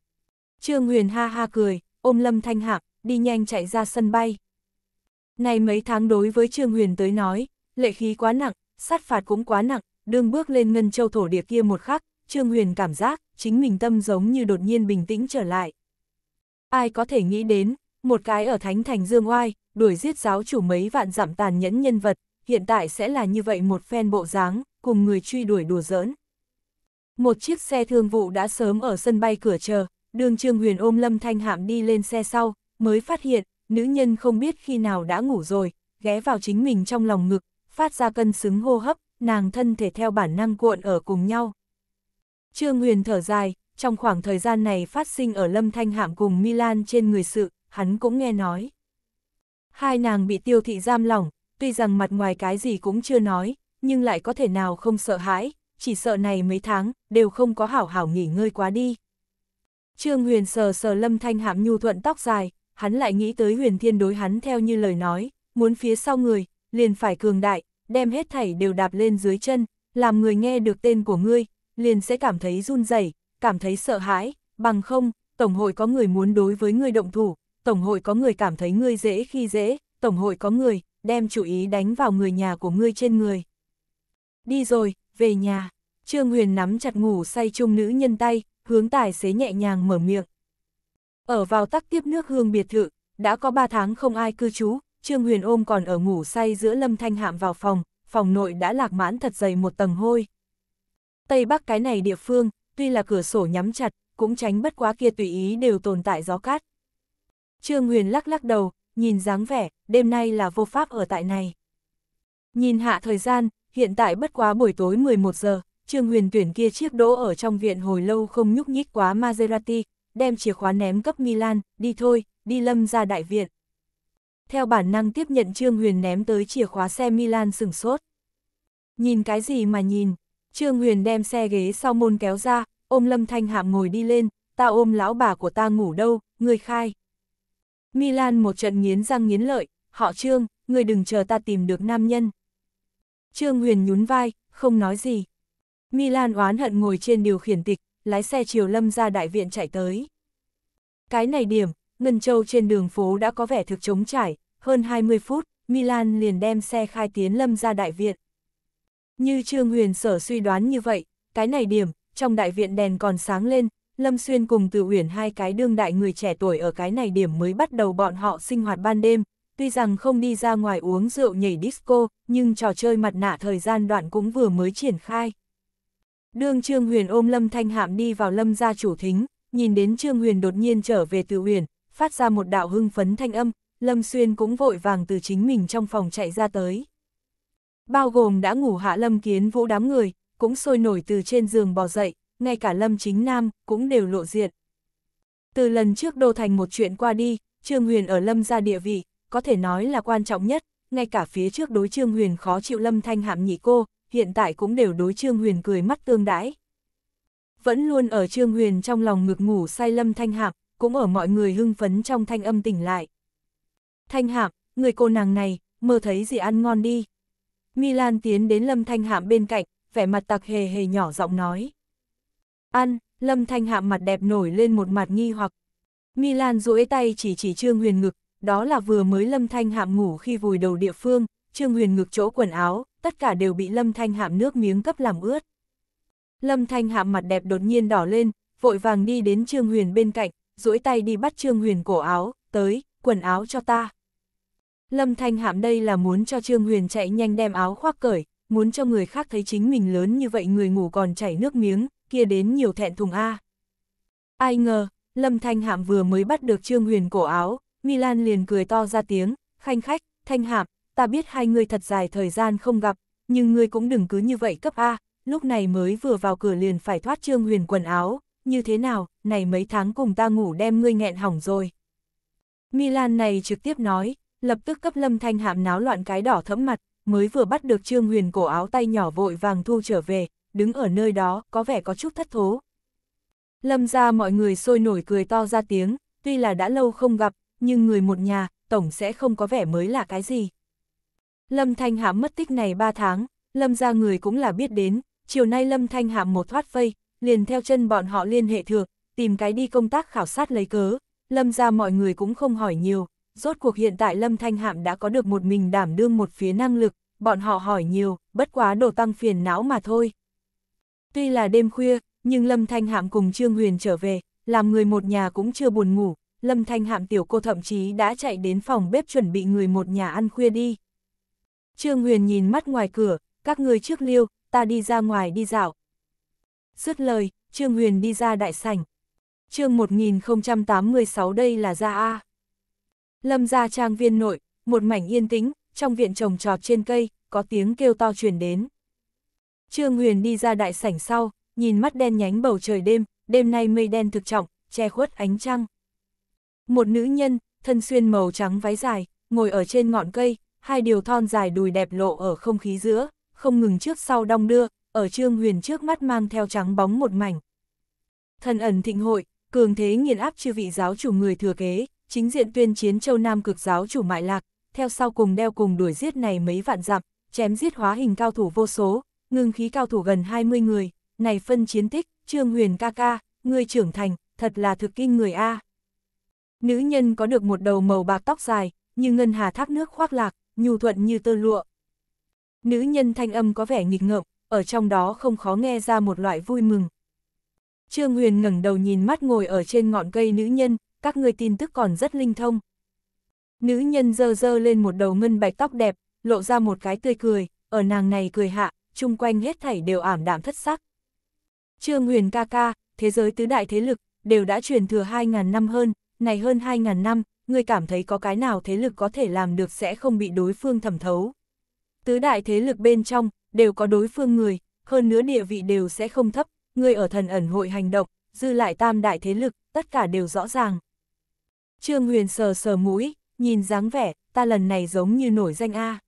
Trương Huyền ha ha cười, ôm Lâm Thanh Hạc, đi nhanh chạy ra sân bay. Này mấy tháng đối với Trương Huyền tới nói, lệ khí quá nặng, sát phạt cũng quá nặng, đương bước lên ngân châu thổ địa kia một khắc, Trương Huyền cảm giác, chính mình tâm giống như đột nhiên bình tĩnh trở lại. Ai có thể nghĩ đến, một cái ở Thánh Thành Dương Oai, đuổi giết giáo chủ mấy vạn giảm tàn nhẫn nhân vật, hiện tại sẽ là như vậy một phen bộ dáng, cùng người truy đuổi đùa giỡn. Một chiếc xe thương vụ đã sớm ở sân bay cửa chờ, đường Trường Huyền ôm Lâm Thanh Hạm đi lên xe sau, mới phát hiện, nữ nhân không biết khi nào đã ngủ rồi, ghé vào chính mình trong lòng ngực, phát ra cân xứng hô hấp, nàng thân thể theo bản năng cuộn ở cùng nhau. Trương Huyền thở dài, trong khoảng thời gian này phát sinh ở Lâm Thanh Hạm cùng Milan trên người sự, hắn cũng nghe nói. Hai nàng bị tiêu thị giam lỏng, tuy rằng mặt ngoài cái gì cũng chưa nói, nhưng lại có thể nào không sợ hãi, chỉ sợ này mấy tháng, đều không có hảo hảo nghỉ ngơi quá đi. Trương Huyền sờ sờ Lâm Thanh Hạm nhu thuận tóc dài, hắn lại nghĩ tới Huyền Thiên đối hắn theo như lời nói, muốn phía sau người, liền phải cường đại, đem hết thảy đều đạp lên dưới chân, làm người nghe được tên của ngươi, liền sẽ cảm thấy run rẩy, cảm thấy sợ hãi, bằng không, tổng hội có người muốn đối với ngươi động thủ, tổng hội có người cảm thấy ngươi dễ khi dễ, tổng hội có người đem chủ ý đánh vào người nhà của ngươi trên người. Đi rồi, về nhà. Trương Huyền nắm chặt ngủ say chung nữ nhân tay, hướng tài xế nhẹ nhàng mở miệng. Ở vào tắc tiếp nước hương biệt thự, đã có 3 tháng không ai cư trú, Trương Huyền ôm còn ở ngủ say giữa Lâm Thanh Hạm vào phòng, phòng nội đã lạc mãn thật dày một tầng hôi. Tây Bắc cái này địa phương, tuy là cửa sổ nhắm chặt, cũng tránh bất quá kia tùy ý đều tồn tại gió cát. Trương Huyền lắc lắc đầu, nhìn dáng vẻ, đêm nay là vô pháp ở tại này. Nhìn hạ thời gian, hiện tại bất quá buổi tối 11 giờ, Trương Huyền Tuyển kia chiếc đỗ ở trong viện hồi lâu không nhúc nhích quá Maserati, đem chìa khóa ném cấp Milan, đi thôi, đi lâm ra đại viện. Theo bản năng tiếp nhận Trương Huyền ném tới chìa khóa xe Milan sửng sốt. Nhìn cái gì mà nhìn, Trương Huyền đem xe ghế sau môn kéo ra, ôm Lâm Thanh Hạm ngồi đi lên, ta ôm lão bà của ta ngủ đâu, người khai. Milan một trận nghiến răng nghiến lợi, họ Trương, người đừng chờ ta tìm được nam nhân. Trương Huyền nhún vai, không nói gì. Milan oán hận ngồi trên điều khiển tịch, lái xe chiều lâm ra đại viện chạy tới. Cái này điểm, Ngân Châu trên đường phố đã có vẻ thực chống trải, hơn 20 phút, Milan liền đem xe khai tiến lâm ra đại viện. Như Trương Huyền sở suy đoán như vậy, cái này điểm, trong đại viện đèn còn sáng lên, Lâm Xuyên cùng Từ Uyển hai cái đương đại người trẻ tuổi ở cái này điểm mới bắt đầu bọn họ sinh hoạt ban đêm, tuy rằng không đi ra ngoài uống rượu nhảy disco, nhưng trò chơi mặt nạ thời gian đoạn cũng vừa mới triển khai. Đương Trương Huyền ôm Lâm Thanh Hạm đi vào Lâm gia chủ thính, nhìn đến Trương Huyền đột nhiên trở về từ huyền, phát ra một đạo hưng phấn thanh âm, Lâm Xuyên cũng vội vàng từ chính mình trong phòng chạy ra tới. Bao gồm đã ngủ hạ Lâm Kiến Vũ đám người, cũng sôi nổi từ trên giường bò dậy, ngay cả Lâm Chính Nam cũng đều lộ diện. Từ lần trước đô thành một chuyện qua đi, Trương Huyền ở Lâm gia địa vị, có thể nói là quan trọng nhất, ngay cả phía trước đối Trương Huyền khó chịu Lâm Thanh Hạm nhị cô, hiện tại cũng đều đối Trương Huyền cười mắt tương đãi. Vẫn luôn ở Trương Huyền trong lòng ngực ngủ say Lâm Thanh Hạp, cũng ở mọi người hưng phấn trong thanh âm tỉnh lại. Thanh Hạp, người cô nàng này, mơ thấy gì ăn ngon đi. Milan tiến đến Lâm Thanh Hạp bên cạnh, vẻ mặt tặc hề hề nhỏ giọng nói. Ăn, Lâm Thanh Hạp mặt đẹp nổi lên một mặt nghi hoặc. Milan duỗi tay chỉ chỉ Trương Huyền ngực, đó là vừa mới Lâm Thanh Hạp ngủ khi vùi đầu địa phương, Trương Huyền ngực chỗ quần áo, tất cả đều bị Lâm Thanh Hạm nước miếng cấp làm ướt. Lâm Thanh Hạm mặt đẹp đột nhiên đỏ lên, vội vàng đi đến Trương Huyền bên cạnh, duỗi tay đi bắt Trương Huyền cổ áo, tới, quần áo cho ta. Lâm Thanh Hạm đây là muốn cho Trương Huyền chạy nhanh đem áo khoác cởi, muốn cho người khác thấy chính mình lớn như vậy người ngủ còn chảy nước miếng, kia đến nhiều thẹn thùng A. Ai ngờ, Lâm Thanh Hạm vừa mới bắt được Trương Huyền cổ áo, Milan liền cười to ra tiếng, khanh khách, Thanh Hạm, ta biết hai người thật dài thời gian không gặp, nhưng ngươi cũng đừng cứ như vậy cấp A, lúc này mới vừa vào cửa liền phải thoát Trương Huyền quần áo, như thế nào, này mấy tháng cùng ta ngủ đem ngươi nghẹn hỏng rồi. Milan này trực tiếp nói, lập tức cấp lâm thanh hạm náo loạn cái đỏ thẫm mặt, mới vừa bắt được Trương Huyền cổ áo tay nhỏ vội vàng thu trở về, đứng ở nơi đó, có vẻ có chút thất thố. Lâm ra mọi người sôi nổi cười to ra tiếng, tuy là đã lâu không gặp, nhưng người một nhà, tổng sẽ không có vẻ mới là cái gì. Lâm Thanh Hạm mất tích này 3 tháng, Lâm ra người cũng là biết đến, chiều nay Lâm Thanh Hạm một thoát vây, liền theo chân bọn họ liên hệ thượng, tìm cái đi công tác khảo sát lấy cớ, Lâm ra mọi người cũng không hỏi nhiều, rốt cuộc hiện tại Lâm Thanh Hạm đã có được một mình đảm đương một phía năng lực, bọn họ hỏi nhiều, bất quá đồ tăng phiền não mà thôi. Tuy là đêm khuya, nhưng Lâm Thanh Hạm cùng Trương Huyền trở về, làm người một nhà cũng chưa buồn ngủ, Lâm Thanh Hạm tiểu cô thậm chí đã chạy đến phòng bếp chuẩn bị người một nhà ăn khuya đi. Trương Huyền nhìn mắt ngoài cửa, các ngươi trước liêu, ta đi ra ngoài đi dạo. Dứt lời, Trương Huyền đi ra đại sảnh. chương 1086 đây là gia A. Lâm gia trang viên nội, một mảnh yên tĩnh, trong viện trồng trọt trên cây, có tiếng kêu to truyền đến. Trương Huyền đi ra đại sảnh sau, nhìn mắt đen nhánh bầu trời đêm, đêm nay mây đen thực trọng, che khuất ánh trăng. Một nữ nhân, thân xuyên màu trắng váy dài, ngồi ở trên ngọn cây, hai điều thon dài đùi đẹp lộ ở không khí giữa, không ngừng trước sau đong đưa, ở Trương Huyền trước mắt mang theo trắng bóng một mảnh. Thần ẩn thịnh hội, cường thế nghiền áp chư vị giáo chủ người thừa kế, chính diện tuyên chiến châu Nam cực giáo chủ Mại Lạc, theo sau cùng đeo cùng đuổi giết này mấy vạn dặm, chém giết hóa hình cao thủ vô số, ngưng khí cao thủ gần 20 người, này phân chiến tích, Trương Huyền ca ca, người trưởng thành, thật là thực kinh người A. Nữ nhân có được một đầu màu bạc tóc dài, như ngân hà thác nước khoác lạc, nhu thuận như tơ lụa. Nữ nhân thanh âm có vẻ nghịch ngợm, ở trong đó không khó nghe ra một loại vui mừng. Trương Huyền ngẩng đầu nhìn mắt ngồi ở trên ngọn cây nữ nhân, các người tin tức còn rất linh thông. Nữ nhân dơ dơ lên một đầu ngân bạch tóc đẹp, lộ ra một cái tươi cười, ở nàng này cười hạ, chung quanh hết thảy đều ảm đạm thất sắc. Trương Huyền ca ca, thế giới tứ đại thế lực, đều đã truyền thừa 2.000 năm hơn, này hơn 2.000 năm, ngươi cảm thấy có cái nào thế lực có thể làm được sẽ không bị đối phương thẩm thấu. Tứ đại thế lực bên trong, đều có đối phương người, hơn nữa địa vị đều sẽ không thấp, ngươi ở thần ẩn hội hành động, dư lại tam đại thế lực, tất cả đều rõ ràng. Trương Huyền sờ sờ mũi, nhìn dáng vẻ, ta lần này giống như nổi danh A.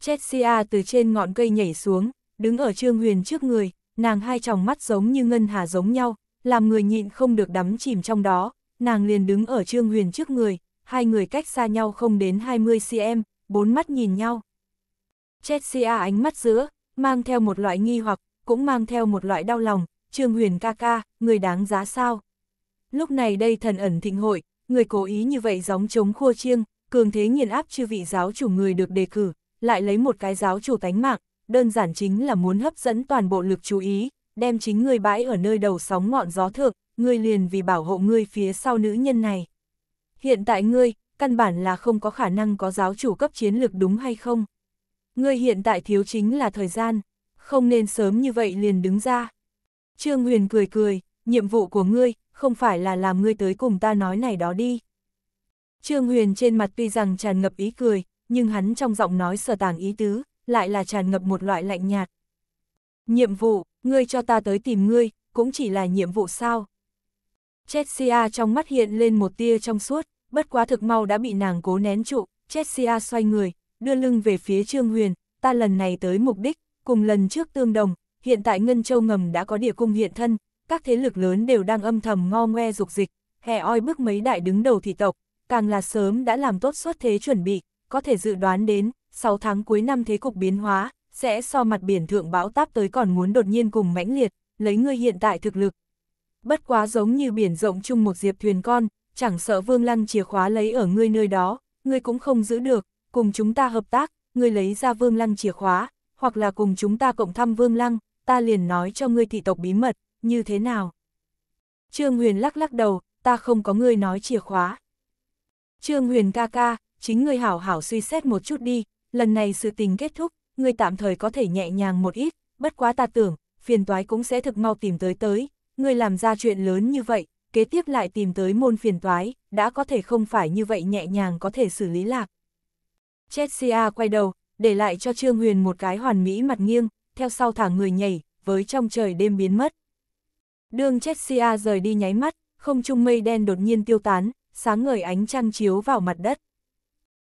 Chelsea từ trên ngọn cây nhảy xuống, đứng ở Trương Huyền trước người, nàng hai tròng mắt giống như ngân hà giống nhau, làm người nhịn không được đắm chìm trong đó, nàng liền đứng ở Trương Huyền trước người, hai người cách xa nhau không đến 20cm, bốn mắt nhìn nhau. Chelsea ánh mắt giữa, mang theo một loại nghi hoặc, cũng mang theo một loại đau lòng, Trương Huyền ca ca, người đáng giá sao. Lúc này đây thần ẩn thịnh hội, người cố ý như vậy gióng chống khua chiêng, cường thế nghiền áp chư vị giáo chủ người được đề cử, lại lấy một cái giáo chủ tánh mạng, đơn giản chính là muốn hấp dẫn toàn bộ lực chú ý, đem chính người bãi ở nơi đầu sóng ngọn gió thượng, ngươi liền vì bảo hộ ngươi phía sau nữ nhân này. Hiện tại ngươi, căn bản là không có khả năng có giáo chủ cấp chiến lược đúng hay không. Ngươi hiện tại thiếu chính là thời gian, không nên sớm như vậy liền đứng ra. Trương Huyền cười cười, nhiệm vụ của ngươi, không phải là làm ngươi tới cùng ta nói này đó đi. Trương Huyền trên mặt tuy rằng tràn ngập ý cười, nhưng hắn trong giọng nói sở tàng ý tứ, lại là tràn ngập một loại lạnh nhạt. Nhiệm vụ, ngươi cho ta tới tìm ngươi, cũng chỉ là nhiệm vụ sao, Chelsea trong mắt hiện lên một tia trong suốt, bất quá thực mau đã bị nàng cố nén trụ, Chelsea xoay người, đưa lưng về phía Trương Huyền, ta lần này tới mục đích, cùng lần trước tương đồng, hiện tại Ngân Châu Ngầm đã có địa cung hiện thân, các thế lực lớn đều đang âm thầm ngo ngoe dục dịch, hè oi bước mấy đại đứng đầu thị tộc, càng là sớm đã làm tốt xuất thế chuẩn bị, có thể dự đoán đến, 6 tháng cuối năm thế cục biến hóa, sẽ so mặt biển thượng bão táp tới còn muốn đột nhiên cùng mãnh liệt, lấy ngươi hiện tại thực lực, bất quá giống như biển rộng chung một diệp thuyền con, chẳng sợ Vương Lăng chìa khóa lấy ở ngươi nơi đó, ngươi cũng không giữ được, cùng chúng ta hợp tác, ngươi lấy ra Vương Lăng chìa khóa, hoặc là cùng chúng ta cộng thăm Vương Lăng, ta liền nói cho ngươi thị tộc bí mật, như thế nào? Trương Huyền lắc lắc đầu, ta không có ngươi nói chìa khóa. Trương Huyền ca ca, chính ngươi hảo hảo suy xét một chút đi, lần này sự tình kết thúc, ngươi tạm thời có thể nhẹ nhàng một ít, bất quá ta tưởng, phiền toái cũng sẽ thực mau tìm tới tới, ngươi làm ra chuyện lớn như vậy, kế tiếp lại tìm tới môn phiền toái, đã có thể không phải như vậy nhẹ nhàng có thể xử lý lạc. Chelsea quay đầu, để lại cho Trương Huyền một cái hoàn mỹ mặt nghiêng, theo sau thả người nhảy, với trong trời đêm biến mất. Đường Chelsea rời đi nháy mắt, không trung mây đen đột nhiên tiêu tán, sáng ngời ánh trăng chiếu vào mặt đất.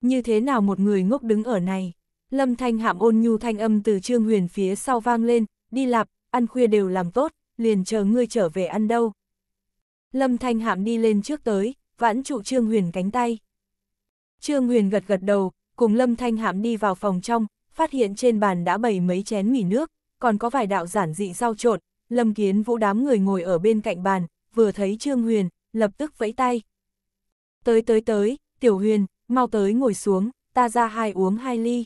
Như thế nào một người ngốc đứng ở này? Lâm thanh hạm ôn nhu thanh âm từ Trương Huyền phía sau vang lên, đi lạp, ăn khuya đều làm tốt, liền chờ ngươi trở về ăn đâu. Lâm Thanh Hạm đi lên trước tới, vãn trụ Trương Huyền cánh tay. Trương Huyền gật gật đầu, cùng Lâm Thanh Hạm đi vào phòng trong, phát hiện trên bàn đã bày mấy chén mì nước, còn có vài đạo giản dị rau trộn, Lâm Kiến Vũ đám người ngồi ở bên cạnh bàn, vừa thấy Trương Huyền, lập tức vẫy tay. Tới tới tới, Tiểu Huyền, mau tới ngồi xuống, ta ra hai uống hai ly.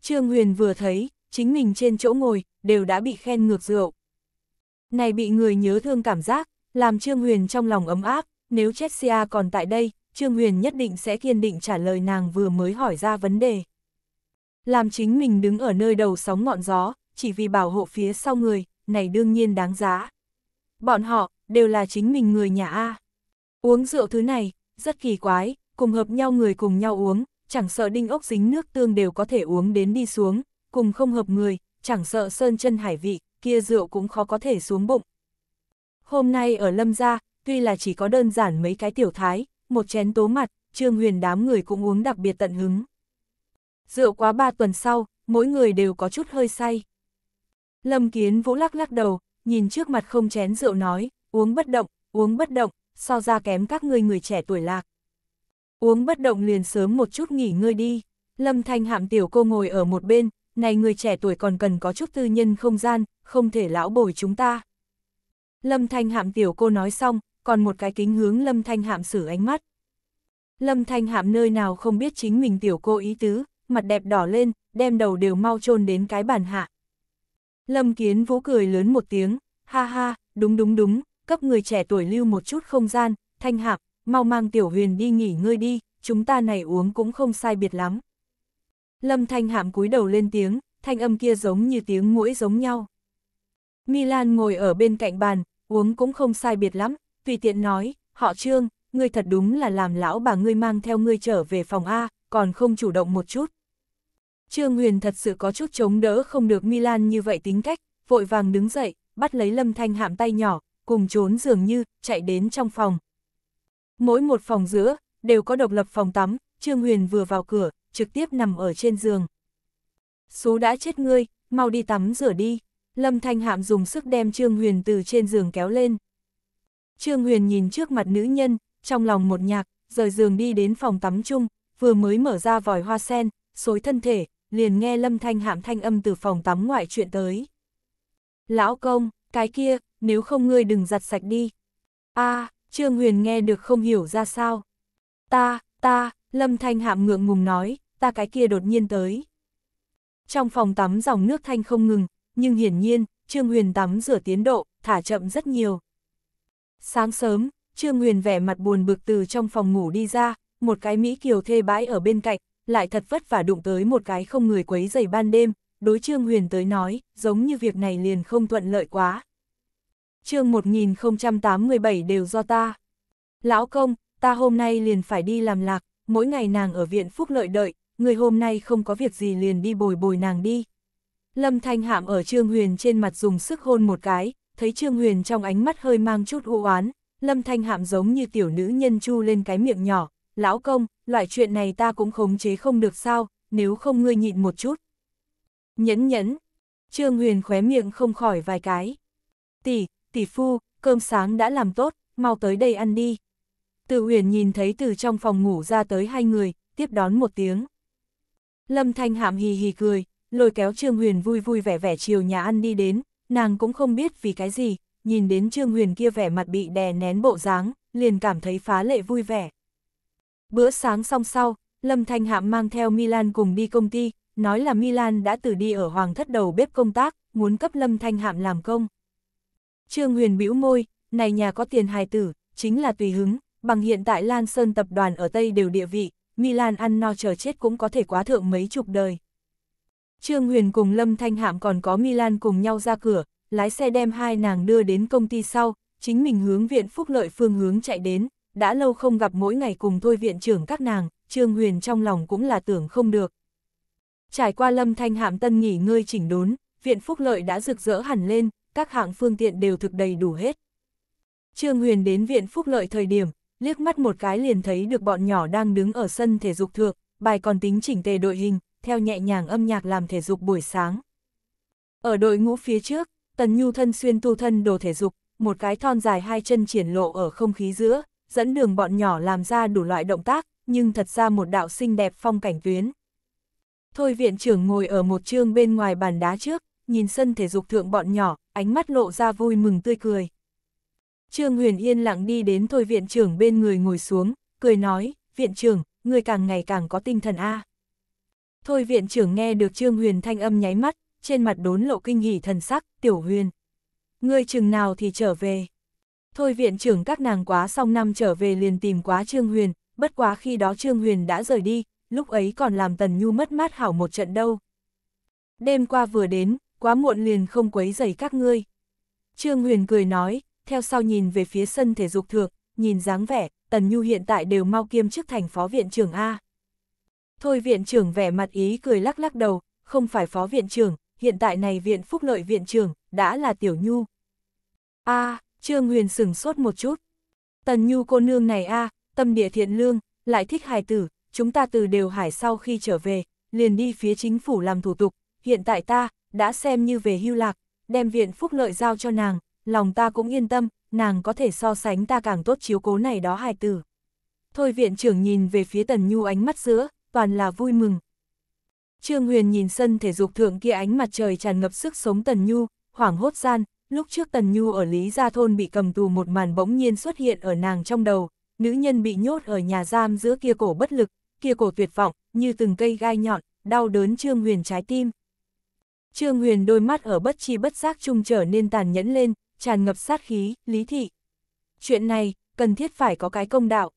Trương Huyền vừa thấy, chính mình trên chỗ ngồi, đều đã bị khen ngược rượu. Này bị người nhớ thương cảm giác, làm Trương Huyền trong lòng ấm áp, nếu Chessia còn tại đây, Trương Huyền nhất định sẽ kiên định trả lời nàng vừa mới hỏi ra vấn đề. Làm chính mình đứng ở nơi đầu sóng ngọn gió, chỉ vì bảo hộ phía sau người, này đương nhiên đáng giá. Bọn họ, đều là chính mình người nhà A. Uống rượu thứ này, rất kỳ quái, cùng hợp nhau người cùng nhau uống, chẳng sợ đinh ốc dính nước tương đều có thể uống đến đi xuống, cùng không hợp người, chẳng sợ sơn chân hải vị, kia rượu cũng khó có thể xuống bụng. Hôm nay ở Lâm Gia, tuy là chỉ có đơn giản mấy cái tiểu thái, một chén tố mặt, Trương Huyền đám người cũng uống đặc biệt tận hứng. Rượu quá ba tuần sau, mỗi người đều có chút hơi say. Lâm Kiến Vũ lắc lắc đầu, nhìn trước mặt không chén rượu nói, uống bất động, uống bất động, so ra kém các ngươi người trẻ tuổi lạc. Uống bất động liền sớm một chút nghỉ ngơi đi. Lâm Thanh hạm tiểu cô ngồi ở một bên, này người trẻ tuổi còn cần có chút tư nhân không gian, không thể lão bồi chúng ta. Lâm Thanh Hạm tiểu cô nói xong, còn một cái kính hướng Lâm Thanh Hạm sử ánh mắt. Lâm Thanh Hạm nơi nào không biết chính mình tiểu cô ý tứ, mặt đẹp đỏ lên, đem đầu đều mau chôn đến cái bàn hạ. Lâm Kiến Vũ cười lớn một tiếng, ha ha, đúng đúng đúng, cấp người trẻ tuổi lưu một chút không gian, Thanh Hạm, mau mang tiểu huyền đi nghỉ ngơi đi, chúng ta này uống cũng không sai biệt lắm. Lâm Thanh Hạm cúi đầu lên tiếng, thanh âm kia giống như tiếng mũi giống nhau. Milan ngồi ở bên cạnh bàn, uống cũng không sai biệt lắm, tùy tiện nói, họ trương, ngươi thật đúng là làm lão bà ngươi mang theo ngươi trở về phòng A, còn không chủ động một chút. Trương Huyền thật sự có chút chống đỡ không được Milan như vậy tính cách, vội vàng đứng dậy, bắt lấy Lâm Thanh Hạm tay nhỏ, cùng trốn dường như, chạy đến trong phòng. Mỗi một phòng giữa, đều có độc lập phòng tắm, Trương Huyền vừa vào cửa, trực tiếp nằm ở trên giường. Xú đã chết ngươi, mau đi tắm rửa đi. Lâm Thanh Hạm dùng sức đem Trương Huyền từ trên giường kéo lên. Trương Huyền nhìn trước mặt nữ nhân, trong lòng một nhạc, rời giường đi đến phòng tắm chung, vừa mới mở ra vòi hoa sen, xối thân thể, liền nghe Lâm Thanh Hạm thanh âm từ phòng tắm ngoại chuyện tới. Lão công, cái kia, nếu không ngươi đừng giặt sạch đi. a Trương Huyền nghe được không hiểu ra sao. Ta, ta, Lâm Thanh Hạm ngượng ngùng nói, ta cái kia đột nhiên tới. Trong phòng tắm dòng nước thanh không ngừng, nhưng hiển nhiên, Trương Huyền tắm rửa tiến độ, thả chậm rất nhiều. Sáng sớm, Trương Huyền vẻ mặt buồn bực từ trong phòng ngủ đi ra, một cái Mỹ Kiều thê bãi ở bên cạnh, lại thật vất vả đụng tới một cái không người quấy dày ban đêm, đối Trương Huyền tới nói, giống như việc này liền không thuận lợi quá. chương 1087 đều do ta. Lão công, ta hôm nay liền phải đi làm lạc mỗi ngày nàng ở viện phúc lợi đợi, người hôm nay không có việc gì liền đi bồi bồi nàng đi. Lâm Thanh Hạm ở Trương Huyền trên mặt dùng sức hôn một cái, thấy Trương Huyền trong ánh mắt hơi mang chút u oán, Lâm Thanh Hạm giống như tiểu nữ nhân chu lên cái miệng nhỏ, lão công, loại chuyện này ta cũng khống chế không được sao, nếu không ngươi nhịn một chút. Nhẫn nhẫn, Trương Huyền khóe miệng không khỏi vài cái. Tỷ, tỷ phu, cơm sáng đã làm tốt, mau tới đây ăn đi, từ huyền nhìn thấy từ trong phòng ngủ ra tới hai người, tiếp đón một tiếng. Lâm Thanh Hạm hì hì cười, lôi kéo Trương Huyền vui vui vẻ vẻ chiều nhà ăn đi đến, nàng cũng không biết vì cái gì, nhìn đến Trương Huyền kia vẻ mặt bị đè nén bộ dáng, liền cảm thấy phá lệ vui vẻ. Bữa sáng xong sau, Lâm Thanh Hạm mang theo Milan cùng đi công ty, nói là Milan đã từ đi ở hoàng thất đầu bếp công tác, muốn cấp Lâm Thanh Hạm làm công. Trương Huyền bĩu môi, này nhà có tiền hài tử, chính là tùy hứng, bằng hiện tại Lan Sơn tập đoàn ở Tây đều địa vị, Milan ăn no chờ chết cũng có thể quá thượng mấy chục đời. Trương Huyền cùng Lâm Thanh Hạm còn có Milan cùng nhau ra cửa, lái xe đem hai nàng đưa đến công ty sau, chính mình hướng viện phúc lợi phương hướng chạy đến, đã lâu không gặp mỗi ngày cùng thôi viện trưởng các nàng, Trương Huyền trong lòng cũng là tưởng không được. Trải qua Lâm Thanh Hạm tân nghỉ ngơi chỉnh đốn, viện phúc lợi đã rực rỡ hẳn lên, các hạng phương tiện đều thực đầy đủ hết. Trương Huyền đến viện phúc lợi thời điểm, liếc mắt một cái liền thấy được bọn nhỏ đang đứng ở sân thể dục thượng, bài còn tính chỉnh tề đội hình, theo nhẹ nhàng âm nhạc làm thể dục buổi sáng. Ở đội ngũ phía trước, Tần Nhu thân xuyên tu thân đồ thể dục, một cái thon dài hai chân triển lộ ở không khí giữa, dẫn đường bọn nhỏ làm ra đủ loại động tác, nhưng thật ra một đạo xinh đẹp phong cảnh tuyến. Thôi viện trưởng ngồi ở một trương bên ngoài bàn đá trước, nhìn sân thể dục thượng bọn nhỏ, ánh mắt lộ ra vui mừng tươi cười. Trương Huyền yên lặng đi đến thôi viện trưởng bên người ngồi xuống, cười nói, viện trưởng, người càng ngày càng có tinh thần A. À. Thôi viện trưởng nghe được Trương Huyền thanh âm nháy mắt, trên mặt đốn lộ kinh hỉ thần sắc, tiểu huyền. người chừng nào thì trở về. Thôi viện trưởng các nàng quá xong năm trở về liền tìm quá Trương Huyền, bất quá khi đó Trương Huyền đã rời đi, lúc ấy còn làm Tần Nhu mất mát hảo một trận đâu. Đêm qua vừa đến, quá muộn liền không quấy dày các ngươi. Trương Huyền cười nói, theo sau nhìn về phía sân thể dục thượng, nhìn dáng vẻ, Tần Nhu hiện tại đều mau kiêm chức thành phó viện trưởng A. Thôi viện trưởng vẻ mặt ý cười lắc lắc đầu, không phải phó viện trưởng, hiện tại này viện phúc lợi viện trưởng, đã là Tiểu Nhu. A, Trương Huyền sửng sốt một chút. Tần Nhu cô nương này A, tâm địa thiện lương, lại thích hài tử, chúng ta từ đều hải sau khi trở về, liền đi phía chính phủ làm thủ tục, hiện tại ta, đã xem như về hưu lạc, đem viện phúc lợi giao cho nàng, lòng ta cũng yên tâm, nàng có thể so sánh ta càng tốt chiếu cố này đó hài tử. Thôi viện trưởng nhìn về phía Tần Nhu ánh mắt giữa, toàn là vui mừng. Trương Huyền nhìn sân thể dục thượng kia ánh mặt trời tràn ngập sức sống Tần Nhu, hoảng hốt gian, lúc trước Tần Nhu ở Lý Gia Thôn bị cầm tù một màn bỗng nhiên xuất hiện ở nàng trong đầu, nữ nhân bị nhốt ở nhà giam giữa kia cổ bất lực, kia cổ tuyệt vọng, như từng cây gai nhọn, đau đớn Trương Huyền trái tim. Trương Huyền đôi mắt ở bất chi bất giác trung trở nên tàn nhẫn lên, tràn ngập sát khí, lý thị. Chuyện này, cần thiết phải có cái công đạo.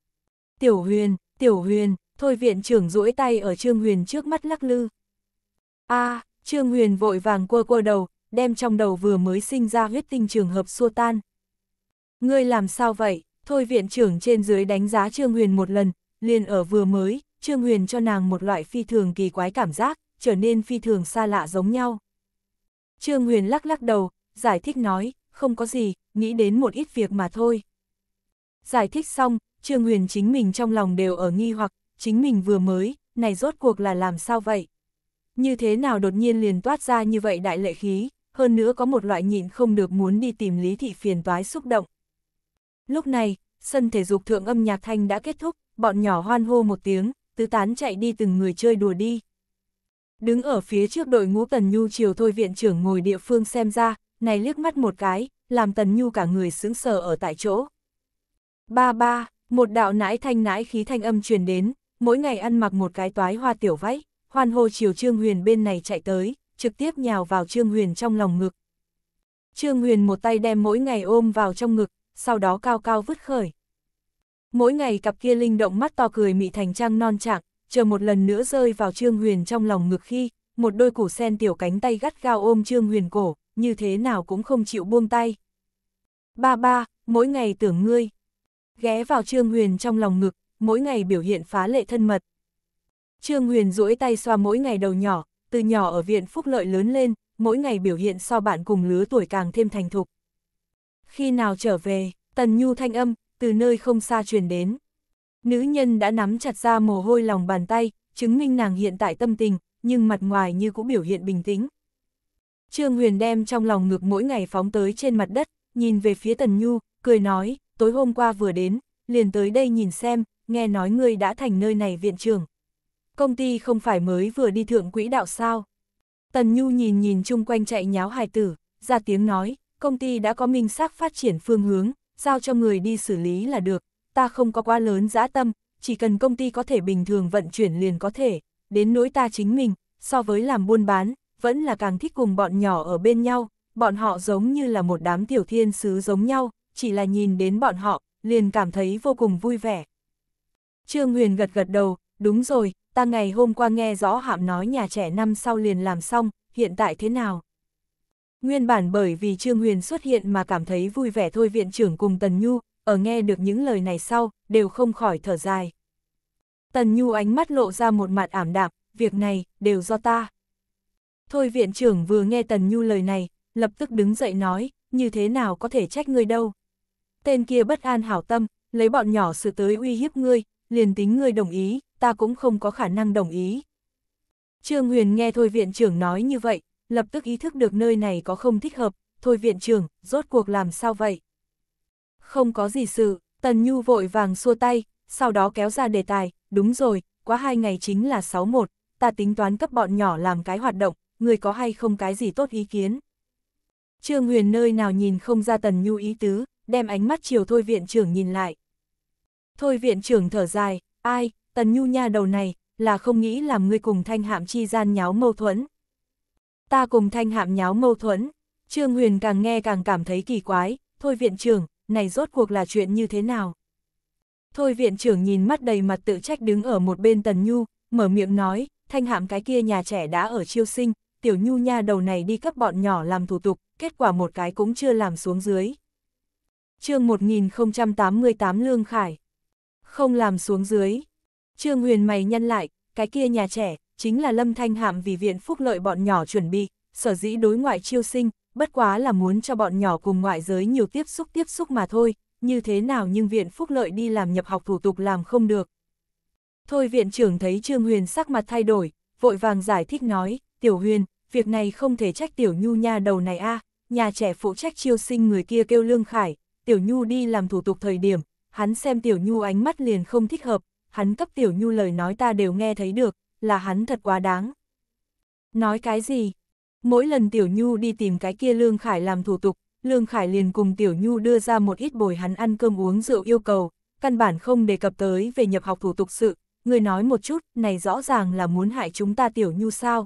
Tiểu huyền, tiểu huyền, thôi viện trưởng duỗi tay ở Trương Huyền trước mắt lắc lư. a à, Trương Huyền vội vàng cua cua đầu, đem trong đầu vừa mới sinh ra huyết tinh trường hợp xua tan. Ngươi làm sao vậy? Thôi viện trưởng trên dưới đánh giá Trương Huyền một lần, liền ở vừa mới, Trương Huyền cho nàng một loại phi thường kỳ quái cảm giác, trở nên phi thường xa lạ giống nhau. Trương Huyền lắc lắc đầu, giải thích nói, không có gì, nghĩ đến một ít việc mà thôi. Giải thích xong, Trương Huyền chính mình trong lòng đều ở nghi hoặc, chính mình vừa mới, này rốt cuộc là làm sao vậy? Như thế nào đột nhiên liền toát ra như vậy đại lệ khí, hơn nữa có một loại nhịn không được muốn đi tìm lý thị phiền toái xúc động. Lúc này, sân thể dục thượng âm nhạc thanh đã kết thúc, bọn nhỏ hoan hô một tiếng, tứ tán chạy đi từng người chơi đùa đi. Đứng ở phía trước đội ngũ Tần Nhu triều thôi viện trưởng ngồi địa phương xem ra, này liếc mắt một cái, làm Tần Nhu cả người sững sờ ở tại chỗ. Ba ba, một đạo nãi thanh nãi khí thanh âm truyền đến, mỗi ngày ăn mặc một cái toái hoa tiểu váy, hoan hô chiều Trương Huyền bên này chạy tới, trực tiếp nhào vào Trương Huyền trong lòng ngực. Trương Huyền một tay đem mỗi ngày ôm vào trong ngực, sau đó cao cao vứt khởi. Mỗi ngày cặp kia linh động mắt to cười mị thành trăng non trạng, chờ một lần nữa rơi vào Trương Huyền trong lòng ngực khi, một đôi củ sen tiểu cánh tay gắt gao ôm Trương Huyền cổ, như thế nào cũng không chịu buông tay. Ba ba, mỗi ngày tưởng ngươi. Ghé vào Trương Huyền trong lòng ngực, mỗi ngày biểu hiện phá lệ thân mật. Trương Huyền duỗi tay xoa mỗi ngày đầu nhỏ, từ nhỏ ở viện phúc lợi lớn lên, mỗi ngày biểu hiện so bạn cùng lứa tuổi càng thêm thành thục. Khi nào trở về, Tần Nhu thanh âm, từ nơi không xa truyền đến. Nữ nhân đã nắm chặt ra mồ hôi lòng bàn tay, chứng minh nàng hiện tại tâm tình, nhưng mặt ngoài như cũng biểu hiện bình tĩnh. Trương Huyền đem trong lòng ngược mỗi ngày phóng tới trên mặt đất, nhìn về phía Tần Nhu, cười nói, tối hôm qua vừa đến, liền tới đây nhìn xem, nghe nói ngươi đã thành nơi này viện trưởng. Công ty không phải mới vừa đi thượng quỹ đạo sao? Tần Nhu nhìn nhìn chung quanh chạy nháo hài tử, ra tiếng nói, công ty đã có minh xác phát triển phương hướng, giao cho người đi xử lý là được, ta không có quá lớn dã tâm, chỉ cần công ty có thể bình thường vận chuyển liền có thể, đến nỗi ta chính mình, so với làm buôn bán, vẫn là càng thích cùng bọn nhỏ ở bên nhau, bọn họ giống như là một đám tiểu thiên sứ giống nhau, chỉ là nhìn đến bọn họ, liền cảm thấy vô cùng vui vẻ. Trương Huyền gật gật đầu, đúng rồi, ta ngày hôm qua nghe rõ hạm nói nhà trẻ năm sau liền làm xong, hiện tại thế nào? Nguyên bản bởi vì Trương Huyền xuất hiện mà cảm thấy vui vẻ thôi viện trưởng cùng Tần Nhu, ở nghe được những lời này sau, đều không khỏi thở dài. Tần Nhu ánh mắt lộ ra một mặt ảm đạm, việc này, đều do ta. Thôi viện trưởng vừa nghe Tần Nhu lời này, lập tức đứng dậy nói, như thế nào có thể trách ngươi đâu. Tên kia bất an hảo tâm, lấy bọn nhỏ sự tới uy hiếp ngươi, liền tính ngươi đồng ý, ta cũng không có khả năng đồng ý. Trương Huyền nghe Thôi viện trưởng nói như vậy, lập tức ý thức được nơi này có không thích hợp, Thôi viện trưởng, rốt cuộc làm sao vậy? Không có gì sự, Tần Nhu vội vàng xua tay, sau đó kéo ra đề tài, đúng rồi, quá hai ngày chính là 61, ta tính toán cấp bọn nhỏ làm cái hoạt động, người có hay không cái gì tốt ý kiến. Trương Huyền nơi nào nhìn không ra Tần Nhu ý tứ, đem ánh mắt chiều thôi viện trưởng nhìn lại. Thôi viện trưởng thở dài, ai, Tần Nhu nha đầu này, là không nghĩ làm người cùng thanh hạm chi gian nháo mâu thuẫn. Ta cùng thanh hạm nháo mâu thuẫn, Trương Huyền càng nghe càng cảm thấy kỳ quái, thôi viện trưởng, này rốt cuộc là chuyện như thế nào? Thôi viện trưởng nhìn mắt đầy mặt tự trách đứng ở một bên Tần Nhu, mở miệng nói, thanh hạm cái kia nhà trẻ đã ở chiêu sinh, tiểu nhu nha đầu này đi các bọn nhỏ làm thủ tục, kết quả một cái cũng chưa làm xuống dưới. chương 1088 Lương Khải Không làm xuống dưới. Trương Huyền mày nhân lại, cái kia nhà trẻ, chính là Lâm Thanh Hạm vì viện phúc lợi bọn nhỏ chuẩn bị, sở dĩ đối ngoại chiêu sinh, bất quá là muốn cho bọn nhỏ cùng ngoại giới nhiều tiếp xúc tiếp xúc mà thôi, như thế nào nhưng viện phúc lợi đi làm nhập học thủ tục làm không được. Thôi viện trưởng thấy Trương Huyền sắc mặt thay đổi, vội vàng giải thích nói, Tiểu Huyền, việc này không thể trách tiểu nhu nha đầu này a à. nhà trẻ phụ trách chiêu sinh người kia kêu Lương Khải, tiểu nhu đi làm thủ tục thời điểm, hắn xem tiểu nhu ánh mắt liền không thích hợp, hắn cấp tiểu nhu lời nói ta đều nghe thấy được, là hắn thật quá đáng. Nói cái gì? Mỗi lần tiểu nhu đi tìm cái kia Lương Khải làm thủ tục, Lương Khải liền cùng tiểu nhu đưa ra một ít bồi hắn ăn cơm uống rượu yêu cầu, căn bản không đề cập tới về nhập học thủ tục sự, người nói một chút, này rõ ràng là muốn hại chúng ta tiểu nhu sao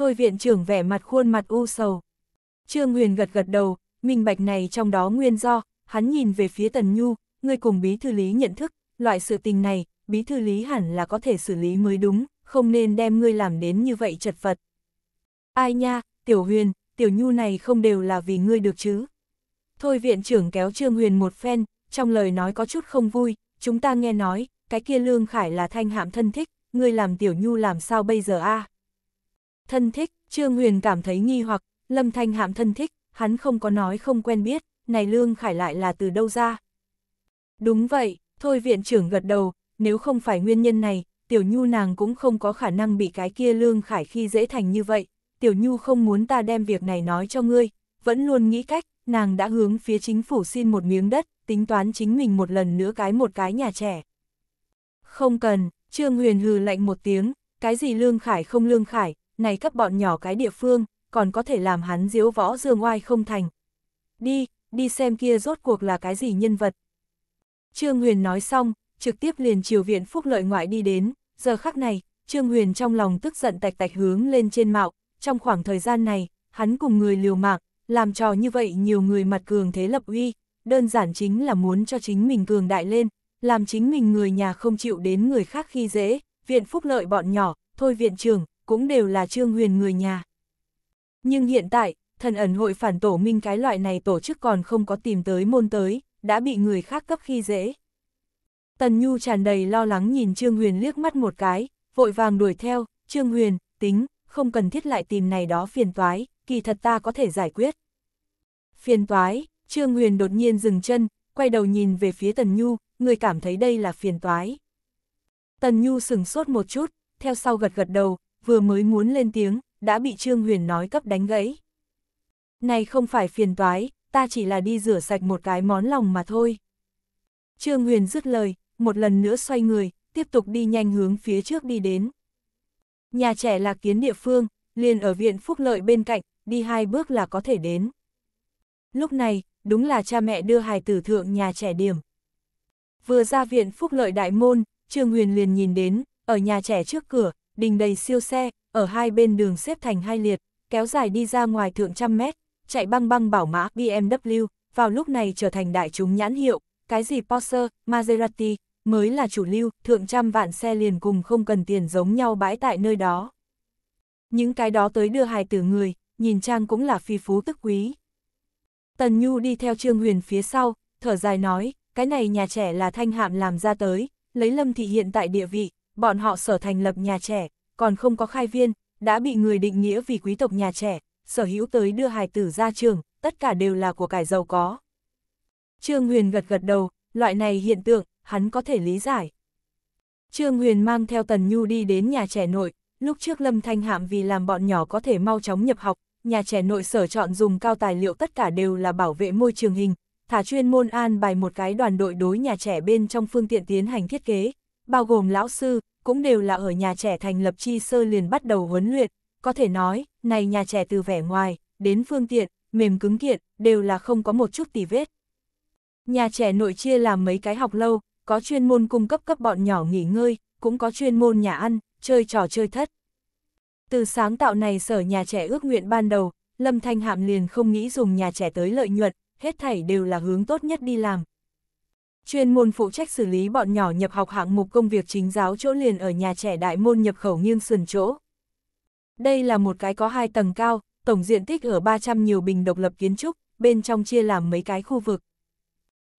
thôi viện trưởng vẻ mặt khuôn mặt u sầu. Trương Huyền gật gật đầu, minh bạch này trong đó nguyên do, hắn nhìn về phía Tần Nhu, người cùng bí thư lý nhận thức, loại sự tình này, bí thư lý hẳn là có thể xử lý mới đúng, không nên đem ngươi làm đến như vậy chật vật. Ai nha, Tiểu Huyền, Tiểu Nhu này không đều là vì ngươi được chứ. Thôi viện trưởng kéo Trương Huyền một phen, trong lời nói có chút không vui, chúng ta nghe nói, cái kia Lương Khải là thanh hạm thân thích, ngươi làm Tiểu Nhu làm sao bây giờ a? À? Thân thích, Trương Huyền cảm thấy nghi hoặc, Lâm Thanh Hạm thân thích, hắn không có nói không quen biết, này Lương Khải lại là từ đâu ra. Đúng vậy, thôi viện trưởng gật đầu, nếu không phải nguyên nhân này, Tiểu Nhu nàng cũng không có khả năng bị cái kia Lương Khải khi dễ thành như vậy. Tiểu Nhu không muốn ta đem việc này nói cho ngươi, vẫn luôn nghĩ cách, nàng đã hướng phía chính phủ xin một miếng đất, tính toán chính mình một lần nữa cái một cái nhà trẻ. Không cần, Trương Huyền hừ lạnh một tiếng, cái gì Lương Khải không Lương Khải, này các bọn nhỏ cái địa phương, còn có thể làm hắn diếu võ dương oai không thành. Đi, đi xem kia rốt cuộc là cái gì nhân vật. Trương Huyền nói xong, trực tiếp liền chiều viện phúc lợi ngoại đi đến, giờ khắc này, Trương Huyền trong lòng tức giận tạch tạch hướng lên trên mạo, trong khoảng thời gian này, hắn cùng người liều mạng, làm trò như vậy nhiều người mặt cường thế lập uy, đơn giản chính là muốn cho chính mình cường đại lên, làm chính mình người nhà không chịu đến người khác khi dễ, viện phúc lợi bọn nhỏ, thôi viện trưởng, cũng đều là Trương Huyền người nhà. Nhưng hiện tại, thần ẩn hội phản tổ minh cái loại này tổ chức còn không có tìm tới môn tới, đã bị người khác cấp khi dễ. Tần Nhu tràn đầy lo lắng nhìn Trương Huyền liếc mắt một cái, vội vàng đuổi theo, Trương Huyền, tính, không cần thiết lại tìm này đó phiền toái, kỳ thật ta có thể giải quyết. Phiền toái, Trương Huyền đột nhiên dừng chân, quay đầu nhìn về phía Tần Nhu, người cảm thấy đây là phiền toái. Tần Nhu sừng sốt một chút, theo sau gật gật đầu, vừa mới muốn lên tiếng, đã bị Trương Huyền nói cấp đánh gãy. Này không phải phiền toái, ta chỉ là đi rửa sạch một cái món lòng mà thôi. Trương Huyền dứt lời, một lần nữa xoay người, tiếp tục đi nhanh hướng phía trước đi đến. Nhà trẻ là kiến địa phương, liền ở viện phúc lợi bên cạnh, đi hai bước là có thể đến. Lúc này, đúng là cha mẹ đưa hài tử thượng nhà trẻ điểm. Vừa ra viện phúc lợi đại môn, Trương Huyền liền nhìn đến, ở nhà trẻ trước cửa, đình đầy siêu xe, ở hai bên đường xếp thành hai liệt, kéo dài đi ra ngoài thượng trăm mét, chạy băng băng bảo mã BMW, vào lúc này trở thành đại chúng nhãn hiệu, cái gì Porsche, Maserati, mới là chủ lưu, thượng trăm vạn xe liền cùng không cần tiền giống nhau bãi tại nơi đó. Những cái đó tới đưa hài tử người, nhìn trang cũng là phi phú tức quý. Tần Nhu đi theo Trương Huyền phía sau, thở dài nói, cái này nhà trẻ là thanh hạm làm ra tới, lấy lâm thị hiện tại địa vị, bọn họ sở thành lập nhà trẻ, còn không có khai viên, đã bị người định nghĩa vì quý tộc nhà trẻ, sở hữu tới đưa hài tử ra trường, tất cả đều là của cải giàu có. Trương Huyền gật gật đầu, loại này hiện tượng, hắn có thể lý giải. Trương Huyền mang theo Tần Nhu đi đến nhà trẻ nội, lúc trước Lâm Thanh Hạm vì làm bọn nhỏ có thể mau chóng nhập học, nhà trẻ nội sở chọn dùng cao tài liệu tất cả đều là bảo vệ môi trường hình, thả chuyên môn an bài một cái đoàn đội đối nhà trẻ bên trong phương tiện tiến hành thiết kế, bao gồm lão sư, cũng đều là ở nhà trẻ thành lập chi sơ liền bắt đầu huấn luyện, có thể nói, này nhà trẻ từ vẻ ngoài, đến phương tiện, mềm cứng kiện, đều là không có một chút tì vết. Nhà trẻ nội chia làm mấy cái học lâu, có chuyên môn cung cấp cấp bọn nhỏ nghỉ ngơi, cũng có chuyên môn nhà ăn, chơi trò chơi thất. Từ sáng tạo này sở nhà trẻ ước nguyện ban đầu, Lâm Thanh Hạm liền không nghĩ dùng nhà trẻ tới lợi nhuận, hết thảy đều là hướng tốt nhất đi làm. Chuyên môn phụ trách xử lý bọn nhỏ nhập học hạng mục công việc chính giáo chỗ liền ở nhà trẻ đại môn nhập khẩu nghiêng sườn chỗ. Đây là một cái có hai tầng cao, tổng diện tích ở 300 nhiều bình độc lập kiến trúc, bên trong chia làm mấy cái khu vực.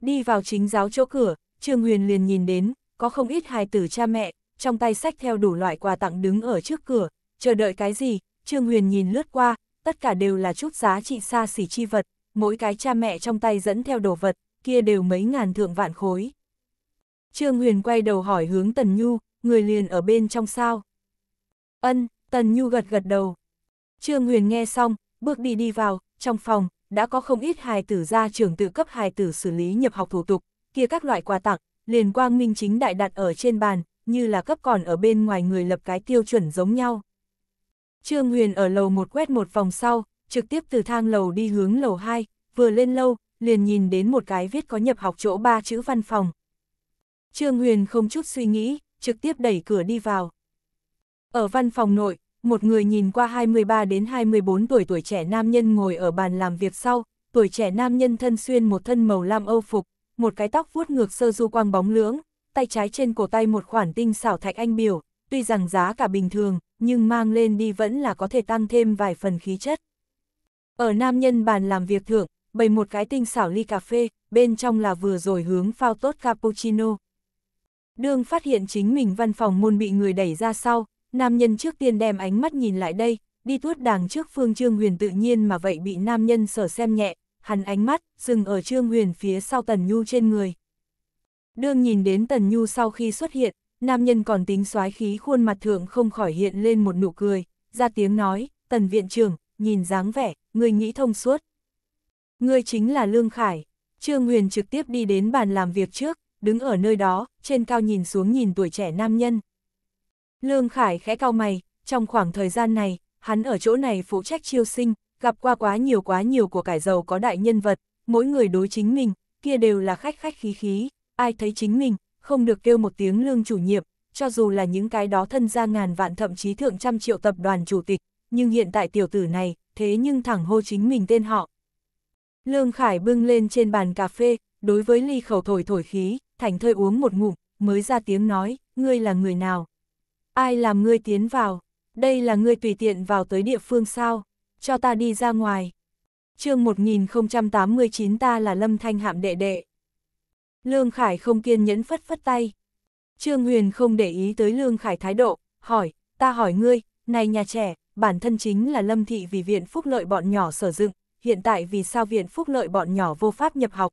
Đi vào chính giáo chỗ cửa, Trương Huyền liền nhìn đến, có không ít hài tử cha mẹ, trong tay sách theo đủ loại quà tặng đứng ở trước cửa, chờ đợi cái gì, Trương Huyền nhìn lướt qua, tất cả đều là chút giá trị xa xỉ chi vật, mỗi cái cha mẹ trong tay dẫn theo đồ vật, kia đều mấy ngàn thượng vạn khối. Trương Huyền quay đầu hỏi hướng Tần Nhu, người liền ở bên trong sao? Ân, Tần Nhu gật gật đầu. Trương Huyền nghe xong, bước đi đi vào, trong phòng, đã có không ít hài tử ra trường tự cấp hài tử xử lý nhập học thủ tục, kia các loại quà tặng, liền quang minh chính đại đặt ở trên bàn, như là cấp còn ở bên ngoài người lập cái tiêu chuẩn giống nhau. Trương Huyền ở lầu một quét một vòng sau, trực tiếp từ thang lầu đi hướng lầu 2, vừa lên lâu, liền nhìn đến một cái viết có nhập học chỗ ba chữ văn phòng. Trương Huyền không chút suy nghĩ, trực tiếp đẩy cửa đi vào. Ở văn phòng nội, một người nhìn qua 23 đến 24 tuổi tuổi trẻ nam nhân ngồi ở bàn làm việc sau, tuổi trẻ nam nhân thân xuyên một thân màu lam âu phục, một cái tóc vuốt ngược sơ du quang bóng lưỡng, tay trái trên cổ tay một khoản tinh xảo thạch anh biểu, tuy rằng giá cả bình thường, nhưng mang lên đi vẫn là có thể tăng thêm vài phần khí chất. Ở nam nhân bàn làm việc thượng, bày một cái tinh xảo ly cà phê, bên trong là vừa rồi hướng phao tốt cappuccino. Đương phát hiện chính mình văn phòng môn bị người đẩy ra sau, nam nhân trước tiên đem ánh mắt nhìn lại đây, đi tuốt đàng trước phương Trương Huyền tự nhiên mà vậy bị nam nhân sở xem nhẹ, hắn ánh mắt dừng ở Trương Huyền phía sau Tần Nhu trên người. Đương nhìn đến Tần Nhu sau khi xuất hiện, nam nhân còn tính soái khí khuôn mặt thượng không khỏi hiện lên một nụ cười, ra tiếng nói, Tần Viện trưởng, nhìn dáng vẻ, người nghĩ thông suốt. Ngươi chính là Lương Khải. Trương Huyền trực tiếp đi đến bàn làm việc trước, đứng ở nơi đó, trên cao nhìn xuống nhìn tuổi trẻ nam nhân. Lương Khải khẽ cao mày, trong khoảng thời gian này, hắn ở chỗ này phụ trách chiêu sinh, gặp qua quá nhiều quá nhiều của cải giàu có đại nhân vật, mỗi người đối chính mình, kia đều là khách khách khí khí, ai thấy chính mình, không được kêu một tiếng lương chủ nhiệm, cho dù là những cái đó thân gia ngàn vạn thậm chí thượng trăm triệu tập đoàn chủ tịch, nhưng hiện tại tiểu tử này, thế nhưng thẳng hô chính mình tên họ, Lương Khải bưng lên trên bàn cà phê, đối với ly khẩu thổi thổi khí, thành thơi uống một ngụm, mới ra tiếng nói, ngươi là người nào? Ai làm ngươi tiến vào? Đây là ngươi tùy tiện vào tới địa phương sao? Cho ta đi ra ngoài. chương 1089 ta là Lâm Thanh Hạm đệ đệ. Lương Khải không kiên nhẫn phất phất tay. Trương Huyền không để ý tới Lương Khải thái độ, hỏi, ta hỏi ngươi, này nhà trẻ, bản thân chính là Lâm Thị vì viện phúc lợi bọn nhỏ sở dựng, hiện tại vì sao viện phúc lợi bọn nhỏ vô pháp nhập học.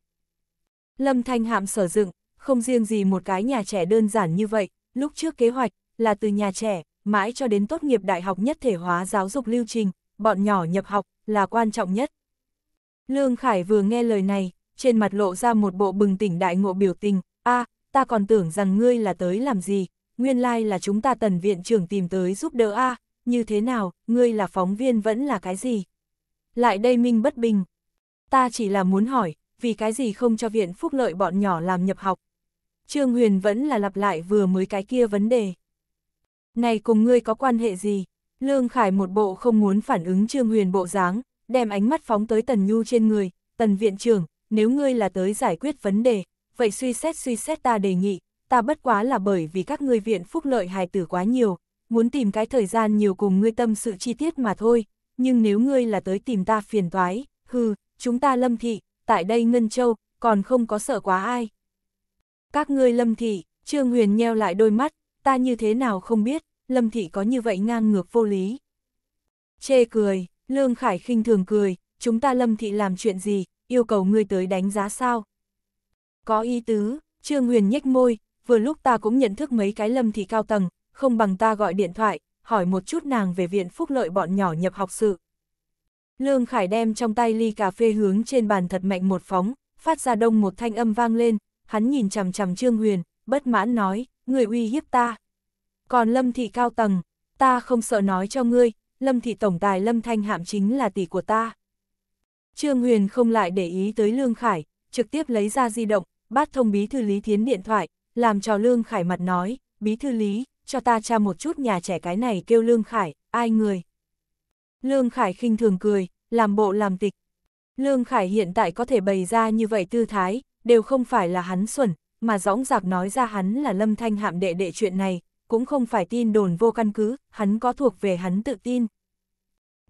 Lâm Thanh Hạm sở dựng, không riêng gì một cái nhà trẻ đơn giản như vậy, lúc trước kế hoạch là từ nhà trẻ, mãi cho đến tốt nghiệp đại học nhất thể hóa giáo dục lưu trình, bọn nhỏ nhập học là quan trọng nhất. Lương Khải vừa nghe lời này, trên mặt lộ ra một bộ bừng tỉnh đại ngộ biểu tình, a à, ta còn tưởng rằng ngươi là tới làm gì, nguyên lai like là chúng ta tần viện trưởng tìm tới giúp đỡ a à, như thế nào, ngươi là phóng viên vẫn là cái gì lại đây minh bất bình. Ta chỉ là muốn hỏi, vì cái gì không cho viện phúc lợi bọn nhỏ làm nhập học. Trương Huyền vẫn là lặp lại vừa mới cái kia vấn đề. Này cùng ngươi có quan hệ gì? Lương Khải một bộ không muốn phản ứng Trương Huyền bộ dáng, đem ánh mắt phóng tới Tần Nhu trên người, Tần Viện trưởng, nếu ngươi là tới giải quyết vấn đề, vậy suy xét suy xét ta đề nghị, ta bất quá là bởi vì các ngươi viện phúc lợi hài tử quá nhiều, muốn tìm cái thời gian nhiều cùng ngươi tâm sự chi tiết mà thôi, nhưng nếu ngươi là tới tìm ta phiền toái, hừ, chúng ta lâm thị, tại đây Ngân Châu, còn không có sợ quá ai. Các ngươi lâm thị, Trương Huyền nheo lại đôi mắt, ta như thế nào không biết, lâm thị có như vậy ngang ngược vô lý. Chê cười, Lương Khải khinh thường cười, chúng ta lâm thị làm chuyện gì, yêu cầu ngươi tới đánh giá sao. Có ý tứ, Trương Huyền nhếch môi, vừa lúc ta cũng nhận thức mấy cái lâm thị cao tầng, không bằng ta gọi điện thoại, hỏi một chút nàng về viện phúc lợi bọn nhỏ nhập học sự. Lương Khải đem trong tay ly cà phê hướng trên bàn thật mạnh một phóng, phát ra đông một thanh âm vang lên, hắn nhìn chằm chằm Trương Huyền, bất mãn nói, người uy hiếp ta. Còn Lâm Thị cao tầng, ta không sợ nói cho ngươi, Lâm Thị tổng tài Lâm Thanh Hạm chính là tỷ của ta. Trương Huyền không lại để ý tới Lương Khải, trực tiếp lấy ra di động, bắt thông bí thư Lý Thiến điện thoại, làm cho Lương Khải mặt nói, bí thư Lý, cho ta tra một chút nhà trẻ cái này kêu Lương Khải, ai người. Lương Khải khinh thường cười, làm bộ làm tịch. Lương Khải hiện tại có thể bày ra như vậy tư thái, đều không phải là hắn xuẩn, mà dõng dạc nói ra hắn là lâm thanh hạm đệ đệ chuyện này, cũng không phải tin đồn vô căn cứ, hắn có thuộc về hắn tự tin.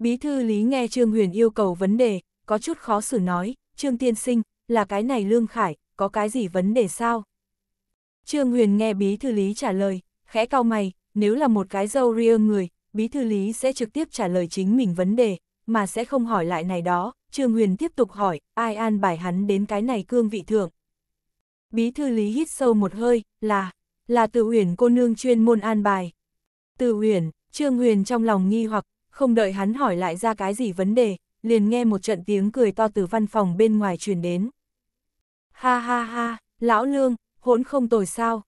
Bí thư Lý nghe Trương Huyền yêu cầu vấn đề, có chút khó xử nói, Trương Tiên Sinh, là cái này Lương Khải, có cái gì vấn đề sao? Trương Huyền nghe bí thư Lý trả lời, khẽ cau mày, nếu là một cái dâu riêng người, bí thư lý sẽ trực tiếp trả lời chính mình vấn đề, mà sẽ không hỏi lại này đó, Trương Huyền tiếp tục hỏi, ai an bài hắn đến cái này cương vị thượng. Bí thư lý hít sâu một hơi, là, là từ Huyền cô nương chuyên môn an bài. Từ Huyền, Trương Huyền trong lòng nghi hoặc, không đợi hắn hỏi lại ra cái gì vấn đề, liền nghe một trận tiếng cười to từ văn phòng bên ngoài truyền đến. Ha ha ha, lão lương, hỗn không tồi sao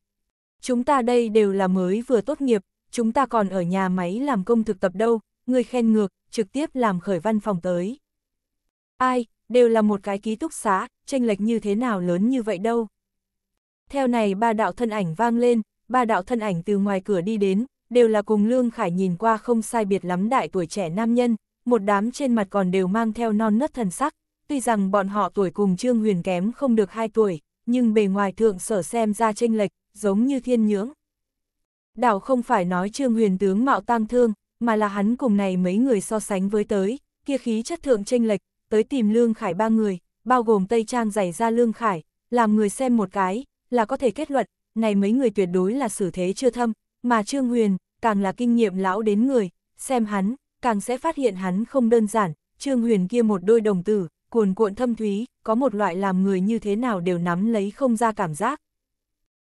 chúng ta đây đều là mới vừa tốt nghiệp, chúng ta còn ở nhà máy làm công thực tập đâu, người khen ngược, trực tiếp làm khởi văn phòng tới. Ai, đều là một cái ký túc xá, tranh lệch như thế nào lớn như vậy đâu. Theo này ba đạo thân ảnh vang lên, ba đạo thân ảnh từ ngoài cửa đi đến, đều là cùng Lương Khải nhìn qua không sai biệt lắm đại tuổi trẻ nam nhân, một đám trên mặt còn đều mang theo non nớt thần sắc, tuy rằng bọn họ tuổi cùng Trương Huyền kém không được 2 tuổi, nhưng bề ngoài thượng sở xem ra tranh lệch, giống như thiên nhưỡng. Đảo không phải nói trương huyền tướng mạo tang thương, mà là hắn cùng này mấy người so sánh với tới, kia khí chất thượng tranh lệch, tới tìm Lương Khải ba người, bao gồm Tây Trang giày ra Lương Khải, làm người xem một cái, là có thể kết luận, này mấy người tuyệt đối là xử thế chưa thâm, mà Trương Huyền, càng là kinh nghiệm lão đến người, xem hắn, càng sẽ phát hiện hắn không đơn giản, Trương Huyền kia một đôi đồng tử, cuồn cuộn thâm thúy, có một loại làm người như thế nào đều nắm lấy không ra cảm giác.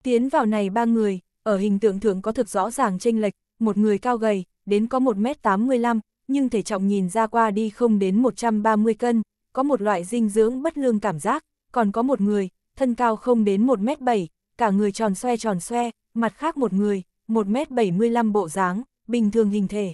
Tiến vào này ba người, ở hình tượng thượng có thực rõ ràng chênh lệch, một người cao gầy, đến có 1m85, nhưng thể trọng nhìn ra qua đi không đến 130 cân, có một loại dinh dưỡng bất lương cảm giác, còn có một người, thân cao không đến 1m7, cả người tròn xoe tròn xoe, mặt khác một người, 1m75 bộ dáng, bình thường hình thể.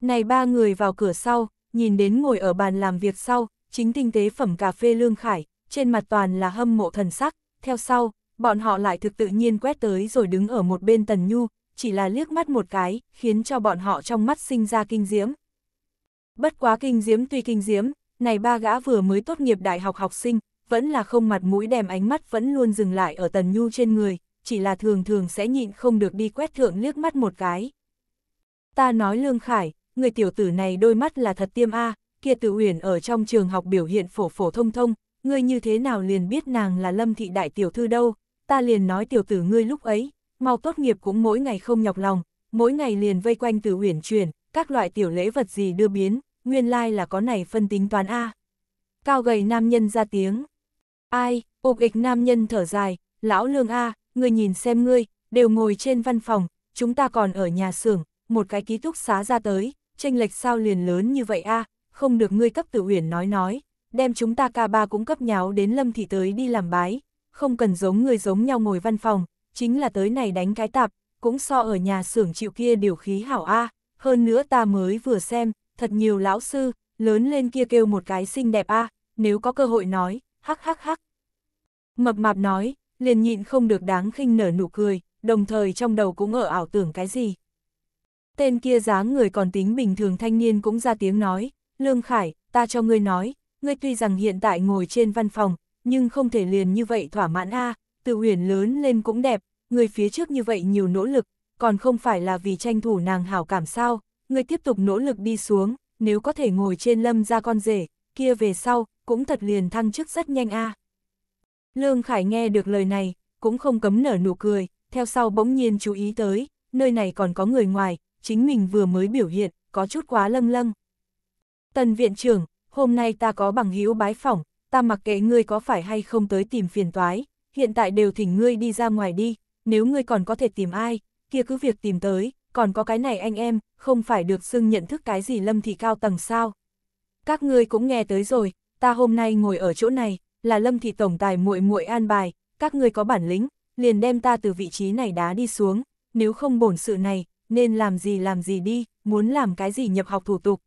Này ba người vào cửa sau, nhìn đến ngồi ở bàn làm việc sau, chính tinh tế phẩm cà phê Lương Khải, trên mặt toàn là hâm mộ thần sắc, theo sau, bọn họ lại thực tự nhiên quét tới rồi đứng ở một bên Tần Nhu, chỉ là liếc mắt một cái, khiến cho bọn họ trong mắt sinh ra kinh diễm. Bất quá kinh diễm tuy kinh diễm, này ba gã vừa mới tốt nghiệp đại học học sinh, vẫn là không mặt mũi đèm ánh mắt vẫn luôn dừng lại ở Tần Nhu trên người, chỉ là thường thường sẽ nhịn không được đi quét thượng liếc mắt một cái. Ta nói Lương Khải, người tiểu tử này đôi mắt là thật tiêm a, à, kia Tử Uyển ở trong trường học biểu hiện phổ phổ thông thông, ngươi như thế nào liền biết nàng là Lâm thị đại tiểu thư đâu? ta liền nói tiểu tử ngươi lúc ấy, mau tốt nghiệp cũng mỗi ngày không nhọc lòng, mỗi ngày liền vây quanh từ uyển chuyển, các loại tiểu lễ vật gì đưa biến, nguyên lai là có này phân tính toán A. Cao gầy nam nhân ra tiếng. Ai, ục ịch nam nhân thở dài, lão lương A, ngươi nhìn xem ngươi, đều ngồi trên văn phòng, chúng ta còn ở nhà xưởng, một cái ký túc xá ra tới, tranh lệch sao liền lớn như vậy A, không được ngươi cấp tử uyển nói nói, đem chúng ta ca ba cũng cấp nháo đến lâm thị tới đi làm bái, không cần giống người giống nhau ngồi văn phòng, chính là tới này đánh cái tạp, cũng so ở nhà xưởng chịu kia điều khí hảo A, hơn nữa ta mới vừa xem, thật nhiều lão sư, lớn lên kia kêu một cái xinh đẹp A, nếu có cơ hội nói, hắc hắc hắc. Mập mạp nói, liền nhịn không được đáng khinh nở nụ cười, đồng thời trong đầu cũng ở ảo tưởng cái gì. Tên kia dáng người còn tính bình thường thanh niên cũng ra tiếng nói, Lương Khải, ta cho ngươi nói, ngươi tuy rằng hiện tại ngồi trên văn phòng, nhưng không thể liền như vậy thỏa mãn a à, từ huyền lớn lên cũng đẹp, người phía trước như vậy nhiều nỗ lực, còn không phải là vì tranh thủ nàng hảo cảm sao, người tiếp tục nỗ lực đi xuống, nếu có thể ngồi trên lâm ra con rể, kia về sau, cũng thật liền thăng chức rất nhanh a à. Lương Khải nghe được lời này, cũng không cấm nở nụ cười, theo sau bỗng nhiên chú ý tới, nơi này còn có người ngoài, chính mình vừa mới biểu hiện, có chút quá lâng lâng. Tần viện trưởng, hôm nay ta có bằng hữu bái phỏng, ta mặc kệ ngươi có phải hay không tới tìm phiền toái, hiện tại đều thỉnh ngươi đi ra ngoài đi, nếu ngươi còn có thể tìm ai, kia cứ việc tìm tới, còn có cái này anh em, không phải được xưng nhận thức cái gì lâm thị cao tầng sao. Các ngươi cũng nghe tới rồi, ta hôm nay ngồi ở chỗ này, là lâm thị tổng tài muội muội an bài, các ngươi có bản lĩnh, liền đem ta từ vị trí này đá đi xuống, nếu không bổn sự này, nên làm gì làm gì đi, muốn làm cái gì nhập học thủ tục.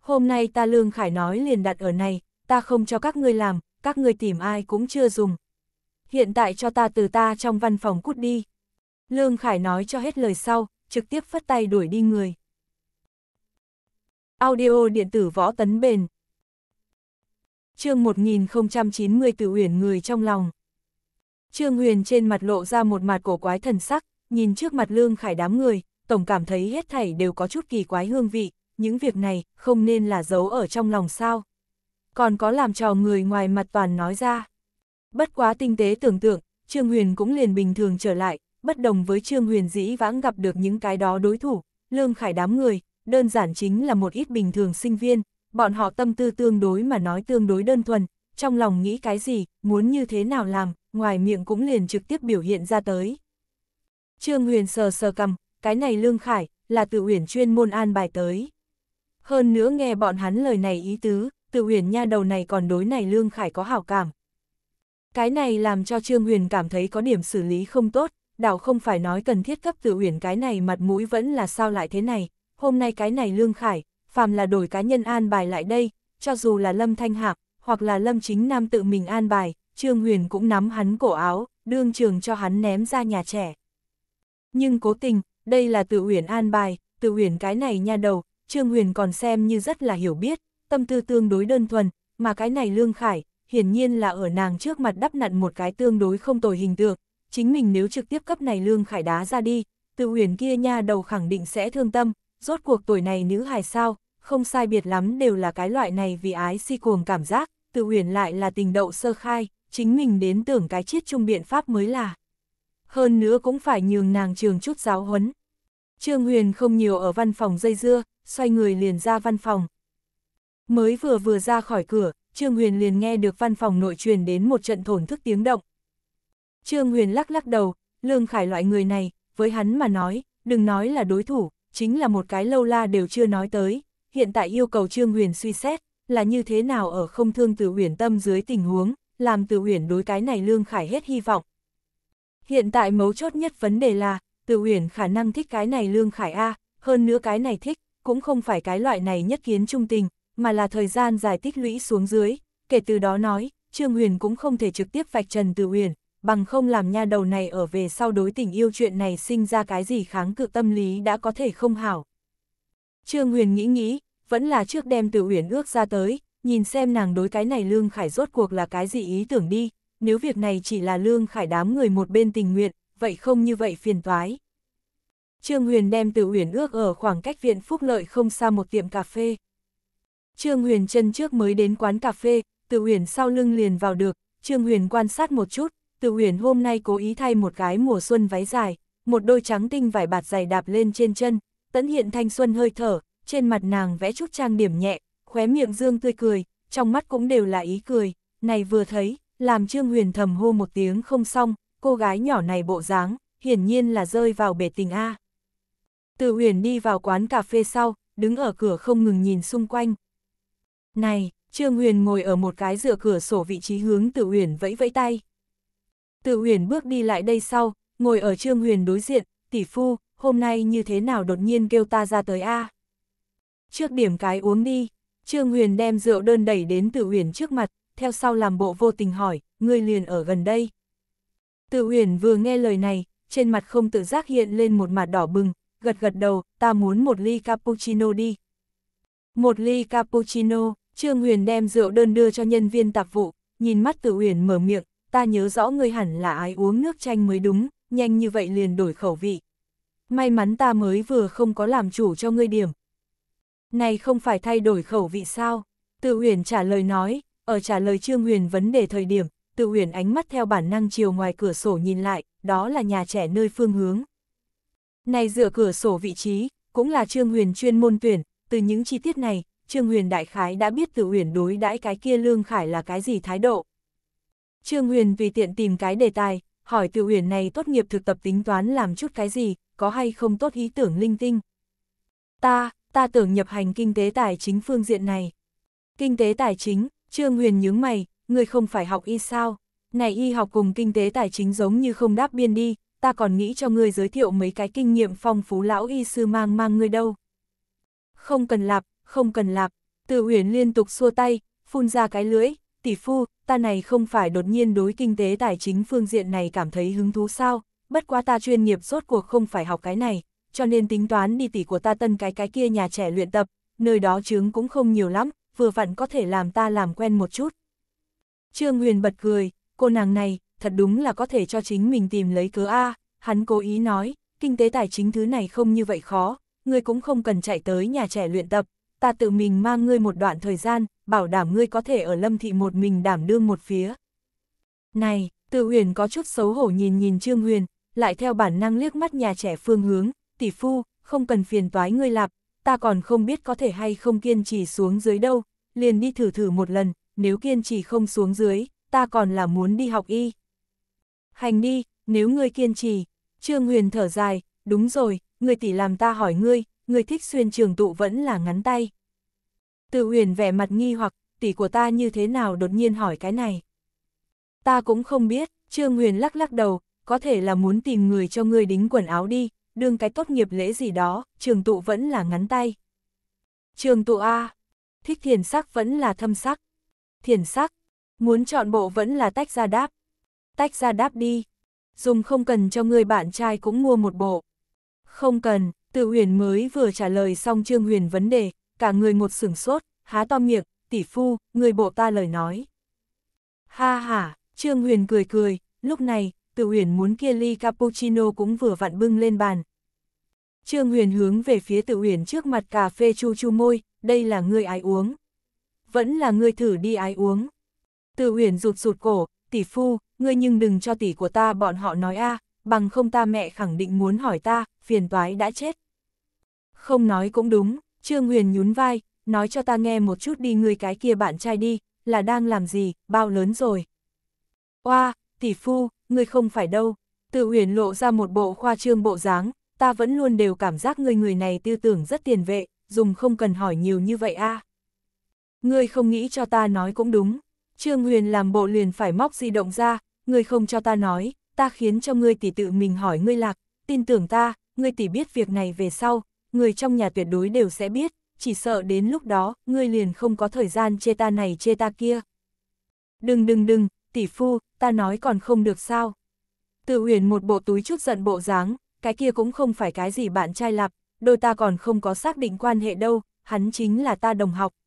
Hôm nay ta Lương Khải nói liền đặt ở này, ta không cho các ngươi làm, các ngươi tìm ai cũng chưa dùng. Hiện tại cho ta từ ta trong văn phòng cút đi. Lương Khải nói cho hết lời sau, trực tiếp phất tay đuổi đi người. Audio điện tử võ tấn bền. Chương 1090 tự uyển người trong lòng. Trương Huyền trên mặt lộ ra một mặt cổ quái thần sắc, nhìn trước mặt Lương Khải đám người, tổng cảm thấy hết thảy đều có chút kỳ quái hương vị, những việc này không nên là giấu ở trong lòng sao? còn có làm trò người ngoài mặt toàn nói ra. Bất quá tinh tế tưởng tượng, Trương Huyền cũng liền bình thường trở lại, bất đồng với Trương Huyền dĩ vãng gặp được những cái đó đối thủ, lương khải đám người, đơn giản chính là một ít bình thường sinh viên, bọn họ tâm tư tương đối mà nói tương đối đơn thuần, trong lòng nghĩ cái gì, muốn như thế nào làm, ngoài miệng cũng liền trực tiếp biểu hiện ra tới. Trương Huyền sờ sờ cầm, cái này lương khải, là tự huyền chuyên môn an bài tới. Hơn nữa nghe bọn hắn lời này ý tứ, từ huyền nha đầu này còn đối này Lương Khải có hảo cảm. Cái này làm cho Trương Huyền cảm thấy có điểm xử lý không tốt, đảo không phải nói cần thiết cấp từ huyền cái này mặt mũi vẫn là sao lại thế này, hôm nay cái này Lương Khải, phàm là đổi cá nhân an bài lại đây, cho dù là Lâm Thanh Hạc, hoặc là Lâm Chính Nam tự mình an bài, Trương Huyền cũng nắm hắn cổ áo, đương trường cho hắn ném ra nhà trẻ. Nhưng cố tình, đây là tự huyền an bài, tự huyền cái này nha đầu, Trương Huyền còn xem như rất là hiểu biết, tâm tư tương đối đơn thuần, mà cái này Lương Khải, hiển nhiên là ở nàng trước mặt đắp nặn một cái tương đối không tồi hình tượng, chính mình nếu trực tiếp cấp này Lương Khải đá ra đi, tự huyền kia nha đầu khẳng định sẽ thương tâm, rốt cuộc tuổi này nữ hài sao, không sai biệt lắm đều là cái loại này vì ái si cuồng cảm giác, tự huyền lại là tình đậu sơ khai, chính mình đến tưởng cái chiết trung biện pháp mới là. Hơn nữa cũng phải nhường nàng trường chút giáo huấn. Trương Huyền không nhiều ở văn phòng dây dưa, xoay người liền ra văn phòng, Mới vừa vừa ra khỏi cửa, Trương Huyền liền nghe được văn phòng nội truyền đến một trận thổn thức tiếng động. Trương Huyền lắc lắc đầu, Lương Khải loại người này, với hắn mà nói, đừng nói là đối thủ, chính là một cái lâu la đều chưa nói tới, hiện tại yêu cầu Trương Huyền suy xét, là như thế nào ở không thương từ huyền tâm dưới tình huống, làm từ huyền đối cái này Lương Khải hết hy vọng. Hiện tại mấu chốt nhất vấn đề là, từ huyền khả năng thích cái này Lương Khải A, hơn nữa cái này thích, cũng không phải cái loại này nhất kiến trung tình, mà là thời gian dài tích lũy xuống dưới, kể từ đó nói, Trương Huyền cũng không thể trực tiếp vạch trần Từ Huyền, bằng không làm nha đầu này ở về sau đối tình yêu chuyện này sinh ra cái gì kháng cự tâm lý đã có thể không hảo. Trương Huyền nghĩ nghĩ, vẫn là trước đem Từ Huyền ước ra tới, nhìn xem nàng đối cái này Lương Khải rốt cuộc là cái gì ý tưởng đi, nếu việc này chỉ là Lương Khải đám người một bên tình nguyện, vậy không như vậy phiền toái. Trương Huyền đem Từ huyền ước ở khoảng cách viện phúc lợi không xa một tiệm cà phê. Trương Huyền chân trước mới đến quán cà phê, Từ Huyền sau lưng liền vào được, Trương Huyền quan sát một chút, Từ Huyền hôm nay cố ý thay một gái mùa xuân váy dài, một đôi trắng tinh vải bạt dày đạp lên trên chân, Tấn hiện thanh xuân hơi thở, trên mặt nàng vẽ chút trang điểm nhẹ, khóe miệng dương tươi cười, trong mắt cũng đều là ý cười, này vừa thấy, làm Trương Huyền thầm hô một tiếng không xong, cô gái nhỏ này bộ dáng, hiển nhiên là rơi vào bể tình A. Từ Huyền đi vào quán cà phê sau, đứng ở cửa không ngừng nhìn xung quanh. Này, Trương Huyền ngồi ở một cái dựa cửa sổ vị trí hướng Tử Huyền vẫy vẫy tay. Tử Huyền bước đi lại đây sau, ngồi ở Trương Huyền đối diện, tỷ phu, hôm nay như thế nào đột nhiên kêu ta ra tới a? Trước điểm cái uống đi, Trương Huyền đem rượu đơn đẩy đến Tử Huyền trước mặt, theo sau làm bộ vô tình hỏi, ngươi liền ở gần đây. Tử Huyền vừa nghe lời này, trên mặt không tự giác hiện lên một mặt đỏ bừng, gật gật đầu, ta muốn một ly cappuccino đi. Một ly cappuccino, Trương Huyền đem rượu đơn đưa cho nhân viên tạp vụ, nhìn mắt Tử Huyền mở miệng, ta nhớ rõ ngươi hẳn là ái uống nước chanh mới đúng, nhanh như vậy liền đổi khẩu vị. May mắn ta mới vừa không có làm chủ cho ngươi điểm. Này không phải thay đổi khẩu vị sao? Tự Huyền trả lời nói, ở trả lời Trương Huyền vấn đề thời điểm, Tự Huyền ánh mắt theo bản năng chiều ngoài cửa sổ nhìn lại, đó là nhà trẻ nơi phương hướng. Này dựa cửa sổ vị trí, cũng là Trương Huyền chuyên môn tuyển, từ những chi tiết này, Trương Huyền đại khái đã biết từ Huyền đối đãi cái kia Lương Khải là cái gì thái độ. Trương Huyền vì tiện tìm cái đề tài, hỏi từ Huyền này tốt nghiệp thực tập tính toán làm chút cái gì, có hay không tốt ý tưởng linh tinh. Ta, ta tưởng nhập hành kinh tế tài chính phương diện này. Kinh tế tài chính, Trương Huyền nhướng mày, người không phải học y sao? Này y học cùng kinh tế tài chính giống như không đáp biên đi, ta còn nghĩ cho ngươi giới thiệu mấy cái kinh nghiệm phong phú lão y sư mang mang ngươi đâu. Không cần lạp, không cần lạp, Từ Uyển liên tục xua tay, phun ra cái lưỡi, tỷ phu, ta này không phải đột nhiên đối kinh tế tài chính phương diện này cảm thấy hứng thú sao, bất quá ta chuyên nghiệp rốt cuộc không phải học cái này, cho nên tính toán đi tỷ của ta tân cái cái kia nhà trẻ luyện tập, nơi đó chứng cũng không nhiều lắm, vừa vặn có thể làm ta làm quen một chút. Trương Huyền bật cười, cô nàng này, thật đúng là có thể cho chính mình tìm lấy cớ A, hắn cố ý nói, kinh tế tài chính thứ này không như vậy khó, người cũng không cần chạy tới nhà trẻ luyện tập, ta tự mình mang ngươi một đoạn thời gian, bảo đảm ngươi có thể ở lâm thị một mình đảm đương một phía. Này, Từ Huyền có chút xấu hổ nhìn nhìn Trương Huyền, lại theo bản năng liếc mắt nhà trẻ phương hướng, tỷ phu, không cần phiền toái ngươi lạp, ta còn không biết có thể hay không kiên trì xuống dưới đâu, liền đi thử thử một lần, nếu kiên trì không xuống dưới, ta còn là muốn đi học y. Hành đi, nếu ngươi kiên trì, Trương Huyền thở dài, đúng rồi, người tỷ làm ta hỏi ngươi, người thích xuyên trường tụ vẫn là ngắn tay. Từ huyền vẻ mặt nghi hoặc, tỷ của ta như thế nào đột nhiên hỏi cái này. Ta cũng không biết, Trương Huyền lắc lắc đầu, có thể là muốn tìm người cho ngươi đính quần áo đi, đương cái tốt nghiệp lễ gì đó, trường tụ vẫn là ngắn tay. Trường tụ A, thích thiền sắc vẫn là thâm sắc. Thiền sắc, muốn chọn bộ vẫn là tách ra đáp. Tách ra đáp đi, dùng không cần cho người bạn trai cũng mua một bộ. Không cần, từ huyền mới vừa trả lời xong Trương Huyền vấn đề, cả người một sửng sốt, há to miệng, tỷ phu, người bộ ta lời nói. Ha ha, Trương Huyền cười cười, lúc này, từ huyền muốn kia ly cappuccino cũng vừa vặn bưng lên bàn. Trương Huyền hướng về phía tự huyền trước mặt cà phê chu chu môi, đây là người ái uống. Vẫn là người thử đi ái uống. Tự huyền rụt rụt cổ, tỷ phu, ngươi nhưng đừng cho tỷ của ta bọn họ nói a à, bằng không ta mẹ khẳng định muốn hỏi ta, phiền toái đã chết. Không nói cũng đúng, Trương Huyền nhún vai, nói cho ta nghe một chút đi người cái kia bạn trai đi, là đang làm gì, bao lớn rồi. Oa, tỷ phu, ngươi không phải đâu. Tự huyền lộ ra một bộ khoa trương bộ dáng, ta vẫn luôn đều cảm giác người người này tư tưởng rất tiền vệ, dùng không cần hỏi nhiều như vậy a. À. Ngươi không nghĩ cho ta nói cũng đúng. Trương Huyền làm bộ liền phải móc di động ra, ngươi không cho ta nói, ta khiến cho ngươi tỷ tự mình hỏi ngươi lạc, tin tưởng ta, ngươi tỷ biết việc này về sau, người trong nhà tuyệt đối đều sẽ biết, chỉ sợ đến lúc đó, ngươi liền không có thời gian chê ta này chê ta kia. Đừng đừng đừng, tỷ phu, ta nói còn không được sao. Tự huyền một bộ túi chút giận bộ dáng, cái kia cũng không phải cái gì bạn trai lạp, đôi ta còn không có xác định quan hệ đâu, hắn chính là ta đồng học,